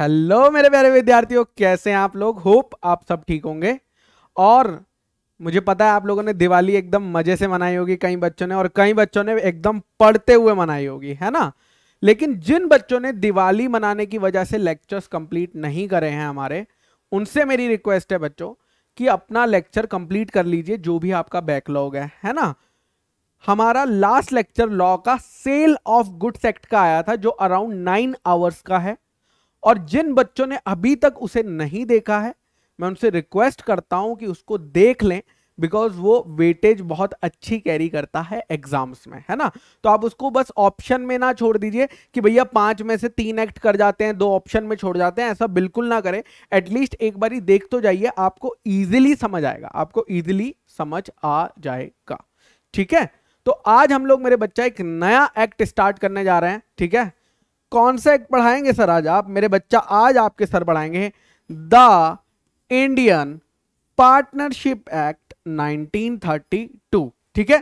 Hello मेरे प्यारे विद्यार्थियों कैसे हैं आप लोग होप आप सब ठीक होंगे और मुझे पता है आप लोगों ने दिवाली एकदम मज़े से मनाई होगी कई बच्चों ने और कई बच्चों ने एकदम पढ़ते हुए मनाई होगी है ना लेकिन जिन बच्चों ने दिवाली मनाने की वजह से लेक्चर्स कंप्लीट नहीं करे हैं हमारे उनसे मेरी रिक्वेस्ट है बच्चों कि अपना लेक्चर कंप्लीट कर लीजिए जो भी आपका बैकलॉग है है ना हमारा लास्ट लेक्चर लॉ का सेल ऑफ गुड्स एक्ट का आया था जो अराउंड नाइन आवर्स का है और जिन बच्चों ने अभी तक उसे नहीं देखा है मैं उनसे रिक्वेस्ट करता हूं कि उसको देख लें बिकॉज वो वेटेज बहुत अच्छी कैरी करता है एग्जाम्स में है ना तो आप उसको बस ऑप्शन में ना छोड़ दीजिए कि भैया पांच में से तीन एक्ट कर जाते हैं दो ऑप्शन में छोड़ जाते हैं ऐसा बिल्कुल ना करें एटलीस्ट एक बार देख तो जाइए आपको ईजिली समझ आएगा आपको ईजिली समझ आ जाएगा ठीक है तो आज हम लोग मेरे बच्चा एक नया एक्ट स्टार्ट करने जा रहे हैं ठीक है कॉन्सेप्ट पढ़ाएंगे सर आज आप मेरे बच्चा आज आपके सर पढ़ाएंगे द इंडियन पार्टनरशिप एक्ट 1932 ठीक है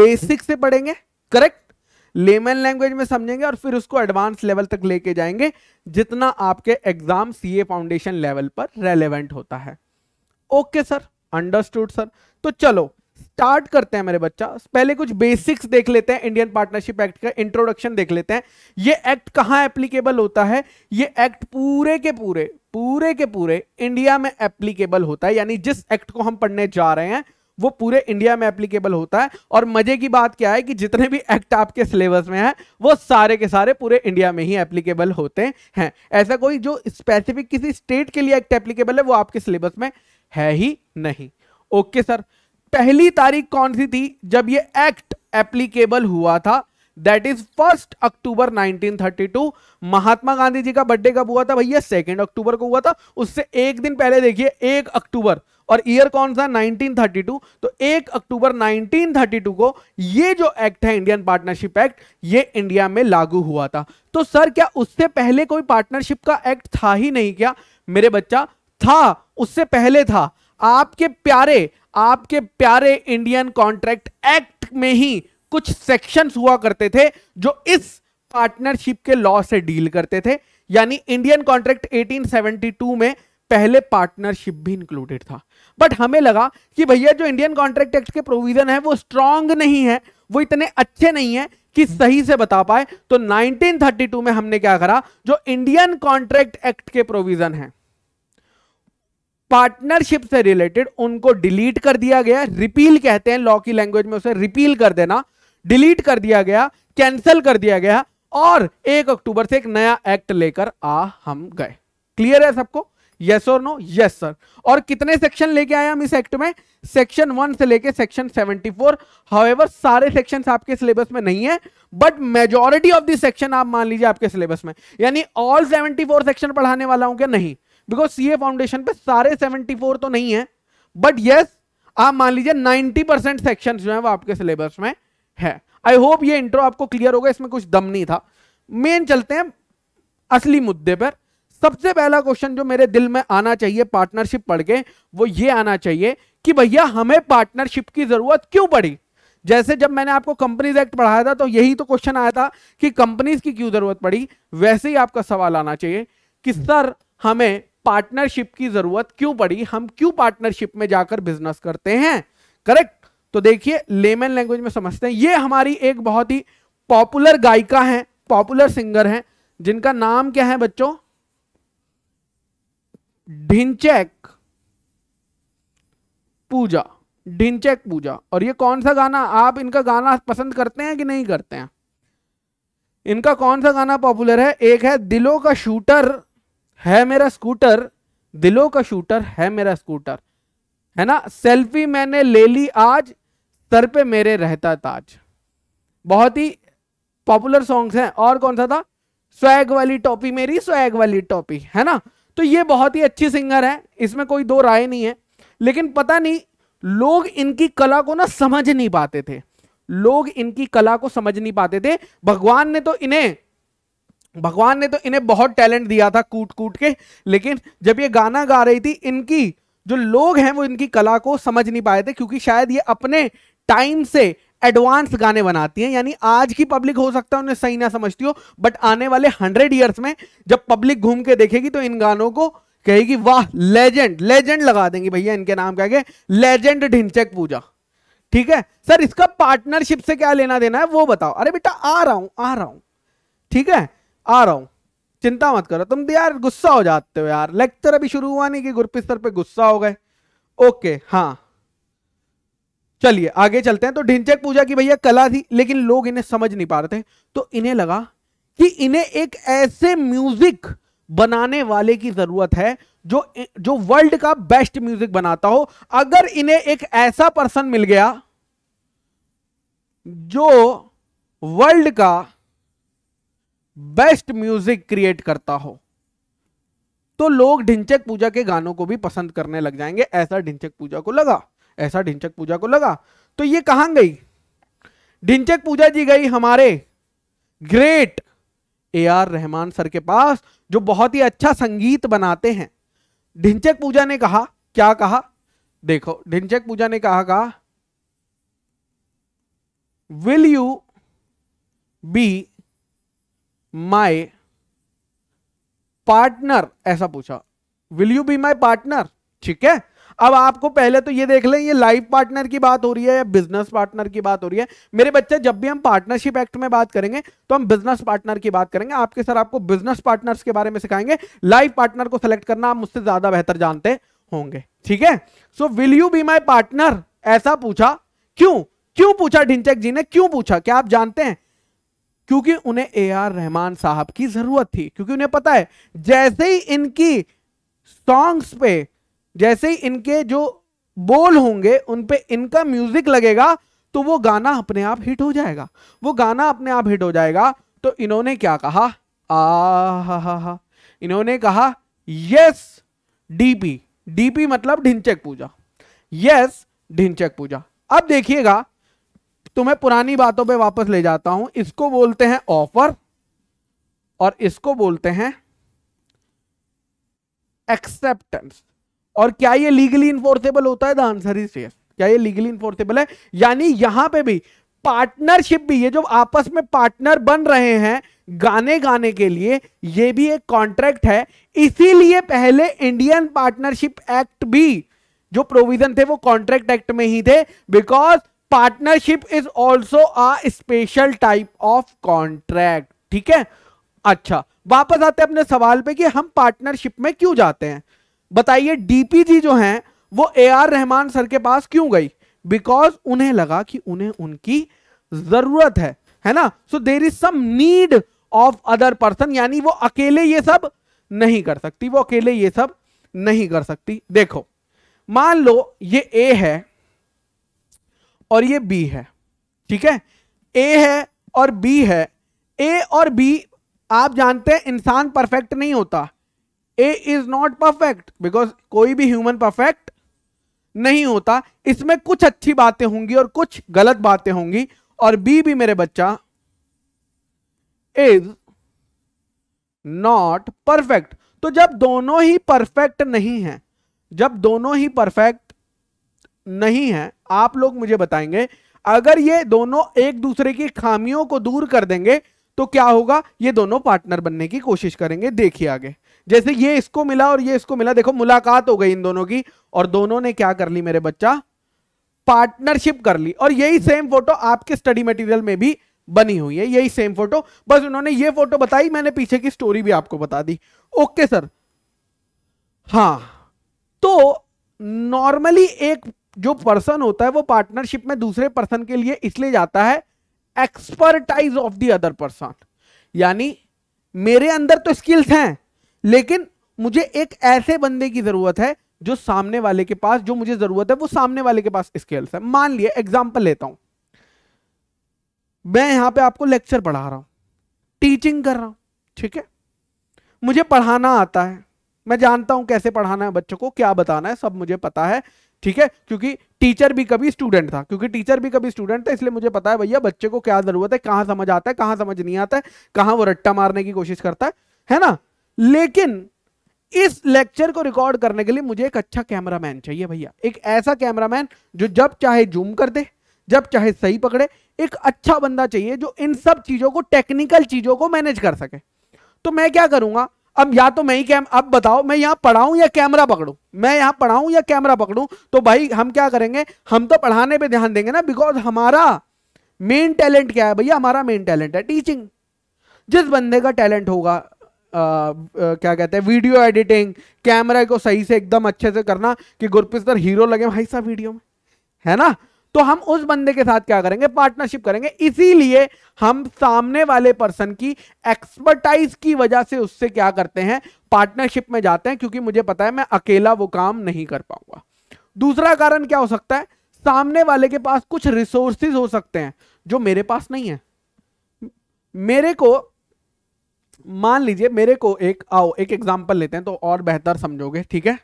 बेसिक से पढ़ेंगे करेक्ट लेमन लैंग्वेज में समझेंगे और फिर उसको एडवांस लेवल तक लेके जाएंगे जितना आपके एग्जाम सीए फाउंडेशन लेवल पर रेलेवेंट होता है ओके सर अंडरस्टूड सर तो चलो स्टार्ट करते हैं मेरे बच्चा पहले कुछ बेसिक्स देख लेते हैं इंडियन पार्टनरशिप एक्ट का इंट्रोडक्शन देख लेते हैं ये एक्ट कहाँ एप्लीकेबल होता है ये एक्ट पूरे के पूरे पूरे के पूरे इंडिया में एप्लीकेबल होता है यानी जिस एक्ट को हम पढ़ने जा रहे हैं वो पूरे इंडिया में एप्लीकेबल होता है और मजे की बात क्या है कि जितने भी एक्ट आपके सिलेबस में है वो सारे के सारे पूरे इंडिया में ही एप्लीकेबल होते हैं ऐसा कोई जो स्पेसिफिक किसी स्टेट के लिए एक्ट एप्लीकेबल है वो आपके सिलेबस में है ही नहीं ओके सर पहली तारीख कौन सी थी जब ये एक्ट एप्लीकेबल हुआ था that is first October 1932 Mahatma Gandhi ji का बर्थडे कब हुआ था भैया सेकेंड अक्टूबर को हुआ था उससे एक दिन पहले देखिए एक अक्टूबर और ईयर कौन सा 1932 तो एक अक्टूबर 1932 को ये जो एक्ट है इंडियन पार्टनरशिप एक्ट ये इंडिया में लागू हुआ था तो सर क्या उससे पहले कोई पार्टनरशिप का एक्ट था ही नहीं क्या मेरे बच्चा था उससे पहले था आपके प्यारे आपके प्यारे इंडियन कॉन्ट्रैक्ट एक्ट में ही कुछ सेक्शंस हुआ करते थे जो इस पार्टनरशिप के लॉ से डील करते थे यानी इंडियन कॉन्ट्रैक्ट 1872 में पहले पार्टनरशिप भी इंक्लूडेड था बट हमें लगा कि भैया जो इंडियन कॉन्ट्रैक्ट एक्ट के प्रोविजन है वो स्ट्रांग नहीं है वो इतने अच्छे नहीं है कि सही से बता पाए तो 1932 में हमने क्या करा जो इंडियन कॉन्ट्रैक्ट एक्ट के प्रोविजन है पार्टनरशिप से रिलेटेड उनको डिलीट कर दिया गया रिपील कहते हैं लॉ की लैंग्वेज में उसे रिपील कर देना डिलीट कर दिया गया कैंसल कर दिया गया और एक अक्टूबर से एक नया एक्ट लेकर आ हम गए क्लियर है सबको यस और नो यस सर और कितने सेक्शन लेके आए हम इस एक्ट में सेक्शन वन से लेके सेक्शन सेवेंटी फोर हाउएवर सारे सेक्शन आपके सिलेबस में नहीं है but majority of the section आप मान लीजिए आपके सिलेबस में यानी ऑल सेवेंटी फोर सेक्शन पढ़ाने वाला हूं क्या नहीं बिकॉज सीए फाउंडेशन पे सारे 74 तो नहीं है बट यस yes, आप मान लीजिए 90 परसेंट सेक्शन जो है वो आपके सिलेबस में है आई होप ये इंट्रो आपको क्लियर होगा इसमें कुछ दम नहीं था मेन चलते हैं असली मुद्दे पर सबसे पहला क्वेश्चन जो मेरे दिल में आना चाहिए पार्टनरशिप पढ़ के वो ये आना चाहिए कि भैया हमें पार्टनरशिप की जरूरत क्यों पड़ी जैसे जब मैंने आपको कंपनीज एक्ट पढ़ाया था तो यही तो क्वेश्चन आया था कि कंपनीज की क्यों जरूरत पड़ी वैसे ही आपका सवाल आना चाहिए कि सर हमें पार्टनरशिप की जरूरत क्यों पड़ी हम क्यों पार्टनरशिप में जाकर बिजनेस करते हैं करेक्ट तो देखिए लेमन लैंग्वेज में समझते हैं ये हमारी एक बहुत ही पॉपुलर गायिका है पॉपुलर सिंगर है जिनका नाम क्या है बच्चों ढिंचैक पूजा ढिंचैक पूजा और ये कौन सा गाना आप इनका गाना पसंद करते हैं कि नहीं करते हैं इनका कौन सा गाना पॉपुलर है एक है दिलों का शूटर है मेरा स्कूटर दिलों का शूटर है मेरा स्कूटर है ना सेल्फी मैंने ले ली आज सर पे मेरे रहता ताज बहुत ही पॉपुलर सॉन्ग्स हैं और कौन सा था स्वैग वाली टॉपी मेरी स्वैग वाली टॉपी है ना तो ये बहुत ही अच्छी सिंगर है इसमें कोई दो राय नहीं है लेकिन पता नहीं लोग इनकी कला को ना समझ नहीं पाते थे लोग इनकी कला को समझ नहीं पाते थे भगवान ने तो इन्हें भगवान ने तो इन्हें बहुत टैलेंट दिया था कूट कूट के लेकिन जब ये गाना गा रही थी इनकी जो लोग हैं वो इनकी कला को समझ नहीं पाए थे क्योंकि शायद ये अपने टाइम से एडवांस गाने बनाती हैं यानी आज की पब्लिक हो सकता है उन्हें सही ना समझती हो बट आने वाले हंड्रेड ईयर्स में जब पब्लिक घूम के देखेगी तो इन गानों को कहेगी वाह लेजेंड लेजेंड लगा देंगी भैया इनके नाम क्या के लेजेंड ढिंचक पूजा ठीक है सर इसका पार्टनरशिप से क्या लेना देना है वो बताओ अरे बेटा आ रहा हूं आ रहा हूं ठीक है आ रहा हूँ चिंता मत करो तुम तो यार गुस्सा हो जाते हो यार लेक्चर अभी शुरू हुआ नहीं कि गुरप्रीत सर पे गुस्सा हो गए ओके हाँ चलिए आगे चलते हैं तो ढिंचक पूजा की भैया कला थी लेकिन लोग इन्हें समझ नहीं पा रहे थे तो इन्हें लगा कि इन्हें एक ऐसे म्यूजिक बनाने वाले की जरूरत है जो जो वर्ल्ड का बेस्ट म्यूजिक बनाता हो अगर इन्हें एक ऐसा पर्सन मिल गया जो वर्ल्ड का बेस्ट म्यूजिक क्रिएट करता हो तो लोग ढिंचक पूजा के गानों को भी पसंद करने लग जाएंगे ऐसा ढिंचक पूजा को लगा ऐसा ढिंचक पूजा को लगा तो ये कहां गई ढिंचक पूजा जी गई हमारे great A R Rahman sir के पास जो बहुत ही अच्छा संगीत बनाते हैं ढिंचक पूजा ने कहा क्या कहा देखो ढिंचक पूजा ने कहा कहा will you be my partner ऐसा पूछा will you be my partner ठीक है अब आपको पहले तो ये देख लें ये लाइफ पार्टनर की बात हो रही है या बिजनेस पार्टनर की बात हो रही है मेरे बच्चे जब भी हम पार्टनरशिप एक्ट में बात करेंगे तो हम बिजनेस पार्टनर की बात करेंगे आपके सर आपको बिजनेस पार्टनर्स के बारे में सिखाएंगे लाइफ पार्टनर को सिलेक्ट करना आप मुझसे ज्यादा बेहतर जानते होंगे ठीक है so will you be my partner ऐसा पूछा क्यों क्यों पूछा ढिंचक जी ने क्यों पूछा क्या आप जानते हैं क्योंकि उन्हें ए आर रहमान साहब की जरूरत थी क्योंकि उन्हें पता है जैसे ही इनकी सॉन्ग्स पे जैसे ही इनके जो बोल होंगे उन पे इनका म्यूजिक लगेगा तो वो गाना अपने आप हिट हो जाएगा वो गाना अपने आप हिट हो जाएगा तो इन्होंने क्या कहा आ हा हा इन्होंने कहा यस डीपी डीपी मतलब ढिंचक पूजा यस ढिंचक पूजा अब देखिएगा तुम्हें पुरानी बातों पे वापस ले जाता हूं इसको बोलते हैं ऑफर और इसको बोलते हैं एक्सेप्टेंस और क्या ये लीगली इन्फोर्सेबल होता है द आंसर इज यस क्या ये लीगली इन्फोर्सेबल है यानी यहां पे भी पार्टनरशिप भी ये जो आपस में पार्टनर बन रहे हैं गाने गाने के लिए ये भी एक कॉन्ट्रैक्ट है इसीलिए पहले इंडियन पार्टनरशिप एक्ट भी जो प्रोविजन थे वो कॉन्ट्रैक्ट एक्ट में ही थे because partnership is also a special type of contract ठीक है अच्छा वापस आते हैं अपने सवाल पे कि हम पार्टनरशिप में क्यों जाते हैं बताइए डीपीजी जो हैं वो ए आर रहमान सर के पास क्यों गई बिकॉज उन्हें लगा कि उन्हें उनकी जरूरत है है ना so there is some need of other person यानी वो अकेले ये सब नहीं कर सकती वो अकेले ये सब नहीं कर सकती देखो मान लो ये ए है और ये बी है ठीक है ए है और बी है ए और बी आप जानते हैं इंसान परफेक्ट नहीं होता he is not perfect because कोई भी ह्यूमन परफेक्ट नहीं होता इसमें कुछ अच्छी बातें होंगी और कुछ गलत बातें होंगी और बी भी मेरे बच्चा इज नॉट परफेक्ट तो जब दोनों ही परफेक्ट नहीं है जब दोनों ही परफेक्ट नहीं है आप लोग मुझे बताएंगे अगर ये दोनों एक दूसरे की खामियों को दूर कर देंगे तो क्या होगा ये दोनों पार्टनर बनने की कोशिश करेंगे देखिए आगे जैसे ये इसको मिला और ये इसको मिला देखो मुलाकात हो गई इन दोनों की और दोनों ने क्या कर ली मेरे बच्चा पार्टनरशिप कर ली और यही सेम फोटो आपके स्टडी मटेरियल में भी बनी हुई है यही सेम फोटो बस उन्होंने ये फोटो बताई मैंने पीछे की स्टोरी भी आपको बता दी ओके सर हाँ तो नॉर्मली एक जो पर्सन होता है वो पार्टनरशिप में दूसरे पर्सन के लिए इसलिए जाता है expertise of the other person यानी मेरे अंदर तो स्किल्स हैं लेकिन मुझे एक ऐसे बंदे की जरूरत है जो सामने वाले के पास जो मुझे जरूरत है वो सामने वाले के पास स्किल्स है मान लिया एग्जाम्पल लेता हूं मैं यहां पे आपको लेक्चर पढ़ा रहा हूं टीचिंग कर रहा हूं ठीक है मुझे पढ़ाना आता है मैं जानता हूं कैसे पढ़ाना है बच्चों को क्या बताना है सब मुझे पता है ठीक है क्योंकि टीचर भी कभी स्टूडेंट था क्योंकि टीचर भी कभी स्टूडेंट था इसलिए मुझे पता है भैया बच्चे को क्या जरूरत है कहां समझ आता है कहां समझ नहीं आता है कहां वो रट्टा मारने की कोशिश करता है है ना लेकिन इस लेक्चर को रिकॉर्ड करने के लिए मुझे एक अच्छा कैमरामैन चाहिए भैया एक ऐसा कैमरामैन जो जब चाहे जूम कर दे जब चाहे सही पकड़े एक अच्छा बंदा चाहिए जो इन सब चीजों को टेक्निकल चीजों को मैनेज कर सके तो मैं क्या करूंगा अब या तो मैं ही कैम अब बताओ मैं यहां पढ़ाऊं या कैमरा पकड़ू मैं यहां पढ़ाऊं या कैमरा पकड़ू तो भाई हम क्या करेंगे हम तो पढ़ाने पर ध्यान देंगे ना बिकॉज हमारा मेन टैलेंट क्या है भैया हमारा मेन टैलेंट है टीचिंग जिस बंदे का टैलेंट होगा आ, आ, क्या कहते हैं वीडियो एडिटिंग कैमरा को सही से एकदम अच्छे से करना कि गुरपित सर हीरो लगे भाई साहब वीडियो में है ना तो हम उस बंदे के साथ क्या करेंगे पार्टनरशिप करेंगे इसीलिए हम सामने वाले पर्सन की एक्सपर्टाइज की वजह से उससे क्या करते हैं पार्टनरशिप में जाते हैं क्योंकि मुझे पता है मैं अकेला वो काम नहीं कर पाऊंगा दूसरा कारण क्या हो सकता है सामने वाले के पास कुछ रिसोर्सेज हो सकते हैं जो मेरे पास नहीं है मेरे को मान लीजिए मेरे को एक आओ एक एग्जाम्पल लेते हैं तो और बेहतर समझोगे ठीक है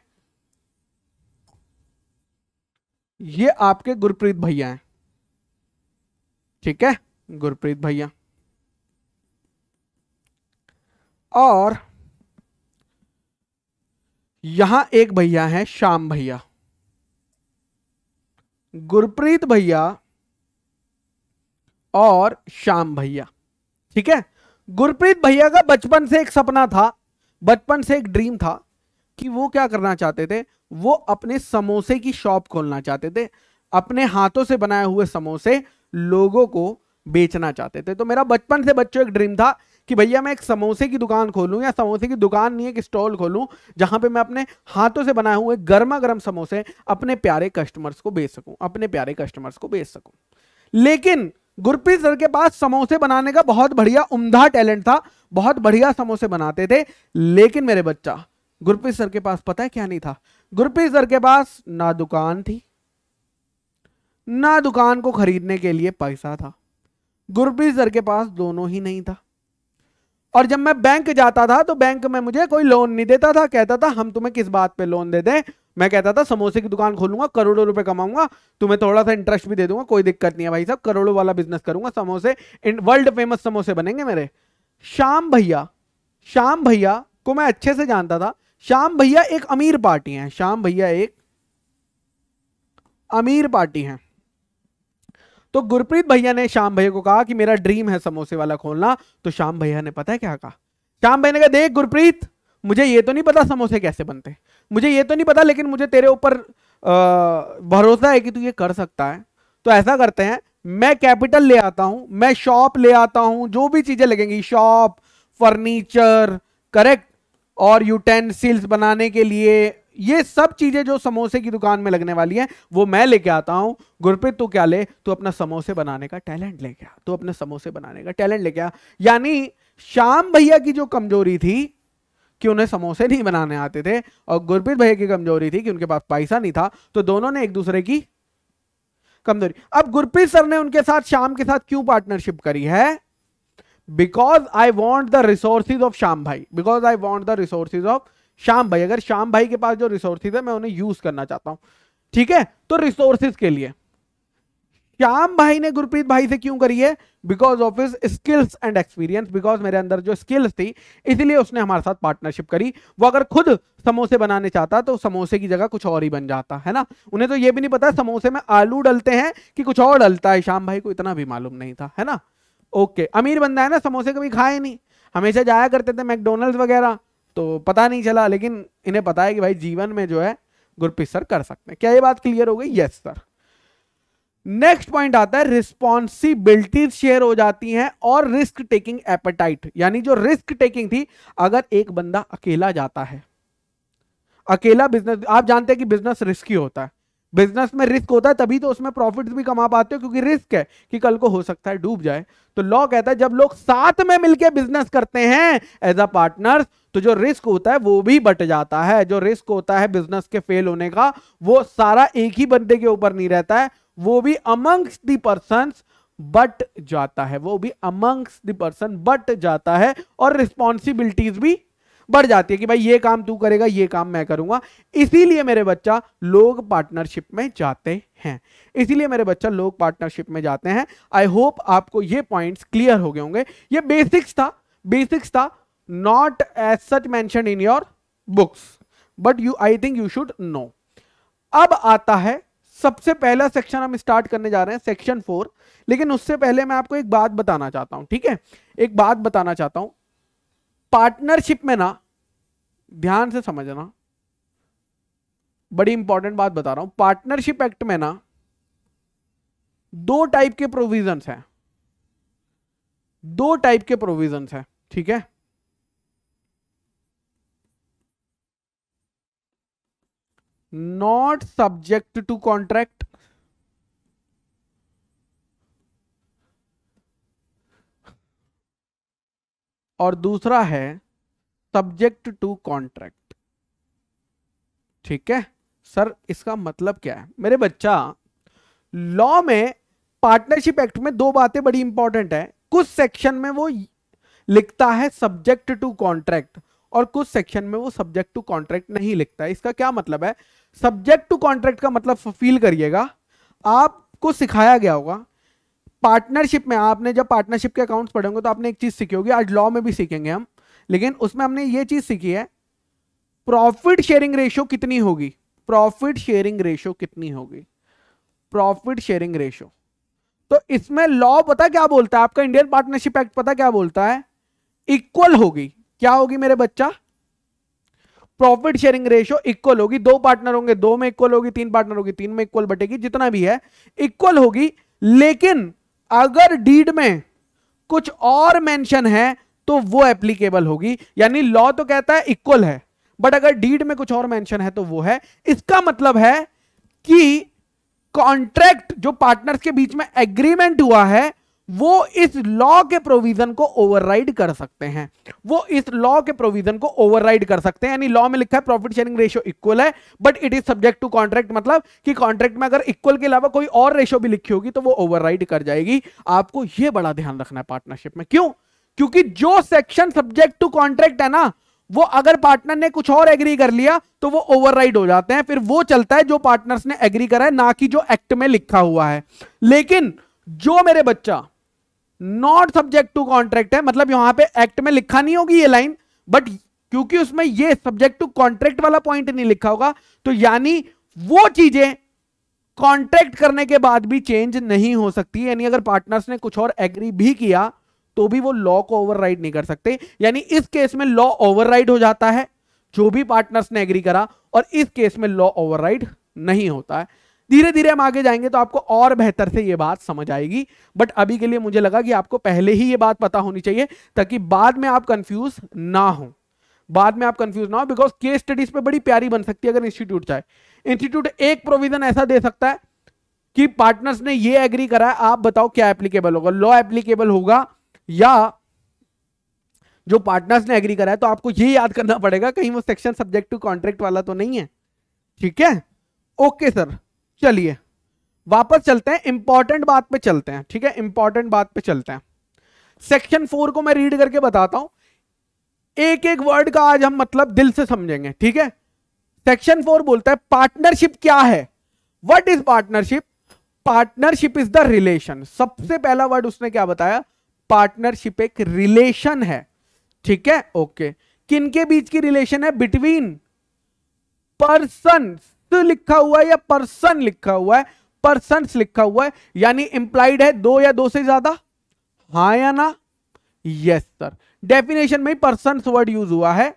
ये आपके गुरप्रीत भैया हैं ठीक है गुरप्रीत भैया और यहां एक भैया है श्याम भैया गुरप्रीत भैया और श्याम भैया ठीक है गुरप्रीत भैया का बचपन से एक सपना था बचपन से एक ड्रीम था कि वो क्या करना चाहते थे वो अपने समोसे की शॉप खोलना चाहते थे अपने हाथों से बनाए हुए समोसे लोगों को बेचना चाहते थे तो मेरा बचपन से बच्चों एक ड्रीम था कि भैया मैं एक समोसे की दुकान खोलूं या समोसे की दुकान नहीं एक स्टॉल खोलूं जहां पे मैं अपने हाथों से बनाए हुए गर्मा गर्म समोसे अपने प्यारे कस्टमर्स को बेच सकूं अपने प्यारे कस्टमर्स को बेच सकूं लेकिन गुरप्रीत सर के पास समोसे बनाने का बहुत बढ़िया उमदा टैलेंट था बहुत बढ़िया समोसे बनाते थे लेकिन मेरे बच्चा गुरप्रीत सर के पास पता है क्या नहीं था गुरप्रीत सर के पास ना दुकान थी ना दुकान को खरीदने के लिए पैसा था गुरप्रीत सर के पास दोनों ही नहीं था और जब मैं बैंक जाता था तो बैंक में मुझे कोई लोन नहीं देता था कहता था हम तुम्हें किस बात पे लोन दे दें मैं कहता था समोसे की दुकान खोलूंगा करोड़ों रुपए कमाऊंगा तुम्हें थोड़ा सा इंटरेस्ट भी दे दूंगा कोई दिक्कत नहीं है भाई साहब करोड़ों वाला बिजनेस करूंगा समोसे वर्ल्ड फेमस समोसे बनेंगे मेरे शाम भैया शाम भैया को मैं अच्छे से जानता था श्याम भैया एक अमीर पार्टी है श्याम भैया एक अमीर पार्टी है तो गुरप्रीत भैया ने श्याम भैया को कहा कि मेरा ड्रीम है समोसे वाला खोलना तो श्याम भैया ने पता है क्या कहा श्याम भैया ने कहा देख गुरप्रीत मुझे ये तो नहीं पता समोसे कैसे बनते मुझे ये तो नहीं पता लेकिन मुझे तेरे ऊपर भरोसा है कि तू ये कर सकता है तो ऐसा करते हैं मैं कैपिटल ले आता हूं मैं शॉप ले आता हूँ जो भी चीज़ें लगेंगी शॉप फर्नीचर करेक्ट और यूटेंसिल्स बनाने के लिए ये सब चीजें जो समोसे की दुकान में लगने वाली हैं वो मैं लेके आता हूं गुरप्रीत तू क्या ले तू अपना समोसे बनाने का टैलेंट लेके आ तू अपने समोसे बनाने का टैलेंट लेके आ यानी श्याम भैया की जो कमजोरी थी कि उन्हें समोसे नहीं बनाने आते थे और गुरप्रीत भैया की कमजोरी थी कि उनके पास पैसा नहीं था तो दोनों ने एक दूसरे की कमजोरी अब गुरप्रीत सर ने उनके साथ शाम के साथ क्यों पार्टनरशिप करी है because I want the resources of Shyam भाई because I want the resources of Shyam भाई अगर श्याम भाई के पास जो रिसोर्सिस है मैं उन्हें यूज करना चाहता हूं ठीक है तो रिसोर्सिस के लिए श्याम भाई ने गुरप्रीत भाई से क्यों करी है because of his skills and experience because मेरे अंदर जो स्किल्स थी इसलिए उसने हमारे साथ पार्टनरशिप करी वो अगर खुद समोसे बनाने चाहता तो समोसे की जगह कुछ और ही बन जाता है ना उन्हें तो ये भी नहीं पता समोसे में आलू डलते हैं कि कुछ और डलता है श्याम भाई को इतना भी मालूम नहीं था है ना ओके अमीर बंदा है ना समोसे कभी खाए नहीं हमेशा जाया करते थे मैकडोनल्ड वगैरह तो पता नहीं चला लेकिन इन्हें पता है कि भाई जीवन में जो है गुरप्रीत सर कर सकते हैं क्या ये बात क्लियर हो गई यस सर नेक्स्ट पॉइंट आता है रिस्पॉन्सिबिलिटीज शेयर हो जाती हैं और रिस्क टेकिंग एपेटाइट यानी जो रिस्क टेकिंग थी अगर एक बंदा अकेला जाता है अकेला बिजनेस आप जानते हैं कि बिजनेस रिस्की होता है बिजनेस में रिस्क होता है तभी तो उसमें प्रॉफिट भी कमा पाते हो क्योंकि रिस्क है कि कल को हो सकता है डूब जाए तो लॉ कहता है जब लोग साथ में मिलकर बिजनेस करते हैं एज अ पार्टनर तो जो रिस्क होता है वो भी बट जाता है जो रिस्क होता है बिजनेस के फेल होने का वो सारा एक ही बंदे के ऊपर नहीं रहता है वो भी अमंग्स दी पर्सन बट जाता है वो भी अमंग्स दी पर्सन बट जाता है और रिस्पॉन्सिबिलिटीज भी बढ़ जाती है कि भाई ये काम तू करेगा ये काम मैं करूंगा इसीलिए मेरे बच्चा लोग पार्टनरशिप में जाते हैं इसीलिए मेरे बच्चा लोग पार्टनरशिप में जाते हैं आई होप आपको ये पॉइंट्स क्लियर हो गए होंगे ये बेसिक्स था बेसिक्स था not as such mention in your books but you I think you should know अब आता है सबसे पहला सेक्शन हम स्टार्ट करने जा रहे हैं सेक्शन फोर लेकिन उससे पहले मैं आपको एक बात बताना चाहता हूं ठीक है एक बात बताना चाहता हूं पार्टनरशिप में ना ध्यान से समझना बड़ी इंपॉर्टेंट बात बता रहा हूं पार्टनरशिप एक्ट में ना दो टाइप के प्रोविजंस हैं दो टाइप के प्रोविजंस हैं ठीक है नॉट सब्जेक्ट टू कॉन्ट्रैक्ट और दूसरा है सब्जेक्ट टू कॉन्ट्रैक्ट ठीक है सर इसका मतलब क्या है मेरे बच्चा लॉ में पार्टनरशिप एक्ट में दो बातें बड़ी इंपॉर्टेंट है कुछ सेक्शन में वो लिखता है सब्जेक्ट टू कॉन्ट्रैक्ट और कुछ सेक्शन में वो सब्जेक्ट टू कॉन्ट्रैक्ट नहीं लिखता है इसका क्या मतलब है सब्जेक्ट टू कॉन्ट्रैक्ट का मतलब फील करिएगा आपको सिखाया गया होगा पार्टनरशिप में आपने जब पार्टनरशिप के अकाउंट्स पढ़ेंगे तो आपने एक चीज़ सीखी होगी आज लॉ में भी सीखेंगे हम लेकिन उसमें हमने ये चीज़ सीखी है प्रॉफिट शेयरिंग रेशियो कितनी होगी प्रॉफिट शेयरिंग रेशियो कितनी होगी प्रॉफिट शेयरिंग रेशियो तो इसमें लॉ पता क्या बोलता है आपका इंडियन पार्टनरशिप एक्ट पता क्या बोलता है इक्वल होगी क्या होगी मेरे बच्चा प्रॉफिट शेयरिंग रेशियो इक्वल होगी दो पार्टनर होंगे दो में इक्वल होगी तीन पार्टनर होगी तीन में इक्वल बटेगी जितना भी है इक्वल होगी लेकिन अगर डीड में कुछ और मेंशन है तो वो एप्लीकेबल होगी यानी लॉ तो कहता है इक्वल है बट अगर डीड में कुछ और मेंशन है तो वो है इसका मतलब है कि कॉन्ट्रैक्ट जो पार्टनर्स के बीच में एग्रीमेंट हुआ है वो इस लॉ के प्रोविजन को ओवरराइड कर सकते हैं वो इस लॉ के प्रोविजन को ओवरराइड कर सकते हैं यानी लॉ में लिखा है प्रॉफिट शेयरिंग रेशियो इक्वल है but it is subject to contract मतलब कि कॉन्ट्रैक्ट में अगर इक्वल के अलावा कोई और रेशियो भी लिखी होगी तो वो ओवरराइड कर जाएगी आपको यह बड़ा ध्यान रखना है पार्टनरशिप में क्यों क्योंकि जो सेक्शन सब्जेक्ट टू कॉन्ट्रैक्ट है ना वो अगर पार्टनर ने कुछ और एग्री कर लिया तो वो ओवरराइड हो जाते हैं फिर वो चलता है जो पार्टनर्स ने एग्री करा है ना कि जो एक्ट में लिखा हुआ है लेकिन जो मेरे बच्चा नॉट सब्जेक्ट टू कॉन्ट्रैक्ट है मतलब यहां पे एक्ट में लिखा नहीं होगी ये लाइन बट क्योंकि उसमें ये सब्जेक्ट टू कॉन्ट्रैक्ट वाला पॉइंट नहीं लिखा होगा तो यानी वो चीजें कॉन्ट्रैक्ट करने के बाद भी चेंज नहीं हो सकती यानी अगर पार्टनर्स ने कुछ और एग्री भी किया तो भी वो लॉ को ओवरराइड नहीं कर सकते यानी इस केस में लॉ ओवरराइड हो जाता है जो भी पार्टनर्स ने एग्री करा और इस केस में लॉ ओवरराइड नहीं होता है धीरे धीरे हम आगे जाएंगे तो आपको और बेहतर से ये बात समझ आएगी बट अभी के लिए मुझे लगा कि आपको पहले ही ये बात पता होनी चाहिए ताकि बाद में आप कंफ्यूज ना हो बाद में आप कंफ्यूज ना हो बिकॉज केस स्टडीज पे बड़ी प्यारी बन सकती है अगर इंस्टीट्यूट चाहे इंस्टीट्यूट एक प्रोविजन ऐसा दे सकता है कि पार्टनर्स ने ये एग्री करा है आप बताओ क्या एप्लीकेबल होगा लॉ एप्लीकेबल होगा या जो पार्टनर्स ने एग्री करा है तो आपको ये याद करना पड़ेगा कहीं वो सेक्शन सब्जेक्ट टू कॉन्ट्रैक्ट वाला तो नहीं है ठीक है ओके सर चलिए वापस चलते हैं इंपॉर्टेंट बात पे चलते हैं ठीक है इंपॉर्टेंट बात पे चलते हैं सेक्शन फोर को मैं रीड करके बताता हूं एक एक वर्ड का आज हम मतलब दिल से समझेंगे ठीक है सेक्शन फोर बोलता है पार्टनरशिप क्या है what is partnership partnership is the relation सबसे पहला वर्ड उसने क्या बताया पार्टनरशिप एक रिलेशन है ठीक है ओके okay. किनके बीच की रिलेशन है बिटवीन पर्सन लिखा हुआ है या पर्सन लिखा हुआ है पर्सन लिखा हुआ है यानी इंप्लाइड है दो या दो से ज्यादा हा या ना यस सर डेफिनेशन में पर्सन वर्ड यूज हुआ है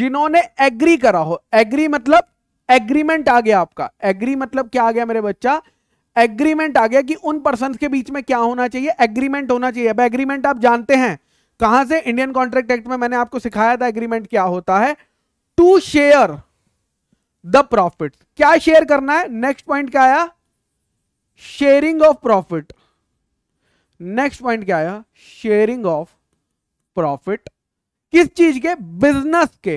जिन्होंने एग्री करा हो एग्री मतलब एग्रीमेंट आ गया आपका एग्री मतलब क्या आ गया मेरे बच्चा एग्रीमेंट आ गया कि उन पर्सन के बीच में क्या होना चाहिए एग्रीमेंट होना चाहिए अब एग्रीमेंट आप जानते हैं कहां से इंडियन कॉन्ट्रैक्ट एक्ट में मैंने आपको सिखाया था एग्रीमेंट क्या होता है टू शेयर द प्रॉफिट क्या शेयर करना है नेक्स्ट पॉइंट क्या आया sharing of profit next point क्या आया शेयरिंग ऑफ प्रॉफिट किस चीज के बिजनेस के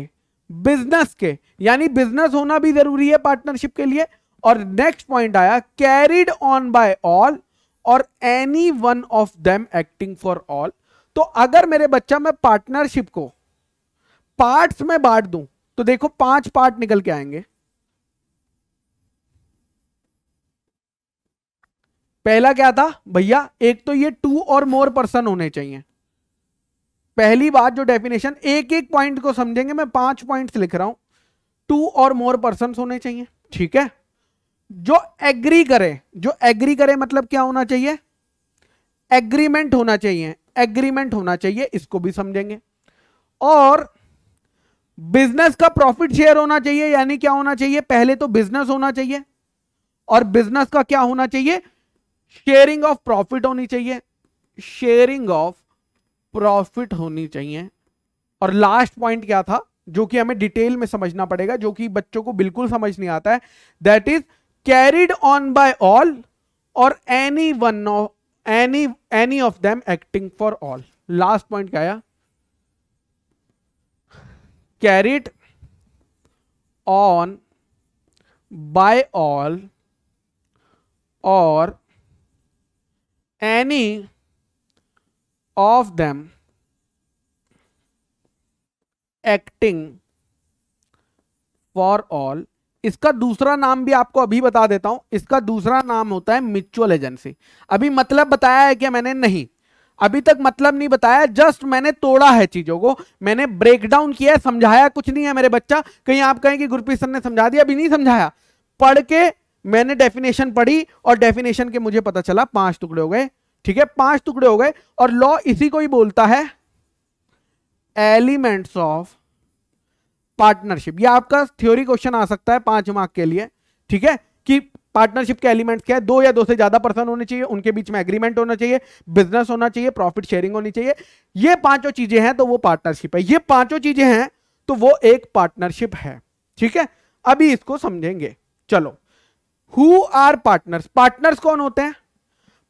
बिजनेस के यानी बिजनेस होना भी जरूरी है पार्टनरशिप के लिए और नेक्स्ट पॉइंट आया carried on by all or any one of them acting for all तो अगर मेरे बच्चा मैं पार्टनरशिप को पार्ट्स में बांट दूं तो देखो पांच पार्ट निकल के आएंगे पहला क्या था भैया एक तो ये टू और मोर पर्सन होने चाहिए पहली बात जो डेफिनेशन एक एक पॉइंट को समझेंगे मैं पांच पॉइंट्स लिख रहा हूं टू और मोर पर्सन होने चाहिए ठीक है जो एग्री करे जो एग्री करे मतलब क्या होना चाहिए एग्रीमेंट होना चाहिए एग्रीमेंट होना चाहिए इसको भी समझेंगे और बिजनेस का प्रॉफिट शेयर होना चाहिए यानी क्या होना चाहिए पहले तो बिजनेस होना चाहिए और बिजनेस का क्या होना चाहिए शेयरिंग ऑफ प्रॉफिट होनी चाहिए शेयरिंग ऑफ प्रॉफिट होनी चाहिए और लास्ट पॉइंट क्या था जो कि हमें डिटेल में समझना पड़ेगा जो कि बच्चों को बिल्कुल समझ नहीं आता है that is carried on by all or any one of any any of them acting for all last point क्या आया carried on by all or any of them acting for all इसका दूसरा नाम भी आपको अभी बता देता हूं इसका दूसरा नाम होता है म्यूचुअल एजेंसी अभी मतलब बताया है क्या मैंने नहीं अभी तक मतलब नहीं बताया जस्ट मैंने तोड़ा है चीजों को मैंने ब्रेक डाउन किया है समझाया कुछ नहीं है मेरे बच्चा कहीं आप कहें कि गुरप्रीत सर ने समझा दिया अभी नहीं समझाया पढ़ के मैंने डेफिनेशन पढ़ी और डेफिनेशन के मुझे पता चला पांच टुकड़े हो गए ठीक है पांच टुकड़े हो गए और लॉ इसी को ही बोलता है एलिमेंट्स ऑफ पार्टनरशिप ये आपका थ्योरी क्वेश्चन आ सकता है पांच मार्क के लिए ठीक है कि पार्टनरशिप के एलिमेंट्स क्या है दो या दो से ज्यादा पर्सन होने चाहिए उनके बीच में एग्रीमेंट होना चाहिए बिजनेस होना चाहिए प्रॉफिट शेयरिंग होनी चाहिए ये पांचों चीजें हैं तो वो पार्टनरशिप है ये पांचों चीजें हैं तो वो एक पार्टनरशिप है ठीक है अभी इसको समझेंगे चलो हु आर पार्टनर्स पार्टनर्स कौन होते हैं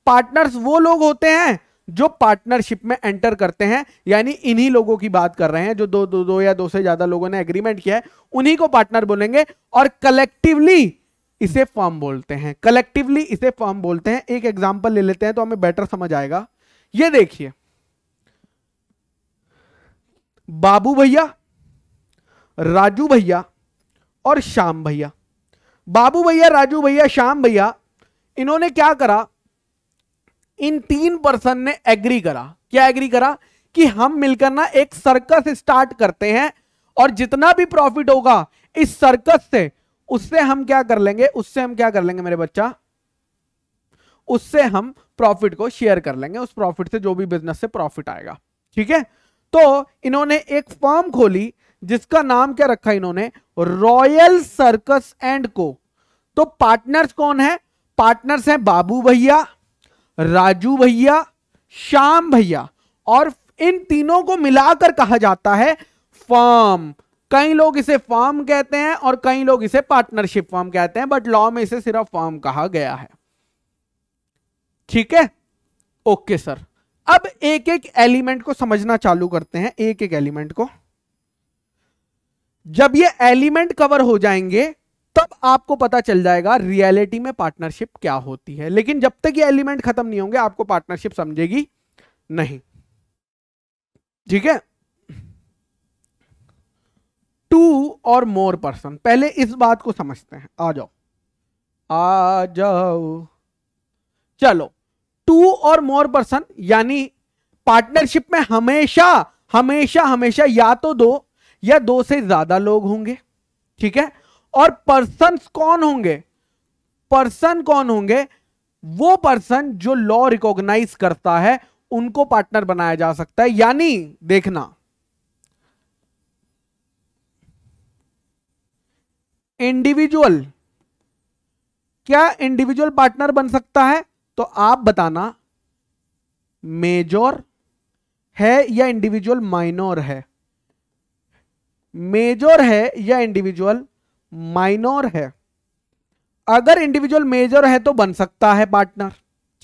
पार्टनर्स वो लोग होते हैं जो पार्टनरशिप में एंटर करते हैं यानी इन्हीं लोगों की बात कर रहे हैं जो दो दो दो या दो से ज्यादा लोगों ने एग्रीमेंट किया है उन्हीं को पार्टनर बोलेंगे और कलेक्टिवली इसे फॉर्म बोलते हैं कलेक्टिवली इसे फॉर्म बोलते हैं एक एग्जाम्पल ले लेते हैं तो हमें बेटर समझ आएगा ये देखिए बाबू भैया राजू भैया और श्याम भैया बाबू भैया राजू भैया श्याम भैया इन्होंने क्या करा इन तीन पर्सन ने एग्री करा क्या एग्री करा कि हम मिलकर ना एक सर्कस स्टार्ट करते हैं और जितना भी प्रॉफिट होगा इस सर्कस से उससे हम क्या कर लेंगे उससे हम क्या कर लेंगे मेरे बच्चा उससे हम प्रॉफिट को शेयर कर लेंगे उस प्रॉफिट से जो भी बिजनेस से प्रॉफिट आएगा ठीक है तो इन्होंने एक फॉर्म खोली जिसका नाम क्या रखा इन्होंने रॉयल सर्कस एंड को तो पार्टनर्स कौन है पार्टनर्स हैं बाबू भैया राजू भैया श्याम भैया और इन तीनों को मिलाकर कहा जाता है फॉर्म कई लोग इसे फॉर्म कहते हैं और कई लोग इसे पार्टनरशिप फॉर्म कहते हैं बट लॉ में इसे सिर्फ फॉर्म कहा गया है ठीक है ओके सर अब एक एक एलिमेंट को समझना चालू करते हैं एक एक एलिमेंट को जब ये एलिमेंट कवर हो जाएंगे तब आपको पता चल जाएगा रियलिटी में पार्टनरशिप क्या होती है लेकिन जब तक ये एलिमेंट खत्म नहीं होंगे आपको पार्टनरशिप समझेगी नहीं ठीक है टू और मोर पर्सन पहले इस बात को समझते हैं आ जाओ आ जाओ चलो टू और मोर पर्सन यानी पार्टनरशिप में हमेशा हमेशा हमेशा या तो दो या दो से ज्यादा लोग होंगे ठीक है और पर्सन कौन होंगे पर्सन कौन होंगे वो पर्सन जो लॉ रिकॉग्नाइज करता है उनको पार्टनर बनाया जा सकता है यानी देखना इंडिविजुअल क्या इंडिविजुअल पार्टनर बन सकता है तो आप बताना मेजोर है या इंडिविजुअल माइनोर है मेजोर है या इंडिविजुअल माइनोर है अगर इंडिविजुअल मेजर है तो बन सकता है पार्टनर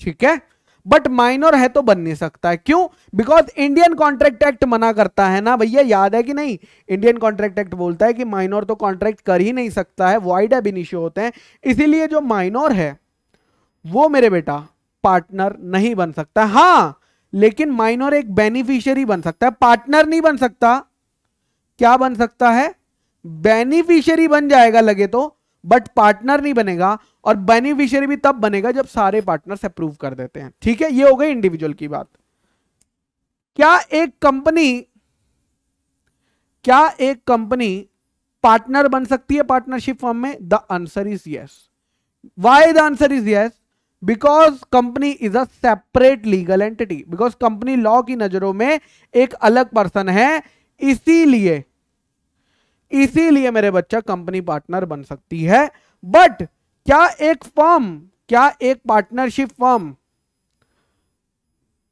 ठीक है बट माइनर है तो बन नहीं सकता है क्यों बिकॉज इंडियन कॉन्ट्रैक्ट एक्ट मना करता है ना भैया याद है कि नहीं इंडियन कॉन्ट्रैक्ट एक्ट बोलता है कि माइनर तो कॉन्ट्रैक्ट कर ही नहीं सकता है वाइड एब इश्यू होते हैं इसीलिए जो माइनर है वो मेरे बेटा पार्टनर नहीं बन सकता हां लेकिन माइनर एक बेनिफिशियरी बन सकता है पार्टनर नहीं बन सकता क्या बन सकता है बेनिफिशियरी बन जाएगा लगे तो बट पार्टनर नहीं बनेगा और बेनिफिशियरी भी तब बनेगा जब सारे पार्टनर अप्रूव कर देते हैं ठीक है ये हो गई इंडिविजुअल की बात क्या एक कंपनी क्या एक कंपनी पार्टनर बन सकती है पार्टनरशिप फॉर्म में the answer is yes why the answer is yes because company is a separate legal entity because company law की नजरों में एक अलग पर्सन है इसीलिए इसीलिए मेरे बच्चा कंपनी पार्टनर बन सकती है बट क्या एक फर्म क्या एक पार्टनरशिप फर्म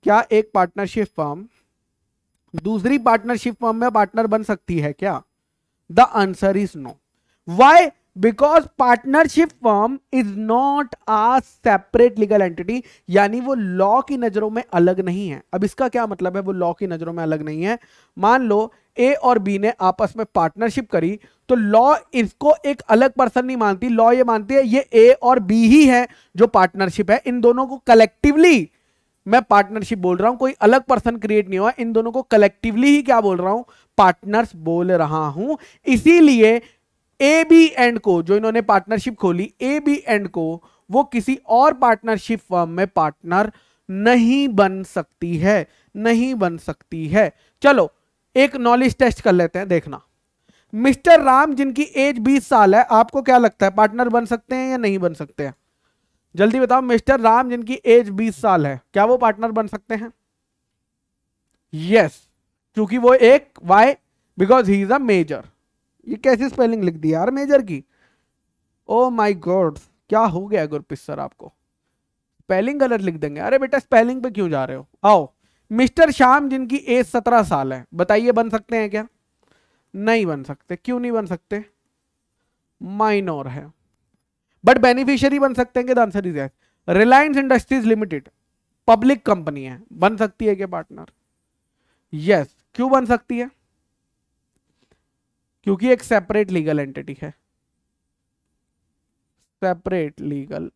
क्या एक पार्टनरशिप फर्म दूसरी पार्टनरशिप फर्म में पार्टनर बन सकती है क्या the answer is no why because partnership firm is not a separate legal entity यानी वो लॉ की नजरों में अलग नहीं है अब इसका क्या मतलब है वो लॉ की नजरों में अलग नहीं है मान लो ए और बी ने आपस में पार्टनरशिप करी तो लॉ इसको एक अलग पर्सन नहीं मानती लॉ ये मानती है ये ए और बी ही है जो पार्टनरशिप है इन दोनों को कलेक्टिवली मैं पार्टनरशिप बोल रहा हूं कोई अलग पर्सन क्रिएट नहीं हुआ इन दोनों को कलेक्टिवली ही क्या बोल रहा हूं पार्टनर्स बोल रहा हूं इसीलिए ए बी एंड को जो इन्होंने पार्टनरशिप खोली ए बी एंड को वो किसी और पार्टनरशिप फर्म में पार्टनर नहीं बन सकती है नहीं बन सकती है चलो एक नॉलेज टेस्ट कर लेते हैं देखना मिस्टर राम जिनकी एज 20 साल है आपको क्या लगता है पार्टनर बन सकते हैं या नहीं बन सकते हैं जल्दी बताओ मिस्टर राम जिनकी एज 20 साल है क्या वो पार्टनर बन सकते हैं यस क्योंकि वो एक why because he is a major ये कैसी स्पेलिंग लिख दी यार मेजर की ओ माय गॉड क्या हो गया गुरप्रीत सर आपको स्पेलिंग गलत लिख देंगे अरे बेटा स्पेलिंग पे क्यों जा रहे हो आओ मिस्टर श्याम जिनकी एज सत्रह साल है बताइए बन सकते हैं क्या नहीं बन सकते क्यों नहीं बन सकते माइनोर है बट बेनिफिशियरी बन सकते हैं कि answer is Reliance Industries Limited public company है बन सकती है क्या पार्टनर यस yes. क्यों बन सकती है क्योंकि एक सेपरेट लीगल एंटिटी है separate legal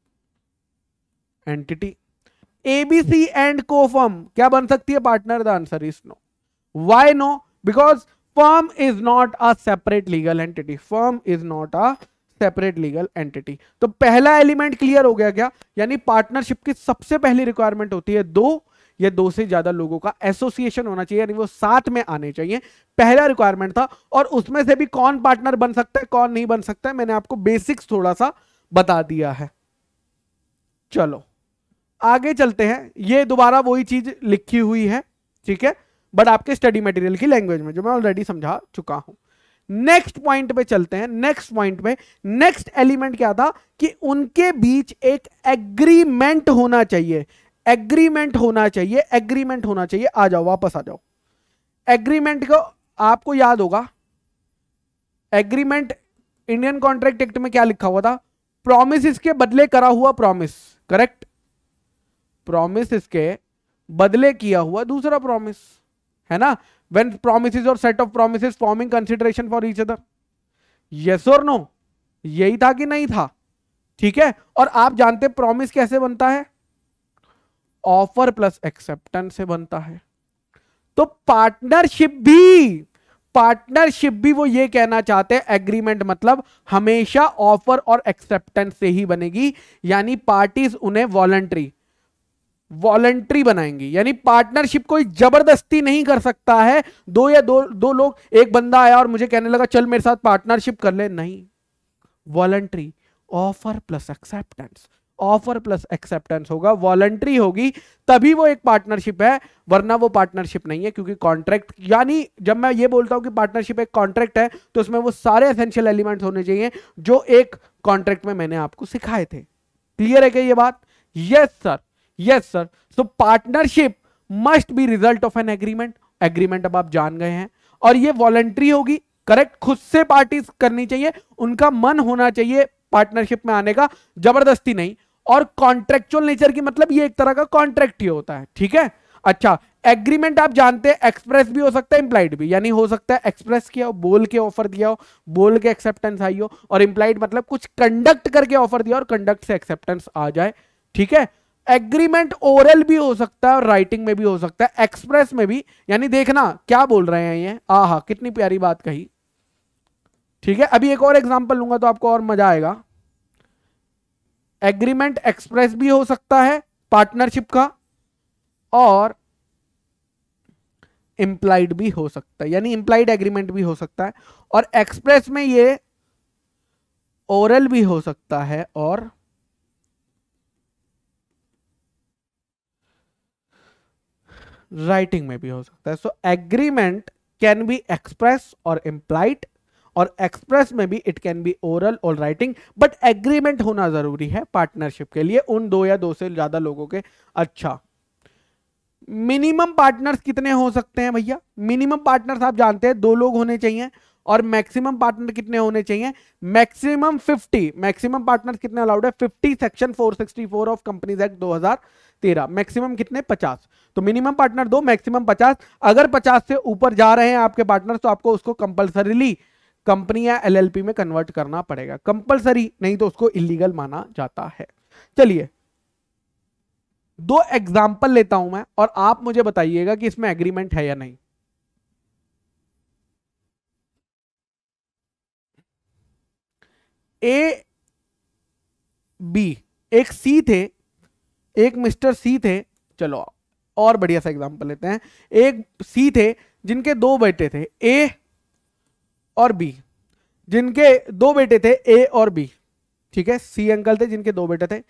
entity ABC and co firm क्या बन सकती है partner the answer is no why no because firm is not a separate legal entity firm is not a separate legal entity तो पहला element clear हो गया क्या यानी पार्टनरशिप की सबसे पहली रिक्वायरमेंट होती है दो या दो से ज्यादा लोगों का एसोसिएशन होना चाहिए यानी वो साथ में आने चाहिए पहला रिक्वायरमेंट था और उसमें से भी कौन पार्टनर बन सकता है कौन नहीं बन सकता है मैंने आपको बेसिक्स थोड़ा सा बता दिया है चलो आगे चलते हैं ये दोबारा वही चीज लिखी हुई है ठीक है बट आपके स्टडी मटेरियल की लैंग्वेज में जो मैं ऑलरेडी समझा चुका हूं नेक्स्ट पॉइंट पे चलते हैं नेक्स्ट पॉइंट पे नेक्स्ट एलिमेंट क्या था कि उनके बीच एक एग्रीमेंट होना चाहिए एग्रीमेंट होना चाहिए एग्रीमेंट होना चाहिए आ जाओ वापस आ जाओ एग्रीमेंट को आपको याद होगा एग्रीमेंट इंडियन कॉन्ट्रैक्ट एक्ट में क्या लिखा हुआ था प्रोमिस के बदले करा हुआ प्रोमिस करेक्ट प्रोमिस के बदले किया हुआ दूसरा प्रोमिस है ना when promise or set of promise forming consideration for each other yes और नो यही था कि नहीं था ठीक है और आप जानते प्रॉमिस कैसे बनता है ऑफर प्लस एक्सेप्टेंस से बनता है तो पार्टनरशिप भी पार्टनरशिप भी वो ये कहना चाहते हैं एग्रीमेंट मतलब हमेशा ऑफर और एक्सेप्टेंस से ही बनेगी यानी पार्टीज उन्हें वॉलेंट्री वॉलेंट्री बनाएंगी यानी पार्टनरशिप कोई जबरदस्ती नहीं कर सकता है दो या दो दो लोग एक बंदा आया और मुझे कहने लगा चल मेरे साथ पार्टनरशिप कर ले नहीं voluntary offer plus acceptance offer plus acceptance होगा वॉलेंट्री होगी तभी वो एक पार्टनरशिप है वरना वो पार्टनरशिप नहीं है क्योंकि कॉन्ट्रैक्ट यानी जब मैं ये बोलता हूं कि पार्टनरशिप एक कॉन्ट्रैक्ट है तो उसमें वो सारे एसेंशियल एलिमेंट्स होने चाहिए जो एक कॉन्ट्रैक्ट में मैंने आपको सिखाए थे क्लियर है क्या ये बात yes yes, sir yes sir so partnership must be result of an agreement agreement अब आप जान गए हैं और ये वॉलेंट्री होगी करेक्ट खुद से पार्टी करनी चाहिए उनका मन होना चाहिए पार्टनरशिप में आने का जबरदस्ती नहीं और कॉन्ट्रेक्चुअल नेचर की मतलब ये एक तरह का कॉन्ट्रैक्ट ही होता है ठीक है अच्छा एग्रीमेंट आप जानते हैं एक्सप्रेस भी हो सकता है इंप्लाइड भी यानी हो सकता है एक्सप्रेस किया हो बोल के ऑफर दिया हो बोल के एक्सेप्टेंस आई हो और इंप्लाइड मतलब कुछ कंडक्ट करके ऑफर दिया और कंडक्ट से एक्सेप्टेंस आ जाए ठीक है एग्रीमेंट ओरल भी हो सकता है और राइटिंग में भी हो सकता है एक्सप्रेस में भी यानी देखना क्या बोल रहे हैं ये आहा कितनी प्यारी बात कही ठीक है अभी एक और एग्जांपल लूंगा तो आपको और मजा आएगा एग्रीमेंट एक्सप्रेस भी हो सकता है पार्टनरशिप का और इंप्लाइड भी हो सकता है यानी इंप्लाइड एग्रीमेंट भी हो सकता है और एक्सप्रेस में ये ओरल भी हो सकता है और राइटिंग में भी हो सकता है so agreement can be express or implied or express में भी it can be oral or writing but agreement होना जरूरी है पार्टनरशिप के लिए उन दो या दो से ज्यादा लोगों के अच्छा मिनिमम पार्टनर्स कितने हो सकते हैं भैया मिनिमम पार्टनर्स आप जानते हैं दो लोग होने चाहिए और मैक्सिमम पार्टनर कितने होने चाहिए मैक्सिमम 50 मैक्सिमम पार्टनर कितने अलाउड है 50 सेक्शन 464 ऑफ कंपनीज एक्ट तेरह मैक्सिमम कितने पचास तो मिनिमम पार्टनर दो मैक्सिमम पचास अगर पचास से ऊपर जा रहे हैं आपके पार्टनर तो आपको उसको कंपल्सरीली कंपनी या एलएलपी में कन्वर्ट करना पड़ेगा कंपलसरी नहीं तो उसको इलीगल माना जाता है चलिए दो एग्जाम्पल लेता हूं मैं और आप मुझे बताइएगा कि इसमें एग्रीमेंट है या नहीं ए बी एक सी थे एक मिस्टर सी थे चलो और बढ़िया सा एग्जाम्पल लेते हैं एक सी थे जिनके दो बेटे थे ए और बी जिनके दो बेटे थे ए और बी ठीक है सी अंकल थे जिनके दो बेटे थे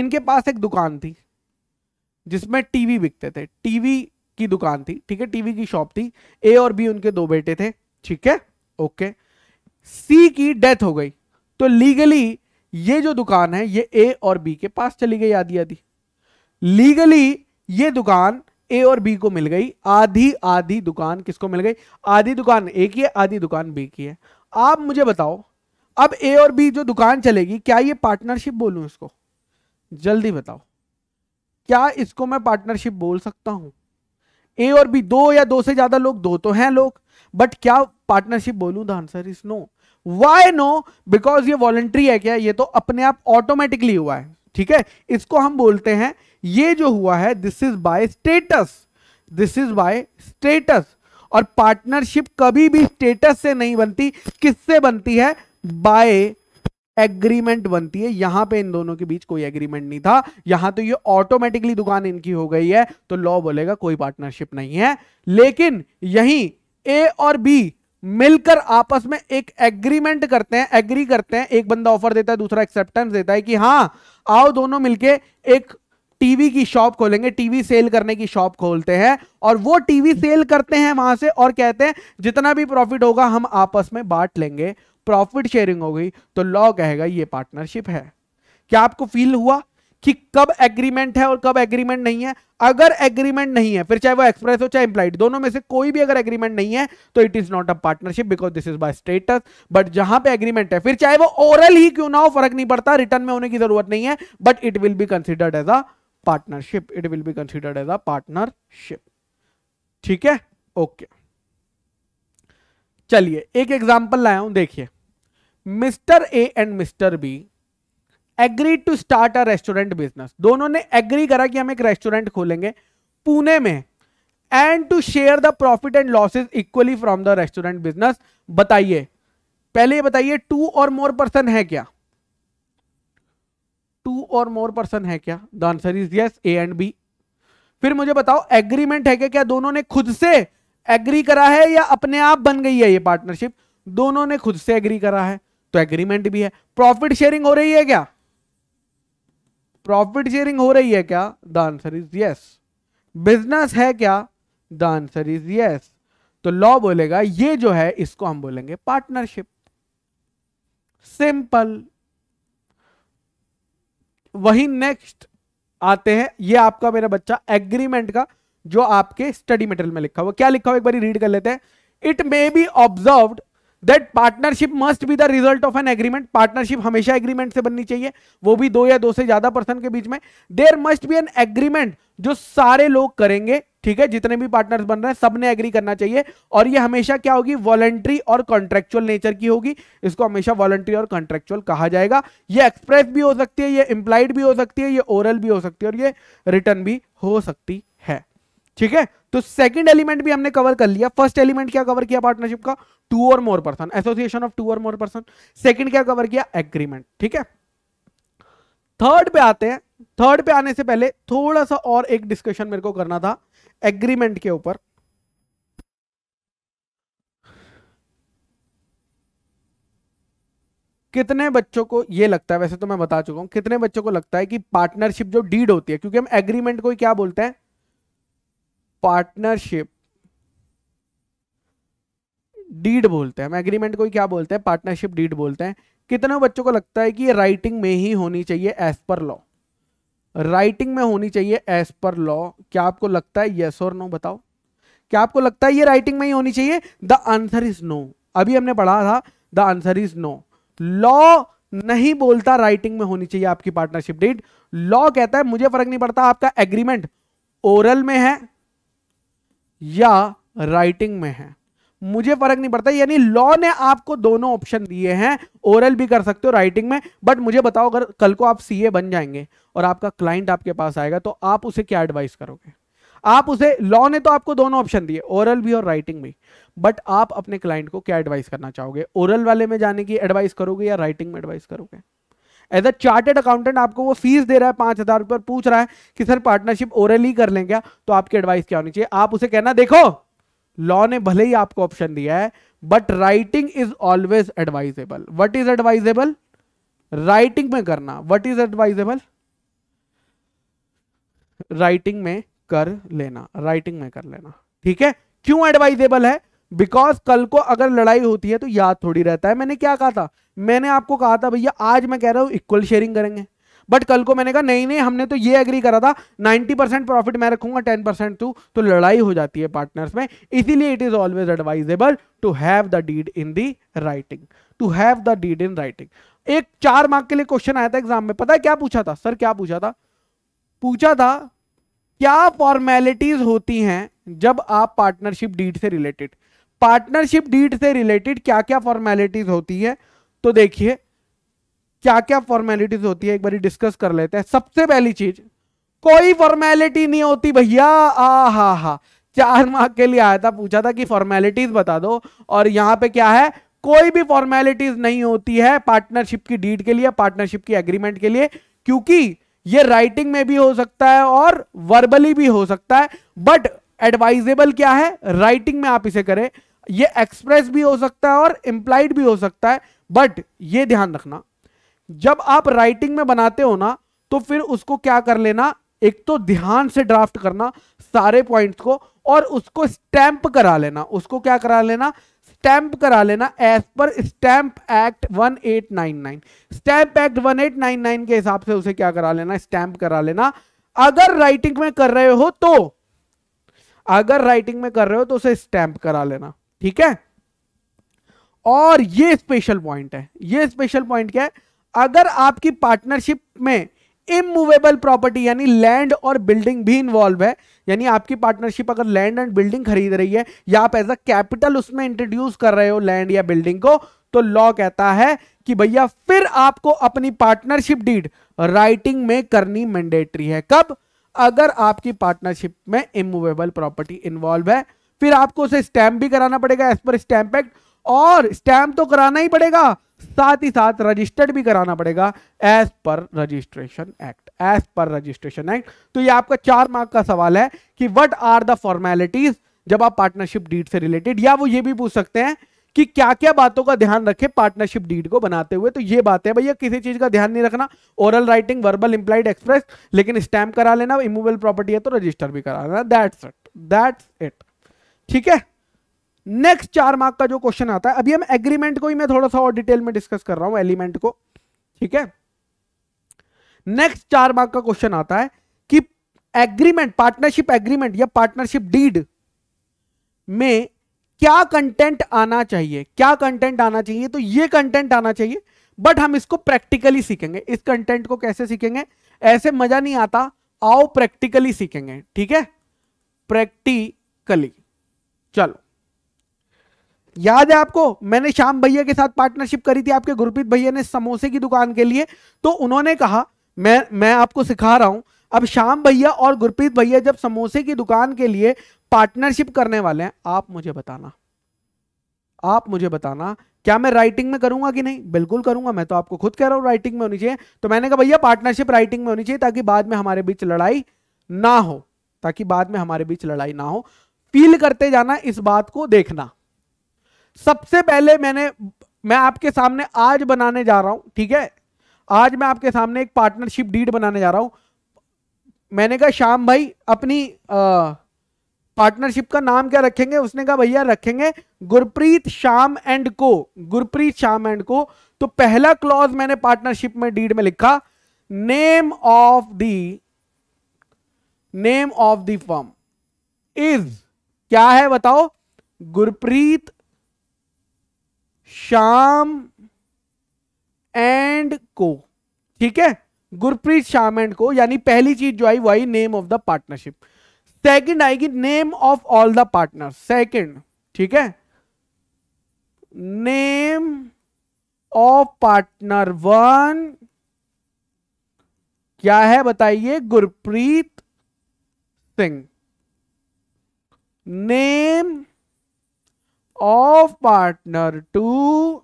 इनके पास एक दुकान थी जिसमें टीवी बिकते थे टीवी की दुकान थी ठीक है टीवी की शॉप थी ए और बी उनके दो बेटे थे ठीक है ओके सी की डेथ हो गई तो लीगली ये जो दुकान है ये ए और बी के पास चली गई आधी आधी लीगली ये दुकान ए और बी को मिल गई आधी आधी दुकान किसको मिल गई आधी दुकान ए की है आधी दुकान बी की है आप मुझे बताओ अब ए और बी जो दुकान चलेगी क्या ये पार्टनरशिप बोलूं इसको जल्दी बताओ क्या इसको मैं पार्टनरशिप बोल सकता हूं ए और बी दो या दो से ज्यादा लोग दो तो हैं लोग बट क्या पार्टनरशिप बोलूं the answer is no why no because ये वॉलेंट्री है क्या ये तो अपने आप ऑटोमेटिकली हुआ है ठीक है इसको हम बोलते हैं ये जो हुआ है this is by status this is by status और पार्टनरशिप कभी भी स्टेटस से नहीं बनती किससे बनती है बाय एग्रीमेंट बनती है यहां पे इन दोनों के बीच कोई एग्रीमेंट नहीं था यहां तो ये ऑटोमेटिकली दुकान इनकी हो गई है तो लॉ बोलेगा कोई पार्टनरशिप नहीं है लेकिन यही ए और बी मिलकर आपस में एक एग्रीमेंट करते हैं एग्री करते हैं एक बंदा ऑफर देता है दूसरा एक्सेप्टेंस देता है कि हाँ आओ दोनों मिलके एक टीवी की शॉप खोलेंगे टीवी सेल करने की शॉप खोलते हैं और वो टीवी सेल करते हैं वहां से और कहते हैं जितना भी प्रॉफिट होगा हम आपस में बांट लेंगे प्रॉफिट शेयरिंग हो गई तो लॉ कहेगा ये पार्टनरशिप है क्या आपको फील हुआ कि कब एग्रीमेंट है और कब एग्रीमेंट नहीं है अगर एग्रीमेंट नहीं है फिर चाहे वो एक्सप्रेस हो चाहे इंप्लाइड दोनों में से कोई भी अगर एग्रीमेंट नहीं है तो it is not a partnership because this is by status but जहां पे एग्रीमेंट है फिर चाहे वो ओरल ही क्यों ना हो फर्क नहीं पड़ता रिटर्न में होने की जरूरत नहीं है but it will be considered as a partnership it will be considered as a partnership ठीक है ओके चलिए एक एग्जांपल लाया हूं देखिए mister A and mister B agree to start a restaurant business दोनों ने एग्री करा कि हम एक रेस्टोरेंट खोलेंगे पुणे में and to share the profit and losses equally from the restaurant business बताइए पहले बताइए टू और मोर पर्सन है क्या टू और मोर पर्सन है क्या the answer is yes A and B फिर मुझे बताओ एग्रीमेंट है क्या क्या दोनों ने खुद से एग्री करा है या अपने आप बन गई है ये पार्टनरशिप दोनों ने खुद से एग्री करा है तो एग्रीमेंट भी है प्रॉफिट शेयरिंग हो रही है क्या प्रॉफिट शेयरिंग हो रही है क्या the answer is yes business है क्या द आंसर इज यस तो लॉ बोलेगा ये जो है इसको हम बोलेंगे पार्टनरशिप सिंपल वही नेक्स्ट आते हैं ये आपका मेरा बच्चा एग्रीमेंट का जो आपके स्टडी मटेरियल में लिखा हुआ क्या लिखा हुआ एक बार रीड कर लेते हैं it may be observe that partnership must be the result of an agreement partnership हमेशा एग्रीमेंट से बननी चाहिए वो भी दो या दो से ज्यादा पर्सन के बीच में there must be an agreement जो सारे लोग करेंगे ठीक है जितने भी पार्टनर्स बन रहे हैं सबने एग्री करना चाहिए और ये हमेशा क्या होगी वॉलेंट्री और कॉन्ट्रेक्चुअल नेचर की होगी इसको हमेशा वॉलेंट्री और कॉन्ट्रेक्चुअल कहा जाएगा ये एक्सप्रेस भी हो सकती है ये इंप्लाइड भी हो सकती है ये ओरल भी हो सकती है और ये रिटर्न भी हो सकती है ठीक है तो सेकंड एलिमेंट भी हमने कवर कर लिया फर्स्ट एलिमेंट क्या कवर किया पार्टनरशिप का two or more person association of two or more person second क्या कवर किया एग्रीमेंट ठीक है थर्ड पे आते हैं थर्ड पे आने से पहले थोड़ा सा और एक डिस्कशन मेरे को करना था एग्रीमेंट के ऊपर कितने बच्चों को ये लगता है वैसे तो मैं बता चुका हूं कितने बच्चों को लगता है कि पार्टनरशिप जो डीड होती है क्योंकि हम एग्रीमेंट को क्या बोलते हैं पार्टनरशिप डीड बोलते हैं हम एग्रीमेंट को क्या बोलते हैं पार्टनरशिप डीड बोलते हैं कितने बच्चों को लगता है कि ये राइटिंग में ही होनी चाहिए एज पर लॉ राइटिंग में होनी चाहिए एज पर लॉ क्या आपको लगता है यस और नो बताओ क्या आपको लगता है ये राइटिंग में ही होनी चाहिए द आंसर इज नो अभी हमने पढ़ा था the answer is no law नहीं बोलता राइटिंग में होनी चाहिए आपकी पार्टनरशिप डेट लॉ कहता है मुझे फर्क नहीं पड़ता आपका एग्रीमेंट ओरल में है या राइटिंग में है मुझे फर्क नहीं पड़ता यानी लॉ ने आपको दोनों ऑप्शन दिए हैं ओरल भी कर सकते हो राइटिंग में बट मुझे बताओ अगर कल को आप सीए बन जाएंगे और आपका क्लाइंट आपके पास आएगा तो आप उसे क्या एडवाइस करोगे आप उसे लॉ ने तो आपको दोनों ऑप्शन दिए ओरल भी और राइटिंग भी बट आप अपने क्लाइंट को क्या एडवाइस करना चाहोगे ओरल वाले में जाने की एडवाइस करोगे या राइटिंग में एडवाइस करोगे एज अ चार्टेड अकाउंटेंट आपको वो फीस दे रहा है पांच हजार रुपये पूछ रहा है कि सर पार्टनरशिप ओरल ही कर लें क्या तो आपकी एडवाइस क्या होनी चाहिए आप उसे कहना देखो लॉ ने भले ही आपको ऑप्शन दिया है but writing is always advisable what is advisable writing में करना वट इज एडवाइजेबल राइटिंग में कर लेना राइटिंग में कर लेना ठीक है क्यों एडवाइजेबल है बिकॉज कल को अगर लड़ाई होती है तो याद थोड़ी रहता है मैंने क्या कहा था मैंने आपको कहा था भैया आज मैं कह रहा हूं इक्वल शेयरिंग करेंगे बट कल को मैंने कहा नहीं नहीं हमने तो ये एग्री करा था 90 परसेंट प्रॉफिट मैं रखूंगा टेन परसेंट तू तो लड़ाई हो जाती है पार्टनर्स में इसीलिए it is always advisable to have the deed in the writing to have the deed in writing एक चार मार्क के लिए क्वेश्चन आया था एग्जाम में पता है क्या पूछा था सर क्या पूछा था पूछा था क्या फॉर्मेलिटीज होती हैं जब आप पार्टनरशिप डीड से रिलेटेड पार्टनरशिप डीड से रिलेटेड क्या क्या फॉर्मेलिटीज होती है तो देखिए क्या क्या फॉर्मेलिटीज होती है एक बार डिस्कस कर लेते हैं सबसे पहली चीज कोई फॉर्मेलिटी नहीं होती भैया आ हा हा चार मार्क के लिए आया था पूछा था कि फॉर्मेलिटीज बता दो और यहाँ पे क्या है कोई भी फॉर्मेलिटीज नहीं होती है पार्टनरशिप की डीड के लिए पार्टनरशिप की एग्रीमेंट के लिए क्योंकि ये राइटिंग में भी हो सकता है और वर्बली भी हो सकता है बट एडवाइजेबल क्या है राइटिंग में आप इसे करें ये एक्सप्रेस भी हो सकता है और इम्प्लाइड भी हो सकता है बट ये ध्यान रखना जब आप राइटिंग में बनाते हो ना तो फिर उसको क्या कर लेना एक तो ध्यान से ड्राफ्ट करना सारे पॉइंट्स को और उसको स्टैंप करा लेना उसको क्या करा लेना स्टैंप करा लेना as per stamp act 1899 stamp act 1899 के हिसाब से उसे क्या करा लेना स्टैंप करा लेना अगर राइटिंग में कर रहे हो तो अगर राइटिंग में कर रहे हो तो उसे स्टैंप करा लेना ठीक है और ये स्पेशल पॉइंट है ये स्पेशल पॉइंट क्या है अगर आपकी पार्टनरशिप में इमूवेबल प्रॉपर्टी यानी लैंड और बिल्डिंग भी इन्वॉल्व है यानी आपकी पार्टनरशिप अगर लैंड एंड बिल्डिंग खरीद रही है या आप एज अ कैपिटल उसमें इंट्रोड्यूस कर रहे हो लैंड या बिल्डिंग को तो लॉ कहता है कि भैया फिर आपको अपनी पार्टनरशिप डीड राइटिंग में करनी मैंडेटरी है कब अगर आपकी पार्टनरशिप में इमूवेबल प्रॉपर्टी इन्वॉल्व है फिर आपको उसे स्टैंप भी कराना पड़ेगा एज पर स्टैम्प एक्ट और स्टैंप तो कराना ही पड़ेगा साथ ही साथ रजिस्टर्ड भी कराना पड़ेगा as per registration act as per registration act तो ये आपका चार मार्क का सवाल है कि वट आर द फॉर्मेलिटीज जब आप पार्टनरशिप डीड से रिलेटेड या वो ये भी पूछ सकते हैं कि क्या क्या बातों का ध्यान रखें पार्टनरशिप डीड को बनाते हुए तो ये है भैया किसी चीज का ध्यान नहीं रखना oral writing verbal implied express लेकिन स्टैम्प करा लेना इमूवेबल प्रॉपर्टी है तो रजिस्टर भी करा लेना दैट्स इट दैट्स इट ठीक है नेक्स्ट चार मार्क का जो क्वेश्चन आता है अभी हम एग्रीमेंट को ही मैं थोड़ा सा और डिटेल में डिस्कस कर रहा हूं एलिमेंट को ठीक है नेक्स्ट चार मार्क का क्वेश्चन आता है कि एग्रीमेंट पार्टनरशिप एग्रीमेंट या पार्टनरशिप डीड में क्या कंटेंट आना चाहिए क्या कंटेंट आना चाहिए तो ये कंटेंट आना चाहिए बट हम इसको प्रैक्टिकली सीखेंगे इस कंटेंट को कैसे सीखेंगे ऐसे मजा नहीं आता आओ प्रैक्टिकली सीखेंगे ठीक है प्रैक्टिकली चलो याद है आपको मैंने शाम भैया के साथ पार्टनरशिप करी थी आपके गुरप्रीत भैया ने समोसे की दुकान के लिए तो उन्होंने कहा मैं मैं आपको सिखा रहा हूं अब श्याम भैया और गुरप्रीत भैया जब समोसे की दुकान के लिए पार्टनरशिप करने वाले हैं आप मुझे बताना आप मुझे बताना क्या मैं राइटिंग में करूंगा कि नहीं बिल्कुल करूंगा मैं तो आपको खुद कह रहा हूं राइटिंग में होनी चाहिए तो मैंने कहा भैया पार्टनरशिप राइटिंग में होनी चाहिए ताकि बाद में हमारे बीच लड़ाई ना हो ताकि बाद में हमारे बीच लड़ाई ना हो फील करते जाना इस बात को देखना सबसे पहले मैंने मैं आपके सामने आज बनाने जा रहा हूं ठीक है आज मैं आपके सामने एक पार्टनरशिप डीड बनाने जा रहा हूं मैंने कहा श्याम भाई अपनी आ, पार्टनरशिप का नाम क्या रखेंगे उसने कहा भैया रखेंगे गुरप्रीत शाम एंड को गुरप्रीत शाम एंड को तो पहला क्लॉज मैंने पार्टनरशिप में डीड में लिखा name of the name of the firm is क्या है बताओ गुरप्रीत शाम एंड को ठीक है गुरप्रीत शाम एंड को यानी पहली चीज जो आई वो आई name of the partnership second आएगी name of all the partner second ठीक है नेम ऑफ पार्टनर वन क्या है बताइए Gurpreet Singh name of partner two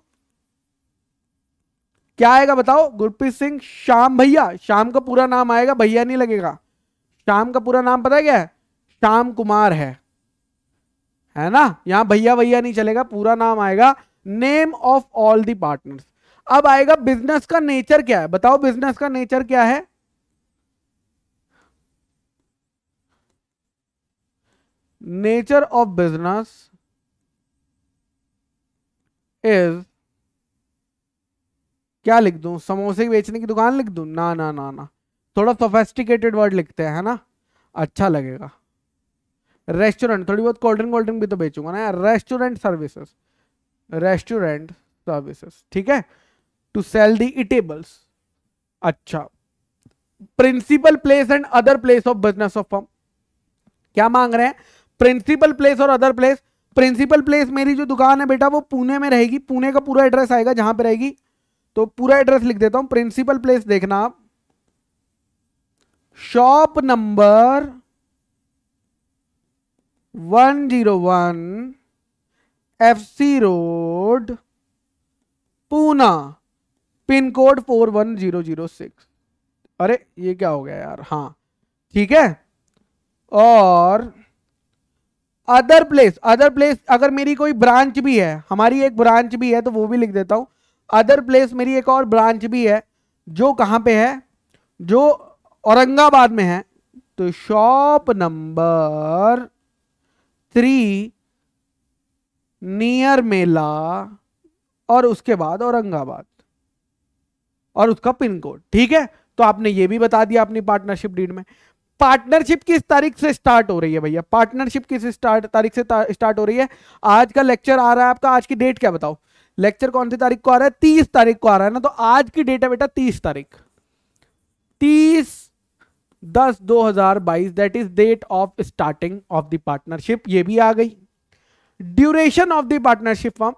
क्या आएगा बताओ गुरप्रीत सिंह श्याम भैया शाम का पूरा नाम आएगा भैया नहीं लगेगा शाम का पूरा नाम पता है क्या है कुमार है है ना यहां भैया भैया नहीं चलेगा पूरा नाम आएगा name of all the partners अब आएगा बिजनेस का नेचर क्या है बताओ बिजनेस का नेचर क्या है नेचर ऑफ बिजनेस इज क्या लिख दू समोसे बेचने की दुकान लिख दू ना ना ना ना थोड़ा सोफेस्टिकेटेड वर्ड लिखते हैं है ना अच्छा लगेगा रेस्टोरेंट थोड़ी बहुत कोल्ड ड्रिंक ड्रिंक भी तो बेचूंगा ना यार रेस्टोरेंट सर्विसेस रेस्टोरेंट सर्विसेस ठीक है टू सेल दी इटेबल्स अच्छा principal place and other place of business of firm क्या मांग रहे हैं प्रिंसिपल प्लेस और अदर प्लेस प्रिंसिपल प्लेस मेरी जो दुकान है बेटा वो पुणे में रहेगी पुणे का पूरा एड्रेस आएगा जहां पर रहेगी तो पूरा एड्रेस लिख देता हूं प्रिंसिपल प्लेस देखना आप shop number one zero one F C road Poona pin code four one zero zero six अरे ये क्या हो गया यार हाँ ठीक है और अदर प्लेस अदर प्लेस अगर मेरी कोई ब्रांच भी है हमारी एक ब्रांच भी है तो वो भी लिख देता हूँ अदर प्लेस मेरी एक और ब्रांच भी है जो कहाँ पे है जो औरंगाबाद में है तो शॉप नंबर थ्री नियर मेला और उसके बाद औरंगाबाद और उसका पिन कोड ठीक है तो आपने ये भी बता दिया अपनी पार्टनरशिप डीड में पार्टनरशिप किस तारीख से स्टार्ट हो रही है भैया पार्टनरशिप किस स्टार्ट तारीख से स्टार्ट हो रही है आज का लेक्चर आ रहा है आपका आज की डेट क्या बताओ लेक्चर कौन सी तारीख को आ रहा है तीस तारीख को आ रहा है ना तो आज की डेट है बेटा तीस तारीख तीस दस दो हजार बाईस that is date of starting of the partnership ये भी आ गई ड्यूरेशन ऑफ द पार्टनरशिप हम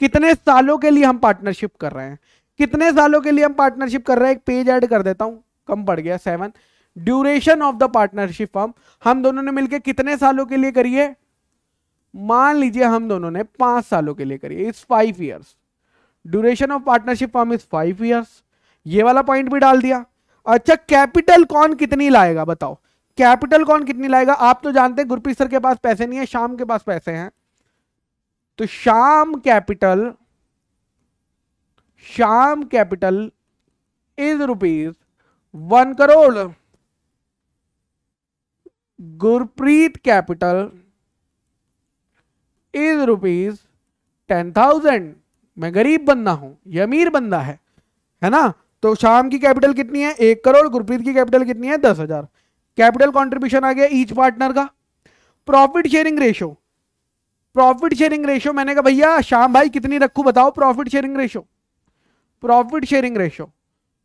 कितने सालों के लिए हम पार्टनरशिप कर रहे हैं कितने सालों के लिए हम पार्टनरशिप कर रहे हैं एक पेज ऐड कर देता हूं कम पड़ गया seven duration of the partnership firm हम दोनों ने मिलकर कितने सालों के लिए करी है मान लीजिए हम दोनों ने पांच सालों के लिए करी है is five years duration of partnership firm is five years ये वाला पॉइंट भी डाल दिया अच्छा कैपिटल कौन कितनी लाएगा बताओ कैपिटल कौन कितनी लाएगा आप तो जानते हैं गुरप्रीत सर के पास पैसे नहीं है शाम के पास पैसे हैं तो Shyam capital Shyam capital is rupees one crore Gurpreet capital is rupees ten thousand मैं गरीब बंदा हूं ये अमीर बंदा है है ना तो शाम की कैपिटल कितनी है एक करोड़ गुरप्रीत की कैपिटल कितनी है दस हजार कैपिटल कंट्रीब्यूशन आ गया ईच पार्टनर का profit sharing ratio profit sharing ratio मैंने कहा भैया शाम भाई कितनी रखू बताओ profit sharing ratio profit sharing ratio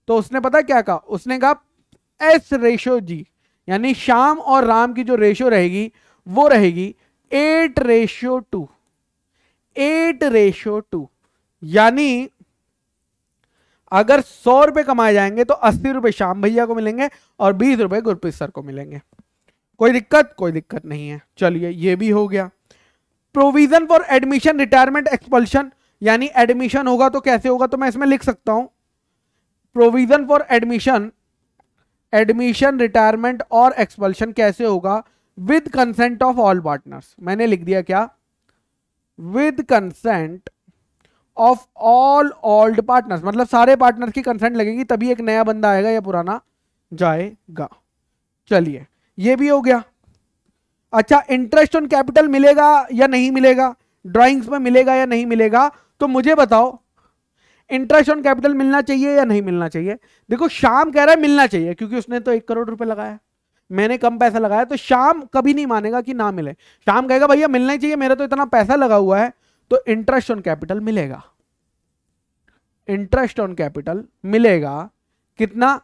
तो उसने पता क्या कहा उसने कहा एस रेशो जी यानी शाम और राम की जो रेशो रहेगी वो रहेगी eight ratio two eight ratio two यानी अगर सौ रुपए कमाए जाएंगे तो अस्सी रुपए श्याम भैया को मिलेंगे और बीस रुपए गुरप्रीत सर को मिलेंगे कोई दिक्कत कोई दिक्कत नहीं है चलिए ये भी हो गया provision for admission retirement expulsion यानी एडमिशन होगा तो कैसे होगा तो मैं इसमें लिख सकता हूं provision for admission admission retirement और एक्सपल्शन कैसे होगा with consent of all partners मैंने लिख दिया क्या with consent of all old partners मतलब सारे पार्टनर्स की कंसेंट लगेगी तभी एक नया बंदा आएगा या पुराना जाएगा चलिए ये भी हो गया अच्छा इंटरेस्ट ऑन कैपिटल मिलेगा या नहीं मिलेगा ड्राइंग्स में मिलेगा या नहीं मिलेगा तो मुझे बताओ इंटरेस्ट ऑन कैपिटल मिलना चाहिए या नहीं मिलना चाहिए देखो शाम कह रहा है मिलना चाहिए क्योंकि उसने तो एक करोड़ रुपए लगाया मैंने कम पैसा लगाया तो शाम कभी नहीं मानेगा कि ना मिले शाम कहेगा भैया मिलना ही चाहिए मेरा तो इतना पैसा लगा हुआ है तो इंटरेस्ट ऑन कैपिटल मिलेगा इंटरेस्ट ऑन कैपिटल मिलेगा कितना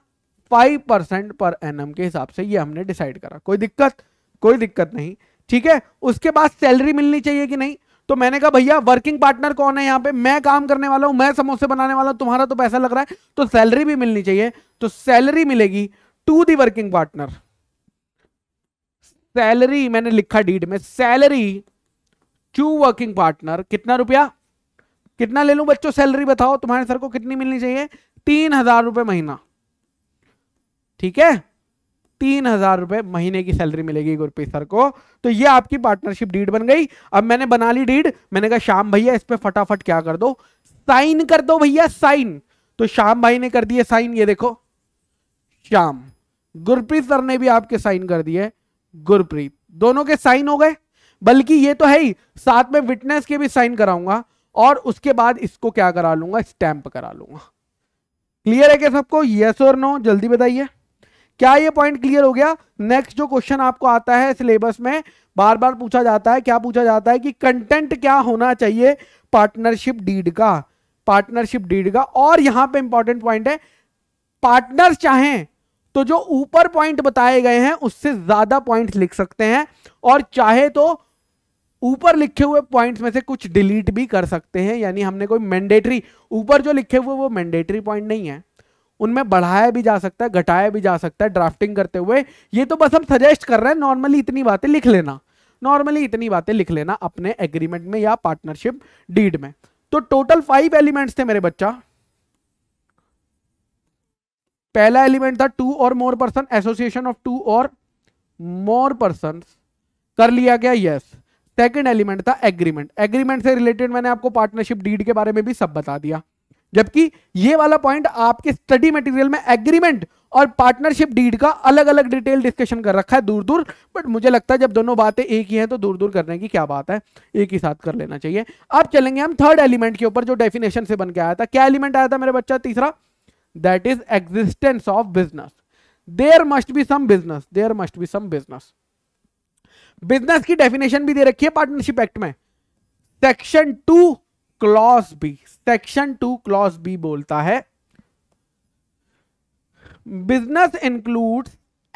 फाइव परसेंट पर एन के हिसाब से ये हमने डिसाइड करा कोई दिक्कत कोई दिक्कत नहीं ठीक है उसके बाद सैलरी मिलनी चाहिए कि नहीं तो मैंने कहा भैया वर्किंग पार्टनर कौन है यहाँ पे मैं काम करने वाला हूं मैं समोसे बनाने वाला हूं तुम्हारा तो पैसा लग रहा है तो सैलरी भी मिलनी चाहिए तो सैलरी मिलेगी to the working partner salary मैंने लिखा डीड में सैलरी टू वर्किंग पार्टनर कितना रुपया कितना ले लू बच्चों सैलरी बताओ तुम्हारे सर को कितनी मिलनी चाहिए तीन हजार रुपये महीना ठीक है तीन हजार रुपए महीने की सैलरी मिलेगी गुरप्रीत सर को तो ये आपकी पार्टनरशिप डीड बन गई अब मैंने बना ली डीड मैंने कहा शाम भैया इस पर फटाफट क्या कर दो साइन कर दो भैया साइन तो शाम भाई ने कर दिए साइन ये देखो शाम गुरप्रीत सर ने भी आपके साइन कर दिए गुरप्रीत दोनों के साइन हो गए बल्कि ये तो है ही साथ में विटनेस के भी साइन कराऊंगा और उसके बाद इसको क्या करा लूंगा स्टैंप करा लूंगा क्लियर है क्या सबको यस और नो जल्दी बताइए क्या ये पॉइंट क्लियर हो गया नेक्स्ट जो क्वेश्चन आपको आता है सिलेबस में बार बार पूछा जाता है क्या पूछा जाता है कि कंटेंट क्या होना चाहिए पार्टनरशिप डीड का पार्टनरशिप डीड का और यहां पे इंपॉर्टेंट पॉइंट है पार्टनर चाहें तो जो ऊपर पॉइंट बताए गए हैं उससे ज्यादा पॉइंट लिख सकते हैं और चाहे तो ऊपर लिखे हुए पॉइंट्स में से कुछ डिलीट भी कर सकते हैं यानी हमने कोई मैंडेटरी ऊपर जो लिखे हुए वो मैंडेटरी पॉइंट नहीं है उनमें बढ़ाया भी जा सकता है घटाया भी जा सकता है ड्राफ्टिंग करते हुए ये तो बस हम सजेस्ट कर रहे हैं नॉर्मली इतनी बातें लिख लेना नॉर्मली इतनी बातें लिख लेना अपने एग्रीमेंट में या पार्टनरशिप डीड में तो टोटल फाइव एलिमेंट्स थे मेरे बच्चा पहला एलिमेंट था two or more person association of two or more person कर लिया गया यस सेकेंड एलिमेंट था एग्रीमेंट एग्रीमेंट से रिलेटेड मैंने आपको पार्टनरशिप डीड के बारे में भी सब बता दिया जबकि ये वाला पॉइंट आपके स्टडी मटेरियल में एग्रीमेंट और पार्टनरशिप डीड का अलग अलग डिटेल डिस्कशन कर रखा है दूर दूर बट मुझे लगता है जब दोनों बातें एक ही हैं तो दूर दूर करने की क्या बात है एक ही साथ कर लेना चाहिए अब चलेंगे हम थर्ड एलिमेंट के ऊपर जो डेफिनेशन से बन के आया था क्या एलिमेंट आया था मेरे बच्चा तीसरा that is existence of business there must be some business there must be some business business की डेफिनेशन भी दे रखी है पार्टनरशिप एक्ट में section two clause B section two clause B बोलता है business include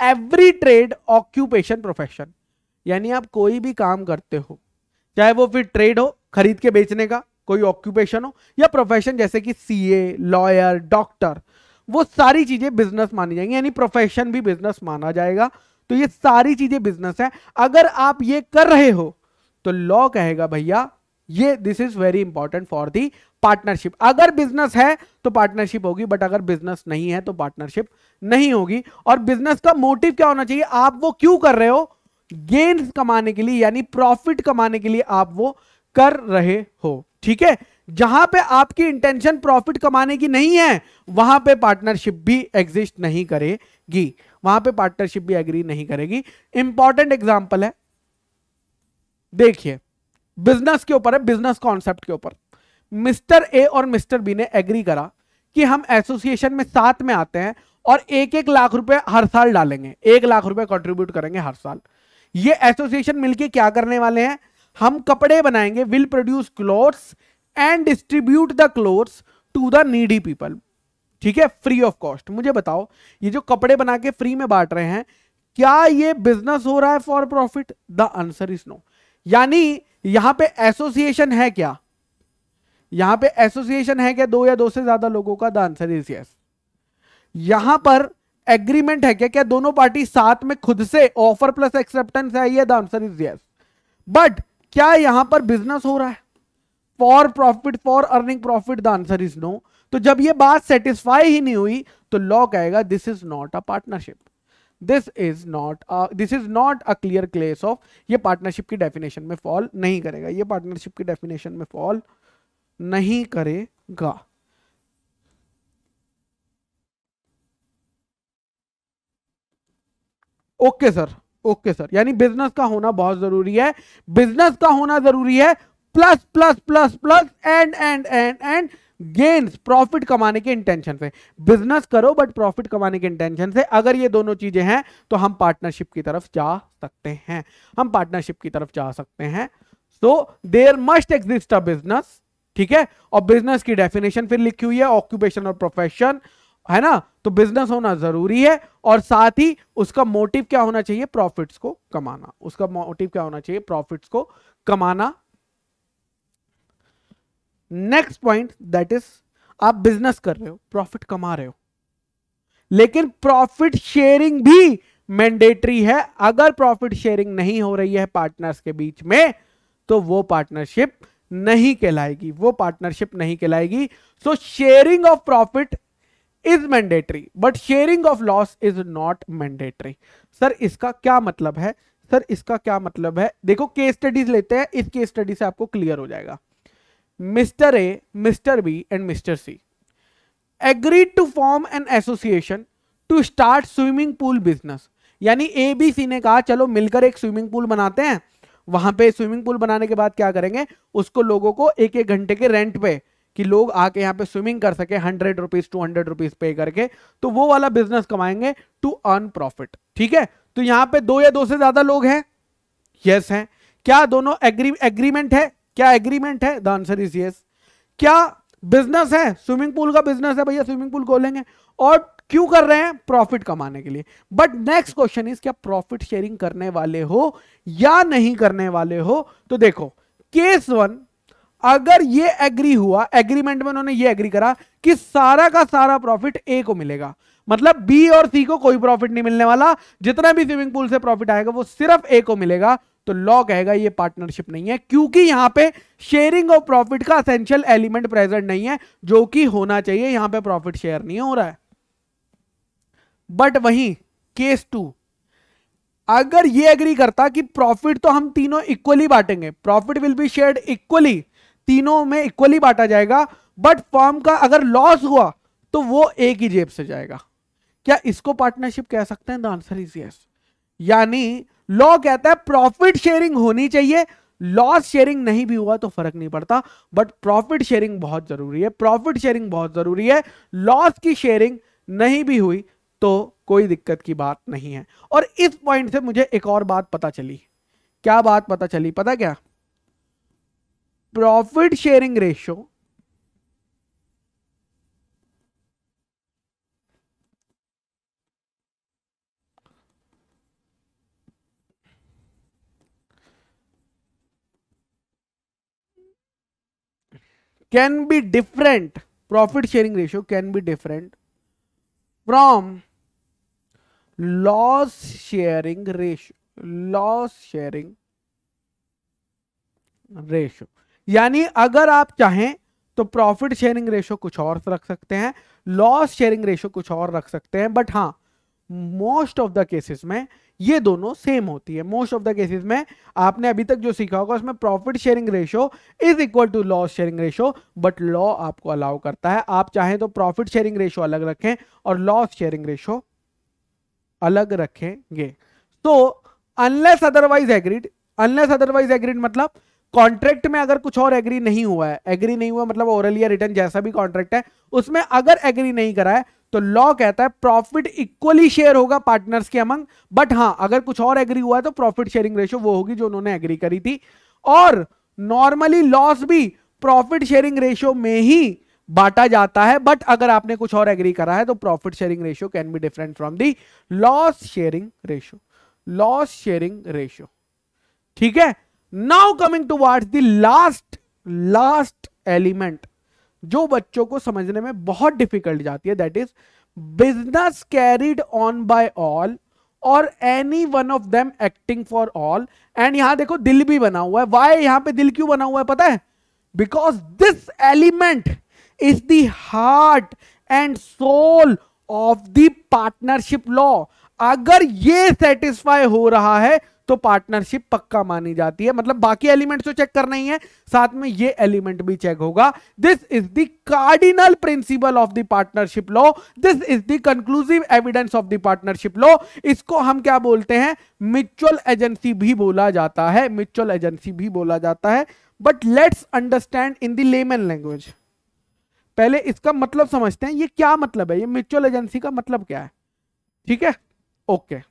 every trade occupation profession यानी आप कोई भी काम करते हो चाहे वो फिर ट्रेड हो खरीद के बेचने का कोई ऑक्यूपेशन हो या प्रोफेशन जैसे कि सीए लॉयर डॉक्टर वो सारी चीजें बिजनेस मानी जाएंगी यानी प्रोफेशन भी बिजनेस माना जाएगा तो ये सारी चीजें बिजनेस है अगर आप ये कर रहे हो तो लॉ कहेगा भैया ये this is very important for the partnership अगर बिजनेस है तो पार्टनरशिप होगी बट अगर बिजनेस नहीं है तो पार्टनरशिप नहीं होगी और बिजनेस का मोटिव क्या होना चाहिए आप वो क्यों कर रहे हो गेन्स कमाने के लिए यानी प्रॉफिट कमाने के लिए आप वो कर रहे हो ठीक है जहां पे आपकी इंटेंशन प्रॉफिट कमाने की नहीं है वहां पे पार्टनरशिप भी एग्जिस्ट नहीं करेगी वहां पे पार्टनरशिप भी एग्री नहीं करेगी इंपॉर्टेंट एग्जाम्पल है देखिए बिजनेस के ऊपर है बिजनेस कॉन्सेप्ट के ऊपर मिस्टर ए और मिस्टर बी ने एग्री करा कि हम एसोसिएशन में साथ में आते हैं और एक एक लाख रुपए हर साल डालेंगे एक लाख रुपए कंट्रीब्यूट करेंगे हर साल ये एसोसिएशन मिलके क्या करने वाले हैं हम कपड़े बनाएंगे will produce clothes and distribute the clothes to the needy people ठीक है फ्री ऑफ कॉस्ट मुझे बताओ ये जो कपड़े बना के फ्री में बांट रहे हैं क्या ये बिजनेस हो रहा है for profit the answer is no यानी यहां पे एसोसिएशन है क्या यहां पे एसोसिएशन है क्या दो या दो से ज्यादा लोगों का द आंसर इज यस यहां पर एग्रीमेंट है क्या क्या दोनों पार्टी साथ में खुद से ऑफर प्लस एक्सेप्टेंस है ये the answer is yes but क्या यहां पर बिजनेस हो रहा है for profit for earning profit the answer is no तो जब ये बात सेटिस्फाई ही नहीं हुई तो लॉ कहेगा this is not a partnership this is not this is not a clear case of ये पार्टनरशिप की डेफिनेशन में फॉल नहीं करेगा ये पार्टनरशिप की डेफिनेशन में फॉल नहीं करेगा okay okay, sir okay okay, sir यानी बिजनेस का होना बहुत जरूरी है बिजनेस का होना जरूरी है plus plus plus plus and and and and gains profit कमाने के इंटेंशन से बिजनेस करो बट प्रॉफिट कमाने के इंटेंशन से अगर ये दोनों चीजें हैं तो हम पार्टनरशिप की तरफ जा सकते हैं हम पार्टनरशिप की तरफ जा सकते हैं so there must exist a business ठीक है और बिजनेस की डेफिनेशन फिर लिखी हुई है ऑक्यूपेशन और प्रोफेशन है ना तो बिजनेस होना जरूरी है और साथ ही उसका मोटिव क्या होना चाहिए प्रॉफिट्स को कमाना उसका मोटिव क्या होना चाहिए प्रॉफिट्स को कमाना नेक्स्ट पॉइंट दैट इज आप बिजनेस कर रहे हो प्रॉफिट कमा रहे हो लेकिन प्रॉफिट शेयरिंग भी मैंडेटरी है अगर प्रॉफिट शेयरिंग नहीं हो रही है पार्टनर्स के बीच में तो वो पार्टनरशिप नहीं कहलाएगी वो पार्टनरशिप नहीं कहलाएगी so sharing of profit is mandatory but sharing of loss is not mandatory sir इसका क्या मतलब है सर इसका क्या मतलब है देखो केस स्टडीज लेते हैं इस केस स्टडी से आपको क्लियर हो जाएगा mister A mister B and mister C agreed to form an association to start swimming pool business यानी ए बी सी ने कहा चलो मिलकर एक स्विमिंग पूल बनाते हैं वहां पे स्विमिंग पूल बनाने के बाद क्या करेंगे उसको लोगों को एक एक घंटे के रेंट पे कि लोग आके यहाँ पे स्विमिंग कर सके hundred rupees two hundred rupees pay करके तो वो वाला बिजनेस कमाएंगे टू अर्न प्रॉफिट ठीक है तो यहाँ पे दो या दो से ज्यादा लोग हैं यस yes हैं क्या दोनों एग्री एग्रीमेंट है क्या एग्रीमेंट है द आंसर इज यस क्या बिजनेस है स्विमिंग पूल का बिजनेस है भैया स्विमिंग पूल खोलेंगे और क्यों कर रहे हैं प्रॉफिट कमाने के लिए बट नेक्स्ट क्वेश्चन इज क्या प्रॉफिट शेयरिंग करने वाले हो या नहीं करने वाले हो तो देखो केस वन अगर ये एग्री हुआ एग्रीमेंट में उन्होंने ये एग्री करा कि सारा का सारा प्रॉफिट ए को मिलेगा मतलब बी और सी को कोई प्रॉफिट नहीं मिलने वाला जितना भी स्विमिंग पूल से प्रॉफिट आएगा वो सिर्फ ए को मिलेगा तो लॉ कहेगा ये पार्टनरशिप नहीं है क्योंकि यहां पे शेयरिंग ऑफ प्रॉफिट का असेंशियल एलिमेंट प्रेजेंट नहीं है जो कि होना चाहिए यहां पे प्रॉफिट शेयर नहीं हो रहा है बट वहीं केस टू अगर ये एग्री करता कि प्रॉफिट तो हम तीनों इक्वली बांटेंगे profit will be share equally तीनों में इक्वली बांटा जाएगा बट फॉर्म का अगर लॉस हुआ तो वो एक ही जेब से जाएगा क्या इसको पार्टनरशिप कह सकते हैं द आंसर इज यस यानी लॉ कहता है प्रॉफिट शेयरिंग होनी चाहिए लॉस शेयरिंग नहीं भी हुआ तो फर्क नहीं पड़ता बट प्रॉफिट शेयरिंग बहुत जरूरी है प्रॉफिट शेयरिंग बहुत जरूरी है लॉस की शेयरिंग नहीं भी हुई तो कोई दिक्कत की बात नहीं है और इस पॉइंट से मुझे एक और बात पता चली क्या बात पता चली पता क्या profit sharing ratio can be different profit sharing ratio can be different from loss sharing ratio loss sharing ratio यानी अगर आप चाहें तो प्रॉफिट शेयरिंग रेशो कुछ और रख सकते हैं लॉस शेयरिंग रेशो कुछ और रख सकते हैं बट हां मोस्ट ऑफ द केसेस में ये दोनों सेम होती है मोस्ट ऑफ द केसेस में आपने अभी तक जो सीखा होगा उसमें profit sharing ratio is equal to loss sharing ratio but law आपको अलाउ करता है आप चाहें तो प्रॉफिट शेयरिंग रेशो अलग रखें और लॉस शेयरिंग रेशो अलग रखेंगे तो unless otherwise agreed unless otherwise agreed मतलब कॉन्ट्रैक्ट में अगर कुछ और एग्री नहीं हुआ है एग्री नहीं हुआ मतलब ओरल या रिटर्न जैसा भी कॉन्ट्रैक्ट है उसमें अगर एग्री नहीं करा है तो लॉ कहता है प्रॉफिट इक्वली शेयर होगा पार्टनर्स के अमंग बट हाँ अगर कुछ और एग्री हुआ है तो प्रॉफिट शेयरिंग रेशियो वो होगी जो उन्होंने एग्री करी थी और नॉर्मली लॉस भी प्रॉफिट शेयरिंग रेशियो में ही बांटा जाता है बट अगर आपने कुछ और एग्री करा है तो profit sharing ratio can be different from the loss sharing ratio loss sharing ratio ठीक है now coming toward the last last element जो बच्चों को समझने में बहुत डिफिकल्ट जाती है that is business carried on by all or any one of them acting for all and यहां देखो दिल भी बना हुआ है वाई यहां पे दिल क्यों बना हुआ है पता है because this element is heart and soul of the partnership law अगर ये सेटिस्फाई हो रहा है तो पार्टनरशिप पक्का मानी जाती है मतलब बाकी एलिमेंट्स तो चेक करना ही है साथ में ये एलिमेंट भी चेक होगा this is the cardinal principle of the partnership law this is the conclusive evidence of the partnership law इसको हम क्या बोलते हैं म्यूचुअल एजेंसी भी बोला जाता है म्यूचुअल एजेंसी भी बोला जाता है but let's understand in the layman language पहले इसका मतलब समझते हैं ये क्या मतलब है ये म्यूचुअल एजेंसी का मतलब क्या है ठीक है ओके okay.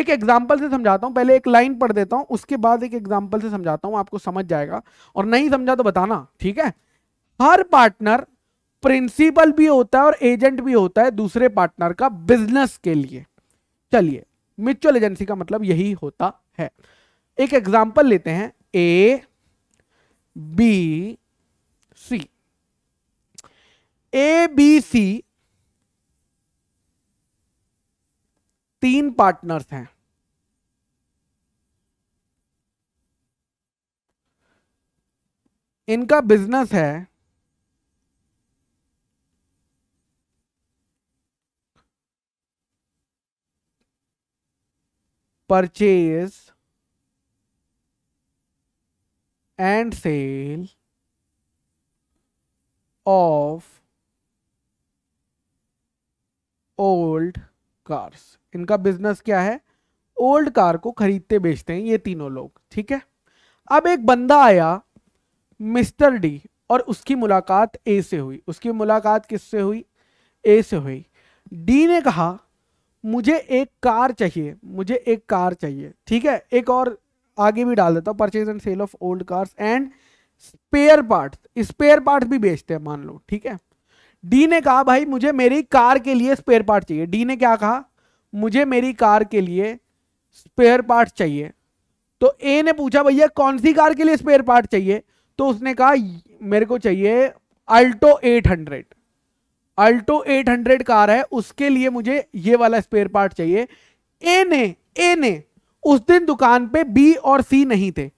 एक एग्जाम्पल से समझाता हूँ पहले एक लाइन पढ़ देता हूँ उसके बाद एक एग्जाम्पल से समझाता हूँ आपको समझ जाएगा और नहीं समझा तो बताना ठीक है हर पार्टनर प्रिंसिपल भी होता है और एजेंट भी होता है दूसरे पार्टनर का बिजनेस के लिए चलिए म्यूचुअल एजेंसी का मतलब यही होता है एक एग्जाम्पल लेते हैं ए बी सी ए बी सी तीन पार्टनर्स हैं इनका बिजनेस है purchase and sale of old cars इनका बिजनेस क्या है ओल्ड कार को खरीदते बेचते हैं ये तीनों लोग ठीक है अब एक बंदा आया मिस्टर डी और उसकी मुलाकात ए से हुई उसकी मुलाकात किससे हुई ए से हुई डी ने कहा मुझे एक कार चाहिए मुझे एक कार चाहिए ठीक है एक और आगे भी डाल देता हूँ purchase and sale of old cars and spare part spare part भी बेचते हैं मान लो ठीक है डी ने कहा भाई मुझे मेरी कार के लिए स्पेयर पार्ट चाहिए डी ने क्या कहा मुझे मेरी कार के लिए स्पेयर पार्ट चाहिए तो ए ने पूछा भैया कौन सी कार के लिए स्पेयर पार्ट चाहिए तो उसने कहा मेरे को चाहिए अल्टो 800 अल्टो एट कार है उसके लिए मुझे ये वाला स्पेयर पार्ट चाहिए ए ने ए ने उस दिन दुकान पे बी और सी नहीं थे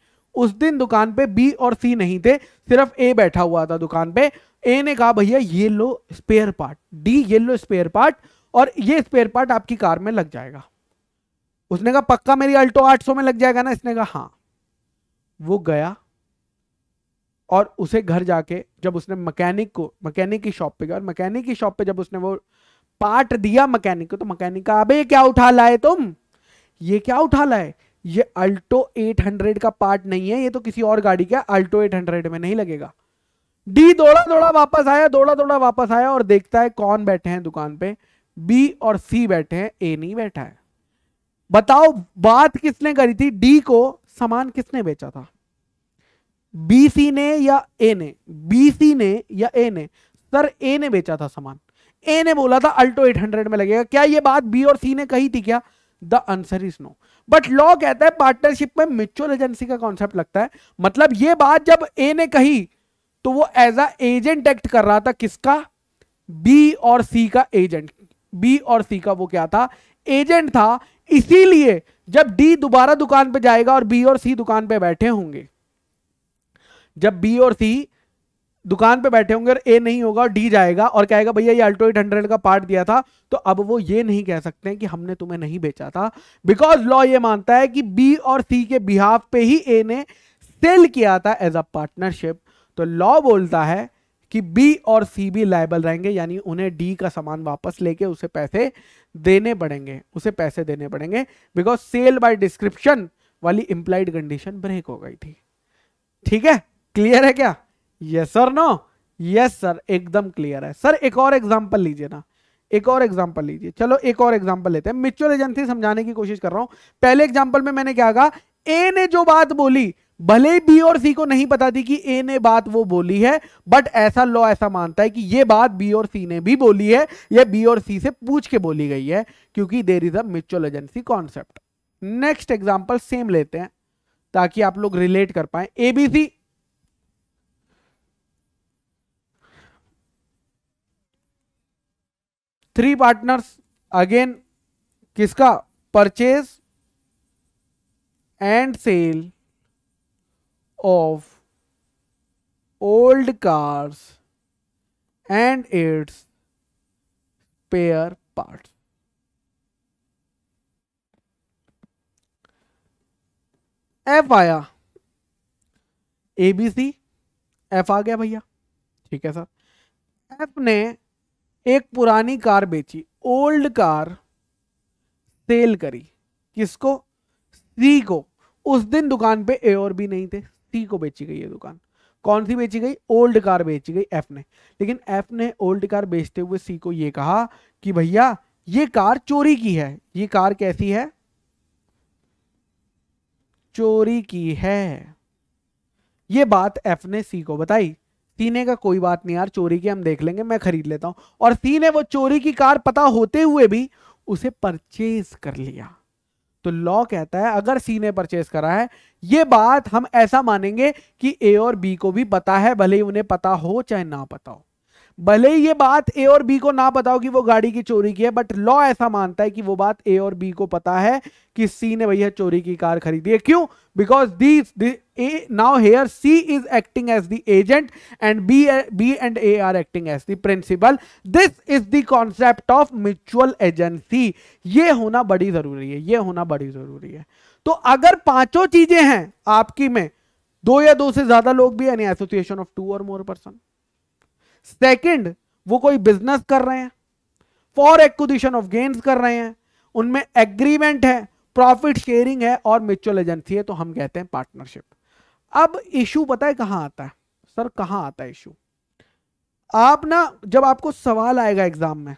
उस दिन दुकान पे बी और सी नहीं थे सिर्फ ए बैठा हुआ था दुकान पे ए ने कहा भैया ये लो स्पेयर पार्ट डी ये लो स्पेयर पार्ट और ये स्पेयर पार्ट आपकी कार में लग जाएगा उसने कहा पक्का मेरी अल्टो 800 में लग जाएगा ना इसने कहा हाँ वो गया और उसे घर जाके जब उसने मकैनिक को मकैनिक की शॉप पे गया और मकैनिक की शॉप पे जब उसने वो पार्ट दिया मकैनिक को तो मकैनिक का अबे क्या उठा लाए तुम ये क्या उठा लाए ये अल्टो 800 का पार्ट नहीं है ये तो किसी और गाड़ी का अल्टो 800 में नहीं लगेगा डी दौड़ा दौड़ा वापस आया दौड़ा दौड़ा वापस आया और देखता है कौन बैठे हैं दुकान पे बी और सी बैठे हैं ए नहीं बैठा है बताओ बात किसने करी थी डी को सामान किसने बेचा था बी सी ने या ए ने बी सी ने या ए ने सर ए ने बेचा था सामान ए ने बोला था अल्टो 800 में लगेगा क्या ये बात बी और सी ने कही थी क्या the answer is no but law कहता है पार्टनरशिप में म्यूचुअल एजेंसी का कॉन्सेप्ट लगता है मतलब ये बात जब ए ने कही तो वो एज अ एजेंट एक्ट कर रहा था किसका बी और सी का एजेंट बी और सी का वो क्या था एजेंट था इसीलिए जब डी दोबारा दुकान पे जाएगा और बी और सी दुकान पे बैठे होंगे जब बी और सी दुकान पे बैठे होंगे और ए नहीं होगा डी जाएगा और कहेगा भैया ये अल्टो एट हंड्रेड का पार्ट दिया था तो अब वो ये नहीं कह सकते हैं कि हमने तुम्हें नहीं बेचा था बिकॉज लॉ ये मानता है कि बी और सी के बिहाफ पे ही ए ने सेल किया था एज अ पार्टनरशिप तो लॉ बोलता है कि बी और सी भी लाइबल रहेंगे यानी उन्हें डी का सामान वापस लेके उसे पैसे देने पड़ेंगे उसे पैसे देने पड़ेंगे बिकॉज सेल बाय डिस्क्रिप्शन वाली इंप्लाइड कंडीशन ब्रेक हो गई थी ठीक है क्लियर है क्या yes sir no yes sir एकदम क्लियर है सर एक और एग्जाम्पल लीजिए ना एक और एग्जाम्पल लीजिए चलो एक और एग्जाम्पल लेते हैं म्यूचुअल एजेंसी समझाने की कोशिश कर रहा हूं पहले एग्जाम्पल में मैंने क्या कहा ए ने जो बात बोली भले ही बी और सी को नहीं पता थी कि ए ने बात वो बोली है बट ऐसा लॉ ऐसा मानता है कि ये बात बी और सी ने भी बोली है या बी और सी से पूछ के बोली गई है क्योंकि there is a mutual agency concept next example same लेते हैं ताकि आप लोग रिलेट कर पाए एबीसी थ्री पार्टनर्स अगेन किसका purchase and sale of old cars and its pair part F आया एबीसी एफ आ गया भैया ठीक है सर एफ ने एक पुरानी कार बेची ओल्ड कार सेल करी किसको सी को उस दिन दुकान पे ए और बी नहीं थे सी को बेची गई ये दुकान कौन सी बेची गई ओल्ड कार बेची गई एफ ने लेकिन एफ ने ओल्ड कार बेचते हुए सी को ये कहा कि भैया ये कार चोरी की है ये कार कैसी है चोरी की है ये बात एफ ने सी को बताई सीने का कोई बात नहीं यार चोरी की हम देख लेंगे मैं खरीद लेता हूं और सी ने वो चोरी की कार पता होते हुए भी उसे परचेज कर लिया तो लॉ कहता है अगर सी ने परचेज करा है ये बात हम ऐसा मानेंगे कि ए और बी को भी पता है भले ही उन्हें पता हो चाहे ना पता हो भले ही ये बात ए और बी को ना पता हो कि वो गाड़ी की चोरी की है बट लॉ ऐसा मानता है कि वो बात ए और बी को पता है कि सी ने भैया चोरी की कार खरीदी है क्यों because the A now here C is acting as the agent and B B and A are acting as the principal this is the concept of mutual agency ये होना बड़ी जरूरी है ये होना बड़ी जरूरी है तो अगर पांचों चीजें हैं आपकी में दो या दो से ज्यादा लोग भी यानी association of two or more person second वो कोई बिजनेस कर रहे हैं फॉर एक्विजिशन ऑफ गेन्स कर रहे हैं उनमें एग्रीमेंट है प्रॉफिट शेयरिंग है और म्यूचुअल एजेंसी है तो हम कहते हैं पार्टनरशिप अब इशू पता है कहां आता है सर कहां आता है इशू आप ना जब आपको सवाल आएगा एग्जाम में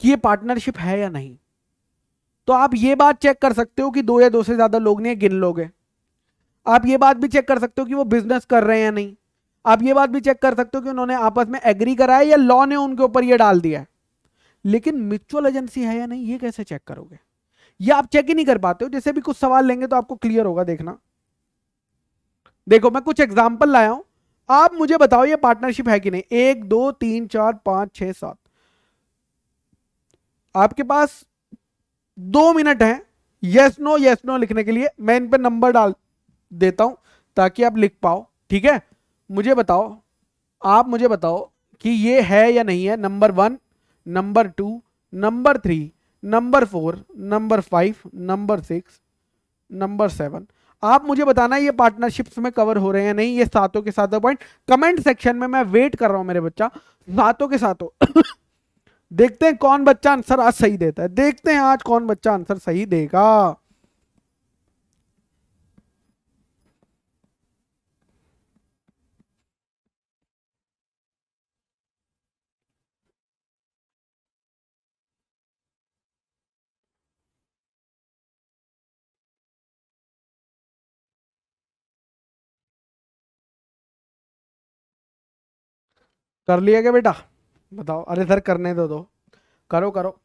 कि ये पार्टनरशिप है या नहीं तो आप ये बात चेक कर सकते हो कि दो या दो से ज्यादा लोग नहीं गिन लोगे आप ये बात भी चेक कर सकते हो कि वो बिजनेस कर रहे हैं या नहीं आप ये बात भी चेक कर सकते हो कि उन्होंने आपस में एग्री कराया या लॉ ने उनके ऊपर ये डाल दिया है लेकिन म्यूचुअल एजेंसी है या नहीं ये कैसे चेक करोगे ये आप चेक ही नहीं कर पाते हो जैसे भी कुछ सवाल लेंगे तो आपको क्लियर होगा देखना देखो मैं कुछ एग्जाम्पल लाया हूं आप मुझे बताओ ये पार्टनरशिप है कि नहीं एक दो तीन चार पांच छह सात आपके पास दो मिनट हैं यस नो यस नो लिखने के लिए मैं इन पर नंबर डाल देता हूं ताकि आप लिख पाओ ठीक है मुझे बताओ आप मुझे बताओ कि ये है या नहीं है number one number two number three number four number five number six number seven आप मुझे बताना ये पार्टनरशिप्स में कवर हो रहे हैं नहीं ये सातों के सातों पॉइंट कमेंट सेक्शन में मैं वेट कर रहा हूँ मेरे बच्चा सातों के सातों देखते हैं कौन बच्चा आंसर आज सही देता है देखते हैं आज कौन बच्चा आंसर सही देगा कर लिया क्या बेटा बताओ अरे सर करने दो दो करो करो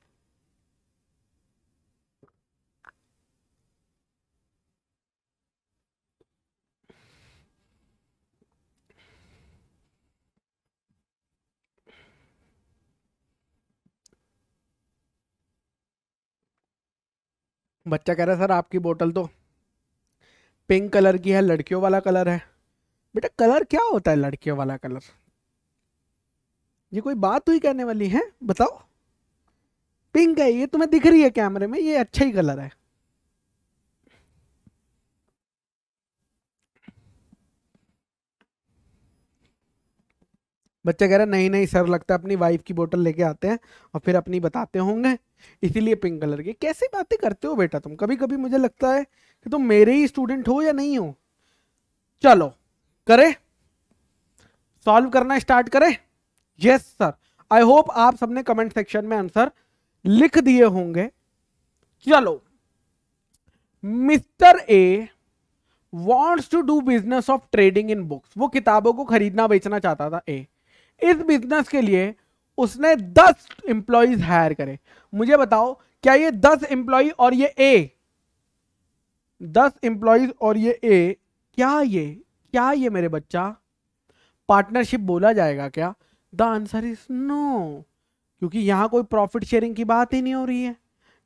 बच्चा कह रहा है सर आपकी बोतल तो पिंक कलर की है लड़कियों वाला कलर है बेटा कलर क्या होता है लड़कियों वाला कलर ये कोई बात हुई कहने वाली है बताओ पिंक है ये तुम्हें दिख रही है कैमरे में ये अच्छा ही कलर है बच्चा कह रहा नहीं नहीं सर लगता है अपनी वाइफ की बोतल लेके आते हैं और फिर अपनी बताते होंगे इसीलिए पिंक कलर की कैसी बातें करते हो बेटा तुम कभी कभी मुझे लगता है कि तुम मेरे ही स्टूडेंट हो या नहीं हो चलो करे सॉल्व करना स्टार्ट करें यस सर आई होप आप सबने कमेंट सेक्शन में आंसर लिख दिए होंगे चलो Mister A wants to do business of trading in books वो किताबों को खरीदना बेचना चाहता था ए इस बिजनेस के लिए उसने दस एम्प्लॉयज हायर करे मुझे बताओ क्या ये दस एम्प्लॉय और ये ए दस एम्प्लॉयज और ये ए क्या ये क्या ये मेरे बच्चा पार्टनरशिप बोला जाएगा क्या द आंसर इज नो क्योंकि यहाँ कोई प्रॉफिट शेयरिंग की बात ही नहीं हो रही है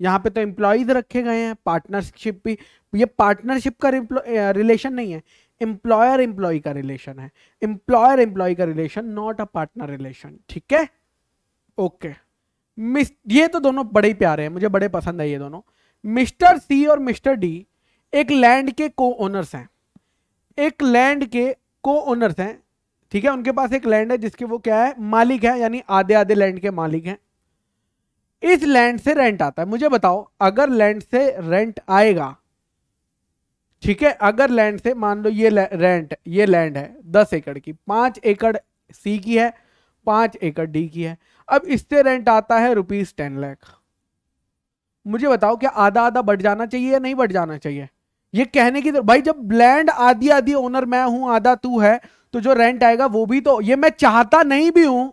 यहाँ पे तो एम्प्लॉयज रखे गए हैं पार्टनरशिप भी ये पार्टनरशिप का रिलेशन नहीं है एम्प्लॉयर एम्प्लॉय का रिलेशन है एम्प्लॉयर एम्प्लॉय का relation not a partner relation ठीक है ओके मिस ये तो दोनों बड़े ही प्यारे हैं मुझे बड़े पसंद है ये दोनों मिस्टर सी और मिस्टर डी एक लैंड के को ओनर्स हैं एक लैंड के को ओनर्स हैं ठीक है उनके पास एक लैंड है जिसके वो क्या है मालिक है यानी आधे आधे लैंड के मालिक हैं इस लैंड से रेंट आता है मुझे बताओ अगर लैंड से रेंट आएगा ठीक है अगर लैंड से मान लो ये रेंट ये लैंड है दस एकड़ की पांच एकड़ सी की है पांच एकड़ डी की है अब इससे रेंट आता है रुपीज टेन लैख मुझे बताओ क्या आधा आधा बढ़ जाना चाहिए या नहीं बढ़ जाना चाहिए ये कहने की तो, भाई जब लैंड आधी आधी ओनर मैं हूं आधा तू है तो जो रेंट आएगा वो भी तो ये मैं चाहता नहीं भी हूं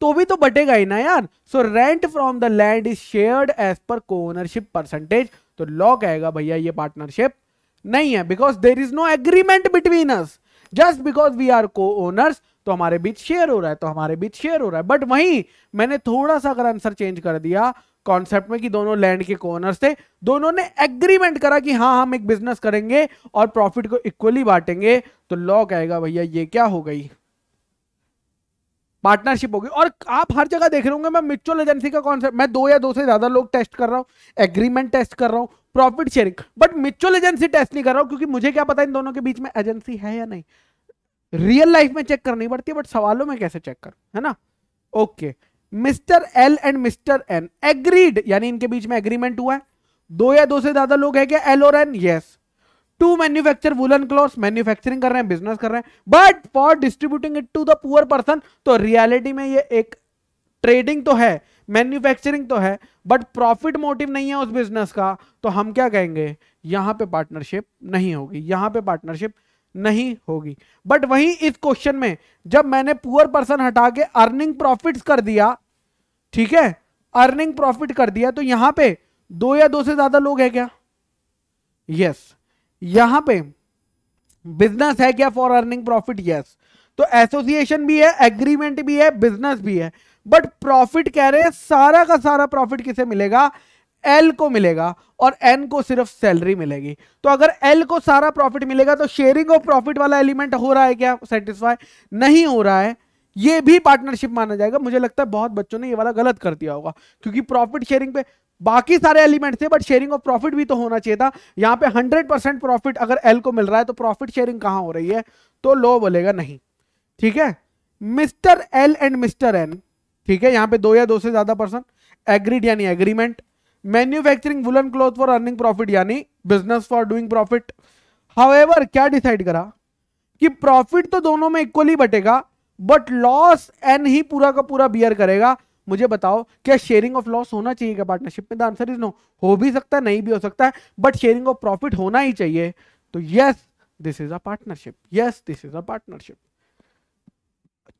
तो भी तो बटेगा ही ना यार so rent from the land is shared as per co ownership percentage तो लॉ कहेगा भैया ये पार्टनरशिप नहीं है because there is no agreement between us just because we are co owners तो हमारे बीच शेयर हो रहा है तो हमारे बीच शेयर हो रहा है बट वहीं मैंने थोड़ा सा अगर आंसर चेंज कर दिया कॉन्सेप्ट में कि दोनों लैंड के कोनर्स थे दोनों ने एग्रीमेंट करा कि हाँ हम एक बिजनेस करेंगे और प्रॉफिट को इक्वली बांटेंगे तो लॉ कहेगा भैया ये क्या हो गई पार्टनरशिप होगी और आप हर जगह देख रहे होंगे मैं म्यूचुअल एजेंसी का कॉन्सेप्ट मैं दो या दो से ज्यादा लोग टेस्ट कर रहा हूं एग्रीमेंट टेस्ट कर रहा हूं profit sharing but mutual agency test नहीं कर रहा हूं क्योंकि मुझे क्या पता इन दोनों के बीच में एजेंसी है या नहीं रियल लाइफ में चेक करनी पड़ती है बट सवालों में कैसे चेक कर है ना okay Mister L and Mister N agreed यानी इनके बीच में एग्रीमेंट हुआ है दो या दो से ज्यादा लोग है क्या एल और N yes to manufacture woollen cloth manufacturing कर रहे हैं बिजनेस कर रहे हैं but for distributing it to the poor person तो रियलिटी में ये एक ट्रेडिंग तो है मैन्युफैक्चरिंग तो है बट प्रॉफिट मोटिव नहीं है उस बिजनेस का तो हम क्या कहेंगे यहां पे पार्टनरशिप नहीं होगी यहां पे पार्टनरशिप नहीं होगी बट वहीं इस क्वेश्चन में जब मैंने पुअर पर्सन हटा के अर्निंग प्रॉफिट कर दिया ठीक है अर्निंग प्रॉफिट कर दिया तो यहां पे दो या दो से ज्यादा लोग है क्या यस yes. यहां पे बिजनेस है क्या फॉर अर्निंग प्रॉफिट यस तो एसोसिएशन भी है एग्रीमेंट भी है बिजनेस भी है बट प्रॉफिट कह रहे हैं सारा का सारा प्रॉफिट किसे मिलेगा एल को मिलेगा और एन को सिर्फ सैलरी मिलेगी तो अगर एल को सारा प्रॉफिट मिलेगा तो शेयरिंग ऑफ प्रॉफिट वाला एलिमेंट हो रहा है क्या सेटिस्फाई नहीं हो रहा है ये भी पार्टनरशिप माना जाएगा मुझे लगता है बहुत बच्चों ने ये वाला गलत कर दिया होगा क्योंकि प्रॉफिट शेयरिंग पे बाकी सारे एलिमेंट थे बट शेयरिंग ऑफ प्रॉफिट भी तो होना चाहिए था यहां पे 100 परसेंट प्रॉफिट अगर एल को मिल रहा है तो प्रॉफिट शेयरिंग कहां हो रही है तो लो बोलेगा नहीं ठीक है Mister L and Mister N ठीक है यहां पे दो या दो से ज्यादा पर्सन एग्रीड यानी agreement manufacturing woollen cloth for earning profit यानी business for doing profit however क्या डिसाइड करा कि प्रॉफिट तो दोनों में इक्वली बटेगा बट लॉस एन ही पूरा का पूरा बियर करेगा मुझे बताओ क्या शेयरिंग ऑफ लॉस होना चाहिए क्या पार्टनरशिप में द आंसर इज नो हो भी सकता है नहीं भी हो सकता है बट शेयरिंग ऑफ प्रॉफिट होना ही चाहिए तो yes this is a partnership yes this is a partnership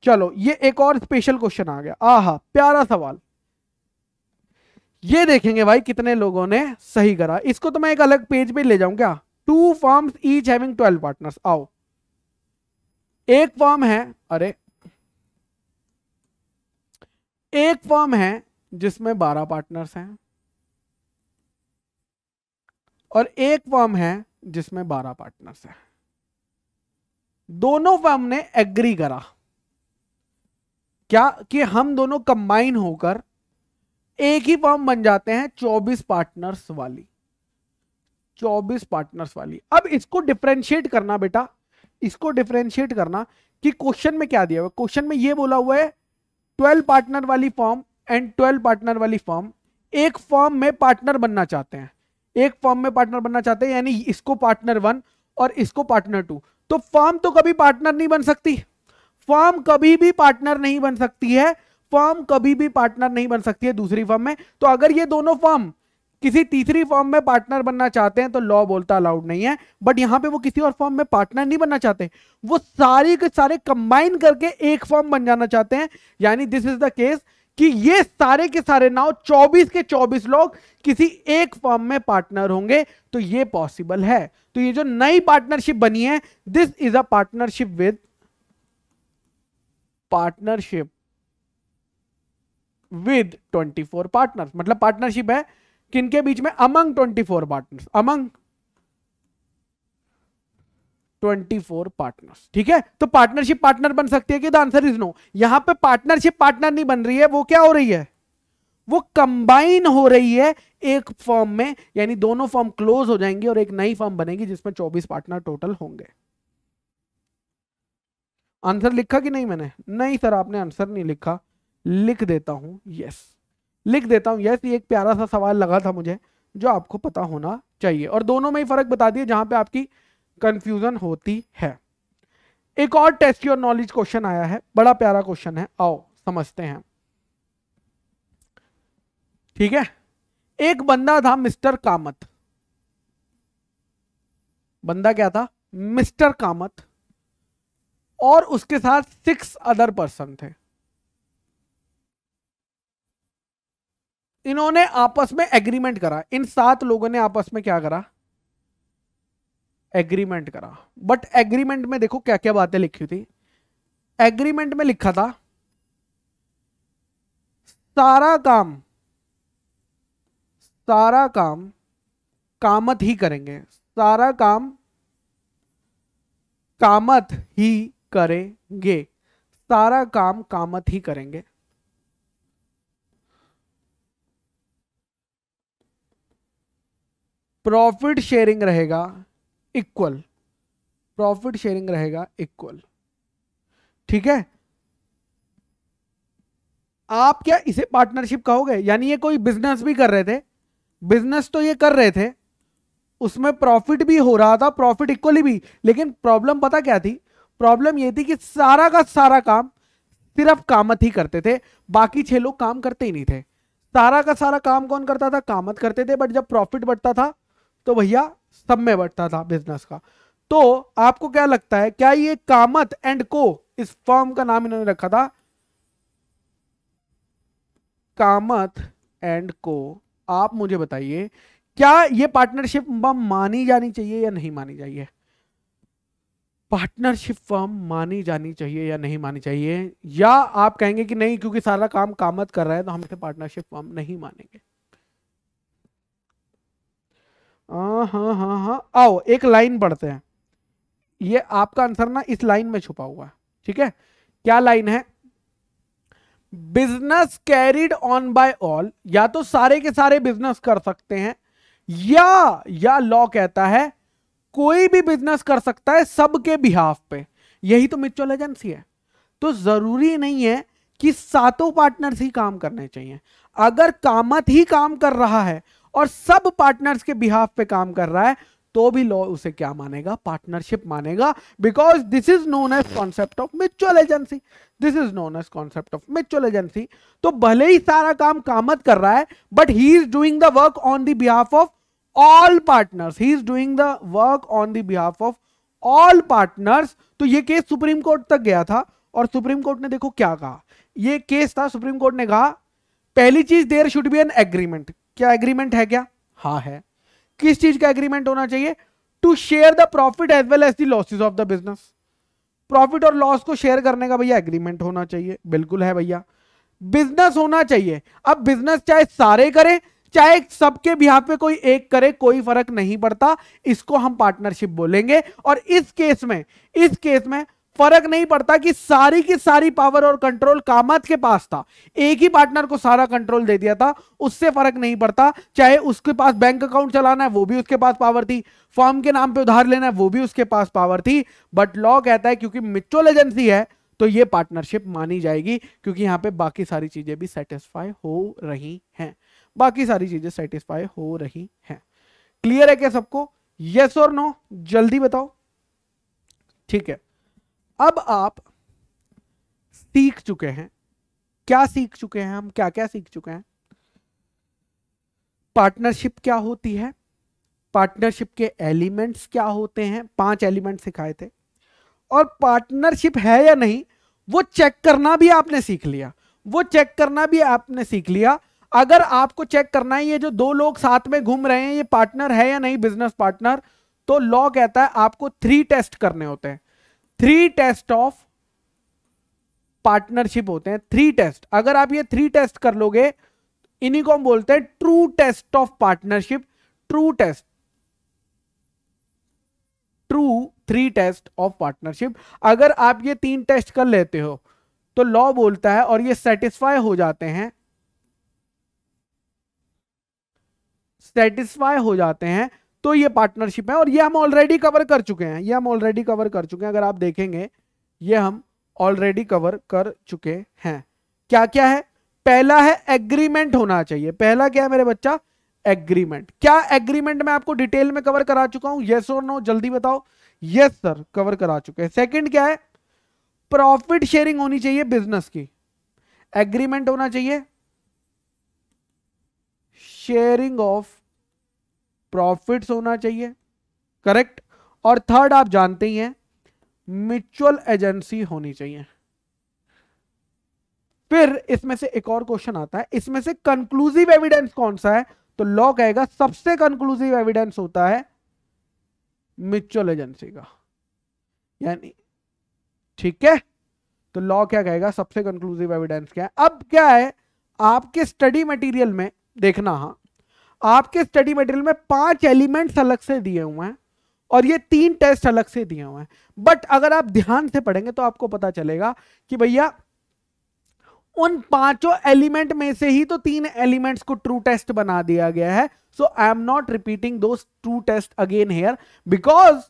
चलो ये एक और स्पेशल क्वेश्चन आ गया आहा प्यारा सवाल ये देखेंगे भाई कितने लोगों ने सही करा इसको तो मैं एक अलग पेज पे ले जाऊं क्या to firm each having twelve partners आओ एक फॉर्म है अरे एक फॉर्म है जिसमें बारह पार्टनर्स हैं और एक फॉर्म है जिसमें बारह पार्टनर्स हैं दोनों फॉर्म ने एग्री करा क्या कि हम दोनों कंबाइन होकर एक ही फॉर्म बन जाते हैं 24 पार्टनर्स वाली 24 पार्टनर्स वाली अब इसको डिफ्रेंशिएट करना बेटा इसको डिफ्रेंशिएट करना कि क्वेश्चन में क्या दिया हुआ क्वेश्चन में ये बोला हुआ है ट्वेल्व पार्टनर वाली फॉर्म एंड ट्वेल्व पार्टनर वाली फॉर्म एक फॉर्म में पार्टनर बनना चाहते हैं एक फॉर्म में पार्टनर बनना चाहते हैं यानी इसको पार्टनर वन और इसको पार्टनर टू तो फॉर्म तो कभी पार्टनर नहीं बन सकती फॉर्म कभी भी पार्टनर नहीं बन सकती है फर्म कभी भी पार्टनर नहीं बन सकती है दूसरी फर्म में तो अगर ये दोनों फर्म किसी तीसरी फॉर्म में पार्टनर बनना चाहते हैं तो लॉ बोलता अलाउड नहीं है बट यहां पे वो किसी और फॉर्म में पार्टनर नहीं बनना चाहते वो सारे के सारे कंबाइन करके एक फॉर्म बन जाना चाहते हैं यानी दिस इज द केस कि ये सारे के सारे नाव 24 के 24 लोग किसी एक फॉर्म में पार्टनर होंगे तो ये पॉसिबल है तो ये जो नई पार्टनरशिप बनी है this is a partnership with partnership with 24 partners मतलब पार्टनरशिप है किनके बीच में अमंग 24 पार्टनर्स अमंग 24 पार्टनर्स ठीक है तो पार्टनरशिप पार्टनर बन सकती है कि द आंसर इज नो यहां पे पार्टनरशिप पार्टनर नहीं बन रही है वो क्या हो रही है वो कंबाइन हो रही है एक फॉर्म में यानी दोनों फॉर्म क्लोज हो जाएंगे और एक नई फॉर्म बनेगी जिसमें 24 पार्टनर टोटल होंगे आंसर लिखा कि नहीं मैंने नहीं सर आपने आंसर नहीं लिखा लिख देता हूँ यस लिख देता हूँ यस ये एक प्यारा सा सवाल लगा था मुझे जो आपको पता होना चाहिए और दोनों में ही फर्क बता दिए जहाँ पे आपकी कंफ्यूजन होती है एक और टेस्ट योर नॉलेज क्वेश्चन आया है बड़ा प्यारा क्वेश्चन है आओ समझते हैं ठीक है एक बंदा था मिस्टर कामत बंदा क्या था मिस्टर कामत और उसके साथ सिक्स अदर पर्सन थे इन्होंने आपस में एग्रीमेंट करा इन सात लोगों ने आपस में क्या करा एग्रीमेंट करा बट एग्रीमेंट में देखो क्या क्या बातें लिखी थी एग्रीमेंट में लिखा था सारा काम सारा काम कामत ही करेंगे सारा काम कामत ही करेंगे सारा काम कामत ही करेंगे प्रॉफिट शेयरिंग रहेगा इक्वल प्रॉफिट शेयरिंग रहेगा इक्वल ठीक है आप क्या इसे पार्टनरशिप कहोगे यानी ये कोई बिजनेस भी कर रहे थे बिजनेस तो ये कर रहे थे उसमें प्रॉफिट भी हो रहा था प्रॉफिट इक्वली भी लेकिन प्रॉब्लम पता क्या थी प्रॉब्लम ये थी कि सारा का सारा काम सिर्फ कामत ही करते थे बाकी छह लोग काम करते ही नहीं थे सारा का सारा काम कौन करता था कामत करते थे बट जब प्रॉफिट बढ़ता था तो भैया सब में बढ़ता था बिजनेस का तो आपको क्या लगता है क्या ये कामत एंड को इस फॉर्म का नाम इन्होंने रखा था कामत एंड को आप मुझे बताइए क्या ये पार्टनरशिप फॉर्म मानी जानी चाहिए या नहीं मानी चाहिए पार्टनरशिप फॉर्म मानी जानी चाहिए या नहीं मानी चाहिए या आप कहेंगे कि नहीं क्योंकि सारा काम कामत कर रहा है तो हम इसे पार्टनरशिप फॉर्म नहीं मानेंगे हाँ हाँ हाँ हाँ आओ एक लाइन पढ़ते हैं ये आपका आंसर ना इस लाइन में छुपा हुआ है ठीक है क्या लाइन है business carried on by all या तो सारे के सारे बिजनेस कर सकते हैं या या लॉ कहता है कोई भी बिजनेस कर सकता है सबके बिहाफ पे यही तो म्यूचुअल एजेंसी है तो जरूरी नहीं है कि सातों पार्टनर्स ही काम करने चाहिए अगर कामत ही काम कर रहा है और सब पार्टनर्स के बिहाफ पे काम कर रहा है तो भी लॉ उसे क्या मानेगा पार्टनरशिप मानेगा because this is known as concept of mutual agency this is known as concept of mutual agency तो भले ही सारा काम कामत कर रहा है but he is doing the work on the behalf of all partners he is doing the work on the behalf of all partners तो ये केस सुप्रीम कोर्ट तक गया था और सुप्रीम कोर्ट ने देखो क्या कहा ये केस था सुप्रीम कोर्ट ने कहा पहली चीज there should be an agreement क्या एग्रीमेंट है क्या हा है किस चीज का एग्रीमेंट होना चाहिए to share the profit as well as the losses of the business profit और लॉस को शेयर करने का भैया एग्रीमेंट होना चाहिए बिल्कुल है भैया बिजनेस होना चाहिए अब बिजनेस चाहे सारे करें चाहे सबके बिहार पे कोई एक करे कोई फर्क नहीं पड़ता इसको हम पार्टनरशिप बोलेंगे और इस केस में इस केस में फर्क नहीं पड़ता कि सारी की सारी पावर और कंट्रोल कामत के पास था एक ही पार्टनर को सारा कंट्रोल दे दिया था उससे फर्क नहीं पड़ता चाहे उसके पास बैंक अकाउंट चलाना है वो भी उसके पास पावर थी फॉर्म के नाम पे उधार लेना है वो भी उसके पास पावर थी बट लॉ कहता है क्योंकि मिचुअल एजेंसी है तो ये पार्टनरशिप मानी जाएगी क्योंकि यहाँ पे बाकी सारी चीजें भी सेटिस्फाई हो रही है बाकी सारी चीजें सेटिस्फाई हो रही है क्लियर है क्या सबको यस और नो जल्दी बताओ ठीक है अब आप सीख चुके हैं क्या सीख चुके हैं हम क्या क्या सीख चुके हैं पार्टनरशिप क्या होती है पार्टनरशिप के एलिमेंट्स क्या होते हैं पांच एलिमेंट सिखाए थे और पार्टनरशिप है या नहीं वो चेक करना भी आपने सीख लिया वो चेक करना भी आपने सीख लिया अगर आपको चेक करना है ये जो दो लोग साथ में घूम रहे हैं ये पार्टनर है या नहीं बिजनेस पार्टनर तो लॉ कहता है आपको थ्री टेस्ट करने होते हैं थ्री टेस्ट ऑफ पार्टनरशिप होते हैं थ्री टेस्ट अगर आप ये थ्री टेस्ट कर लोगे इन्हीं को हम बोलते हैं true test of partnership true test true three test of partnership अगर आप ये तीन टेस्ट कर लेते हो तो लॉ बोलता है और ये सेटिस्फाई हो जाते हैं सेटिस्फाई हो जाते हैं तो ये पार्टनरशिप है और ये हम ऑलरेडी कवर कर चुके हैं ये हम ऑलरेडी कवर कर चुके हैं अगर आप देखेंगे ये हम ऑलरेडी कवर कर चुके हैं क्या क्या है पहला है एग्रीमेंट होना चाहिए पहला क्या है मेरे बच्चा एग्रीमेंट क्या एग्रीमेंट मैं आपको डिटेल में कवर करा चुका हूं यस और नो जल्दी बताओ यस सर कवर करा चुके हैं सेकेंड क्या है प्रॉफिट शेयरिंग होनी चाहिए बिजनेस की एग्रीमेंट होना चाहिए शेयरिंग ऑफ प्रॉफिट्स होना चाहिए करेक्ट और थर्ड आप जानते ही हैं म्यूचुअल एजेंसी होनी चाहिए फिर इसमें से एक और क्वेश्चन आता है इसमें से कंक्लूसिव एविडेंस कौन सा है तो लॉ कहेगा सबसे कंक्लूसिव एविडेंस होता है म्यूचुअल एजेंसी का यानी ठीक है तो लॉ क्या कहेगा सबसे कंक्लूसिव एविडेंस क्या है अब क्या है आपके स्टडी मटेरियल में देखना हाँ आपके स्टडी मटेरियल में पांच एलिमेंट्स अलग से दिए हुए हैं और ये तीन टेस्ट अलग से दिए हुए हैं बट अगर आप ध्यान से पढ़ेंगे तो आपको पता चलेगा कि भैया उन पांचों एलिमेंट में से ही तो तीन एलिमेंट्स को ट्रू टेस्ट बना दिया गया है so I am not repeating दो true test again here because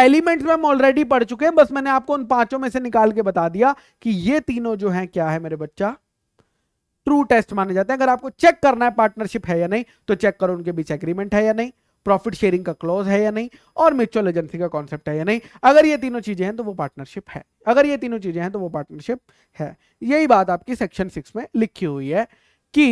elements में हम ऑलरेडी पढ़ चुके हैं बस मैंने आपको उन पांचों में से निकाल के बता दिया कि ये तीनों जो है क्या है मेरे बच्चा ट्रू टेस्ट माने जाते हैं अगर आपको चेक करना है पार्टनरशिप है या नहीं तो चेक करो उनके बीच एग्रीमेंट है या नहीं प्रॉफिट शेयरिंग का क्लोज है या नहीं और म्यूचुअल एजेंसी का कॉन्सेप्ट है या नहीं अगर ये तीनों चीजें हैं तो वो पार्टनरशिप है अगर ये तीनों चीजें हैं तो वो पार्टनरशिप है यही बात आपकी सेक्शन सिक्स में लिखी हुई है कि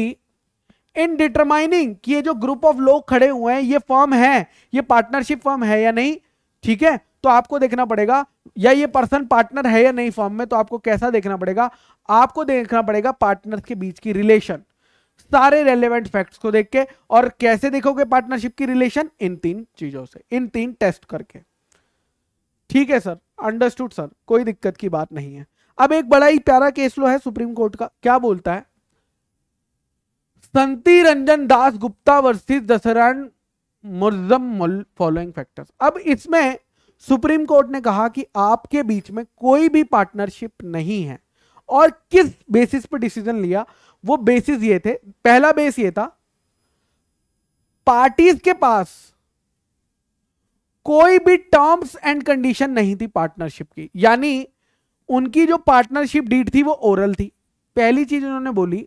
इन डिटरमाइनिंग ये जो ग्रुप ऑफ लोग खड़े हुए हैं ये फॉर्म है ये पार्टनरशिप फॉर्म है या नहीं ठीक है तो आपको देखना पड़ेगा या ये पर्सन पार्टनर है या नहीं फॉर्म में तो आपको कैसा देखना पड़ेगा आपको देखना पड़ेगा पार्टनर्स के बीच की रिलेशन सारे रेलेवेंट फैक्ट्स को देख के और कैसे देखोगे पार्टनरशिप की रिलेशन इन तीन चीजों से इन तीन टेस्ट करके ठीक है सर अंडरस्टूड सर कोई दिक्कत की बात नहीं है अब एक बड़ा ही प्यारा केस लो है सुप्रीम कोर्ट का क्या बोलता है Shanti Ranjan Das Gupta versus Dasuram Murzamull following factors अब इसमें सुप्रीम कोर्ट ने कहा कि आपके बीच में कोई भी पार्टनरशिप नहीं है और किस बेसिस पर डिसीजन लिया वो बेसिस ये थे पहला बेस ये था पार्टीज के पास कोई भी टर्म्स एंड कंडीशन नहीं थी पार्टनरशिप की यानी उनकी जो पार्टनरशिप डीड थी वो ओरल थी पहली चीज उन्होंने बोली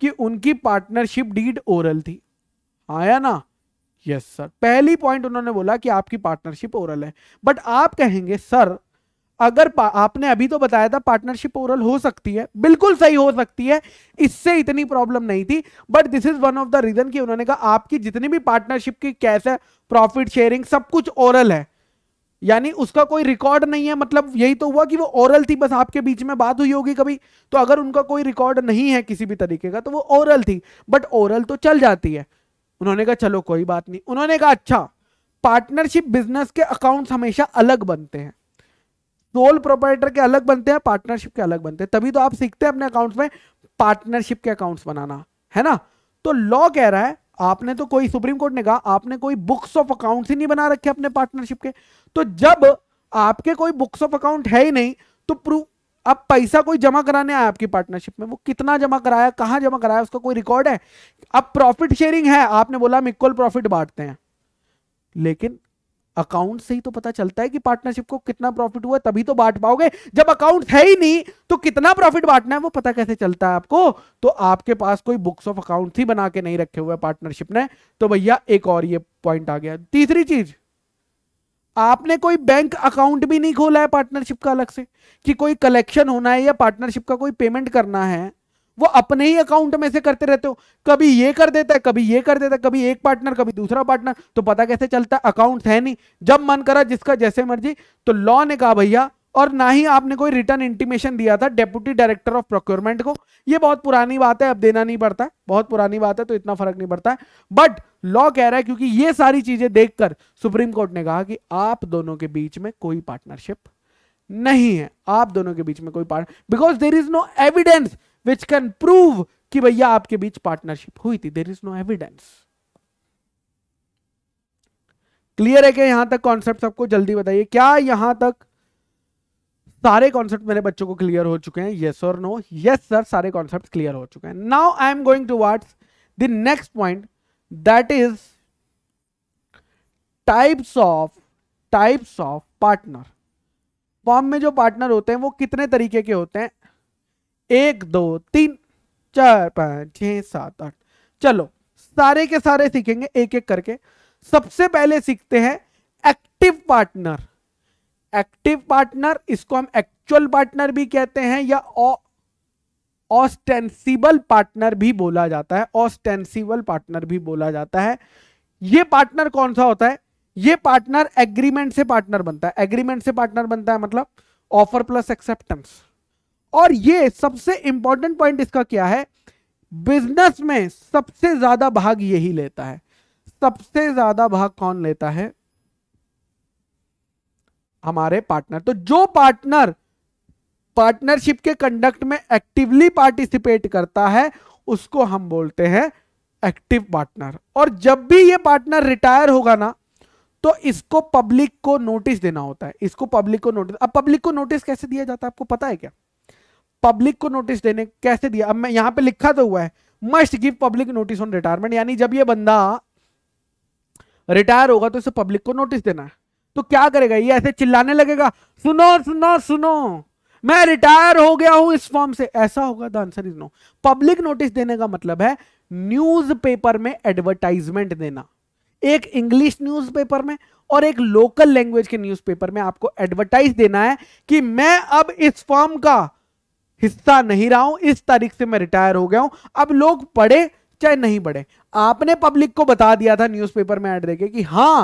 कि उनकी पार्टनरशिप डीड ओरल थी आया ना यस सर पहली पॉइंट उन्होंने बोला कि आपकी पार्टनरशिप ओरल है बट आप कहेंगे सर अगर आपने अभी तो बताया था पार्टनरशिप ओरल हो सकती है बिल्कुल सही हो सकती है इससे इतनी प्रॉब्लम नहीं थी but this is one of the reason कि उन्होंने कहा आपकी जितनी भी पार्टनरशिप की कैसे प्रॉफिट शेयरिंग सब कुछ ओरल है यानी उसका कोई रिकॉर्ड नहीं है मतलब यही तो हुआ कि वो ओरल थी बस आपके बीच में बात हुई होगी कभी तो अगर उनका कोई रिकॉर्ड नहीं है किसी भी तरीके का तो वो ओरल थी बट ओरल तो चल जाती है उन्होंने कहा चलो कोई बात नहीं उन्होंने कहा अच्छा पार्टनरशिप बिजनेस के अकाउंट हमेशा अलग बनते हैं सोल प्रोपराइटर के अलग बनते हैं पार्टनरशिप के अलग बनते हैं तभी तो आप सीखते हैं अपने अकाउंट्स में पार्टनरशिप के अकाउंट्स बनाना है ना तो लॉ कह रहा है आपने तो कोई सुप्रीम कोर्ट ने कहा आपने कोई बुक्स ऑफ अकाउंट ही नहीं बना रखे अपने पार्टनरशिप के तो जब आपके कोई बुक्स ऑफ अकाउंट है ही नहीं तो प्रूफ अब पैसा कोई जमा कराने आया आपकी पार्टनरशिप में वो कितना जमा कराया कहां जमा कराया उसका कोई रिकॉर्ड है अब प्रॉफिट शेयरिंग है आपने बोला हम इक्वल प्रॉफिट बांटते हैं लेकिन अकाउंट से ही तो पता चलता है कि पार्टनरशिप को कितना प्रॉफिट हुआ तभी तो बांट पाओगे जब अकाउंट है ही नहीं तो कितना प्रॉफिट बांटना है वो पता कैसे चलता है आपको तो आपके पास कोई बुक्स ऑफ अकाउंट ही बना के नहीं रखे हुए पार्टनरशिप ने तो भैया एक और ये पॉइंट आ गया तीसरी चीज आपने कोई बैंक अकाउंट भी नहीं खोला है पार्टनरशिप का अलग से कि कोई कलेक्शन होना है या पार्टनरशिप का कोई पेमेंट करना है वो अपने ही अकाउंट में से करते रहते हो कभी ये कर देता है कभी ये कर देता है कभी एक पार्टनर कभी दूसरा पार्टनर तो पता कैसे चलता है अकाउंट है नहीं जब मन करा जिसका जैसे मर्जी तो लॉ ने कहा भैया और ना ही आपने कोई रिटर्न इंटीमेशन दिया था डेप्यूटी डायरेक्टर ऑफ प्रोक्योरमेंट को ये बहुत पुरानी बात है अब देना नहीं पड़ता है बहुत पुरानी बात है तो इतना फर्क नहीं पड़ता है बट लॉ कह रहा है क्योंकि ये सारी चीजें देखकर सुप्रीम कोर्ट ने कहा कि आप दोनों के बीच में कोई पार्टनरशिप नहीं है आप दोनों के बीच में कोई part because there is no evidence which can prove कि भैया आपके बीच पार्टनरशिप हुई थी there is no evidence clear है क्या यहां तक कॉन्सेप्ट सबको जल्दी बताइए क्या यहां तक सारे कॉन्सेप्ट मेरे बच्चों को क्लियर हो चुके हैं येस और नो यस सर सारे कॉन्सेप्ट क्लियर हो चुके हैं now I am going towards the next point that is types of types of partner firm में जो पार्टनर होते हैं वो कितने तरीके के होते हैं एक दो तीन चार पाँच छह सात आठ चलो सारे के सारे सीखेंगे एक एक करके सबसे पहले सीखते हैं एक्टिव पार्टनर एक्टिव पार्टनर इसको हम एक्चुअल पार्टनर भी कहते हैं या ऑस्टेंसिबल पार्टनर भी बोला जाता है ऑस्टेंसिबल पार्टनर भी बोला जाता है ये पार्टनर कौन सा होता है ये पार्टनर एग्रीमेंट से पार्टनर बनता है एग्रीमेंट से पार्टनर बनता है मतलब ऑफर प्लस एक्सेप्टेंस और ये सबसे इंपॉर्टेंट पॉइंट इसका क्या है बिजनेस में सबसे ज्यादा भाग यही लेता है सबसे ज्यादा भाग कौन लेता है हमारे पार्टनर तो जो पार्टनर पार्टनरशिप के कंडक्ट में एक्टिवली पार्टिसिपेट करता है उसको हम बोलते हैं एक्टिव पार्टनर और जब भी ये पार्टनर रिटायर होगा ना तो इसको पब्लिक को नोटिस देना होता है इसको पब्लिक को नोटिस अब पब्लिक को नोटिस कैसे दिया जाता है आपको पता है क्या पब्लिक को नोटिस देने कैसे दिया अब मैं यहां पे लिखा तो हुआ है must give public notice on retirement यानी जब ये बंदा रिटायर होगा तो इसे पब्लिक को नोटिस देना है तो क्या करेगा ये ऐसे चिल्लाने लगेगा सुनो सुनो सुनो मैं रिटायर हो गया हूं इस फॉर्म से ऐसा होगा the answer is no public notice देने का मतलब है न्यूज़पेपर में एडवर्टाइजमेंट देना एक इंग्लिश न्यूज़पेपर में और एक लोकल लैंग्वेज के न्यूज़पेपर में आपको एडवर्टाइज देना है कि मैं अब इस फॉर्म का हिस्सा नहीं रहा हूं इस तारीख से मैं रिटायर हो गया हूं अब लोग पढ़े चाहे नहीं पढ़े आपने पब्लिक को बता दिया था पेपर में एड देके कि हाँ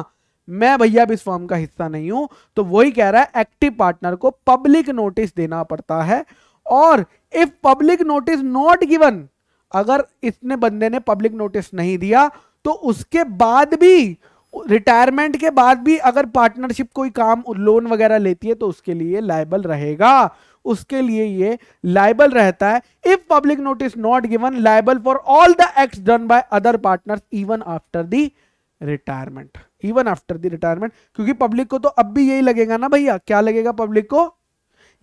मैं भैया भी इस फॉर्म का हिस्सा नहीं हूं तो वही कह रहा है एक्टिव पार्टनर को पब्लिक नोटिस देना पड़ता है और if public notice not given अगर इसने बंदे ने पब्लिक नोटिस नहीं दिया तो उसके बाद भी रिटायरमेंट के बाद भी अगर पार्टनरशिप कोई काम लोन वगैरह लेती है तो उसके लिए लाइबल रहेगा उसके लिए ये लाइबल रहता है if public notice not given liable for all the act done by other partners even after the retirement even after the retirement क्योंकि पब्लिक को तो अब भी यही लगेगा ना भैया क्या लगेगा पब्लिक को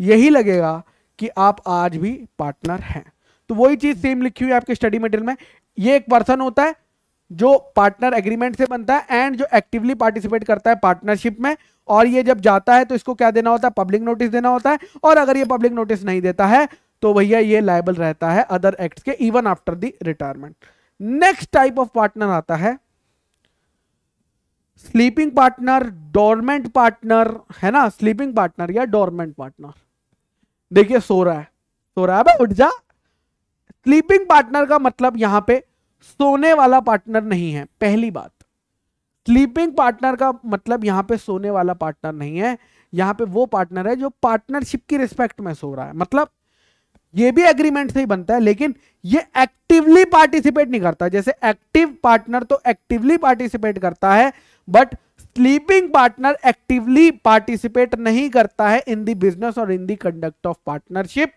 यही लगेगा कि आप आज भी पार्टनर हैं तो वही चीज सेम लिखी हुई है आपके स्टडी मटेरियल में ये एक पर्सन होता है जो पार्टनर एग्रीमेंट से बनता है एंड जो एक्टिवली पार्टिसिपेट करता है पार्टनरशिप में और ये जब जाता है तो इसको क्या देना होता है पब्लिक नोटिस देना होता है और अगर ये पब्लिक नोटिस नहीं देता है तो भैया ये लाइबल रहता है अदर एक्ट के even after the retirement next type of partner आता है स्लीपिंग पार्टनर डोरमेंट पार्टनर है ना स्लीपिंग पार्टनर या डोरमेंट पार्टनर देखिए सो रहा है सो रहा है भाई उठ जा स्लीपिंग पार्टनर का मतलब यहां पे सोने वाला पार्टनर नहीं है पहली बात स्लीपिंग पार्टनर का मतलब यहाँ पे सोने वाला पार्टनर नहीं है मतलब यहां पे वो पार्टनर है जो पार्टनरशिप की रिस्पेक्ट में सो रहा है मतलब ये भी एग्रीमेंट से ही बनता है लेकिन ये एक्टिवली पार्टिसिपेट नहीं करता जैसे एक्टिव पार्टनर तो एक्टिवली पार्टिसिपेट करता है but sleeping partner actively participate नहीं करता है इन दी बिजनेस और in the conduct of partnership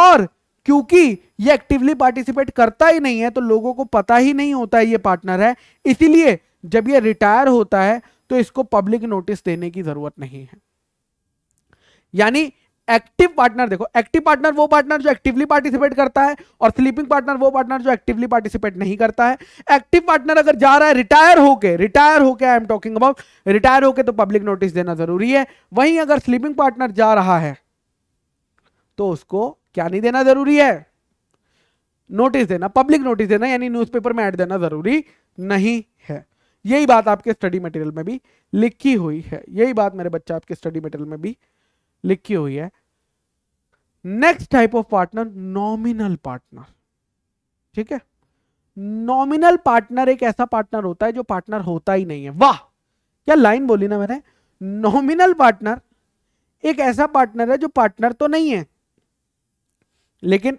और क्योंकि ये एक्टिवली पार्टिसिपेट करता ही नहीं है तो लोगों को पता ही नहीं होता है ये पार्टनर है इसीलिए जब ये रिटायर होता है तो इसको पब्लिक नोटिस देने की जरूरत नहीं है यानी एक्टिव पार्टनर देखो एक्टिव पार्टनर वो पार्टनर जो एक्टिवली पार्टिसिपेट करता है और स्लीपिंग पार्टनर वो पार्टनर जो एक्टिवली पार्टिसिपेट नहीं करता है एक्टिव पार्टनर अगर जा रहा है रिटायर होके रिटायर होके I am talking about retire होके तो पब्लिक नोटिस देना जरूरी है वहीं अगर स्लीपिंग पार्टनर जा रहा है तो उसको क्या नहीं देना जरूरी है नोटिस देना पब्लिक नोटिस देना यानी न्यूज़पेपर में ऐड देना जरूरी नहीं है यही बात आपके स्टडी मटेरियल में भी लिखी हुई है यही बात मेरे बच्चे आपके स्टडी मटेरियल में भी लिखी हुई है next type of partner nominal partner ठीक है नॉमिनल पार्टनर एक ऐसा पार्टनर होता है जो पार्टनर होता ही नहीं है वाह क्या लाइन बोली ना मैंने नॉमिनल पार्टनर एक ऐसा पार्टनर है जो पार्टनर तो नहीं है लेकिन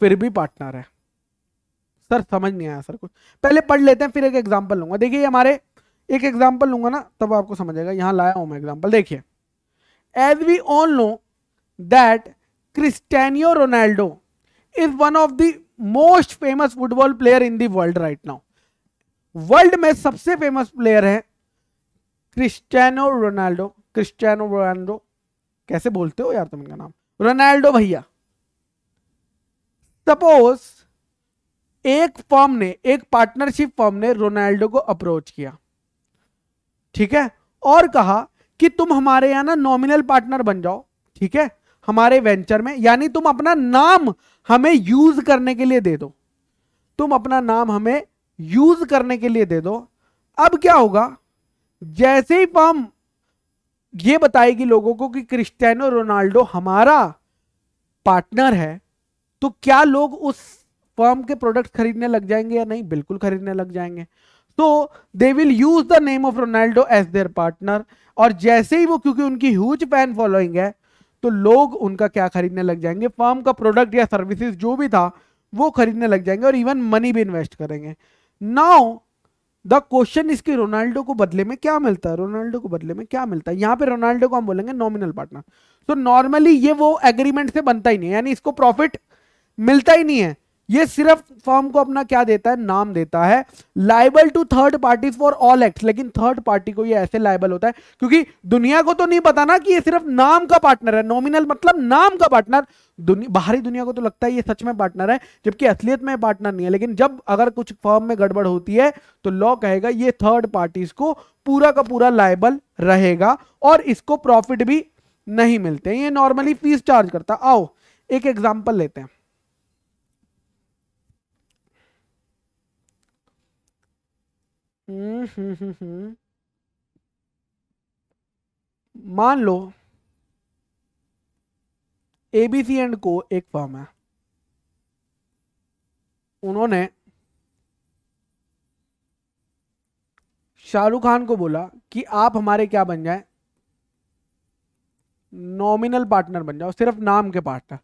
फिर भी पार्टनर है सर समझ नहीं आया सर कुछ पहले पढ़ लेते हैं फिर एक एग्जाम्पल लूंगा देखिए हमारे एक एग्जाम्पल लूंगा ना तब आपको समझ आएगा यहां लाया हूं मैं एग्जाम्पल देखिए as we all know that Cristiano Ronaldo is one of the most famous football player in the world right now world में सबसे फेमस प्लेयर है क्रिस्टियानो रोनाल्डो क्रिस्टियानो रोनाल्डो कैसे बोलते हो यार तुम इनका नाम रोनाल्डो भैया सपोज एक फॉर्म ने एक पार्टनरशिप फॉर्म ने रोनाल्डो को अप्रोच किया ठीक है और कहा कि तुम हमारे यहां ना नॉमिनल पार्टनर बन जाओ ठीक है हमारे वेंचर में यानी तुम अपना नाम हमें यूज करने के लिए दे दो तुम अपना नाम हमें यूज करने के लिए दे दो अब क्या होगा जैसे ही फॉर्म ये बताएगी लोगों को कि क्रिस्टियानो रोनाल्डो हमारा पार्टनर है तो क्या लोग उस फर्म के प्रोडक्ट खरीदने लग जाएंगे या नहीं बिल्कुल खरीदने लग जाएंगे तो they will use the name of Ronaldo as their partner और जैसे ही वो क्योंकि उनकी ह्यूज फैन फॉलोइंग है तो लोग उनका क्या खरीदने लग जाएंगे फर्म का प्रोडक्ट या सर्विसेज जो भी था वो खरीदने लग जाएंगे और इवन मनी भी इन्वेस्ट करेंगे नाउ द क्वेश्चन इसके रोनाल्डो को बदले में क्या मिलता है रोनाल्डो को बदले में क्या मिलता है यहाँ पे रोनाल्डो को हम बोलेंगे नॉमिनल पार्टनर तो नॉर्मली ये वो एग्रीमेंट से बनता ही नहीं है यानी इसको प्रॉफिट मिलता ही नहीं है ये सिर्फ फॉर्म को अपना क्या देता है नाम देता है liable to third party for all act लेकिन थर्ड पार्टी को ये ऐसे लाइबल होता है क्योंकि दुनिया को तो नहीं पता ना कि ये सिर्फ नाम का पार्टनर है नॉमिनल मतलब नाम का पार्टनर दुनि, बाहरी दुनिया को तो लगता है ये सच में पार्टनर है जबकि असलियत में पार्टनर नहीं है लेकिन जब अगर कुछ फॉर्म में गड़बड़ होती है तो लॉ कहेगा ये थर्ड पार्टी को पूरा का पूरा लाइबल रहेगा और इसको प्रॉफिट भी नहीं मिलते ये नॉर्मली फीस चार्ज करता आओ एक एग्जाम्पल लेते हैं हम्म, मान लो एबीसी एंड को एक फर्म है उन्होंने शाहरुख खान को बोला कि आप हमारे क्या बन जाए नॉमिनल पार्टनर बन जाओ सिर्फ नाम के पार्टनर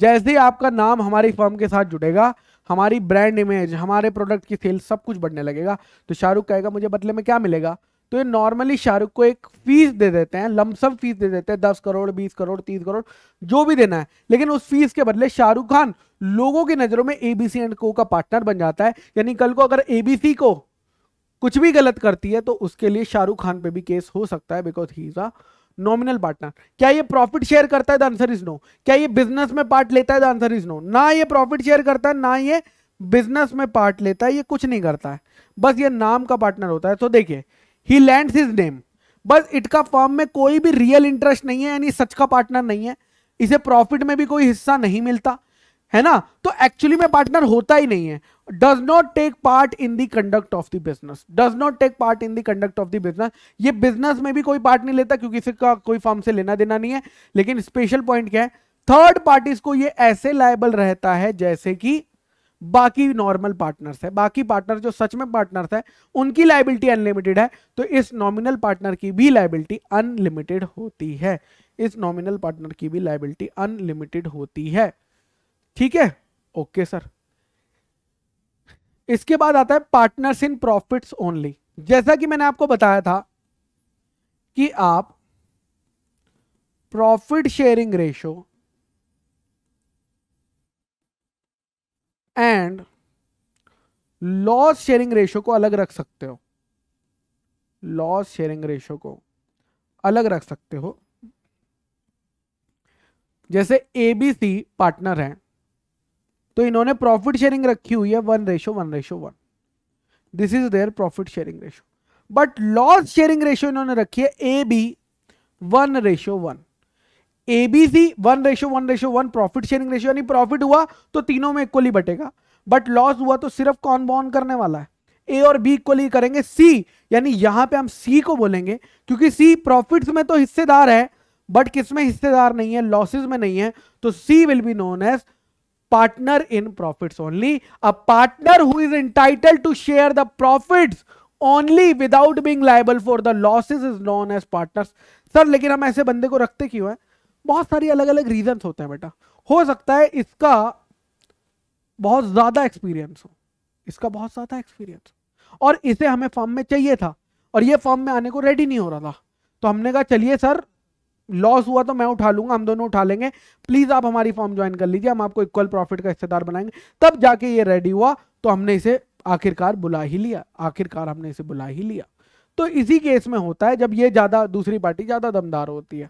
जैसे ही आपका नाम हमारी फर्म के साथ जुड़ेगा हमारी ब्रांड इमेज हमारे प्रोडक्ट की सेल सब कुछ बढ़ने लगेगा तो शाहरुख कहेगा मुझे बदले में क्या मिलेगा तो ये नॉर्मली शाहरुख को एक फीस दे देते हैं लमसम फीस दे देते हैं दस करोड़ बीस करोड़ तीस करोड़ जो भी देना है लेकिन उस फीस के बदले शाहरुख खान लोगों की नज़रों में एबीसी एंड को का पार्टनर बन जाता है यानी कल को अगर एबीसी को कुछ भी गलत करती है तो उसके लिए शाहरुख खान पे भी केस हो सकता है because he is a nominal partner क्या ये प्रॉफिट शेयर करता है आंसर इज नो क्या ये बिजनेस में पार्ट लेता है आंसर इज नो ना ये प्रॉफिट शेयर करता है ना ये बिजनेस में पार्ट लेता है ये कुछ नहीं करता है बस ये नाम का पार्टनर होता है तो देखिए ही लैंड हिज नेम बस इटका फॉर्म में कोई भी रियल इंटरेस्ट नहीं है यानी सच का पार्टनर नहीं है इसे प्रॉफिट में भी कोई हिस्सा नहीं मिलता है ना तो एक्चुअली में पार्टनर होता ही नहीं है does not take part in the conduct of the business does not take part in the conduct of the business ये बिजनेस में भी कोई पार्ट नहीं लेता क्योंकि इसका कोई फॉर्म से लेना देना नहीं है लेकिन स्पेशल पॉइंट क्या है थर्ड पार्टीज को ये ऐसे लाइबल रहता है जैसे कि बाकी नॉर्मल पार्टनर्स है बाकी पार्टनर जो सच में पार्टनर्स है उनकी लाइबिलिटी अनलिमिटेड है तो इस नॉमिनल पार्टनर की भी लाइबिलिटी अनलिमिटेड होती है इस नॉमिनल पार्टनर की भी लाइबिलिटी अनलिमिटेड होती है ठीक है ओके सर इसके बाद आता है पार्टनर्स इन प्रॉफिट्स ओनली जैसा कि मैंने आपको बताया था कि आप profit sharing ratio and loss sharing ratio को अलग रख सकते हो लॉस शेयरिंग रेशो को अलग रख सकते हो जैसे एबीसी पार्टनर हैं तो इन्होंने प्रॉफिट शेयरिंग रखी हुई है one ratio one ratio one this is their profit sharing ratio but loss sharing ratio इन्होंने रखी है A B one ratio one A B C one ratio one ratio one profit sharing ratio यानी प्रॉफिट हुआ तो तीनों में equally बटेगा बट लॉस हुआ तो सिर्फ कौन बॉन करने वाला है ए और बी इक्वली करेंगे सी यानी यहां पे हम सी को बोलेंगे क्योंकि सी प्रॉफिट्स में तो हिस्सेदार है बट किसमें हिस्सेदार नहीं है लॉसेस में नहीं है तो C will be known as partner in profits only. A partner who is entitled to share the profits only without being liable for the losses is known as partners. Sir लेकिन हम ऐसे बंदे को रखते क्यों है बहुत सारी अलग अलग रीजन होते हैं बेटा हो सकता है इसका बहुत ज्यादा एक्सपीरियंस हो इसका बहुत ज्यादा एक्सपीरियंस और इसे हमें फॉर्म में चाहिए था और ये फॉर्म में आने को रेडी नहीं हो रहा था तो हमने कहा चलिए सर लॉस हुआ तो मैं उठा लूंगा हम दोनों उठा लेंगे प्लीज़ आप हमारी फॉर्म ज्वाइन कर लीजिए हम आपको इक्वल प्रॉफिट का हिस्सेदार बनाएंगे तब जाके ये रेडी हुआ तो हमने इसे आखिरकार बुला ही लिया आखिरकार हमने इसे बुला ही लिया तो इसी केस में होता है जब ये ज़्यादा दूसरी पार्टी ज़्यादा दमदार होती है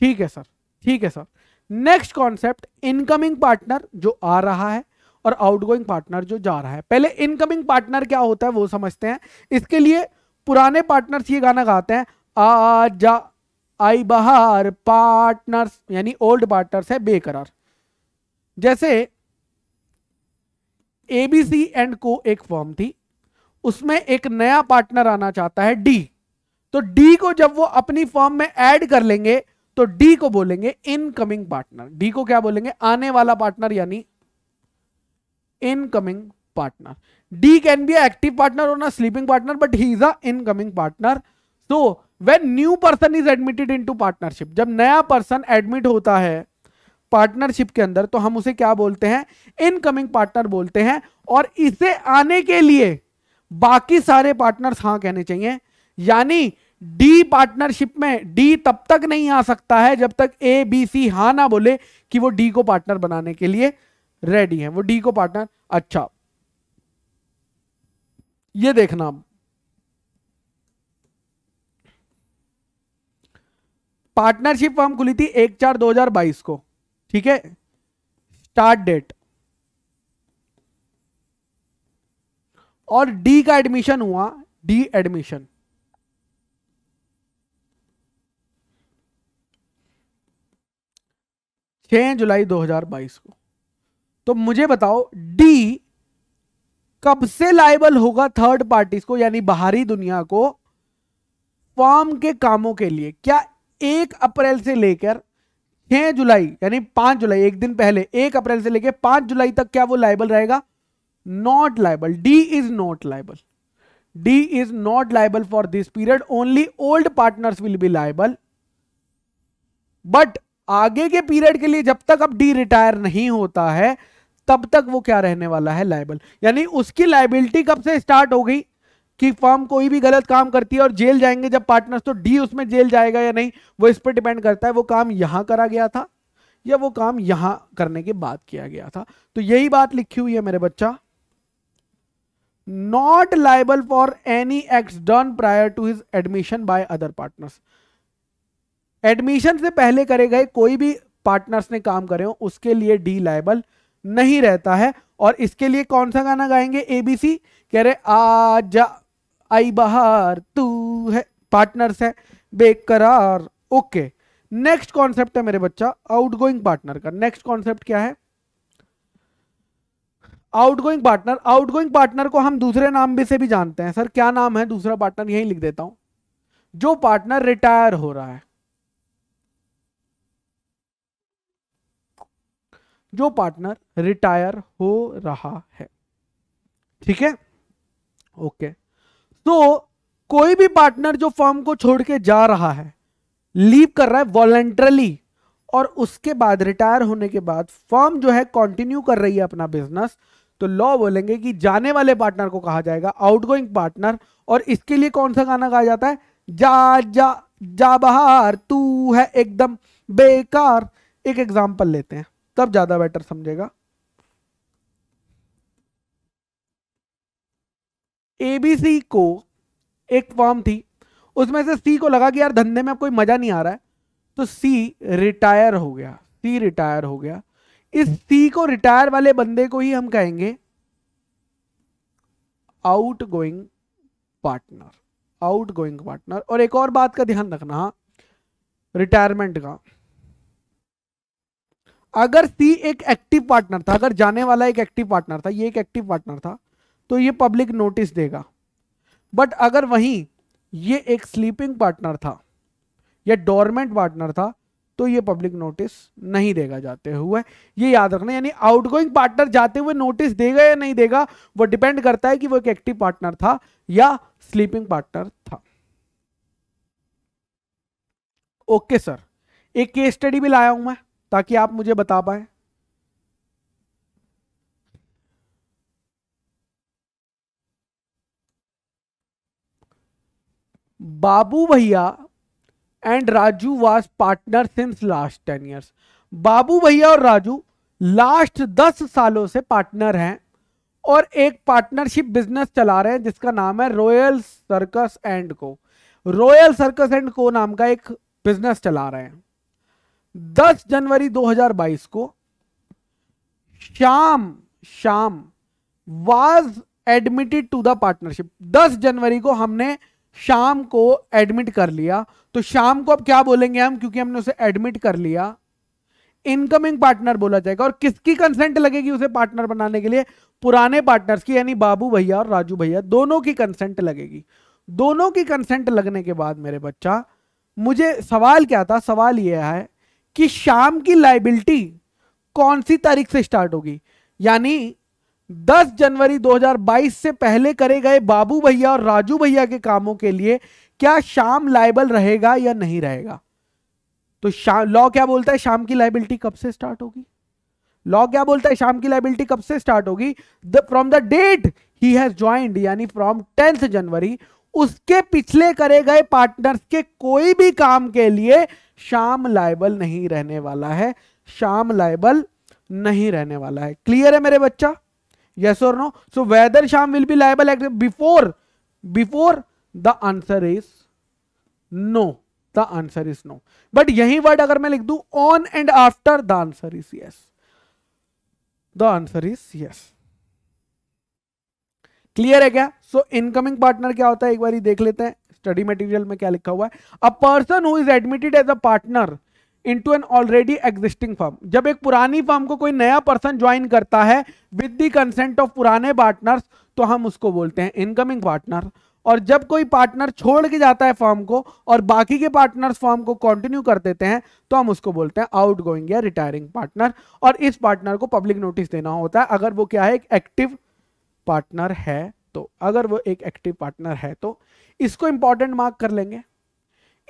ठीक है सर ठीक है sir next concept incoming partner जो आ रहा है और आउटगोइंग पार्टनर जो जा रहा है पहले इनकमिंग पार्टनर क्या होता है वो समझते हैं इसके लिए पुराने पार्टनर्स ये गाना गाते हैं आ जा आई बहार पार्टनर्स यानी ओल्ड पार्टनर्स है बेकरार जैसे एबीसी एंड को एक फॉर्म थी उसमें एक नया पार्टनर आना चाहता है डी तो डी को जब वो अपनी फॉर्म में ऐड कर लेंगे तो डी को बोलेंगे इनकमिंग पार्टनर डी को क्या बोलेंगे आने वाला पार्टनर यानी incoming partner D can be active partner और ना sleeping partner but he is a incoming partner partner. When new person is admitted into partnership जब नया पर्सन एडमिट होता है पार्टनरशिप के अंदर तो हम उसे क्या बोलते हैं इनकमिंग पार्टनर बोलते हैं और इसे आने के लिए बाकी सारे पार्टनर्स हां कहने चाहिए यानी डी पार्टनरशिप में डी तब तक नहीं आ सकता है जब तक ए बी सी हा ना बोले कि वो डी को पार्टनर बनाने के लिए रेडी है वो डी को पार्टनर अच्छा ये देखना अब पार्टनरशिप फॉर्म खुली थी एक चार दो हजार बाईस को ठीक है स्टार्ट डेट और डी का एडमिशन हुआ डी एडमिशन छह जुलाई 2022 को तो मुझे बताओ डी कब से लाइबल होगा थर्ड पार्टीज को यानी बाहरी दुनिया को फॉर्म के कामों के लिए क्या एक अप्रैल से लेकर छह जुलाई यानी पांच जुलाई एक दिन पहले एक अप्रैल से लेकर पांच जुलाई तक क्या वो लाइबल रहेगा not liable D is not liable D is not liable for this period only old partners will be liable but आगे के पीरियड के लिए जब तक अब डी रिटायर नहीं होता है तब तक वो क्या रहने वाला है लाइबल यानी उसकी लाइबिलिटी कब से स्टार्ट हो गई कि फर्म कोई भी गलत काम करती है और जेल जाएंगे जब पार्टनर्स तो डी उसमें जेल जाएगा या नहीं वो इस पर डिपेंड करता है वो काम यहां करा गया था या वो काम यहां करने के बाद किया गया था तो यही बात लिखी हुई है मेरे बच्चा not liable for any act done prior to his admission by other partners admission से पहले करे गए कोई भी पार्टनर्स ने काम करे हो उसके लिए डी लाइबल नहीं रहता है और इसके लिए कौन सा गाना गाएंगे एबीसी कह रहे आजा आई बहार तू है पार्टनर्स है बेकरार ओके नेक्स्ट कॉन्सेप्ट है मेरे बच्चा आउटगोइंग पार्टनर का नेक्स्ट कॉन्सेप्ट क्या है आउटगोइंग पार्टनर आउटगोइंग पार्टनर को हम दूसरे नाम भी से भी जानते हैं सर क्या नाम है दूसरा पार्टनर यही लिख देता हूं जो पार्टनर रिटायर हो रहा है जो पार्टनर रिटायर हो रहा है ठीक है ओके okay. तो कोई भी पार्टनर जो फॉर्म को छोड़ के जा रहा है लीव कर रहा है वॉलेंट्रली और उसके बाद रिटायर होने के बाद फॉर्म जो है कंटिन्यू कर रही है अपना बिजनेस तो लॉ बोलेंगे कि जाने वाले पार्टनर को कहा जाएगा आउटगोइंग पार्टनर और इसके लिए कौन सा गाना गाया जाता है जा जा जा बहार तू है एकदम बेकार एक एग्जाम्पल लेते हैं तब ज़्यादा बेटर समझेगा एबीसी को एक फॉर्म थी उसमें से सी को लगा कि यार धंधे में अब कोई मजा नहीं आ रहा है तो सी रिटायर हो गया सी रिटायर हो गया इस सी को रिटायर वाले बंदे को ही हम कहेंगे outgoing partner outgoing partner और एक और बात का ध्यान रखना रिटायरमेंट हाँ, का अगर सी एक एक्टिव पार्टनर था अगर जाने वाला एक एक्टिव पार्टनर था ये एक एक्टिव पार्टनर था तो ये पब्लिक नोटिस देगा बट अगर वहीं ये एक स्लीपिंग पार्टनर था या डोरमेंट पार्टनर था तो ये पब्लिक नोटिस नहीं देगा जाते हुए ये याद रखना यानी आउटगोइंग पार्टनर जाते हुए नोटिस देगा या नहीं देगा वो डिपेंड करता है कि वो एक एक्टिव पार्टनर था या स्लीपिंग पार्टनर था ओके सर एक केस स्टडी भी लाया हूं मैं ताकि आप मुझे बता पाए बाबू भैया and Raju was partner since last ten years Babu भैया और राजू लास्ट दस सालों से पार्टनर हैं और एक पार्टनरशिप बिजनेस चला रहे हैं जिसका नाम है Royal Circus and Co Royal Circus and Co नाम का एक बिजनेस चला रहे हैं 10 जनवरी 2022 को Shyam Shyam was admitted to the partnership 10 जनवरी को हमने शाम को एडमिट कर लिया तो शाम को अब क्या बोलेंगे हम क्योंकि हमने उसे एडमिट कर लिया इनकमिंग पार्टनर बोला जाएगा और किसकी कंसेंट लगेगी उसे पार्टनर बनाने के लिए पुराने पार्टनर्स की यानी बाबू भैया और राजू भैया दोनों की कंसेंट लगेगी दोनों की कंसेंट लगने के बाद मेरे बच्चा मुझे सवाल क्या था सवाल यह है कि शाम की लाइबिलिटी कौन सी तारीख से स्टार्ट होगी यानी 10 जनवरी 2022 से पहले करे गए बाबू भैया और राजू भैया के कामों के लिए क्या शाम लाइबल रहेगा या नहीं रहेगा तो शाम लॉ क्या बोलता है शाम की लाइबिलिटी कब से स्टार्ट होगी लॉ क्या बोलता है शाम की लाइबिलिटी कब से स्टार्ट होगी the from the date he has joined यानी फ्रॉम टेंथ जनवरी उसके पिछले करे गए पार्टनर्स के कोई भी काम के लिए शाम लाइबल नहीं रहने वाला है शाम लाइबल नहीं रहने वाला है क्लियर है मेरे बच्चा yes or no so whether sham will be liable before before the answer is no the answer is no but yahi word agar main likh du on and after the answer is yes the answer is yes clear है क्या सो incoming partner क्या होता है एक बार देख लेते हैं study material में क्या लिखा हुआ है a person who is admitted as a partner into an already existing firm जब एक पुरानी फर्म को कोई नया पर्सन ज्वाइन करता है विद द कंसेंट ऑफ पुराने पार्टनर्स तो हम उसको बोलते हैं इनकमिंग पार्टनर और जब कोई पार्टनर छोड़ के जाता है फॉर्म को और बाकी के पार्टनर्स फॉर्म को कंटिन्यू कर देते हैं तो हम उसको बोलते हैं outgoing or retiring partner और इस पार्टनर को पब्लिक नोटिस देना होता है अगर वो क्या है एक एक्टिव पार्टनर है तो अगर वो एक एक्टिव पार्टनर है तो इसको इंपॉर्टेंट मार्क कर लेंगे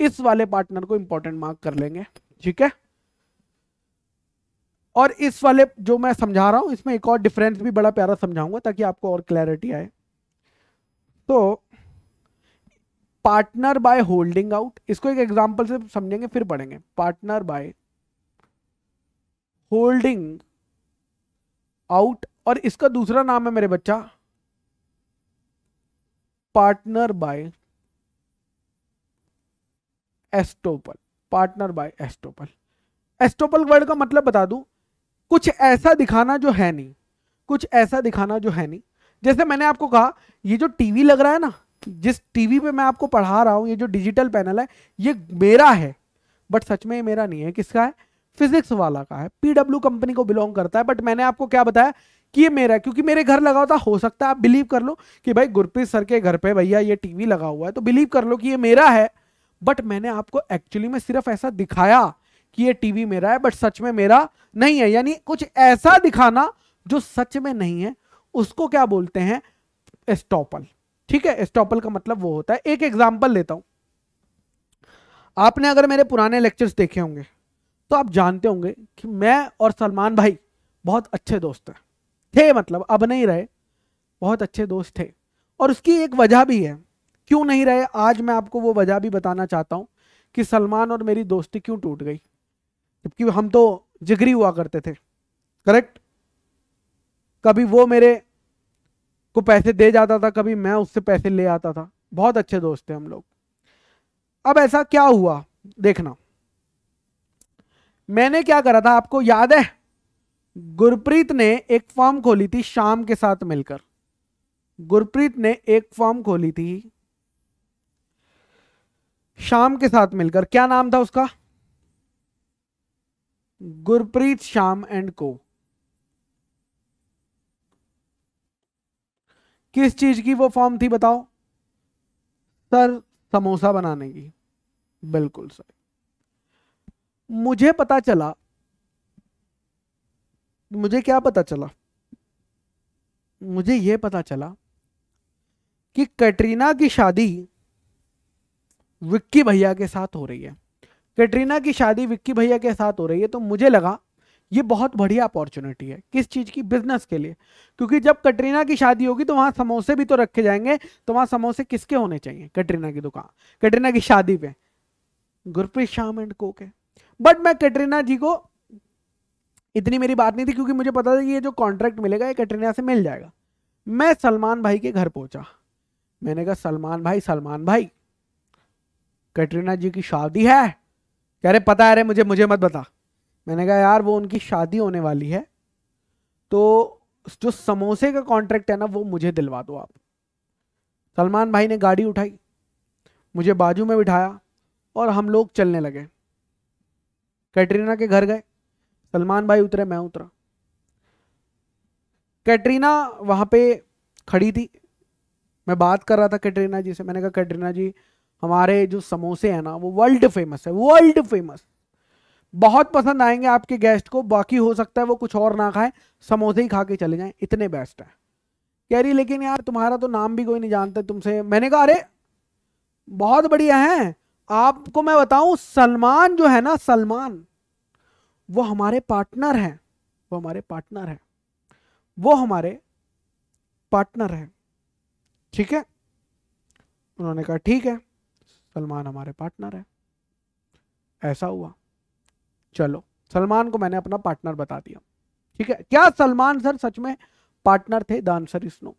इस वाले पार्टनर को इंपॉर्टेंट मार्क कर लेंगे ठीक है और इस वाले जो मैं समझा रहा हूं इसमें एक और डिफरेंस भी बड़ा प्यारा समझाऊंगा ताकि आपको और क्लैरिटी आए तो पार्टनर बाय होल्डिंग आउट इसको एक एग्जांपल से समझेंगे फिर पढ़ेंगे पार्टनर बाय होल्डिंग आउट और इसका दूसरा नाम है मेरे बच्चा partner by estoppel partner by estoppel estoppel word का मतलब बता दूं कुछ ऐसा दिखाना जो है नहीं कुछ ऐसा दिखाना जो है नहीं जैसे मैंने आपको कहा ये जो टीवी लग रहा है ना जिस टीवी पे मैं आपको पढ़ा रहा हूँ ये जो डिजिटल पैनल है ये मेरा है बट सच में ये मेरा नहीं है किसका है फिजिक्स वाला का है पीडब्ल्यू कंपनी को बिलोंग करता है बट मैंने आपको क्या बताया कि ये मेरा है क्योंकि मेरे घर लगा हुआ था हो सकता है आप बिलीव कर लो कि भाई गुरप्रीत सर के घर पे भैया ये टीवी लगा हुआ है तो बिलीव कर लो कि ये मेरा है बट मैंने आपको एक्चुअली में सिर्फ ऐसा दिखाया कि ये टीवी मेरा है बट सच में मेरा नहीं है यानी कुछ ऐसा दिखाना जो सच में नहीं है उसको क्या बोलते हैं एस्टॉपल ठीक है एस्टॉपल का मतलब वो होता है एक एग्जाम्पल लेता हूं आपने अगर मेरे पुराने लेक्चर्स देखे होंगे तो आप जानते होंगे कि मैं और सलमान भाई बहुत अच्छे दोस्त हैं थे मतलब अब नहीं रहे बहुत अच्छे दोस्त थे और उसकी एक वजह भी है क्यों नहीं रहे आज मैं आपको वो वजह भी बताना चाहता हूं कि सलमान और मेरी दोस्ती क्यों टूट गई जबकि हम तो जिगरी हुआ करते थे करेक्ट कभी वो मेरे को पैसे दे जाता था कभी मैं उससे पैसे ले आता था बहुत अच्छे दोस्त थे हम लोग अब ऐसा क्या हुआ देखना मैंने क्या करा था आपको याद है गुरप्रीत ने एक फॉर्म खोली थी शाम के साथ मिलकर गुरप्रीत ने एक फॉर्म खोली थी शाम के साथ मिलकर क्या नाम था उसका गुरप्रीत शाम एंड को किस चीज की वो फॉर्म थी बताओ सर समोसा बनाने की बिल्कुल सर मुझे पता चला मुझे क्या पता चला मुझे यह पता चला कि कैटरीना की शादी विक्की भैया के साथ हो रही है कैटरीना की शादी विक्की भैया के साथ हो रही है तो मुझे लगा ये बहुत बढ़िया अपॉर्चुनिटी है किस चीज़ की बिजनेस के लिए क्योंकि जब कटरीना की शादी होगी तो वहां समोसे भी तो रखे जाएंगे तो वहां समोसे किसके होने चाहिए कटरीना की दुकान कटरीना की शादी पे गुरप्रीत शाम एंड को के बट मैं कटरीना जी को इतनी मेरी बात नहीं थी क्योंकि मुझे पता था कि ये जो कॉन्ट्रैक्ट मिलेगा ये कटरीना से मिल जाएगा मैं सलमान भाई के घर पहुंचा मैंने कहा सलमान भाई सलमान भाई कटरीना जी की शादी है कह रहे पता है रे मुझे मुझे मत बता मैंने कहा यार वो उनकी शादी होने वाली है तो जो समोसे का कॉन्ट्रैक्ट है ना वो मुझे दिलवा दो आप सलमान भाई ने गाड़ी उठाई मुझे बाजू में बिठाया और हम लोग चलने लगे कैटरीना के घर गए सलमान भाई उतरे मैं उतरा कैटरीना वहाँ पे खड़ी थी मैं बात कर रहा था कैटरीना जी से मैंने कहा कैटरीना जी हमारे जो समोसे हैं ना वो वर्ल्ड फेमस है वर्ल्ड फेमस बहुत पसंद आएंगे आपके गेस्ट को बाकी हो सकता है वो कुछ और ना खाए समोसे ही खा के चले जाएं इतने बेस्ट है कह रही लेकिन यार तुम्हारा तो नाम भी कोई नहीं जानता तुमसे मैंने कहा अरे बहुत बढ़िया है आपको मैं बताऊं सलमान जो है ना सलमान वो हमारे पार्टनर हैं वो हमारे पार्टनर हैं वो हमारे पार्टनर हैं ठीक है उन्होंने कहा ठीक है सलमान हमारे पार्टनर है ऐसा हुआ चलो सलमान को मैंने अपना पार्टनर बता दिया ठीक है क्या सलमान सर सच में पार्टनर थे दानसर स्नो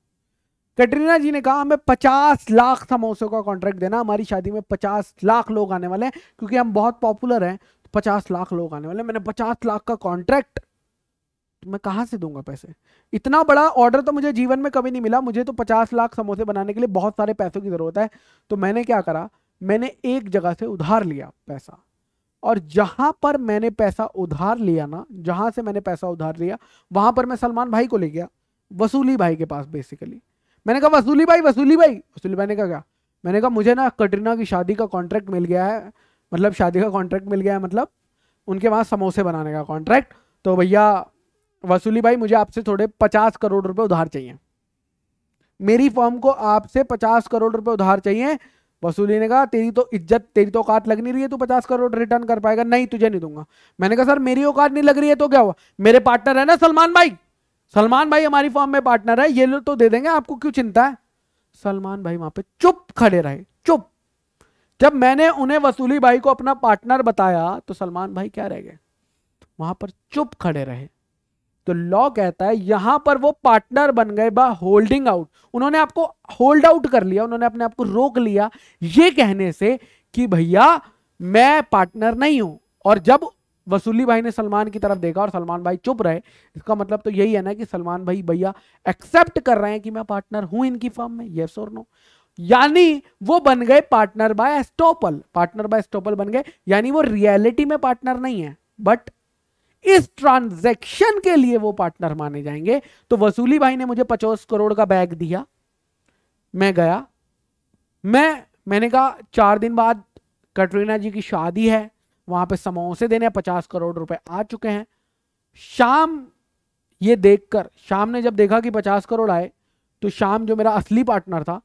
कैटरीना जी ने कहा हमें 50 लाख समोसों का कॉन्ट्रैक्ट देना हमारी शादी में 50 लाख लोग आने वाले हैं क्योंकि हम बहुत पॉपुलर हैं तो 50 लाख लोग आने वाले हैं मैंने 50 लाख का कॉन्ट्रैक्ट तो मैं कहाँ से दूंगा पैसे इतना बड़ा ऑर्डर तो मुझे जीवन में कभी नहीं मिला मुझे तो 50 लाख समोसे बनाने के लिए बहुत सारे पैसों की ज़रूरत है तो मैंने क्या करा मैंने एक जगह से उधार लिया पैसा और जहां पर मैंने पैसा उधार लिया ना जहां से मैंने पैसा उधार लिया वहां पर मैं सलमान भाई को ले गया वसूली भाई के पास बेसिकली मैंने कहा वसूली भाई वसूली भाई वसूली भाई ने कहा क्या मैंने कहा मुझे ना कटरीना की शादी का कॉन्ट्रैक्ट मिल गया है मतलब शादी का कॉन्ट्रैक्ट मिल गया है मतलब उनके वहाँ समोसे बनाने का कॉन्ट्रैक्ट तो भैया वसूली भाई मुझे आपसे थोड़े पचास करोड़ रुपए उधार चाहिए मेरी फॉर्म को आपसे पचास करोड़ रुपए उधार चाहिए वसूली ने कहा तेरी तो इज्जत तेरी तो औकात लग नहीं रही है तू पचास करोड़ रिटर्न कर पाएगा नहीं तुझे नहीं दूंगा मैंने कहा सर मेरी औकात नहीं लग रही है तो क्या हुआ मेरे पार्टनर है ना सलमान भाई सलमान भाई हमारी फॉर्म में पार्टनर है ये लोग तो दे देंगे आपको क्यों चिंता है सलमान भाई वहां पे चुप खड़े रहे चुप जब मैंने उन्हें वसूली भाई को अपना पार्टनर बताया तो सलमान भाई क्या रह गए वहां पर चुप खड़े रहे तो लॉ कहता है यहां पर वो पार्टनर बन गए बा होल्डिंग आउट उन्होंने आपको होल्ड आउट कर लिया उन्होंने अपने आप को रोक लिया ये कहने से कि भैया मैं पार्टनर नहीं हूं और जब वसूली भाई ने सलमान की तरफ देखा और सलमान भाई चुप रहे इसका मतलब तो यही है ना कि सलमान भाई भैया एक्सेप्ट कर रहे हैं कि मैं पार्टनर हूं इनकी फर्म में येस और नो यानी वो बन गए partner by estoppel partner by estoppel बन गए यानी वो रियलिटी में पार्टनर नहीं है बट इस ट्रांजैक्शन के लिए वो पार्टनर माने जाएंगे तो वसूली भाई ने मुझे पचास करोड़ का बैग दिया मैं गया मैं मैंने कहा चार दिन बाद कटरीना जी की शादी है वहां पे समोसे देने पचास करोड़ रुपए आ चुके हैं शाम ये देखकर शाम ने जब देखा कि पचास करोड़ आए तो शाम जो मेरा असली पार्टनर था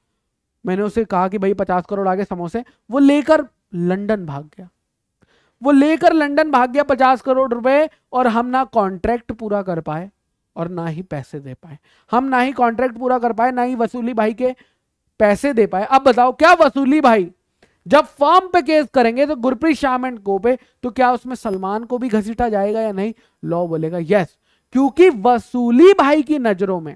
मैंने उसे कहा कि भाई पचास करोड़ आ गए समोसे वो लेकर लंदन भाग गया वो लेकर लंदन भाग गया पचास करोड़ रुपए और हम ना कॉन्ट्रैक्ट पूरा कर पाए और ना ही पैसे दे पाए हम ना ही कॉन्ट्रैक्ट पूरा कर पाए ना ही वसूली भाई के पैसे दे पाए अब बताओ क्या वसूली भाई जब फॉर्म पे केस करेंगे तो गुरप्रीत शाम एंड को पे तो क्या उसमें सलमान को भी घसीटा जाएगा या नहीं लॉ बोलेगा यस क्योंकि वसूली भाई की नजरों में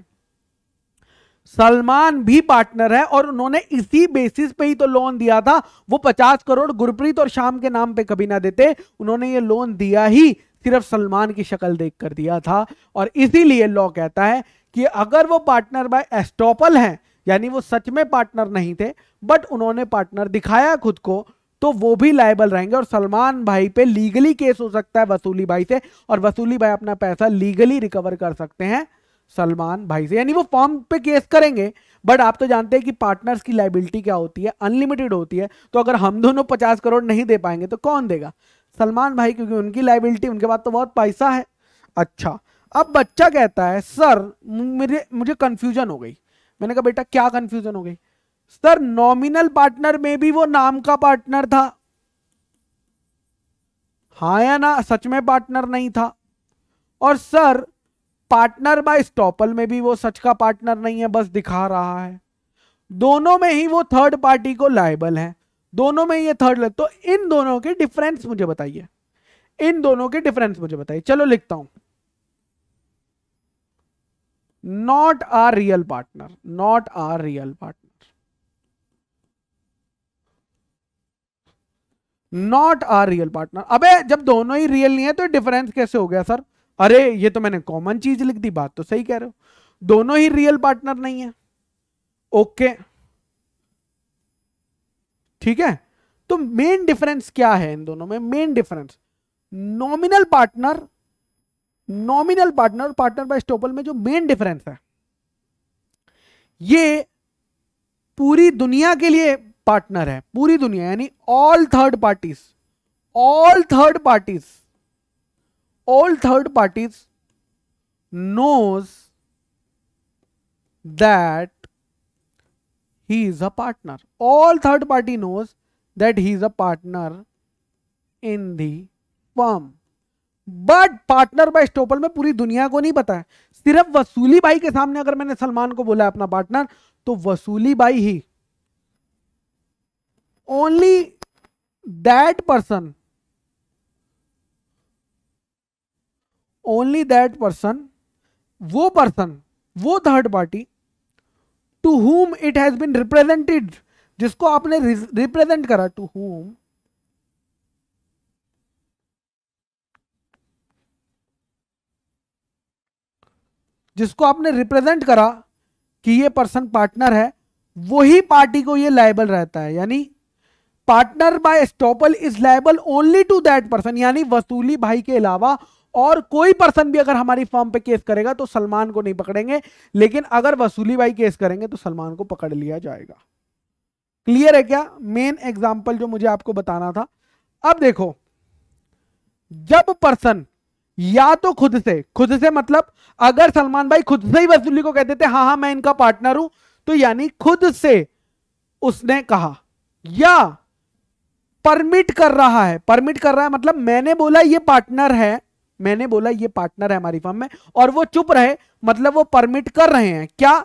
सलमान भी पार्टनर है और उन्होंने इसी बेसिस पे ही तो लोन दिया था वो पचास करोड़ गुरप्रीत और शाम के नाम पे कभी ना देते उन्होंने ये लोन दिया ही सिर्फ सलमान की शक्ल देख कर दिया था और इसीलिए लॉ कहता है कि अगर वो पार्टनर बाय एस्टोपल हैं यानी वो सच में पार्टनर नहीं थे बट उन्होंने पार्टनर दिखाया खुद को तो वो भी लाइबल रहेंगे और सलमान भाई पे लीगली केस हो सकता है वसूली भाई से और वसूली भाई अपना पैसा लीगली रिकवर कर सकते हैं सलमान भाई से यानी वो फॉर्म पे केस करेंगे बट आप तो जानते हैं कि पार्टनर्स की लाइबिलिटी क्या होती है अनलिमिटेड होती है तो अगर हम दोनों पचास करोड़ नहीं दे पाएंगे तो कौन देगा सलमान भाई क्योंकि उनकी लाइबिलिटी उनके पास तो बहुत पैसा है अच्छा अब बच्चा कहता है सर मेरे मुझे कन्फ्यूजन हो गई मैंने कहा बेटा क्या कन्फ्यूजन हो गई सर नॉमिनल पार्टनर में भी वो नाम का पार्टनर था हाँ या ना सच में पार्टनर नहीं था और सर पार्टनर बाय स्टॉपल में भी वो सच का पार्टनर नहीं है बस दिखा रहा है दोनों में ही वो थर्ड पार्टी को लाइबल है दोनों में ये थर्ड तो इन दोनों के डिफरेंस मुझे बताइए इन दोनों के डिफरेंस मुझे बताइए चलो लिखता हूं not are real partner not are real partner not are real partner अबे जब दोनों ही रियल नहीं है तो डिफरेंस कैसे हो गया सर अरे ये तो मैंने कॉमन चीज लिख दी बात तो सही कह रहे हो दोनों ही रियल पार्टनर नहीं है ओके ठीक है तो मेन डिफरेंस क्या है इन दोनों में main difference nominal partner nominal partner partner by estoppel में जो मेन डिफरेंस है ये पूरी दुनिया के लिए पार्टनर है पूरी दुनिया यानी all third parties all third parties all third parties knows that he is a partner all third party knows that he is a partner in the firm but partner by estoppel में पूरी दुनिया को नहीं पता है सिर्फ वसूली by के सामने अगर मैंने सलमान को बोला अपना पार्टनर तो वसूली बाई ही only that person only that person वो पर्सन वो third party to whom it has been represented जिसको आपने रिप्रेजेंट करा टू हुम जिसको आपने रिप्रेजेंट करा कि ये पर्सन पार्टनर है वही पार्टी को ये लाइबल रहता है यानी partner by estoppel is liable only to that person यानी वसूली भाई के अलावा और कोई पर्सन भी अगर हमारी फॉर्म पे केस करेगा तो सलमान को नहीं पकड़ेंगे लेकिन अगर वसूली भाई केस करेंगे तो सलमान को पकड़ लिया जाएगा क्लियर है क्या मेन एग्जाम्पल जो मुझे आपको बताना था अब देखो जब पर्सन या तो खुद से खुद से मतलब अगर सलमान भाई खुद से ही वसूली को कहते थे हाँ हाँ मैं इनका पार्टनर हूं तो यानी खुद से उसने कहा या परमिट कर रहा है परमिट कर रहा है मतलब मैंने बोला ये पार्टनर है मैंने बोला ये पार्टनर है हमारी फर्म में और वो चुप रहे मतलब वो परमिट कर रहे हैं क्या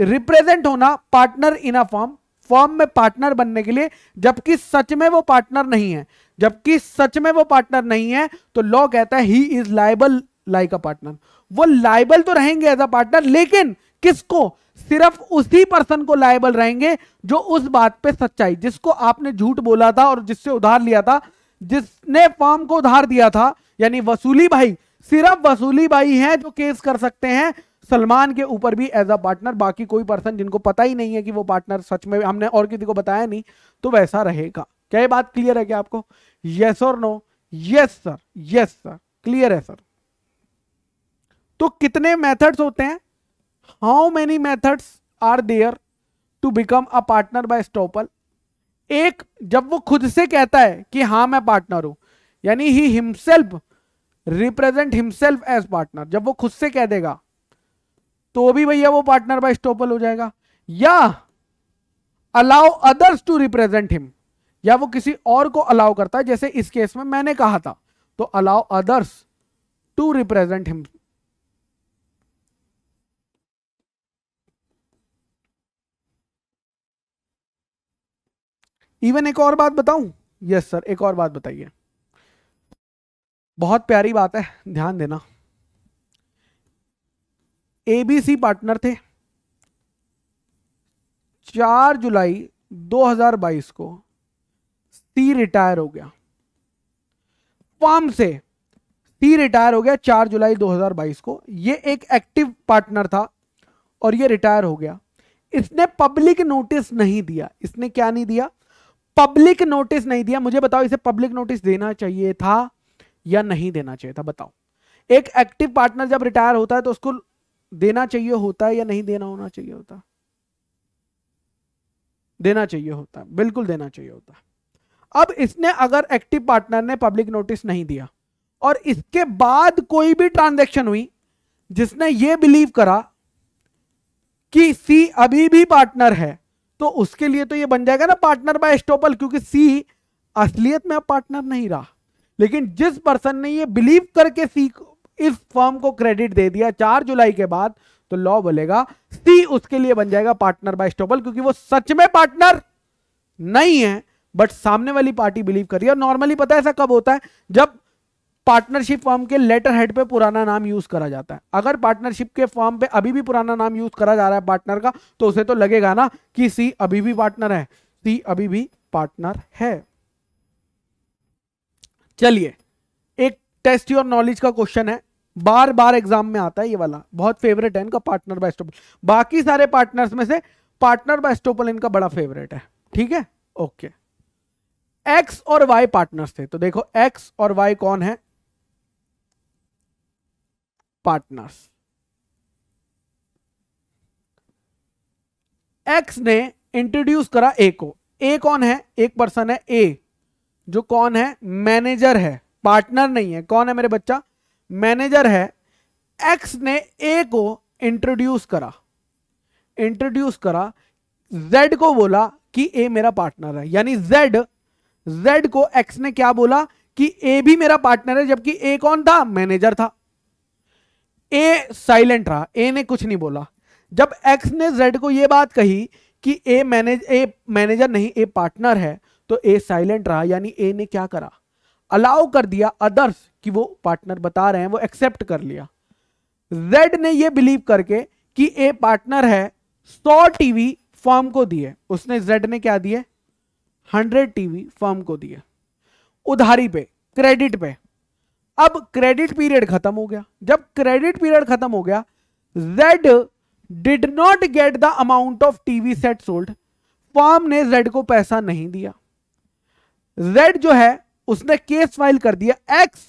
रिप्रेजेंट होना partner in a firm firm में पार्टनर बनने के लिए जबकि सच में वो पार्टनर नहीं है जबकि सच में वो पार्टनर नहीं है तो लॉ कहता है he is liable like a partner वो लाइबल तो रहेंगे एज अ पार्टनर लेकिन किसको सिर्फ उसी पर्सन को लाइबल रहेंगे जो उस बात पे सच्चाई जिसको आपने झूठ बोला था और जिससे उधार लिया था जिसने फॉर्म को उधार दिया था यानी वसूली भाई सिर्फ वसूली भाई है जो केस कर सकते हैं सलमान के ऊपर भी एज अ पार्टनर बाकी कोई पर्सन जिनको पता ही नहीं है कि वो पार्टनर सच में हमने और किसी को बताया नहीं तो वैसा रहेगा क्या ये बात क्लियर है क्या आपको यस और no yes sir yes sir clear है सर तो कितने मेथड्स होते हैं how many methods are there to become a partner by estoppel एक जब वो खुद से कहता है कि हाँ मैं पार्टनर हूं यानी he himself represent himself as partner जब वो खुद से कह देगा तो भी भैया वो पार्टनर बाय स्टोपल हो जाएगा या allow others to represent him या वो किसी और को अलाउ करता है जैसे इस केस में मैंने कहा था तो allow others to represent him even एक और बात बताऊं यस सर एक और बात बताइए बहुत प्यारी बात है ध्यान देना एबीसी पार्टनर थे 4 जुलाई 2022 को सी रिटायर हो गया फॉर्म से सी रिटायर हो गया 4 जुलाई 2022 को ये एक एक्टिव पार्टनर था और ये रिटायर हो गया इसने पब्लिक नोटिस नहीं दिया इसने क्या नहीं दिया पब्लिक नोटिस नहीं दिया मुझे बताओ इसे पब्लिक नोटिस देना चाहिए था या नहीं देना चाहिए था बताओ एक एक्टिव पार्टनर जब रिटायर होता है तो उसको देना चाहिए होता है या नहीं देना होना चाहिए होता देना चाहिए होता बिल्कुल देना चाहिए होता अब इसने अगर एक्टिव पार्टनर ने पब्लिक नोटिस नहीं दिया और इसके बाद कोई भी ट्रांजैक्शन हुई जिसने ये बिलीव करा कि सी अभी भी पार्टनर है तो उसके लिए तो ये बन जाएगा ना पार्टनर बाय स्टोपल क्योंकि सी असलियत में अब पार्टनर नहीं रहा लेकिन जिस पर्सन ने ये बिलीव करके सी इस फर्म को क्रेडिट दे दिया चार जुलाई के बाद तो लॉ बोलेगा सी उसके लिए बन जाएगा पार्टनर बाय स्टोबल क्योंकि वो सच में पार्टनर नहीं है बट सामने वाली पार्टी बिलीव करी और नॉर्मली पता है ऐसा कब होता है जब पार्टनरशिप फॉर्म के लेटर हेड पे पुराना नाम यूज करा जाता है अगर पार्टनरशिप के फॉर्म पे अभी भी पुराना नाम यूज करा जा रहा है पार्टनर का तो उसे तो लगेगा ना कि सी अभी भी पार्टनर है सी अभी भी पार्टनर है चलिए एक टेस्ट योर नॉलेज का क्वेश्चन है बार बार एग्जाम में आता है ये वाला बहुत फेवरेट है इनका पार्टनर बाय स्टोपल बाकी सारे पार्टनर्स में से पार्टनर बाय स्टोपल इनका बड़ा फेवरेट है ठीक है ओके एक्स और वाई पार्टनर्स थे तो देखो एक्स और वाई कौन है पार्टनर्स एक्स ने इंट्रोड्यूस करा ए को ए कौन है एक पर्सन है ए जो कौन है मैनेजर है पार्टनर नहीं है कौन है मेरे बच्चा मैनेजर है एक्स ने ए को इंट्रोड्यूस करा इंट्रोड्यूस करा जेड को बोला कि ए मेरा पार्टनर है यानी जेड जेड को एक्स ने क्या बोला कि ए भी मेरा पार्टनर है जबकि ए कौन था मैनेजर था ए साइलेंट रहा ए ने कुछ नहीं बोला जब एक्स ने जेड को यह बात कही कि ए मैनेज ए मैनेजर नहीं ए पार्टनर है तो ए साइलेंट रहा यानी ए ने क्या करा अलाउ कर दिया अदर्स कि वो पार्टनर बता रहे हैं वो एक्सेप्ट कर लिया जेड ने ये बिलीव करके कि ए पार्टनर है सौ टीवी फॉर्म को दिए उसने जेड ने क्या दिए हंड्रेड टीवी फॉर्म को दिए उधारी पे क्रेडिट पे अब क्रेडिट पीरियड खत्म हो गया जब क्रेडिट पीरियड खत्म हो गया Z did not get the amount of TV set sold firm ने जेड को पैसा नहीं दिया रेड जो है उसने केस फाइल कर दिया एक्स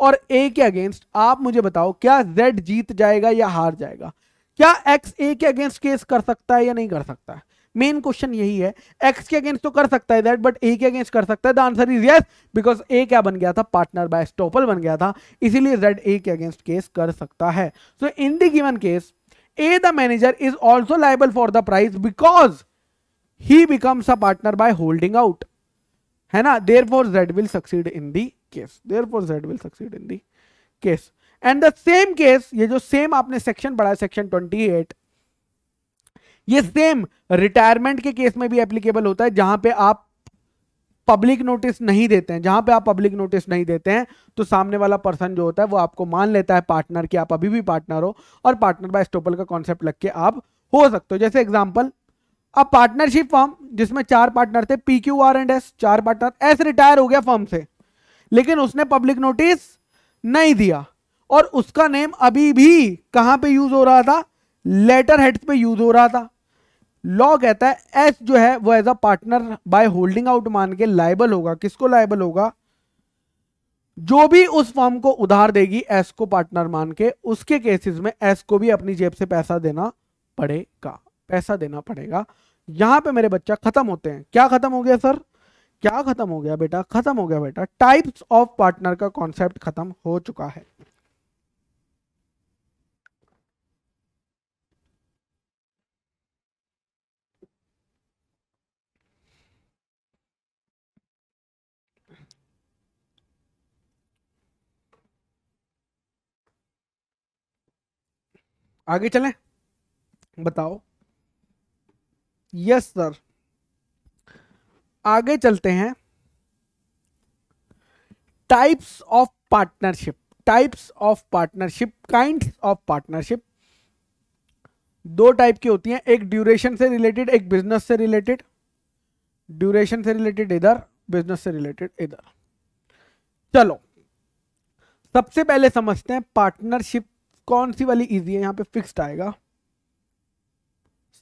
और ए के अगेंस्ट आप मुझे बताओ क्या जेड जीत जाएगा या हार जाएगा क्या एक्स ए के अगेंस्ट केस कर सकता है या नहीं कर सकता है मेन क्वेश्चन यही है एक्स के अगेंस्ट तो कर सकता है दैट बट ए के अगेंस्ट कर सकता है the answer is yes because A क्या बन गया था पार्टनर बाय स्टॉपल बन गया था इसीलिए जेड ए के अगेंस्ट केस कर सकता है so in the given case A the manager is also liable for the price because he becomes a partner by holding out है ना therefore Z will succeed in the case therefore Z will succeed in the case and the same case ये जो same आपने section पढ़ा section twenty eight ये same retirement के case में भी एप्लीकेबल होता है जहां पे आप पब्लिक नोटिस नहीं देते हैं जहां पे आप पब्लिक नोटिस नहीं देते हैं तो सामने वाला पर्सन जो होता है वो आपको मान लेता है पार्टनर कि आप अभी भी पार्टनर हो और पार्टनर बाय स्टोपल का कॉन्सेप्ट लग के आप हो सकते हो जैसे एग्जाम्पल अब पार्टनरशिप फॉर्म जिसमें चार पार्टनर थे P Q R and S चार पार्टनर एस रिटायर हो गया फॉर्म से लेकिन उसने पब्लिक नोटिस नहीं दिया और उसका नेम अभी भी कहां पे यूज हो रहा था लेटर हेड्स पे यूज हो रहा था लॉ कहता है एस जो है वो as a partner by holding out मान के लाइबल होगा किसको लाइबल होगा जो भी उस फॉर्म को उधार देगी एस को पार्टनर मान के उसके केसेस में एस को भी अपनी जेब से पैसा देना पड़ेगा पैसा देना पड़ेगा यहाँ पे मेरे बच्चा खत्म होते हैं क्या खत्म हो गया सर क्या खत्म हो गया बेटा खत्म हो गया बेटा टाइप्स ऑफ पार्टनर का कॉन्सेप्ट खत्म हो चुका है आगे चलें बताओ यस सर आगे चलते हैं types of partnership types of partnership kind of partnership दो टाइप की होती हैं एक ड्यूरेशन से रिलेटेड एक बिजनेस से रिलेटेड ड्यूरेशन से रिलेटेड इधर बिजनेस से रिलेटेड इधर चलो सबसे पहले समझते हैं पार्टनरशिप कौन सी वाली इजी है यहां पे फिक्स्ड आएगा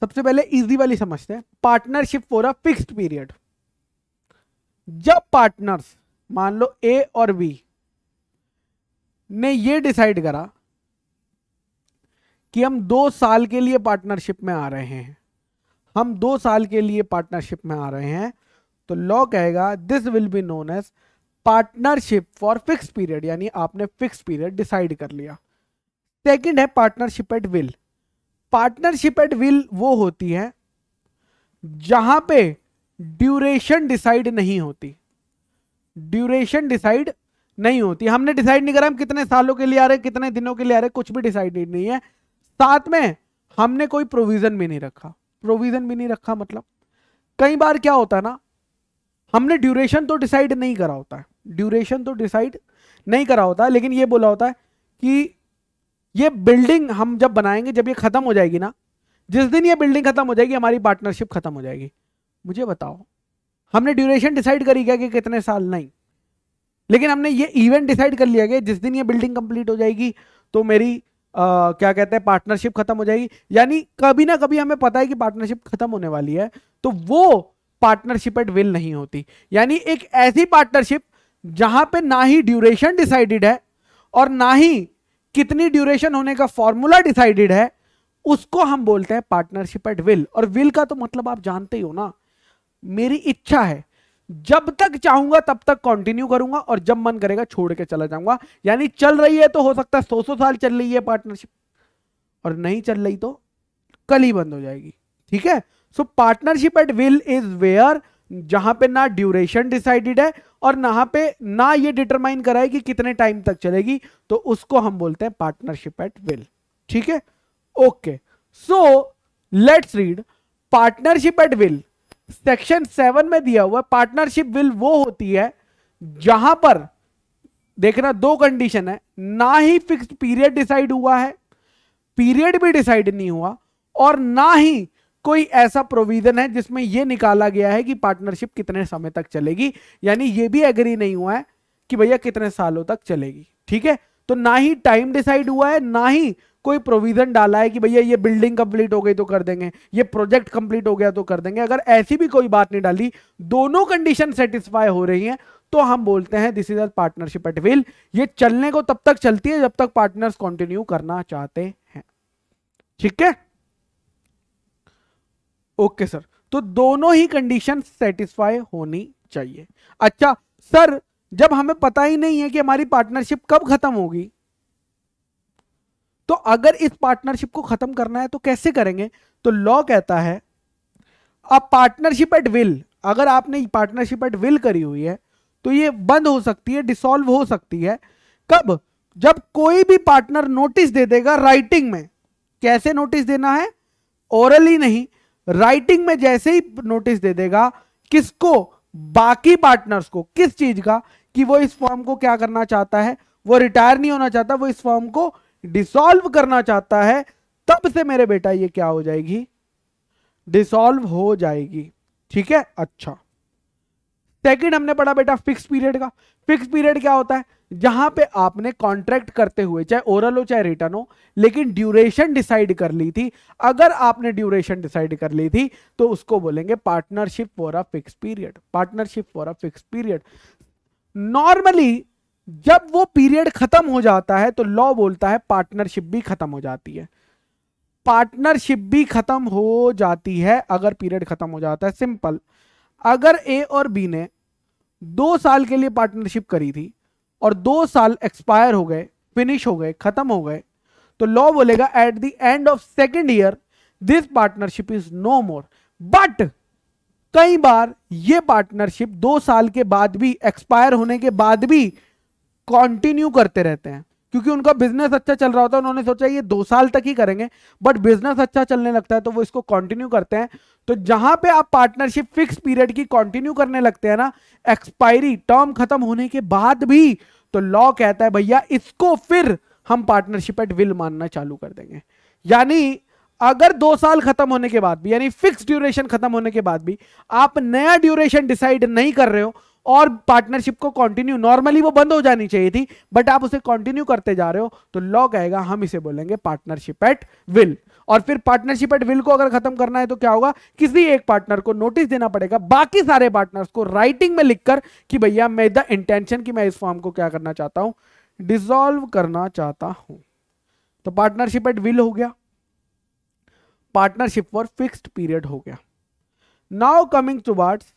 सबसे पहले इजी वाली समझते हैं partnership for a fixed period जब पार्टनर्स मान लो ए और बी ने ये डिसाइड करा कि हम दो साल के लिए पार्टनरशिप में आ रहे हैं हम दो साल के लिए पार्टनरशिप में आ रहे हैं तो लॉ कहेगा this will be known as partnership for fix period यानी आपने फिक्स पीरियड डिसाइड कर लिया सेकंड है partnership at will partnership at will वो होती है जहां पे ड्यूरेशन डिसाइड नहीं होती ड्यूरेशन डिसाइड नहीं होती हमने डिसाइड नहीं करा हम कितने सालों के लिए आ रहे कितने दिनों के लिए आ रहे कुछ भी डिसाइड नहीं है साथ में हमने कोई प्रोविजन भी नहीं रखा प्रोविजन भी नहीं रखा मतलब कई बार क्या होता है ना हमने ड्यूरेशन तो डिसाइड नहीं करा होता है ड्यूरेशन तो डिसाइड नहीं करा होता लेकिन ये बोला होता है कि ये बिल्डिंग हम जब बनाएंगे जब ये ख़त्म हो जाएगी ना जिस दिन ये बिल्डिंग ख़त्म हो जाएगी हमारी पार्टनरशिप ख़त्म हो जाएगी मुझे बताओ हमने ड्यूरेशन डिसाइड करी क्या कि कितने साल नहीं लेकिन हमने ये इवेंट डिसाइड कर लिया गया जिस दिन ये बिल्डिंग कंप्लीट हो जाएगी तो मेरी आ, क्या कहते हैं पार्टनरशिप खत्म हो जाएगी यानी कभी ना कभी हमें पता है कि पार्टनरशिप खत्म होने वाली है तो वो पार्टनरशिप एट विल नहीं होती यानी एक ऐसी पार्टनरशिप जहां पे ना ही ड्यूरेशन डिसाइडेड है और ना ही कितनी ड्यूरेशन होने का फॉर्मूला डिसाइडेड है उसको हम बोलते हैं पार्टनरशिप एट विल और विल का तो मतलब आप जानते ही हो ना मेरी इच्छा है जब तक चाहूंगा तब तक कंटिन्यू करूंगा और जब मन करेगा छोड़ के चला जाऊंगा यानी चल रही है तो हो सकता है सौ सौ साल चल रही है पार्टनरशिप और नहीं चल रही तो कल ही बंद हो जाएगी ठीक है so partnership at will is where जहां पे ना ड्यूरेशन डिसाइडेड है और नहा पे ना ये डिटरमाइन कराए कि कितने टाइम तक चलेगी तो उसको हम बोलते हैं पार्टनरशिप एट विल ठीक है okay so let's read partnership at will section seven में दिया हुआ पार्टनरशिप विल वो होती है जहां पर देखना दो कंडीशन है ना ही फिक्स्ड पीरियड डिसाइड हुआ है पीरियड भी डिसाइड नहीं हुआ और ना ही कोई ऐसा प्रोविजन है जिसमें यह निकाला गया है कि पार्टनरशिप कितने समय तक चलेगी यानी यह भी एग्री नहीं हुआ है कि भैया कितने सालों तक चलेगी ठीक है तो ना ही टाइम डिसाइड हुआ है ना ही कोई प्रोविजन डाला है कि भैया ये बिल्डिंग कंप्लीट हो गई तो कर देंगे ये प्रोजेक्ट कंप्लीट हो गया तो कर देंगे अगर ऐसी भी कोई बात नहीं डाली दोनों कंडीशन सेटिस्फाई हो रही हैं तो हम बोलते हैं this is a partnership at will ये चलने को तब तक चलती है जब तक पार्टनर्स कंटिन्यू करना चाहते हैं ठीक है ओके सर तो दोनों ही कंडीशन सेटिस्फाई होनी चाहिए अच्छा सर जब हमें पता ही नहीं है कि हमारी पार्टनरशिप कब खत्म होगी तो अगर इस पार्टनरशिप को खत्म करना है तो कैसे करेंगे तो लॉ कहता है अ पार्टनरशिप एट विल अगर आपने पार्टनरशिप एट विल करी हुई है तो ये बंद हो सकती है डिसॉल्व हो सकती है कब जब कोई भी पार्टनर नोटिस दे देगा राइटिंग में कैसे नोटिस देना है ओरली नहीं राइटिंग में जैसे ही नोटिस दे देगा किसको बाकी पार्टनर्स को किस चीज का कि वो इस फॉर्म को क्या करना चाहता है वो रिटायर नहीं होना चाहता वो इस फॉर्म को डिसॉल्व करना चाहता है तब से मेरे बेटा ये क्या हो जाएगी डिसॉल्व हो जाएगी ठीक है अच्छा सेकंड हमने पढ़ा बेटा फिक्स पीरियड का फिक्स पीरियड क्या होता है जहां पे आपने कॉन्ट्रैक्ट करते हुए चाहे ओरल हो चाहे रिटर्न हो लेकिन ड्यूरेशन डिसाइड कर ली थी अगर आपने ड्यूरेशन डिसाइड कर ली थी तो उसको बोलेंगे partnership for a fix period partnership for a fix period normally जब वो पीरियड खत्म हो जाता है तो लॉ बोलता है पार्टनरशिप भी खत्म हो जाती है पार्टनरशिप भी खत्म हो जाती है अगर पीरियड खत्म हो जाता है सिंपल अगर ए और बी ने दो साल के लिए पार्टनरशिप करी थी और दो साल एक्सपायर हो गए फिनिश हो गए खत्म हो गए तो लॉ बोलेगा at the end of second year this partnership is no more but कई बार ये पार्टनरशिप दो साल के बाद भी एक्सपायर होने के बाद भी कॉन्टिन्यू करते रहते हैं क्योंकि उनका बिजनेस अच्छा चल रहा होता है उन्होंने सोचा ये दो साल तक ही करेंगे बट बिजनेस अच्छा चलने लगता है तो वो इसको कंटिन्यू करते हैं तो जहां पे आप पार्टनरशिप फिक्स पीरियड की कंटिन्यू करने लगते हैं ना एक्सपायरी टर्म खत्म होने के बाद भी तो लॉ कहता है भैया इसको फिर हम पार्टनरशिप एट विल मानना चालू कर देंगे यानी अगर दो साल खत्म होने के बाद भी यानी फिक्स ड्यूरेशन खत्म होने के बाद भी आप नया ड्यूरेशन डिसाइड नहीं कर रहे हो और पार्टनरशिप को कंटिन्यू नॉर्मली वो बंद हो जानी चाहिए थी बट आप उसे कंटिन्यू करते जा रहे हो तो लॉ कहेगा हम इसे बोलेंगे पार्टनरशिप एट विल और फिर पार्टनरशिप एट विल को अगर खत्म करना है तो क्या होगा किसी एक पार्टनर को नोटिस देना पड़ेगा बाकी सारे पार्टनर्स को राइटिंग में लिखकर कि भैया मैं द इंटेंशन की मैं इस फॉर्म को क्या करना चाहता हूं डिजोल्व करना चाहता हूं तो पार्टनरशिप एट विल हो गया पार्टनरशिप फॉर फिक्स पीरियड हो गया now coming towards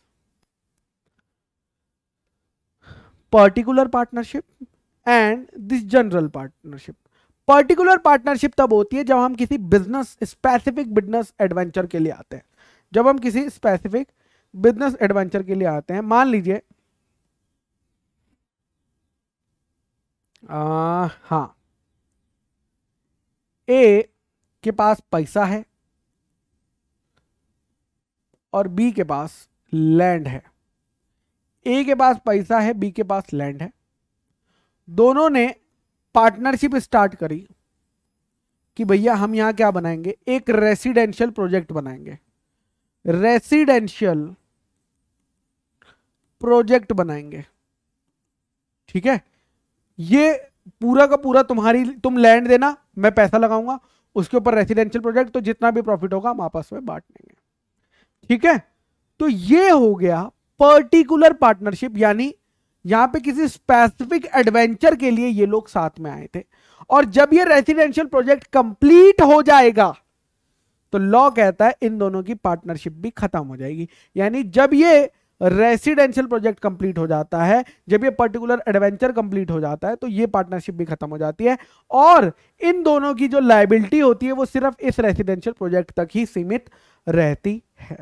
particular partnership and this general partnership particular partnership तब होती है जब हम किसी बिजनेस स्पेसिफिक बिजनेस एडवेंचर के लिए आते हैं जब हम किसी स्पेसिफिक बिजनेस एडवेंचर के लिए आते हैं मान लीजिए हाँ ए के पास पैसा है और बी के पास लैंड है ए के पास पैसा है बी के पास लैंड है दोनों ने पार्टनरशिप स्टार्ट करी कि भैया हम यहां क्या बनाएंगे एक रेसिडेंशियल प्रोजेक्ट बनाएंगे रेसिडेंशियल प्रोजेक्ट बनाएंगे ठीक है ये पूरा का पूरा तुम्हारी तुम लैंड देना मैं पैसा लगाऊंगा उसके ऊपर रेसिडेंशियल प्रोजेक्ट तो जितना भी प्रॉफिट होगा हम आपस में बांट लेंगे ठीक है तो ये हो गया पर्टिकुलर पार्टनरशिप यानी यहां पे किसी स्पेसिफिक एडवेंचर के लिए ये लोग साथ में आए थे और जब ये रेसिडेंशियल प्रोजेक्ट कंप्लीट हो जाएगा तो लॉ कहता है इन दोनों की पार्टनरशिप भी खत्म हो जाएगी यानी जब ये रेसिडेंशियल प्रोजेक्ट कंप्लीट हो जाता है जब ये पर्टिकुलर एडवेंचर कंप्लीट हो जाता है तो ये पार्टनरशिप भी खत्म हो जाती है और इन दोनों की जो लाइबिलिटी होती है वो सिर्फ इस रेसिडेंशियल प्रोजेक्ट तक ही सीमित रहती है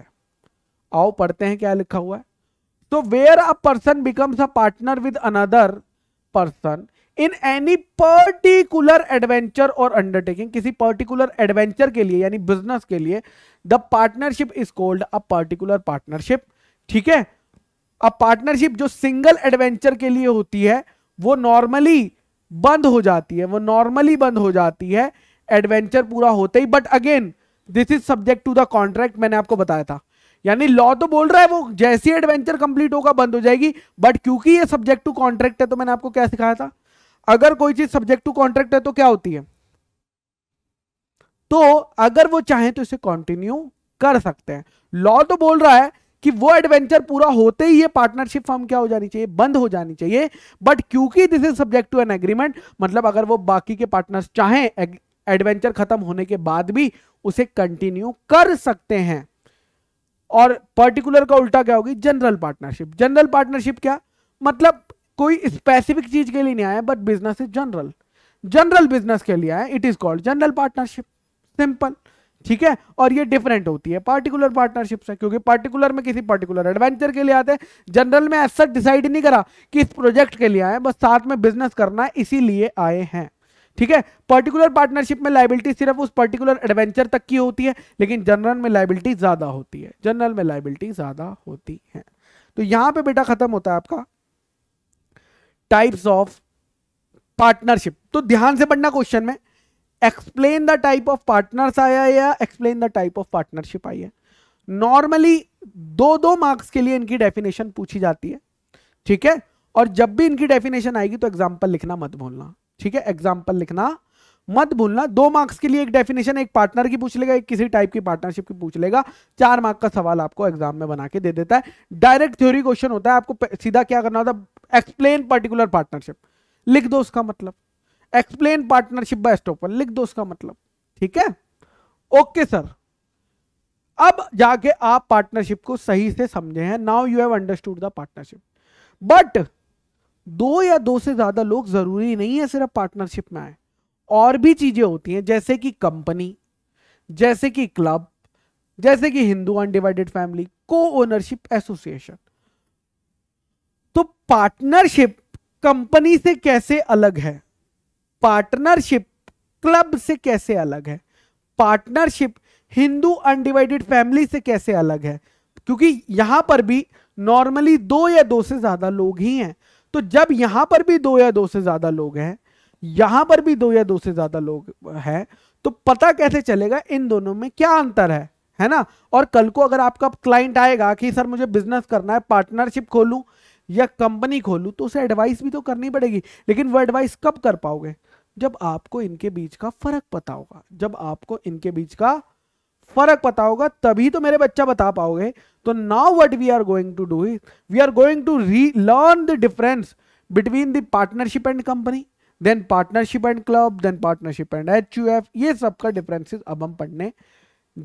आओ पढ़ते हैं क्या लिखा हुआ है तो where a person becomes a partner with another person in any particular adventure और अंडरटेकिंग किसी पर्टिकुलर एडवेंचर के लिए यानी बिजनेस के लिए the partnership is called a particular partnership ठीक है अ पार्टनरशिप जो सिंगल एडवेंचर के लिए होती है वो नॉर्मली बंद हो जाती है वो नॉर्मली बंद हो जाती है एडवेंचर पूरा होते ही but again this is subject to the contract मैंने आपको बताया था यानी लॉ तो बोल रहा है वो जैसी एडवेंचर कंप्लीट होगा बंद हो जाएगी बट क्योंकि ये सब्जेक्ट टू कॉन्ट्रैक्ट है तो मैंने आपको क्या सिखाया था अगर कोई चीज सब्जेक्ट टू कॉन्ट्रैक्ट है तो क्या होती है तो अगर वो चाहे तो इसे कंटिन्यू कर सकते हैं लॉ तो बोल रहा है कि वो एडवेंचर पूरा होते ही ये पार्टनरशिप फॉर्म क्या हो जानी चाहिए बंद हो जानी चाहिए बट क्योंकि this is subject to an agreement मतलब अगर वो बाकी के पार्टनर्स चाहें एडवेंचर खत्म होने के बाद भी उसे कंटिन्यू कर सकते हैं और पर्टिकुलर का उल्टा क्या होगी जनरल पार्टनरशिप जनरल पार्टनरशिप क्या मतलब कोई स्पेसिफिक चीज के लिए नहीं आया but business is general general business के लिए आया it is called general partnership simple ठीक है और ये डिफरेंट होती है पार्टिकुलर पार्टनरशिप से क्योंकि पार्टिकुलर में किसी पर्टिकुलर एडवेंचर के लिए आते हैं जनरल में ऐसा डिसाइड नहीं करा कि इस प्रोजेक्ट के लिए आए बस साथ में बिजनेस करना इसीलिए आए हैं ठीक है पर्टिकुलर पार्टनरशिप में लाइबिलिटी सिर्फ उस पर्टिकुलर एडवेंचर तक की होती है लेकिन जनरल में लाइबिलिटी ज़्यादा होती है जनरल में लाइबिलिटी ज़्यादा होती है तो यहां पे बेटा खत्म होता है आपका टाइप्स ऑफ पार्टनरशिप तो ध्यान से पढ़ना क्वेश्चन में explain the type of partners आया या explain the type of partnership आई है नॉर्मली दो दो मार्क्स के लिए इनकी डेफिनेशन पूछी जाती है ठीक है और जब भी इनकी डेफिनेशन आएगी तो एग्जाम्पल लिखना मत भूलना ठीक है एग्जाम्पल लिखना मत भूलना दो मार्क्स के लिए एक डेफिनेशन एक पार्टनर की पूछ लेगा एक किसी टाइप की पार्टनरशिप की पूछ लेगा चार मार्क का सवाल आपको एग्जाम में बना के दे देता है डायरेक्ट थ्योरी क्वेश्चन होता है आपको सीधा क्या करना होता है एक्सप्लेन पर्टिकुलर पार्टनरशिप लिख दो उसका मतलब एक्सप्लेन पार्टनरशिप बाय स्टॉपर लिख दो उसका मतलब ठीक है ओके सर अब जाके आप पार्टनरशिप को सही से समझे हैं now you have understood the partnership but दो या दो से ज़्यादा लोग ज़रूरी नहीं है सिर्फ पार्टनरशिप में आए और भी चीज़ें होती हैं जैसे कि कंपनी जैसे कि क्लब जैसे कि Hindu undivided family co ownership association तो पार्टनरशिप कंपनी से कैसे अलग है पार्टनरशिप क्लब से कैसे अलग है पार्टनरशिप हिंदू अनडिवाइडेड फैमिली से कैसे अलग है क्योंकि यहां पर भी नॉर्मली दो या दो से ज्यादा लोग ही हैं तो जब यहां पर भी दो या दो से ज़्यादा लोग हैं यहां पर भी दो या दो से ज़्यादा लोग हैं तो पता कैसे चलेगा इन दोनों में क्या अंतर है है ना और कल को अगर आपका क्लाइंट आएगा कि सर मुझे बिजनेस करना है पार्टनरशिप खोलू या कंपनी खोलू तो उसे एडवाइस भी तो करनी पड़ेगी लेकिन वो एडवाइस कब कर पाओगे जब आपको इनके बीच का फर्क पता होगा जब आपको इनके बीच का फर्क पता होगा तभी तो मेरे बच्चा बता पाओगे तो now what we are going to do we are going to relearn the difference between the partnership and company then partnership and club then partnership and H U F ये सबका डिफरेंसिस अब हम पढ़ने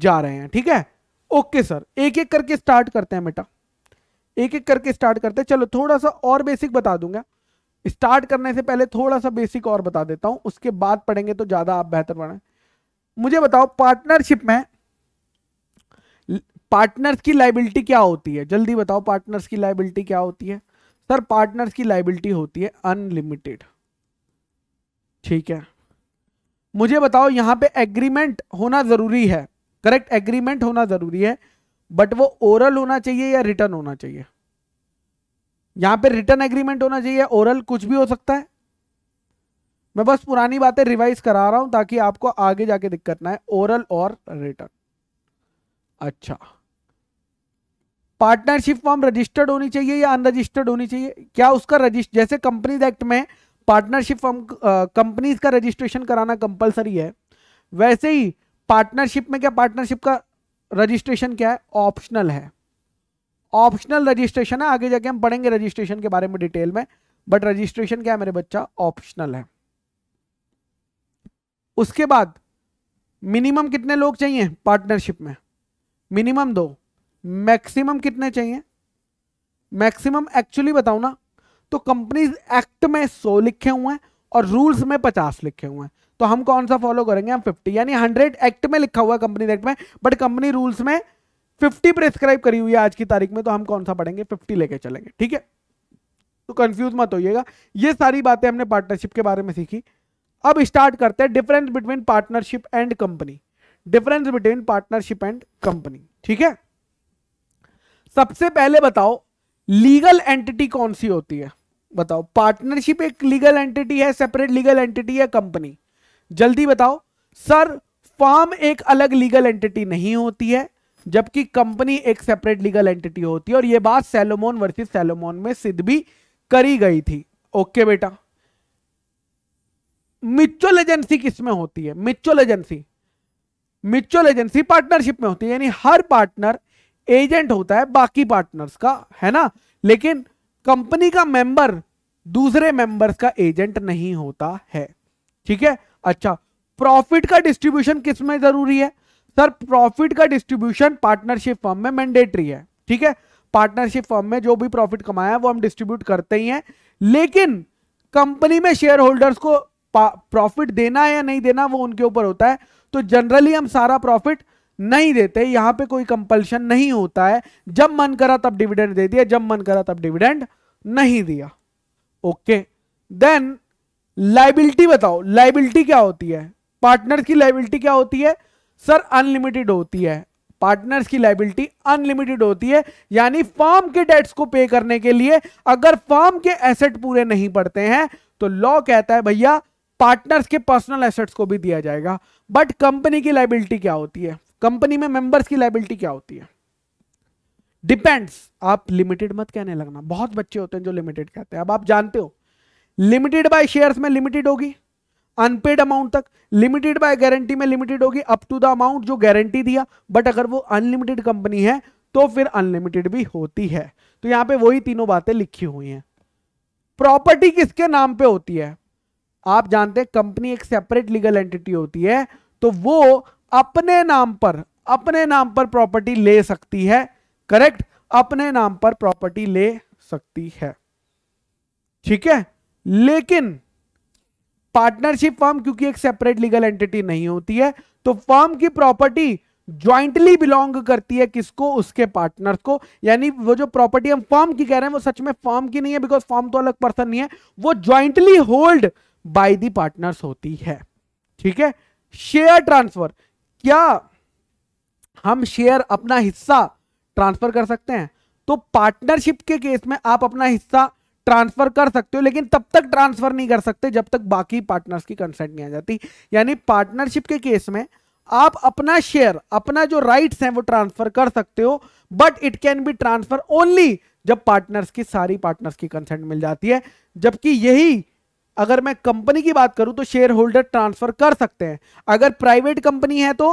जा रहे हैं ठीक है ओके सर एक एक करके स्टार्ट करते हैं बेटा एक एक करके स्टार्ट करते हैं चलो थोड़ा सा और बेसिक बता दूंगा स्टार्ट करने से पहले थोड़ा सा बेसिक और बता देता हूं उसके बाद पढ़ेंगे तो ज्यादा आप बेहतर पढ़ें मुझे बताओ पार्टनरशिप में पार्टनर्स की लाइबिलिटी क्या होती है जल्दी बताओ पार्टनर्स की लाइबिलिटी क्या होती है सर पार्टनर्स की लाइबिलिटी होती है अनलिमिटेड ठीक है मुझे बताओ यहाँ पे एग्रीमेंट होना ज़रूरी है करेक्ट एग्रीमेंट होना ज़रूरी है बट वो ओरल होना चाहिए या रिटर्न होना चाहिए यहाँ पे रिटर्न एग्रीमेंट होना चाहिए ओरल कुछ भी हो सकता है मैं बस पुरानी बातें रिवाइज करा रहा हूं ताकि आपको आगे जाके दिक्कत ना है ओरल और रिटर्न अच्छा पार्टनरशिप फॉर्म रजिस्टर्ड होनी चाहिए या अनरजिस्टर्ड होनी चाहिए क्या उसका रजिस्ट जैसे कंपनीज एक्ट में पार्टनरशिप फॉर्म कंपनीज का रजिस्ट्रेशन कराना कंपलसरी है वैसे ही पार्टनरशिप में क्या पार्टनरशिप का रजिस्ट्रेशन क्या है ऑप्शनल है ऑप्शनल रजिस्ट्रेशन है आगे जाके हम पढ़ेंगे रजिस्ट्रेशन के बारे में डिटेल में बट रजिस्ट्रेशन क्या है मेरे बच्चा ऑप्शनल है उसके बाद मिनिमम कितने लोग चाहिए पार्टनरशिप में मिनिमम दो मैक्सिमम कितने चाहिए मैक्सिमम एक्चुअली बताऊ ना तो कंपनीज एक्ट में सौ लिखे हुए हैं और रूल्स में पचास लिखे हुए हैं तो हम कौन सा फॉलो करेंगे हम फिफ्टी यानी हंड्रेड एक्ट में लिखा हुआ है कंपनी एक्ट में बट कंपनी रूल्स में फिफ्टी प्रेस्क्राइब करी हुई है आज की तारीख में तो हम कौन सा पढ़ेंगे फिफ्टी लेके चलेंगे ठीक है तो कंफ्यूज मत होइएगा ये सारी बातें हमने पार्टनरशिप के बारे में सीखी अब स्टार्ट करते हैं difference between partnership and company difference between partnership and company ठीक है सबसे पहले बताओ लीगल एंटिटी कौन सी होती है बताओ पार्टनरशिप एक लीगल एंटिटी है सेपरेट लीगल एंटिटी है कंपनी जल्दी बताओ सर फॉर्म एक अलग लीगल एंटिटी नहीं होती है जबकि कंपनी एक सेपरेट लीगल एंटिटी होती है और यह बात सेलोमोन वर्सेस सेलोमोन में सिद्ध भी करी गई थी ओके बेटा म्यूचुअल एजेंसी किसमें होती है mutual agency mutual agency partnership में होती है यानी हर पार्टनर एजेंट होता है बाकी पार्टनर्स का है ना लेकिन कंपनी का मेंबर दूसरे मेंबर्स का एजेंट नहीं होता है ठीक है अच्छा प्रॉफिट का डिस्ट्रीब्यूशन किस में जरूरी है सर प्रॉफिट का डिस्ट्रीब्यूशन पार्टनरशिप फर्म में मैंडेटरी है ठीक है पार्टनरशिप फर्म में जो भी प्रॉफिट कमाया है वो हम डिस्ट्रीब्यूट करते ही हैं लेकिन कंपनी में शेयर होल्डर्स को प्रॉफिट देना है या नहीं देना वो उनके ऊपर होता है तो जनरली हम सारा प्रॉफिट नहीं देते यहां पे कोई कंपल्शन नहीं होता है जब मन करा तब डिविडेंड दे दिया जब मन करा तब डिविडेंड नहीं दिया ओके देन लाइबिलिटी बताओ लाइबिलिटी क्या होती है पार्टनर की लाइबिलिटी क्या होती है सर अनलिमिटेड होती है पार्टनर्स की लाइबिलिटी अनलिमिटेड होती है यानी फॉर्म के डेट्स को पे करने के लिए अगर फॉर्म के एसेट पूरे नहीं पड़ते हैं तो लॉ कहता है भैया पार्टनर्स के पर्सनल एसेट्स को भी दिया जाएगा बट कंपनी की लाइबिलिटी क्या होती है कंपनी में मेंबर्स की लाइबिलिटी क्या होती है डिपेंड्स आप लिमिटेड मत कहने लगना बहुत बच्चे होते हैं जो लिमिटेड कहते हैं अब आप जानते हो लिमिटेड बाय शेयर्स में लिमिटेड होगी अनपेड अमाउंट तक लिमिटेड बाय गारंटी में लिमिटेड होगी अप टू द अमाउंट जो गारंटी दिया बट अगर वो अनलिमिटेड कंपनी है तो फिर अनलिमिटेड भी होती है तो यहां पे वही तीनों बातें लिखी हुई हैं प्रॉपर्टी किसके नाम पे होती है आप जानते हैं कंपनी एक सेपरेट लीगल एंटिटी होती है तो वो अपने नाम पर अपने नाम पर प्रॉपर्टी ले सकती है करेक्ट अपने नाम पर प्रॉपर्टी ले सकती है ठीक है लेकिन पार्टनरशिप फर्म क्योंकि एक सेपरेट लीगल एंटिटी नहीं होती है तो फर्म की प्रॉपर्टी ज्वाइंटली बिलोंग करती है किसको उसके पार्टनर्स को यानी वो जो प्रॉपर्टी हम फर्म की कह रहे हैं वो सच में फर्म की नहीं है बिकॉज फर्म तो अलग पर्सन नहीं है वो jointly hold by the partners होती है ठीक है शेयर ट्रांसफर क्या हम शेयर अपना हिस्सा ट्रांसफर कर सकते हैं तो पार्टनरशिप के केस में आप अपना हिस्सा ट्रांसफर कर सकते हो लेकिन तब तक ट्रांसफर नहीं कर सकते जब तक बाकी पार्टनर्स की कंसेंट नहीं आ जाती यानी पार्टनरशिप के केस में आप अपना शेयर अपना जो राइट्स हैं वो ट्रांसफर कर सकते हो but it can be transfer only जब पार्टनर्स की सारी पार्टनर्स की कंसेंट मिल जाती है जबकि यही अगर मैं कंपनी की बात करूं तो शेयर होल्डर ट्रांसफर कर सकते हैं अगर प्राइवेट कंपनी है तो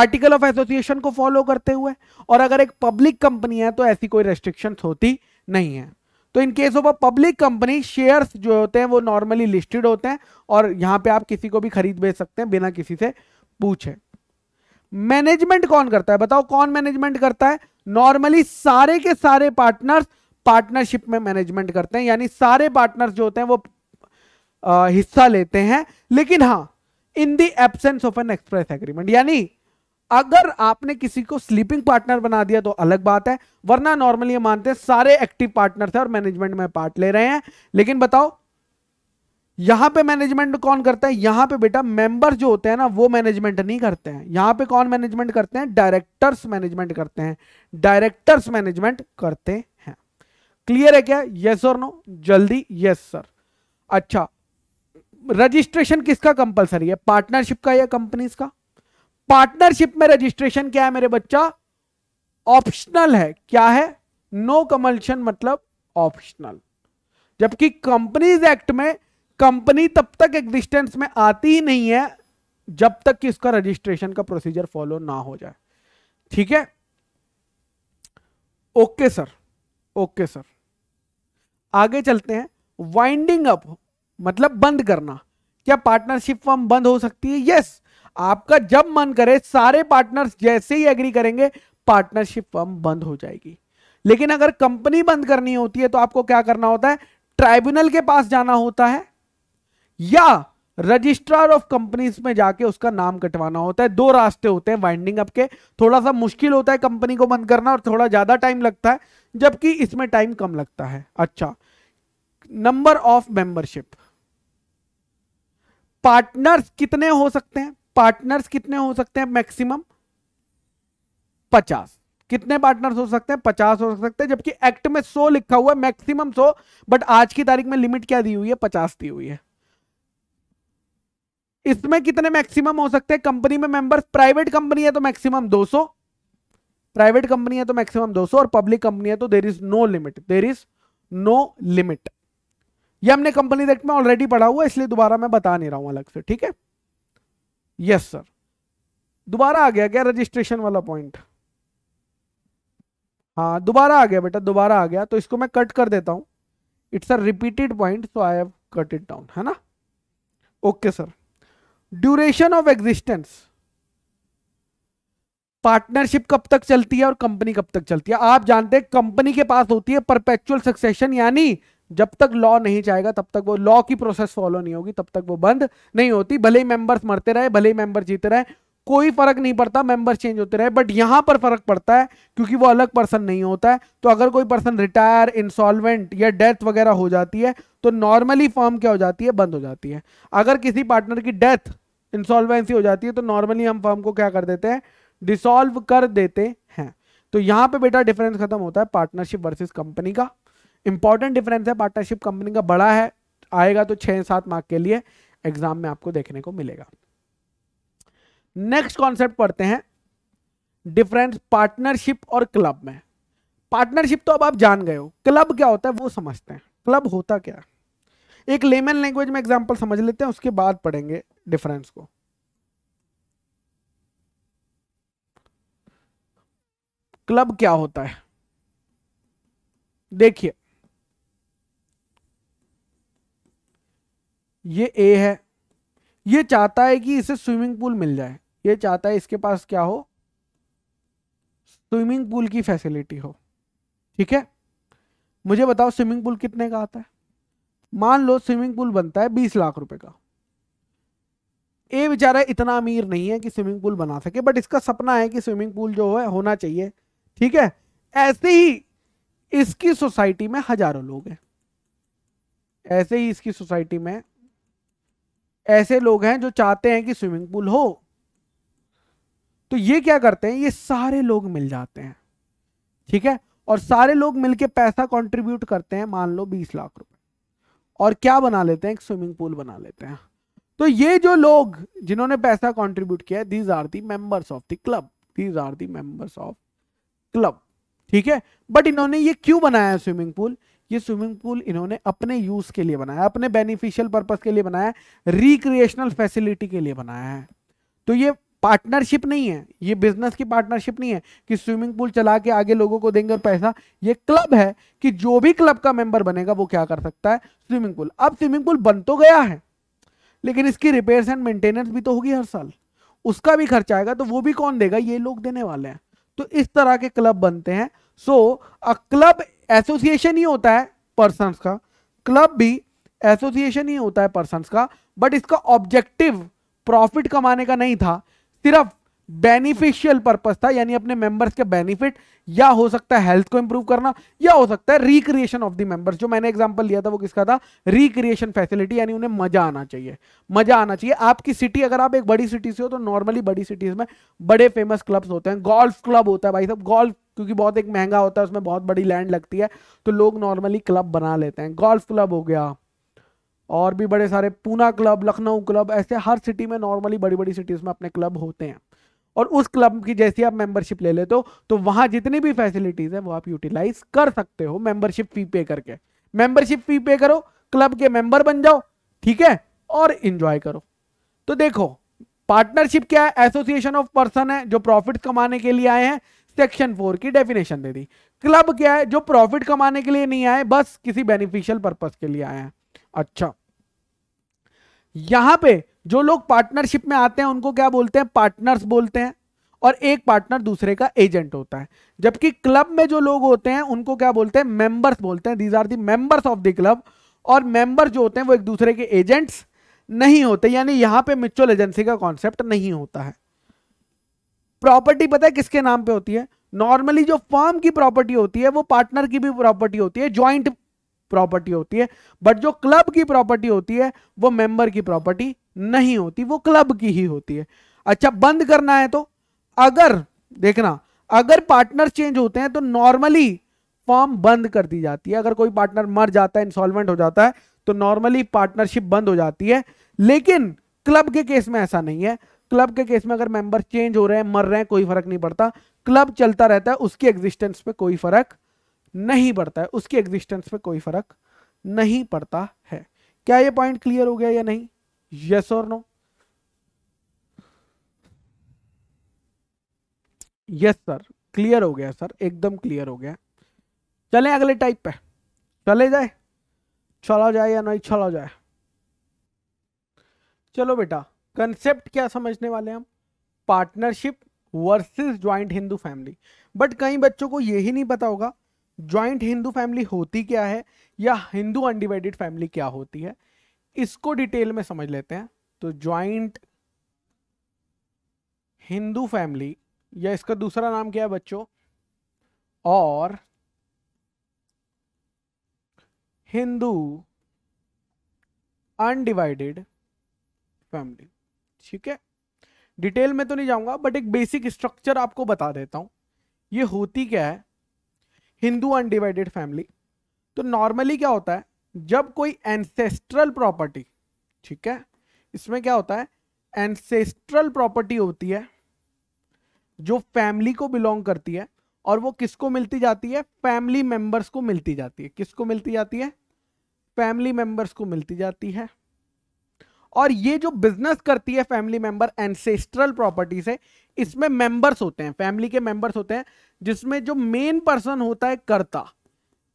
आर्टिकल ऑफ एसोसिएशन को फॉलो करते हुए और अगर एक पब्लिक कंपनी है तो ऐसी कोई रेस्ट्रिक्शन होती नहीं है तो in case of a public company shares जो होते हैं वो नॉर्मली लिस्टेड होते हैं और यहां पे आप किसी को भी खरीद बेच सकते हैं बिना किसी से पूछे मैनेजमेंट कौन करता है बताओ कौन मैनेजमेंट करता है नॉर्मली सारे के सारे पार्टनर्स पार्टनरशिप में मैनेजमेंट करते हैं यानी सारे पार्टनर्स जो होते हैं वो हिस्सा लेते हैं लेकिन हाँ in the absence of an express agreement यानी अगर आपने किसी को स्लीपिंग पार्टनर बना दिया तो अलग बात है वरना नॉर्मली मानते हैं सारे एक्टिव पार्टनर थे और मैनेजमेंट में पार्ट ले रहे हैं लेकिन बताओ यहां पे मैनेजमेंट कौन करता है यहां पे बेटा मेंबर जो होते हैं ना वो मैनेजमेंट नहीं करते हैं यहां पे कौन मैनेजमेंट करते हैं डायरेक्टर्स मैनेजमेंट करते हैं डायरेक्टर्स मैनेजमेंट करते हैं क्लियर है क्या यस और नो जल्दी यस सर अच्छा रजिस्ट्रेशन किसका कंपलसरी है पार्टनरशिप का या कंपनीज का पार्टनरशिप में रजिस्ट्रेशन क्या है मेरे बच्चा ऑप्शनल है क्या है नो कमल्शन मतलब ऑप्शनल जबकि कंपनीज एक्ट में कंपनी तब तक एग्जिस्टेंस में आती ही नहीं है जब तक कि उसका रजिस्ट्रेशन का प्रोसीजर फॉलो ना हो जाए ठीक है ओके सर ओके सर आगे चलते हैं वाइंडिंग अप मतलब बंद करना क्या पार्टनरशिप फॉर्म बंद हो सकती है यस आपका जब मन करे सारे पार्टनर्स जैसे ही एग्री करेंगे पार्टनरशिप फॉर्म बंद हो जाएगी लेकिन अगर कंपनी बंद करनी होती है तो आपको क्या करना होता है ट्राइब्यूनल के पास जाना होता है या रजिस्ट्रार ऑफ कंपनीज में जाके उसका नाम कटवाना होता है दो रास्ते होते हैं वाइंडिंग अप के थोड़ा सा मुश्किल होता है कंपनी को बंद करना और थोड़ा ज्यादा टाइम लगता है जबकि इसमें टाइम कम लगता है अच्छा नंबर ऑफ मेंबरशिप पार्टनर्स कितने हो सकते हैं पार्टनर्स कितने हो सकते हैं मैक्सिमम पचास कितने पार्टनर्स हो सकते हैं पचास हो सकते हैं जबकि एक्ट में सो लिखा हुआ है मैक्सिमम सो बट आज की तारीख में लिमिट क्या दी हुई है पचास दी हुई है इसमें कितने मैक्सिमम हो सकते हैं कंपनी में मेंबर्स प्राइवेट कंपनी है तो मैक्सिमम 200 प्राइवेट कंपनी है तो मैक्सिमम 200 और पब्लिक कंपनी है तो there is no limit there is no limit ये हमने कंपनी एक्ट में ऑलरेडी पढ़ा हुआ इसलिए दोबारा मैं बता नहीं रहा हूं अलग से ठीक है यस सर दोबारा आ गया क्या रजिस्ट्रेशन वाला पॉइंट हाँ दोबारा आ गया बेटा दोबारा आ गया तो इसको मैं कट कर देता हूं it's a repeated point so I have cut it down है ना okay sir duration of existence partnership कब तक चलती है और कंपनी कब तक चलती है आप जानते हैं कंपनी के पास होती है परपेचुअल सक्सेशन यानी जब तक लॉ नहीं चाहेगा तब तक वो लॉ की प्रोसेस फॉलो नहीं होगी तब तक वो बंद नहीं होती भले ही मेंबर्स मरते रहे भले ही मेंबर जीते रहे कोई फर्क नहीं पड़ता मेंबर चेंज होते रहे बट यहां पर फर्क पड़ता है क्योंकि वो अलग पर्सन नहीं होता है तो अगर कोई पर्सन रिटायर इंसॉल्वेंट या डेथ वगैरह हो जाती है तो नॉर्मली फॉर्म क्या हो जाती है बंद हो जाती है अगर किसी पार्टनर की डेथ इंसॉल्वेंसी हो जाती है तो नॉर्मली हम फॉर्म को क्या कर देते हैं डिसॉल्व कर देते हैं तो यहाँ पे बेटा डिफरेंस खत्म होता है पार्टनरशिप वर्सेस कंपनी का इंपॉर्टेंट डिफरेंस है पार्टनरशिप कंपनी का बड़ा है आएगा तो छह सात मार्क के लिए एग्जाम में आपको देखने को मिलेगा नेक्स्ट कॉन्सेप्ट पढ़ते हैं डिफरेंस पार्टनरशिप और क्लब में पार्टनरशिप तो अब आप जान गए हो क्लब क्या होता है वो समझते हैं क्लब होता क्या एक लेमन लैंग्वेज में एग्जाम्पल समझ लेते हैं उसके बाद पढ़ेंगे डिफरेंस को क्लब क्या होता है देखिए ये ए है ये चाहता है कि इसे स्विमिंग पूल मिल जाए ये चाहता है इसके पास क्या हो स्विमिंग पूल की फैसिलिटी हो ठीक है मुझे बताओ स्विमिंग पूल कितने का आता है मान लो स्विमिंग पूल बनता है बीस लाख रुपए का ए बेचारा इतना अमीर नहीं है कि स्विमिंग पूल बना सके बट इसका सपना है कि स्विमिंग पूल जो है होना चाहिए ठीक है ऐसे ही इसकी सोसाइटी में हजारों लोग हैं ऐसे ही इसकी सोसाइटी में ऐसे लोग हैं जो चाहते हैं कि स्विमिंग पूल हो तो ये क्या करते हैं ये सारे लोग मिल जाते हैं ठीक है और सारे लोग मिलके पैसा कंट्रीब्यूट करते हैं मान लो बीस लाख रुपए और क्या बना लेते हैं एक स्विमिंग पूल बना लेते हैं तो ये जो लोग जिन्होंने पैसा कंट्रीब्यूट किया these are the members of the club these are the members of club ठीक है बट इन्होंने ये क्यों बनाया स्विमिंग पूल ये स्विमिंग पूल इन्होंने अपने यूज के लिए बनाया अपने बेनिफिशियल पर्पज के लिए बनाया रिक्रिएशनल फैसिलिटी के लिए बनाया है तो ये पार्टनरशिप नहीं है ये बिजनेस की पार्टनरशिप नहीं है कि स्विमिंग पूल चला के आगे लोगों को देंगे और पैसा ये क्लब है कि जो भी क्लब का मेंबर बनेगा वो क्या कर सकता है स्विमिंग पूल अब स्विमिंग पूल बन तो गया है लेकिन इसकी रिपेयर्स एंड मेंटेनेंस भी तो होगी हर साल उसका भी खर्चा आएगा तो वो भी कौन देगा ये लोग देने वाले हैं तो इस तरह के क्लब बनते हैं सो अ क्लब एसोसिएशन ही होता है पर्सनस का क्लब भी एसोसिएशन ही होता है पर्सनस का बट इसका ऑब्जेक्टिव प्रॉफिट कमाने का नहीं था सिर्फ बेनिफिशियल पर्पज था यानी अपने मेंबर्स के बेनिफिट या हो सकता है हेल्थ को इंप्रूव करना या हो सकता है रिक्रिएशन ऑफ द मेंबर्स जो मैंने एग्जांपल लिया था वो किसका था रिक्रिएशन फैसिलिटी यानी उन्हें मजा आना चाहिए मजा आना चाहिए आपकी सिटी अगर आप एक बड़ी सिटी से हो तो नॉर्मली बड़ी सिटीज में बड़े फेमस क्लब्स होते हैं गोल्फ क्लब होता है भाई साहब गोल्फ क्योंकि बहुत एक महंगा होता है उसमें बहुत बड़ी लैंड लगती है तो लोग नॉर्मली क्लब बना लेते हैं गोल्फ क्लब हो गया और भी बड़े सारे पूना क्लब लखनऊ क्लब ऐसे हर सिटी में नॉर्मली बड़ी बड़ी सिटीज़ में अपने क्लब होते हैं और उस क्लब की जैसी आप मेंबरशिप ले लेते हो तो वहां जितनी भी फैसिलिटीज़ है वो आप यूटिलाइज कर सकते हो मेंबरशिप फी पे करके मेंबरशिप फी पे करो क्लब के मेंबर बन जाओ ठीक है और इंजॉय करो तो देखो पार्टनरशिप क्या है एसोसिएशन ऑफ पर्सन है जो प्रॉफिट कमाने के लिए आए हैं सेक्शन फोर की डेफिनेशन दे दी क्लब क्या है जो प्रॉफिट कमाने के लिए नहीं आए बस किसी बेनिफिशियल पर्पज के लिए आए हैं अच्छा यहां पर जो लोग पार्टनरशिप में आते हैं उनको क्या बोलते हैं पार्टनर्स बोलते हैं और एक पार्टनर दूसरे का एजेंट होता है जबकि क्लब में जो लोग होते हैं उनको क्या बोलते हैं मेंबर्स बोलते हैं these are the members of the club और मेंबर जो होते हैं वो एक दूसरे के एजेंट्स नहीं होते यानी यहां पे म्यूचुअल एजेंसी का कॉन्सेप्ट नहीं होता है प्रॉपर्टी पता है किसके नाम पे होती है नॉर्मली जो फॉर्म की प्रॉपर्टी होती है वो पार्टनर की भी प्रॉपर्टी होती है ज्वाइंट प्रॉपर्टी होती है बट जो क्लब की प्रॉपर्टी होती है वो मेंबर की प्रॉपर्टी नहीं होती वो क्लब की ही होती है अच्छा बंद करना है तो अगर देखना अगर पार्टनर चेंज होते हैं तो नॉर्मली फॉर्म बंद कर दी जाती है अगर कोई पार्टनर मर जाता है इंसॉल्वेंट हो जाता है तो नॉर्मली पार्टनरशिप बंद हो जाती है लेकिन क्लब के केस में ऐसा नहीं है क्लब के केस में अगर मेंबर चेंज हो रहे हैं मर रहे हैं कोई फर्क नहीं पड़ता क्लब चलता रहता है उसकी एग्जिस्टेंस पे कोई फर्क नहीं पड़ता है उसकी एग्जिस्टेंस पे कोई फर्क नहीं पड़ता है क्या ये पॉइंट क्लियर हो गया या नहीं यस और नो यस सर क्लियर हो गया सर एकदम क्लियर हो गया चले अगले टाइप पे चले जाए चला जाए या नहीं चला जाए चलो बेटा कंसेप्ट क्या समझने वाले हम partnership versus joint Hindu family but कई बच्चों को ये ही नहीं पता होगा ज्वाइंट हिंदू फैमिली होती क्या है या हिंदू अनडिवाइडेड फैमिली क्या होती है इसको डिटेल में समझ लेते हैं तो ज्वाइंट हिंदू फैमिली या इसका दूसरा नाम क्या है बच्चों और हिंदू अनडिवाइडेड फैमिली ठीक है डिटेल में तो नहीं जाऊंगा बट एक बेसिक स्ट्रक्चर आपको बता देता हूं ये होती क्या है हिंदू अनडिवाइडेड फैमिली तो नॉर्मली क्या होता है जब कोई एंसेस्ट्रल प्रॉपर्टी ठीक है इसमें क्या होता है एंसेस्ट्रल प्रॉपर्टी होती है जो फैमिली को बिलोंग करती है और वो किसको मिलती जाती है फैमिली मेंबर्स को मिलती जाती है किसको मिलती जाती है फैमिली मेंबर्स को मिलती जाती है और ये जो बिजनेस करती है फैमिली मेंबर एंसेस्ट्रल प्रॉपर्टी से इसमें मेंबर्स होते हैं फैमिली के मेंबर्स होते हैं जिसमें जो मेन पर्सन होता है करता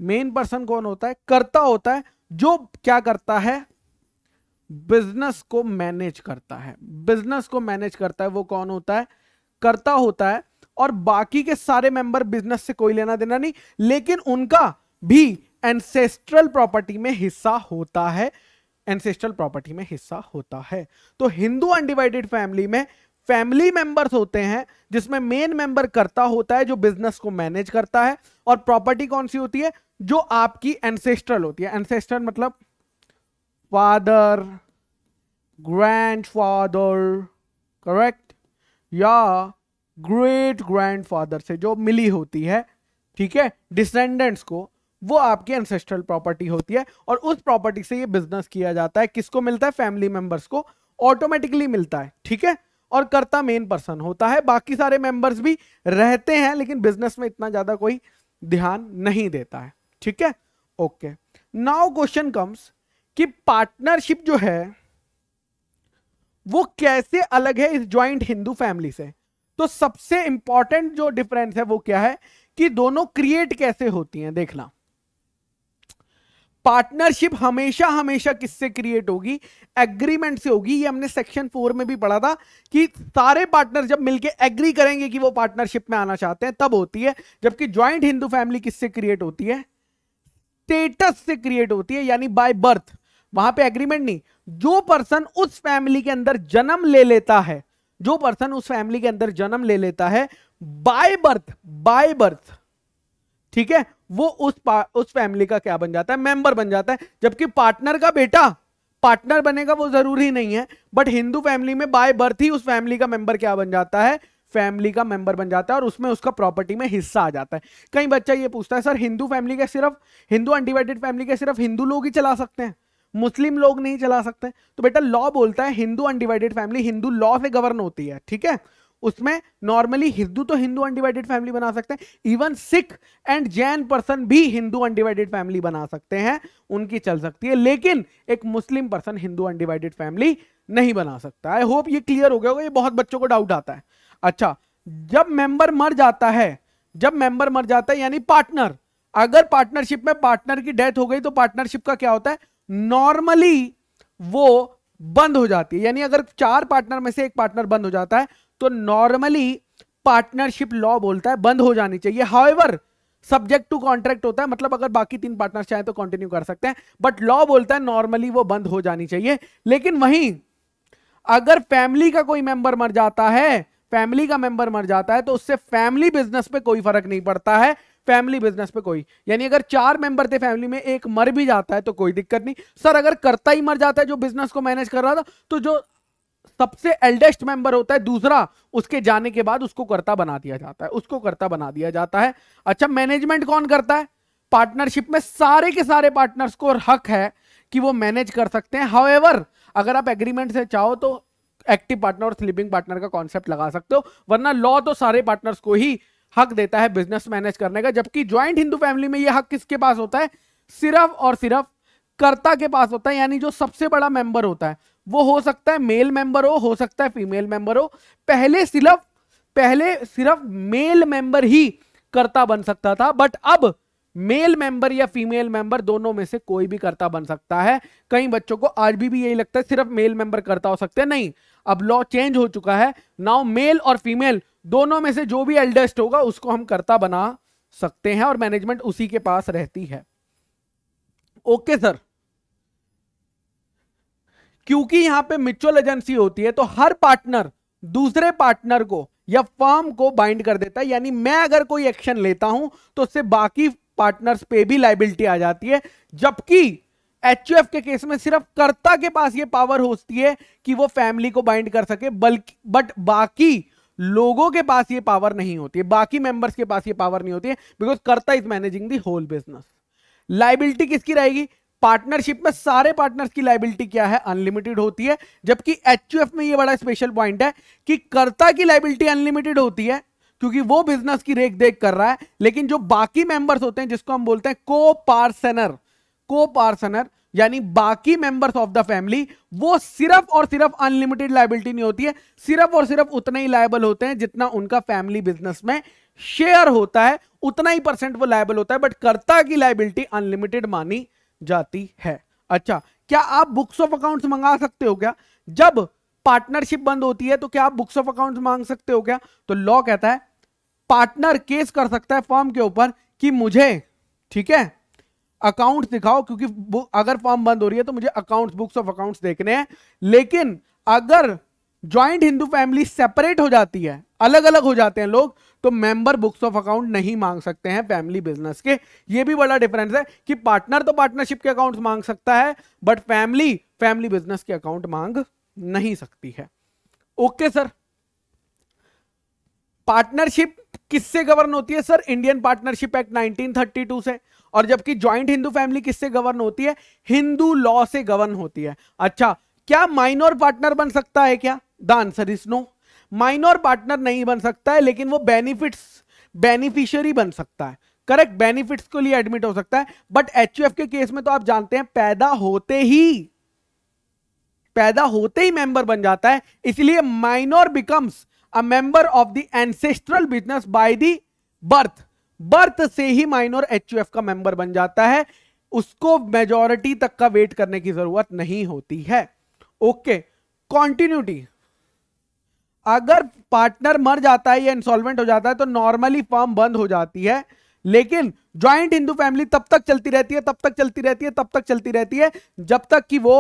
मेन पर्सन कौन होता है करता होता है जो क्या करता है बिजनेस को मैनेज करता है बिजनेस को मैनेज करता है वो कौन होता है करता होता है और बाकी के सारे मेंबर बिजनेस से कोई लेना देना नहीं लेकिन उनका भी एंसेस्ट्रल प्रॉपर्टी में हिस्सा होता है एंसेस्ट्रल प्रॉपर्टी में हिस्सा होता है तो हिंदू अनडिवाइडेड फैमिली में फैमिली मेंबर्स होते हैं जिसमें मेन मेंबर करता होता है जो बिजनेस को मैनेज करता है और प्रॉपर्टी कौन सी होती है जो आपकी एंसेस्ट्रल होती है एंसेस्ट्रल मतलब फादर ग्रैंड फादर करेक्ट या ग्रेट ग्रैंड फादर से जो मिली होती है ठीक है डिसेंडेंट्स को वो आपकी एंसेस्ट्रल प्रॉपर्टी होती है और उस प्रॉपर्टी से ये बिजनेस किया जाता है किसको मिलता है फैमिली मेंबर्स को ऑटोमेटिकली मिलता है ठीक है और करता मेन पर्सन होता है बाकी सारे मेंबर्स भी रहते हैं लेकिन बिजनेस में इतना ज़्यादा कोई ध्यान नहीं देता है ठीक है ओके नाउ क्वेश्चन कम्स कि पार्टनरशिप जो है वो कैसे अलग है इस ज्वाइंट हिंदू फैमिली से तो सबसे इंपॉर्टेंट जो डिफरेंस है वो क्या है कि दोनों क्रिएट कैसे होती हैं देखना पार्टनरशिप हमेशा हमेशा किससे क्रिएट होगी एग्रीमेंट से होगी ये हमने सेक्शन फोर में भी पढ़ा था कि सारे पार्टनर जब मिलके एग्री करेंगे कि वो पार्टनरशिप में आना चाहते हैं तब होती है जबकि ज्वाइंट हिंदू फैमिली किससे क्रिएट होती है स्टेटस से क्रिएट होती है यानी बाय बर्थ वहां पे एग्रीमेंट नहीं जो पर्सन उस फैमिली के अंदर जन्म ले लेता है जो पर्सन उस फैमिली के अंदर जन्म ले लेता है बाय बर्थ बाय बर्थ ठीक है वो उस उस फैमिली का क्या बन जाता है मेंबर बन जाता है जबकि पार्टनर का बेटा पार्टनर बनेगा वो जरूरी नहीं है बट हिंदू फैमिली में बाय बर्थ ही उस फैमिली का मेंबर क्या बन जाता है फैमिली का मेंबर बन जाता है और उसमें उसका प्रॉपर्टी में हिस्सा आ जाता है कई बच्चा ये पूछता है सर हिंदू फैमिली के सिर्फ हिंदू अनडिवाइडेड फैमिली के सिर्फ हिंदू लोग ही चला सकते हैं मुस्लिम लोग नहीं चला सकते तो बेटा लॉ बोलता है Hindu undivided family Hindu law से गवर्न होती है ठीक है उसमें नॉर्मली हिंदू तो हिंदू अनडिवाइडेड फैमिली बना सकते हैं even Sikh and Jain person भी हिंदू अनडिवाइडेड फैमिली बना सकते हैं उनकी चल सकती है लेकिन एक Muslim person Hindu undivided family नहीं बना सकता आई होप ये क्लियर हो गया होगा ये बहुत बच्चों को डाउट आता है अच्छा जब मेंबर मर जाता है जब मेंबर मर जाता है यानी पार्टनर अगर पार्टनरशिप में पार्टनर की डेथ हो गई तो पार्टनरशिप का क्या होता है नॉर्मली वो बंद हो जाती है यानी अगर चार पार्टनर में से एक पार्टनर बंद हो जाता है तो नॉर्मली पार्टनरशिप लॉ बोलता है बंद हो जानी चाहिए हाउएवर सब्जेक्ट टू कॉन्ट्रैक्ट होता है मतलब अगर बाकी तीन पार्टनर चाहे तो कंटिन्यू कर सकते हैं बट लॉ बोलता है नॉर्मली वो बंद हो जानी चाहिए लेकिन वहीं अगर फैमिली का कोई मेंबर मर जाता है फैमिली का मेंबर मर जाता है तो उससे फैमिली बिजनेस पे कोई फर्क नहीं पड़ता है फैमिली बिजनेस पे कोई यानी अगर चार मेंबर थे फैमिली में एक मर भी जाता है तो कोई दिक्कत नहीं सर अगर करता ही मर जाता है जो बिजनेस को मैनेज कर रहा था तो जो सबसे एल्डेस्ट मेंबर होता है दूसरा उसके जाने के बाद उसको करता बना दिया जाता है उसको करता बना दिया जाता है अच्छा मैनेजमेंट कौन करता है पार्टनरशिप में सारे के सारे पार्टनर्स को हक है कि वो मैनेज कर सकते हैं हाउ अगर आप एग्रीमेंट से चाहो तो एक्टिव पार्टनर और स्लीपिंग पार्टनर का कॉन्सेप्ट लगा सकते हो वरना लॉ तो सारे पार्टनर्स को ही हक देता है बिजनेस मैनेज करने का जबकि ज्वाइंट हिंदू फैमिली में यह हक किसके पास होता है सिर्फ और सिर्फ कर्ता के पास होता है यानी जो सबसे बड़ा मेंबर होता है वो हो सकता है मेल मेंबर हो हो सकता है फीमेल मेंबर हो पहले सिर्फ पहले सिर्फ मेल मेंबर ही कर्ता बन सकता था बट अब मेल मेंबर या फीमेल मेंबर दोनों में से कोई भी कर्ता बन सकता है कई बच्चों को आज भी, भी यही लगता है सिर्फ मेल मेंबर कर्ता हो सकते हैं नहीं अब लॉ चेंज हो चुका है नाउ मेल और फीमेल दोनों में से जो भी एल्डेस्ट होगा उसको हम कर्ता बना सकते हैं और मैनेजमेंट उसी के पास रहती है ओके सर क्योंकि यहां पे म्यूचुअल एजेंसी होती है तो हर पार्टनर दूसरे पार्टनर को या फर्म को बाइंड कर देता है यानी मैं अगर कोई एक्शन लेता हूं तो उससे बाकी पार्टनर्स पे भी लाइबिलिटी आ जाती है जबकि एच के केस में सिर्फ कर्ता के पास ये पावर होती है कि वो फैमिली को बाइंड कर सके बल्कि बट बाकी लोगों के पास ये पावर नहीं होती है बाकी मेंबर्स के पास ये पावर नहीं होती है because karta is managing the whole business liability किसकी रहेगी पार्टनरशिप में सारे पार्टनर्स की लाइबिलिटी क्या है अनलिमिटेड होती है जबकि एच में ये बड़ा स्पेशल पॉइंट है कि कर्ता की लाइबिलिटी अनलिमिटेड होती है क्योंकि वो बिजनेस की रेख देख कर रहा है लेकिन जो बाकी मेंबर्स होते हैं जिसको हम बोलते हैं को पार्सनर को पार्सनर यानी बाकी मेंबर्स ऑफ द फैमिली वो सिर्फ और सिर्फ अनलिमिटेड लाइबिलिटी नहीं होती है सिर्फ और सिर्फ उतना ही लाइबल होते हैं जितना उनका फैमिली बिजनेस में शेयर होता है उतना ही परसेंट वो लाइबल होता है बट कर्ता की लाइबिलिटी अनलिमिटेड मानी जाती है अच्छा क्या आप बुक्स ऑफ अकाउंट्स मंगा सकते हो क्या जब पार्टनरशिप बंद होती है तो क्या आप बुक्स ऑफ अकाउंट्स मांग सकते हो क्या तो लॉ कहता है पार्टनर केस कर सकता है फॉर्म के ऊपर कि मुझे ठीक है अकाउंट दिखाओ क्योंकि अगर फॉर्म बंद हो रही है तो मुझे अकाउंट बुक्स ऑफ अकाउंट देखने हैं लेकिन अगर ज्वाइंट हिंदू फैमिली सेपरेट हो जाती है अलग अलग हो जाते हैं लोग तो मेंबर बुक्स ऑफ अकाउंट नहीं मांग सकते हैं फैमिली बिजनेस के ये भी बड़ा डिफरेंस है कि पार्टनर तो पार्टनरशिप के अकाउंट मांग सकता है बट फैमिली फैमिली बिजनेस के अकाउंट मांग नहीं सकती है ओके सर पार्टनरशिप किससे गवर्न होती है सर इंडियन पार्टनरशिप एक्ट 1932 से और जबकि ज्वाइंट हिंदू फैमिली किससे गवर्न होती है हिंदू लॉ से गवर्न होती है अच्छा क्या माइनोर पार्टनर बन सकता है क्या the answer is no minor partner नहीं बन सकता है लेकिन वो बेनिफिट्स बेनिफिशियरी बन सकता है करेक्ट बेनिफिट्स के लिए एडमिट हो सकता है बट एच के केस में तो आप जानते हैं पैदा होते ही पैदा होते ही मेंबर बन जाता है इसलिए minor becomes a member of the ancestral business by the birth birth से ही माइनर एच का मेंबर बन जाता है उसको मेजोरिटी तक का वेट करने की जरूरत नहीं होती है ओके कॉन्टिन्यूटी अगर पार्टनर मर जाता है या इंसॉल्वेंट हो जाता है तो नॉर्मली फॉर्म बंद हो जाती है लेकिन ज्वाइंट हिंदू फैमिली तब तक चलती रहती है तब तक चलती रहती है तब तक चलती रहती है जब तक कि वो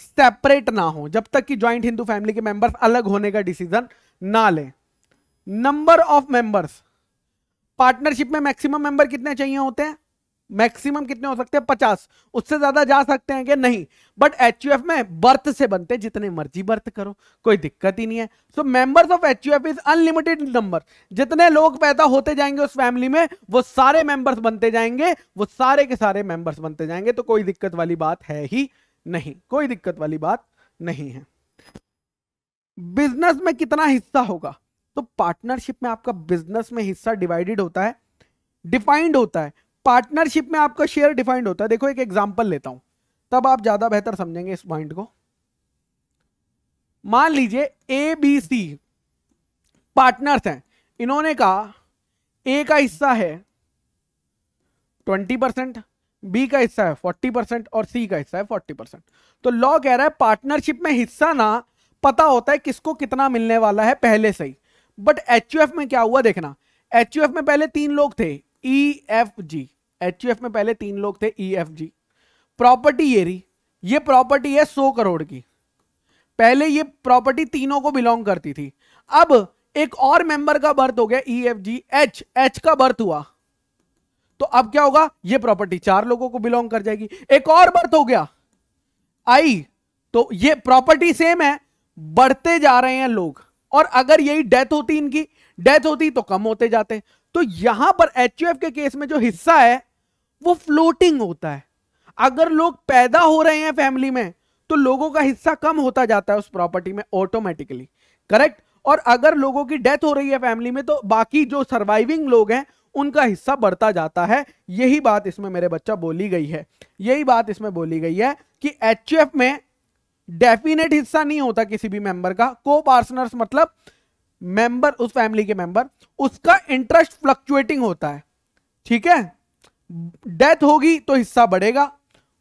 सेपरेट ना हो जब तक कि ज्वाइंट हिंदू फैमिली के मेंबर्स अलग होने का डिसीजन ना लें नंबर ऑफ मेंबर्स पार्टनरशिप में मैक्सिमम मेंबर कितने चाहिए होते हैं मैक्सिमम कितने हो सकते हैं पचास उससे ज्यादा जा सकते हैं कि नहीं बट एच में बर्थ से बनते हैं जितने मर्जी बर्थ करो कोई दिक्कत ही नहीं है so members of H is unlimited number जितने लोग पैदा होते जाएंगे उस फैमिली में वो सारे मेंबर्स बनते जाएंगे वो सारे के सारे मेंबर्स बनते जाएंगे तो कोई दिक्कत वाली बात है ही नहीं कोई दिक्कत वाली बात नहीं है बिजनेस में कितना हिस्सा होगा तो पार्टनरशिप में आपका बिजनेस में हिस्सा डिवाइडेड होता है डिफाइंड होता है पार्टनरशिप में आपका शेयर डिफाइंड होता है देखो एक एग्जाम्पल लेता हूं तब आप ज्यादा बेहतर समझेंगे इस पॉइंट को मान लीजिए ए बी सी पार्टनर्स हैं इन्होंने कहा ए का हिस्सा है ट्वेंटी परसेंट बी का हिस्सा है फोर्टी परसेंट और सी का हिस्सा है फोर्टी परसेंट तो लॉ कह रहा है पार्टनरशिप में हिस्सा ना पता होता है किसको कितना मिलने वाला है पहले से ही बट एच में क्या हुआ देखना एच में पहले तीन लोग थे ई एफ जी एच में पहले तीन लोग थे ई एफ जी प्रॉपर्टी ये रही ये प्रॉपर्टी है सौ करोड़ की पहले ये प्रॉपर्टी तीनों को बिलोंग करती थी अब एक और मेंबर का बर्थ हो गया E F G H H का बर्थ हुआ तो अब क्या होगा ये प्रॉपर्टी चार लोगों को बिलोंग कर जाएगी एक और बर्थ हो गया आई तो ये प्रॉपर्टी सेम है बढ़ते जा रहे हैं लोग और अगर यही डेथ होती इनकी डेथ होती तो कम होते जाते तो यहां पर एच के केस में जो हिस्सा है वो फ्लोटिंग होता है अगर लोग पैदा हो रहे हैं फैमिली में तो लोगों का हिस्सा कम होता जाता है उस प्रॉपर्टी में ऑटोमेटिकली करेक्ट और अगर लोगों की डेथ हो रही है फैमिली में तो बाकी जो सर्वाइविंग लोग हैं उनका हिस्सा बढ़ता जाता है यही बात इसमें मेरे बच्चा बोली गई है यही बात इसमें बोली गई है कि एच में डेफिनेट हिस्सा नहीं होता किसी भी मेंबर का को पार्सनर्स मतलब मेंबर उस फैमिली के मेंबर उसका इंटरेस्ट फ्लक्चुएटिंग होता है ठीक है डेथ होगी तो हिस्सा बढ़ेगा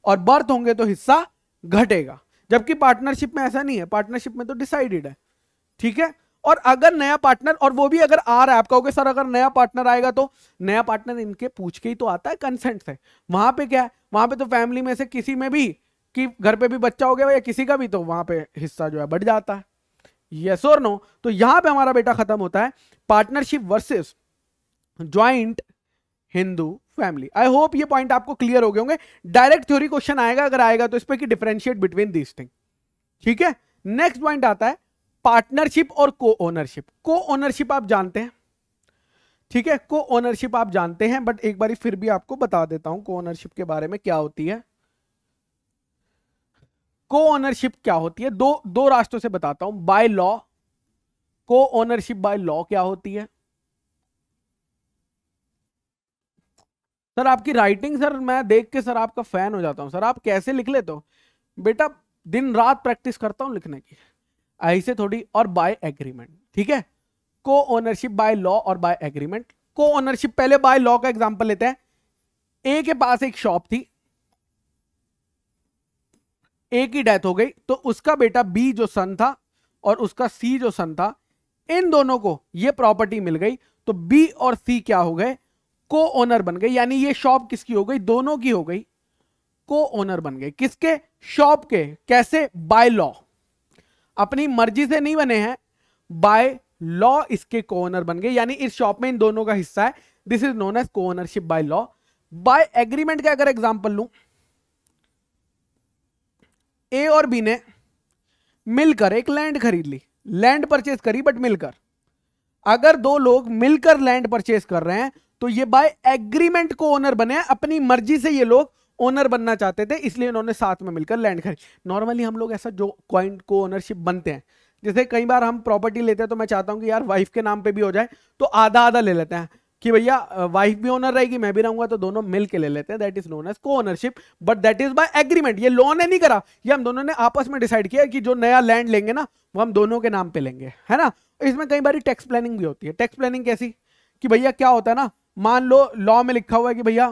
और बर्थ होंगे तो हिस्सा घटेगा जबकि पार्टनरशिप में ऐसा नहीं है पार्टनरशिप में तो डिसाइडेड है ठीक है और अगर नया पार्टनर और वो भी अगर आ रहा है आप कहोगे सर अगर नया पार्टनर आएगा तो नया पार्टनर इनके पूछ के ही तो आता है कंसेंट से वहां पे क्या है वहां पे तो फैमिली में से किसी में भी की घर पे भी बच्चा हो गया या किसी का भी तो वहां पे हिस्सा जो है बढ़ जाता है यस और नो तो यहां पे हमारा बेटा खत्म होता है partnership versus joint Hindu family I hope ये पॉइंट आपको क्लियर हो गए होंगे डायरेक्ट थ्योरी क्वेश्चन आएगा अगर आएगा तो इस पर कि डिफ्रेंशिएट बिटवीन दिस थिंग ठीक है नेक्स्ट पॉइंट आता है पार्टनरशिप और को ओनरशिप को ओनरशिप आप जानते हैं ठीक है को ओनरशिप आप जानते हैं बट एक बार फिर भी आपको बता देता हूं को ओनरशिप के बारे में क्या होती है को ओनरशिप क्या होती है दो दो रास्तों से बताता हूं by law co ownership by law क्या होती है सर आपकी राइटिंग सर मैं देख के सर आपका फैन हो जाता हूं सर आप कैसे लिख लेते हो बेटा दिन रात प्रैक्टिस करता हूं लिखने की ऐसे थोड़ी और बाय एग्रीमेंट ठीक है को ओनरशिप बाय लॉ और बाय एग्रीमेंट को ओनरशिप पहले बाय लॉ का एग्जाम्पल लेते हैं ए के पास एक शॉप थी ए की डेथ हो गई तो उसका बेटा बी जो सन था और उसका सी जो सन था इन दोनों को ये प्रॉपर्टी मिल गई तो बी और सी क्या हो गए को ओनर बन गए यानी ये शॉप किसकी हो गई दोनों की हो गई को ओनर बन गए किसके शॉप के कैसे बाय लॉ अपनी मर्जी से नहीं बने हैं बाय लॉ इसके को ओनर बन गए यानी इस शॉप में इन दोनों का हिस्सा है this is known as co ownership by law by agreement का अगर एग्जाम्पल लू ए और बी ने मिलकर एक लैंड खरीद ली लैंड परचेज करी बट मिलकर अगर दो लोग मिलकर लैंड परचेज कर रहे हैं तो ये बाय एग्रीमेंट को ओनर बने अपनी मर्जी से ये लोग ओनर बनना चाहते थे इसलिए इन्होंने साथ में मिलकर लैंड खरीद नॉर्मली हम लोग ऐसा जो क्वाइन को ओनरशिप बनते हैं जैसे कई बार हम प्रॉपर्टी लेते हैं तो मैं चाहता हूँ कि यार वाइफ के नाम पे भी हो जाए तो आधा आधा ले लेते हैं कि भैया वाइफ भी ओनर रहेगी मैं भी रहूंगा तो दोनों मिल के ले लेते हैं that is known as co ownership but that is by agreement ये लोन है नहीं करा ये हम दोनों ने आपस में डिसाइड किया कि जो नया लैंड लेंगे ना वो हम दोनों के नाम पे लेंगे है ना इसमें कई बार टैक्स प्लानिंग भी होती है टैक्स प्लानिंग कैसी कि भैया क्या होता है ना मान लो लॉ में लिखा हुआ है कि भैया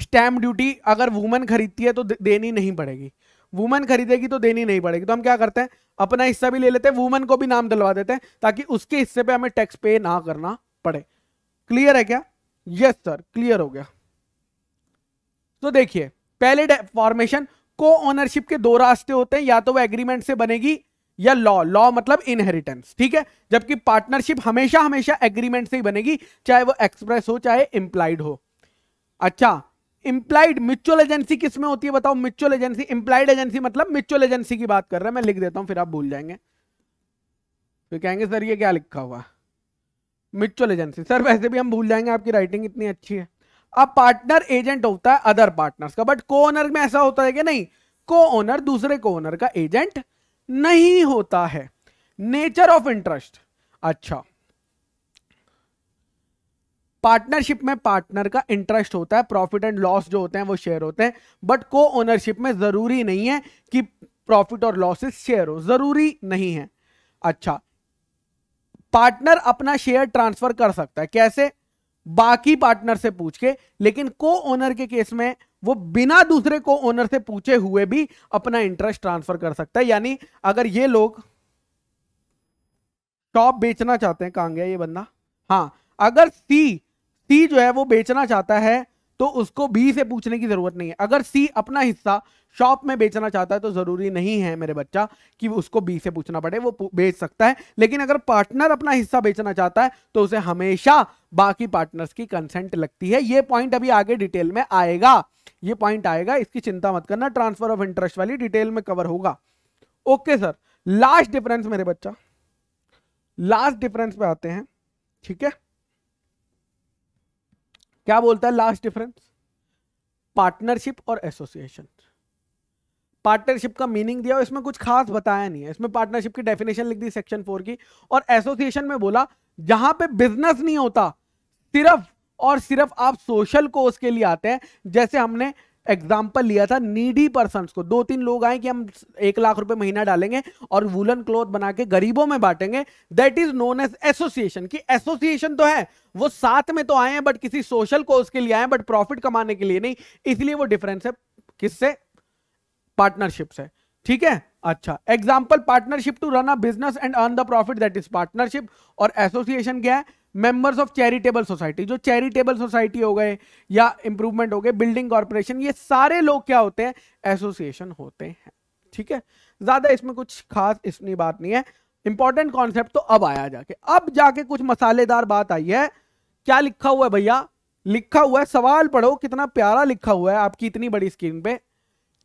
स्टैम्प ड्यूटी अगर वुमेन खरीदती है तो देनी नहीं पड़ेगी वुमेन खरीदेगी तो देनी नहीं पड़ेगी तो हम क्या करते हैं अपना हिस्सा भी ले लेते हैं वुमेन को भी नाम दिलवा देते हैं ताकि उसके हिस्से पे हमें टैक्स पे ना करना पड़े क्लियर है क्या यस सर क्लियर हो गया तो देखिए पहले फॉर्मेशन को ओनरशिप के दो रास्ते होते हैं या तो वह एग्रीमेंट से बनेगी या लॉ लॉ मतलब इनहेरिटेंस ठीक है जबकि पार्टनरशिप हमेशा हमेशा एग्रीमेंट से ही बनेगी चाहे वो एक्सप्रेस हो चाहे इंप्लाइड हो अच्छा इंप्लाइड म्यूचुअल एजेंसी किस में होती है बताओ म्यूचुअल एजेंसी इंप्लाइड एजेंसी मतलब म्यूचुअल एजेंसी की बात कर रहा है मैं लिख देता हूं फिर आप भूल जाएंगे फिर कहेंगे सर ये क्या लिखा हुआ है म्यूचुअल एजेंसी सर वैसे भी हम भूल जाएंगे आपकी राइटिंग इतनी अच्छी है अब पार्टनर एजेंट होता है अदर पार्टनर्स का बट को ओनर में ऐसा होता है कि नहीं को ओनर दूसरे को ओनर का एजेंट नहीं होता है नेचर ऑफ इंटरेस्ट अच्छा पार्टनरशिप में पार्टनर का इंटरेस्ट होता है प्रॉफिट एंड लॉस जो होते हैं वो शेयर होते हैं बट को ओनरशिप में जरूरी नहीं है कि प्रॉफिट और लॉसेस शेयर हो जरूरी नहीं है अच्छा पार्टनर अपना शेयर ट्रांसफर कर सकता है कैसे बाकी पार्टनर से पूछ के लेकिन को ओनर के केस में वो बिना दूसरे को ओनर से पूछे हुए भी अपना इंटरेस्ट ट्रांसफर कर सकता है यानी अगर ये लोग टॉप बेचना चाहते हैं कहां गया ये बंदा हाँ अगर सी सी जो है वो बेचना चाहता है तो उसको बी से पूछने की जरूरत नहीं है अगर सी अपना हिस्सा शॉप में बेचना चाहता है तो जरूरी नहीं है मेरे बच्चा कि उसको बी से पूछना पड़े वो बेच सकता है लेकिन अगर पार्टनर अपना हिस्सा बेचना चाहता है तो उसे हमेशा बाकी पार्टनर्स की कंसेंट लगती है ये पॉइंट अभी आगे डिटेल में आएगा ये पॉइंट आएगा इसकी चिंता मत करना ट्रांसफर ऑफ इंटरेस्ट वाली डिटेल में कवर होगा ओके सर लास्ट डिफरेंस मेरे बच्चा लास्ट डिफरेंस पे आते हैं ठीक है क्या बोलता है लास्ट डिफरेंस पार्टनरशिप और एसोसिएशन पार्टनरशिप का मीनिंग दिया और इसमें कुछ खास बताया नहीं है इसमें पार्टनरशिप की डेफिनेशन लिख दी सेक्शन फोर की और एसोसिएशन में बोला जहां पे बिजनेस नहीं होता सिर्फ और सिर्फ आप सोशल कोर्स के लिए आते हैं जैसे हमने एग्जाम्पल लिया था नीडी पर्सन को दो तीन लोग आए कि हम एक लाख रुपए महीना डालेंगे और वुलन क्लोथ बना के गरीबों में बांटेंगे that is known as association की एसोसिएशन तो है वो साथ में तो आए हैं बट किसी सोशल कोर्स के लिए आए बट प्रॉफिट कमाने के लिए नहीं इसलिए वो डिफरेंस है किससे पार्टनरशिप से ठीक है अच्छा example partnership to run a business and earn the profit that is partnership और एसोसिएशन क्या है मेंबर्स ऑफ चैरिटेबल सोसाइटी जो चैरिटेबल सोसाइटी हो गए या इंप्रूवमेंट हो गए बिल्डिंग कॉरपोरेशन ये सारे लोग क्या होते हैं एसोसिएशन होते हैं ठीक है ज्यादा इसमें कुछ खास इसमें बात नहीं है इंपॉर्टेंट कॉन्सेप्ट तो अब आया जाके अब जाके कुछ मसालेदार बात आई है क्या लिखा हुआ है भैया लिखा हुआ है सवाल पढ़ो कितना प्यारा लिखा हुआ है आपकी इतनी बड़ी स्क्रीन पे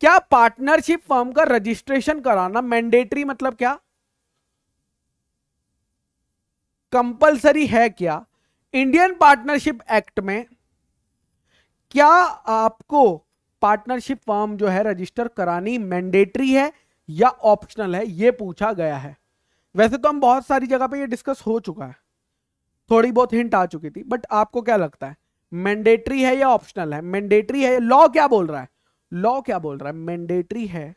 क्या पार्टनरशिप फर्म का रजिस्ट्रेशन कराना मैंडेटरी मतलब क्या कंपलसरी है क्या इंडियन पार्टनरशिप एक्ट में क्या आपको पार्टनरशिप फॉर्म जो है रजिस्टर करानी मैंडेटरी है या ऑप्शनल है यह पूछा गया है वैसे तो हम बहुत सारी जगह पे ये डिस्कस हो चुका है थोड़ी बहुत हिंट आ चुकी थी बट आपको क्या लगता है मैंडेटरी है या ऑप्शनल है मैंडेटरी है लॉ क्या बोल रहा है लॉ क्या बोल रहा है मैंडेटरी है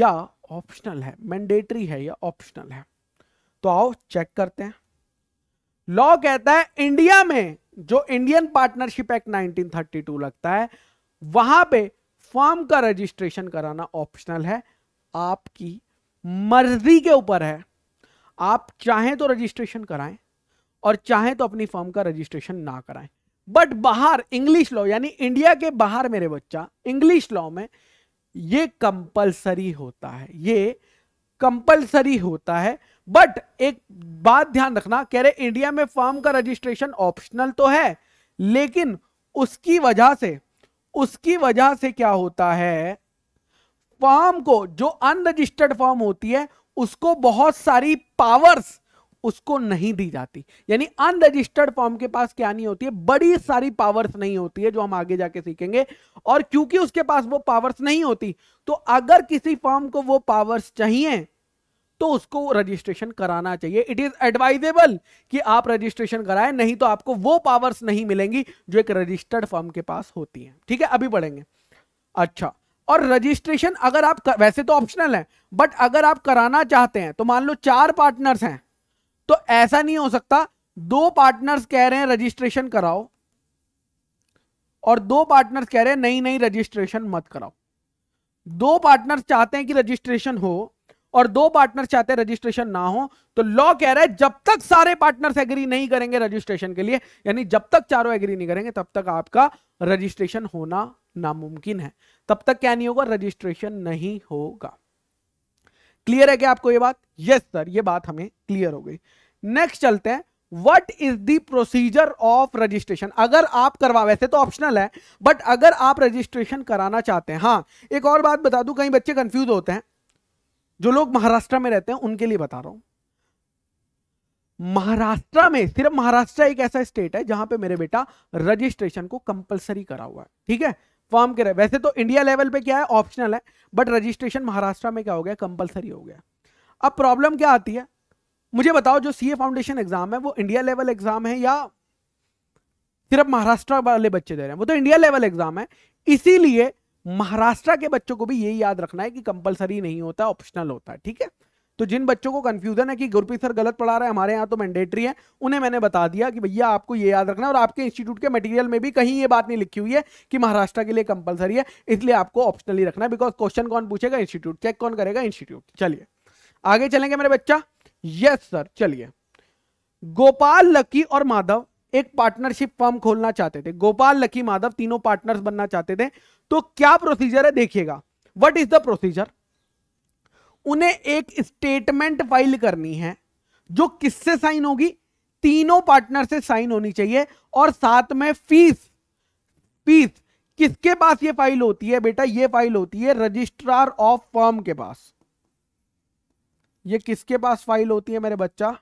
या ऑप्शनल है मैंडेटरी है या ऑप्शनल है तो आओ चेक करते हैं लॉ कहता है इंडिया में जो इंडियन पार्टनरशिप एक्ट 1932 लगता है वहां पे फॉर्म का रजिस्ट्रेशन कराना ऑप्शनल है आपकी मर्जी के ऊपर है आप चाहें तो रजिस्ट्रेशन कराएं और चाहें तो अपनी फॉर्म का रजिस्ट्रेशन ना कराएं बट बाहर इंग्लिश लॉ यानी इंडिया के बाहर मेरे बच्चा इंग्लिश लॉ में ये कंपलसरी होता है ये कंपलसरी होता है बट एक बात ध्यान रखना कह रहे इंडिया में फॉर्म का रजिस्ट्रेशन ऑप्शनल तो है लेकिन उसकी वजह से उसकी वजह से क्या होता है फॉर्म को जो अनरजिस्टर्ड फॉर्म होती है उसको बहुत सारी पावर्स उसको नहीं दी जाती यानी अनरजिस्टर्ड फॉर्म के पास क्या नहीं होती है बड़ी सारी पावर्स नहीं होती है जो हम आगे जाके सीखेंगे और क्योंकि उसके पास वो पावर्स नहीं होती तो अगर किसी फॉर्म को वो पावर्स चाहिए तो उसको रजिस्ट्रेशन कराना चाहिए इट इज एडवाइजेबल कि आप रजिस्ट्रेशन कराएं नहीं तो आपको वो पावर्स नहीं मिलेंगी जो एक रजिस्टर्ड फर्म के पास होती हैं ठीक है अभी बढ़ेंगे अच्छा और रजिस्ट्रेशन अगर आप कर, वैसे तो ऑप्शनल है बट अगर आप कराना चाहते हैं तो मान लो चार पार्टनर्स हैं तो ऐसा नहीं हो सकता दो पार्टनर्स कह रहे हैं रजिस्ट्रेशन कराओ और दो पार्टनर्स कह रहे हैं नहीं नहीं रजिस्ट्रेशन मत कराओ दो पार्टनर्स चाहते हैं कि रजिस्ट्रेशन हो और दो पार्टनर चाहते हैं रजिस्ट्रेशन ना हो तो लॉ कह रहा है जब तक सारे पार्टनर्स एग्री नहीं करेंगे रजिस्ट्रेशन के लिए यानी जब तक चारों एग्री नहीं करेंगे तब तक आपका रजिस्ट्रेशन होना नामुमकिन है तब तक क्या नहीं होगा रजिस्ट्रेशन नहीं होगा क्लियर है क्या आपको ये बात यस सर ये बात हमें क्लियर हो गई नेक्स्ट चलते हैं what is the procedure of registration अगर आप करवा वैसे तो ऑप्शनल है बट अगर आप रजिस्ट्रेशन कराना चाहते हैं हाँ एक और बात बता दू कहीं बच्चे कंफ्यूज होते हैं जो लोग महाराष्ट्र में रहते हैं उनके लिए बता रहा हूं महाराष्ट्र में सिर्फ महाराष्ट्र एक ऐसा स्टेट है जहां पे मेरे बेटा रजिस्ट्रेशन को कंपलसरी करा हुआ है ठीक है फॉर्म के रहे वैसे तो इंडिया लेवल पे क्या है ऑप्शनल है बट रजिस्ट्रेशन महाराष्ट्र में क्या हो गया कंपलसरी हो गया अब प्रॉब्लम क्या आती है मुझे बताओ जो सी फाउंडेशन एग्जाम है वो इंडिया लेवल एग्जाम है या सिर्फ महाराष्ट्र वाले बच्चे दे रहे हैं वो तो इंडिया लेवल एग्जाम है इसीलिए महाराष्ट्र के बच्चों को भी यही याद रखना है कि कंपलसरी नहीं होता ऑप्शनल होता है ठीक है तो जिन बच्चों को कंफ्यूजन है कि गुरप्रीत सर गलत पढ़ा रहे हैं हमारे यहाँ तो मैंडेटरी है उन्हें मैंने बता दिया कि भैया आपको ये याद रखना है और आपके इंस्टीट्यूट के मटेरियल में भी कहीं ये बात नहीं लिखी हुई है कि महाराष्ट्र के लिए कंपलसरी है इसलिए आपको ऑप्शनली रखना है बिकॉज क्वेश्चन कौन पूछेगा इंस्टीट्यूट चेक कौन करेगा इंस्टीट्यूट चलिए आगे चलेंगे मेरे बच्चा यस सर चलिए गोपाल लकी और माधव एक पार्टनरशिप फॉर्म खोलना चाहते थे गोपाल लकी माधव तीनों पार्टनर्स बनना चाहते थे तो क्या प्रोसीजर है देखिएगा वट इज द प्रोसीजर उन्हें एक स्टेटमेंट फाइल करनी है जो किससे साइन होगी तीनों पार्टनर से साइन होनी चाहिए और साथ में फीस फीस किसके पास ये फाइल होती है बेटा ये फाइल होती है रजिस्ट्रार ऑफ फर्म के पास ये किसके पास फाइल होती है मेरे बच्चा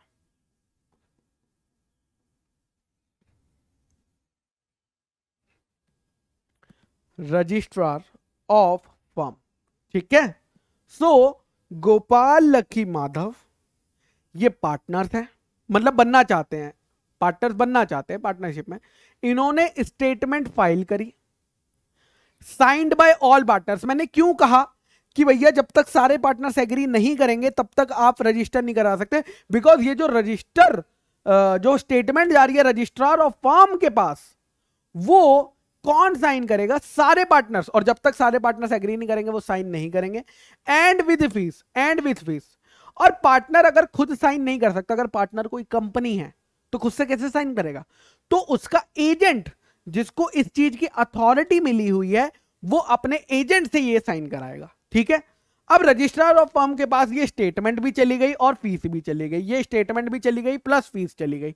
रजिस्ट्रार ऑफ फर्म ठीक है सो so, गोपाल लखी माधव ये पार्टनर्स हैं मतलब बनना चाहते हैं पार्टनर्स बनना चाहते हैं पार्टनरशिप में इन्होंने स्टेटमेंट फाइल करी साइंड बाय ऑल पार्टनर्स मैंने क्यों कहा कि भैया जब तक सारे पार्टनर्स एग्री नहीं करेंगे तब तक आप रजिस्टर नहीं करा सकते बिकॉज ये जो रजिस्टर जो स्टेटमेंट जा रही है रजिस्ट्रार ऑफ फॉर्म के पास वो कौन साइन करेगा सारे पार्टनर्स और जब तक सारे पार्टनर्स एग्री नहीं करेंगे वो साइन नहीं करेंगे and with fees and with fees और पार्टनर अगर खुद साइन नहीं कर सकता अगर पार्टनर कोई कंपनी है तो खुद से कैसे साइन करेगा तो उसका एजेंट जिसको इस चीज की अथॉरिटी मिली हुई है वो अपने एजेंट से ये साइन कराएगा ठीक है अब रजिस्ट्रार ऑफ फर्म के पास ये स्टेटमेंट भी चली गई और फीस भी चली गई ये स्टेटमेंट भी चली गई प्लस फीस चली गई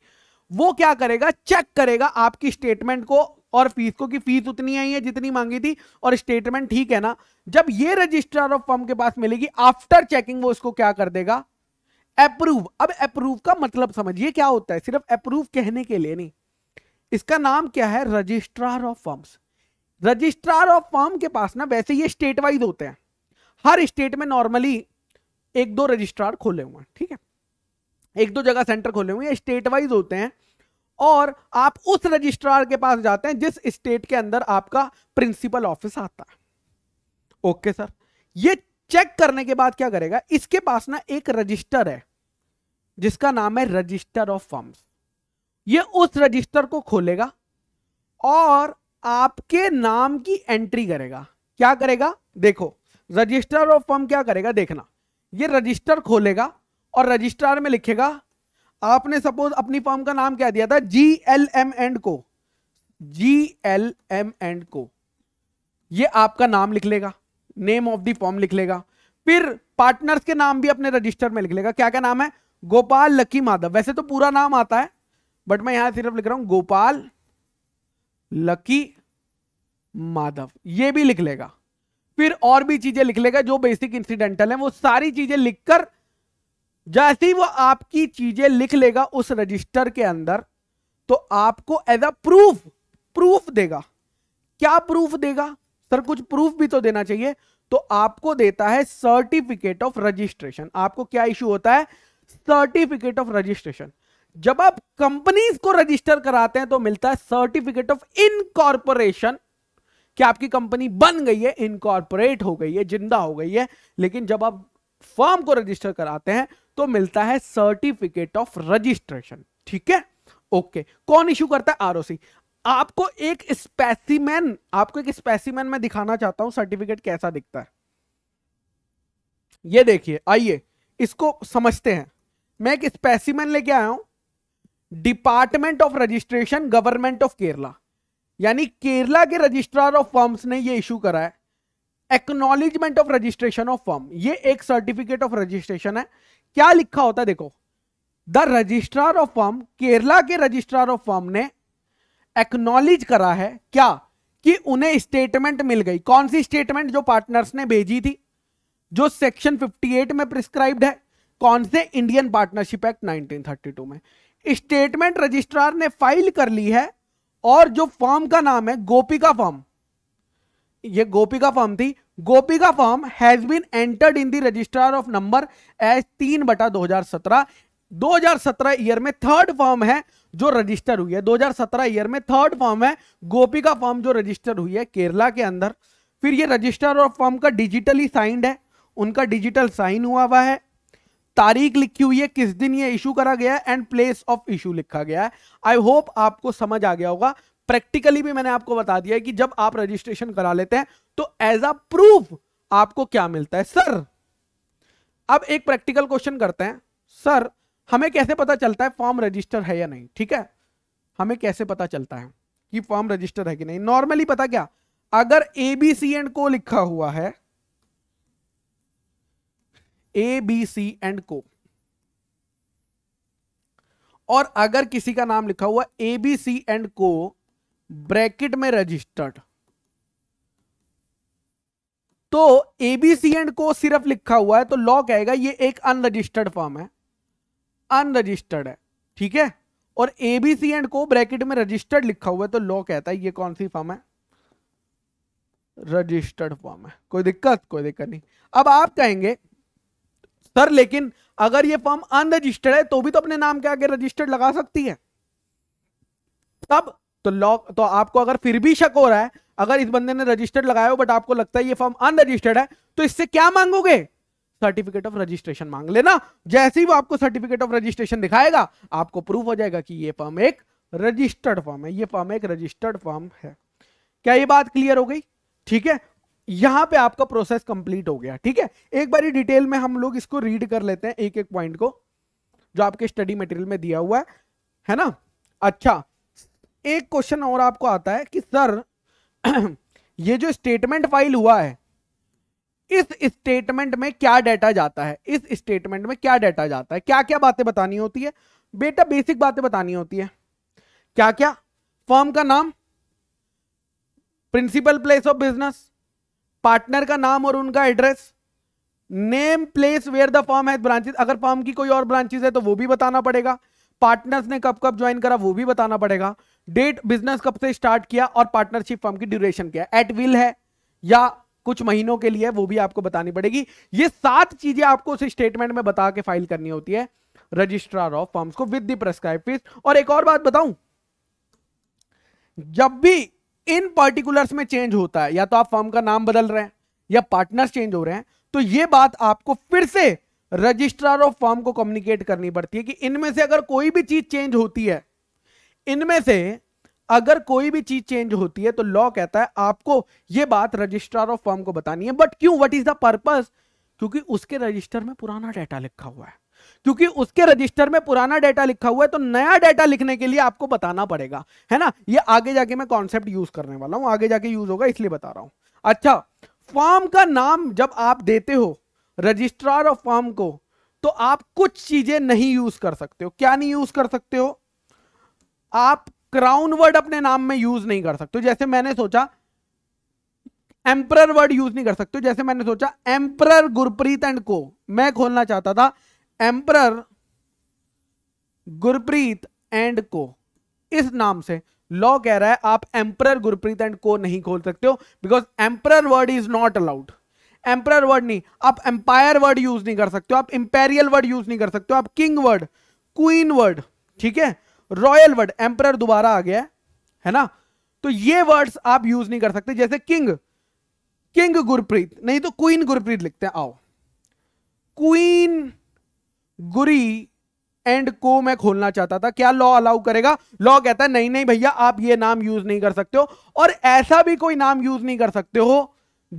वो क्या करेगा चेक करेगा आपकी स्टेटमेंट को और फीस को कि फीस उतनी आई है जितनी मांगी थी और स्टेटमेंट ठीक है ना जब ये रजिस्ट्रार ऑफ फॉर्म के पास मिलेगी आफ्टर चेकिंग वो इसको क्या कर देगा अप्रूव अब अप्रूव का मतलब समझिए क्या होता है सिर्फ अप्रूव कहने के लिए नहीं इसका नाम क्या है registrar of firm registrar of firm के पास ना वैसे ये स्टेट वाइज होते हैं हर स्टेट में नॉर्मली एक दो रजिस्ट्रार खोले हुए हैं ठीक है एक दो जगह सेंटर खोले हुए ये स्टेट वाइज होते हैं और आप उस रजिस्ट्रार के पास जाते हैं जिस स्टेट के अंदर आपका प्रिंसिपल ऑफिस आता है ओके सर ये चेक करने के बाद क्या करेगा इसके पास ना एक रजिस्टर है जिसका नाम है रजिस्टर ऑफ फर्म्स ये उस रजिस्टर को खोलेगा और आपके नाम की एंट्री करेगा क्या करेगा देखो रजिस्टर ऑफ फर्म क्या करेगा देखना ये रजिस्टर खोलेगा और रजिस्ट्रार में लिखेगा आपने सपोज अपनी फॉर्म का नाम क्या दिया था जी एल एम एंड को जी एल एम एंड को ये आपका नाम लिख लेगा नेम ऑफ दी फॉर्म लिख लेगा फिर पार्टनर्स के नाम भी अपने रजिस्टर में लिख लेगा क्या क्या नाम है गोपाल लकी माधव वैसे तो पूरा नाम आता है बट मैं यहां सिर्फ लिख रहा हूं गोपाल लकी माधव ये भी लिख लेगा फिर और भी चीजें लिख लेगा जो बेसिक इंसिडेंटल है वो सारी चीजें लिखकर जैसे ही वो आपकी चीजें लिख लेगा उस रजिस्टर के अंदर तो आपको एज अ प्रूफ प्रूफ देगा क्या प्रूफ देगा सर कुछ प्रूफ भी तो देना चाहिए तो आपको देता है सर्टिफिकेट ऑफ रजिस्ट्रेशन आपको क्या इश्यू होता है सर्टिफिकेट ऑफ रजिस्ट्रेशन जब आप कंपनीज को रजिस्टर कराते हैं तो मिलता है सर्टिफिकेट ऑफ इनकॉर्पोरेशन कि आपकी कंपनी बन गई है इनकॉर्पोरेट हो गई है जिंदा हो गई है लेकिन जब आप फर्म को रजिस्टर कराते हैं तो मिलता है सर्टिफिकेट ऑफ रजिस्ट्रेशन ठीक है ओके कौन इश्यू करता है आरओसी आपको एक स्पेसिमेन आपको एक स्पेसिमेन में दिखाना चाहता हूं सर्टिफिकेट कैसा दिखता है ये देखिए आइए इसको समझते हैं मैं एक स्पेसिमेन लेके आया हूं department of registration government of Kerala यानी केरला के रजिस्ट्रार ऑफ फॉर्म्स ने ये इशू करा है acknowledgement of registration of firm ये एक सर्टिफिकेट ऑफ रजिस्ट्रेशन है क्या लिखा होता है देखो the registrar of firm Kerala के रजिस्ट्रार ऑफ फॉर्म ने एक्नॉलेज करा है क्या कि उन्हें स्टेटमेंट मिल गई कौन सी स्टेटमेंट जो पार्टनर्स ने भेजी थी जो सेक्शन 58 में प्रिस्क्राइब्ड है कौन से इंडियन पार्टनरशिप एक्ट 1932 में स्टेटमेंट रजिस्ट्रार ने फाइल कर ली है और जो फॉर्म का नाम है गोपिका फॉर्म ये गोपिका फॉर्म थी Gopika firm has been entered in the registrar of number as तीन बटा 2017 2017 ईयर में थर्ड फॉर्म है जो रजिस्टर हुई है 2017 ईयर में थर्ड फॉर्म है गोपिका फॉर्म जो रजिस्टर हुई है केरला के अंदर फिर ये रजिस्टर ऑफ फॉर्म का डिजिटली साइंड है उनका डिजिटल साइन हुआ हुआ है तारीख लिखी हुई है किस दिन ये इशू करा गया है एंड प्लेस ऑफ इशू लिखा गया है आई होप आपको समझ आ गया होगा प्रैक्टिकली भी मैंने आपको बता दिया है कि जब आप रजिस्ट्रेशन करा लेते हैं तो एज अ प्रूफ आपको क्या मिलता है सर अब एक प्रैक्टिकल क्वेश्चन करते हैं सर हमें कैसे पता चलता है फॉर्म रजिस्टर है या नहीं ठीक है हमें कैसे पता चलता है कि फॉर्म रजिस्टर है कि नहीं नॉर्मली पता क्या अगर ए बी सी एंड को लिखा हुआ है ए बी सी एंड को और अगर किसी का नाम लिखा हुआ A B C and co bracket में रजिस्टर्ड तो एबीसी एंड को सिर्फ लिखा हुआ है तो लॉ कहेगा ये एक अनरजिस्टर्ड फॉर्म है अनरजिस्टर्ड है ठीक है और एबीसी एंड को ब्रैकेट में रजिस्टर्ड लिखा हुआ है तो लॉ कहता है ये कौन सी फॉर्म है रजिस्टर्ड फॉर्म है कोई दिक्कत कोई दिक्कत नहीं अब आप कहेंगे सर लेकिन अगर ये फॉर्म अनरजिस्टर्ड है तो भी तो अपने नाम के आगे रजिस्टर्ड लगा सकती है तब तो लॉक तो आपको अगर फिर भी शक हो रहा है अगर इस बंदे ने रजिस्टर्ड लगाया हो बट आपको लगता है ये फॉर्म अनरजिस्टर्ड है तो इससे क्या मांगोगे सर्टिफिकेट ऑफ रजिस्ट्रेशन मांग लेना जैसे ही वो आपको सर्टिफिकेट ऑफ रजिस्ट्रेशन दिखाएगा आपको प्रूफ हो जाएगा कि ये फॉर्म एक रजिस्टर्ड फॉर्म है ये फॉर्म एक रजिस्टर्ड फॉर्म है क्या ये बात क्लियर हो गई ठीक है यहां पे आपका प्रोसेस कंप्लीट हो गया ठीक है एक बार डिटेल में हम लोग इसको रीड कर लेते हैं एक एक पॉइंट को जो आपके स्टडी मटेरियल में दिया हुआ है है ना अच्छा एक क्वेश्चन और आपको आता है कि सर ये जो स्टेटमेंट फाइल हुआ है इस स्टेटमेंट में क्या डाटा जाता है इस स्टेटमेंट में क्या डाटा जाता है क्या क्या बातें बतानी होती है बेटा बेसिक बातें बतानी होती है क्या क्या फर्म का नाम principal place of business partner का नाम और उनका address name place where the firm है ब्रांचेस अगर फॉर्म की कोई और ब्रांचेस है तो वो भी बताना पड़ेगा पार्टनर्स ने कब कब ज्वाइन करा वो भी बताना पड़ेगा डेट बिजनेस कब से स्टार्ट किया और पार्टनरशिप फर्म की ड्यूरेशन क्या है एट विल है या कुछ महीनों के लिए वो भी आपको बतानी पड़ेगी ये सात चीजें आपको उस स्टेटमेंट में बता के फाइल करनी होती है रजिस्ट्रार ऑफ फॉर्म्स को विद प्रेस्क्राइब फीस और एक और बात बताऊं जब भी इन पर्टिकुलर्स में चेंज होता है या तो आप फॉर्म का नाम बदल रहे हैं या पार्टनर्स चेंज हो रहे हैं तो यह बात आपको फिर से रजिस्ट्रार ऑफ फॉर्म को कम्युनिकेट करनी पड़ती है कि इनमें से अगर कोई भी चीज चेंज होती है इनमें से अगर कोई भी चीज चेंज होती है तो लॉ कहता है आपको यह बात रजिस्ट्रार ऑफ फॉर्म को बतानी है बट क्यों व्हाट इज द पर्पस क्योंकि उसके रजिस्टर में पुराना डाटा लिखा हुआ है क्योंकि उसके रजिस्टर में पुराना डाटा लिखा हुआ है तो नया डाटा लिखने के लिए आपको बताना पड़ेगा है ना ये आगे जाके मैं कॉन्सेप्ट यूज करने वाला हूं आगे जाके यूज होगा इसलिए बता रहा हूं अच्छा फॉर्म का नाम जब आप देते हो रजिस्ट्रार ऑफ फॉर्म को तो आप कुछ चीजें नहीं यूज कर सकते हो क्या नहीं यूज कर सकते हो आप क्राउन वर्ड अपने नाम में यूज नहीं कर सकते जैसे मैंने सोचा एम्प्रर वर्ड यूज नहीं कर सकते जैसे मैंने सोचा एम्प्रर गुरप्रीत एंड को मैं खोलना चाहता था एम्प्रर गुरप्रीत एंड को इस नाम से लॉ कह रहा है आप एम्प्रर गुरप्रीत एंड को नहीं खोल सकते हो because emperor word is not allowed emperor word नहीं आप एम्पायर वर्ड यूज नहीं कर सकते हो आप इंपेरियल वर्ड यूज नहीं कर सकते हो आप किंग वर्ड क्वीन वर्ड ठीक है रॉयल वर्ड एम्पर दोबारा आ गया है ना तो ये वर्ड्स आप यूज नहीं कर सकते जैसे किंग किंग गुरप्रीत नहीं तो क्वीन गुरप्रीत लिखते हैं आओ क्वीन गुरी एंड को मैं खोलना चाहता था क्या लॉ अलाउ करेगा लॉ कहता है नहीं नहीं भैया आप ये नाम यूज नहीं कर सकते हो और ऐसा भी कोई नाम यूज नहीं कर सकते हो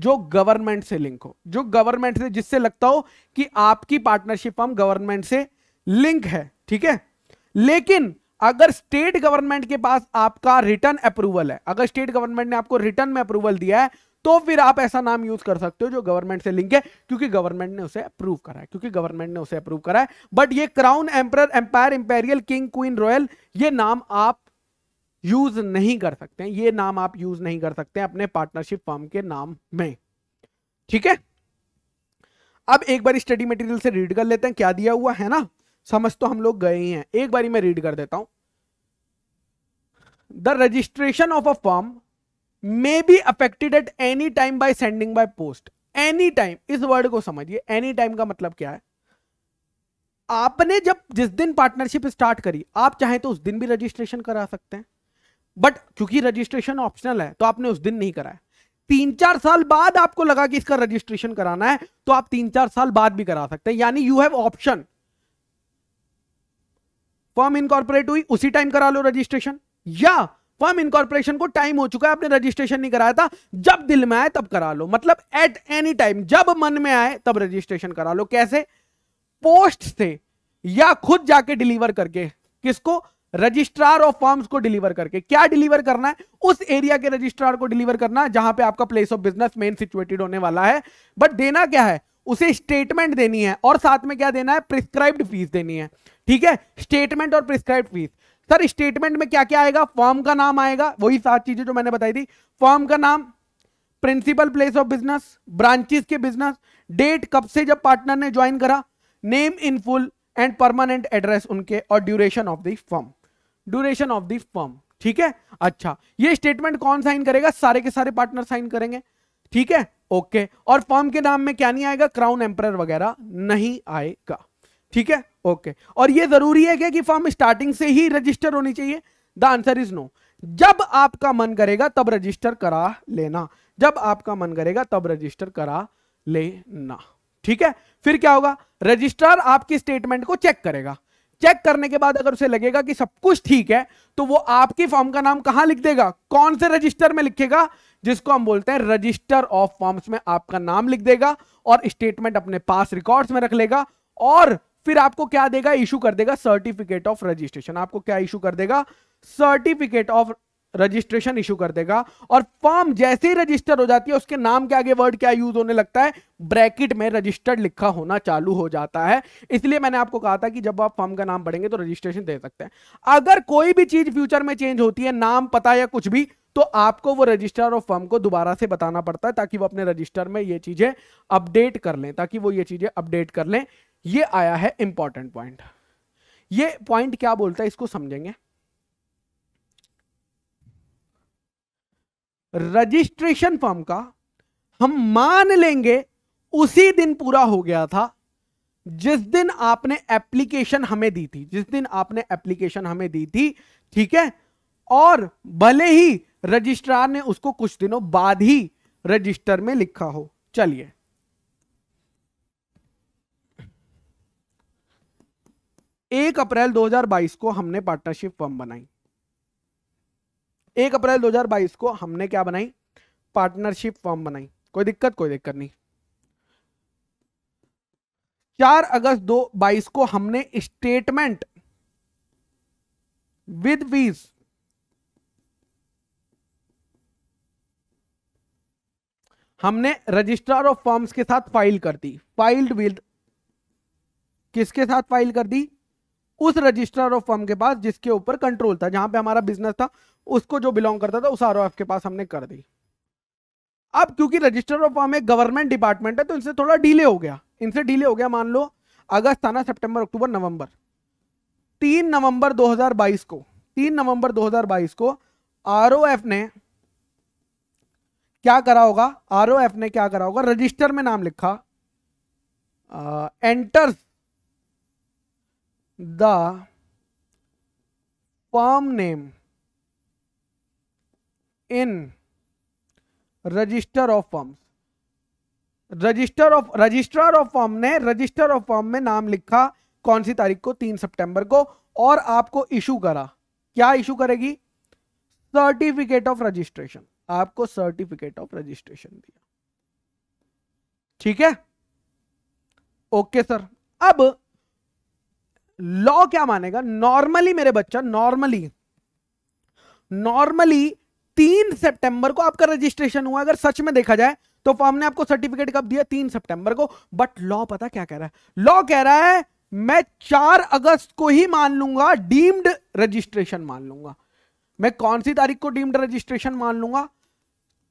जो गवर्नमेंट से लिंक हो जो गवर्नमेंट से जिससे लगता हो कि आपकी पार्टनरशिप हम गवर्नमेंट से लिंक है ठीक है लेकिन अगर स्टेट गवर्नमेंट के पास आपका रिटर्न अप्रूवल है अगर स्टेट गवर्नमेंट ने आपको रिटर्न में अप्रूवल दिया है तो फिर आप ऐसा नाम यूज कर सकते हो जो गवर्नमेंट से लिंक है क्योंकि गवर्नमेंट ने उसे अप्रूव करा है क्योंकि गवर्नमेंट ने उसे अप्रूव करा है बट ये crown emperor empire imperial king queen royal ये नाम आप यूज नहीं कर सकते ये नाम आप यूज नहीं कर सकते अपने पार्टनरशिप फॉर्म के नाम में ठीक है अब एक बार स्टडी मटेरियल से रीड कर लेते हैं क्या दिया हुआ है ना समझ तो हम लोग गए ही हैं एक बारी मैं रीड कर देता हूं the registration of a firm may be affected at any time by sending by post any time इस वर्ड को समझिए एनी टाइम का मतलब क्या है आपने जब जिस दिन पार्टनरशिप स्टार्ट करी आप चाहे तो उस दिन भी रजिस्ट्रेशन करा सकते हैं बट क्योंकि रजिस्ट्रेशन ऑप्शनल है तो आपने उस दिन नहीं कराया तीन चार साल बाद आपको लगा कि इसका रजिस्ट्रेशन कराना है तो आप तीन चार साल बाद भी करा सकते हैं यानी you have option firm incorporate हुई उसी टाइम करा लो रजिस्ट्रेशन या फर्म इनकॉर्पोरेशन को टाइम हो चुका है आपने रजिस्ट्रेशन नहीं कराया था जब दिल में आए तब करा लो मतलब एट एनी टाइम जब मन में आए तब रजिस्ट्रेशन करा लो कैसे पोस्ट से या खुद जाके डिलीवर करके किसको रजिस्ट्रार ऑफ फॉर्म्स को डिलीवर करके क्या डिलीवर करना है उस एरिया के रजिस्ट्रार को डिलीवर करना है जहां पे आपका place of business main situated होने वाला है बट देना क्या है उसे स्टेटमेंट देनी है और साथ में क्या देना है प्रिस्क्राइब्ड फीस देनी है ठीक है स्टेटमेंट और प्रिस्क्राइब फीस सर स्टेटमेंट में क्या क्या आएगा फॉर्म का नाम आएगा वही सात चीजें जो मैंने बताई थी फॉर्म का नाम principal place of business branches के बिजनेस डेट कब से जब पार्टनर ने ज्वाइन करा name in full and permanent address उनके और duration of the firm duration of the firm ठीक है अच्छा ये स्टेटमेंट कौन साइन करेगा सारे के सारे पार्टनर साइन करेंगे ठीक है ओके और फॉर्म के नाम में क्या नहीं आएगा क्राउन एम्पर वगैरह नहीं आएगा ठीक है ओके और यह जरूरी है क्या कि फॉर्म स्टार्टिंग से ही रजिस्टर होनी चाहिए द आंसर इज नो जब आपका मन करेगा तब रजिस्टर करा लेना जब आपका मन करेगा तब रजिस्टर करा लेना ठीक है फिर क्या होगा रजिस्ट्रार आपकी स्टेटमेंट को चेक करेगा चेक करने के बाद अगर उसे लगेगा कि सब कुछ ठीक है तो वो आपकी फॉर्म का नाम कहां लिख देगा कौन से रजिस्टर में लिखेगा जिसको हम बोलते हैं रजिस्टर ऑफ फॉर्म्स में आपका नाम लिख देगा और स्टेटमेंट अपने पास रिकॉर्ड्स में रख लेगा और फिर आपको क्या देगा इशू कर देगा सर्टिफिकेट ऑफ रजिस्ट्रेशन आपको क्या इशू कर देगा सर्टिफिकेट ऑफ रजिस्ट्रेशन इशू कर देगा और फॉर्म जैसे ही रजिस्टर हो जाती है उसके नाम के आगे वर्ड क्या यूज होने लगता है ब्रैकेट में रजिस्टर्ड लिखा होना चालू हो जाता है इसलिए मैंने आपको कहा था कि जब आप फॉर्म का नाम पढ़ेंगे तो रजिस्ट्रेशन दे सकते हैं अगर कोई भी चीज फ्यूचर में चेंज होती है नाम पता या कुछ भी तो आपको वो रजिस्टर और फॉर्म को दोबारा से बताना पड़ता है ताकि वो अपने रजिस्टर में ये चीजें अपडेट कर लें ताकि वो ये चीजें अपडेट कर लें ये आया है इंपॉर्टेंट पॉइंट ये पॉइंट क्या बोलता है इसको समझेंगे रजिस्ट्रेशन फॉर्म का हम मान लेंगे उसी दिन पूरा हो गया था जिस दिन आपने एप्लीकेशन हमें दी थी जिस दिन आपने एप्लीकेशन हमें दी थी ठीक है और भले ही रजिस्ट्रार ने उसको कुछ दिनों बाद ही रजिस्टर में लिखा हो चलिए एक अप्रैल 2022 को हमने पार्टनरशिप फॉर्म बनाई एक अप्रैल 2022 को हमने क्या बनाई पार्टनरशिप फॉर्म बनाई कोई दिक्कत कोई दिक्कत नहीं चार अगस्त दो बाईस को हमने स्टेटमेंट विद फीस हमने रजिस्ट्रार ऑफ फॉर्म्स के साथ फाइल कर दी फाइल्ड विद किसके साथ फाइल कर दी उस रजिस्ट्रार ऑफ फर्म के पास जिसके ऊपर कंट्रोल था जहां पे हमारा बिजनेस था उसको जो बिलोंग करता था उस आर के पास हमने कर दी अब क्योंकि रजिस्टर ऑफ फर्म एक गवर्नमेंट डिपार्टमेंट है तो इनसे थोड़ा डिले हो गया इनसे डिले हो गया मान लो अगस्त आना सेप्टेम्बर अक्टूबर नवंबर तीन नवंबर 2022 को तीन नवंबर 2022 को आर ने क्या करा होगा आर ने क्या करा होगा रजिस्टर में नाम लिखा enters uh, the farm name in register of firm register of registrar of firm ने रजिस्टर ऑफ फॉर्म में नाम लिखा कौन सी तारीख को तीन सितंबर को और आपको इशू करा क्या इशू करेगी सर्टिफिकेट ऑफ रजिस्ट्रेशन आपको सर्टिफिकेट ऑफ रजिस्ट्रेशन दिया ठीक है ओके सर अब लॉ क्या मानेगा नॉर्मली मेरे बच्चा नॉर्मली नॉर्मली तीन सितंबर को आपका रजिस्ट्रेशन हुआ अगर सच में देखा जाए तो फॉर्म ने आपको सर्टिफिकेट कब दिया तीन सितंबर को बट लॉ पता क्या कह रहा है लॉ कह रहा है मैं चार अगस्त को ही मान लूंगा डीम्ड रजिस्ट्रेशन मान लूंगा मैं कौन सी तारीख को डीम्ड रजिस्ट्रेशन मान लूंगा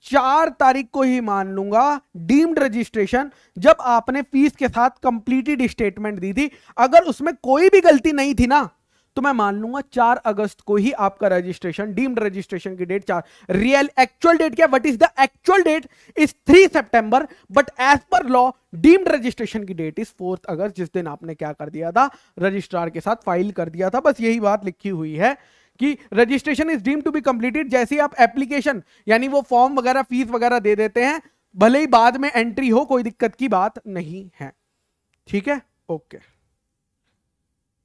चार तारीख को ही मान लूंगा डीम्ड रजिस्ट्रेशन जब आपने फीस के साथ कंप्लीटेड स्टेटमेंट दी थी अगर उसमें कोई भी गलती नहीं थी ना तो मैं मान लूंगा चार अगस्त को ही आपका रजिस्ट्रेशन डीम्ड रजिस्ट्रेशन की डेट चार रियल एक्चुअल डेट क्या what is the actual date is three September but as per law deemed registration की डेट इज फोर्थ अगस्त जिस दिन आपने क्या कर दिया था रजिस्ट्रार के साथ फाइल कर दिया था बस यही बात लिखी हुई है कि registration is deem to be completed जैसे ही आप एप्लीकेशन यानी वो फॉर्म वगैरह फीस वगैरह दे देते हैं भले ही बाद में एंट्री हो कोई दिक्कत की बात नहीं है ठीक है ओके okay.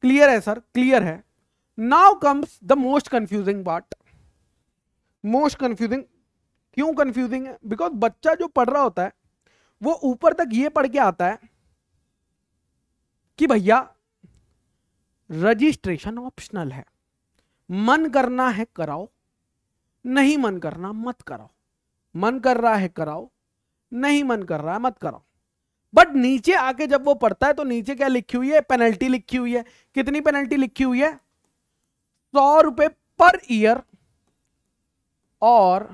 क्लियर है सर क्लियर है now comes the most confusing part most confusing क्यों कंफ्यूजिंग है बिकॉज बच्चा जो पढ़ रहा होता है वो ऊपर तक ये पढ़ के आता है कि भैया रजिस्ट्रेशन ऑप्शनल है मन करना है कराओ नहीं मन करना मत कराओ मन कर रहा है कराओ नहीं मन कर रहा है मत कराओ बट नीचे आके जब वो पढ़ता है तो नीचे क्या लिखी हुई है पेनल्टी लिखी हुई है कितनी पेनल्टी लिखी हुई है सौ रुपए पर ईयर और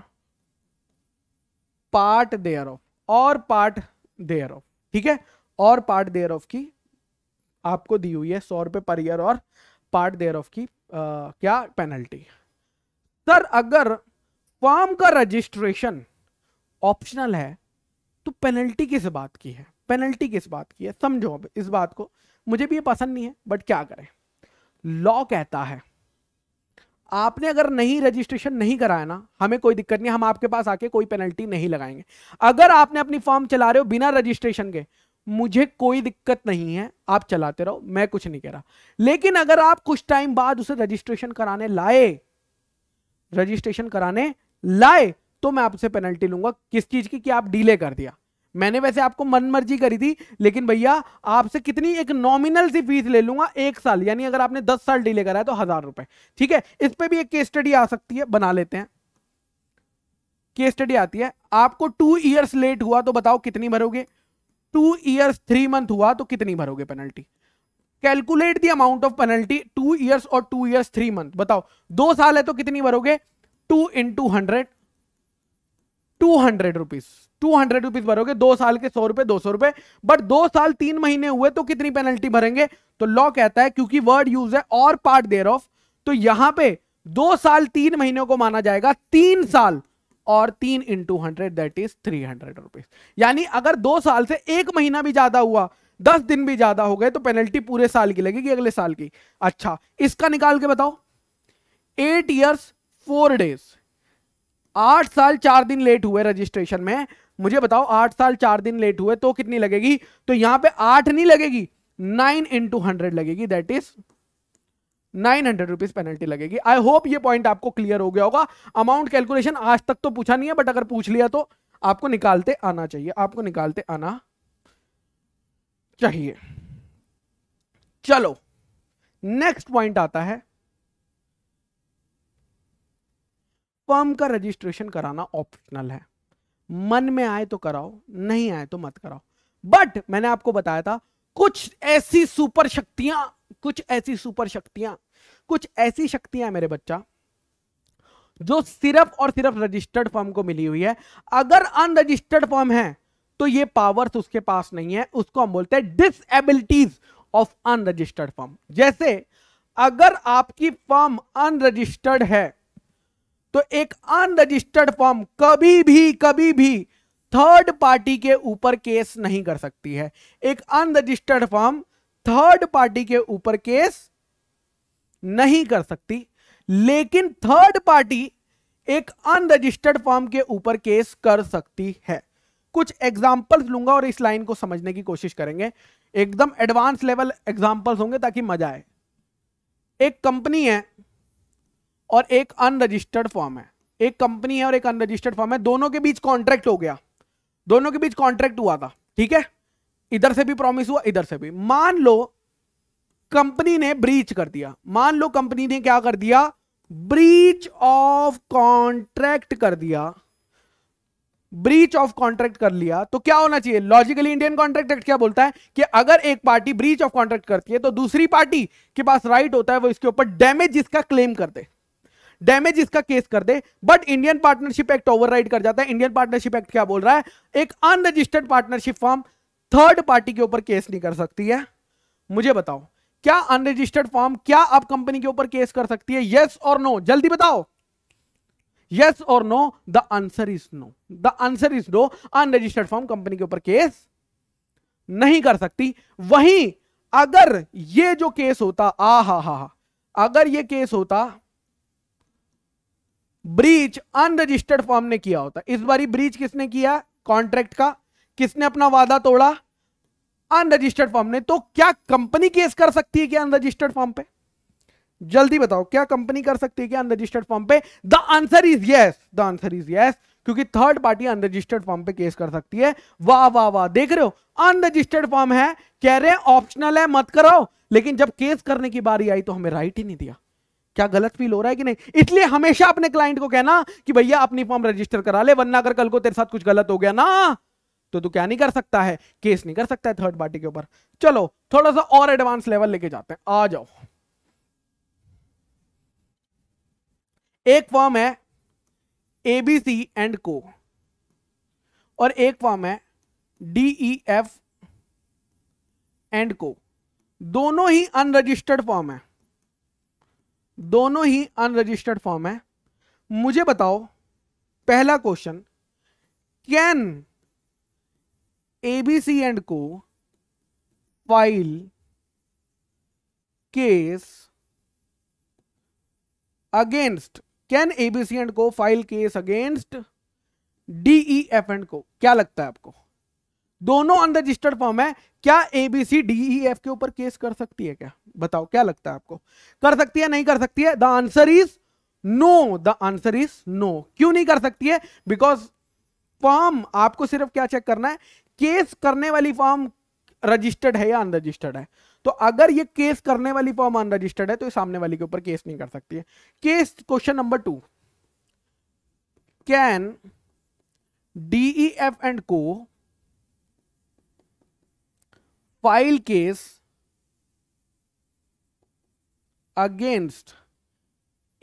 पार्ट देयर ऑफ और पार्ट देयर ऑफ ठीक है और पार्ट देयर ऑफ की आपको दी हुई है सौ रुपए पर ईयर और पार्ट देयर ऑफ की क्या पेनल्टी सर अगर फॉर्म का रजिस्ट्रेशन ऑप्शनल है तो पेनल्टी किस बात की है पेनल्टी किस बात की है समझो अब इस बात को मुझे भी ये पसंद नहीं है बट क्या करें लॉ कहता है आपने अगर नहीं रजिस्ट्रेशन नहीं कराया ना हमें कोई दिक्कत नहीं हम आपके पास आके कोई पेनल्टी नहीं लगाएंगे अगर आपने अपनी फॉर्म चला रहे हो बिना रजिस्ट्रेशन के मुझे कोई दिक्कत नहीं है आप चलाते रहो मैं कुछ नहीं कह रहा लेकिन अगर आप कुछ टाइम बाद उसे रजिस्ट्रेशन कराने लाए रजिस्ट्रेशन कराने लाए तो मैं आपसे पेनल्टी लूंगा किस चीज की कि आप डीले कर दिया मैंने वैसे आपको मन मर्जी करी थी लेकिन भैया आपसे कितनी एक नॉमिनल सी फीस ले लूंगा एक साल यानी अगर आपने दस साल डिले कराया तो हजार रुपए ठीक है इस पर भी एक केस स्टडी आ सकती है बना लेते हैं केस स्टडी आती है आपको टू ईयर्स लेट हुआ तो बताओ कितनी भरोगे टू ईयर्स थ्री मंथ हुआ तो कितनी भरोगे penalty calculate the amount of penalty two years और टू ईयर्स थ्री मंथ बताओ दो साल है तो कितनी भरोगे two in two hundred two hundred rupees two hundred rupees भरोगे दो साल के सौ रुपए दो सौ रुपए बट दो साल तीन महीने हुए तो कितनी पेनल्टी भरेंगे तो लॉ कहता है क्योंकि वर्ड यूज है और पार्ट देर ऑफ तो यहां पे दो साल तीन महीनों को माना जाएगा तीन साल और तीन into hundred that is three hundred rupees यानी अगर दो साल से एक महीना भी ज्यादा हुआ दस दिन भी ज्यादा हो गए तो पेनल्टी पूरे साल की लगेगी अगले साल की अच्छा इसका निकाल के बताओ एट ईयर्स फोर डेज आठ साल चार दिन लेट हुए रजिस्ट्रेशन में मुझे बताओ आठ साल चार दिन लेट हुए तो कितनी लगेगी तो यहां पे आठ नहीं लगेगी नाइन इंटू हंड्रेड लगेगी that is nine hundred rupees penalty लगेगी आई होप ये पॉइंट आपको क्लियर हो गया होगा अमाउंट कैलकुलेशन आज तक तो पूछा नहीं है बट अगर पूछ लिया तो आपको निकालते आना चाहिए आपको निकालते आना चाहिए चलो नेक्स्ट पॉइंट आता है फर्म का रजिस्ट्रेशन कराना ऑप्शनल है मन में आए तो कराओ नहीं आए तो मत कराओ बट मैंने आपको बताया था कुछ ऐसी सुपर शक्तियां कुछ ऐसी सुपर शक्तियां कुछ ऐसी शक्तियां मेरे बच्चा जो सिर्फ और सिर्फ रजिस्टर्ड फॉर्म को मिली हुई है अगर अनरजिस्टर्ड फॉर्म है तो ये पावर्स उसके पास नहीं है उसको हम बोलते हैं डिसएबिलिटीज ऑफ अनरजिस्टर्ड फॉर्म जैसे अगर आपकी फॉर्म अनरजिस्टर्ड है तो एक अनरजिस्टर्ड फॉर्म कभी भी कभी भी थर्ड पार्टी के ऊपर केस नहीं कर सकती है एक अनरजिस्टर्ड फॉर्म थर्ड पार्टी के ऊपर केस नहीं कर सकती लेकिन थर्ड पार्टी एक अनरजिस्टर्ड फॉर्म के ऊपर केस कर सकती है कुछ एग्जाम्पल्स लूंगा और इस लाइन को समझने की कोशिश करेंगे एकदम एडवांस लेवल एग्जाम्पल्स होंगे ताकि मजा आए एक कंपनी है और एक अनरजिस्टर्ड फॉर्म है एक कंपनी है और एक अनरजिस्टर्ड फॉर्म है दोनों के बीच कॉन्ट्रैक्ट हो गया दोनों के बीच कॉन्ट्रैक्ट हुआ था ठीक है इधर से भी प्रॉमिस हुआ इधर से भी मान लो कंपनी ने ब्रीच कर दिया मान लो कंपनी ने क्या कर दिया ब्रीच ऑफ कॉन्ट्रैक्ट कर दिया ब्रीच ऑफ कॉन्ट्रैक्ट कर लिया तो क्या होना चाहिए लॉजिकली इंडियन कॉन्ट्रैक्ट एक्ट क्या बोलता है कि अगर एक पार्टी ब्रीच ऑफ कॉन्ट्रैक्ट करती है तो दूसरी पार्टी के पास राइट होता है वो इसके ऊपर डैमेज इसका क्लेम कर दे डैमेज इसका केस कर दे but Indian partnership act override कर जाता है इंडियन पार्टनरशिप एक्ट क्या बोल रहा है एक unregistered partnership firm third party के ऊपर केस नहीं कर सकती है मुझे बताओ क्या अनरजिस्टर्ड फॉर्म क्या आप कंपनी के ऊपर केस कर सकती है यस और नो जल्दी बताओ यस और no the answer is no the answer is no unregistered firm company के ऊपर केस नहीं कर सकती वहीं अगर ये जो केस होता आ हा हा हा अगर ये केस होता ब्रीच अनरजिस्टर्ड फॉर्म ने किया होता इस बारी ब्रीच किसने किया कॉन्ट्रैक्ट का किसने अपना वादा तोड़ा अनरजिस्टर्ड फॉर्म ने तो क्या कंपनी केस कर सकती है क्या अनरजिस्टर्ड फॉर्म पे जल्दी बताओ क्या कंपनी कर सकती है क्या अनरजिस्टर्ड फॉर्म पे the answer is yes the answer is yes क्योंकि थर्ड पार्टी अनरजिस्टर्ड फॉर्म पे केस कर सकती है वाह वाह वाह देख रहे हो अनरजिस्टर्ड फॉर्म है कह रहे ऑप्शनल है मत करो लेकिन जब केस करने की बारी आई तो हमें राइट ही नहीं दिया क्या गलत फील हो रहा है कि नहीं इसलिए हमेशा अपने क्लाइंट को कहना कि भैया अपनी फॉर्म रजिस्टर करा ले वरना अगर कल को तेरे साथ कुछ गलत हो गया ना तो तू क्या नहीं कर सकता है केस नहीं कर सकता है थर्ड पार्टी के ऊपर चलो थोड़ा सा और एडवांस लेवल लेके जाते हैं आ जाओ एक फॉर्म है एबीसी एंड को और एक फॉर्म है डीईएफ एफ एंड को दोनों ही अनरजिस्टर्ड फॉर्म है दोनों ही अनरजिस्टर्ड फॉर्म है मुझे बताओ पहला question can ABC and co file case against can ABC and co file case against D E F and co क्या लगता है आपको दोनों रजिस्टर्ड फॉर्म है क्या एबीसी डीई एफ के ऊपर केस कर सकती है क्या बताओ क्या लगता है आपको कर सकती है नहीं कर सकती है the answer is no the answer is no क्यों नहीं कर सकती है बिकॉज फॉर्म आपको सिर्फ क्या चेक करना है केस करने वाली फॉर्म रजिस्टर्ड है या अनरजिस्टर्ड है तो अगर ये केस करने वाली फॉर्म अनरजिस्टर्ड है तो ये सामने वाली के ऊपर केस नहीं कर सकती है case question number two can D E F and co file case against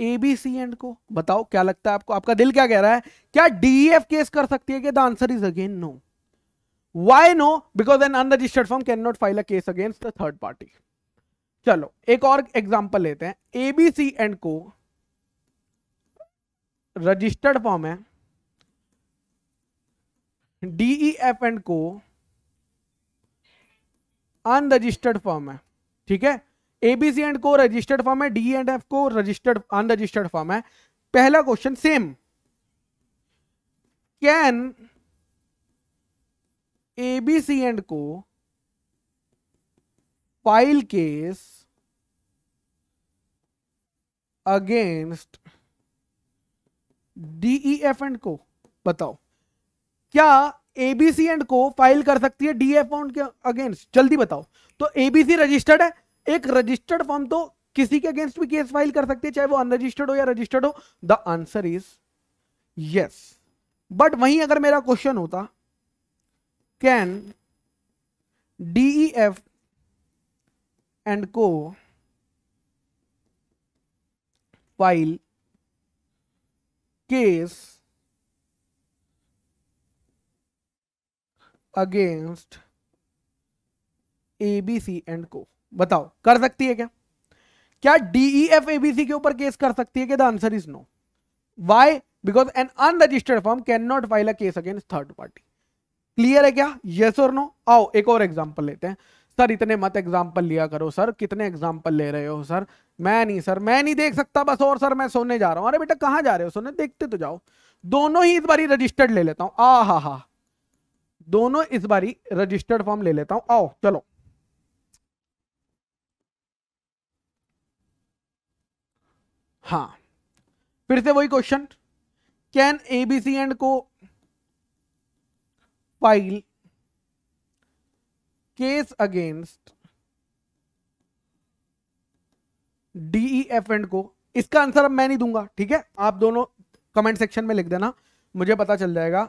ABC and co बताओ क्या लगता है आपको आपका दिल क्या कह रहा है क्या डीएफ e केस कर सकती है कि the answer is again no why no because an unregistered firm cannot file a case against the third party चलो एक और एग्जाम्पल लेते हैं ABC and co registered firm है D E F and co unregistered firm है ठीक है ABC and co registered firm है D and F co registered unregistered firm है पहला question same can A B C and co file case against D E F and co बताओ क्या ABC and co file कर सकती है D F के against जल्दी बताओ तो एबीसी रजिस्टर्ड है एक रजिस्टर्ड फॉर्म तो किसी के अगेंस्ट भी केस फाइल कर सकती है चाहे वो अनरजिस्टर्ड हो या रजिस्टर्ड हो the answer is yes but वहीं अगर मेरा क्वेश्चन होता can DEF and co file case against ABC and co बताओ कर सकती है क्या क्या डीईएफ एबीसी e के ऊपर केस कर सकती है क्या the answer is no why because an unregistered firm can not file a case against third party clear है क्या यस और नो आओ एक और एग्जाम्पल लेते हैं सर इतने मत एग्जाम्पल लिया करो सर कितने एग्जाम्पल ले रहे हो सर मैं नहीं सर मैं नहीं देख सकता बस और सर मैं सोने जा रहा हूँ अरे बेटा कहाँ जा रहे हो सोने देखते तो जाओ दोनों ही इस बारी रजिस्टर्ड ले लेता हूँ आ हा हा दोनों इस बारी रजिस्टर्ड फॉर्म ले लेता हूँ आओ चलो हाँ फिर से वही question can ABC and co file case against DEF and co इसका आंसर अब मैं नहीं दूंगा ठीक है आप दोनों कमेंट सेक्शन में लिख देना मुझे पता चल जाएगा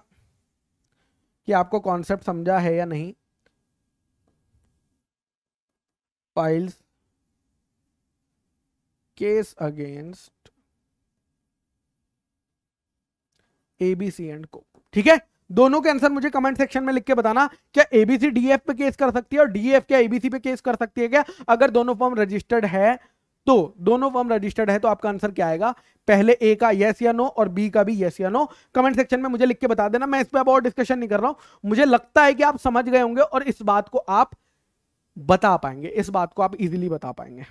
कि आपको कॉन्सेप्ट समझा है या नहीं files case against ABC and co ठीक है दोनों के आंसर मुझे कमेंट सेक्शन में लिख के बताना क्या एबीसी डीएफ पे केस कर सकती है और डीएफ क्या एबीसी पे केस कर सकती है क्या अगर दोनों फॉर्म रजिस्टर्ड है तो दोनों फॉर्म रजिस्टर्ड है तो आपका आंसर क्या आएगा पहले ए का येस या नो और बी का भी येस या नो कमेंट सेक्शन में मुझे लिख के बता देना मैं इस पर अब और डिस्कशन नहीं कर रहा हूं मुझे लगता है कि आप समझ गए होंगे और इस बात को आप बता पाएंगे इस बात को आप इजिली बता पाएंगे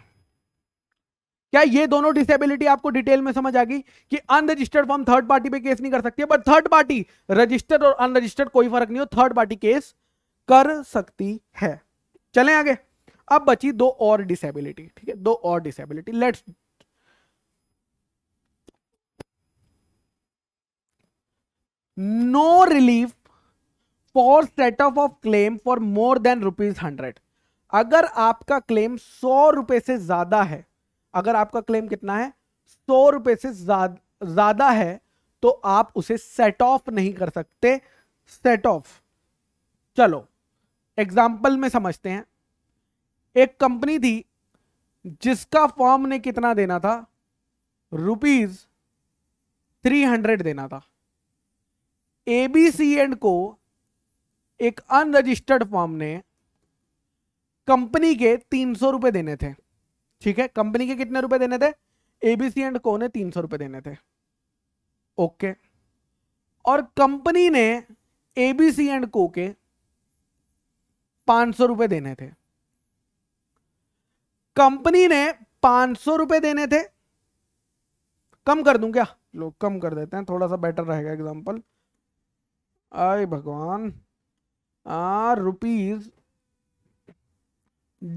क्या ये दोनों डिसेबिलिटी आपको डिटेल में समझ आ गई कि अनरजिस्टर्ड फॉर्म थर्ड पार्टी पे केस नहीं कर सकती बट थर्ड पार्टी रजिस्टर्ड और अनरजिस्टर्ड कोई फर्क नहीं हो थर्ड पार्टी केस कर सकती है चलें आगे अब बची दो और डिसेबिलिटी ठीक है दो और disability let's no relief for set off off claim for more than rupees hundred अगर आपका क्लेम सौ रुपए से ज्यादा है अगर आपका क्लेम कितना है सौ रुपए से ज्यादा है तो आप उसे सेट ऑफ नहीं कर सकते सेट ऑफ चलो एग्जाम्पल में समझते हैं एक कंपनी थी जिसका फॉर्म ने कितना देना था रुपीज थ्री हंड्रेड देना था एबीसी एंड को एक अनरजिस्टर्ड फॉर्म ने कंपनी के तीन सौ रुपए देने थे ठीक है कंपनी के कितने रुपए देने थे एबीसी एंड को ने तीन सौ रुपए देने थे ओके और कंपनी ने एबीसी एंड को के पांच सौ रुपए देने थे कंपनी ने पांच सौ रुपए देने थे कम कर दूं क्या लोग कम कर देते हैं थोड़ा सा बेटर रहेगा एग्जांपल आय भगवान आ रुपीज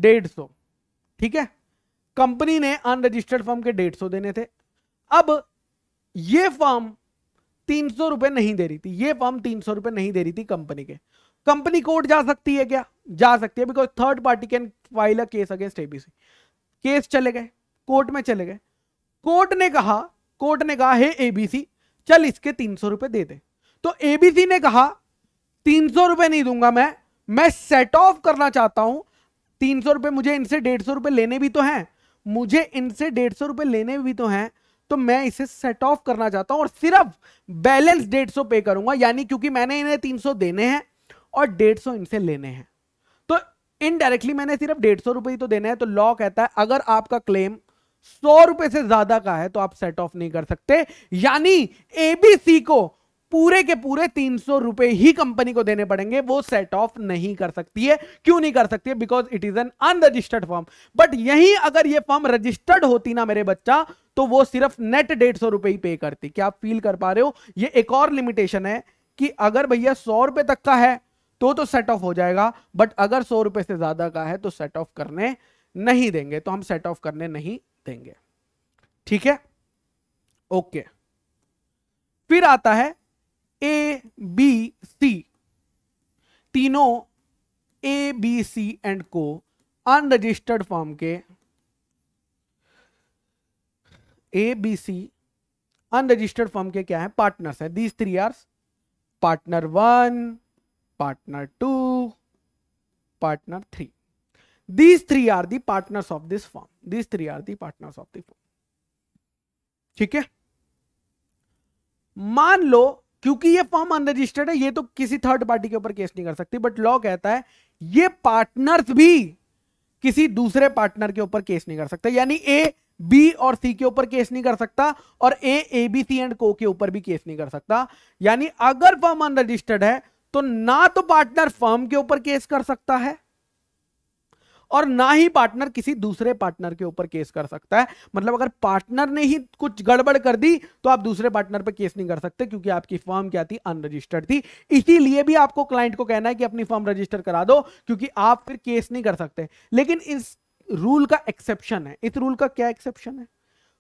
डेढ़ सौ ठीक है कंपनी ने अनरजिस्टर्ड फॉर्म के डेढ़ देने थे अब ये फॉर्म तीन रुपए नहीं दे रही थी ये फॉर्म तीन रुपए नहीं दे रही थी कंपनी के कंपनी कोर्ट जा सकती है क्या जा सकती है because third party can file a case against ABC case चले गए कोर्ट में चले गए कोर्ट ने कहा कोर्ट ने कहा हे hey, एबीसी चल इसके तीन रुपए दे दे तो एबीसी ने कहा तीन रुपए नहीं दूंगा मैं मैं सेट ऑफ करना चाहता हूं तीन रुपए मुझे इनसे डेढ़ रुपए लेने भी तो हैं मुझे इनसे डेढ़ सौ रुपए लेने भी तो हैं तो मैं इसे सेट ऑफ करना चाहता हूं और सिर्फ बैलेंस डेढ़ सौ पे करूंगा यानी क्योंकि मैंने इन्हें तीन सौ देने हैं और डेढ़ सौ इनसे लेने हैं तो इनडायरेक्टली मैंने सिर्फ डेढ़ सौ रुपए ही तो देने हैं तो लॉ कहता है अगर आपका क्लेम सौ रुपए से ज्यादा का है तो आप सेट ऑफ नहीं कर सकते यानी एबीसी को पूरे के पूरे तीन सौ रुपए ही कंपनी को देने पड़ेंगे वो सेट ऑफ नहीं कर सकती है क्यों नहीं कर सकती है because it is an unregistered firm but यही अगर ये फॉर्म रजिस्टर्ड होती ना मेरे बच्चा तो वो सिर्फ नेट डेढ़ सौ रुपए ही पे करती क्या आप फील कर पा रहे हो ये एक और लिमिटेशन है कि अगर भैया सौ रुपए तक का है तो तो सेट ऑफ हो जाएगा बट अगर सौ रुपए से ज्यादा का है तो सेट ऑफ करने नहीं देंगे तो हम सेट ऑफ करने नहीं देंगे ठीक है ओके फिर आता है ए बी सी तीनों A B C and co unregistered firm के A B C unregistered firm के क्या है पार्टनर्स है these three are partner one partner two partner three these three are the partners of this firm these three are the partners of the firm ठीक है मान लो क्योंकि ये form unregistered है ये तो किसी थर्ड पार्टी के ऊपर केस नहीं कर सकती बट लॉ कहता है ये पार्टनर्स भी किसी दूसरे पार्टनर के ऊपर केस नहीं कर सकते यानी ए बी और सी के ऊपर केस नहीं कर सकता और ए ए बी सी एंड को के ऊपर भी केस नहीं कर सकता यानी अगर फर्म अनरजिस्टर्ड है तो ना तो पार्टनर फर्म के ऊपर केस कर सकता है और ना ही पार्टनर किसी दूसरे पार्टनर के ऊपर केस कर सकता है मतलब अगर पार्टनर ने ही कुछ गड़बड़ कर दी तो आप दूसरे पार्टनर पर केस नहीं कर सकते क्योंकि आपकी फॉर्म क्या थी अनरजिस्टर्ड थी इसीलिए भी आपको क्लाइंट को कहना है कि अपनी फॉर्म रजिस्टर करा दो क्योंकि आप फिर केस नहीं कर सकते लेकिन इस रूल का एक्सेप्शन है इस रूल का क्या एक्सेप्शन है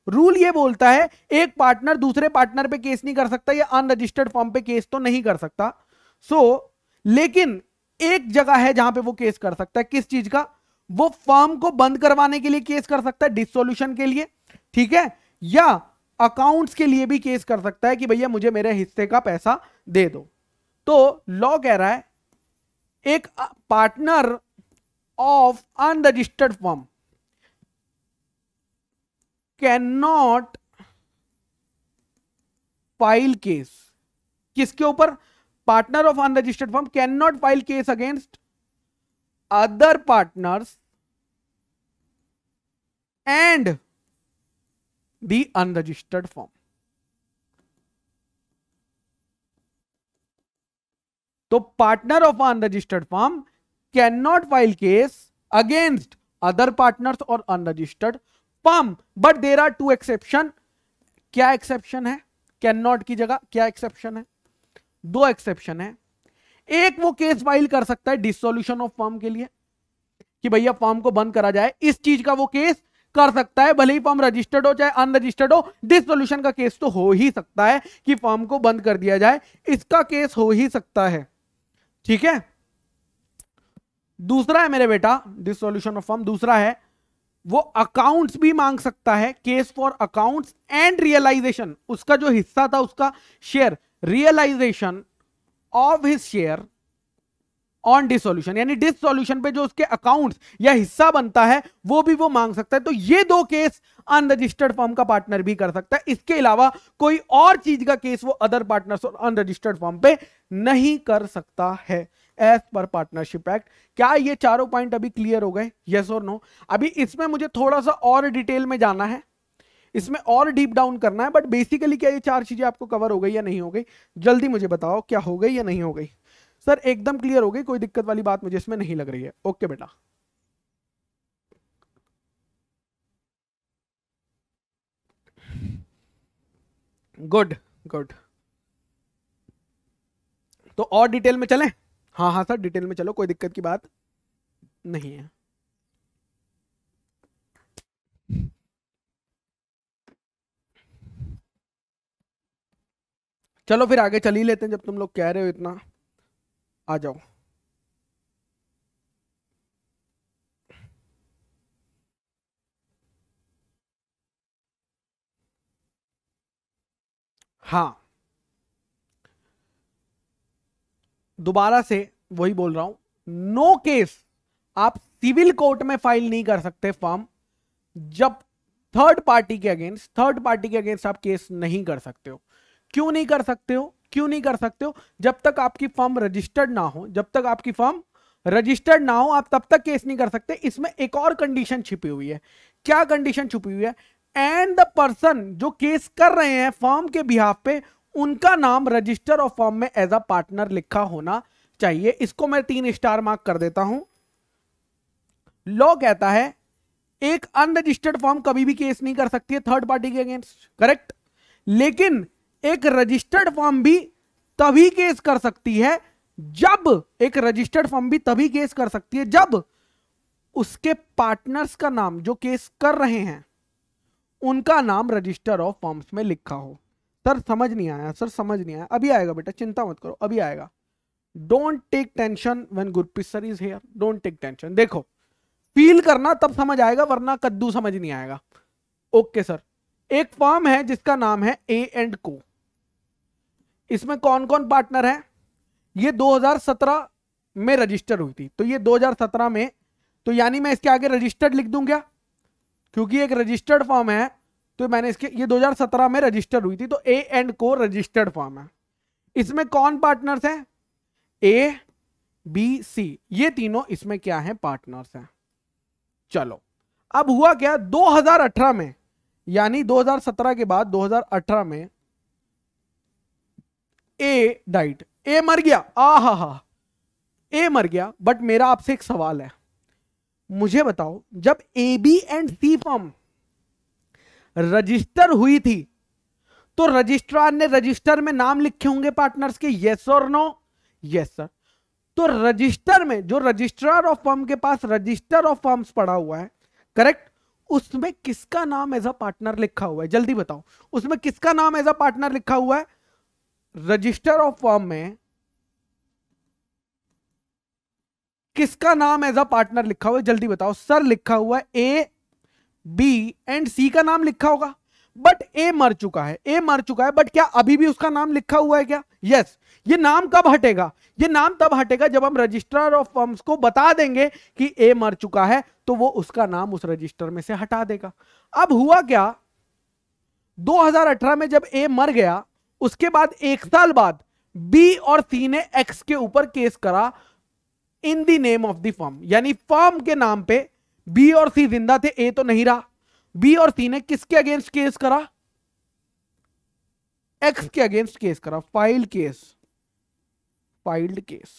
रूल ये बोलता है एक पार्टनर दूसरे पार्टनर पे केस नहीं कर सकता या अनरजिस्टर्ड फॉर्म पे केस तो नहीं कर सकता सो so, लेकिन एक जगह है जहां पे वो केस कर सकता है किस चीज का वो फर्म को बंद करवाने के लिए केस कर सकता है डिसोल्यूशन के लिए ठीक है या अकाउंट्स के लिए भी केस कर सकता है कि भैया मुझे मेरे हिस्से का पैसा दे दो तो लॉ कह रहा है एक partner of unregistered firm can not file case किसके ऊपर partner of unregistered firm can not file case against other partners and the unregistered firm तो partner of unregistered firm can not file case against other partners और unregistered firm but there are two exception क्या exception है can not की जगह क्या exception है दो exception है एक वो केस फाइल कर सकता है डिसोल्यूशन ऑफ फॉर्म के लिए कि भैया फॉर्म को बंद करा जाए इस चीज का वो केस कर सकता है भले ही फॉर्म रजिस्टर्ड हो चाहे अनरजिस्टर्ड हो डिसोल्यूशन का केस तो हो ही सकता है कि फॉर्म को बंद कर दिया जाए इसका केस हो ही सकता है ठीक है दूसरा है मेरे बेटा डिसोल्यूशन ऑफ फॉर्म दूसरा है वो अकाउंट्स भी मांग सकता है case for accounts and realization उसका जो हिस्सा था उसका share realization of his share on dissolution यानी डिसोल्यूशन पे जो उसके अकाउंट्स या हिस्सा बनता है वो भी वो मांग सकता है तो ये दो केस अनरजिस्टर्ड फॉर्म का पार्टनर भी कर सकता है इसके अलावा कोई और चीज का केस वो अदर पार्टनर अनरजिस्टर्ड फॉर्म पे नहीं कर सकता है एज पर पार्टनरशिप एक्ट क्या ये चारों पॉइंट अभी क्लियर हो गए यस और नो अभी इसमें मुझे थोड़ा सा और डिटेल में जाना है इसमें और डीप डाउन करना है बट बेसिकली क्या ये चार चीजें आपको कवर हो गई या नहीं हो गई जल्दी मुझे बताओ क्या हो गई या नहीं हो गई सर एकदम क्लियर हो गई कोई दिक्कत वाली बात मुझे इसमें नहीं लग रही है ओके बेटा गुड गुड तो और डिटेल में चलें हाँ हाँ सर डिटेल में चलो कोई दिक्कत की बात नहीं है चलो फिर आगे चल ही लेते हैं जब तुम लोग कह रहे हो इतना आ जाओ हाँ दोबारा से वही बोल रहा हूं नो केस आप सिविल कोर्ट में फाइल नहीं कर सकते फॉर्म जब थर्ड पार्टी के अगेंस्ट थर्ड पार्टी के अगेंस्ट आप केस नहीं कर सकते हो क्यों नहीं कर सकते हो क्यों नहीं कर सकते हो जब तक आपकी फर्म रजिस्टर्ड ना हो जब तक आपकी फर्म रजिस्टर्ड ना हो आप तब तक केस नहीं कर सकते इसमें एक और कंडीशन छिपी हुई है क्या कंडीशन छुपी हुई है एंड द पर्सन जो केस कर रहे हैं फॉर्म के बिहाफ पे उनका नाम रजिस्टर ऑफ फॉर्म में एज अ पार्टनर लिखा होना चाहिए इसको मैं तीन स्टार मार्क कर देता हूं लॉ कहता है एक अनरजिस्टर्ड फॉर्म कभी भी केस नहीं कर सकती है थर्ड पार्टी के अगेंस्ट करेक्ट लेकिन एक रजिस्टर्ड फॉर्म भी तभी केस कर सकती है जब एक रजिस्टर्ड फॉर्म भी तभी केस कर सकती है जब उसके पार्टनर्स का नाम जो केस कर रहे हैं उनका नाम रजिस्टर ऑफ फॉर्म्स में लिखा हो सर समझ नहीं आया सर समझ नहीं आया अभी आएगा बेटा चिंता मत करो अभी आएगा don't take tension when Gurpreet sir is here don't take tension देखो फील करना तब समझ आएगा वरना कद्दू समझ नहीं आएगा ओके सर एक फॉर्म है जिसका नाम है ए एंड को इसमें कौन कौन पार्टनर है ये 2017 में रजिस्टर हुई थी तो ये 2017 में तो यानी मैं इसके आगे रजिस्टर्ड लिख दूं क्या क्योंकि एक रजिस्टर्ड फॉर्म है तो मैंने इसके ये 2017 में रजिस्टर हुई थी तो A and co registered firm है इसमें कौन पार्टनर्स हैं ए बी सी ये तीनों इसमें क्या है पार्टनर्स हैं चलो अब हुआ क्या 2018 में यानी 2017 के बाद 2018 में ए डाइट ए मर गया आ हा हा ए मर गया बट मेरा आपसे एक सवाल है मुझे बताओ जब A B and C firm register हुई थी तो रजिस्ट्रार ने रजिस्टर में नाम लिखे होंगे पार्टनर्स के यस और नो यस सर तो रजिस्टर में जो रजिस्ट्रार ऑफ फॉर्म के पास रजिस्टर ऑफ फॉर्म्स पड़ा हुआ है करेक्ट उसमें किसका नाम एज अ पार्टनर लिखा हुआ है जल्दी बताओ उसमें किसका नाम एज अ पार्टनर लिखा हुआ है रजिस्टर ऑफ फॉर्म में किसका नाम एज अ पार्टनर लिखा हुआ है जल्दी बताओ सर लिखा हुआ है ए बी एंड सी का नाम लिखा होगा बट ए मर चुका है ए मर चुका है बट क्या अभी भी उसका नाम लिखा हुआ है क्या यस yes. ये नाम कब हटेगा ये नाम तब हटेगा जब हम रजिस्ट्रार ऑफ फॉर्म्स को बता देंगे कि ए मर चुका है तो वो उसका नाम उस रजिस्टर में से हटा देगा अब हुआ क्या 2018 में जब ए मर गया उसके बाद एक साल बाद बी और सी ने एक्स के ऊपर केस करा in the name of the firm यानी फर्म के नाम पे बी और सी जिंदा थे ए तो नहीं रहा बी और सी ने किसके अगेंस्ट केस करा एक्स के अगेंस्ट केस करा फाइल्ड केस फाइल्ड केस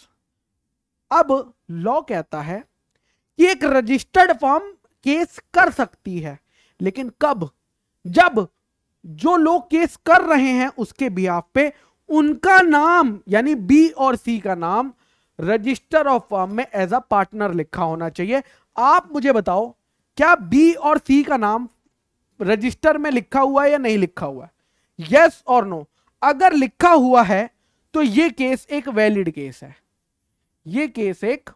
अब लॉ कहता है कि एक रजिस्टर्ड फॉर्म केस कर सकती है लेकिन कब जब जो लोग केस कर रहे हैं उसके बिहाफ पे उनका नाम यानी बी और सी का नाम रजिस्टर ऑफ फर्म में एज अ पार्टनर लिखा होना चाहिए आप मुझे बताओ क्या बी और सी का नाम रजिस्टर में लिखा हुआ है या नहीं लिखा हुआ है यस और नो अगर लिखा हुआ है तो यह केस एक वैलिड केस है यह केस एक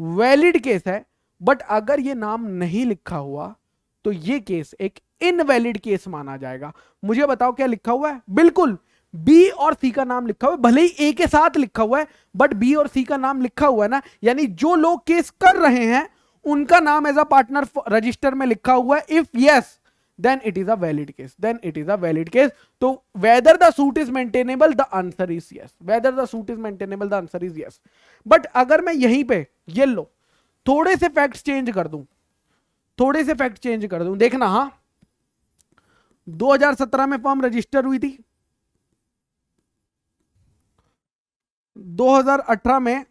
वैलिड केस है बट अगर यह नाम नहीं लिखा हुआ तो यह केस एक इनवैलिड केस माना जाएगा मुझे बताओ क्या लिखा हुआ है बिल्कुल बी और सी का नाम लिखा हुआ है भले ही ए के साथ लिखा हुआ है बट बी और सी का नाम लिखा हुआ है ना यानी जो लोग केस कर रहे हैं उनका नाम एज अ पार्टनर रजिस्टर में लिखा हुआ है if yes then it is a valid case then it is a valid case तो whether the suit is maintainable the answer is yes whether the suit is maintainable the answer is yes but अगर मैं यहीं पे ये लो थोड़े से fact change कर दूं थोड़े से फैक्ट चेंज कर दूं देखना हाँ 2017 में फॉर्म रजिस्टर हुई थी 2018 में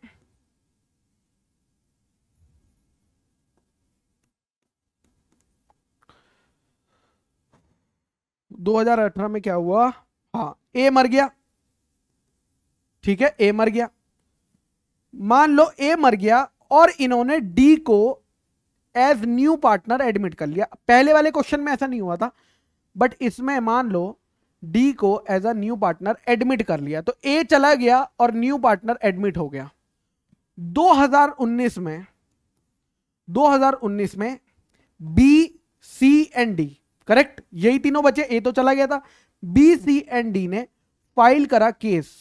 दो हजार अठारह में क्या हुआ हा ए मर गया ठीक है ए मर गया मान लो ए मर गया और इन्होंने डी को एज न्यू पार्टनर एडमिट कर लिया पहले वाले क्वेश्चन में ऐसा नहीं हुआ था बट इसमें मान लो डी को as a new partner admit कर लिया तो ए चला गया और न्यू पार्टनर एडमिट हो गया 2019 में 2019 में B C and D correct यही तीनों बचे ए तो चला गया था बी सी एंड डी ने फाइल करा case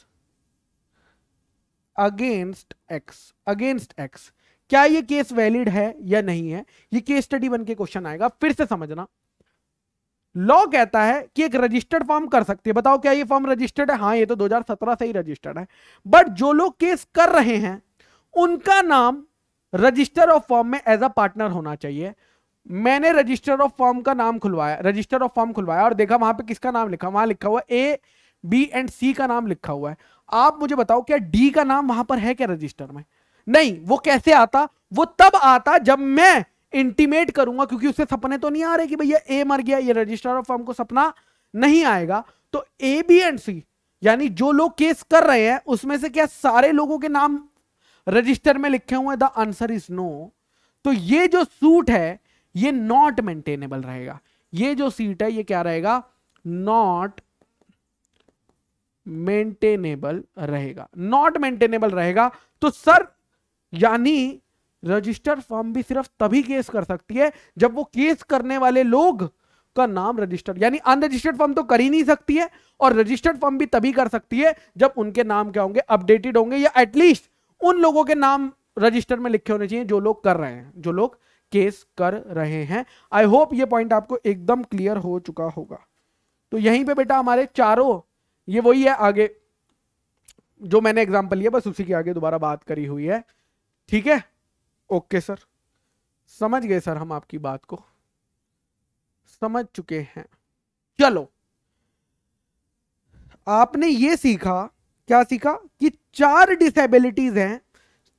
against X against X क्या ये केस वैलिड है या नहीं है ये केस स्टडी बन के क्वेश्चन आएगा फिर से समझना लॉ कहता है कि एक रजिस्टर्ड फॉर्म कर सकती है बताओ क्या ये फॉर्म रजिस्टर्ड है हाँ ये तो 2017 से ही रजिस्टर्ड है बट जो लोग केस कर रहे हैं उनका नाम रजिस्टर ऑफ फॉर्म में एज अ पार्टनर होना चाहिए मैंने रजिस्टर ऑफ फॉर्म का नाम खुलवाया रजिस्टर ऑफ फॉर्म खुलवाया और देखा वहां पर किसका नाम लिखा वहां लिखा हुआ ए बी एंड सी का नाम लिखा हुआ है आप मुझे बताओ क्या डी का नाम वहां पर है क्या रजिस्टर में नहीं वो कैसे आता वो तब आता जब मैं इंटीमेट करूंगा क्योंकि उससे सपने तो नहीं आ रहे कि भैया ए मर गया ये रजिस्ट्रार ऑफ फर्म को सपना नहीं आएगा तो ए बी एंड सी यानी जो लोग केस कर रहे हैं उसमें से क्या सारे लोगों के नाम रजिस्टर में लिखे हुए द आंसर इज नो तो ये जो सूट है ये नॉट मेंटेनेबल रहेगा ये जो सीट है ये क्या रहेगा नॉट मेंटेनेबल रहेगा नॉट मेंटेनेबल रहेगा तो सर यानी रजिस्टर फॉर्म भी सिर्फ तभी केस कर सकती है जब वो केस करने वाले लोग का नाम रजिस्टर्ड यानी अनरजिस्टर्ड फॉर्म तो कर ही नहीं सकती है और रजिस्टर्ड फॉर्म भी तभी कर सकती है जब उनके नाम क्या होंगे अपडेटेड होंगे या एटलीस्ट उन लोगों के नाम रजिस्टर में लिखे होने चाहिए जो लोग कर रहे हैं जो लोग केस कर रहे हैं आई होप ये पॉइंट आपको एकदम क्लियर हो चुका होगा तो यहीं पे बेटा हमारे चारों ये वही है आगे जो मैंने एग्जाम्पल लिया बस उसी के आगे दोबारा बात करी हुई है ठीक है ओके सर समझ गए सर हम आपकी बात को समझ चुके हैं चलो आपने ये सीखा क्या सीखा कि चार डिसेबिलिटीज हैं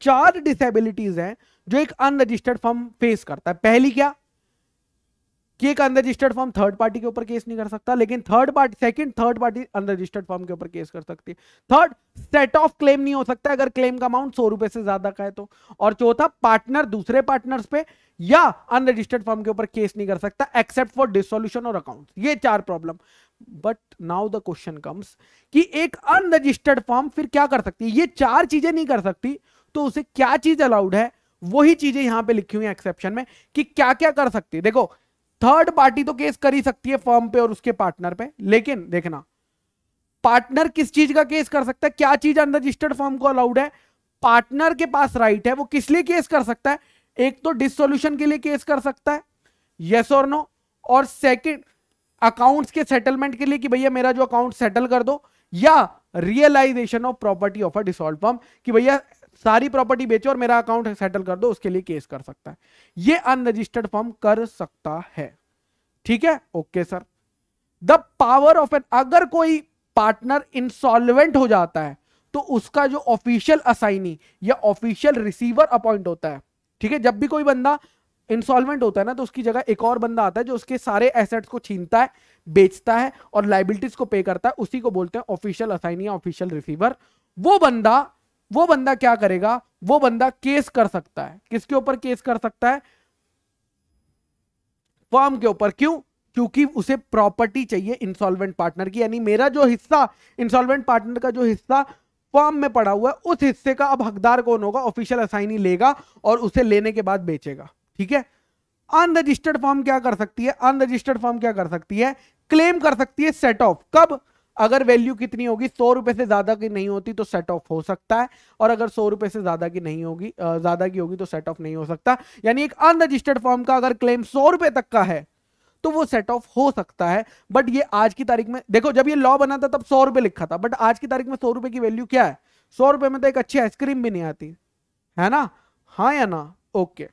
चार डिसेबिलिटीज हैं जो एक अनरजिस्टर्ड फॉर्म फेस करता है पहली क्या के एक अनरजिस्टर्ड फॉर्म थर्ड पार्टी के ऊपर केस नहीं कर सकता लेकिन third party second third party unregistered firm के ऊपर केस कर सकती है थर्ड सेट ऑफ क्लेम नहीं हो सकता अगर क्लेम का अमाउंट सौ रुपए से ज्यादा का है तो और चौथा पार्टनर दूसरे पार्टनर्स पे या अनरजिस्टर्ड फॉर्म के ऊपर केस नहीं कर सकता एक्सेप्ट फॉर डिसोल्यूशन और अकाउंट ये चार problem but now the question comes कि एक अनरजिस्टर्ड फॉर्म फिर क्या कर सकती है ये चार चीजें नहीं कर सकती तो उसे क्या चीज अलाउड है वही चीजें यहां पे लिखी हुई एक्सेप्शन में कि क्या क्या कर सकती है देखो थर्ड पार्टी तो केस कर ही सकती है फर्म पे और उसके पार्टनर पे लेकिन देखना पार्टनर किस चीज का केस कर सकता है क्या चीज अनरजिस्टर्ड फर्म को अलाउड है पार्टनर के पास राइट है वो किस लिए केस कर सकता है एक तो डिसोल्यूशन के लिए केस कर सकता है यस और नो और सेकंड अकाउंट्स के सेटलमेंट के लिए कि भैया मेरा जो अकाउंट सेटल कर दो या realisation of property of a dissolve firm कि भैया सारी प्रॉपर्टी बेचो और मेरा अकाउंट सेटल कर दो उसके लिए केस कर सकता है ये अनरजिस्टर्ड फॉर्म कर सकता है ठीक है okay sir the power of an अगर कोई पार्टनर इंसॉल्वेंट हो जाता है तो उसका जो ऑफिशियल असाइनी या ऑफिशियल रिसीवर अपॉइंट होता है ठीक है जब भी कोई बंदा इंसॉल्वेंट होता है ना तो उसकी जगह एक और बंदा आता है जो उसके सारे एसेट्स को छीनता है बेचता है और लाइबिलिटीज को पे करता है उसी को बोलते हैं ऑफिशियल असाइनी या ऑफिशियल रिसीवर वो बंदा वो बंदा क्या करेगा वो बंदा केस कर सकता है किसके ऊपर केस कर सकता है फॉर्म के ऊपर क्यों क्योंकि उसे प्रॉपर्टी चाहिए इंसॉल्वेंट पार्टनर की यानी मेरा जो हिस्सा इंसॉल्वेंट पार्टनर का जो हिस्सा फॉर्म में पड़ा हुआ है उस हिस्से का अब हकदार कौन होगा ऑफिशियल असाइनी लेगा और उसे लेने के बाद बेचेगा ठीक है अनरजिस्टर्ड फॉर्म क्या कर सकती है अनरजिस्टर्ड फॉर्म क्या कर सकती है क्लेम कर सकती है सेट ऑफ कब अगर वैल्यू कितनी होगी सौ रुपए से ज्यादा की नहीं होती तो सेट ऑफ हो सकता है और अगर सौ रुपए से ज्यादा की नहीं होगी ज्यादा की होगी तो सेट ऑफ नहीं हो सकता यानी एक अनरजिस्टर्ड फॉर्म का अगर क्लेम सौ रुपए तक का है तो वो सेट ऑफ हो सकता है बट ये आज की तारीख में देखो जब ये लॉ बना था तब सौ रुपए लिखा था बट आज की तारीख में सौ रुपए की वैल्यू क्या है सौ रुपए में तो एक अच्छी आइसक्रीम भी नहीं आती है ना हाँ या ना ओके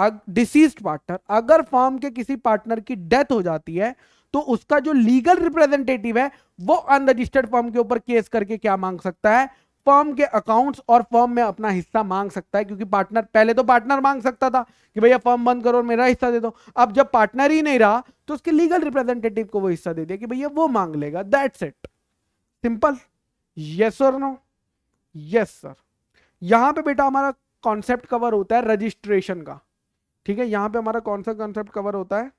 डिसीज्ड पार्टनर अगर फॉर्म के किसी पार्टनर की डेथ हो जाती है तो उसका जो लीगल रिप्रेजेंटेटिव है वो अनरजिस्टर्ड फॉर्म के ऊपर केस करके क्या मांग सकता है फॉर्म के अकाउंट्स और फॉर्म में अपना हिस्सा मांग सकता है क्योंकि पार्टनर पहले तो पार्टनर मांग सकता था कि भैया फॉर्म बंद करो और मेरा हिस्सा दे दो अब जब पार्टनर ही नहीं रहा तो उसके लीगल रिप्रेजेंटेटिव को वो हिस्सा दे दिया कि भैया वो मांग लेगा दैट्स इट सिंपल यस और नो यस सर यहां पे बेटा हमारा कॉन्सेप्ट कवर होता है रजिस्ट्रेशन का ठीक है यहां पे हमारा कौन सा कॉन्सेप्ट कवर होता है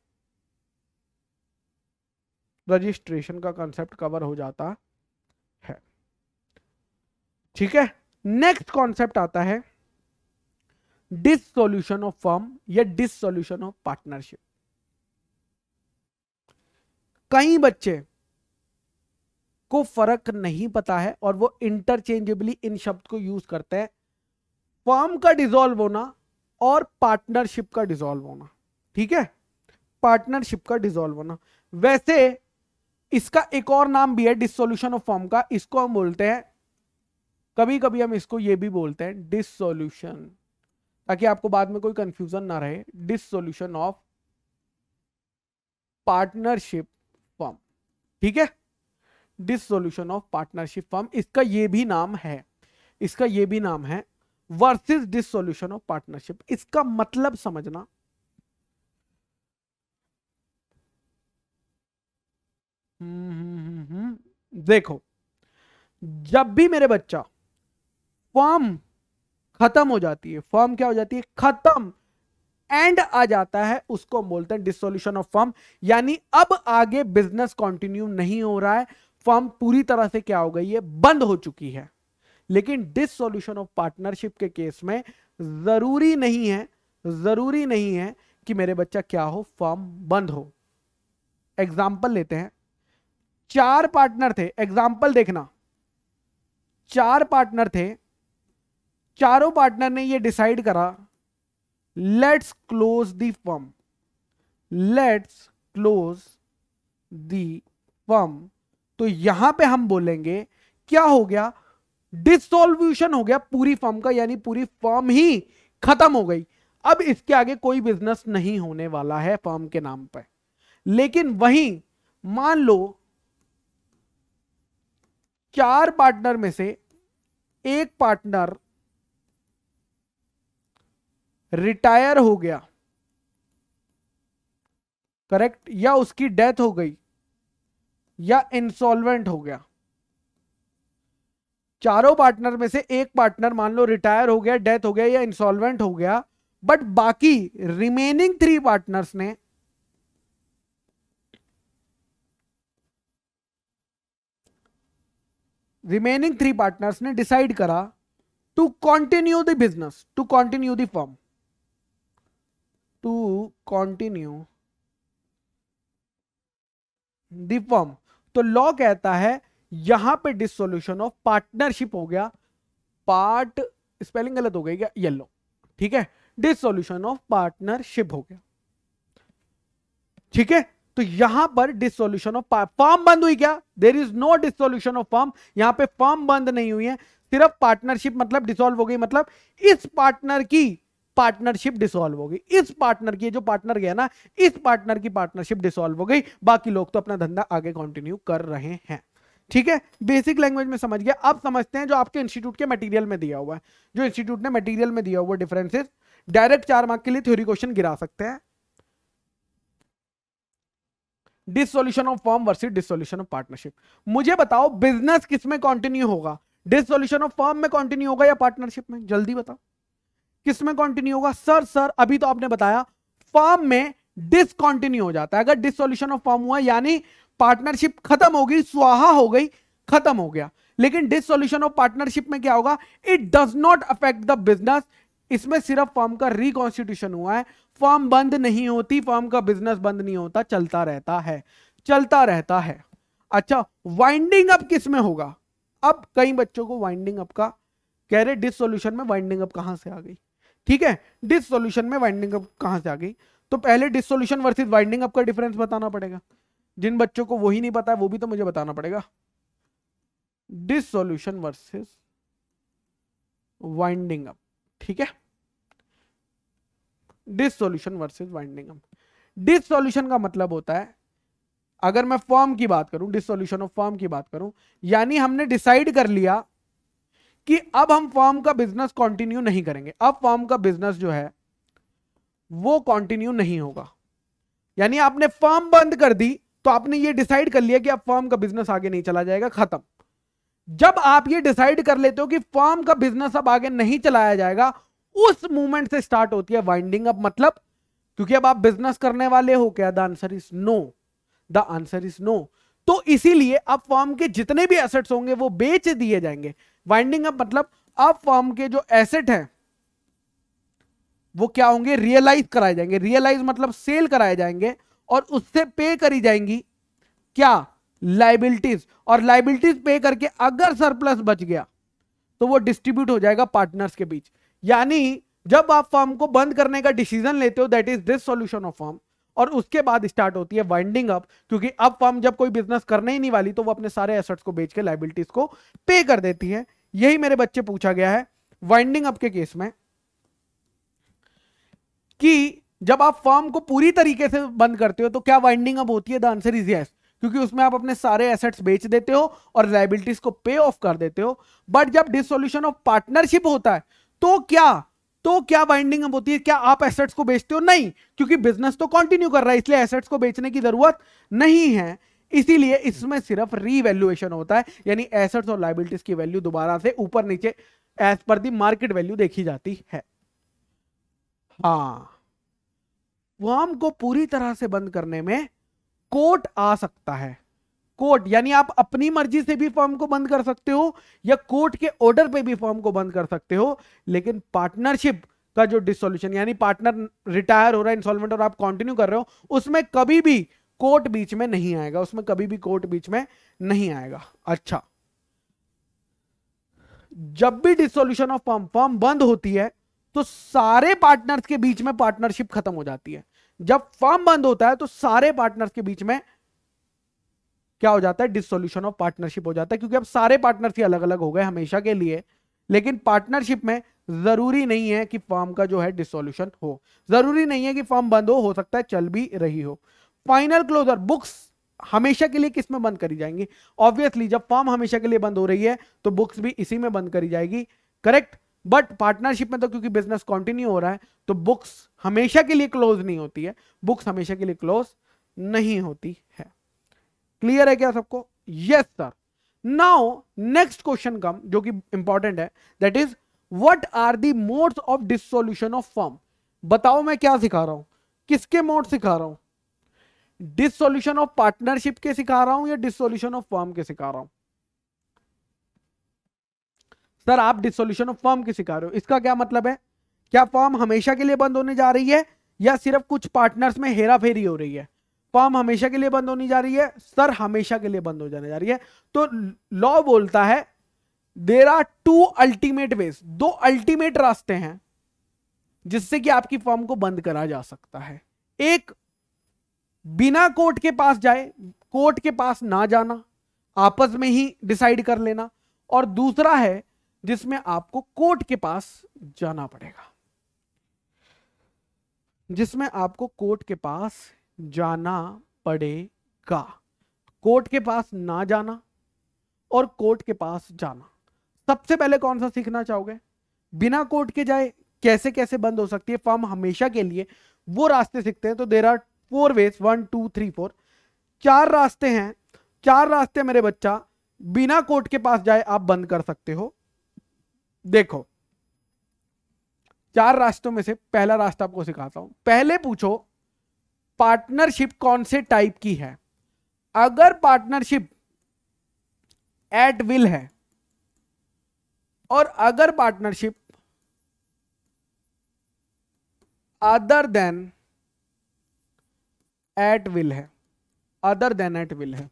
रजिस्ट्रेशन का कॉन्सेप्ट कवर हो जाता है ठीक है नेक्स्ट कॉन्सेप्ट आता है डिसोल्यूशन ऑफ फर्म या डिसोल्यूशन ऑफ पार्टनरशिप कई बच्चे को फर्क नहीं पता है और वो इंटरचेंजेबली इन शब्द को यूज करते हैं फॉर्म का डिजोल्व होना और पार्टनरशिप का डिसॉल्व होना ठीक है पार्टनरशिप का डिसॉल्व होना वैसे इसका एक और नाम भी है डिसोल्यूशन ऑफ फॉर्म का इसको हम बोलते हैं कभी कभी हम इसको ये भी बोलते हैं डिसोल्यूशन ताकि आपको बाद में कोई कंफ्यूजन ना रहे डिसोल्यूशन ऑफ पार्टनरशिप फॉर्म ठीक है डिसोल्यूशन ऑफ पार्टनरशिप फॉर्म इसका ये भी नाम है इसका ये भी नाम है वर्सेस डिसोल्यूशन ऑफ पार्टनरशिप इसका मतलब समझना हम्म, हम्म, हम्म, देखो जब भी मेरे बच्चा फॉर्म खत्म हो जाती है फॉर्म क्या हो जाती है खत्म एंड आ जाता है उसको बोलते हैं डिसोल्यूशन ऑफ फॉर्म यानी अब आगे बिजनेस कंटिन्यू नहीं हो रहा है फॉर्म पूरी तरह से क्या हो गई है बंद हो चुकी है लेकिन डिसोल्यूशन ऑफ पार्टनरशिप के केस में ज़रूरी नहीं है ज़रूरी नहीं है कि मेरे बच्चा क्या हो फॉर्म बंद हो एग्जाम्पल लेते हैं चार पार्टनर थे एग्जाम्पल देखना चार पार्टनर थे चारों पार्टनर ने ये डिसाइड करा let's close the firm let's close the firm तो यहां पे हम बोलेंगे क्या हो गया डिसोल्यूशन हो गया पूरी फर्म का यानी पूरी फर्म ही खत्म हो गई अब इसके आगे कोई बिजनेस नहीं होने वाला है फर्म के नाम पर लेकिन वहीं मान लो चार पार्टनर में से एक पार्टनर रिटायर हो गया करेक्ट या उसकी डेथ हो गई या इंसॉल्वेंट हो गया चारों पार्टनर में से एक पार्टनर मान लो रिटायर हो गया डेथ हो गया या इंसॉल्वेंट हो गया बट बाकी रिमेनिंग थ्री पार्टनर्स ने रिमेनिंग थ्री पार्टनर्स ने डिसाइड करा to continue the business to continue the to continue the firm तो लॉ कहता है यहां पे डिसोल्यूशन ऑफ पार्टनरशिप हो गया पार्ट स्पेलिंग गलत हो गई क्या येलो ठीक है डिसोल्यूशन ऑफ पार्टनरशिप हो गया ठीक है तो यहां पर डिसोल्यूशन ऑफ फॉर्म बंद हुई क्या there is no dissolution of firm यहां पे फॉर्म बंद नहीं हुई है सिर्फ पार्टनरशिप मतलब डिसोल्व हो गई मतलब इस पार्टनर की पार्टनरशिप डिसोल्व हो गई इस पार्टनर की जो पार्टनर गया ना इस पार्टनर की पार्टनरशिप डिसोल्व हो गई बाकी लोग तो अपना धंधा आगे कंटिन्यू कर रहे हैं ठीक है बेसिक लैंग्वेज में समझ गया अब समझते हैं जो आपके इंस्टीट्यूट के मटेरियल में दिया हुआ है जो इंस्टीट्यूट ने मटेरियल में दिया हुआ डिफरेंसेस डायरेक्ट चार मार्क के लिए थ्योरी क्वेश्चन गिरा सकते हैं dissolution of firm versus dissolution of partnership मुझे बताओ बिजनेस किसमें कॉन्टिन्यू होगा डिसोल्यूशन ऑफ फॉर्म में कॉन्टिन्यू होगा या पार्टनरशिप में जल्दी बताओ किसमें कॉन्टिन्यू होगा सर सर अभी तो आपने बताया फॉर्म में डिसकॉन्टिन्यू हो जाता है अगर डिसोल्यूशन ऑफ फॉर्म हुआ यानी पार्टनरशिप खत्म हो गई स्वाहा हो गई खत्म हो गया लेकिन डिसोल्यूशन ऑफ पार्टनरशिप में क्या होगा it does not affect the business इसमें सिर्फ फॉर्म का रिकॉन्स्टिट्यूशन हुआ है फॉर्म बंद नहीं होती फॉर्म का बिजनेस बंद नहीं होता चलता रहता है चलता रहता है अच्छा वाइंडिंग अप किस में होगा अब कई बच्चों को वाइंडिंग अप का कह रहे डिसोल्यूशन में वाइंडिंग अप कहां से आ गई ठीक है डिसोल्यूशन में वाइंडिंग अप कहां से आ गई तो पहले डिसोल्यूशन वर्सेस वाइंडिंग अप का डिफरेंस बताना पड़ेगा जिन बच्चों को वही नहीं पता है वो भी तो मुझे बताना पड़ेगा डिसोल्यूशन वर्सेस वाइंडिंग अप ठीक है dissolution versus winding up dissolution का मतलब होता है अगर मैं फॉर्म की बात करूं डिसोल्यूशन ऑफ फॉर्म की बात करूं यानी हमने डिसाइड कर लिया कि अब हम फॉर्म का बिजनेस कंटिन्यू नहीं करेंगे अब फॉर्म का बिजनेस जो है वो कंटिन्यू नहीं होगा यानी आपने फॉर्म बंद कर दी तो आपने ये डिसाइड कर लिया कि अब फॉर्म का बिजनेस आगे नहीं चला जाएगा खत्म जब आप ये डिसाइड कर लेते हो कि फॉर्म का बिजनेस अब आगे नहीं चलाया जाएगा उस मूवमेंट से स्टार्ट होती है वाइंडिंग अप मतलब क्योंकि अब आप बिजनेस करने वाले हो क्या the answer is no the answer is no तो इसीलिए अब फॉर्म के जितने भी एसेट्स होंगे वो बेच दिए जाएंगे वाइंडिंग अप मतलब अब फॉर्म के जो एसेट हैं वो क्या होंगे रियलाइज कराए जाएंगे रियलाइज मतलब सेल कराए जाएंगे और उससे पे करी जाएंगी क्या लाइबिलिटीज और लाइबिलिटीज पे करके अगर सरप्लस बच गया तो वो डिस्ट्रीब्यूट हो जाएगा पार्टनर्स के बीच यानी जब आप फॉर्म को बंद करने का डिसीजन लेते हो that is dissolution of firm और उसके बाद स्टार्ट होती है वाइंडिंग अप क्योंकि अब फॉर्म जब कोई बिजनेस करने ही नहीं वाली तो वो अपने सारे एसेट्स को बेच के लाइबिलिटीज को पे कर देती है यही मेरे बच्चे पूछा गया है वाइंडिंग अप के केस में कि जब आप फॉर्म को पूरी तरीके से बंद करते हो तो क्या वाइंडिंग अप होती है द आंसर इज यस क्योंकि उसमें आप अपने सारे एसेट्स बेच देते हो और लाइबिलिटीज को पे ऑफ कर देते हो बट जब डिसोल्यूशन ऑफ पार्टनरशिप होता है तो क्या तो क्या बाइंडिंग अप होती है क्या आप एसेट्स को बेचते हो नहीं क्योंकि बिजनेस तो कंटिन्यू कर रहा है इसलिए एसेट्स को बेचने की जरूरत नहीं है इसीलिए इसमें सिर्फ रीवैल्यूएशन होता है यानी एसेट्स और लाइबिलिटीज की वैल्यू दोबारा से ऊपर नीचे एज पर दी मार्केट वैल्यू देखी जाती है हाँ फॉर्म को पूरी तरह से बंद करने में कोर्ट आ सकता है कोर्ट यानी आप अपनी मर्जी से भी फॉर्म को बंद कर सकते हो या कोर्ट के ऑर्डर पे भी फॉर्म को बंद कर सकते हो लेकिन पार्टनरशिप का जो डिसोल्यूशन यानी पार्टनर रिटायर हो रहा है इंस्टॉलमेंट और आप कंटिन्यू कर रहे हो उसमें कभी भी कोर्ट बीच में नहीं आएगा उसमें कभी भी कोर्ट बीच में नहीं आएगा अच्छा जब भी डिसोल्यूशन ऑफ फॉर्म फॉर्म बंद होती है तो सारे पार्टनर्स के बीच में पार्टनरशिप खत्म हो जाती है जब फॉर्म बंद होता है तो सारे पार्टनर्स के बीच में क्या हो जाता है डिसोल्यूशन ऑफ पार्टनरशिप हो जाता है क्योंकि अब सारे पार्टनर्स ही अलग अलग हो गए हमेशा के लिए लेकिन पार्टनरशिप में जरूरी नहीं है कि फॉर्म का जो है डिसोल्यूशन हो जरूरी नहीं है कि फॉर्म बंद हो हो सकता है चल भी रही हो फाइनल क्लोजर बुक्स हमेशा के लिए किस में बंद करी जाएंगी ऑब्वियसली जब फॉर्म हमेशा के लिए बंद हो रही है तो बुक्स भी इसी में बंद करी जाएगी करेक्ट बट पार्टनरशिप में तो क्योंकि बिजनेस कंटिन्यू हो रहा है तो बुक्स हमेशा के लिए क्लोज नहीं होती है बुक्स हमेशा के लिए क्लोज नहीं होती है क्लियर है क्या सबको yes sir now next question come जो कि इंपॉर्टेंट है that is what are the modes of dissolution of firm बताओ मैं क्या सिखा रहा हूं किसके मोड सिखा रहा हूं डिसोल्यूशन ऑफ पार्टनरशिप के सिखा रहा हूं या डिसोल्यूशन ऑफ फॉर्म के सिखा रहा हूं सर आप डिसोल्यूशन ऑफ फॉर्म की सिखा रहे हो इसका क्या मतलब है क्या फॉर्म हमेशा के लिए बंद होने जा रही है या सिर्फ कुछ पार्टनर्स में हेरा फेरी हो रही है फॉर्म हमेशा के लिए बंद होने जा रही है सर हमेशा के लिए बंद हो जाने जा रही है तो लॉ बोलता है there are two ultimate ways दो अल्टीमेट रास्ते हैं जिससे कि आपकी फॉर्म को बंद करा जा सकता है एक बिना कोर्ट के पास जाए कोर्ट के पास ना जाना आपस में ही डिसाइड कर लेना और दूसरा है जिसमें आपको कोर्ट के पास जाना पड़ेगा जिसमें आपको कोर्ट के पास जाना पड़ेगा कोर्ट के पास ना जाना और कोर्ट के पास जाना सबसे पहले कौन सा सीखना चाहोगे बिना कोर्ट के जाए कैसे कैसे बंद हो सकती है फॉर्म हमेशा के लिए वो रास्ते सीखते हैं तो there are four ways one two three four चार रास्ते हैं चार रास्ते मेरे बच्चा बिना कोर्ट के पास जाए आप बंद कर सकते हो देखो चार रास्तों में से पहला रास्ता आपको सिखाता हूं पहले पूछो पार्टनरशिप कौन से टाइप की है अगर पार्टनरशिप एट विल है और अगर partnership other than at will है अदर देन एट विल है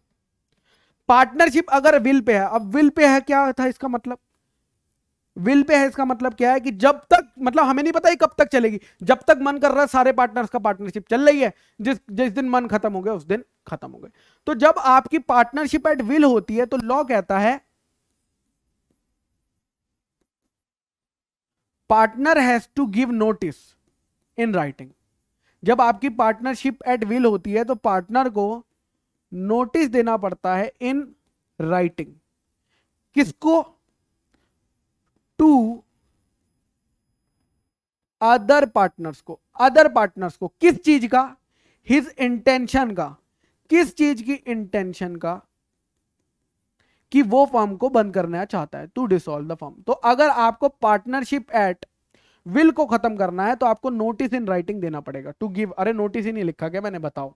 पार्टनरशिप अगर विल पे है अब विल पे है क्या था इसका मतलब विल पे है इसका मतलब क्या है कि जब तक मतलब हमें नहीं पता ये कब तक चलेगी जब तक मन कर रहा है सारे पार्टनर्स का पार्टनरशिप चल रही है जिस जिस दिन मन खत्म हो गया उस दिन खत्म हो गए तो जब आपकी पार्टनरशिप एट विल होती है तो लॉ कहता है partner has to give notice in writing जब आपकी पार्टनरशिप एट विल होती है तो पार्टनर को नोटिस देना पड़ता है इन राइटिंग किसको टू अदर पार्टनर्स को अदर पार्टनर्स को किस चीज का हिज इंटेंशन का किस चीज की इंटेंशन का कि वो फॉर्म को बंद करना चाहता है टू डिसॉल्व द फॉर्म तो अगर आपको पार्टनरशिप एट विल को खत्म करना है तो आपको नोटिस इन राइटिंग देना पड़ेगा टू गिव अरे नोटिस ही नहीं लिखा गया मैंने बताओ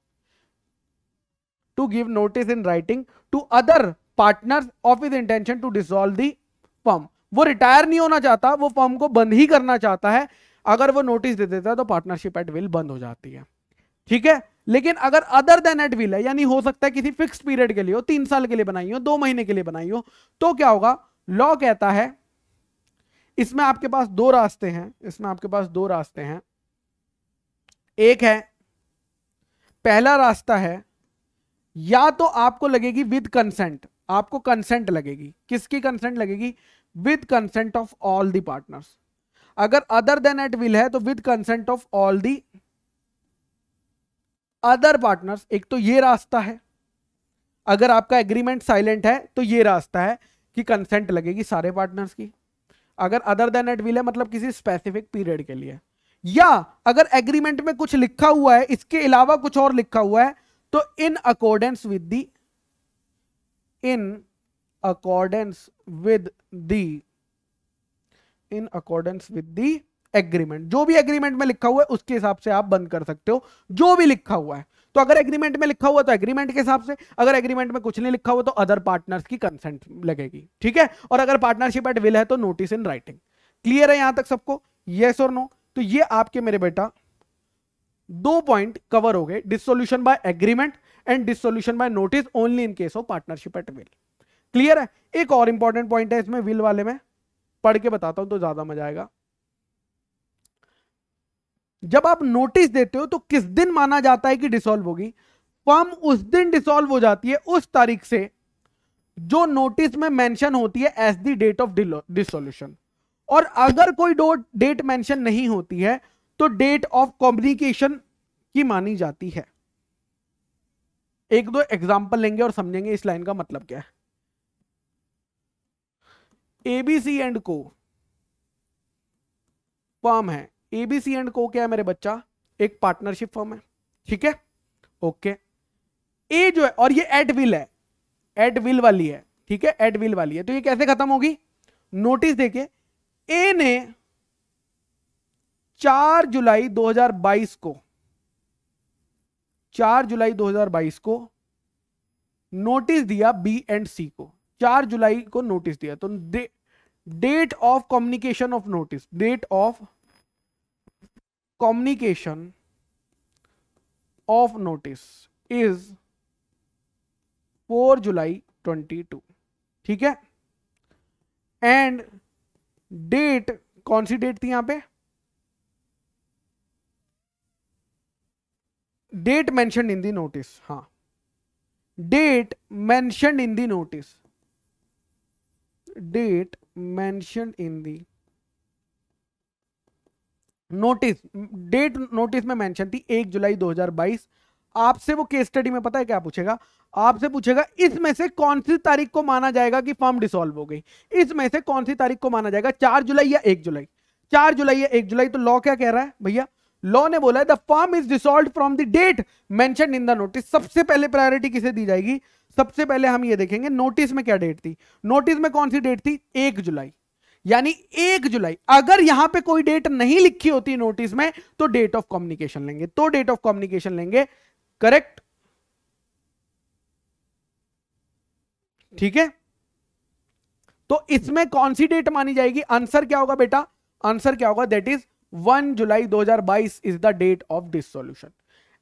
to give notice in writing to other partner of his intention to dissolve the firm वो रिटायर नहीं होना चाहता वो फर्म को बंद ही करना चाहता है अगर वो नोटिस दे देता है तो पार्टनरशिप एट विल बंद हो जाती है ठीक है लेकिन अगर अदर देन एट विल है यानी हो सकता है किसी फिक्स पीरियड के लिए हो तीन साल के लिए बनाई हो दो महीने के लिए बनाई हो तो क्या होगा लॉ कहता है इसमें आपके पास दो रास्ते हैं इसमें आपके पास दो रास्ते हैं एक है पहला रास्ता है या तो आपको लगेगी विद कंसेंट आपको कंसेंट लगेगी किसकी कंसेंट लगेगी with consent of all the partners अगर अदर देन एट विल है तो with consent of all the other partners एक तो ये रास्ता है अगर आपका एग्रीमेंट साइलेंट है तो ये रास्ता है कि कंसेंट लगेगी सारे पार्टनर्स की अगर अदर देन एट विल है मतलब किसी स्पेसिफिक पीरियड के लिए या अगर एग्रीमेंट में कुछ लिखा हुआ है इसके अलावा कुछ और लिखा हुआ है तो in accordance with the in accordance with the in accordance with the agreement जो भी एग्रीमेंट में लिखा हुआ है उसके हिसाब से आप बंद कर सकते हो जो भी लिखा हुआ है तो अगर एग्रीमेंट में लिखा हुआ तो एग्रीमेंट के हिसाब से अगर एग्रीमेंट में कुछ नहीं लिखा हुआ तो अदर पार्टनर्स की कंसेंट लगेगी ठीक है और अगर पार्टनरशिप एट विल है तो नोटिस इन राइटिंग क्लियर है यहां तक सबको येस और नो तो ये आपके मेरे बेटा दो पॉइंट कवर हो गए dissolution by agreement and dissolution by notice only in case of partnership at will clear है एक और इंपॉर्टेंट पॉइंट है इसमें विल वाले में पढ़ के बताता हूं तो ज्यादा मजा आएगा जब आप नोटिस देते हो तो किस दिन माना जाता है कि डिसॉल्व होगी फर्म तो उस दिन डिसॉल्व हो जाती है उस तारीख से जो नोटिस में मेंशन होती है as the date of dissolution और अगर कोई डेट मेंशन नहीं होती है तो डेट ऑफ कॉम्युनिकेशन की मानी जाती है एक दो एग्जाम्पल लेंगे और समझेंगे इस लाइन का मतलब क्या है एबीसी एंड को फॉर्म है एबीसी एंड को क्या है मेरे बच्चा एक पार्टनरशिप फॉर्म है ठीक है ओके ए जो है और ये एट विल है एट विल वाली है ठीक है एट विल वाली है तो ये कैसे खत्म होगी नोटिस देखिए ए ने 4 जुलाई 2022 को 4 जुलाई 2022 को नोटिस दिया बी एंड सी को 4 जुलाई को नोटिस दिया तो date of communication of notice date of communication of notice is four July twenty two ठीक है एंड डेट कौन सी डेट थी यहां पे date mention in the notice हा date mention in the notice date mentioned in the notice date notice में mention थी एक जुलाई 2022 आपसे वो केस स्टडी में पता है क्या पूछेगा आपसे पूछेगा इसमें से कौन सी तारीख को माना जाएगा कि फॉर्म डिसॉल्व हो गई इसमें से कौन सी तारीख को माना जाएगा चार जुलाई या एक जुलाई चार जुलाई या एक जुलाई तो लॉ क्या कह रहा है भैया लॉ ने बोला the firm is dissolve from the date mention in the notice सबसे पहले प्रायोरिटी किसे दी जाएगी सबसे पहले हम ये देखेंगे नोटिस में क्या डेट थी नोटिस में कौन सी डेट थी एक जुलाई यानी एक जुलाई अगर यहां पे कोई डेट नहीं लिखी होती नोटिस में तो डेट ऑफ कम्युनिकेशन लेंगे तो डेट ऑफ कम्युनिकेशन लेंगे करेक्ट ठीक है तो इसमें कौन सी डेट मानी जाएगी आंसर क्या होगा बेटा आंसर क्या होगा that is one July 2022 is the date of solution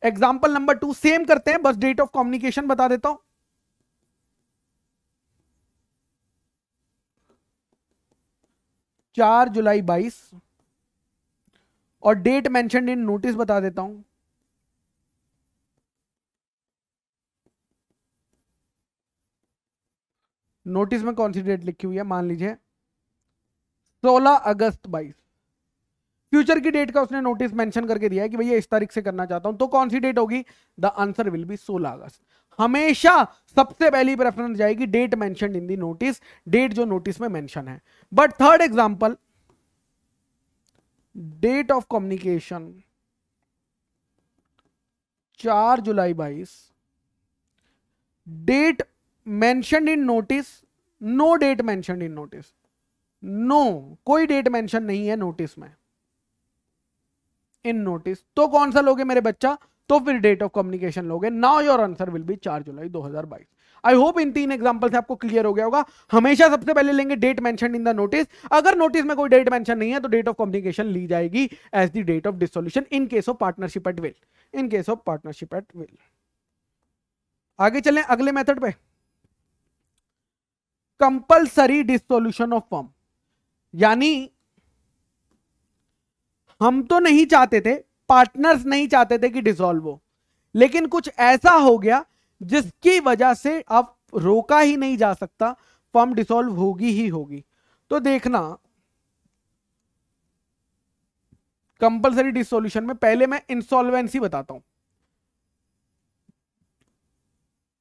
example number two same करते हैं बस डेट ऑफ कॉम्युनिकेशन बता देता हूं चार जुलाई बाईस और डेट मेंशन इन नोटिस बता देता हूं नोटिस में कौन सी डेट लिखी हुई है मान लीजिए 16 अगस्त 22 फ्यूचर की डेट का उसने नोटिस मेंशन करके दिया है कि भैया इस तारीख से करना चाहता हूं तो कौन सी डेट होगी द आंसर विल बी 16 अगस्त हमेशा सबसे पहली प्रेफरेंस जाएगी date mention in the notice date जो नोटिस में मेंशन है but third example date of communication चार जुलाई बाईस date mention in notice no date mention in notice no कोई डेट मेंशन नहीं है नोटिस में इन नोटिस तो कौन सा लोगे मेरे बच्चा तो फिर डेट ऑफ कम्युनिकेशन लोगे now your answer will be चार जुलाई 2022 आई होप इन तीन एग्जाम्पल से आपको क्लियर हो गया होगा हमेशा सबसे पहले लेंगे date mention in the notice अगर नोटिस में कोई डेट मेंशन नहीं है तो डेट ऑफ कम्युनिकेशन ली जाएगी as the date of dissolution in case of partnership at will in case of partnership at will आगे चले अगले मेथड पे कंपल्सरी डिसोल्यूशन ऑफ फॉर्म यानी हम तो नहीं चाहते थे पार्टनर्स नहीं चाहते थे कि डिसॉल्व हो लेकिन कुछ ऐसा हो गया जिसकी वजह से अब रोका ही नहीं जा सकता फॉर्म डिसॉल्व होगी ही होगी तो देखना कंपलसरी डिसोल्यूशन में पहले मैं इंसॉल्वेंसी बताता हूं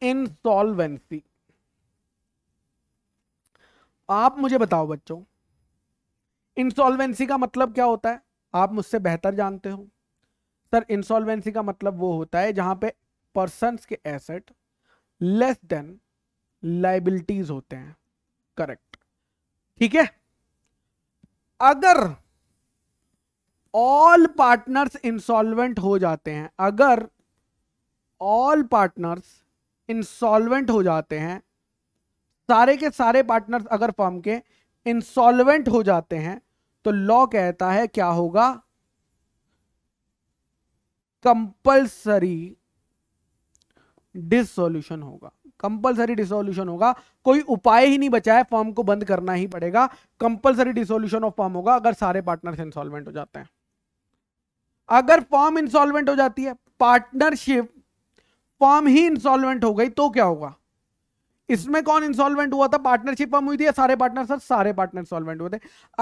इंसॉल्वेंसी आप मुझे बताओ बच्चों इंसॉल्वेंसी का मतलब क्या होता है आप मुझसे बेहतर जानते हो सर इंसॉल्वेंसी का मतलब वो होता है जहां पे पर्सन के एसेट लेस देन लाइबिलिटीज होते हैं करेक्ट ठीक है अगर ऑल पार्टनर्स इंसॉल्वेंट हो जाते हैं अगर ऑल पार्टनर्स इंसॉल्वेंट हो जाते हैं सारे के सारे पार्टनर्स अगर फर्म के इंसॉल्वेंट हो जाते हैं तो लॉ कहता है क्या होगा कंपल्सरी डिसोल्यूशन होगा कंपलसरी डिसोल्यूशन होगा कोई उपाय ही नहीं बचा है फॉर्म को बंद करना ही पड़ेगा कंपलसरी डिसोल्यूशन ऑफ फॉर्म होगा अगर सारे पार्टनर्स इंसॉल्वेंट हो जाते हैं अगर फॉर्म इंसॉल्वेंट हो जाती है पार्टनरशिप फॉर्म ही इंसॉल्वेंट हो गई तो क्या होगा इसमें कौन इंसॉल्वेंट हुआ था पार्टनरशिप फॉर्म हुई थी सारे पार्टनर सर सारे पार्टनर सॉल्वेंट हुए थे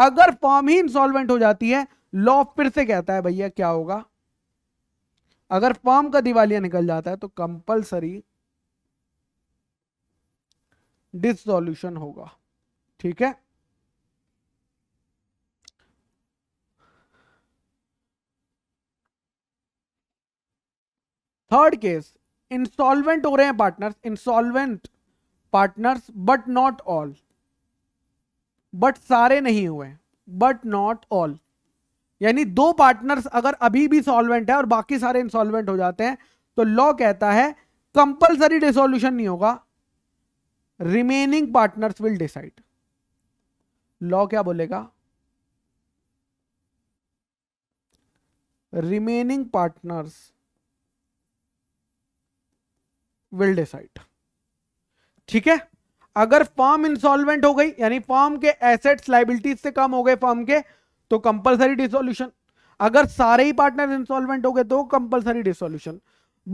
अगर फॉर्म ही इंसॉल्वेंट हो जाती है लॉ फिर से कहता है भैया क्या होगा अगर फॉर्म का दिवालिया निकल जाता है तो कंपल्सरी डिसोल्यूशन होगा ठीक है थर्ड केस इंस्टॉलमेंट हो रहे हैं partners insolvent partners but not all but सारे नहीं हुए बट नॉट ऑल यानी दो पार्टनर्स अगर अभी भी सॉल्वेंट है और बाकी सारे इंसॉल्वेंट हो जाते हैं तो लॉ कहता है कंपलसरी डिसोल्यूशन नहीं होगा remaining partners will decide law क्या बोलेगा रिमेनिंग पार्टनर्स विल डिसाइड ठीक है अगर फॉर्म इंसॉल्वेंट हो गई यानी फॉर्म के एसेट्स लाइबिलिटीज से कम हो गए फॉर्म के तो कंपलसरी डिसोल्यूशन अगर सारे ही पार्टनर इंसॉल्वेंट हो गए तो कंपलसरी डिसोल्यूशन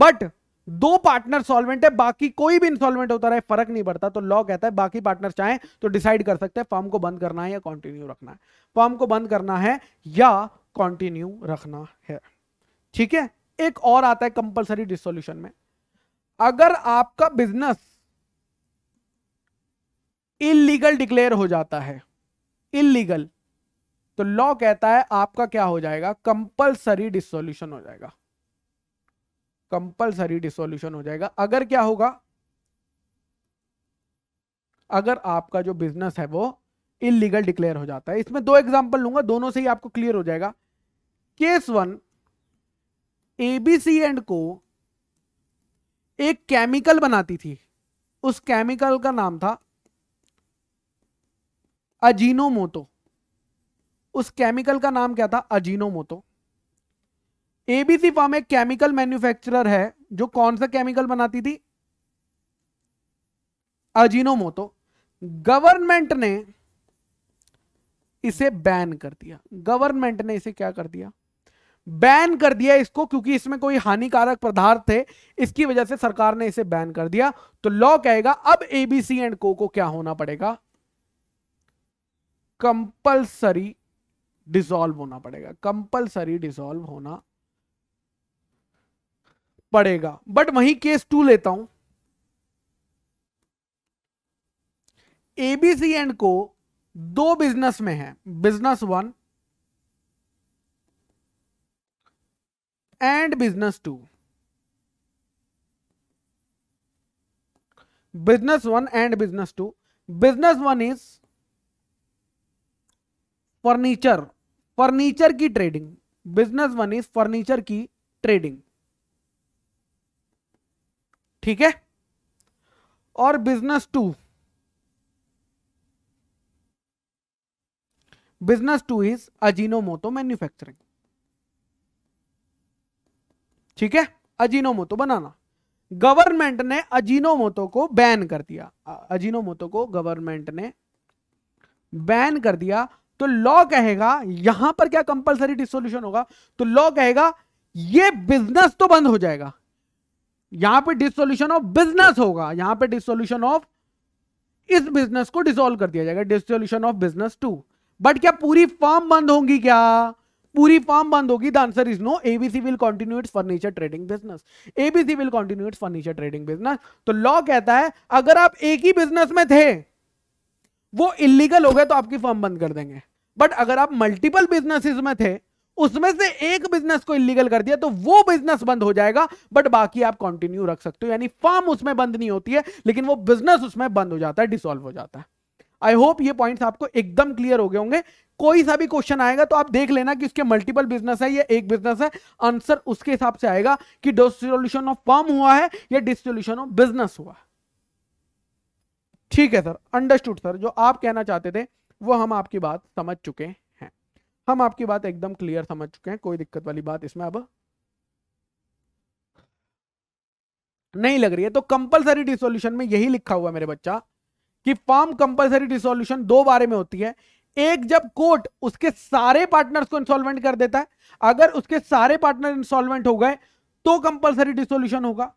बट दो पार्टनर सॉल्वेंट है बाकी कोई भी इंसॉल्वेंट होता रहे फर्क नहीं पड़ता तो लॉ कहता है बाकी पार्टनर चाहे तो डिसाइड कर सकते हैं फॉर्म को बंद करना है या कंटिन्यू रखना है फॉर्म को बंद करना है या कंटिन्यू रखना है ठीक है एक और आता है कंपलसरी डिसोल्यूशन में अगर आपका बिजनेस इलीगल डिक्लेयर हो जाता है इलीगल तो लॉ कहता है आपका क्या हो जाएगा कंपलसरी डिसोल्यूशन हो जाएगा कंपलसरी डिसोल्यूशन हो जाएगा अगर क्या होगा अगर आपका जो बिजनेस है वो इलीगल डिक्लेयर हो जाता है इसमें दो एग्जांपल लूंगा दोनों से ही आपको क्लियर हो जाएगा केस वन एबीसी एंड को एक केमिकल बनाती थी उस केमिकल का नाम था अजीनोमोटो उस केमिकल का नाम क्या था अजीनोमोटो एबीसी फॉर्म एक केमिकल मैन्युफैक्चरर है जो कौन सा केमिकल बनाती थी अजीनोमोटो गवर्नमेंट ने इसे बैन कर दिया गवर्नमेंट ने इसे क्या कर दिया बैन कर दिया इसको क्योंकि इसमें कोई हानिकारक पदार्थ थे इसकी वजह से सरकार ने इसे बैन कर दिया तो लॉ कहेगा अब एबीसी एंड को को क्या होना पड़ेगा कंपल्सरी डिसॉल्व होना पड़ेगा कंपल्सरी डिसॉल्व होना पड़ेगा बट वही केस टू लेता हूं एबीसी एंड को दो बिजनेस में है business one and business to business one and business to business one is furniture furniture की trading business one is furniture की ट्रेडिंग ठीक है और business to business two is Ajinomoto manufacturing ठीक है अजीनोमोटो बनाना गवर्नमेंट ने अजीनोमोटो को बैन कर दिया अजीनोमोटो को गवर्नमेंट ने बैन कर दिया तो लॉ कहेगा यहां पर क्या कंपलसरी डिसोल्यूशन होगा तो लॉ कहेगा ये बिजनेस तो बंद हो जाएगा यहां पे डिसोल्यूशन ऑफ बिजनेस होगा यहां पे डिसोल्यूशन ऑफ इस बिजनेस को डिसोल्व कर दिया जाएगा dissolution of business two but क्या पूरी फॉर्म बंद होगी क्या पूरी फॉर्म बंद होगी the answer is no ABC will continue its furniture trading business ABC will continue its furniture trading business तो लॉ कहता है अगर आप एक ही बिजनेस में थे वो इलीगल हो गए तो आपकी फॉर्म बंद कर देंगे बट अगर आप मल्टीपल बिजनेसेस में थे उसमें से एक बिजनेस को इलीगल कर दिया तो वो बिजनेस बंद हो जाएगा बट बाकी आप कंटिन्यू रख सकते हो यानी फार्म उसमें बंद नहीं होती है लेकिन वो बिजनेस उसमें बंद हो जाता है डिसॉल्व हो जाता है आई होप ये पॉइंट्स आपको एकदम क्लियर हो गए होंगे कोई सा भी क्वेश्चन आएगा तो आप देख लेना कि उसके मल्टीपल बिजनेस है या एक बिजनेस है आंसर उसके हिसाब से आएगा कि डिसोल्यूशन ऑफ फॉर्म हुआ है या डिसोल्यूशन ऑफ बिजनेस हुआ ठीक है सर अंडरस्टूड सर जो आप कहना चाहते थे वो हम आपकी बात समझ चुके हैं हम आपकी बात एकदम क्लियर समझ चुके हैं कोई दिक्कत वाली बात इसमें अब नहीं लग रही है तो कंपलसरी डिसोल्यूशन में यही लिखा हुआ मेरे बच्चा कि फॉर्म कंपलसरी डिसोल्यूशन दो बारे में होती है एक जब कोर्ट उसके सारे पार्टनर्स को इंसॉल्वेंट कर देता है अगर उसके सारे पार्टनर इंसॉल्वेंट हो गए तो कंपलसरी डिसोल्यूशन होगा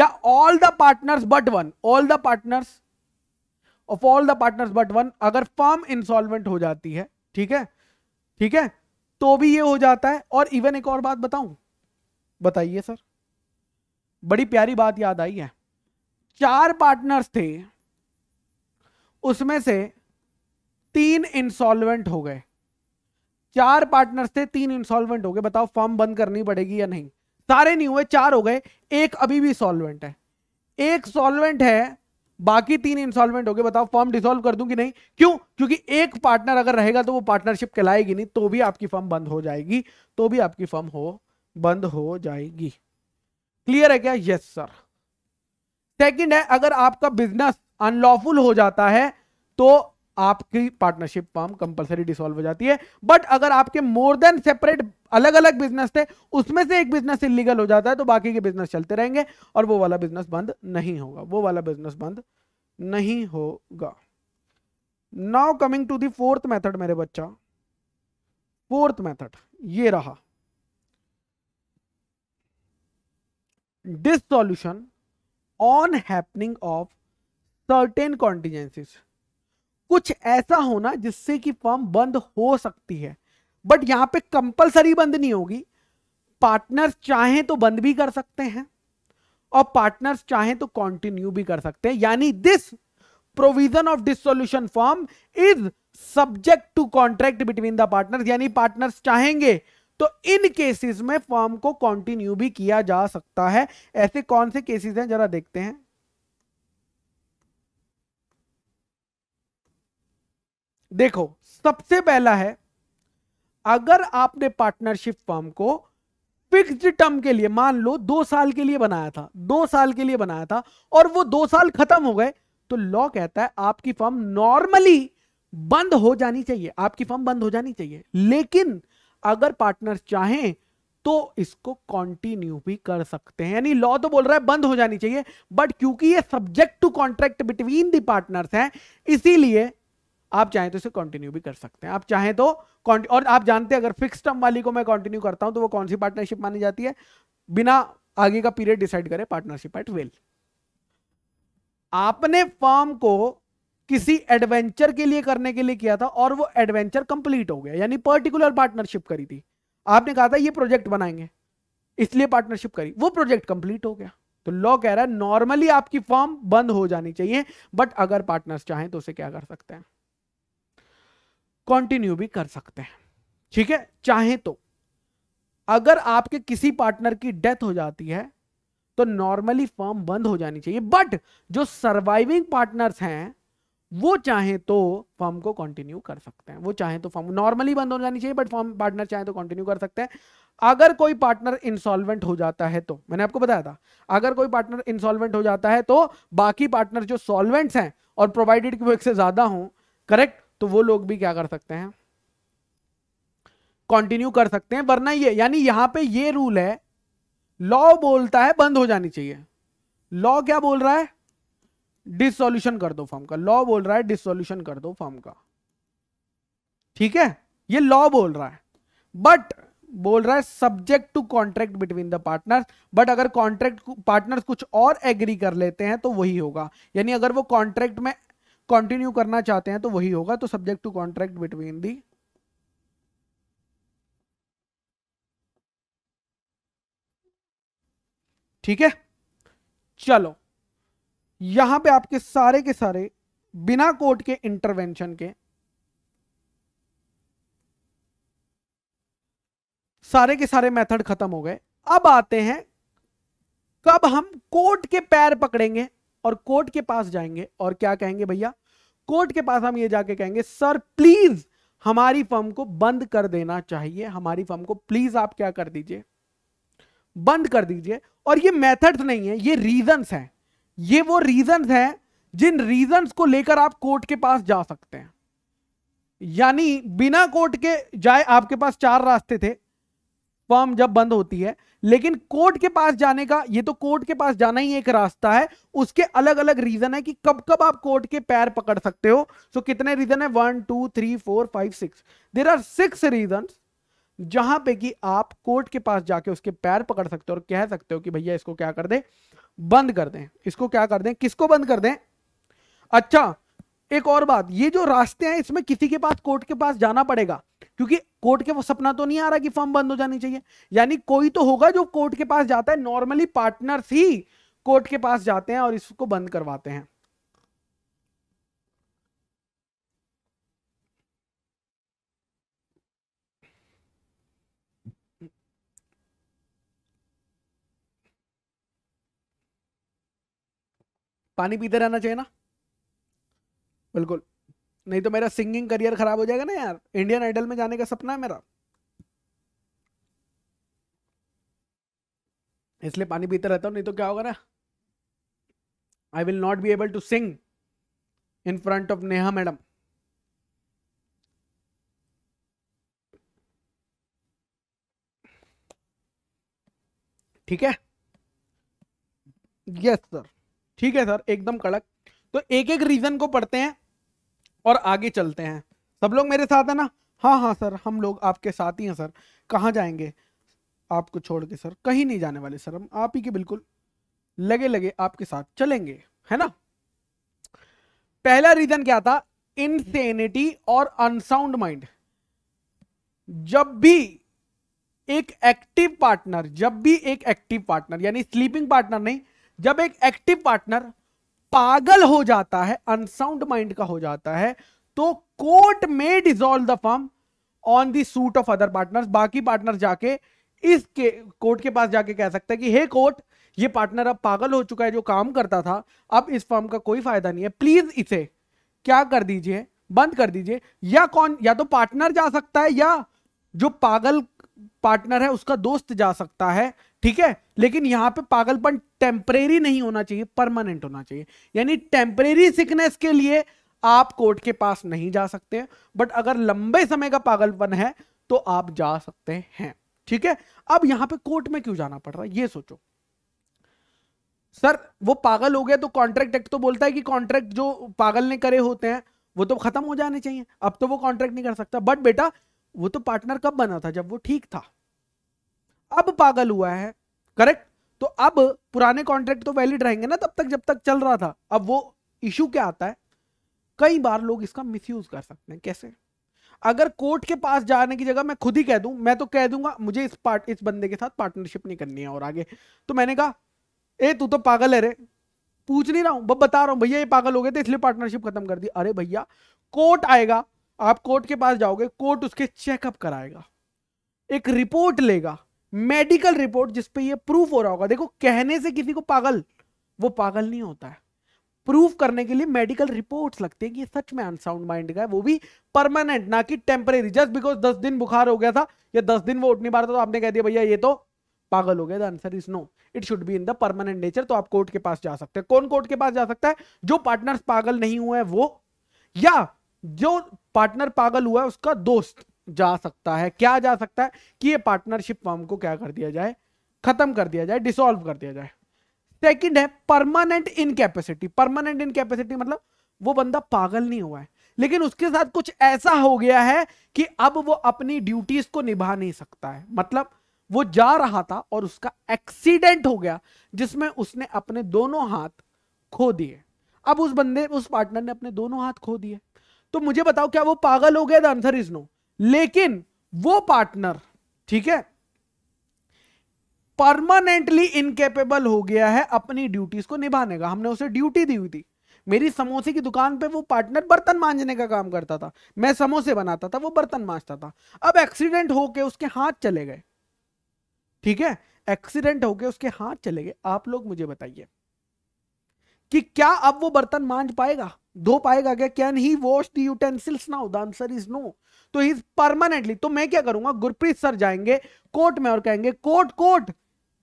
या all the partners but one all the partners of all the partners but one अगर फर्म इंसॉल्वेंट हो जाती है ठीक है ठीक है तो भी ये हो जाता है और इवन एक और बात बताऊं बताइए सर बड़ी प्यारी बात याद आई है चार पार्टनर्स थे उसमें से तीन इंसॉल्वेंट हो गए चार पार्टनर्स थे तीन इंसॉल्वेंट हो गए बताओ फॉर्म बंद करनी पड़ेगी या नहीं सारे नहीं हुए चार हो गए एक अभी भी सॉल्वेंट है एक सॉल्वेंट है बाकी तीन इंस्टॉलमेंट हो गए बताओ फॉर्म डिसॉल्व कर दूं कि नहीं क्यों क्योंकि एक पार्टनर अगर रहेगा तो वो पार्टनरशिप कहलाएगी नहीं तो भी आपकी फॉर्म बंद हो जाएगी तो भी आपकी फॉर्म हो बंद हो जाएगी क्लियर है क्या यस सर सेकंड है अगर आपका बिजनेस अनलॉफुल हो जाता है तो आपकी पार्टनरशिप फॉर्म कंपलसरी डिसॉल्व हो जाती है बट अगर आपके मोर देन सेपरेट अलग अलग बिजनेस थे उसमें से एक बिजनेस इलीगल हो जाता है तो बाकी के बिजनेस चलते रहेंगे और वो वाला बिजनेस बंद नहीं होगा वो वाला बिजनेस बंद नहीं होगा now coming to the fourth method मेरे बच्चा फोर्थ मेथड ये रहा this on happening of certain contingencies कुछ ऐसा होना जिससे कि फर्म बंद हो सकती है बट यहां पे कंपलसरी बंद नहीं होगी पार्टनर्स चाहें तो बंद भी कर सकते हैं और पार्टनर्स चाहें तो कंटिन्यू भी कर सकते हैं यानी this provision of dissolution firm is subject to contract between the partners यानी पार्टनर्स चाहेंगे तो इन केसेस में फॉर्म को कंटिन्यू भी किया जा सकता है ऐसे कौन से केसेस हैं जरा देखते हैं देखो सबसे पहला है अगर आपने पार्टनरशिप फॉर्म को फिक्स्ड टर्म के लिए मान लो दो साल के लिए बनाया था दो साल के लिए बनाया था और वो दो साल खत्म हो गए तो लॉ कहता है आपकी फॉर्म नॉर्मली बंद हो जानी चाहिए आपकी फॉर्म बंद हो जानी चाहिए लेकिन अगर पार्टनर चाहें तो इसको कंटिन्यू भी कर सकते हैं यानी लॉ तो बोल रहा है बंद हो जानी चाहिए बट क्योंकि ये subject to contract between the partners हैं इसीलिए आप चाहें तो इसे कंटिन्यू भी कर सकते हैं आप चाहें तो और आप जानते हैं अगर फिक्स टर्म वाली को मैं कंटिन्यू करता हूं तो वो कौन सी पार्टनरशिप मानी जाती है बिना आगे का पीरियड डिसाइड करे पार्टनरशिप एट वेल आपने फॉर्म को किसी एडवेंचर के लिए करने के लिए किया था और वो एडवेंचर कंप्लीट हो गया यानी पर्टिकुलर पार्टनरशिप करी थी आपने कहा था ये प्रोजेक्ट बनाएंगे इसलिए पार्टनरशिप करी वो प्रोजेक्ट कंप्लीट हो गया तो लॉ कह रहा है नॉर्मली आपकी फॉर्म बंद हो जानी चाहिए बट अगर पार्टनर्स चाहें तो उसे क्या कर सकते हैं कंटिन्यू भी कर सकते हैं ठीक है चाहे तो अगर आपके किसी पार्टनर की डेथ हो जाती है तो नॉर्मली फॉर्म बंद हो जानी चाहिए बट जो सर्वाइविंग पार्टनर्स हैं वो चाहे तो फॉर्म को कंटिन्यू कर सकते हैं वो चाहे तो फॉर्म नॉर्मली बंद हो जानी चाहिए बट फॉर्म पार्टनर चाहे तो कंटिन्यू कर सकते हैं अगर कोई पार्टनर इंसॉल्वेंट हो जाता है तो मैंने आपको बताया था अगर कोई पार्टनर इंसॉल्वेंट हो जाता है तो बाकी पार्टनर जो सॉल्वेंट्स हैं और प्रोवाइडेड कि वो एक से ज्यादा हो करेक्ट तो वो लोग भी क्या कर सकते हैं कंटिन्यू कर सकते हैं वरना ये यानी यहां पे ये रूल है लॉ बोलता है बंद हो जानी चाहिए लॉ क्या बोल रहा है डिसोल्यूशन कर दो फॉर्म का लॉ बोल रहा है डिसोल्यूशन कर दो फॉर्म का ठीक है ये लॉ बोल रहा है बट बोल रहा है subject to contract between the partners but अगर कॉन्ट्रैक्ट पार्टनर्स कुछ और एग्री कर लेते हैं तो वही होगा यानी अगर वो कॉन्ट्रैक्ट में कंटिन्यू करना चाहते हैं तो वही होगा तो subject to contract between the ठीक है चलो यहां पे आपके सारे के सारे बिना कोर्ट के इंटरवेंशन के सारे के सारे मेथड खत्म हो गए अब आते हैं कब हम कोर्ट के पैर पकड़ेंगे और कोर्ट के पास जाएंगे और क्या कहेंगे भैया कोर्ट के पास हम ये जाके कहेंगे सर प्लीज हमारी फर्म को बंद कर देना चाहिए हमारी फर्म को प्लीज आप क्या कर दीजिए बंद कर दीजिए और ये मेथड्स नहीं है ये रीजंस हैं ये वो रीजंस हैं जिन रीजंस को लेकर आप कोर्ट के पास जा सकते हैं यानी बिना कोर्ट के जाए आपके पास चार रास्ते थे फर्म जब बंद होती है लेकिन कोर्ट के पास जाने का ये तो कोर्ट के पास जाना ही एक रास्ता है उसके अलग अलग रीजन है कि कब कब आप कोर्ट के पैर पकड़ सकते हो सो so, कितने रीजन है one two three four five six there are six reason जहां पे कि आप कोर्ट के पास जाके उसके पैर पकड़ सकते हो और कह सकते हो कि भैया इसको क्या कर दें बंद कर दें इसको क्या कर दें किसको बंद कर दें अच्छा एक और बात ये जो रास्ते हैं इसमें किसी के पास कोर्ट के पास जाना पड़ेगा क्योंकि कोर्ट के वो सपना तो नहीं आ रहा कि फर्म बंद हो जानी चाहिए यानी कोई तो होगा जो कोर्ट के पास जाता है नॉर्मली पार्टनर्स ही कोर्ट के पास जाते हैं और इसको बंद करवाते हैं पानी पीते रहना चाहिए ना बिल्कुल नहीं तो मेरा सिंगिंग करियर खराब हो जाएगा ना यार इंडियन आइडल में जाने का सपना है मेरा इसलिए पानी पीते रहता हूँ नहीं तो क्या होगा ना I will not be able to sing in front of Neha madam ठीक है यस सर ठीक है सर एकदम कड़क तो एक एक रीजन को पढ़ते हैं और आगे चलते हैं सब लोग मेरे साथ है ना हाँ हाँ सर हम लोग आपके साथ ही हैं सर कहाँ जाएंगे आपको छोड़ के सर कहीं नहीं जाने वाले सर हम आप ही के बिल्कुल लगे लगे आपके साथ चलेंगे है ना पहला रीजन क्या था इनसेनिटी और अनसाउंड माइंड जब भी एक एक्टिव पार्टनर जब भी एक एक्टिव पार्टनर यानी स्लीपिंग पार्टनर नहीं जब एक एक्टिव पार्टनर पागल हो जाता है अनसाउंड माइंड का हो जाता है तो कोर्ट में dissolve the firm on the suit of other partners बाकी पार्टनर जाके इस के कोर्ट के पास जाके कह सकता है कि हे कोर्ट ये पार्टनर अब पागल हो चुका है जो काम करता था अब इस फर्म का कोई फायदा नहीं है प्लीज इसे क्या कर दीजिए बंद कर दीजिए या कौन या तो पार्टनर जा सकता है या जो पागल पार्टनर है उसका दोस्त जा सकता है ठीक है लेकिन यहां पे पागलपन टेम्परेरी नहीं होना चाहिए परमानेंट होना चाहिए यानी टेम्परेरी सिकनेस के लिए आप कोर्ट के पास नहीं जा सकते बट अगर लंबे समय का पागलपन है तो आप जा सकते हैं ठीक है अब यहां पे कोर्ट में क्यों जाना पड़ रहा है ये सोचो सर वो पागल हो गया तो कॉन्ट्रैक्ट एक्ट तो बोलता है कि कॉन्ट्रैक्ट जो पागल ने करे होते हैं वो तो खत्म हो जाने चाहिए अब तो वो कॉन्ट्रैक्ट नहीं कर सकता बट बेटा वो तो पार्टनर कब बना था जब वो ठीक था अब पागल हुआ है करेक्ट तो अब पुराने कॉन्ट्रैक्ट तो वैलिड रहेंगे ना तब तक जब तक चल रहा था अब वो इशू क्या आता है कई बार लोग इसका मिसयूज कर सकते हैं कैसे अगर कोर्ट के पास जाने की जगह मैं खुद ही कह दूं मैं तो कह दूंगा मुझे इस पार्ट इस बंदे के साथ पार्टनरशिप नहीं करनी है और आगे तो मैंने कहा ए तू तो पागल है रे पूछ नहीं रहा हूं बता रहा हूं भैया ये पागल हो गए थे इसलिए पार्टनरशिप खत्म कर दी अरे भैया कोर्ट आएगा आप कोर्ट के पास जाओगे कोर्ट उसके चेकअप कराएगा एक रिपोर्ट लेगा मेडिकल रिपोर्ट जिसपे ये प्रूफ हो रहा होगा देखो कहने से किसी को पागल वो पागल नहीं होता है प्रूफ करने के लिए मेडिकल रिपोर्ट्स लगते हैं कि ये सच में अनसाउंड माइंड का है वो भी परमानेंट ना कि टेम्परेरी जस्ट बिकॉज दस दिन बुखार हो गया था या दस दिन वो उठ नहीं पा रहा था तो आपने कह दिया भैया ये तो पागल हो गया the answer is no it should be in the permanent nature तो आप कोर्ट के पास जा सकते हैं कौन कोर्ट के पास जा सकता है जो पार्टनर पागल नहीं हुआ है वो या जो पार्टनर पागल हुआ है उसका दोस्त जा सकता है क्या जा सकता है कि ये पार्टनरशिप फॉर्म को क्या कर दिया जाए खत्म कर दिया जाए डिसॉल्व कर दिया जाए सेकंड है परमानेंट इनकेपेसिटी परमानेंट इनकेपेसिटी मतलब वो बंदा पागल नहीं हुआ है लेकिन उसके साथ कुछ ऐसा हो गया है कि अब वो अपनी ड्यूटीज को निभा नहीं सकता है मतलब वो जा रहा था और उसका एक्सीडेंट हो गया जिसमें उसने अपने दोनों हाथ खो दिए अब उस बंदे उस पार्टनर ने अपने दोनों हाथ खो दिए तो मुझे बताओ क्या वो पागल हो गया द आंसर इज नो लेकिन वो पार्टनर ठीक है परमानेंटली इनकेपेबल हो गया है अपनी ड्यूटीज को निभाने का हमने उसे ड्यूटी दी हुई थी मेरी समोसे की दुकान पे वो पार्टनर बर्तन मांजने का काम करता था मैं समोसे बनाता था वो बर्तन मांजता था अब एक्सीडेंट होके उसके हाथ चले गए ठीक है एक्सीडेंट होके उसके हाथ चले गए आप लोग मुझे बताइए कि क्या अब वो बर्तन मांझ पाएगा धो पाएगा क्या can he wash the utensils now the answer is no तो इज परमानेंटली तो मैं क्या करूंगा गुरप्रीत सर जाएंगे कोर्ट में और कहेंगे कोर्ट कोर्ट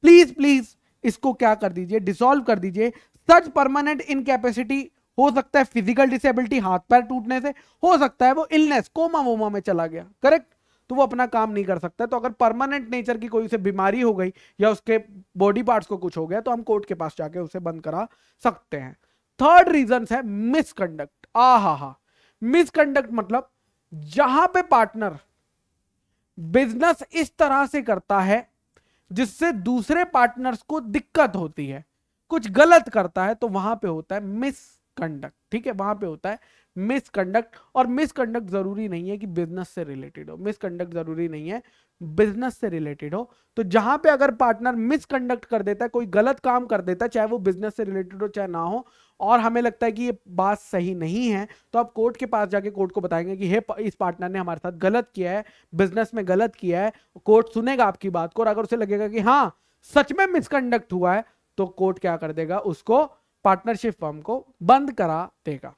प्लीज प्लीज इसको क्या कर दीजिए डिसॉल्व कर दीजिए सच परमानेंट इनकेपेसिटी हो सकता है फिजिकल डिसेबिलिटी हाथ पैर टूटने से हो सकता है वो इलनेस कोमा वोमा में चला गया करेक्ट तो वो अपना काम नहीं कर सकता तो अगर परमानेंट नेचर की कोई उसे बीमारी हो गई या उसके बॉडी पार्ट्स को कुछ हो गया तो हम कोर्ट के पास जाके उसे बंद करा सकते हैं थर्ड रीजन है मिसकंडक्ट आ हा हा मिसकंडक्ट मतलब जहां पे पार्टनर बिजनेस इस तरह से करता है जिससे दूसरे पार्टनर्स को दिक्कत होती है कुछ गलत करता है तो वहां पे होता है मिसकंडक्ट ठीक है वहां पे होता है मिसकंडक्ट और मिसकंडक्ट जरूरी नहीं है कि बिजनेस से रिलेटेड हो मिसकंडक्ट जरूरी नहीं है बिजनेस से रिलेटेड हो तो जहां पे अगर पार्टनर मिसकंडक्ट कर देता है कोई गलत काम कर देता है चाहे वो बिजनेस से रिलेटेड हो चाहे ना हो और हमें लगता है कि ये बात सही नहीं है तो आप कोर्ट के पास जाके कोर्ट को बताएंगे कि हे इस पार्टनर ने हमारे साथ गलत किया है बिजनेस में गलत किया है कोर्ट सुनेगा आपकी बात को और अगर उसे लगेगा कि हाँ सच में मिसकंडक्ट हुआ है तो कोर्ट क्या कर देगा उसको पार्टनरशिप फर्म को बंद करा देगा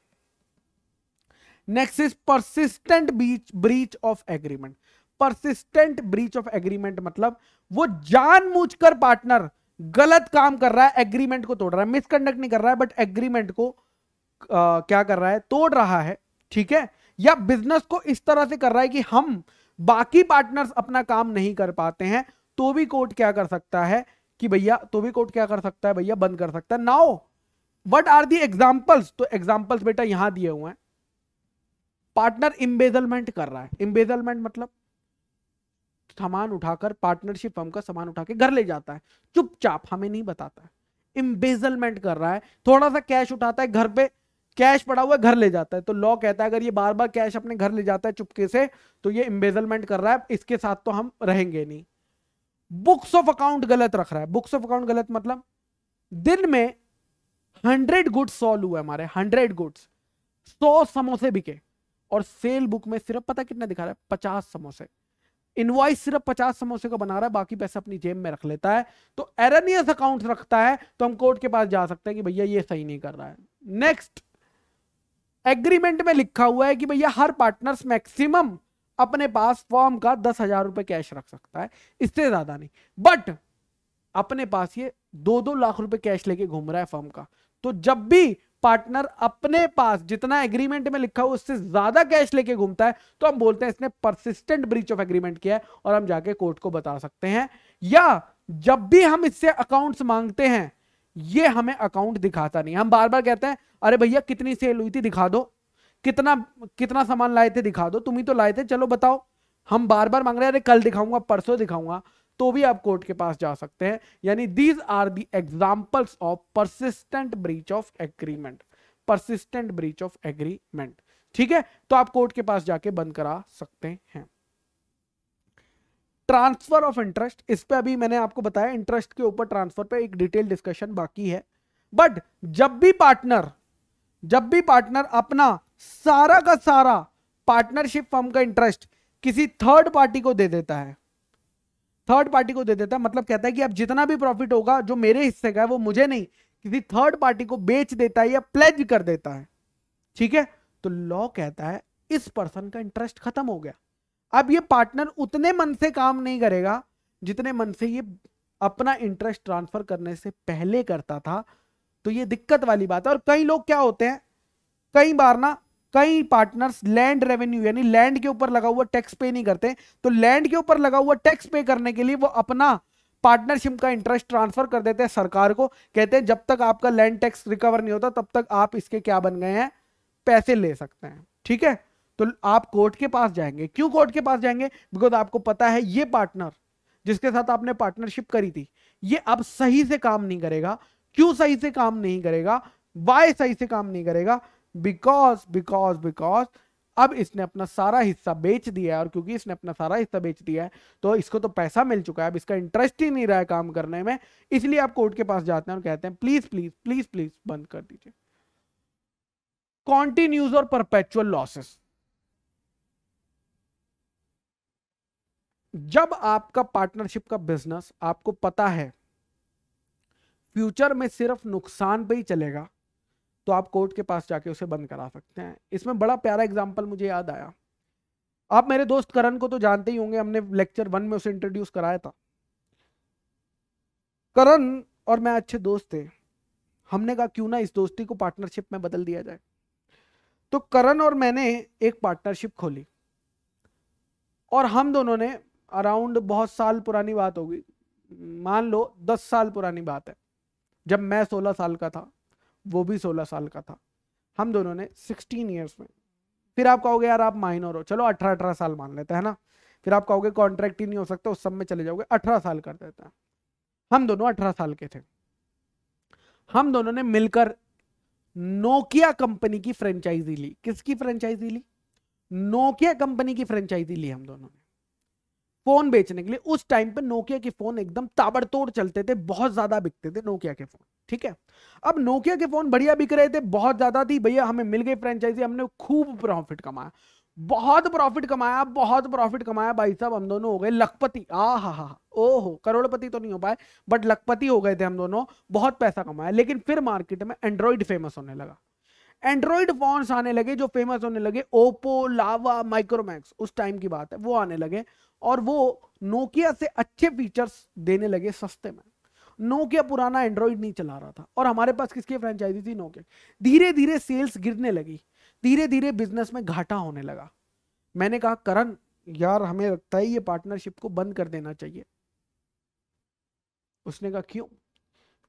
next is persistent breach breach of agreement persistent breach of agreement मतलब वो जानबूझकर पार्टनर गलत काम कर रहा है एग्रीमेंट को तोड़ रहा है मिसकंडक्ट नहीं कर रहा है बट एग्रीमेंट को आ, क्या कर रहा है तोड़ रहा है ठीक है या बिजनेस को इस तरह से कर रहा है कि हम बाकी पार्टनर्स अपना काम नहीं कर पाते हैं तो भी कोर्ट क्या कर सकता है कि भैया तो भी कोर्ट क्या कर सकता है भैया बंद कर सकता है now what are the examples तो एग्जाम्पल्स बेटा यहां दिए हुए हैं पार्टनर इम्बेजलमेंट कर रहा है इम्बेजलमेंट मतलब सामान उठाकर पार्टनरशिप फर्म का सामान उठा के घर ले जाता है चुपचाप हमें नहीं बताता है इम्बेजलमेंट कर रहा है थोड़ा सा कैश उठाता है घर पे कैश पड़ा हुआ घर ले जाता है तो लॉ कहता है अगर ये बार बार कैश अपने घर ले जाता है चुपके से तो ये इम्बेजलमेंट कर रहा है इसके साथ तो हम रहेंगे नहीं बुक्स ऑफ अकाउंट गलत रख रहा है बुक्स ऑफ अकाउंट गलत मतलब दिन में हंड्रेड गुड्स सॉल्व हुआ हमारे हंड्रेड गुड्स सौ समोसे बिके और सेल बुक में सिर्फ पता कितना दिखा रहा है पचास समोसे इनवाइस सिर्फ पचास समोसे का बना रहा है बाकी पैसा अपनी जेब में रख लेता है तो एरनियस अकाउंट रखता है तो हम कोर्ट के पास जा सकते हैं कि भैया ये सही नहीं कर रहा है नेक्स्ट एग्रीमेंट में लिखा हुआ है कि भैया हर पार्टनर्स मैक्सिमम अपने पास फॉर्म का दस हजार रुपए कैश रख सकता है इससे ज्यादा नहीं बट अपने पास ये दो दो लाख रुपए कैश लेके घूम रहा है फॉर्म का तो जब भी पार्टनर अपने पास जितना एग्रीमेंट में लिखा हो उससे ज्यादा कैश लेके घूमता है तो हम बोलते हैं इसने परसिस्टेंट ब्रीच ऑफ एग्रीमेंट किया है और हम जाके कोर्ट को बता सकते हैं या जब भी हम इससे अकाउंट्स मांगते हैं ये हमें अकाउंट दिखाता नहीं हम बार बार कहते हैं अरे भैया कितनी सेल हुई थी दिखा दो कितना कितना सामान लाए थे दिखा दो तुम ही तो लाए थे चलो बताओ हम बार बार मांग रहे हैं अरे कल दिखाऊंगा परसों दिखाऊंगा तो भी आप कोर्ट के पास जा सकते हैं यानी these are the examples of persistent breach of agreement persistent breach of agreement ठीक है तो आप कोर्ट के पास जाके बंद करा सकते हैं ट्रांसफर ऑफ इंटरेस्ट इस पे अभी मैंने आपको बताया इंटरेस्ट के ऊपर ट्रांसफर पे एक डिटेल डिस्कशन बाकी है बट जब भी पार्टनर जब भी पार्टनर अपना सारा का सारा पार्टनरशिप फर्म का इंटरेस्ट किसी थर्ड पार्टी को दे देता है थर्ड पार्टी को दे देता है मतलब कहता है कि अब जितना भी प्रॉफिट होगा जो मेरे हिस्से का है वो मुझे नहीं किसी थर्ड पार्टी को बेच देता है या प्लेज कर देता है ठीक है तो लॉ कहता है इस पर्सन का इंटरेस्ट खत्म हो गया अब ये पार्टनर उतने मन से काम नहीं करेगा जितने मन से ये अपना इंटरेस्ट ट्रांसफर करने से पहले करता था तो ये दिक्कत वाली बात है और कई लोग क्या होते हैं कई बार ना कई पार्टनर्स लैंड रेवेन्यू यानी लैंड के ऊपर लगा हुआ टैक्स पे नहीं करते तो लैंड के ऊपर लगा हुआ टैक्स पे करने के लिए वो अपना पार्टनरशिप का इंटरेस्ट ट्रांसफर कर देते हैं सरकार को कहते हैं जब तक आपका लैंड टैक्स रिकवर नहीं होता तब तक आप इसके क्या बन गए हैं पैसे ले सकते हैं ठीक है तो आप कोर्ट के पास जाएंगे क्यों कोर्ट के पास जाएंगे बिकॉज आपको पता है ये पार्टनर जिसके साथ आपने पार्टनरशिप करी थी ये अब सही से काम नहीं करेगा क्यों सही से काम नहीं करेगा वाय सही से काम नहीं करेगा बिकॉज बिकॉज बिकॉज अब इसने अपना सारा हिस्सा बेच दिया है और क्योंकि इसने अपना सारा हिस्सा बेच दिया है तो इसको तो पैसा मिल चुका है अब इसका इंटरेस्ट ही नहीं रहा है काम करने में इसलिए आप कोर्ट के पास जाते हैं और कहते हैं प्लीज प्लीज प्लीज प्लीज बंद कर दीजिए कॉन्टिन्यूज और परपेचुअल लॉसेस जब आपका पार्टनरशिप का बिजनेस आपको पता है फ्यूचर में सिर्फ नुकसान पे ही चलेगा तो आप कोर्ट के पास जाके उसे बंद करा सकते हैं इसमें बड़ा प्यारा एग्जाम्पल मुझे याद आया आप मेरे दोस्त करण को तो जानते ही होंगे हमने लेक्चर वन में उसे इंट्रोड्यूस कराया था करण और मैं अच्छे दोस्त थे हमने कहा क्यों ना इस दोस्ती को पार्टनरशिप में बदल दिया जाए तो करण और मैंने एक पार्टनरशिप खोली और हम दोनों ने अराउंड बहुत साल पुरानी बात होगी मान लो दस साल पुरानी बात है जब मैं सोलह साल का था वो भी सोलह साल का था हम दोनों ने सिक्सटीन ईयर्स में फिर आप कहोगे यार आप माइनर हो चलो अठारह अठारह साल मान लेते हैं ना फिर आप कहोगे कॉन्ट्रैक्ट ही नहीं हो सकता उस सब में चले जाओगे अठारह साल कर देते हैं हम दोनों अठारह साल के थे हम दोनों ने मिलकर नोकिया कंपनी की फ्रेंचाइजी ली किसकी फ्रेंचाइजी ली नोकिया कंपनी की फ्रेंचाइजी ली हम दोनों ने फोन बेचने के लिए उस टाइम पे नोकिया के फोन एकदम ताबड़तोड़ चलते थे बहुत ज्यादा बिकते थे नोकिया के फोन ठीक है अब नोकिया के फोन बढ़िया बिक रहे थे बहुत ज्यादा थी भैया हमें मिल गई फ्रेंचाइजी हमने खूब प्रॉफिट कमाया बहुत प्रॉफिट कमाया बहुत प्रॉफिट कमाया भाई साहब हम दोनों हो गए लखपति आ हा हा ओहो करोड़पति तो नहीं हो पाए बट लखपति हो गए थे हम दोनों बहुत पैसा कमाया लेकिन फिर मार्केट में एंड्रॉइड फेमस होने लगा एंड्रॉइड फोन आने लगे जो फेमस होने लगे ओप्पो लावा माइक्रोमैक्स उस टाइम की बात है वो आने लगे और वो नोकिया से अच्छे फीचर्स देने लगे सस्ते में नोकिया पुराना एंड्रॉइड नहीं चला रहा था और हमारे पास किसकी फ्रेंचाइजी थी नोकिया धीरे धीरे सेल्स गिरने लगी धीरे धीरे बिजनेस में घाटा होने लगा मैंने कहा करण यार हमें लगता है ये पार्टनरशिप को बंद कर देना चाहिए उसने कहा क्यों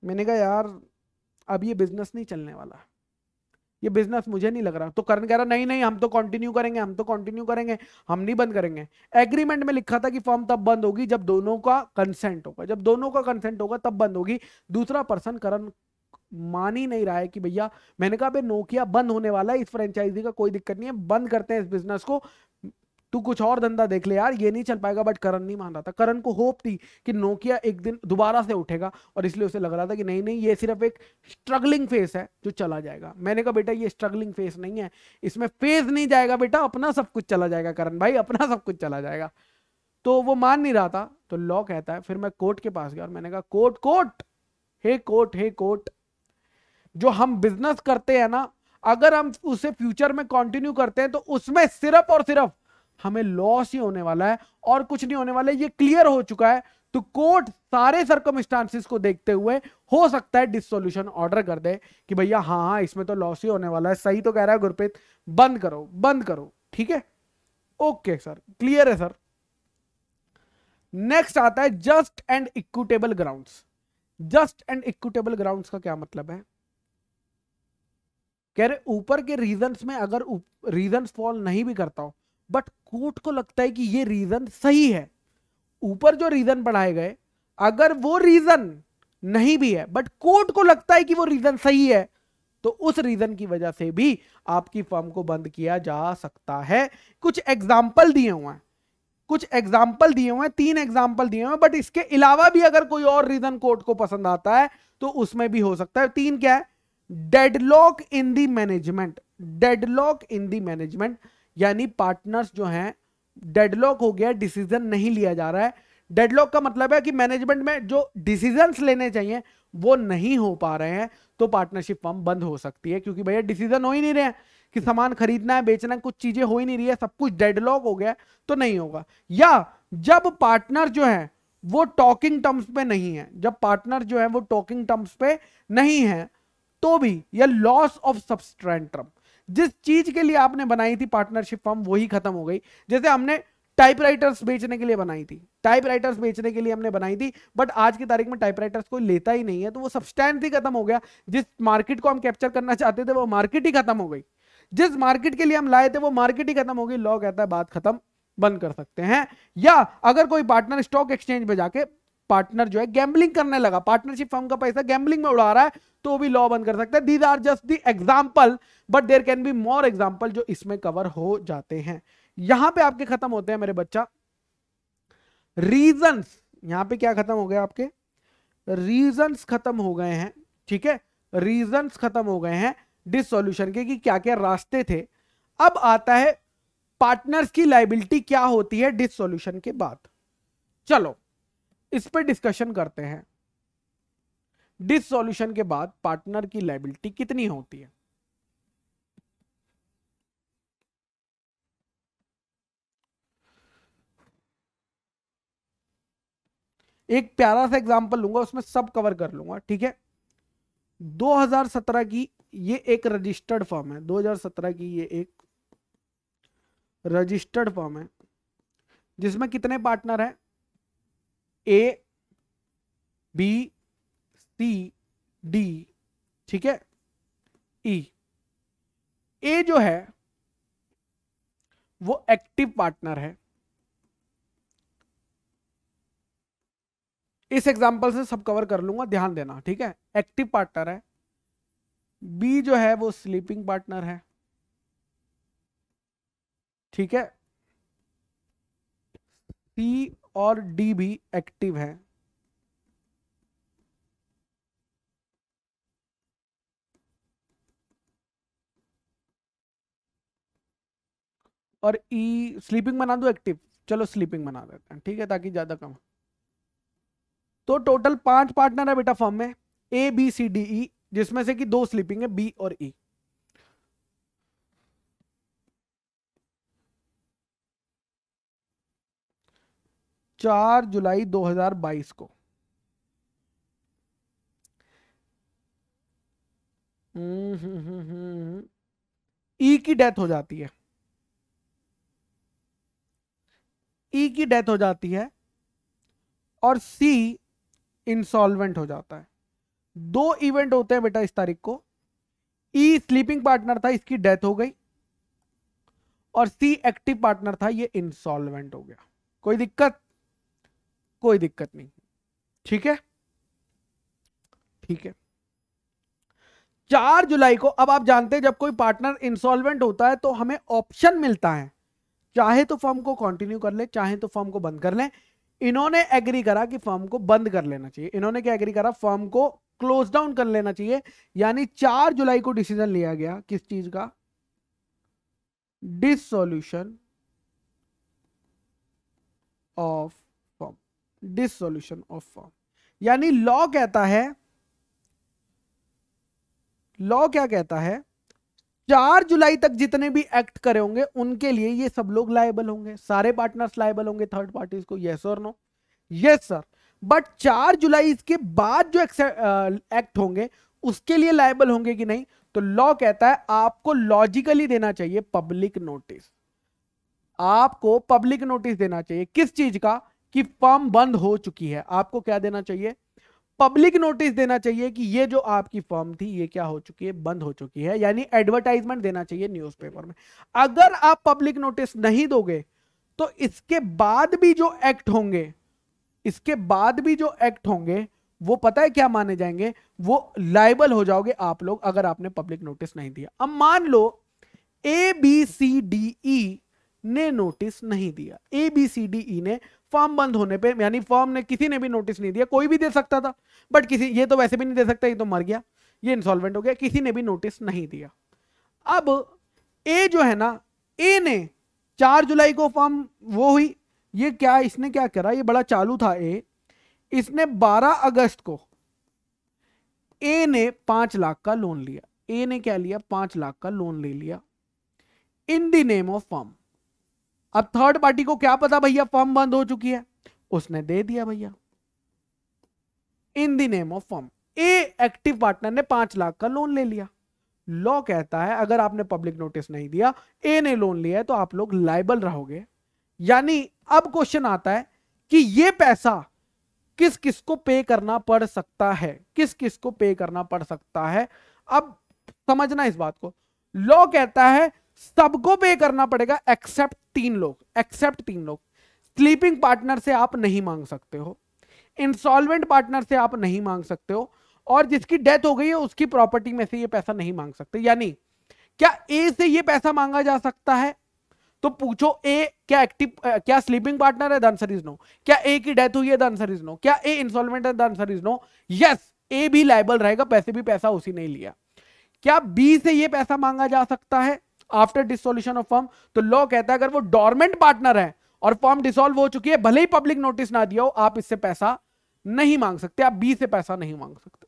मैंने कहा यार अब ये बिजनेस नहीं चलने वाला है ये बिजनेस मुझे नहीं लग रहा तो करण कह रहा नहीं नहीं हम तो कंटिन्यू करेंगे हम तो कंटिन्यू करेंगे हम नहीं बंद करेंगे एग्रीमेंट में लिखा था कि फॉर्म तब बंद होगी जब दोनों का कंसेंट होगा जब दोनों का कंसेंट होगा तब बंद होगी दूसरा पर्सन करण मान ही नहीं रहा है कि भैया मैंने कहा नोकिया बंद होने वाला है इस फ्रेंचाइजी का कोई दिक्कत नहीं है बंद करते हैं इस बिजनेस को तू कुछ और धंधा देख ले यार ये नहीं चल पाएगा बट करण नहीं मान रहा था करण को होप थी कि नोकिया एक दिन दोबारा से उठेगा और इसलिए उसे लग रहा था कि नहीं नहीं ये सिर्फ एक स्ट्रगलिंग फेस है जो चला जाएगा मैंने कहा बेटा ये स्ट्रगलिंग फेस नहीं है इसमें फेज नहीं जाएगा बेटा अपना सब कुछ चला जाएगा करण भाई अपना सब कुछ चला जाएगा तो वो मान नहीं रहा था तो लॉ कहता है फिर मैं कोर्ट के पास गया और मैंने कहा court court hey court hey court जो हम बिजनेस करते हैं ना अगर हम उसे फ्यूचर में कंटिन्यू करते हैं तो उसमें सिर्फ और सिर्फ हमें लॉस ही होने वाला है और कुछ नहीं होने वाला है ये क्लियर हो चुका है तो कोर्ट सारे सर्कमस्टांसिस को देखते हुए हो सकता है डिसोल्यूशन ऑर्डर कर दे कि भैया हाँ हाँ इसमें तो लॉस ही होने वाला है सही तो कह रहा है गुरप्रीत बंद करो बंद करो ठीक है ओके सर क्लियर है सर नेक्स्ट आता है just and equitable ground just and equitable ground का क्या मतलब है कह रहे ऊपर के रीजन में अगर रीजन फॉल नहीं भी करता हूं बट कोर्ट को लगता है कि ये रीजन सही है ऊपर जो रीजन बढ़ाए गए अगर वो रीजन नहीं भी है बट कोर्ट को लगता है कि वो रीजन सही है तो उस रीजन की वजह से भी आपकी फर्म को बंद किया जा सकता है कुछ एग्जाम्पल दिए हुए हैं कुछ एग्जाम्पल दिए हुए हैं तीन एग्जाम्पल दिए हुए हैं बट इसके अलावा भी अगर कोई और रीजन कोर्ट को पसंद आता है तो उसमें भी हो सकता है तीन क्या है deadlock in the management deadlock in the management यानी पार्टनर्स जो हैं डेडलॉक हो गया डिसीजन नहीं लिया जा रहा है डेडलॉक का मतलब है कि मैनेजमेंट में जो डिसीजंस लेने चाहिए वो नहीं हो पा रहे हैं तो पार्टनरशिप फॉर्म बंद हो सकती है क्योंकि भैया डिसीजन हो ही नहीं रहे हैं कि सामान खरीदना है बेचना है कुछ चीजें हो ही नहीं रही है सब कुछ डेडलॉक हो गया तो नहीं होगा या जब पार्टनर जो है वो टॉकिंग टर्म्स पे नहीं है जब पार्टनर जो है वो टॉकिंग टर्म्स पे नहीं है तो भी या लॉस ऑफ टर्म जिस चीज के लिए आपने बनाई थी पार्टनरशिप फॉर्म वही खत्म हो गई जैसे हमने टाइपराइटर्स बेचने के लिए बनाई थी टाइपराइटर्स बेचने के लिए हमने बनाई थी बट आज की तारीख में टाइपराइटर्स कोई लेता ही नहीं है तो वो सब्सटैंस ही खत्म हो गया जिस मार्केट को हम कैप्चर करना चाहते थे वो मार्केट ही खत्म हो गई जिस मार्केट के लिए हम लाए थे वो मार्केट ही खत्म हो गई लॉ कहता है बात खत्म बंद कर सकते हैं या अगर कोई पार्टनर स्टॉक एक्सचेंज पे जाके पार्टनर जो है गैम्बलिंग करने लगा पार्टनरशिप फर्म का पैसा गैम्बलिंग में उड़ा रहा है तो भी लॉ बंद कर सकता है these are just the example but there can be more example जो इसमें कवर हो जाते हैं यहां पे आपके खत्म होते हैं मेरे बच्चा रीजन यहां पे क्या खत्म हो गया आपके रीजन खत्म हो गए हैं ठीक है रीजन खत्म हो गए हैं डिसोल्यूशन के कि क्या क्या रास्ते थे अब आता है पार्टनर्स की लाइबिलिटी क्या होती है डिसोल्यूशन के बाद चलो इस पर डिस्कशन करते हैं डिसोल्यूशन के बाद पार्टनर की लाइबिलिटी कितनी होती है एक प्यारा सा एग्जांपल लूंगा उसमें सब कवर कर लूंगा ठीक है 2017 की ये एक रजिस्टर्ड फॉर्म है 2017 की ये एक रजिस्टर्ड फॉर्म है जिसमें कितने पार्टनर हैं ए बी सी डी ठीक है ई e. ए जो है वो एक्टिव पार्टनर है इस एग्जांपल से सब कवर कर लूंगा ध्यान देना ठीक है एक्टिव पार्टनर है बी जो है वो स्लीपिंग पार्टनर है ठीक है सी और डी भी एक्टिव है और ई e, स्लीपिंग बना दो एक्टिव चलो स्लीपिंग बना देते हैं ठीक है ताकि ज़्यादा कम तो टोटल पांच पार्टनर है बेटा फॉर्म में ए बी सी डी ई जिसमें से कि दो स्लीपिंग है बी और ई e. चार जुलाई 2022 को ई हम्म, हम्म, हम्म, e की डेथ हो जाती है ई e की डेथ हो जाती है और सी इंसॉल्वेंट हो जाता है दो इवेंट होते हैं बेटा इस तारीख को ई स्लीपिंग पार्टनर था इसकी डेथ हो गई और सी एक्टिव पार्टनर था ये इंसॉल्वेंट हो गया कोई दिक्कत कोई दिक्कत नहीं ठीक है ठीक है चार जुलाई को अब आप जानते हैं जब कोई पार्टनर इंसॉल्वेंट होता है तो हमें ऑप्शन मिलता है चाहे तो फॉर्म को कंटिन्यू कर ले चाहे तो फॉर्म को बंद कर ले इन्होंने एग्री करा कि फॉर्म को बंद कर लेना चाहिए इन्होंने क्या एग्री करा फॉर्म को क्लोज डाउन कर लेना चाहिए यानी चार जुलाई को डिसीजन लिया गया किस चीज का dissolution of dissolution of firm यानी लॉ कहता है लॉ क्या कहता है चार जुलाई तक जितने भी एक्ट करे होंगे उनके लिए ये सब लोग लाइबल होंगे सारे पार्टनर्स लाइबल होंगे थर्ड पार्टीज को यस और नो यस सर बट चार जुलाई के बाद जो एक्ट होंगे उसके लिए लाइबल होंगे कि नहीं तो लॉ कहता है आपको लॉजिकली देना चाहिए पब्लिक नोटिस आपको पब्लिक नोटिस देना चाहिए किस चीज का कि फॉर्म बंद हो चुकी है आपको क्या देना चाहिए पब्लिक नोटिस देना चाहिए कि ये जो आपकी फॉर्म थी ये क्या हो चुकी है बंद हो चुकी है यानी एडवर्टाइजमेंट देना चाहिए न्यूज़पेपर में अगर आप पब्लिक नोटिस नहीं दोगे तो इसके बाद भी जो एक्ट होंगे इसके बाद भी जो एक्ट होंगे वो पता है क्या माने जाएंगे वो लाइबल हो जाओगे आप लोग अगर आपने पब्लिक नोटिस नहीं दिया अब मान लो ए बी सी डी ई ने नोटिस नहीं दिया ए बी सी डी ई ने फॉर्म बंद होने पे यानी फॉर्म ने किसी ने भी नोटिस नहीं दिया कोई भी दे सकता था बट किसी ये तो वैसे भी नहीं दे सकता ये तो मर गया ये इंसॉल्वेंट हो गया किसी ने भी नोटिस नहीं दिया अब ए जो है ना ए ने चार जुलाई को फॉर्म वो हुई ये क्या इसने क्या करा ये बड़ा चालू था ए इसने 12 अगस्त को ए ने पांच लाख का लोन लिया ए ने क्या लिया पांच लाख का लोन ले लिया in the name of firm अब थर्ड पार्टी को क्या पता भैया फॉर्म बंद हो चुकी है उसने दे दिया भैया in the name of firm A active partner ने पांच लाख का लोन ले लिया लॉ कहता है अगर आपने पब्लिक नोटिस नहीं दिया ए ने लोन लिया है तो आप लोग लाइबल रहोगे यानी अब क्वेश्चन आता है कि ये पैसा किस किस को पे करना पड़ सकता है किस किस को पे करना पड़ सकता है अब समझना इस बात को लॉ कहता है सबको पे करना पड़ेगा एक्सेप्ट तीन लोग एक्सेप्ट तीन लोग स्लीपिंग पार्टनर से आप नहीं मांग सकते हो इंस्टॉलमेंट पार्टनर से आप नहीं मांग सकते हो और जिसकी डेथ हो गई है उसकी प्रॉपर्टी में से ये पैसा नहीं मांग सकते यानी क्या ए से ये पैसा मांगा जा सकता है तो पूछो ए क्या एक्टिव क्या स्लीपिंग पार्टनर है आंसर इज नो क्या ए की डेथ हुई है आंसर इज नो क्या ए इंस्टॉलमेंट है answer is no yes A भी लाइबल रहेगा पैसे भी पैसा उसी ने लिया क्या बी से ये पैसा मांगा जा सकता है आफ्टर डिसोल्यूशन ऑफ फॉर्म तो लॉ कहता है अगर वो डॉर्मेंट पार्टनर है और फॉर्म डिसॉल्व हो चुकी है भले ही पब्लिक नोटिस ना दिया हो आप इससे पैसा नहीं मांग सकते आप बी से पैसा नहीं मांग सकते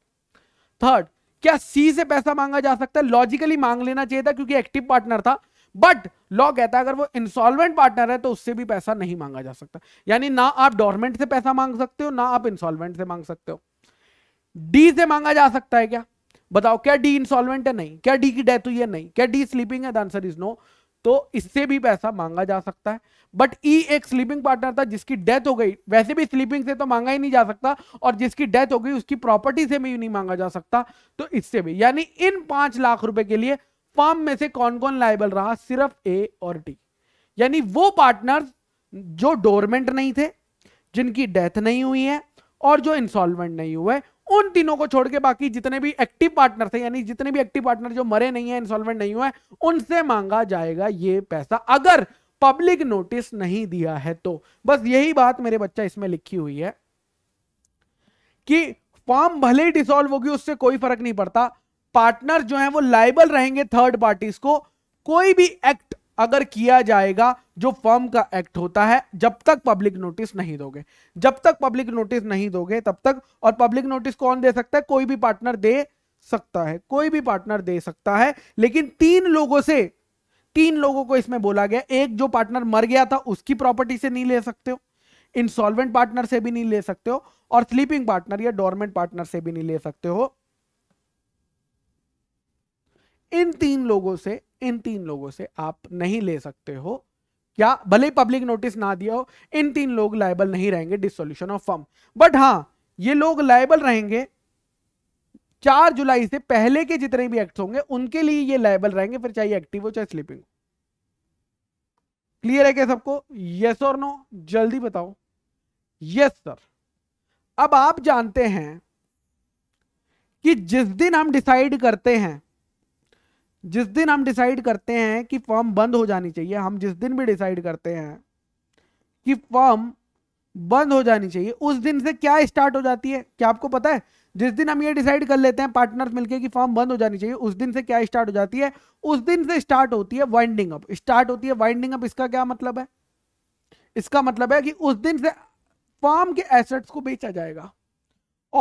थर्ड क्या सी से पैसा मांगा जा सकता है लॉजिकली मांग लेना चाहिए था क्योंकि एक्टिव पार्टनर था बट लॉ कहता है अगर वो इंसॉल्वेंट पार्टनर है तो उससे भी पैसा नहीं मांगा जा सकता यानी ना आप डॉर्मेंट से पैसा मांग सकते हो ना आप इंसॉल्वेंट से मांग सकते हो डी से मांगा जा सकता है क्या बताओ क्या डी इंसॉल्वेंट है नहीं क्या डी की डेथ हुई है नहीं क्या डी स्लीपिंग है आंसर इज नो तो इससे भी पैसा मांगा जा सकता है बट ई e एक स्लीपिंग पार्टनर था जिसकी डेथ हो गई वैसे भी स्लीपिंग से तो मांगा ही नहीं जा सकता और जिसकी डेथ हो गई उसकी प्रॉपर्टी से भी नहीं मांगा जा सकता तो इससे भी यानी इन पांच लाख रुपए के लिए फॉर्म में से कौन कौन लाइबल रहा सिर्फ ए और टी यानी वो पार्टनर जो डोरमेंट नहीं थे जिनकी डेथ नहीं हुई है और जो इंसॉल्वेंट नहीं हुए उन तीनों को छोड़ के बाकी जितने भी एक्टिव पार्टनर थे यानी जितने भी एक्टिव पार्टनर जो मरे नहीं है इंसॉल्वेंट नहीं हुआ उनसे मांगा जाएगा ये पैसा अगर पब्लिक नोटिस नहीं दिया है तो बस यही बात मेरे बच्चा इसमें लिखी हुई है कि फॉर्म भले ही डिसॉल्व होगी उससे कोई फर्क नहीं पड़ता पार्टनर जो है वो लाइबल रहेंगे थर्ड पार्टीज को कोई भी एक्ट अगर किया जाएगा जो फर्म का एक्ट होता है जब तक पब्लिक नोटिस नहीं दोगे जब तक पब्लिक नोटिस नहीं दोगे तब तक और पब्लिक नोटिस कौन दे सकता है कोई भी पार्टनर दे सकता है कोई भी पार्टनर दे सकता है लेकिन तीन लोगों से तीन लोगों को इसमें बोला गया एक जो पार्टनर मर गया था उसकी प्रॉपर्टी से नहीं ले सकते हो इंसॉल्वेंट पार्टनर से भी नहीं ले सकते हो और स्लीपिंग पार्टनर या डोरमेंट पार्टनर से भी नहीं ले सकते हो इन तीन लोगों से इन तीन लोगों से आप नहीं ले सकते हो या भले पब्लिक नोटिस ना दिया हो इन तीन लोग लाइबल नहीं रहेंगे डिसोल्यूशन ऑफ फर्म बट हां ये लोग लाइबल रहेंगे चार जुलाई से पहले के जितने भी एक्ट होंगे उनके लिए ये लाइबल रहेंगे फिर चाहे एक्टिव हो चाहे स्लीपिंग हो क्लियर है क्या सबको यस और नो जल्दी बताओ यस सर अब आप जानते हैं कि जिस दिन हम डिसाइड करते हैं जिस दिन हम डिसाइड करते हैं कि फॉर्म बंद हो जानी चाहिए हम जिस दिन भी डिसाइड करते हैं कि फॉर्म बंद हो जानी चाहिए उस दिन से क्या स्टार्ट हो जाती है क्या आपको पता है जिस दिन हम ये डिसाइड कर लेते हैं पार्टनर्स मिलके कि फॉर्म बंद हो जानी चाहिए उस दिन से क्या स्टार्ट हो जाती है उस दिन से स्टार्ट होती है वाइंडिंग अप स्टार्ट होती है वाइंडिंग अप इसका क्या मतलब है इसका मतलब है कि उस दिन से फॉर्म के एसेट्स को बेचा जाएगा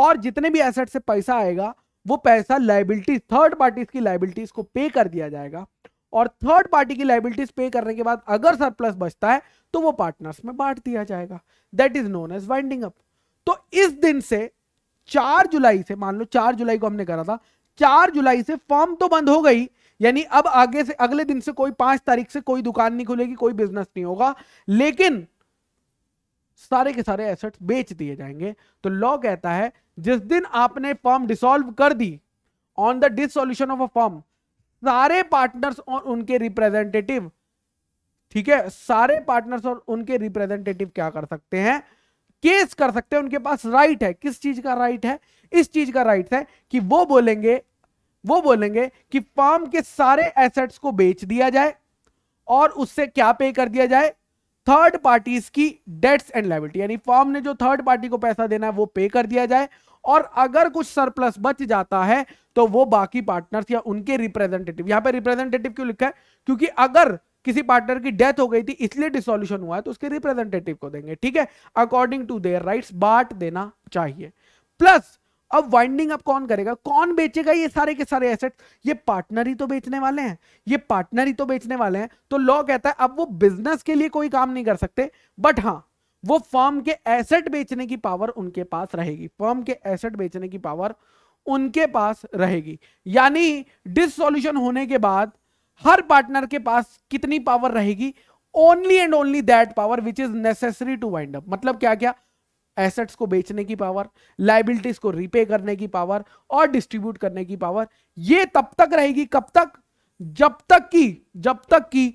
और जितने भी एसेट से पैसा आएगा वो पैसा लाइबिलिटीज थर्ड पार्टीज की लाइबिलिटीज को पे कर दिया जाएगा और थर्ड पार्टी की लाइबिलिटीज पे करने के बाद अगर सरप्लस बचता है तो वो पार्टनर्स में बांट दिया जाएगा that is known as winding up तो इस दिन से चार जुलाई से मान लो चार जुलाई को हमने करा था चार जुलाई से फॉर्म तो बंद हो गई यानी अब आगे से अगले दिन से कोई पांच तारीख से कोई दुकान नहीं खुलेगी कोई बिजनेस नहीं होगा लेकिन सारे के सारे एसेट्स बेच दिए जाएंगे तो लॉ कहता है जिस दिन आपने फॉर्म डिसॉल्व कर दी on the dissolution of a firm सारे पार्टनर्स और उनके रिप्रेजेंटेटिव ठीक है सारे पार्टनर्स और उनके रिप्रेजेंटेटिव क्या कर सकते हैं केस कर सकते हैं उनके पास राइट है किस चीज का राइट है इस चीज का राइट है कि वो बोलेंगे वो बोलेंगे कि फॉर्म के सारे एसेट्स को बेच दिया जाए और उससे क्या पे कर दिया जाए थर्ड पार्टीज की डेट्स एंड लाइबिलिटी यानी फॉर्म ने जो थर्ड पार्टी को पैसा देना है वो पे कर दिया जाए और अगर कुछ सरप्लस बच जाता है तो वो बाकी पार्टनर्स या उनके रिप्रेजेंटेटिव यहां पे रिप्रेजेंटेटिव क्यों लिखा है क्योंकि अगर किसी पार्टनर की डेथ हो गई थी इसलिए डिसोल्यूशन हुआ है तो उसके रिप्रेजेंटेटिव को देंगे ठीक है अकॉर्डिंग टू देयर राइट्स बाट देना चाहिए प्लस अब वाइंडिंग अप कौन करेगा कौन बेचेगा ये सारे के सारे एसेट ये पार्टनर ही तो बेचने वाले हैं ये पार्टनर ही तो बेचने वाले हैं तो लॉ कहता है अब वो बिजनेस के लिए कोई काम नहीं कर सकते बट हाँ वो फर्म के एसेट बेचने की पावर उनके पास रहेगी फर्म के एसेट बेचने की पावर उनके पास रहेगी यानी डिसोल्यूशन होने के बाद हर पार्टनर के पास कितनी पावर रहेगी only and only that power which is necessary to wind up मतलब क्या क्या एसेट्स को बेचने की पावर लाइबिलिटीज को रिपे करने की पावर और डिस्ट्रीब्यूट करने की पावर ये तब तक रहेगी कब तक जब तक कि जब तक कि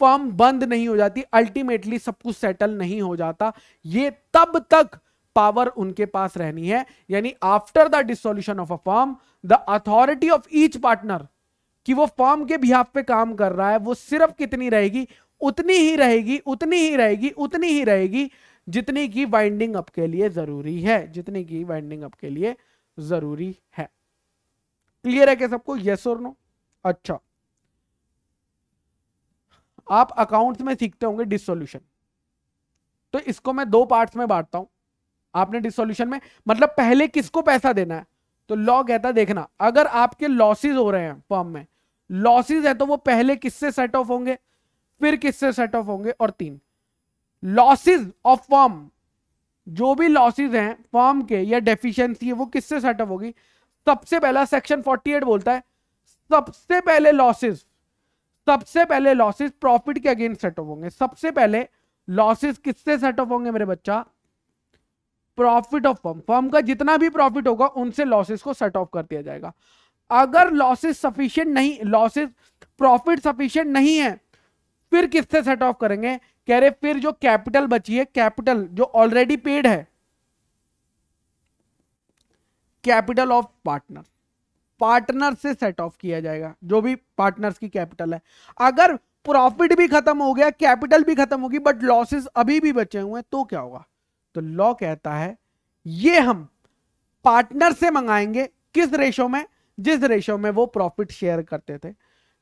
फर्म बंद नहीं हो जाती अल्टीमेटली सब कुछ सेटल नहीं हो जाता ये तब तक पावर उनके पास रहनी है यानी after the dissolution of a firm the authority of each partner कि वो फर्म के बिहाफ पे काम कर रहा है वो सिर्फ कितनी रहेगी उतनी ही रहेगी उतनी ही रहेगी उतनी ही रहेगी जितनी की वाइंडिंग अप के लिए जरूरी है जितनी की वाइंडिंग अप के लिए जरूरी है क्लियर है क्या सबको यस और नो अच्छा आप अकाउंट्स में सीखते होंगे डिसोल्यूशन तो इसको मैं दो पार्ट्स में बांटता हूं आपने डिसोल्यूशन में मतलब पहले किसको पैसा देना है तो लॉ कहता देखना अगर आपके लॉसेज हो रहे हैं फॉर्म में लॉसेज है तो वो पहले किससे सेट ऑफ होंगे फिर किससे सेट ऑफ होंगे और तीन लॉसेज ऑफ फॉर्म जो भी लॉसेज हैं फॉर्म के या डेफिशिएंसी है वो किससे सेटअप होगी सबसे पहला सेक्शन 48 बोलता है सबसे पहले लॉसेज सबसे पहले लॉसेज प्रॉफिट के अगेंस्ट सेटअप होंगे सबसे पहले लॉसेज किससे सेटअप होंगे मेरे बच्चा प्रॉफिट ऑफ फर्म फर्म का जितना भी प्रॉफिट होगा उनसे लॉसेस को सेट ऑफ कर दिया जाएगा अगर लॉसेस सफिशियंट नहीं लॉसेस प्रॉफिट सफिशियंट नहीं है फिर किससे सेट ऑफ करेंगे कह रहे फिर जो कैपिटल बची है कैपिटल जो ऑलरेडी पेड है कैपिटल ऑफ पार्टनर पार्टनर से सेट ऑफ किया जाएगा जो भी पार्टनर्स की कैपिटल है अगर प्रॉफिट भी खत्म हो गया कैपिटल भी खत्म होगी बट लॉसेस अभी भी बचे हुए हैं तो क्या होगा तो लॉ कहता है ये हम पार्टनर से मंगाएंगे किस रेशो में जिस रेशो में वो प्रॉफिट शेयर करते थे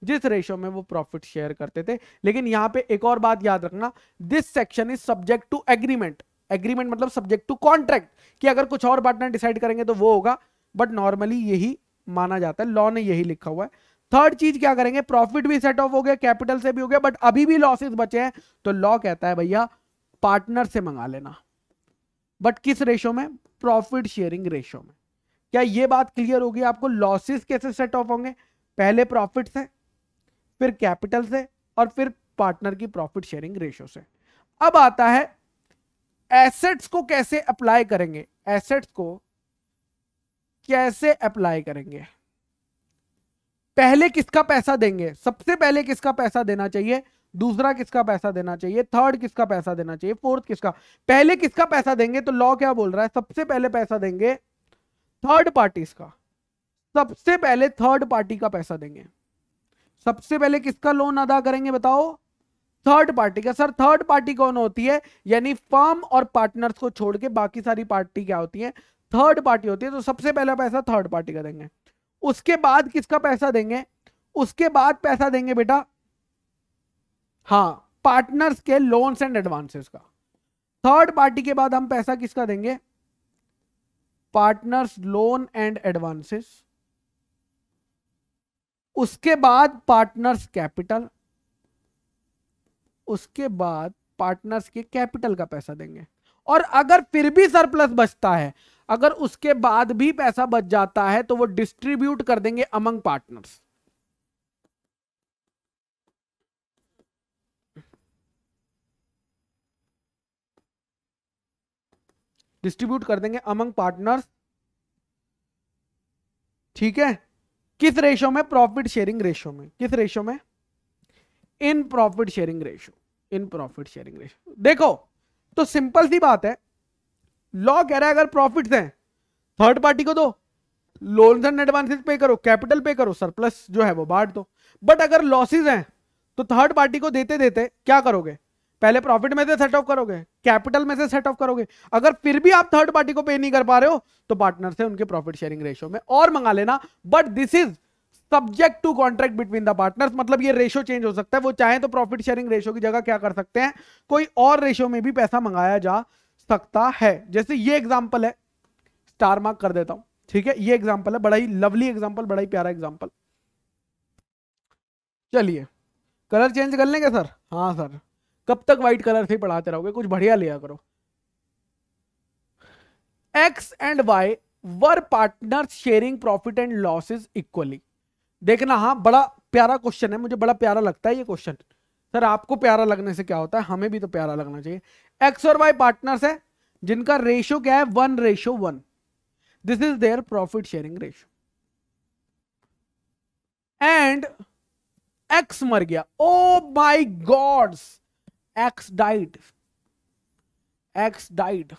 जिस रेशो में वो प्रॉफिट शेयर करते थे लेकिन यहाँ पे एक और बात याद रखना this section is subject to agreement agreement मतलब सब्जेक्ट टू कॉन्ट्रैक्ट कि अगर कुछ और पार्टनर डिसाइड करेंगे तो वो होगा बट नॉर्मली यही माना जाता है लॉ ने यही लिखा हुआ है थर्ड चीज क्या करेंगे प्रॉफिट भी सेट ऑफ हो गया कैपिटल से भी हो गया बट अभी भी लॉसेस बचे हैं तो लॉ कहता है भैया पार्टनर से मंगा लेना बट किस रेशो में प्रॉफिट शेयरिंग रेशो में क्या ये बात क्लियर होगी आपको लॉसेस कैसे सेट ऑफ होंगे पहले प्रॉफिट है फिर कैपिटल से और फिर पार्टनर की प्रॉफिट शेयरिंग रेशो से अब आता है एसेट्स को कैसे अप्लाई करेंगे एसेट्स को कैसे अप्लाई करेंगे पहले किसका पैसा देंगे सबसे पहले किसका पैसा देना चाहिए दूसरा किसका पैसा देना चाहिए थर्ड किसका पैसा देना चाहिए फोर्थ किसका पहले किसका पैसा देंगे तो लॉ क्या बोल रहा है सबसे पहले पैसा देंगे थर्ड पार्टी का सबसे पहले थर्ड पार्टी का पैसा देंगे सबसे पहले किसका लोन अदा करेंगे बताओ थर्ड पार्टी का सर थर्ड पार्टी कौन होती है यानी फर्म और पार्टनर्स को छोड़ के बाकी सारी पार्टी क्या होती है थर्ड पार्टी होती है तो सबसे पहला पैसा थर्ड पार्टी का देंगे उसके बाद किसका पैसा देंगे उसके बाद पैसा देंगे बेटा हाँ पार्टनर्स के लोन्स एंड एडवांसेस का थर्ड पार्टी के बाद हम पैसा किसका देंगे पार्टनर्स लोन एंड एडवांसेस उसके बाद पार्टनर्स कैपिटल उसके बाद पार्टनर्स के कैपिटल का पैसा देंगे और अगर फिर भी सरप्लस बचता है अगर उसके बाद भी पैसा बच जाता है तो वो डिस्ट्रीब्यूट कर देंगे अमंग पार्टनर्स डिस्ट्रीब्यूट कर देंगे अमंग पार्टनर्स ठीक है किस रेशो में प्रॉफिट शेयरिंग रेशो में किस रेशो में in profit sharing ratio in profit sharing ratio देखो तो सिंपल सी बात है लॉ कह रहा है अगर प्रॉफिट हैं थर्ड पार्टी को दो लोन्स एंड एडवांसेस पे करो कैपिटल पे करो सरप्लस जो है वो बांट दो बट अगर लॉसेज हैं तो थर्ड पार्टी को देते देते क्या करोगे पहले प्रॉफिट में से सेट ऑफ करोगे कैपिटल में से सेट ऑफ करोगे अगर फिर भी आप थर्ड पार्टी को पे नहीं कर पा रहे हो तो पार्टनर से उनके प्रॉफिट शेयरिंग रेशियो में और मंगा लेना but this is subject to contract between the partners मतलब ये रेशो चेंज हो सकता है वो चाहे तो प्रॉफिट शेयरिंग रेशो की जगह क्या कर सकते हैं कोई और रेशो में भी पैसा मंगाया जा सकता है जैसे ये एग्जाम्पल है स्टार मार्क कर देता हूं ठीक है ये एग्जाम्पल है बड़ा ही लवली एग्जाम्पल बड़ा ही प्यारा एग्जाम्पल चलिए कलर चेंज कर लेंगे सर हाँ सर कब तक व्हाइट कलर से पढ़ाते रहोगे कुछ बढ़िया लिया करो X and Y were partner sharing profit and losses equally देखना हाँ बड़ा प्यारा क्वेश्चन है मुझे बड़ा प्यारा लगता है ये क्वेश्चन सर आपको प्यारा लगने से क्या होता है हमें भी तो प्यारा लगना चाहिए एक्स और वाई पार्टनर्स है जिनका रेशो क्या है one ratio one this is their profit sharing ratio and X मर गया oh my gods X died X died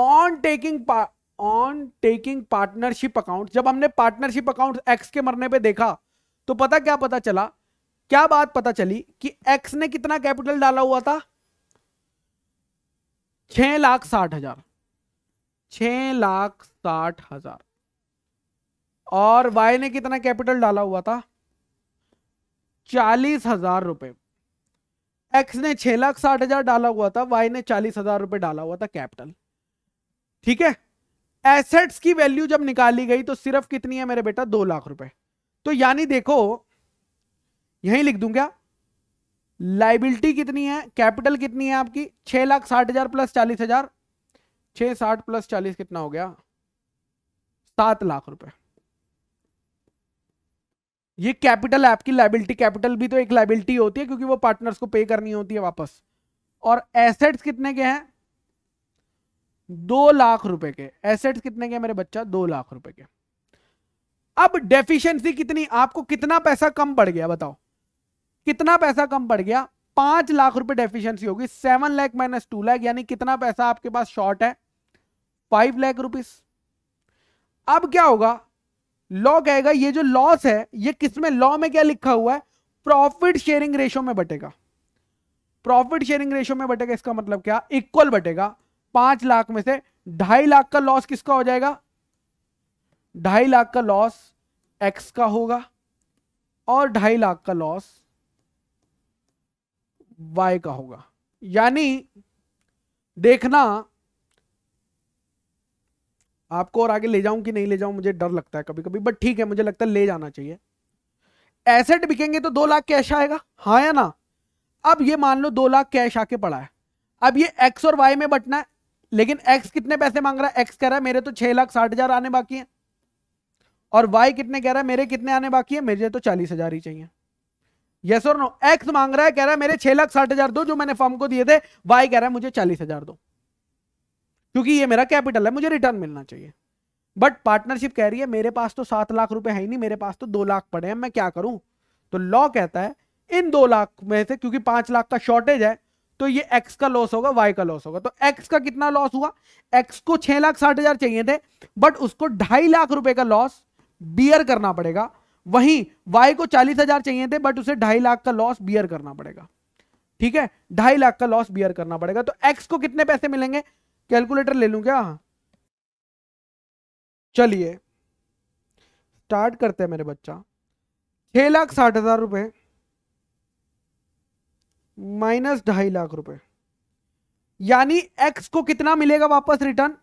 on taking on taking partnership account जब हमने पार्टनरशिप अकाउंट एक्स के मरने पे देखा तो पता क्या पता चला क्या बात पता चली कि एक्स ने कितना कैपिटल डाला हुआ था छह लाख साठ हजार छ लाख साठ हजार और वाई ने कितना कैपिटल डाला हुआ था चालीस हजार रुपए एक्स ने छह लाख साठ हजार डाला हुआ था वाई ने चालीस हजार रुपए डाला हुआ था कैपिटल ठीक है एसेट्स की वैल्यू जब निकाली गई तो सिर्फ कितनी है मेरे बेटा दो लाख रुपए तो यानी देखो यही लिख दूंगा लाइबिलिटी कितनी है कैपिटल कितनी है आपकी छह लाख साठ हजार प्लस चालीस हजार छह साठ प्लस चालीस कितना हो गया सात लाख रुपए ये कैपिटल आपकी लाइबिलिटी कैपिटल भी तो एक लाइबिलिटी होती है क्योंकि वो पार्टनर्स को पे करनी होती है वापस और एसेट्स कितने के हैं दो लाख रुपए के एसेट्स कितने के मेरे बच्चा दो लाख रुपए के अब डेफिशिएंसी कितनी आपको कितना पैसा कम पड़ गया बताओ कितना पैसा कम पड़ गया पांच लाख रुपए डेफिशिएंसी होगी seven lakh minus two lakh यानी कितना पैसा आपके पास शॉर्ट है फाइव लाख रुपीस अब क्या होगा लॉ कहेगा ये जो लॉस है ये किस में लॉ में क्या लिखा हुआ है प्रॉफिट शेयरिंग रेशो में बटेगा प्रॉफिट शेयरिंग रेशो में बटेगा इसका मतलब क्या इक्वल बटेगा पांच लाख में से ढाई लाख का लॉस किसका हो जाएगा ढाई लाख का लॉस एक्स का होगा और ढाई लाख का लॉस वाई का होगा यानी देखना आपको और आगे ले जाऊं कि नहीं ले जाऊं मुझे डर लगता है कभी कभी बट ठीक है मुझे लगता है ले जाना चाहिए एसेट बिकेंगे तो दो लाख कैश आएगा हाँ या ना अब ये मान लो दो लाख कैश आके पड़ा है अब ये एक्स और वाई में बटना है लेकिन एक्स कितने पैसे मांग रहा है एक्स कह रहा है मेरे तो छह लाख साठ हजार आने बाकी हैं और वाई कितने कह रहा है मेरे कितने आने बाकी है मेरे तो चालीस हजार ही चाहिए यस और नो एक्स मांग रहा है कह रहा है मेरे छह लाख साठ हजार दो जो मैंने फॉर्म को दिए थे वाई कह रहा है मुझे चालीस हजार दो क्योंकि ये मेरा कैपिटल है मुझे रिटर्न मिलना चाहिए बट पार्टनरशिप कह रही है मेरे पास तो सात लाख रुपए है ही नहीं मेरे पास तो दो लाख पड़े हैं मैं क्या करूं तो लॉ कहता है इन दो लाख में से क्योंकि पांच लाख का शॉर्टेज है तो ये एक्स का लॉस होगा वाई का लॉस होगा तो एक्स का कितना लॉस हुआ एक्स को छह लाख साठ हजार चाहिए थे बट उसको ढाई लाख रुपए का लॉस बियर करना पड़ेगा वहीं वाई को चालीस हजार चाहिए थे बट उसे ढाई लाख का लॉस बियर करना पड़ेगा ठीक है ढाई लाख का लॉस बियर करना पड़ेगा तो एक्स को कितने पैसे मिलेंगे कैलकुलेटर ले लूं क्या चलिए स्टार्ट करते हैं मेरे बच्चा छह लाख साठ हज़ार रुपए माइनस ढाई लाख रुपए यानी एक्स को कितना मिलेगा वापस रिटर्न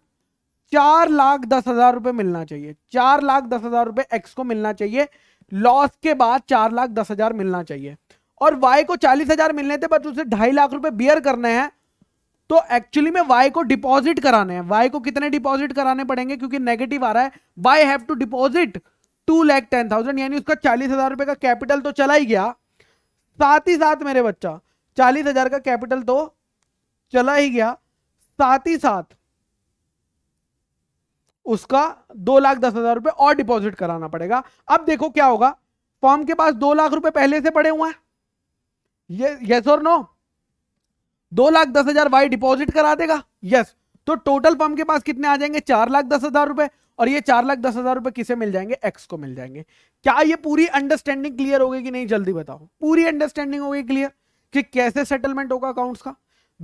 चार लाख दस हजार रुपए मिलना चाहिए चार लाख दस हजार रुपए एक्स को मिलना चाहिए लॉस के बाद चार लाख दस हजार मिलना चाहिए और वाई को चालीस हजार मिलने थे बट उसे ढाई लाख रुपए बियर करने हैं तो एक्चुअली में वाई को डिपॉजिट कराने हैं वाई को कितने डिपॉजिट कराने पड़ेंगे क्योंकि नेगेटिव आ रहा है Y have to deposit two lakh ten thousand यानी उसका चालीस हजार रुपए का कैपिटल तो चला ही गया साथ ही साथ मेरे बच्चा चालीस हजार का कैपिटल तो चला ही गया साथ ही साथ उसका दो लाख दस हजार रुपए और डिपॉजिट कराना पड़ेगा अब देखो क्या होगा फॉर्म के पास दो लाख रुपए पहले से पड़े हुए हैं ये यस और नो दो लाख दस हजार वाई डिपॉजिट करा देगा यस तो टोटल फर्म के पास कितने आ जाएंगे चार लाख दस हजार रुपए और ये चार लाख दस हजार रुपए किसे मिल जाएंगे एक्स को मिल जाएंगे क्या ये पूरी अंडरस्टैंडिंग क्लियर होगी कि नहीं जल्दी बताओ पूरी अंडरस्टैंडिंग होगी क्लियर कि कैसे सेटलमेंट होगा अकाउंट्स का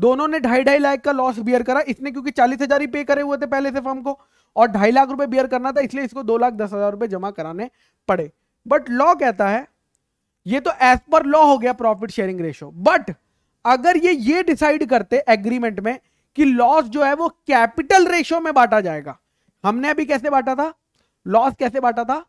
दोनों ने ढाई ढाई लाख का लॉस बियर करा इसने क्योंकि चालीस हजार ही पे करे हुए थे पहले से फर्म को और ढाई लाख रुपए बियर करना था इसलिए इसको दो लाख दस हजार रुपए जमा कराने पड़े बट लॉ कहता है ये तो एज पर लॉ हो गया प्रॉफिट शेयरिंग रेशो बट अगर ये ये डिसाइड करते एग्रीमेंट में कि लॉस जो है वो कैपिटल रेशियो में बांटा जाएगा हमने अभी कैसे बांटा था लॉस कैसे बांटा था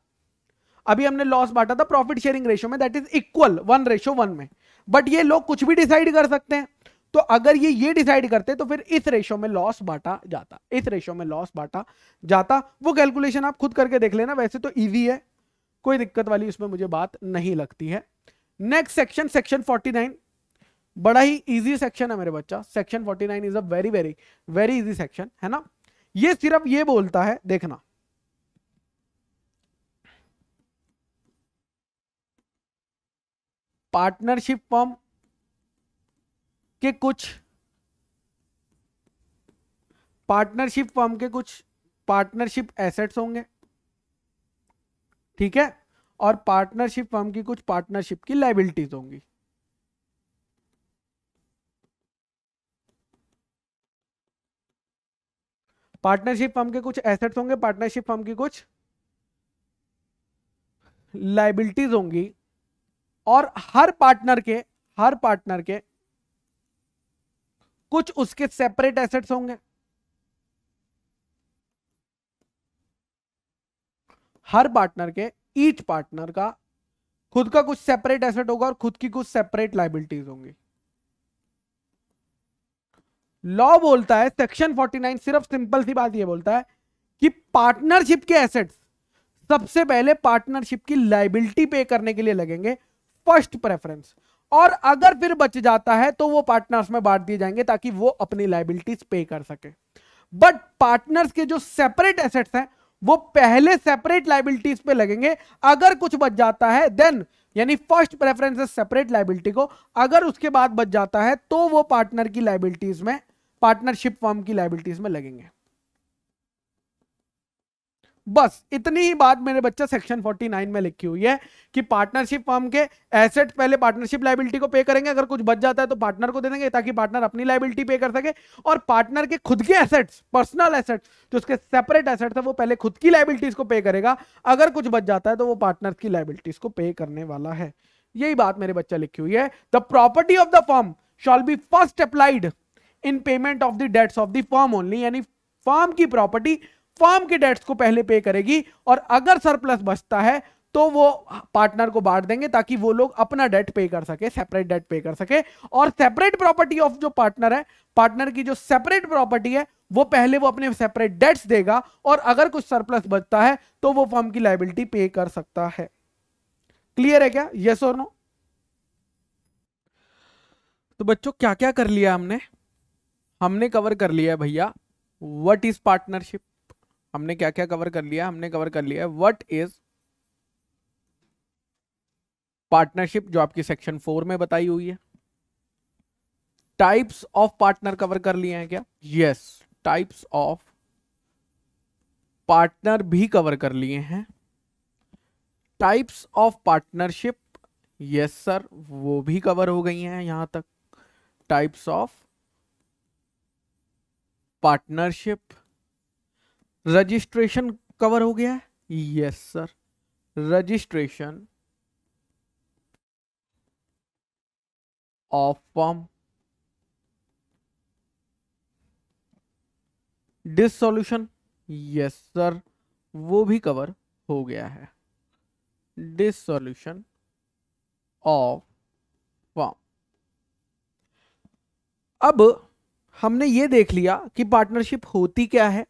अभी हमने लॉस बांटा था प्रॉफिट शेयरिंग रेशियो में that is equal one ratio one में बट ये लोग कुछ भी डिसाइड कर सकते हैं तो अगर ये ये डिसाइड करते तो फिर इस रेशो में लॉस बांटा जाता इस रेशो में लॉस बांटा जाता वो कैलकुलेशन आप खुद करके देख लेना वैसे तो ईजी है कोई दिक्कत वाली उसमें मुझे बात नहीं लगती है नेक्स्ट सेक्शन सेक्शन 49 बड़ा ही इजी सेक्शन है मेरे बच्चा section 49 is a very very very easy section है ना ये सिर्फ ये बोलता है देखना पार्टनरशिप फॉर्म के कुछ पार्टनरशिप फॉर्म के कुछ पार्टनरशिप एसेट्स होंगे ठीक है और पार्टनरशिप फॉर्म की कुछ पार्टनरशिप की लाइबिलिटीज होंगी पार्टनरशिप फर्म के कुछ एसेट्स होंगे पार्टनरशिप फर्म की कुछ लाइबिलिटीज होंगी और हर पार्टनर के हर पार्टनर के कुछ उसके सेपरेट एसेट्स होंगे हर पार्टनर के ईच पार्टनर का खुद का कुछ सेपरेट एसेट होगा और खुद की कुछ सेपरेट लाइबिलिटीज होंगी लॉ बोलता है सेक्शन 49 सिर्फ सिंपल सी बात ये बोलता है कि पार्टनरशिप के एसेट्स सबसे पहले पार्टनरशिप की लाइबिलिटी पे करने के लिए लगेंगे फर्स्ट प्रेफरेंस और अगर फिर बच जाता है तो वो पार्टनर्स में बांट दिए जाएंगे ताकि वो अपनी लाइबिलिटीज पे कर सके बट पार्टनर्स के जो सेपरेट एसेट्स हैं वो पहले सेपरेट लाइबिलिटीज पे लगेंगे अगर कुछ बच जाता है देन यानी फर्स्ट प्रेफरेंस सेपरेट लाइबिलिटी को अगर उसके बाद बच जाता है तो वो पार्टनर की लाइबिलिटीज में पार्टनरशिप फॉर्म की लाइबिलिटीज में लगेंगे बस इतनी ही बात मेरे बच्चा सेक्शन 49 में लिखी हुई है कि पार्टनरशिप फॉर्म के एसेट पहले पार्टनरशिप लाइबिलिटी को पे करेंगे अगर कुछ बच जाता है तो पार्टनर को दे देंगे ताकि पार्टनर अपनी लाइबिलिटी पे कर सके और पार्टनर के खुद के एसेट्स पर्सनल एसेट्स जो उसके सेपरेट एसेट्स है वो पहले खुद की लाइबिलिटीज को पे करेगा अगर कुछ बच जाता है तो वो पार्टनर की लाइबिलिटीज को पे करने वाला है यही बात मेरे बच्चा लिखी हुई है the property of the firm shall be first applied in payment of the debts of the firm only यानी फॉर्म की प्रॉपर्टी फॉर्म के डेट्स को पहले पे करेगी और अगर सरप्लस बचता है तो वो पार्टनर को बांट देंगे ताकि वो लोग अपना डेट पे कर सके सेपरेट डेट पे कर सके और सेपरेट प्रॉपर्टी ऑफ जो पार्टनर है पार्टनर की जो सेपरेट प्रॉपर्टी है वो पहले वो अपने सेपरेट डेट्स देगा और अगर कुछ सरप्लस बचता है तो वो फॉर्म की लाइबिलिटी पे कर सकता है क्लियर है क्या यस और नो तो बच्चों क्या क्या कर लिया हमने हमने कवर कर लिया है भैया वट इज पार्टनरशिप हमने क्या क्या कवर कर लिया हमने कवर कर लिया है वट इज पार्टनरशिप जो आपकी सेक्शन फोर में बताई हुई है टाइप्स ऑफ पार्टनर कवर कर लिए हैं क्या यस टाइप्स ऑफ पार्टनर भी कवर कर लिए हैं types of partnership yes sir वो भी कवर हो गई हैं यहां तक types of partnership registration cover हो गया है yes sir registration of firm dissolution yes sir वो भी कवर हो गया है डिसोल्यूशन ऑफ फॉर्म अब हमने ये देख लिया कि पार्टनरशिप होती क्या है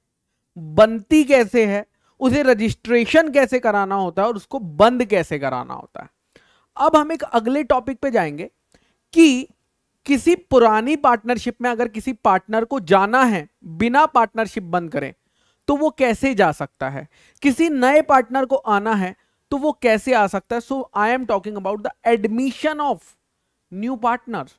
बनती कैसे है उसे रजिस्ट्रेशन कैसे कराना होता है और उसको बंद कैसे कराना होता है अब हम एक अगले टॉपिक पे जाएंगे कि किसी पुरानी पार्टनरशिप में अगर किसी पार्टनर को जाना है बिना पार्टनरशिप बंद करें तो वो कैसे जा सकता है किसी नए पार्टनर को आना है तो वो कैसे आ सकता है so I am talking about the admission of new partner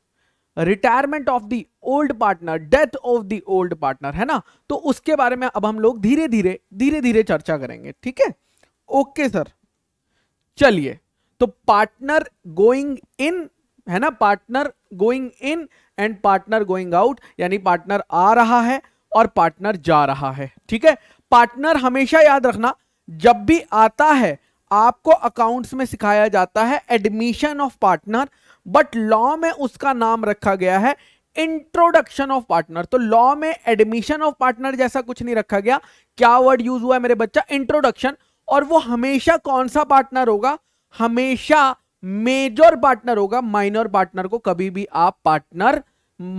retirement of the old partner death of the old partner है ना तो उसके बारे में अब हम लोग धीरे धीरे धीरे धीरे चर्चा करेंगे ठीक है ओके सर चलिए तो पार्टनर गोइंग इन है ना partner going in and partner going out यानी पार्टनर आ रहा है और पार्टनर जा रहा है ठीक है पार्टनर हमेशा याद रखना जब भी आता है आपको अकाउंट्स में सिखाया जाता है admission of partner but law में उसका नाम रखा गया है इंट्रोडक्शन ऑफ पार्टनर तो लॉ में एडमिशन ऑफ पार्टनर जैसा कुछ नहीं रखा गया क्या वर्ड यूज हुआ है मेरे बच्चा इंट्रोडक्शन और वो हमेशा कौन सा पार्टनर होगा हमेशा मेजर पार्टनर होगा माइनर पार्टनर को कभी भी आप पार्टनर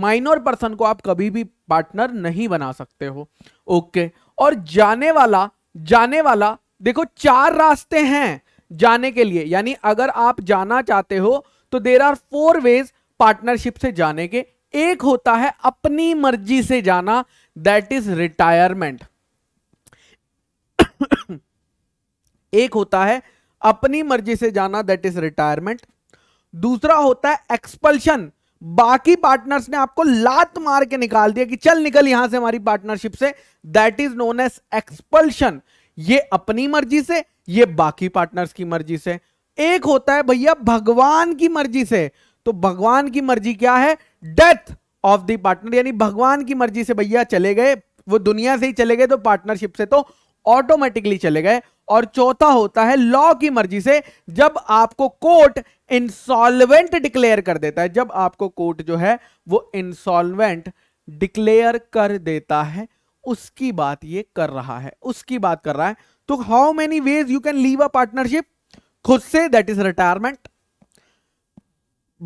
माइनर पर्सन को आप कभी भी पार्टनर नहीं बना सकते हो ओके okay. और जाने वाला जाने वाला देखो चार रास्ते हैं जाने के लिए यानी अगर आप जाना चाहते हो तो there are four ways partnership से जाने के एक होता है अपनी मर्जी से जाना दैट इज रिटायरमेंट एक होता है अपनी मर्जी से जाना दैट इज रिटायरमेंट दूसरा होता है एक्सपल्शन बाकी पार्टनर्स ने आपको लात मार के निकाल दिया कि चल निकल यहां से हमारी पार्टनरशिप से that is known as expulsion ये अपनी मर्जी से ये बाकी पार्टनर्स की मर्जी से एक होता है भैया भगवान की मर्जी से तो भगवान की मर्जी क्या है डेथ ऑफ द पार्टनर यानी भगवान की मर्जी से भैया चले गए वो दुनिया से ही चले गए तो पार्टनरशिप से तो ऑटोमेटिकली चले गए और चौथा होता है लॉ की मर्जी से जब आपको कोर्ट इंसॉल्वेंट डिक्लेयर कर देता है जब आपको कोर्ट जो है वो इंसॉल्वेंट डिक्लेयर कर देता है उसकी बात ये कर रहा है उसकी बात कर रहा है तो how many ways you can leave a partnership खुद से दैट इज रिटायरमेंट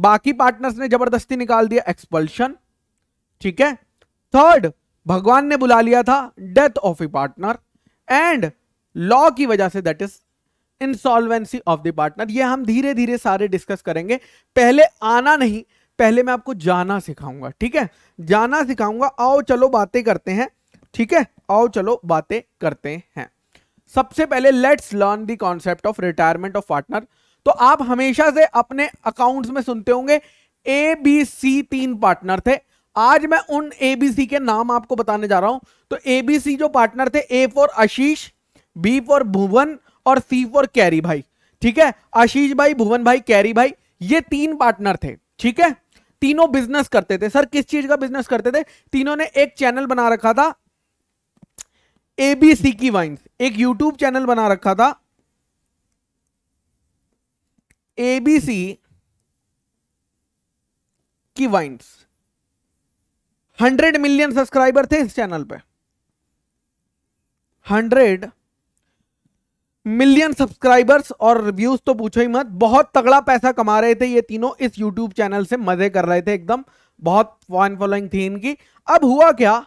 बाकी पार्टनर्स ने जबरदस्ती निकाल दिया एक्सपल्शन ठीक है थर्ड भगवान ने बुला लिया था death of a partner and law की वजह से that is insolvency of the partner ये हम धीरे धीरे सारे डिस्कस करेंगे पहले आना नहीं पहले मैं आपको जाना सिखाऊंगा ठीक है जाना सिखाऊंगा आओ चलो बातें करते हैं ठीक है आओ चलो बातें करते हैं सबसे पहले let's learn the concept of retirement of partner तो आप हमेशा से अपने अकाउंट्स में सुनते होंगे ए बी सी तीन पार्टनर थे आज मैं उन ए बी सी के नाम आपको बताने जा रहा हूं तो ए बी सी जो पार्टनर थे A for Ashish B for Bhuvan और सी फॉर कैरी भाई ठीक है आशीष भाई भुवन भाई कैरी भाई ये तीन पार्टनर थे ठीक है तीनों बिजनेस करते थे सर किस चीज का बिजनेस करते थे तीनों ने एक चैनल बना रखा था एबीसी की वाइन्स एक यूट्यूब चैनल बना रखा था एबीसी की वाइन्स हंड्रेड मिलियन सब्सक्राइबर थे इस चैनल पे हंड्रेड मिलियन सब्सक्राइबर्स और रिव्यूज तो पूछो ही मत बहुत तगड़ा पैसा कमा रहे थे ये तीनों इस यूट्यूब चैनल से मजे कर रहे थे एकदम बहुत फॉन फॉलोइंग थी इनकी अब हुआ क्या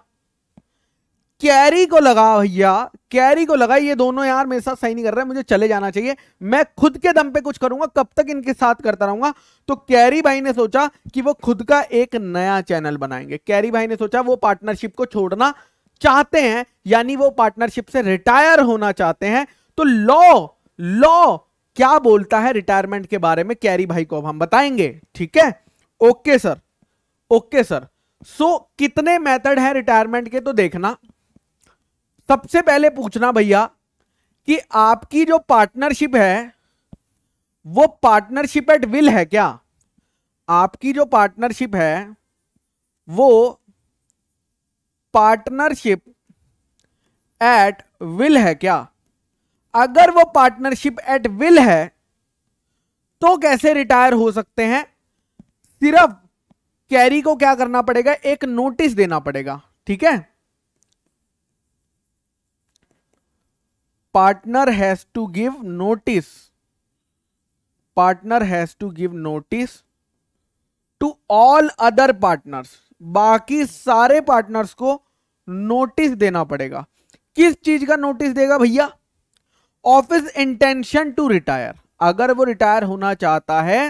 कैरी को लगा भैया कैरी को लगा ये दोनों यार मेरे साथ सही नहीं कर रहे मुझे चले जाना चाहिए मैं खुद के दम पे कुछ करूंगा कब तक इनके साथ करता रहूंगा तो कैरी भाई ने सोचा कि वो खुद का एक नया चैनल बनाएंगे कैरी भाई ने सोचा वो पार्टनरशिप को छोड़ना चाहते हैं यानी वो पार्टनरशिप से रिटायर होना चाहते हैं तो लॉ लॉ क्या बोलता है रिटायरमेंट के बारे में कैरी भाई को अब हम बताएंगे ठीक है okay sir okay sir so so, कितने मेथड है रिटायरमेंट के तो देखना सबसे पहले पूछना भैया कि आपकी जो पार्टनरशिप है वो पार्टनरशिप एट विल है क्या आपकी जो पार्टनरशिप है वो पार्टनरशिप एट विल है क्या अगर वो पार्टनरशिप एट विल है तो कैसे रिटायर हो सकते हैं सिर्फ कैरी को क्या करना पड़ेगा एक नोटिस देना पड़ेगा ठीक है partner has to give notice partner has to give notice to all other partners बाकी सारे पार्टनर्स को नोटिस देना पड़ेगा किस चीज का नोटिस देगा भैया of his intention to retire अगर वो रिटायर होना चाहता है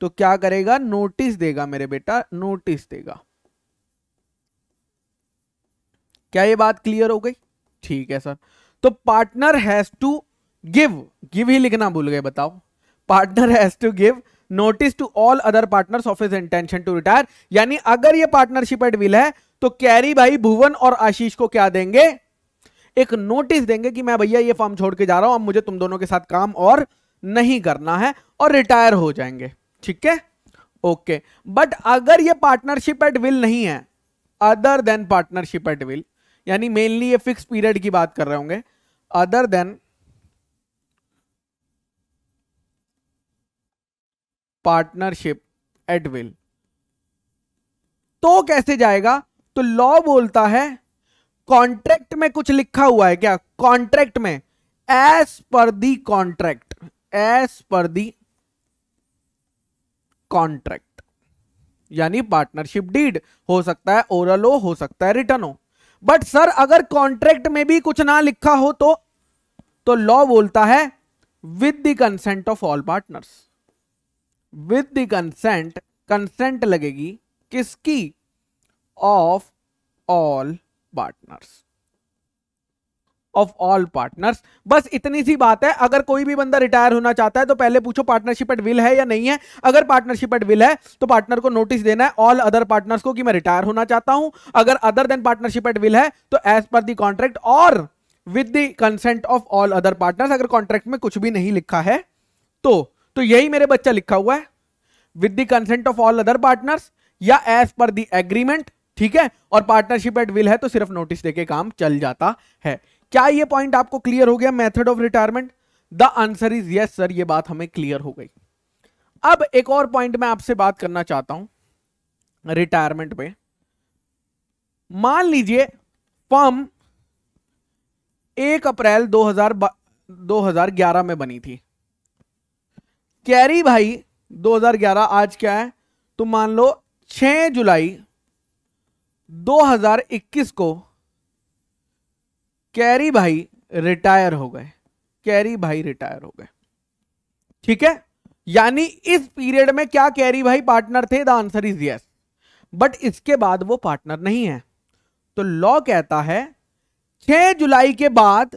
तो क्या करेगा नोटिस देगा मेरे बेटा नोटिस देगा क्या ये बात क्लियर हो गई ठीक है सर तो partner has to give give ही लिखना भूल गए बताओ partner has to give notice to all other partners of his intention to retire यानी अगर ये पार्टनरशिप एट विल है तो कैरी भाई भुवन और आशीष को क्या देंगे एक नोटिस देंगे कि मैं भैया ये फॉर्म छोड़ के जा रहा हूं अब मुझे तुम दोनों के साथ काम और नहीं करना है और रिटायर हो जाएंगे ठीक है ओके बट अगर ये पार्टनरशिप एट विल नहीं है other than partnership at will यानी मेनली ये फिक्स पीरियड की बात कर रहे होंगे other than partnership at will तो कैसे जाएगा तो लॉ बोलता है कॉन्ट्रैक्ट में कुछ लिखा हुआ है क्या कॉन्ट्रैक्ट में as per the contract as per the contract यानी पार्टनरशिप डीड हो सकता है ओरल हो हो सकता है रिटर्न हो बट सर अगर कॉन्ट्रैक्ट में भी कुछ ना लिखा हो तो तो लॉ बोलता है with the consent of all partners with the consent consent लगेगी किसकी of all partners of all partners बस इतनी सी बात है अगर कोई भी बंदा रिटायर होना चाहता है तो पहले पूछो पार्टनरशिप एट विल है या नहीं है अगर पार्टनरशिप एट विल है तो पार्टनर को नोटिस देना है ऑल अदर पार्टनर्स को कि मैं रिटायर होना चाहता हूं अगर other than partnership at will है तो एज पर दी कॉन्ट्रैक्ट और with the consent of all other partners अगर कॉन्ट्रैक्ट में कुछ भी नहीं लिखा है तो तो यही मेरे बच्चा लिखा हुआ है with the consent of all other partners या एज पर दी एग्रीमेंट ठीक है और पार्टनरशिप एट विल है तो सिर्फ नोटिस देके काम चल जाता है क्या ये पॉइंट आपको क्लियर हो गया method of retirement the answer is yes sir ये बात हमें क्लियर हो गई अब एक और पॉइंट मैं आपसे बात करना चाहता हूं रिटायरमेंट पे मान लीजिए फर्म एक अप्रैल 2000 2011 में बनी थी कैरी भाई 2011 आज क्या है तो मान लो 6 जुलाई 2021 को कैरी भाई रिटायर हो गए कैरी भाई रिटायर हो गए ठीक है यानी इस पीरियड में क्या कैरी भाई पार्टनर थे the answer is yes but इसके बाद वो पार्टनर नहीं है तो लॉ कहता है 6 जुलाई के बाद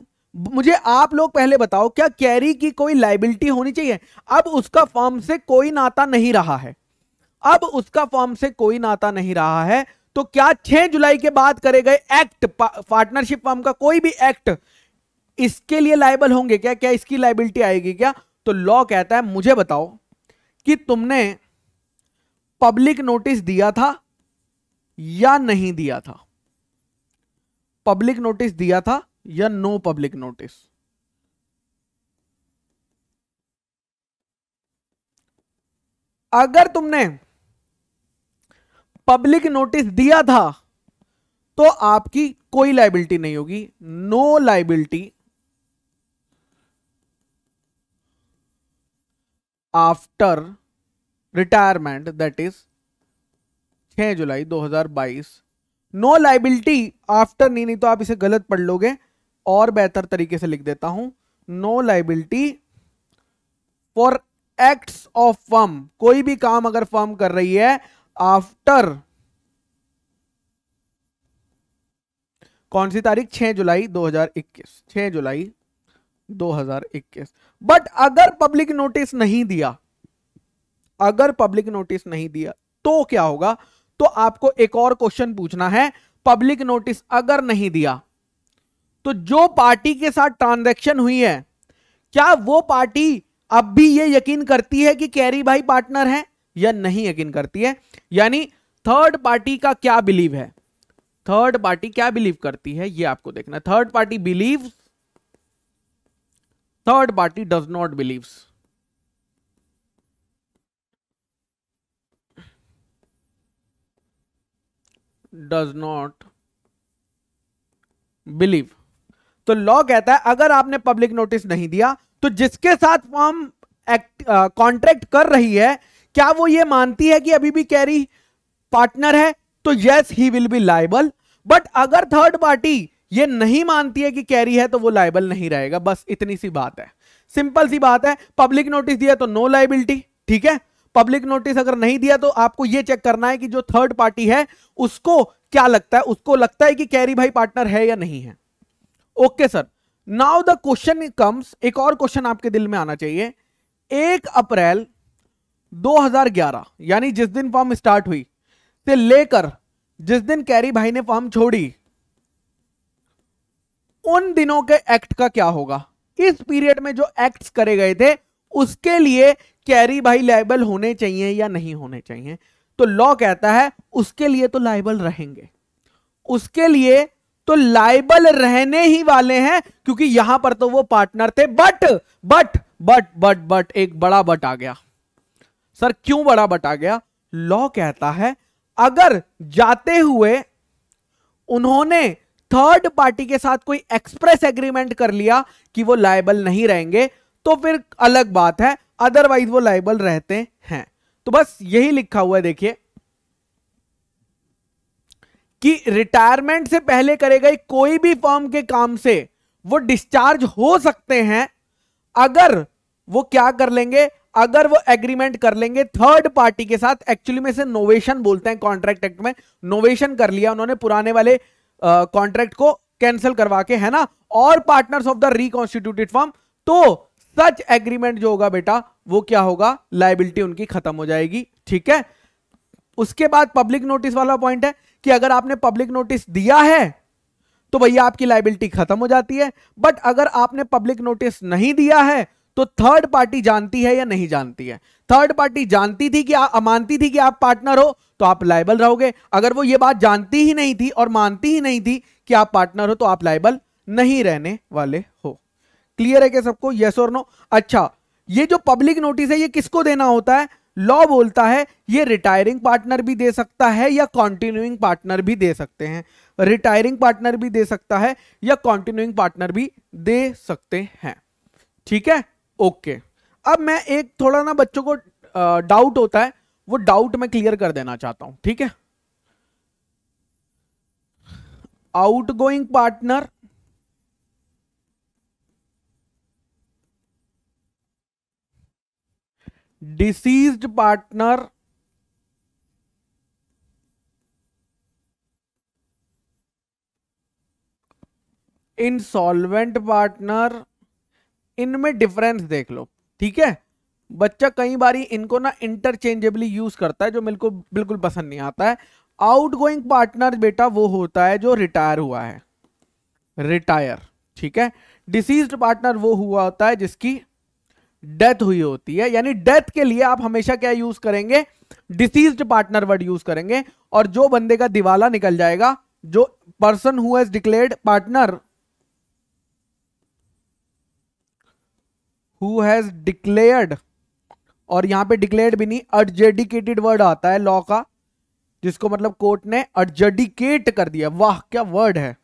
मुझे आप लोग पहले बताओ क्या कैरी की कोई लाइबिलिटी होनी चाहिए अब उसका फॉर्म से कोई नाता नहीं रहा है अब उसका फॉर्म से कोई नाता नहीं रहा है तो क्या 6 जुलाई के बाद करे गए एक्ट पार्टनरशिप फॉर्म का कोई भी एक्ट इसके लिए लाइबल होंगे क्या क्या इसकी लाइबिलिटी आएगी क्या तो लॉ कहता है मुझे बताओ कि तुमने पब्लिक नोटिस दिया था या नहीं दिया था पब्लिक नोटिस दिया था या नो पब्लिक नोटिस अगर तुमने पब्लिक नोटिस दिया था तो आपकी कोई लाइबिलिटी नहीं होगी no liability after retirement that is 6 July 2022 no liability after नहीं नहीं तो आप इसे गलत पढ़ लोगे और बेहतर तरीके से लिख देता हूं no liability for acts of firm कोई भी काम अगर फर्म कर रही है आफ्टर कौन सी तारीख 6 जुलाई 2021 6 जुलाई 2021 बट अगर पब्लिक नोटिस नहीं दिया अगर पब्लिक नोटिस नहीं दिया तो क्या होगा तो आपको एक और क्वेश्चन पूछना है पब्लिक नोटिस अगर नहीं दिया तो जो पार्टी के साथ ट्रांजैक्शन हुई है क्या वो पार्टी अब भी ये यकीन करती है कि कैरी भाई पार्टनर हैं या नहीं यकीन करती है यानी थर्ड पार्टी का क्या बिलीव है थर्ड पार्टी क्या बिलीव करती है ये आपको देखना third party believe third party does not believe does not believe तो लॉ कहता है अगर आपने पब्लिक नोटिस नहीं दिया तो जिसके साथ फॉर्म कॉन्ट्रैक्ट uh, कर रही है क्या वो ये मानती है कि अभी भी कैरी पार्टनर है तो yes he will be liable but अगर थर्ड पार्टी ये नहीं मानती है कि कैरी है तो वो लाइबल नहीं रहेगा बस इतनी सी बात है सिंपल सी बात है पब्लिक नोटिस दिया तो नो लाइबिलिटी ठीक है पब्लिक नोटिस अगर नहीं दिया तो आपको यह चेक करना है कि जो थर्ड पार्टी है उसको क्या लगता है उसको लगता है कि कैरी भाई पार्टनर है या नहीं है okay sir now the question comes एक और क्वेश्चन आपके दिल में आना चाहिए एक अप्रैल 2011 यानी जिस दिन फॉर्म स्टार्ट हुई से लेकर जिस दिन कैरी भाई ने फॉर्म छोड़ी उन दिनों के एक्ट का क्या होगा इस पीरियड में जो एक्ट्स करे गए थे उसके लिए कैरी भाई लाइबल होने चाहिए या नहीं होने चाहिए तो लॉ कहता है उसके लिए तो लाइबल रहेंगे उसके लिए तो लाइबल रहने ही वाले हैं क्योंकि यहां पर तो वो पार्टनर थे but but but but but एक बड़ा बट आ गया सर क्यों बड़ा बटा गया लॉ कहता है अगर जाते हुए उन्होंने थर्ड पार्टी के साथ कोई एक्सप्रेस एग्रीमेंट कर लिया कि वो लाइबल नहीं रहेंगे तो फिर अलग बात है अदरवाइज वो लाइबल रहते हैं तो बस यही लिखा हुआ है देखिए कि रिटायरमेंट से पहले करे गए कोई भी फॉर्म के काम से वो डिस्चार्ज हो सकते हैं अगर वो क्या कर लेंगे अगर वो एग्रीमेंट कर लेंगे थर्ड पार्टी के साथ एक्चुअली में से नोवेशन बोलते हैं कॉन्ट्रैक्ट एक्ट में नोवेशन कर लिया उन्होंने पुराने वाले कॉन्ट्रैक्ट को कैंसिल करवा के है ना और partners of the reconstituted firm तो सच एग्रीमेंट जो होगा बेटा वो क्या होगा लाइबिलिटी उनकी खत्म हो जाएगी ठीक है उसके बाद पब्लिक नोटिस वाला पॉइंट है कि अगर आपने पब्लिक नोटिस दिया है तो भैया आपकी लाइबिलिटी खत्म हो जाती है बट अगर आपने पब्लिक नोटिस नहीं दिया है तो थर्ड पार्टी जानती है या नहीं जानती है थर्ड पार्टी जानती थी कि आप मानती थी कि आप पार्टनर हो तो आप लाइबल रहोगे अगर वो ये बात जानती ही नहीं थी और मानती ही नहीं थी कि आप पार्टनर हो तो आप लाइबल नहीं रहने वाले हो क्लियर है क्या सबको यस और नो अच्छा ये जो पब्लिक नोटिस है ये किसको देना होता है लॉ बोलता है ये रिटायरिंग पार्टनर भी दे सकता है या कॉन्टिन्यूइंग पार्टनर भी दे सकते हैं रिटायरिंग पार्टनर भी दे सकता है या कॉन्टिन्यूइंग पार्टनर भी दे सकते हैं ठीक है ओके okay. अब मैं एक थोड़ा ना बच्चों को डाउट होता है वो डाउट मैं क्लियर कर देना चाहता हूं ठीक है outgoing partner deceased partner insolvent partner इनमें डिफरेंस देख लो ठीक है बच्चा कई बार इनको ना इंटरचेंजेबली यूज करता है जो मेरे को बिल्कुल पसंद नहीं आता है आउट गोइंग पार्टनर बेटा वो होता है जो रिटायर हुआ है रिटायर ठीक है डिसीज पार्टनर वो हुआ होता है जिसकी डेथ हुई होती है यानी डेथ के लिए आप हमेशा क्या यूज करेंगे डिसीज पार्टनर वर्ड यूज करेंगे और जो बंदे का दिवाला निकल जाएगा जो पर्सन हुआ declared partner who has declared और यहां पे डिक्लेयर्ड भी नहीं अडजेडिकेटेड वर्ड आता है लॉ का जिसको मतलब कोर्ट ने अडजेडिकेट कर दिया वाह क्या वर्ड है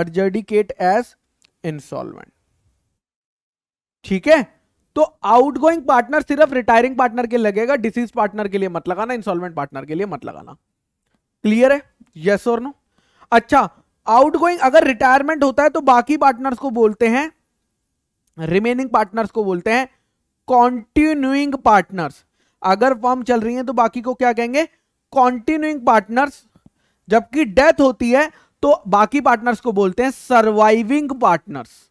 अडजेडिकेट एज इंसॉल्वेंट ठीक है तो आउटगोइंग पार्टनर सिर्फ रिटायरिंग पार्टनर के लगेगा डिसीज पार्टनर के लिए मत लगाना इंसॉल्वेंट पार्टनर के लिए मत लगाना क्लियर है यस और नो अच्छा आउटगोइंग अगर रिटायरमेंट होता है तो बाकी पार्टनर्स को बोलते हैं रिमेनिंग पार्टनर्स को बोलते हैं कॉन्टिन्यूइंग पार्टनर्स अगर फॉर्म चल रही है तो बाकी को क्या कहेंगे कॉन्टिन्यूइंग पार्टनर्स जबकि डेथ होती है तो बाकी पार्टनर्स को बोलते हैं सर्वाइविंग पार्टनर्स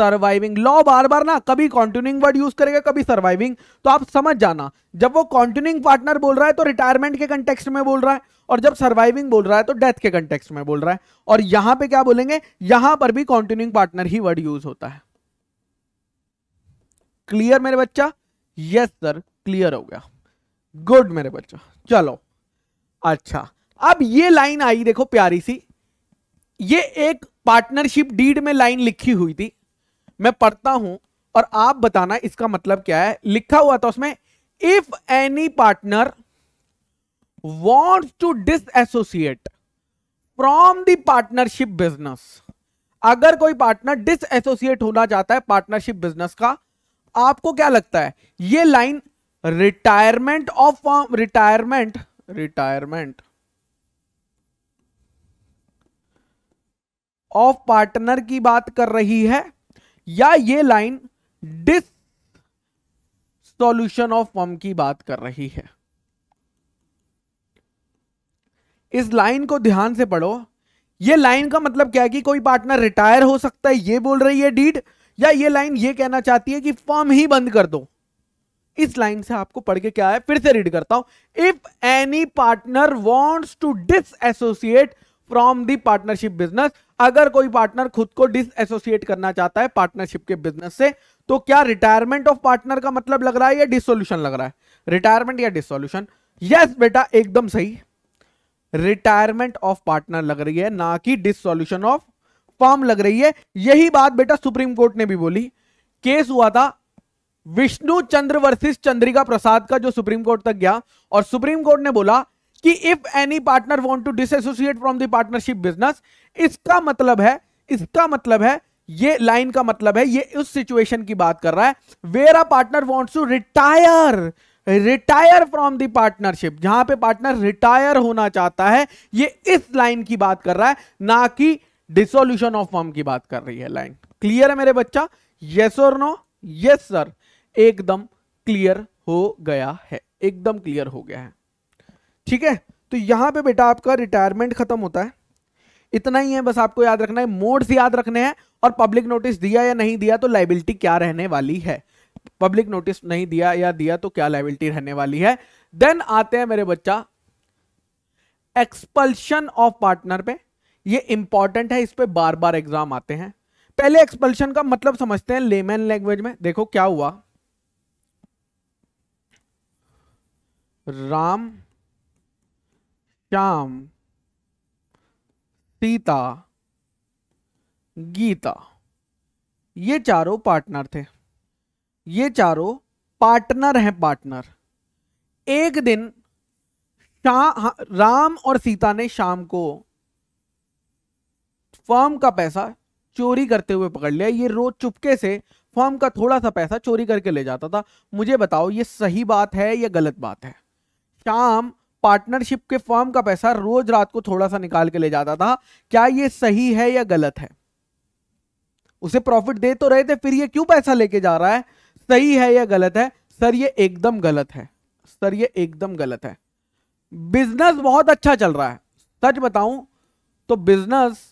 सर्वाइविंग लॉ बार बार ना कभी कॉन्टिन्यूइंग वर्ड यूज करेगा कभी सर्वाइविंग तो आप समझ जाना जब वो कॉन्टिन्यूइंग पार्टनर बोल रहा है तो रिटायरमेंट के कंटेक्स्ट में बोल रहा है और जब सर्वाइविंग बोल रहा है तो डेथ के कंटेक्स्ट में बोल रहा है और यहां पे क्या बोलेंगे यहां पर भी कॉन्टिन्यूइंग पार्टनर ही वर्ड यूज होता है क्लियर मेरे बच्चा यस सर क्लियर हो गया गुड मेरे बच्चा चलो अच्छा अब ये लाइन आई देखो प्यारी सी ये एक पार्टनरशिप डीड में लाइन लिखी हुई थी मैं पढ़ता हूं और आप बताना इसका मतलब क्या है लिखा हुआ था उसमें if any partner wants to disassociate from the partnership business अगर कोई पार्टनर डिस एसोसिएट होना चाहता है पार्टनरशिप बिजनेस का आपको क्या लगता है ये line retirement of firm retirement retirement of partner की बात कर रही है या ये line dissolution of firm की बात कर रही है इस लाइन को ध्यान से पढ़ो ये लाइन का मतलब क्या है कि कोई पार्टनर रिटायर हो सकता है ये बोल रही है डीड या ये लाइन ये कहना चाहती है कि फॉर्म ही बंद कर दो इस लाइन से आपको पढ़ के क्या है फिर से रीड करता हूं if any partner wants to dissociate from the partnership business अगर कोई पार्टनर खुद को डिस एसोसिएट करना चाहता है पार्टनरशिप के बिजनेस से तो क्या रिटायरमेंट ऑफ पार्टनर का मतलब लग रहा है या डिसोल्यूशन लग रहा है रिटायरमेंट या डिसोल्यूशन यस बेटा एकदम सही रिटायरमेंट ऑफ पार्टनर लग रही है ना कि डिसोल्यूशन ऑफ फॉर्म लग रही है यही बात बेटा सुप्रीम कोर्ट ने भी बोली केस हुआ था विष्णु चंद्र वर्सेस चंद्रिका प्रसाद का जो सुप्रीम कोर्ट तक गया और सुप्रीम कोर्ट ने बोला कि if any partner want to dissociate from the partnership business इसका मतलब है इसका मतलब है ये लाइन का मतलब है ये उस सिचुएशन की बात कर रहा है where a partner wants to retire retire from the partnership जहां पे पार्टनर रिटायर होना चाहता है ये इस लाइन की बात कर रहा है ना कि डिसोल्यूशन ऑफ फॉर्म की बात कर रही है लाइन क्लियर है मेरे बच्चा यस और नो यस सर एकदम क्लियर हो गया है एकदम क्लियर हो गया है ठीक है तो यहां पे बेटा आपका रिटायरमेंट खत्म होता है इतना ही है बस आपको याद रखना है मोड्स याद रखने हैं और पब्लिक नोटिस दिया या नहीं दिया तो लाइबिलिटी क्या रहने वाली है पब्लिक नोटिस नहीं दिया या दिया तो क्या लाइबिलिटी रहने वाली है देन आते हैं मेरे बच्चा एक्सपल्शन ऑफ पार्टनर पे ये इंपॉर्टेंट है इस पर बार बार एग्जाम आते हैं पहले एक्सपल्शन का मतलब समझते हैं लेमैन लैंग्वेज में देखो क्या हुआ राम श्याम सीता गीता ये चारों पार्टनर थे ये चारों पार्टनर हैं पार्टनर एक दिन हाँ, राम और सीता ने शाम को फर्म का पैसा चोरी करते हुए पकड़ लिया ये रोज चुपके से फॉर्म का थोड़ा सा पैसा चोरी करके ले जाता था मुझे बताओ ये सही बात है या गलत बात है शाम पार्टनरशिप के फॉर्म का पैसा रोज रात को थोड़ा सा निकाल के ले जाता था क्या ये सही है या गलत है उसे प्रॉफिट दे तो रहे थे फिर ये क्यों पैसा लेके जा रहा है सही है या गलत है सर ये एकदम गलत है सर ये एकदम गलत है बिजनेस बहुत अच्छा चल रहा है सच बताऊं तो बिजनेस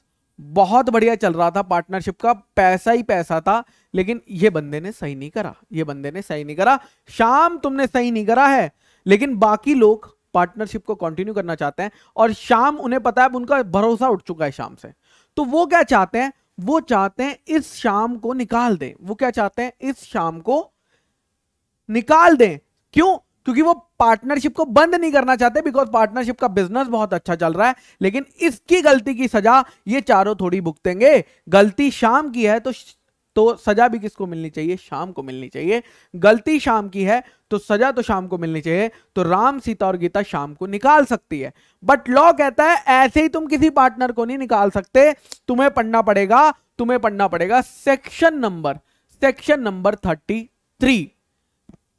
बहुत बढ़िया चल रहा था पार्टनरशिप का पैसा ही पैसा था लेकिन ये बंदे ने सही नहीं करा ये बंदे ने सही नहीं करा शाम तुमने सही नहीं करा है लेकिन बाकी लोग पार्टनरशिप को कंटिन्यू करना चाहते हैं और शाम उन्हें पता है उनका भरोसा उठ चुका है शाम से तो वो क्या चाहते हैं वो चाहते हैं इस शाम को निकाल दें वो क्या चाहते हैं इस शाम को निकाल दें क्यों क्योंकि वो पार्टनरशिप को बंद नहीं करना चाहते बिकॉज पार्टनरशिप का बिजनेस बहुत अच्छा चल रहा है लेकिन इसकी गलती की सजा ये चारों थोड़ी भुगतेंगे गलती शाम की है तो तो सजा भी किसको मिलनी चाहिए शाम को मिलनी चाहिए गलती शाम की है तो सजा तो शाम को मिलनी चाहिए तो राम सीता और गीता शाम को निकाल सकती है बट लॉ कहता है ऐसे ही तुम किसी पार्टनर को नहीं निकाल सकते तुम्हें पढ़ना पड़ेगा तुम्हें पढ़ना पड़ेगा section number section number thirty three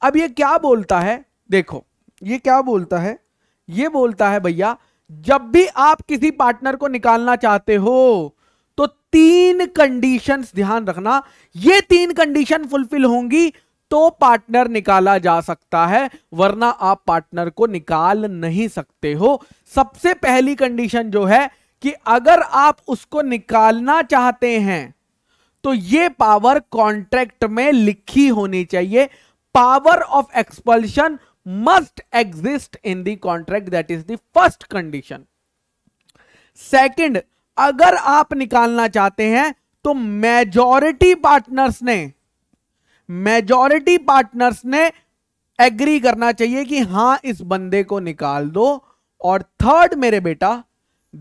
अब ये क्या बोलता है देखो ये क्या बोलता है ये बोलता है भैया जब भी आप किसी पार्टनर को निकालना चाहते हो तो तीन कंडीशंस ध्यान रखना ये तीन कंडीशन फुलफिल होंगी तो पार्टनर निकाला जा सकता है वरना आप पार्टनर को निकाल नहीं सकते हो सबसे पहली कंडीशन जो है कि अगर आप उसको निकालना चाहते हैं तो ये पावर कॉन्ट्रैक्ट में लिखी होनी चाहिए power of expulsion must exist in the contract that is the first condition second अगर आप निकालना चाहते हैं तो मेजॉरिटी पार्टनर्स ने मेजॉरिटी पार्टनर्स ने एग्री करना चाहिए कि हां इस बंदे को निकाल दो और थर्ड मेरे बेटा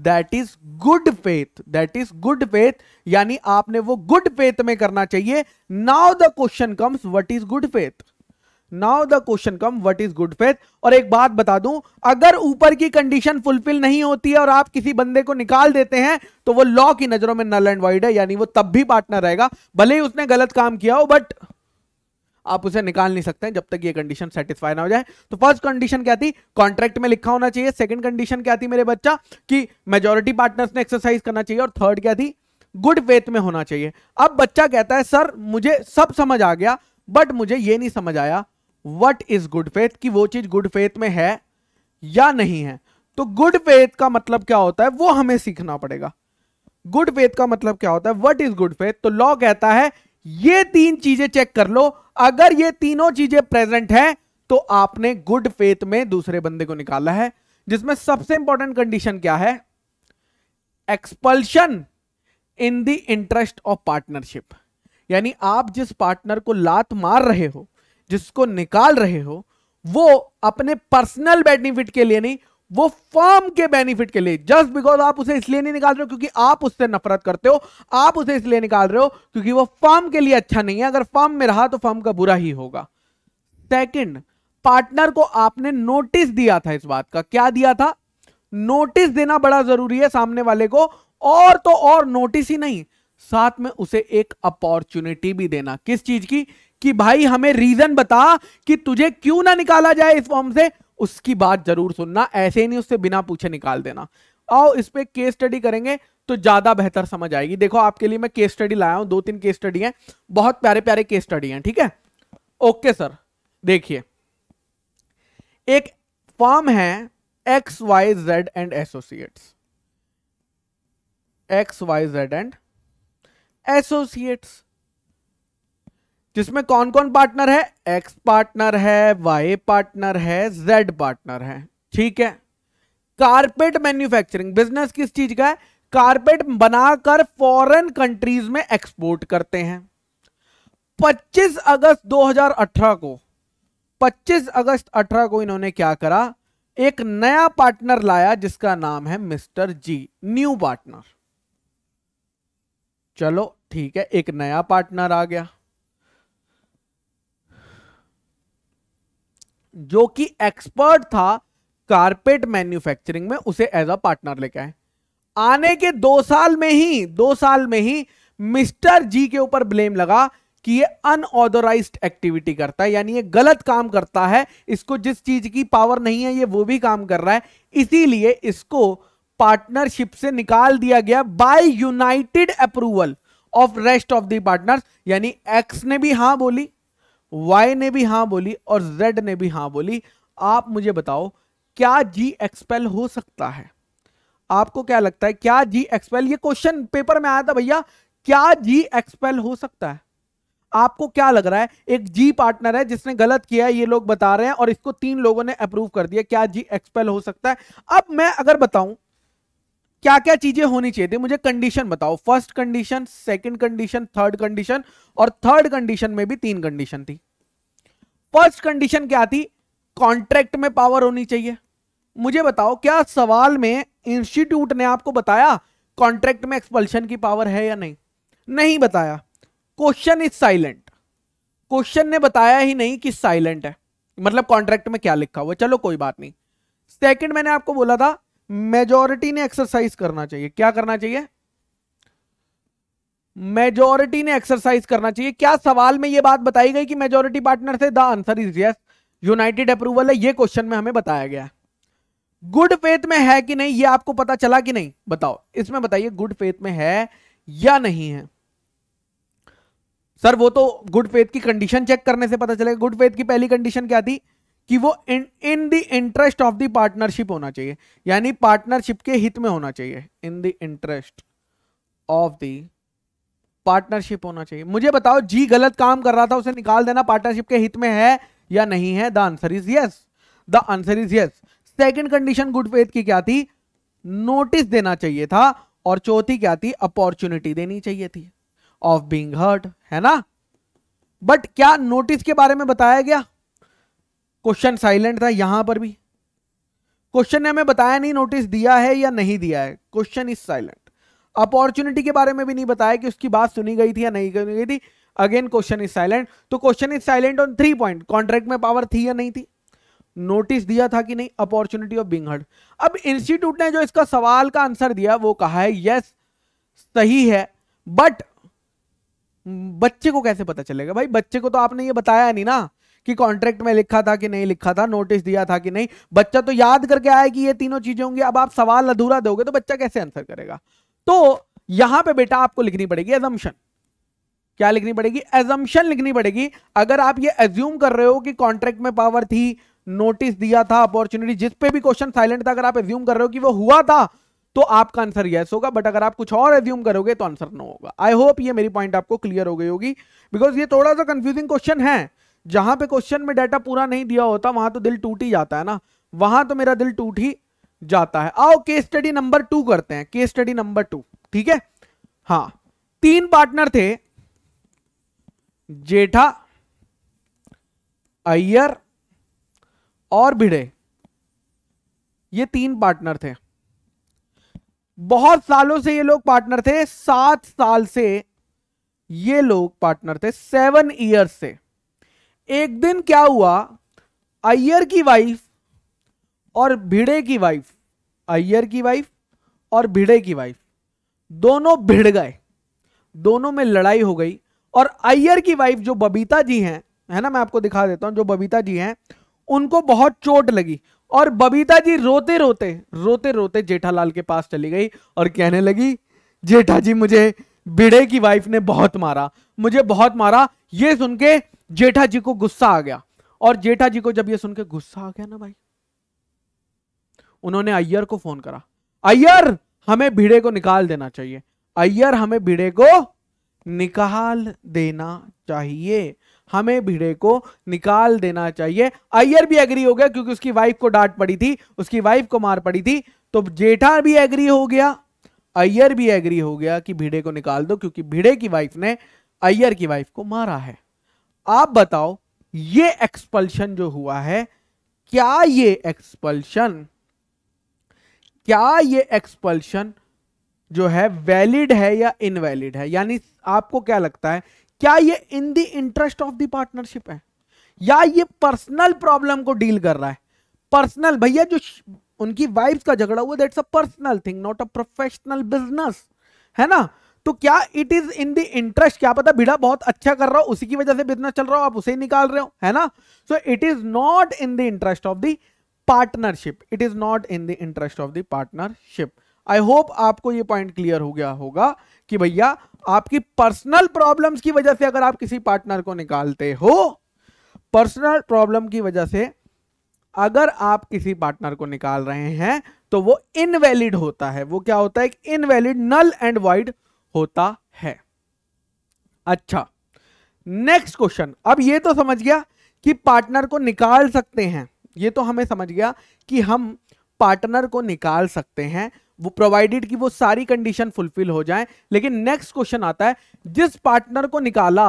that is good faith that is good faith यानी आपने वो गुड फेथ में करना चाहिए now the question comes what is good faith now the question come what is good faith और एक बात बता दूं अगर ऊपर की कंडीशन फुलफिल नहीं होती है और आप किसी बंदे को निकाल देते हैं तो वो लॉ की नजरों में नल एंड वाइड है यानी वो तब भी पार्टनर रहेगा भले ही उसने गलत काम किया हो बट आप उसे निकाल नहीं सकते हैं जब तक ये कंडीशन सेटिस्फाई ना हो जाए तो फर्स्ट कंडीशन क्या थी कॉन्ट्रैक्ट में लिखा होना चाहिए सेकंड कंडीशन क्या थी मेरे बच्चा कि मेजोरिटी पार्टनर्स ने एक्सरसाइज करना चाहिए और थर्ड क्या थी गुड फेथ में होना चाहिए अब बच्चा कहता है सर मुझे सब समझ आ गया बट मुझे ये नहीं समझ आया वट इज गुड फेथ कि वो चीज गुड फेथ में है या नहीं है तो गुड फेथ का मतलब क्या होता है वो हमें सीखना पड़ेगा गुड फेथ का मतलब क्या होता है वट इज गुड फेथ तो लॉ कहता है ये तीन चीजें चेक कर लो अगर ये तीनों चीजें प्रेजेंट है तो आपने गुड फेथ में दूसरे बंदे को निकाला है जिसमें सबसे इंपॉर्टेंट कंडीशन क्या है expulsion in the interest of partnership यानी आप जिस पार्टनर को लात मार रहे हो जिसको निकाल रहे हो वो अपने पर्सनल बेनिफिट के लिए नहीं वो फॉर्म के बेनिफिट के लिए जस्ट बिकॉज आप उसे इसलिए नहीं निकाल रहे हो क्योंकि आप उससे नफरत करते हो आप उसे इसलिए निकाल रहे हो क्योंकि वो फॉर्म के लिए अच्छा नहीं है अगर फॉर्म में रहा तो फॉर्म का बुरा ही होगा सेकंड पार्टनर को आपने नोटिस दिया था इस बात का क्या दिया था नोटिस देना बड़ा जरूरी है सामने वाले को और तो और नोटिस ही नहीं साथ में उसे एक अपॉर्चुनिटी भी देना किस चीज की कि भाई हमें रीजन बता कि तुझे क्यों ना निकाला जाए इस फॉर्म से उसकी बात जरूर सुनना ऐसे ही नहीं उससे बिना पूछे निकाल देना आओ इस पर केस स्टडी करेंगे तो ज्यादा बेहतर समझ आएगी देखो आपके लिए मैं केस स्टडी लाया हूं दो तीन केस स्टडी हैं बहुत प्यारे प्यारे केस स्टडी हैं ठीक है ओके सर देखिए एक फॉर्म है X Y Z and associates X Y Z and associates जिसमें कौन कौन पार्टनर है एक्स पार्टनर है वाई पार्टनर है जेड पार्टनर है ठीक है कारपेट मैन्युफैक्चरिंग बिजनेस किस चीज का है कारपेट बनाकर फॉरेन कंट्रीज में एक्सपोर्ट करते हैं 25 अगस्त 2018 को 25 अगस्त 18 को इन्होंने क्या करा एक नया पार्टनर लाया जिसका नाम है मिस्टर जी न्यू पार्टनर चलो ठीक है एक नया पार्टनर आ गया जो कि एक्सपर्ट था कारपेट मैन्युफैक्चरिंग में उसे एज अ पार्टनर लेके आए आने के दो साल में ही दो साल में ही मिस्टर जी के ऊपर ब्लेम लगा कि ये अनऑथोराइज एक्टिविटी करता है यानी ये गलत काम करता है इसको जिस चीज की पावर नहीं है ये वो भी काम कर रहा है इसीलिए इसको पार्टनरशिप से निकाल दिया गया by united approval of rest of the partners यानी एक्स ने भी हां बोली वाई ने भी हाँ बोली और जेड ने भी हाँ बोली आप मुझे बताओ क्या जी एक्सपेल हो सकता है आपको क्या लगता है क्या जी एक्सपेल ये क्वेश्चन पेपर में आया था भैया क्या जी एक्सपेल हो सकता है आपको क्या लग रहा है एक जी पार्टनर है जिसने गलत किया है ये लोग बता रहे हैं और इसको तीन लोगों ने अप्रूव कर दिया क्या जी एक्सपेल हो सकता है अब मैं अगर बताऊं क्या क्या चीजें होनी चाहिए थी मुझे कंडीशन बताओ first condition second condition third condition और थर्ड कंडीशन में भी तीन कंडीशन थी फर्स्ट कंडीशन क्या थी कॉन्ट्रैक्ट में पावर होनी चाहिए मुझे बताओ क्या सवाल में इंस्टीट्यूट ने आपको बताया कॉन्ट्रैक्ट में एक्सपल्शन की पावर है या नहीं नहीं बताया क्वेश्चन इज साइलेंट क्वेश्चन ने बताया ही नहीं कि साइलेंट है मतलब कॉन्ट्रैक्ट में क्या लिखा हुआ चलो कोई बात नहीं सेकंड मैंने आपको बोला था मेजोरिटी ने एक्सरसाइज करना चाहिए क्या करना चाहिए मेजोरिटी ने एक्सरसाइज करना चाहिए क्या सवाल में यह बात बताई गई कि मेजोरिटी पार्टनर से the answer is yes united approval है यह क्वेश्चन में हमें बताया गया गुड फेथ में है कि नहीं यह आपको पता चला कि नहीं बताओ इसमें बताइए गुड फेथ में है या नहीं है सर वो तो गुड फेथ की कंडीशन चेक करने से पता चलेगा गुड फेथ की पहली कंडीशन क्या थी कि वो in in the interest of the partnership होना चाहिए यानी पार्टनरशिप के हित में होना चाहिए in the interest of the partnership होना चाहिए मुझे बताओ जी गलत काम कर रहा था उसे निकाल देना पार्टनरशिप के हित में है या नहीं है the answer is yes the answer is yes second condition good faith की क्या थी नोटिस देना चाहिए था और चौथी क्या थी अपॉर्चुनिटी देनी चाहिए थी ऑफ बींग हर्ट है ना बट क्या नोटिस के बारे में बताया गया क्वेश्चन साइलेंट था यहां पर भी क्वेश्चन ने हमें बताया नहीं नोटिस दिया है या नहीं दिया है क्वेश्चन इज साइलेंट अपॉर्चुनिटी के बारे में भी नहीं बताया कि उसकी बात सुनी गई थी या नहीं सुनी गई थी अगेन क्वेश्चन इज साइलेंट तो question is silent on three point contract में पावर थी या नहीं थी नोटिस दिया था कि नहीं अपॉर्चुनिटी ऑफ बिंग हर्ड अब इंस्टीट्यूट ने जो इसका सवाल का आंसर दिया वो कहा है यस सही है बट बच्चे को कैसे पता चलेगा भाई बच्चे को तो आपने ये बताया नहीं ना कि कॉन्ट्रैक्ट में लिखा था कि नहीं लिखा था नोटिस दिया था कि नहीं बच्चा तो याद करके आया कि ये तीनों चीजें होंगी अब आप सवाल अधूरा दोगे तो बच्चा कैसे आंसर करेगा तो यहां पर बेटा आपको लिखनी पड़ेगी एजम्पन क्या लिखनी पड़ेगी एजम्पन लिखनी पड़ेगी अगर आप ये एज्यूम कर रहे हो कि कॉन्ट्रैक्ट में पावर थी नोटिस दिया था अपॉर्चुनिटी जिस पे भी क्वेश्चन साइलेंट था अगर आप एज्यूम कर रहे हो कि वो हुआ था तो आपका आंसर यस होगा बट अगर आप कुछ और एज्यूम करोगे तो आंसर नो होगा आई होप ये मेरी पॉइंट आपको क्लियर हो गई होगी बिकॉज ये थोड़ा सा कंफ्यूजिंग क्वेश्चन है जहां पे क्वेश्चन में डाटा पूरा नहीं दिया होता वहां तो दिल टूट ही जाता है ना वहां तो मेरा दिल टूट ही जाता है आओ केस स्टडी नंबर टू करते हैं केस स्टडी नंबर टू ठीक है हाँ तीन पार्टनर थे जेठा अय्यर और भिड़े ये तीन पार्टनर थे बहुत सालों से ये लोग पार्टनर थे सात साल से ये लोग पार्टनर थे सेवन ईयर्स से एक दिन क्या हुआ अय्यर की वाइफ और भिड़े की वाइफ अय्यर की वाइफ और भिड़े की वाइफ दोनों भिड़ गए दोनों में लड़ाई हो गई और अय्यर की वाइफ जो बबीता जी हैं है ना मैं आपको दिखा देता हूं जो बबीता जी हैं उनको बहुत चोट लगी और बबीता जी रोते रोते रोते रोते जेठालाल के पास चली गई और कहने लगी जेठा जी मुझे भिड़े की वाइफ ने बहुत मारा मुझे बहुत मारा ये सुन के जेठा जी को गुस्सा आ गया और जेठा जी को जब ये सुन के गुस्सा आ गया ना भाई उन्होंने अय्यर को फोन करा अय्यर हमें भिड़े को निकाल देना चाहिए अय्यर हमें भिड़े को निकाल देना चाहिए हमें भिड़े को निकाल देना चाहिए अय्यर भी एग्री हो गया क्योंकि उसकी वाइफ को डांट पड़ी थी उसकी वाइफ को मार पड़ी थी तो जेठा भी एग्री हो गया अय्यर भी एग्री हो गया कि भिड़े को निकाल दो क्योंकि भिड़े की वाइफ ने अय्यर की वाइफ को मारा है आप बताओ ये एक्सपल्शन जो हुआ है क्या ये एक्सपल्शन क्या ये एक्सपल्शन जो है वैलिड है या इनवैलिड है यानी आपको क्या लगता है क्या ये in the interest of the partnership है या ये पर्सनल प्रॉब्लम को डील कर रहा है पर्सनल भैया जो उनकी वाइफ का झगड़ा हुआ that's a personal thing not a professional business है ना तो क्या it is in the interest क्या पता भिड़ा बहुत अच्छा कर रहा हो उसी की वजह से बिजनेस चल रहा हो आप उसे ही निकाल रहे हो है ना so it is not in the interest of the partnership it is not in the interest of the partnership I hope आपको ये पॉइंट क्लियर हो गया होगा कि भैया आपकी पर्सनल प्रॉब्लम्स की वजह से अगर आप किसी पार्टनर को निकालते हो पर्सनल प्रॉब्लम की वजह से अगर आप किसी पार्टनर को निकाल रहे हैं तो वो इनवैलिड होता है वो क्या होता है इनवैलिड नल एंड वाइड होता है अच्छा नेक्स्ट क्वेश्चन अब ये तो समझ गया कि पार्टनर को निकाल सकते हैं ये तो हमें समझ गया कि हम पार्टनर को निकाल सकते हैं वो प्रोवाइडेड कि वो सारी कंडीशन फुलफिल हो जाए लेकिन नेक्स्ट क्वेश्चन आता है जिस पार्टनर को निकाला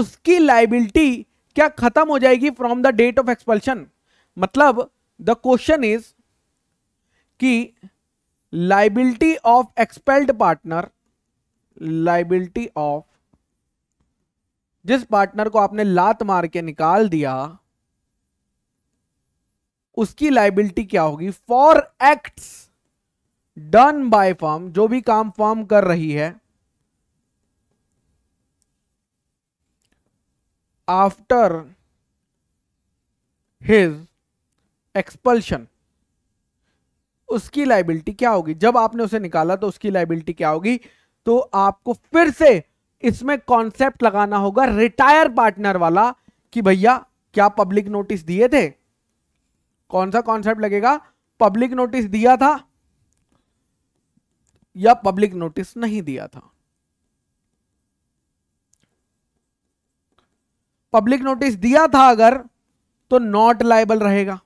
उसकी लाइबिलिटी क्या खत्म हो जाएगी from the date of expulsion मतलब द क्वेश्चन इज कि liability of expelled partner liability of जिस पार्टनर को आपने लात मार के निकाल दिया उसकी लाइबिलिटी क्या होगी for acts done by firm जो भी काम फर्म कर रही है आफ्टर हिज एक्सपल्शन उसकी लाइबिलिटी क्या होगी जब आपने उसे निकाला तो उसकी लाइबिलिटी क्या होगी तो आपको फिर से इसमें कॉन्सेप्ट लगाना होगा रिटायर पार्टनर वाला कि भैया क्या पब्लिक नोटिस दिए थे कौन सा कॉन्सेप्ट लगेगा पब्लिक नोटिस दिया था या पब्लिक नोटिस नहीं दिया था पब्लिक नोटिस दिया था अगर तो नॉट लाइबल रहेगा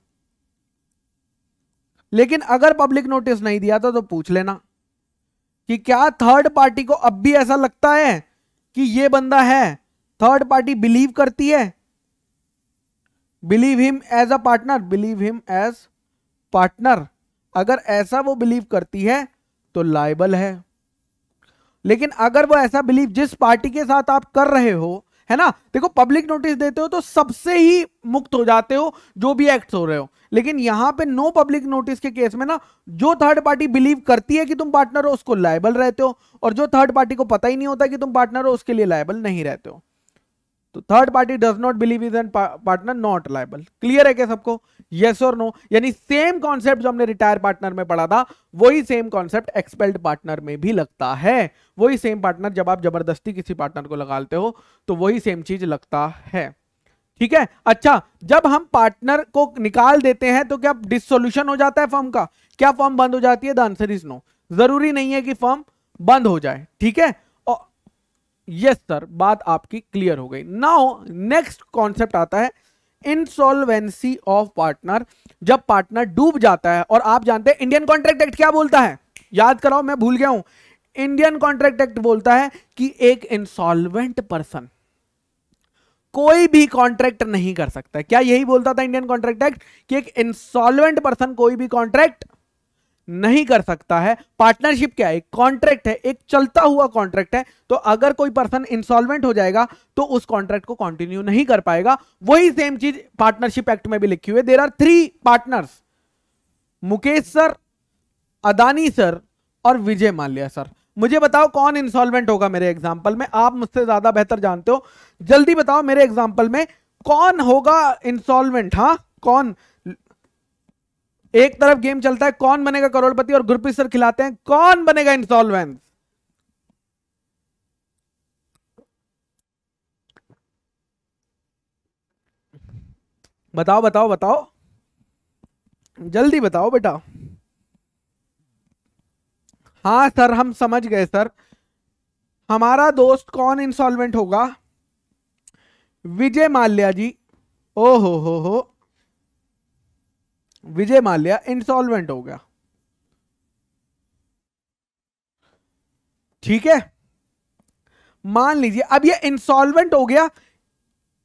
लेकिन अगर पब्लिक नोटिस नहीं दिया था तो पूछ लेना कि क्या थर्ड पार्टी को अब भी ऐसा लगता है कि ये बंदा है थर्ड पार्टी बिलीव करती है believe him as a partner believe him as partner अगर ऐसा वो बिलीव करती है तो लाइबल है लेकिन अगर वो ऐसा बिलीव जिस पार्टी के साथ आप कर रहे हो है ना देखो पब्लिक नोटिस देते हो तो सबसे ही मुक्त हो जाते हो जो भी एक्ट हो रहे हो लेकिन यहां पे नो पब्लिक नोटिस के केस में ना जो थर्ड पार्टी बिलीव करती है कि तुम पार्टनर हो उसको लाइबल रहते हो और जो थर्ड पार्टी को पता ही नहीं होता कि तुम पार्टनर हो उसके लिए लायबल नहीं रहते हो तो third party does not believe is an partner not liable clear है क्या सबको यस और नो यानी सेम कॉन्सेप्ट जो हमने रिटायर पार्टनर में पढ़ा था वही सेम कॉन्सेप्ट एक्सपेल्ड पार्टनर में भी लगता है वही सेम पार्टनर जब आप जबरदस्ती किसी पार्टनर को लगा लेते हो तो वही सेम चीज लगता है ठीक है अच्छा जब हम पार्टनर को निकाल देते हैं तो क्या डिसोल्यूशन हो जाता है फर्म का क्या फर्म बंद हो जाती है द आंसर इज नो जरूरी नहीं है कि फर्म बंद हो जाए ठीक है यस सर बात आपकी क्लियर हो गई नाउ नेक्स्ट कॉन्सेप्ट आता है इनसोलवेंसी ऑफ पार्टनर जब पार्टनर डूब जाता है और आप जानते हैं इंडियन कॉन्ट्रैक्ट एक्ट क्या बोलता है याद कराओ मैं भूल गया हूं इंडियन कॉन्ट्रैक्ट एक्ट बोलता है कि एक इंसॉल्वेंट पर्सन कोई भी कॉन्ट्रैक्ट नहीं कर सकता क्या यही बोलता था इंडियन कॉन्ट्रैक्ट एक्ट कि एक इंसॉल्वेंट पर्सन कोई भी कॉन्ट्रैक्ट नहीं कर सकता है पार्टनरशिप क्या है कॉन्ट्रैक्ट है एक चलता हुआ कॉन्ट्रैक्ट है तो अगर कोई पर्सन इंसॉल्वेंट हो जाएगा तो उस कॉन्ट्रैक्ट को कंटिन्यू नहीं कर पाएगा वही सेम चीज पार्टनरशिप एक्ट में भी लिखी हुई है there are three partners Mukesh sir Adani sir और विजय माल्या सर मुझे बताओ कौन इंसॉल्वेंट होगा मेरे एग्जाम्पल में आप मुझसे ज्यादा बेहतर जानते हो जल्दी बताओ मेरे एग्जाम्पल में कौन होगा इंसॉल्वमेंट हाँ कौन एक तरफ गेम चलता है कौन बनेगा करोड़पति और गुरप्रीत सर खिलाते हैं कौन बनेगा इंस्टॉलमेंट बताओ बताओ बताओ जल्दी बताओ बेटा हाँ सर हम समझ गए सर हमारा दोस्त कौन इंसॉल्वेंट होगा विजय माल्या जी ओ हो हो हो विजय माल्या इंसॉल्वेंट हो गया ठीक है मान लीजिए अब ये इंसॉल्वेंट हो गया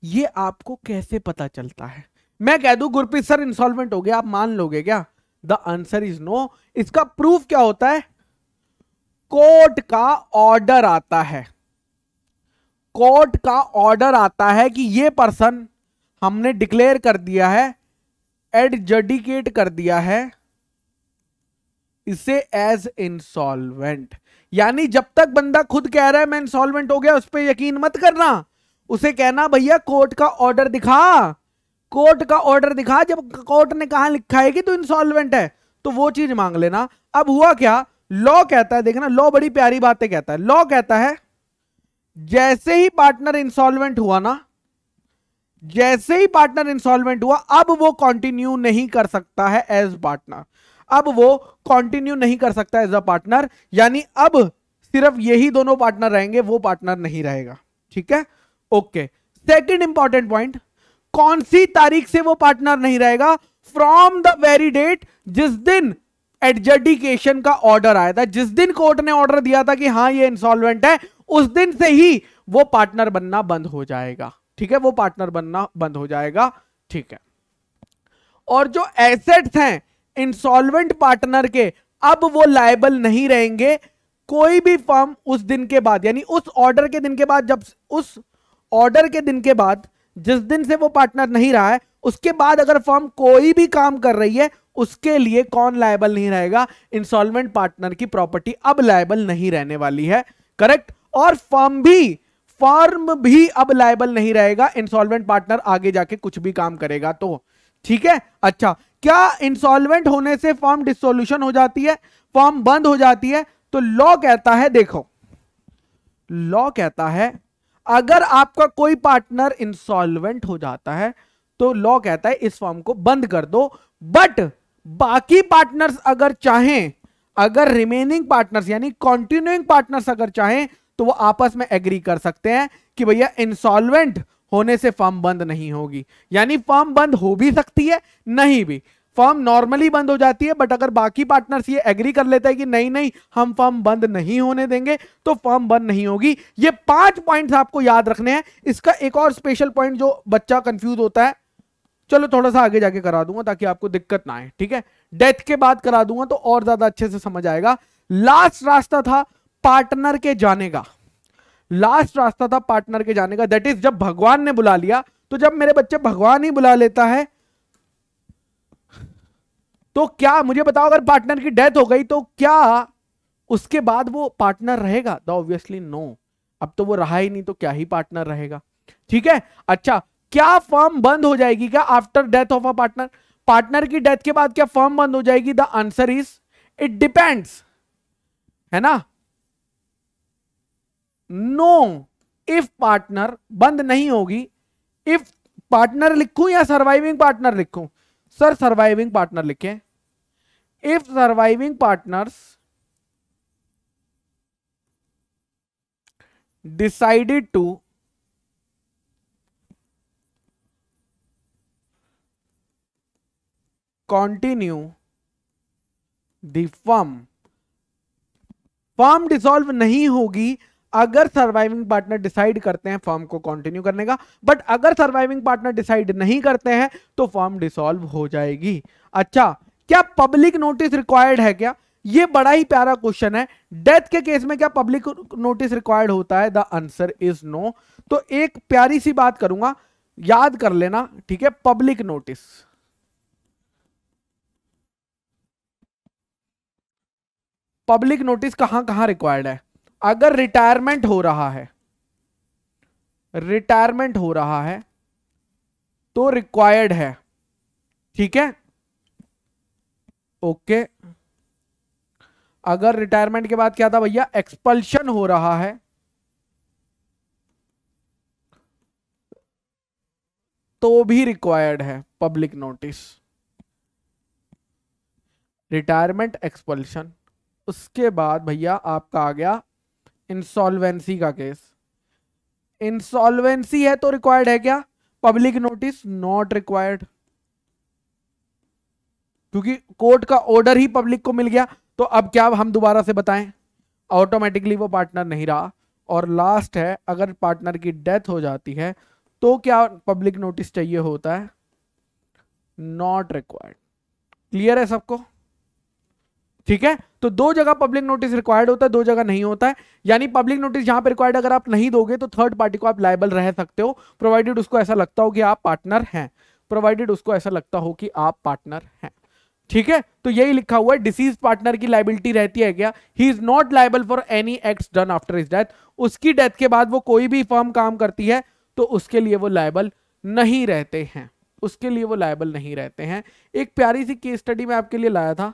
ये आपको कैसे पता चलता है मैं कह दू गुरप्रीत सर इंसॉल्वेंट हो गया आप मान लोगे क्या द आंसर इज नो इसका प्रूफ क्या होता है कोर्ट का ऑर्डर आता है कोर्ट का ऑर्डर आता है कि ये पर्सन हमने डिक्लेयर कर दिया है एडजडिकेट कर दिया है इसे एज इंसॉल्वेंट यानी जब तक बंदा खुद कह रहा है मैं इंसॉल्वेंट हो गया उस पर यकीन मत करना उसे कहना भैया कोर्ट का ऑर्डर दिखा कोर्ट का ऑर्डर दिखा जब कोर्ट ने कहा लिखा है कि तू इंसॉल्वेंट है तो वो चीज मांग लेना अब हुआ क्या लॉ कहता है देखना लॉ बड़ी प्यारी बातें कहता है लॉ कहता है जैसे ही पार्टनर इंसॉल्वेंट हुआ ना जैसे ही पार्टनर इंस्टॉलमेंट हुआ अब वो कंटिन्यू नहीं कर सकता है एज पार्टनर अब वो कंटिन्यू नहीं कर सकता एज अ पार्टनर यानी अब सिर्फ यही दोनों पार्टनर रहेंगे वो पार्टनर नहीं रहेगा ठीक है ओके सेकंड इंपॉर्टेंट पॉइंट कौन सी तारीख से वो पार्टनर नहीं रहेगा फ्रॉम द वेरी डेट जिस दिन एडजडिकेशन का ऑर्डर आया था जिस दिन कोर्ट ने ऑर्डर दिया था कि हाँ ये इंस्टॉलमेंट है उस दिन से ही वो पार्टनर बनना बंद हो जाएगा ठीक है वो पार्टनर बनना बंद हो जाएगा ठीक है और जो एसेट्स हैं इंसॉल्वेंट पार्टनर के अब वो लाइबल नहीं रहेंगे कोई भी फर्म उस दिन के बाद यानी उस ऑर्डर के दिन के बाद जब उस ऑर्डर के दिन के बाद जिस दिन से वो पार्टनर नहीं रहा है उसके बाद अगर फर्म कोई भी काम कर रही है उसके लिए कौन लायबल नहीं रहेगा इंसॉल्वेंट पार्टनर की प्रॉपर्टी अब लायबल नहीं रहने वाली है करेक्ट और फर्म भी फॉर्म भी अब लाइबल नहीं रहेगा इंसॉल्वेंट पार्टनर आगे जाके कुछ भी काम करेगा तो ठीक है अच्छा क्या इंसॉल्वेंट होने से फॉर्म डिसोल्यूशन हो जाती है फॉर्म बंद हो जाती है तो लॉ कहता है देखो लॉ कहता है अगर आपका कोई पार्टनर इंसॉल्वेंट हो जाता है तो लॉ कहता है इस फॉर्म को बंद कर दो बट बाकी पार्टनर्स अगर चाहें अगर रिमेनिंग पार्टनर्स यानी कॉन्टिन्यूइंग पार्टनर्स अगर चाहें तो वो आपस में एग्री कर सकते हैं कि भैया इंसॉल्वेंट होने से फर्म बंद नहीं होगी यानी फर्म बंद हो भी सकती है नहीं भी फर्म नॉर्मली बंद हो जाती है बट अगर बाकी पार्टनर्स ये एग्री कर लेता है कि नहीं नहीं हम फर्म बंद नहीं होने देंगे तो फर्म बंद नहीं होगी ये पांच पॉइंट्स आपको याद रखने हैं इसका एक और स्पेशल पॉइंट जो बच्चा कंफ्यूज होता है चलो थोड़ा सा आगे जाके करा दूंगा ताकि आपको दिक्कत ना आए ठीक है डेथ के बाद करा दूंगा तो और ज्यादा अच्छे से समझ आएगा लास्ट रास्ता था पार्टनर के जाने का लास्ट रास्ता था पार्टनर के जाने का दैट इज जब भगवान ने बुला लिया तो जब मेरे बच्चे भगवान ही बुला लेता है तो क्या मुझे बताओ अगर पार्टनर की डेथ हो गई तो क्या उसके बाद वो पार्टनर रहेगा द ऑब्वियसली नो अब तो वो रहा ही नहीं तो क्या ही पार्टनर रहेगा ठीक है अच्छा क्या फर्म बंद हो जाएगी क्या after death of a partner partner की डेथ के बाद क्या फर्म बंद हो जाएगी the answer is it depends है ना नो इफ पार्टनर बंद नहीं होगी इफ पार्टनर लिखूं या सर्वाइविंग पार्टनर लिखूं सर सर्वाइविंग पार्टनर लिखें if surviving partners decided to continue the firm firm dissolve नहीं होगी अगर सर्वाइविंग पार्टनर डिसाइड करते हैं फॉर्म को कंटिन्यू करने का बट अगर सर्वाइविंग पार्टनर डिसाइड नहीं करते हैं तो फॉर्म डिसॉल्व हो जाएगी अच्छा क्या पब्लिक नोटिस रिक्वायर्ड है क्या ये बड़ा ही प्यारा क्वेश्चन है डेथ के केस में क्या पब्लिक नोटिस रिक्वायर्ड होता है द आंसर इज नो तो एक प्यारी सी बात करूंगा याद कर लेना ठीक है पब्लिक नोटिस पब्लिक नोटिस कहां कहां रिक्वायर्ड है अगर रिटायरमेंट हो रहा है रिटायरमेंट हो रहा है तो रिक्वायर्ड है ठीक है ओके अगर रिटायरमेंट के बाद क्या था भैया एक्सपल्शन हो रहा है तो भी रिक्वायर्ड है पब्लिक नोटिस रिटायरमेंट एक्सपल्शन उसके बाद भैया आपका आ गया इंसॉल्वेंसी का केस इंसॉल्वेंसी है तो रिक्वायर्ड है क्या पब्लिक नोटिस नॉट रिक्वायर्ड क्योंकि कोर्ट का ऑर्डर ही पब्लिक को मिल गया तो अब क्या हम दोबारा से बताएं ऑटोमेटिकली वो पार्टनर नहीं रहा और लास्ट है अगर पार्टनर की डेथ हो जाती है तो क्या पब्लिक नोटिस चाहिए होता है नॉट रिक्वायर्ड क्लियर है सबको ठीक है तो दो जगह पब्लिक नोटिस रिक्वायर्ड होता है दो जगह नहीं होता है यानी पब्लिक नोटिस जहां पर रिक्वायर्ड अगर आप नहीं दोगे तो थर्ड पार्टी को आप लाइबल रह सकते हो प्रोवाइडेड उसको ऐसा लगता हो कि आप पार्टनर हैं प्रोवाइडेड उसको ऐसा लगता हो कि आप पार्टनर हैं ठीक है तो यही लिखा हुआ है डिसीज पार्टनर की लाइबिलिटी रहती है क्या he is not liable for any act done after his death उसकी डेथ के बाद वो कोई भी फर्म काम करती है तो उसके लिए वो लाइबल नहीं रहते हैं उसके लिए वो लाइबल नहीं रहते हैं एक प्यारी सी केस स्टडी में आपके लिए लाया था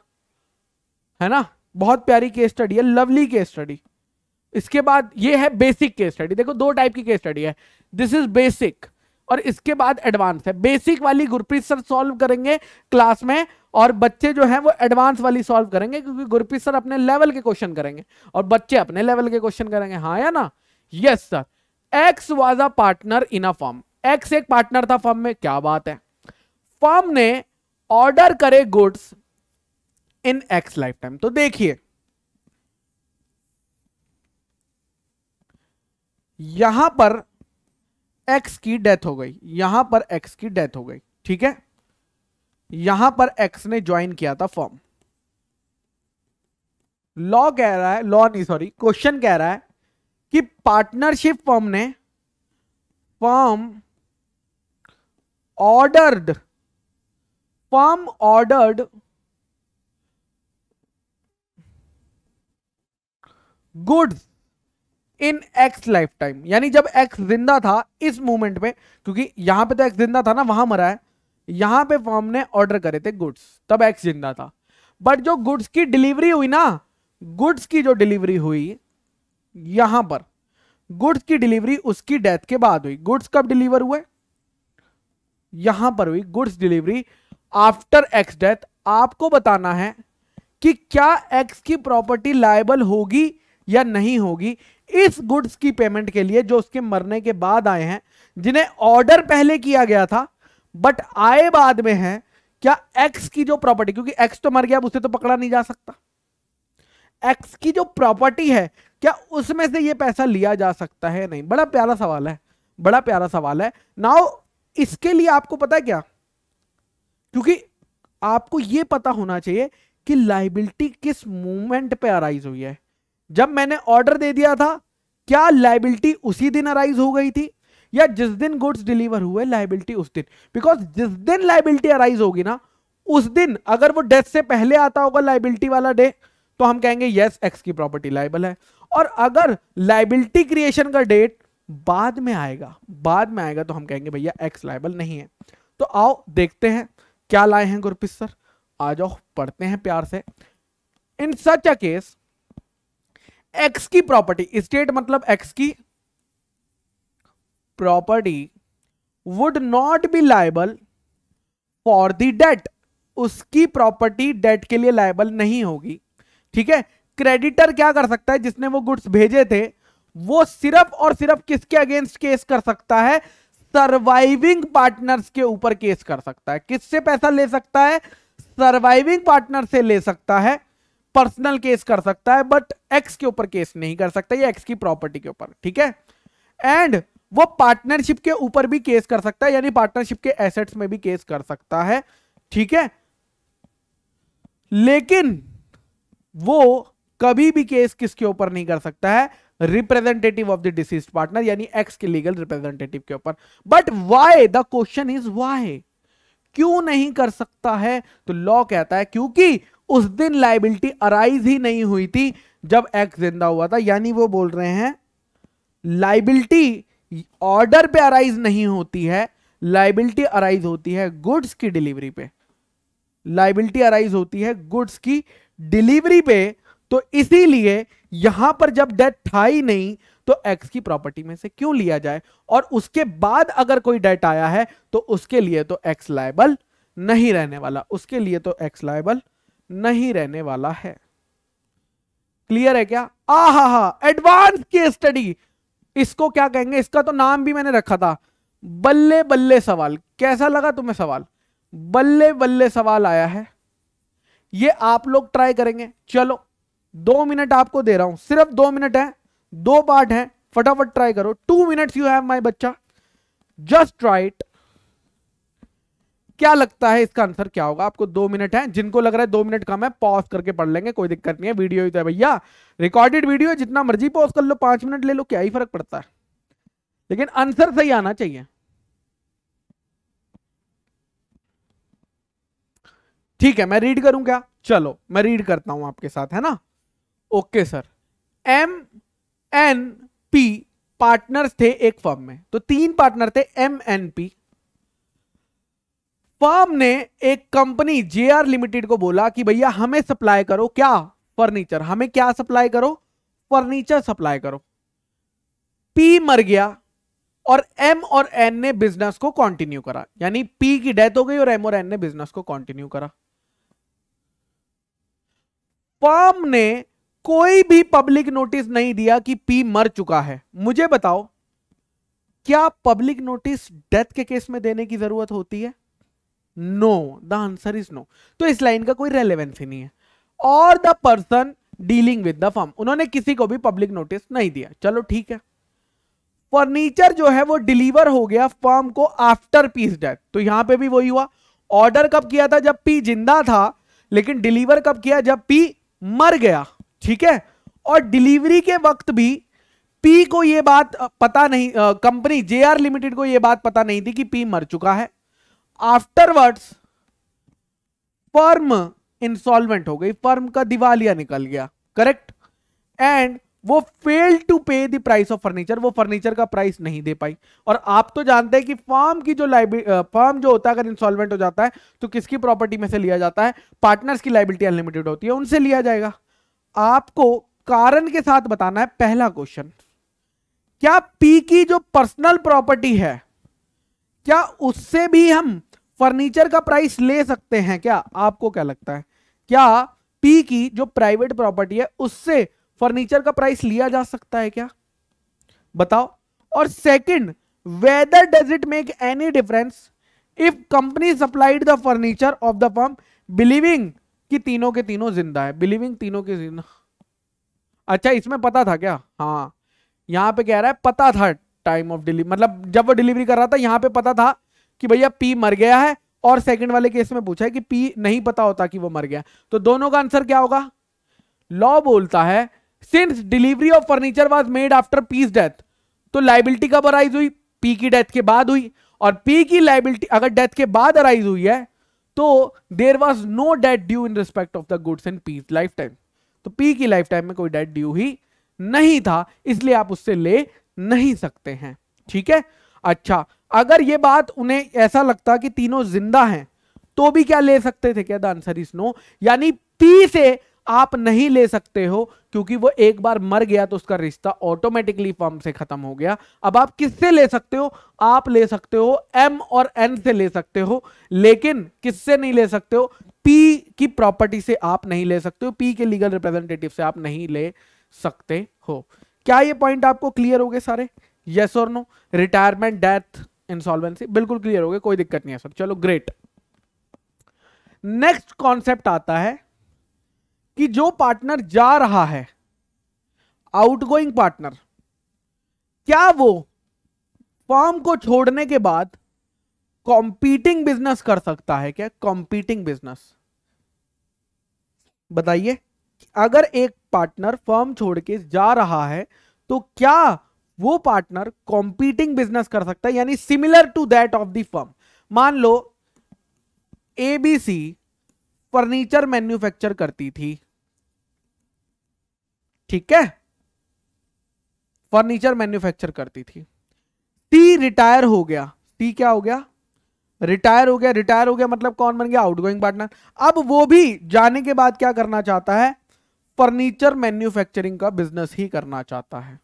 है ना बहुत प्यारी केस स्टडी है लवली केस स्टडी इसके बाद ये है बेसिक केस स्टडी देखो दो टाइप की केस स्टडी है दिस इज बेसिक और इसके बाद एडवांस है बेसिक वाली गुरप्रीत सर सॉल्व करेंगे क्लास में और बच्चे जो हैं वो एडवांस वाली सॉल्व करेंगे क्योंकि गुरप्रीत सर अपने लेवल के क्वेश्चन करेंगे और बच्चे अपने लेवल के क्वेश्चन करेंगे हाँ या ना yes sir X was a partner in a firm X एक पार्टनर था फॉर्म में क्या बात है फॉर्म ने ऑर्डर करे goods in X life time तो देखिए यहां पर एक्स की डेथ हो गई यहां पर एक्स की डेथ हो गई ठीक है यहां पर एक्स ने ज्वाइन किया था फॉर्म लॉ कह रहा है लॉ नहीं सॉरी क्वेश्चन कह रहा है कि पार्टनरशिप फॉर्म ने firm ordered firm ordered goods in X life time यानी जब एक्स जिंदा था इस मूवमेंट में क्योंकि यहां पे तो एक्स जिंदा था ना वहां मरा है यहां पे फॉर्म ने ऑर्डर करे थे गुड्स तब एक्स जिंदा था बट जो गुड्स की डिलीवरी हुई ना गुड्स की जो डिलीवरी हुई यहां पर गुड्स की डिलीवरी उसकी डेथ के बाद हुई गुड्स कब डिलीवर हुए यहां पर हुई goods delivery after X death आपको बताना है कि क्या एक्स की प्रॉपर्टी लाइबल होगी या नहीं होगी इस गुड्स की पेमेंट के लिए जो उसके मरने के बाद आए हैं जिन्हें ऑर्डर पहले किया गया था बट आए बाद में है क्या एक्स की जो प्रॉपर्टी क्योंकि एक्स तो मर गया अब उसे तो पकड़ा नहीं जा सकता एक्स की जो प्रॉपर्टी है क्या उसमें से ये पैसा लिया जा सकता है नहीं बड़ा प्यारा सवाल है बड़ा प्यारा सवाल है नाउ इसके लिए आपको पता है क्या क्योंकि आपको यह पता होना चाहिए कि लाइबिलिटी किस मूवमेंट पे अराइज हुई है जब मैंने ऑर्डर दे दिया था क्या लाइबिलिटी उसी दिन अराइज हो गई थी या जिस दिन गुड्स डिलीवर हुए लाइबिलिटी उस दिन बिकॉज जिस दिन लाइबिलिटी अराइज होगी ना उस दिन अगर वो डेथ से पहले आता होगा लाइबिलिटी वाला डे तो हम कहेंगे यस एक्स की प्रॉपर्टी लाइबल है और अगर लाइबिलिटी क्रिएशन का डेट बाद में आएगा बाद में आएगा तो हम कहेंगे भैया एक्स लाइबल नहीं है तो आओ देखते हैं क्या लाए हैं गुरप्रीत सर आ जाओ पढ़ते हैं प्यार से in such a case X की प्रॉपर्टी स्टेट मतलब एक्स की property would not be liable for the debt उसकी प्रॉपर्टी डेट के लिए लाइबल नहीं होगी ठीक है क्रेडिटर क्या कर सकता है जिसने वो गुड्स भेजे थे वो सिर्फ और सिर्फ किसके अगेंस्ट केस कर सकता है सर्वाइविंग पार्टनर्स के ऊपर केस कर सकता है किससे पैसा ले सकता है सर्वाइविंग पार्टनर से ले सकता है पर्सनल केस कर सकता है बट एक्स के ऊपर केस नहीं कर सकता या एक्स की प्रॉपर्टी के ऊपर ठीक है एंड वो पार्टनरशिप के ऊपर भी केस कर सकता है यानी पार्टनरशिप के एसेट्स में भी केस कर सकता है ठीक है लेकिन वो कभी भी केस किसके ऊपर नहीं कर सकता है representative of the deceased partner यानी एक्स के लीगल रिप्रेजेंटेटिव के ऊपर but why the question is why क्यों नहीं कर सकता है तो लॉ कहता है क्योंकि उस दिन लाइबिलिटी अराइज ही नहीं हुई थी जब एक्स जिंदा हुआ था यानी वो बोल रहे हैं लाइबिलिटी ऑर्डर पे अराइज नहीं होती है लाइबिलिटी अराइज होती है गुड्स की डिलीवरी पे लाइबिलिटी अराइज होती है गुड्स की डिलीवरी पे तो इसीलिए यहां पर जब डेट था ही नहीं तो एक्स की प्रॉपर्टी में से क्यों लिया जाए और उसके बाद अगर कोई डेट आया है तो उसके लिए तो एक्स लाइबल नहीं रहने वाला उसके लिए तो एक्स लाइबल नहीं रहने वाला है क्लियर है क्या आ हा हा एडवांस केस स्टडी इसको क्या कहेंगे इसका तो नाम भी मैंने रखा था बल्ले बल्ले सवाल कैसा लगा तुम्हें सवाल बल्ले बल्ले सवाल आया है ये आप लोग ट्राई करेंगे चलो दो मिनट आपको दे रहा हूं सिर्फ दो मिनट है दो पार्ट है फटाफट ट्राई करो two minutes you have my बच्चा जस्ट ट्राई इट क्या लगता है इसका आंसर क्या होगा आपको दो मिनट है जिनको लग रहा है दो मिनट कम है पॉज करके पढ़ लेंगे कोई दिक्कत नहीं है वीडियो ही तो है भैया रिकॉर्डेड वीडियो है जितना मर्जी पॉज कर लो पांच मिनट ले लो क्या ही फर्क पड़ता है लेकिन आंसर सही आना चाहिए ठीक है मैं रीड करूं क्या चलो मैं रीड करता हूं आपके साथ है ना okay sir M N P partners थे एक फर्म में तो तीन पार्टनर थे एम एन पी फर्म ने एक कंपनी जे लिमिटेड को बोला कि भैया हमें सप्लाई करो क्या फर्नीचर हमें क्या सप्लाई करो फर्नीचर सप्लाई करो पी मर गया और एम और एन ने बिजनेस को कंटिन्यू करा यानी पी की डेथ हो गई और एम और एन ने बिजनेस को कंटिन्यू करा फर्म ने कोई भी पब्लिक नोटिस नहीं दिया कि पी मर चुका है मुझे बताओ क्या पब्लिक नोटिस डेथ के केस में देने की जरूरत होती है no the answer is no तो इस लाइन का कोई रेलेवेंस ही नहीं है और the person dealing with the firm उन्होंने किसी को भी पब्लिक नोटिस नहीं दिया चलो ठीक है फर्नीचर जो है वो डिलीवर हो गया फॉर्म को आफ्टर पीस डेथ तो यहां पे भी वही हुआ ऑर्डर कब किया था जब पी जिंदा था लेकिन डिलीवर कब किया जब पी मर गया ठीक है और डिलीवरी के वक्त भी पी को यह बात पता नहीं कंपनी जेआर लिमिटेड को यह बात पता नहीं थी कि पी मर चुका है आफ्टरवर्ड्स फर्म इंसॉल्वेंट हो गई फर्म का दिवालिया निकल गया करेक्ट एंड वो fail to pay the price of furniture वो फर्नीचर का प्राइस नहीं दे पाई और आप तो जानते हैं कि फर्म की जो फर्म जो होता है अगर इंसॉल्वेंट हो जाता है तो किसकी प्रॉपर्टी में से लिया जाता है पार्टनर्स की लाइबिलिटी अनलिमिटेड होती है उनसे लिया जाएगा आपको कारण के साथ बताना है पहला क्वेश्चन क्या पी की जो पर्सनल प्रॉपर्टी है क्या उससे भी हम फर्नीचर का प्राइस ले सकते हैं क्या आपको क्या लगता है क्या पी की जो प्राइवेट प्रॉपर्टी है उससे फर्नीचर का प्राइस लिया जा सकता है क्या बताओ और second whether does it make any difference if company supplied the furniture of the firm believing कि तीनों के तीनों जिंदा है बिलीविंग तीनों के जिंदा अच्छा इसमें पता था क्या हाँ यहां पे कह रहा है पता था टाइम ऑफ डिलीवरी मतलब जब वो डिलीवरी कर रहा था यहां पे पता था कि भैया पी मर गया है और सेकंड वाले केस में पूछा है कि पी नहीं पता होता कि वो मर गया तो दोनों का आंसर क्या होगा लॉ बोलता है since delivery of furniture was made after P's death तो लाइबिलिटी कब अराइज हुई पी की डेथ के बाद हुई और पी की लाइबिलिटी अगर डेथ के बाद अराइज हुई है तो there was no debt due in respect of the goods and P's life time तो पी की लाइफ टाइम में कोई डेट ड्यू ही नहीं था इसलिए आप उससे ले नहीं सकते हैं ठीक है अच्छा अगर ये बात उन्हें ऐसा लगता कि तीनों जिंदा हैं तो भी क्या ले सकते थे क्या आंसर इज नो यानी पी से आप नहीं ले सकते हो क्योंकि वो एक बार मर गया तो उसका रिश्ता ऑटोमेटिकली फॉर्म से खत्म हो गया अब आप किससे ले सकते हो आप ले सकते हो एम और एन से ले सकते हो लेकिन किससे नहीं ले सकते हो पी की प्रॉपर्टी से आप नहीं ले सकते हो पी के लीगल रिप्रेजेंटेटिव से आप नहीं ले सकते हो क्या ये पॉइंट आपको क्लियर हो गए सारे यस और नो रिटायरमेंट डेथ इंसॉल्वेंसी बिल्कुल क्लियर हो गया कोई दिक्कत नहीं है सर चलो ग्रेट नेक्स्ट कॉन्सेप्ट आता है कि जो पार्टनर जा रहा है आउटगोइंग पार्टनर क्या वो फॉर्म को छोड़ने के बाद कॉम्पीटिंग बिजनेस कर सकता है क्या कॉम्पीटिंग बिजनेस बताइए अगर एक पार्टनर फॉर्म छोड़ के जा रहा है तो क्या वो पार्टनर कॉम्पीटिंग बिजनेस कर सकता है यानी similar to that of the firm मान लो एबीसी फर्नीचर मैन्युफैक्चर करती थी ठीक है फर्नीचर मैन्युफैक्चर करती थी टी रिटायर हो गया टी क्या हो गया रिटायर हो गया रिटायर हो गया मतलब कौन बन गया आउटगोइंग पार्टनर अब वो भी जाने के बाद क्या करना चाहता है फर्नीचर मैन्युफैक्चरिंग का बिजनेस ही करना चाहता है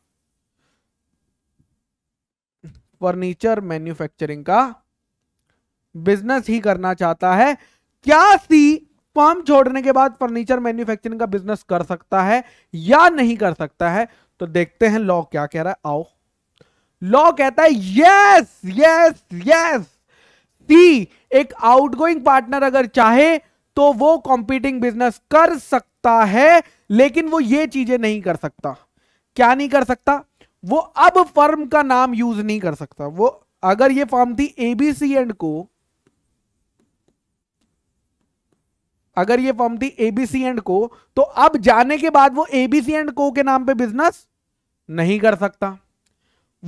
फर्नीचर मैन्युफैक्चरिंग का बिजनेस ही करना चाहता है क्या सी फॉर्म छोड़ने के बाद फर्नीचर मैन्युफैक्चरिंग का बिजनेस कर सकता है या नहीं कर सकता है तो देखते हैं लॉ क्या कह रहा है आओ लॉ कहता है यस यस यस सी एक आउटगोइंग पार्टनर अगर चाहे तो वो कॉम्पीटिंग बिजनेस कर सकता है लेकिन वो ये चीजें नहीं कर सकता क्या नहीं कर सकता वो अब फर्म का नाम यूज नहीं कर सकता वो अगर ये फर्म थी एबीसी एंड को अगर ये फर्म थी एबीसी एंड को तो अब जाने के बाद वो एबीसी एंड को के नाम पे बिजनेस नहीं कर सकता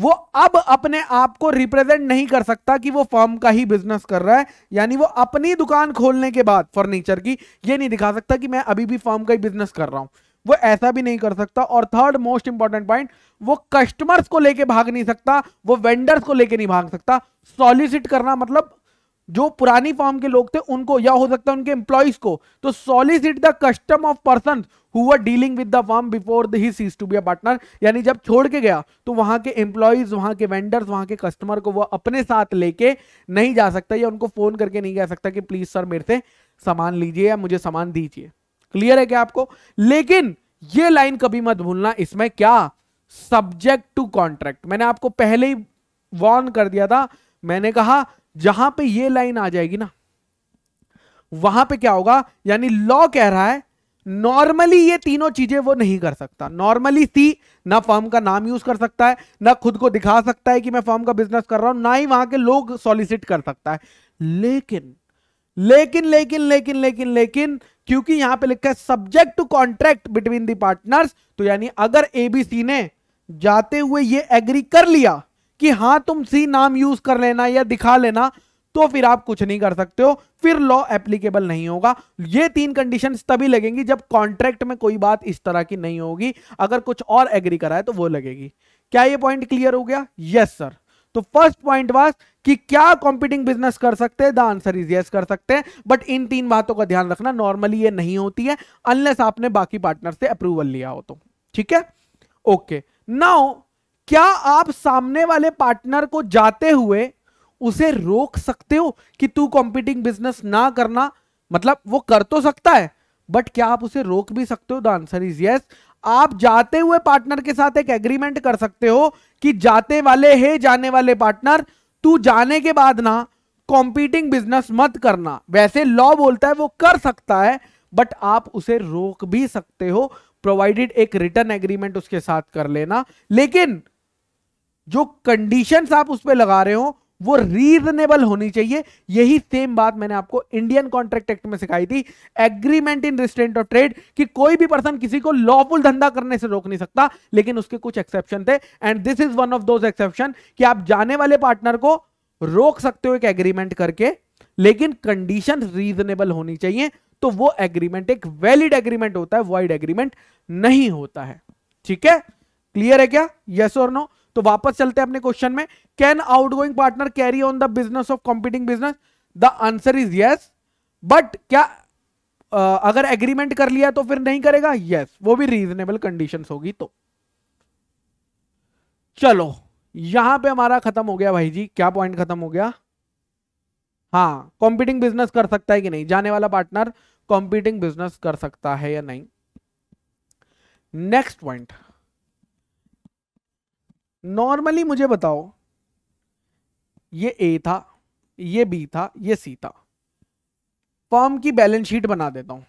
वो अब अपने आप को रिप्रेजेंट नहीं कर सकता कि वो फर्म का ही बिजनेस कर रहा है यानी वो अपनी दुकान खोलने के बाद फर्नीचर की ये नहीं दिखा सकता कि मैं अभी भी फर्म का ही बिजनेस कर रहा हूं वो ऐसा भी नहीं कर सकता और थर्ड मोस्ट इंपॉर्टेंट पॉइंट वो कस्टमर्स को लेके भाग नहीं सकता वो वेंडर्स को लेके नहीं भाग सकता सॉलिसिट करना मतलब जो पुरानी फॉर्म के लोग थे उनको या हो सकता है उनके एम्प्लॉइज को तो solicit the custom of person हुआ dealing with the firm before the he ceases to be a partner यानी जब छोड़ के गया तो वहां के एम्प्लॉयज वहां के वेंडर्स वहां के कस्टमर को वो अपने साथ लेके नहीं जा सकता या उनको फोन करके नहीं कह सकता कि प्लीज सर मेरे से सामान लीजिए या मुझे सामान दीजिए क्लियर है क्या आपको लेकिन ये लाइन कभी मत भूलना इसमें क्या सब्जेक्ट टू कॉन्ट्रैक्ट मैंने आपको पहले ही वॉर्न कर दिया था मैंने कहा जहां पे ये लाइन आ जाएगी ना वहां पे क्या होगा यानी लॉ कह रहा है नॉर्मली ये तीनों चीजें वो नहीं कर सकता नॉर्मली सी ना फर्म का नाम यूज कर सकता है ना खुद को दिखा सकता है कि मैं फर्म का बिजनेस कर रहा हूं ना ही वहां के लोग सॉलिसिट कर सकता है लेकिन लेकिन लेकिन लेकिन लेकिन लेकिन क्योंकि यहां पे लिखा है subject to contract between the partners तो यानी अगर एबीसी ने जाते हुए ये एग्री कर लिया कि हाँ तुम सी नाम यूज कर लेना या दिखा लेना तो फिर आप कुछ नहीं कर सकते हो फिर लॉ एप्लीकेबल नहीं होगा ये तीन कंडीशंस तभी लगेंगी जब कॉन्ट्रैक्ट में कोई बात इस तरह की नहीं होगी अगर कुछ और एग्री कराए तो वो लगेगी क्या ये पॉइंट क्लियर हो गया यस सर तो फर्स्ट पॉइंट वाज कि क्या कॉम्पिटिंग बिजनेस कर सकते हैं द आंसर इज यस कर सकते हैं बट इन तीन बातों का ध्यान रखना नॉर्मली ये नहीं होती है अनलेस आपने बाकी पार्टनर से अप्रूवल लिया हो तो ठीक है ओके नाउ क्या आप सामने वाले पार्टनर को जाते हुए उसे रोक सकते हो कि तू कॉम्पिटिंग बिजनेस ना करना मतलब वो कर तो सकता है बट क्या आप उसे रोक भी सकते हो द आंसर इज यस आप जाते हुए पार्टनर के साथ एक एग्रीमेंट कर सकते हो कि जाते वाले है जाने वाले पार्टनर तू जाने के बाद ना कॉम्पीटिंग बिजनेस मत करना वैसे लॉ बोलता है वो कर सकता है बट आप उसे रोक भी सकते हो प्रोवाइडेड एक रिटर्न एग्रीमेंट उसके साथ कर लेना लेकिन जो कंडीशंस आप उस पर लगा रहे हो वो रीजनेबल होनी चाहिए यही सेम बात मैंने आपको इंडियन कॉन्ट्रैक्ट एक्ट में सिखाई थी agreement in restraint of trade कि कोई भी पर्सन किसी को लॉफुल धंधा करने से रोक नहीं सकता लेकिन उसके कुछ एक्सेप्शन थे and this is one of those exception कि आप जाने वाले पार्टनर को रोक सकते हो एक एग्रीमेंट करके लेकिन कंडीशन रीजनेबल होनी चाहिए तो वो एग्रीमेंट एक वैलिड एग्रीमेंट होता है वाइड एग्रीमेंट नहीं होता है ठीक है क्लियर है क्या यस और नो तो वापस चलते हैं अपने क्वेश्चन में can outgoing partner carry on the business of competing business the answer is yes but क्या Uh, अगर एग्रीमेंट कर लिया तो फिर नहीं करेगा यस yes, वो भी रीजनेबल कंडीशन होगी तो चलो यहां पे हमारा खत्म हो गया भाई जी क्या पॉइंट खत्म हो गया हाँ कॉम्पिटिंग बिजनेस कर सकता है कि नहीं जाने वाला पार्टनर कॉम्पिटिंग बिजनेस कर सकता है या नहीं नेक्स्ट पॉइंट नॉर्मली मुझे बताओ ये ए था ये बी था ये सी था फॉर्म की बैलेंस शीट बना देता हूं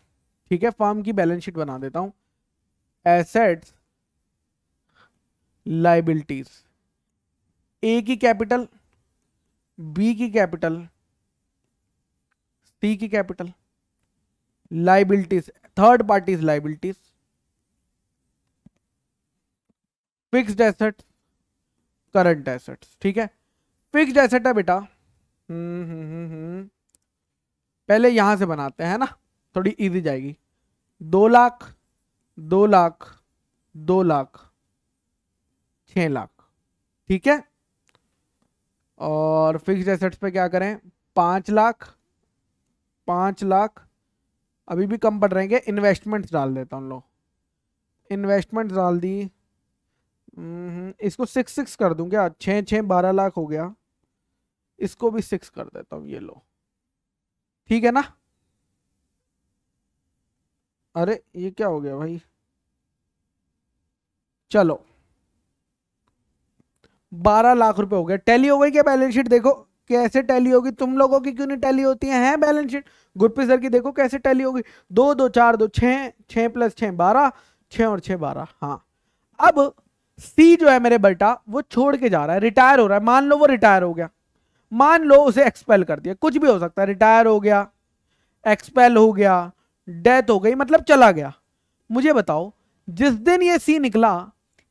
ठीक है फॉर्म की बैलेंस शीट बना देता हूं एसेट्स लाइबिलिटीज ए की कैपिटल बी की कैपिटल सी की capital liabilities third parties liabilities fixed assets current assets ठीक है फिक्स्ड एसेट है बेटा हम्म, हम्म हम्म हम्म पहले यहां से बनाते हैं ना थोड़ी इजी जाएगी दो लाख दो लाख दो लाख छ लाख ठीक है और फिक्स्ड एसेट्स पे क्या करें पाँच लाख पाँच लाख अभी भी कम पड़ रहे हैं इन्वेस्टमेंट्स डाल देता हूँ लोग इन्वेस्टमेंट्स डाल दी हम्म, इसको सिक्स सिक्स कर दूं क्या छः छः बारह लाख हो गया इसको भी सिक्स कर देता हूँ ये लो ठीक है ना अरे ये क्या हो गया भाई चलो बारह लाख रुपए हो गया टैली हो गई क्या बैलेंस शीट देखो कैसे टैली होगी तुम लोगों की क्यों नहीं टैली होती है, है बैलेंस शीट गुरप्रीत सर की देखो कैसे टैली होगी दो दो चार दो छः छः प्लस छः बारह छः और छः बारह हाँ अब सी जो है मेरे बेटा वो छोड़ के जा रहा है रिटायर हो रहा है मान लो वो रिटायर हो गया मान लो उसे एक्सपेल कर दिया कुछ भी हो सकता है रिटायर हो गया एक्सपेल हो गया डेथ हो गई मतलब चला गया मुझे बताओ जिस दिन ये सी निकला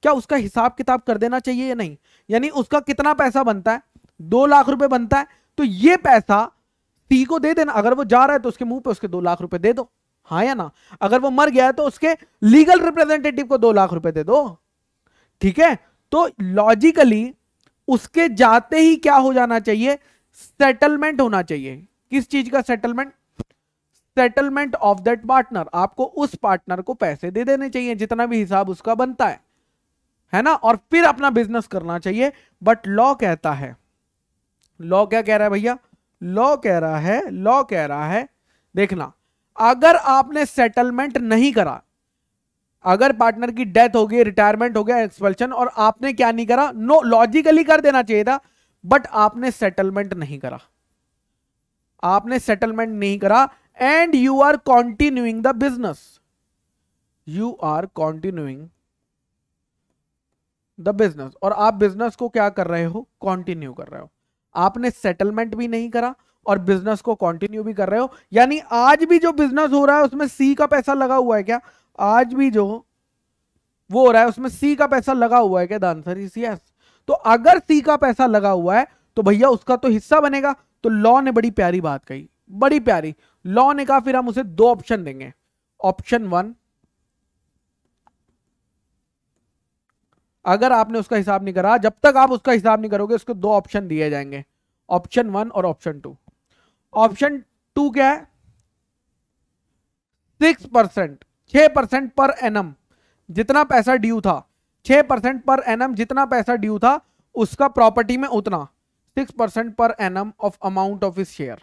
क्या उसका हिसाब किताब कर देना चाहिए या नहीं यानी उसका कितना पैसा बनता है दो लाख रुपए बनता है तो ये पैसा सी को दे देना अगर वो जा रहा है तो उसके मुंह पे उसके दो लाख रुपए दे दो हाँ या ना अगर वो मर गया है तो उसके लीगल रिप्रेजेंटेटिव को दो लाख रुपए दे दो ठीक है तो लॉजिकली उसके जाते ही क्या हो जाना चाहिए सेटलमेंट होना चाहिए किस चीज का settlement settlement of that partner आपको उस पार्टनर को पैसे दे देने चाहिए जितना भी हिसाब उसका बनता है है ना और फिर अपना बिजनेस करना चाहिए बट लॉ कहता है लॉ क्या कह रहा है भैया लॉ कह रहा है लॉ कह रहा है देखना अगर आपने सेटलमेंट नहीं करा अगर पार्टनर की डेथ हो गई रिटायरमेंट हो गया एक्सपल्शन और आपने क्या नहीं करा नो लॉजिकली कर देना चाहिए था बट आपने सेटलमेंट नहीं करा आपने सेटलमेंट नहीं करा and you are continuing the business you are continuing the business और आप बिजनेस को क्या कर रहे हो कॉन्टिन्यू कर रहे हो आपने सेटलमेंट भी नहीं करा और बिजनेस को कंटिन्यू भी कर रहे हो यानी आज भी जो बिजनेस हो रहा है उसमें सी का पैसा लगा हुआ है क्या आज भी जो वो हो रहा है उसमें सी का पैसा लगा हुआ है क्या आंसर इज यस तो अगर सी का पैसा लगा हुआ है तो भैया उसका तो हिस्सा बनेगा तो लॉ ने बड़ी प्यारी बात कही बड़ी प्यारी लॉ ने कहा फिर हम उसे दो ऑप्शन देंगे ऑप्शन वन अगर आपने उसका हिसाब नहीं करा जब तक आप उसका हिसाब नहीं करोगे उसको दो ऑप्शन दिए जाएंगे ऑप्शन वन और ऑप्शन टू ऑप्शन टू क्या है सिक्स परसेंट छः परसेंट पर एनम जितना पैसा ड्यू था छह परसेंट पर एनम जितना पैसा ड्यू था उसका प्रॉपर्टी में उतना six percent per annum of amount of his share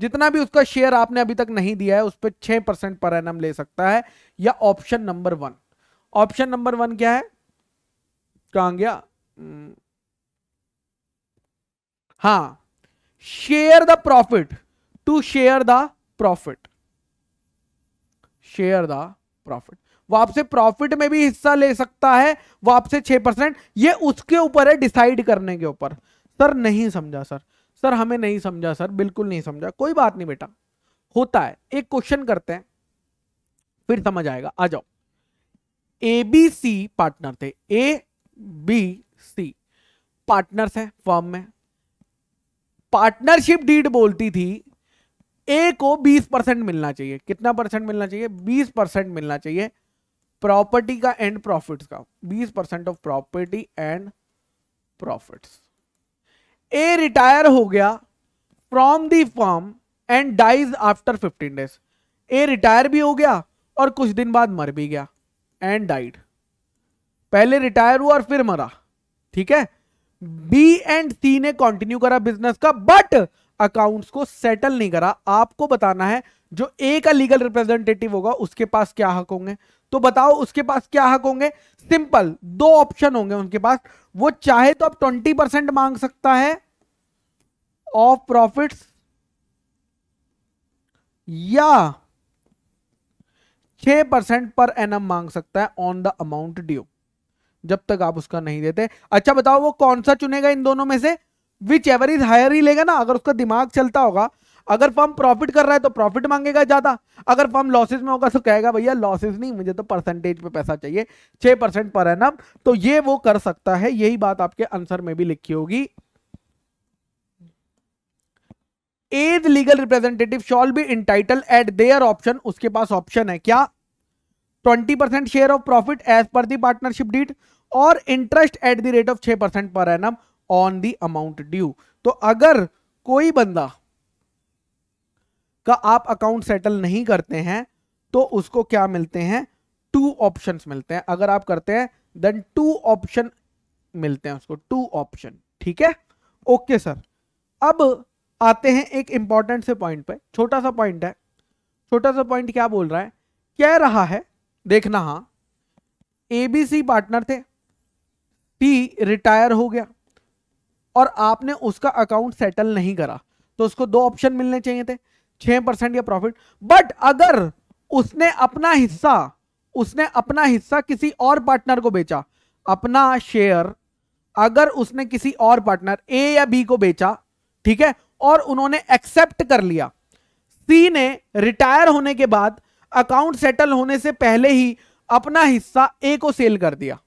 जितना भी उसका शेयर आपने अभी तक नहीं दिया है उस पर छह परसेंट पर एनम ले सकता है या option number one option number one क्या है कहा गया हा share the profit to share the profit share the profit वो आपसे प्रॉफिट में भी हिस्सा ले सकता है वो आपसे छह परसेंट ये उसके ऊपर है डिसाइड करने के ऊपर सर नहीं समझा सर सर हमें नहीं समझा सर बिल्कुल नहीं समझा कोई बात नहीं बेटा होता है एक क्वेश्चन करते हैं फिर समझ आएगा आ जाओ ए बी सी पार्टनर थे ए बी सी पार्टनर्स हैं फॉर्म में पार्टनरशिप डीड बोलती थी ए को 20 परसेंट मिलना चाहिए कितना परसेंट मिलना चाहिए 20 परसेंट मिलना चाहिए प्रॉपर्टी का एंड प्रॉफिट का 20 percent of property and profit A retire हो गया from the firm and dies after 15 days A retire भी हो गया और कुछ दिन बाद मर भी गया एंड डाइड पहले रिटायर हुआ और फिर मरा ठीक है बी एंड सी ने कंटिन्यू करा बिजनेस का बट अकाउंट्स को सेटल नहीं करा आपको बताना है जो ए का लीगल रिप्रेजेंटेटिव होगा उसके पास क्या हक होंगे तो बताओ उसके पास क्या हक होंगे सिंपल दो ऑप्शन होंगे उनके पास वो चाहे तो आप ट्वेंटी परसेंट मांग सकता है ऑफ प्रॉफिट्स या छह परसेंट पर एनम मांग सकता है ऑन द अमाउंट ड्यू जब तक आप उसका नहीं देते अच्छा बताओ वो कौन सा चुनेगा इन दोनों में से विच एवर इज हायर ही लेगा ना अगर उसका दिमाग चलता होगा अगर फर्म प्रॉफिट कर रहा है तो प्रॉफिट मांगेगा ज़्यादा अगर फर्म लॉसेज में होगा तो कहेगा भैया लॉसेज नहीं मुझे तो परसेंटेज पे पैसा चाहिए छह परसेंट पर ना तो ये वो कर सकता है यही बात आपके आंसर में भी लिखी होगी as legal representative shall be entitled at their option उसके पास ऑप्शन है क्या twenty percent share of profit as per the partnership deed और interest at the rate of छह percent per annum on the amount due तो अगर कोई बंदा का आप अकाउंट सेटल नहीं करते हैं तो उसको क्या मिलते हैं टू ऑप्शंस मिलते हैं अगर आप करते हैं देन टू ऑप्शन मिलते हैं उसको टू ऑप्शन ठीक है ओके सर अब आते हैं एक इंपॉर्टेंट से पॉइंट पे छोटा सा पॉइंट है छोटा सा पॉइंट क्या बोल रहा है कह रहा है देखना हाँ एबीसी पार्टनर थे टी रिटायर हो गया और आपने उसका अकाउंट सेटल नहीं करा तो उसको दो ऑप्शन मिलने चाहिए थे छह परसेंट या प्रॉफिट बट अगर उसने अपना हिस्सा उसने अपना हिस्सा किसी और पार्टनर को बेचा अपना शेयर अगर उसने किसी और पार्टनर ए या बी को बेचा ठीक है और उन्होंने एक्सेप्ट कर लिया सी ने रिटायर होने के बाद अकाउंट सेटल होने से पहले ही अपना हिस्सा ए को सेल कर दिया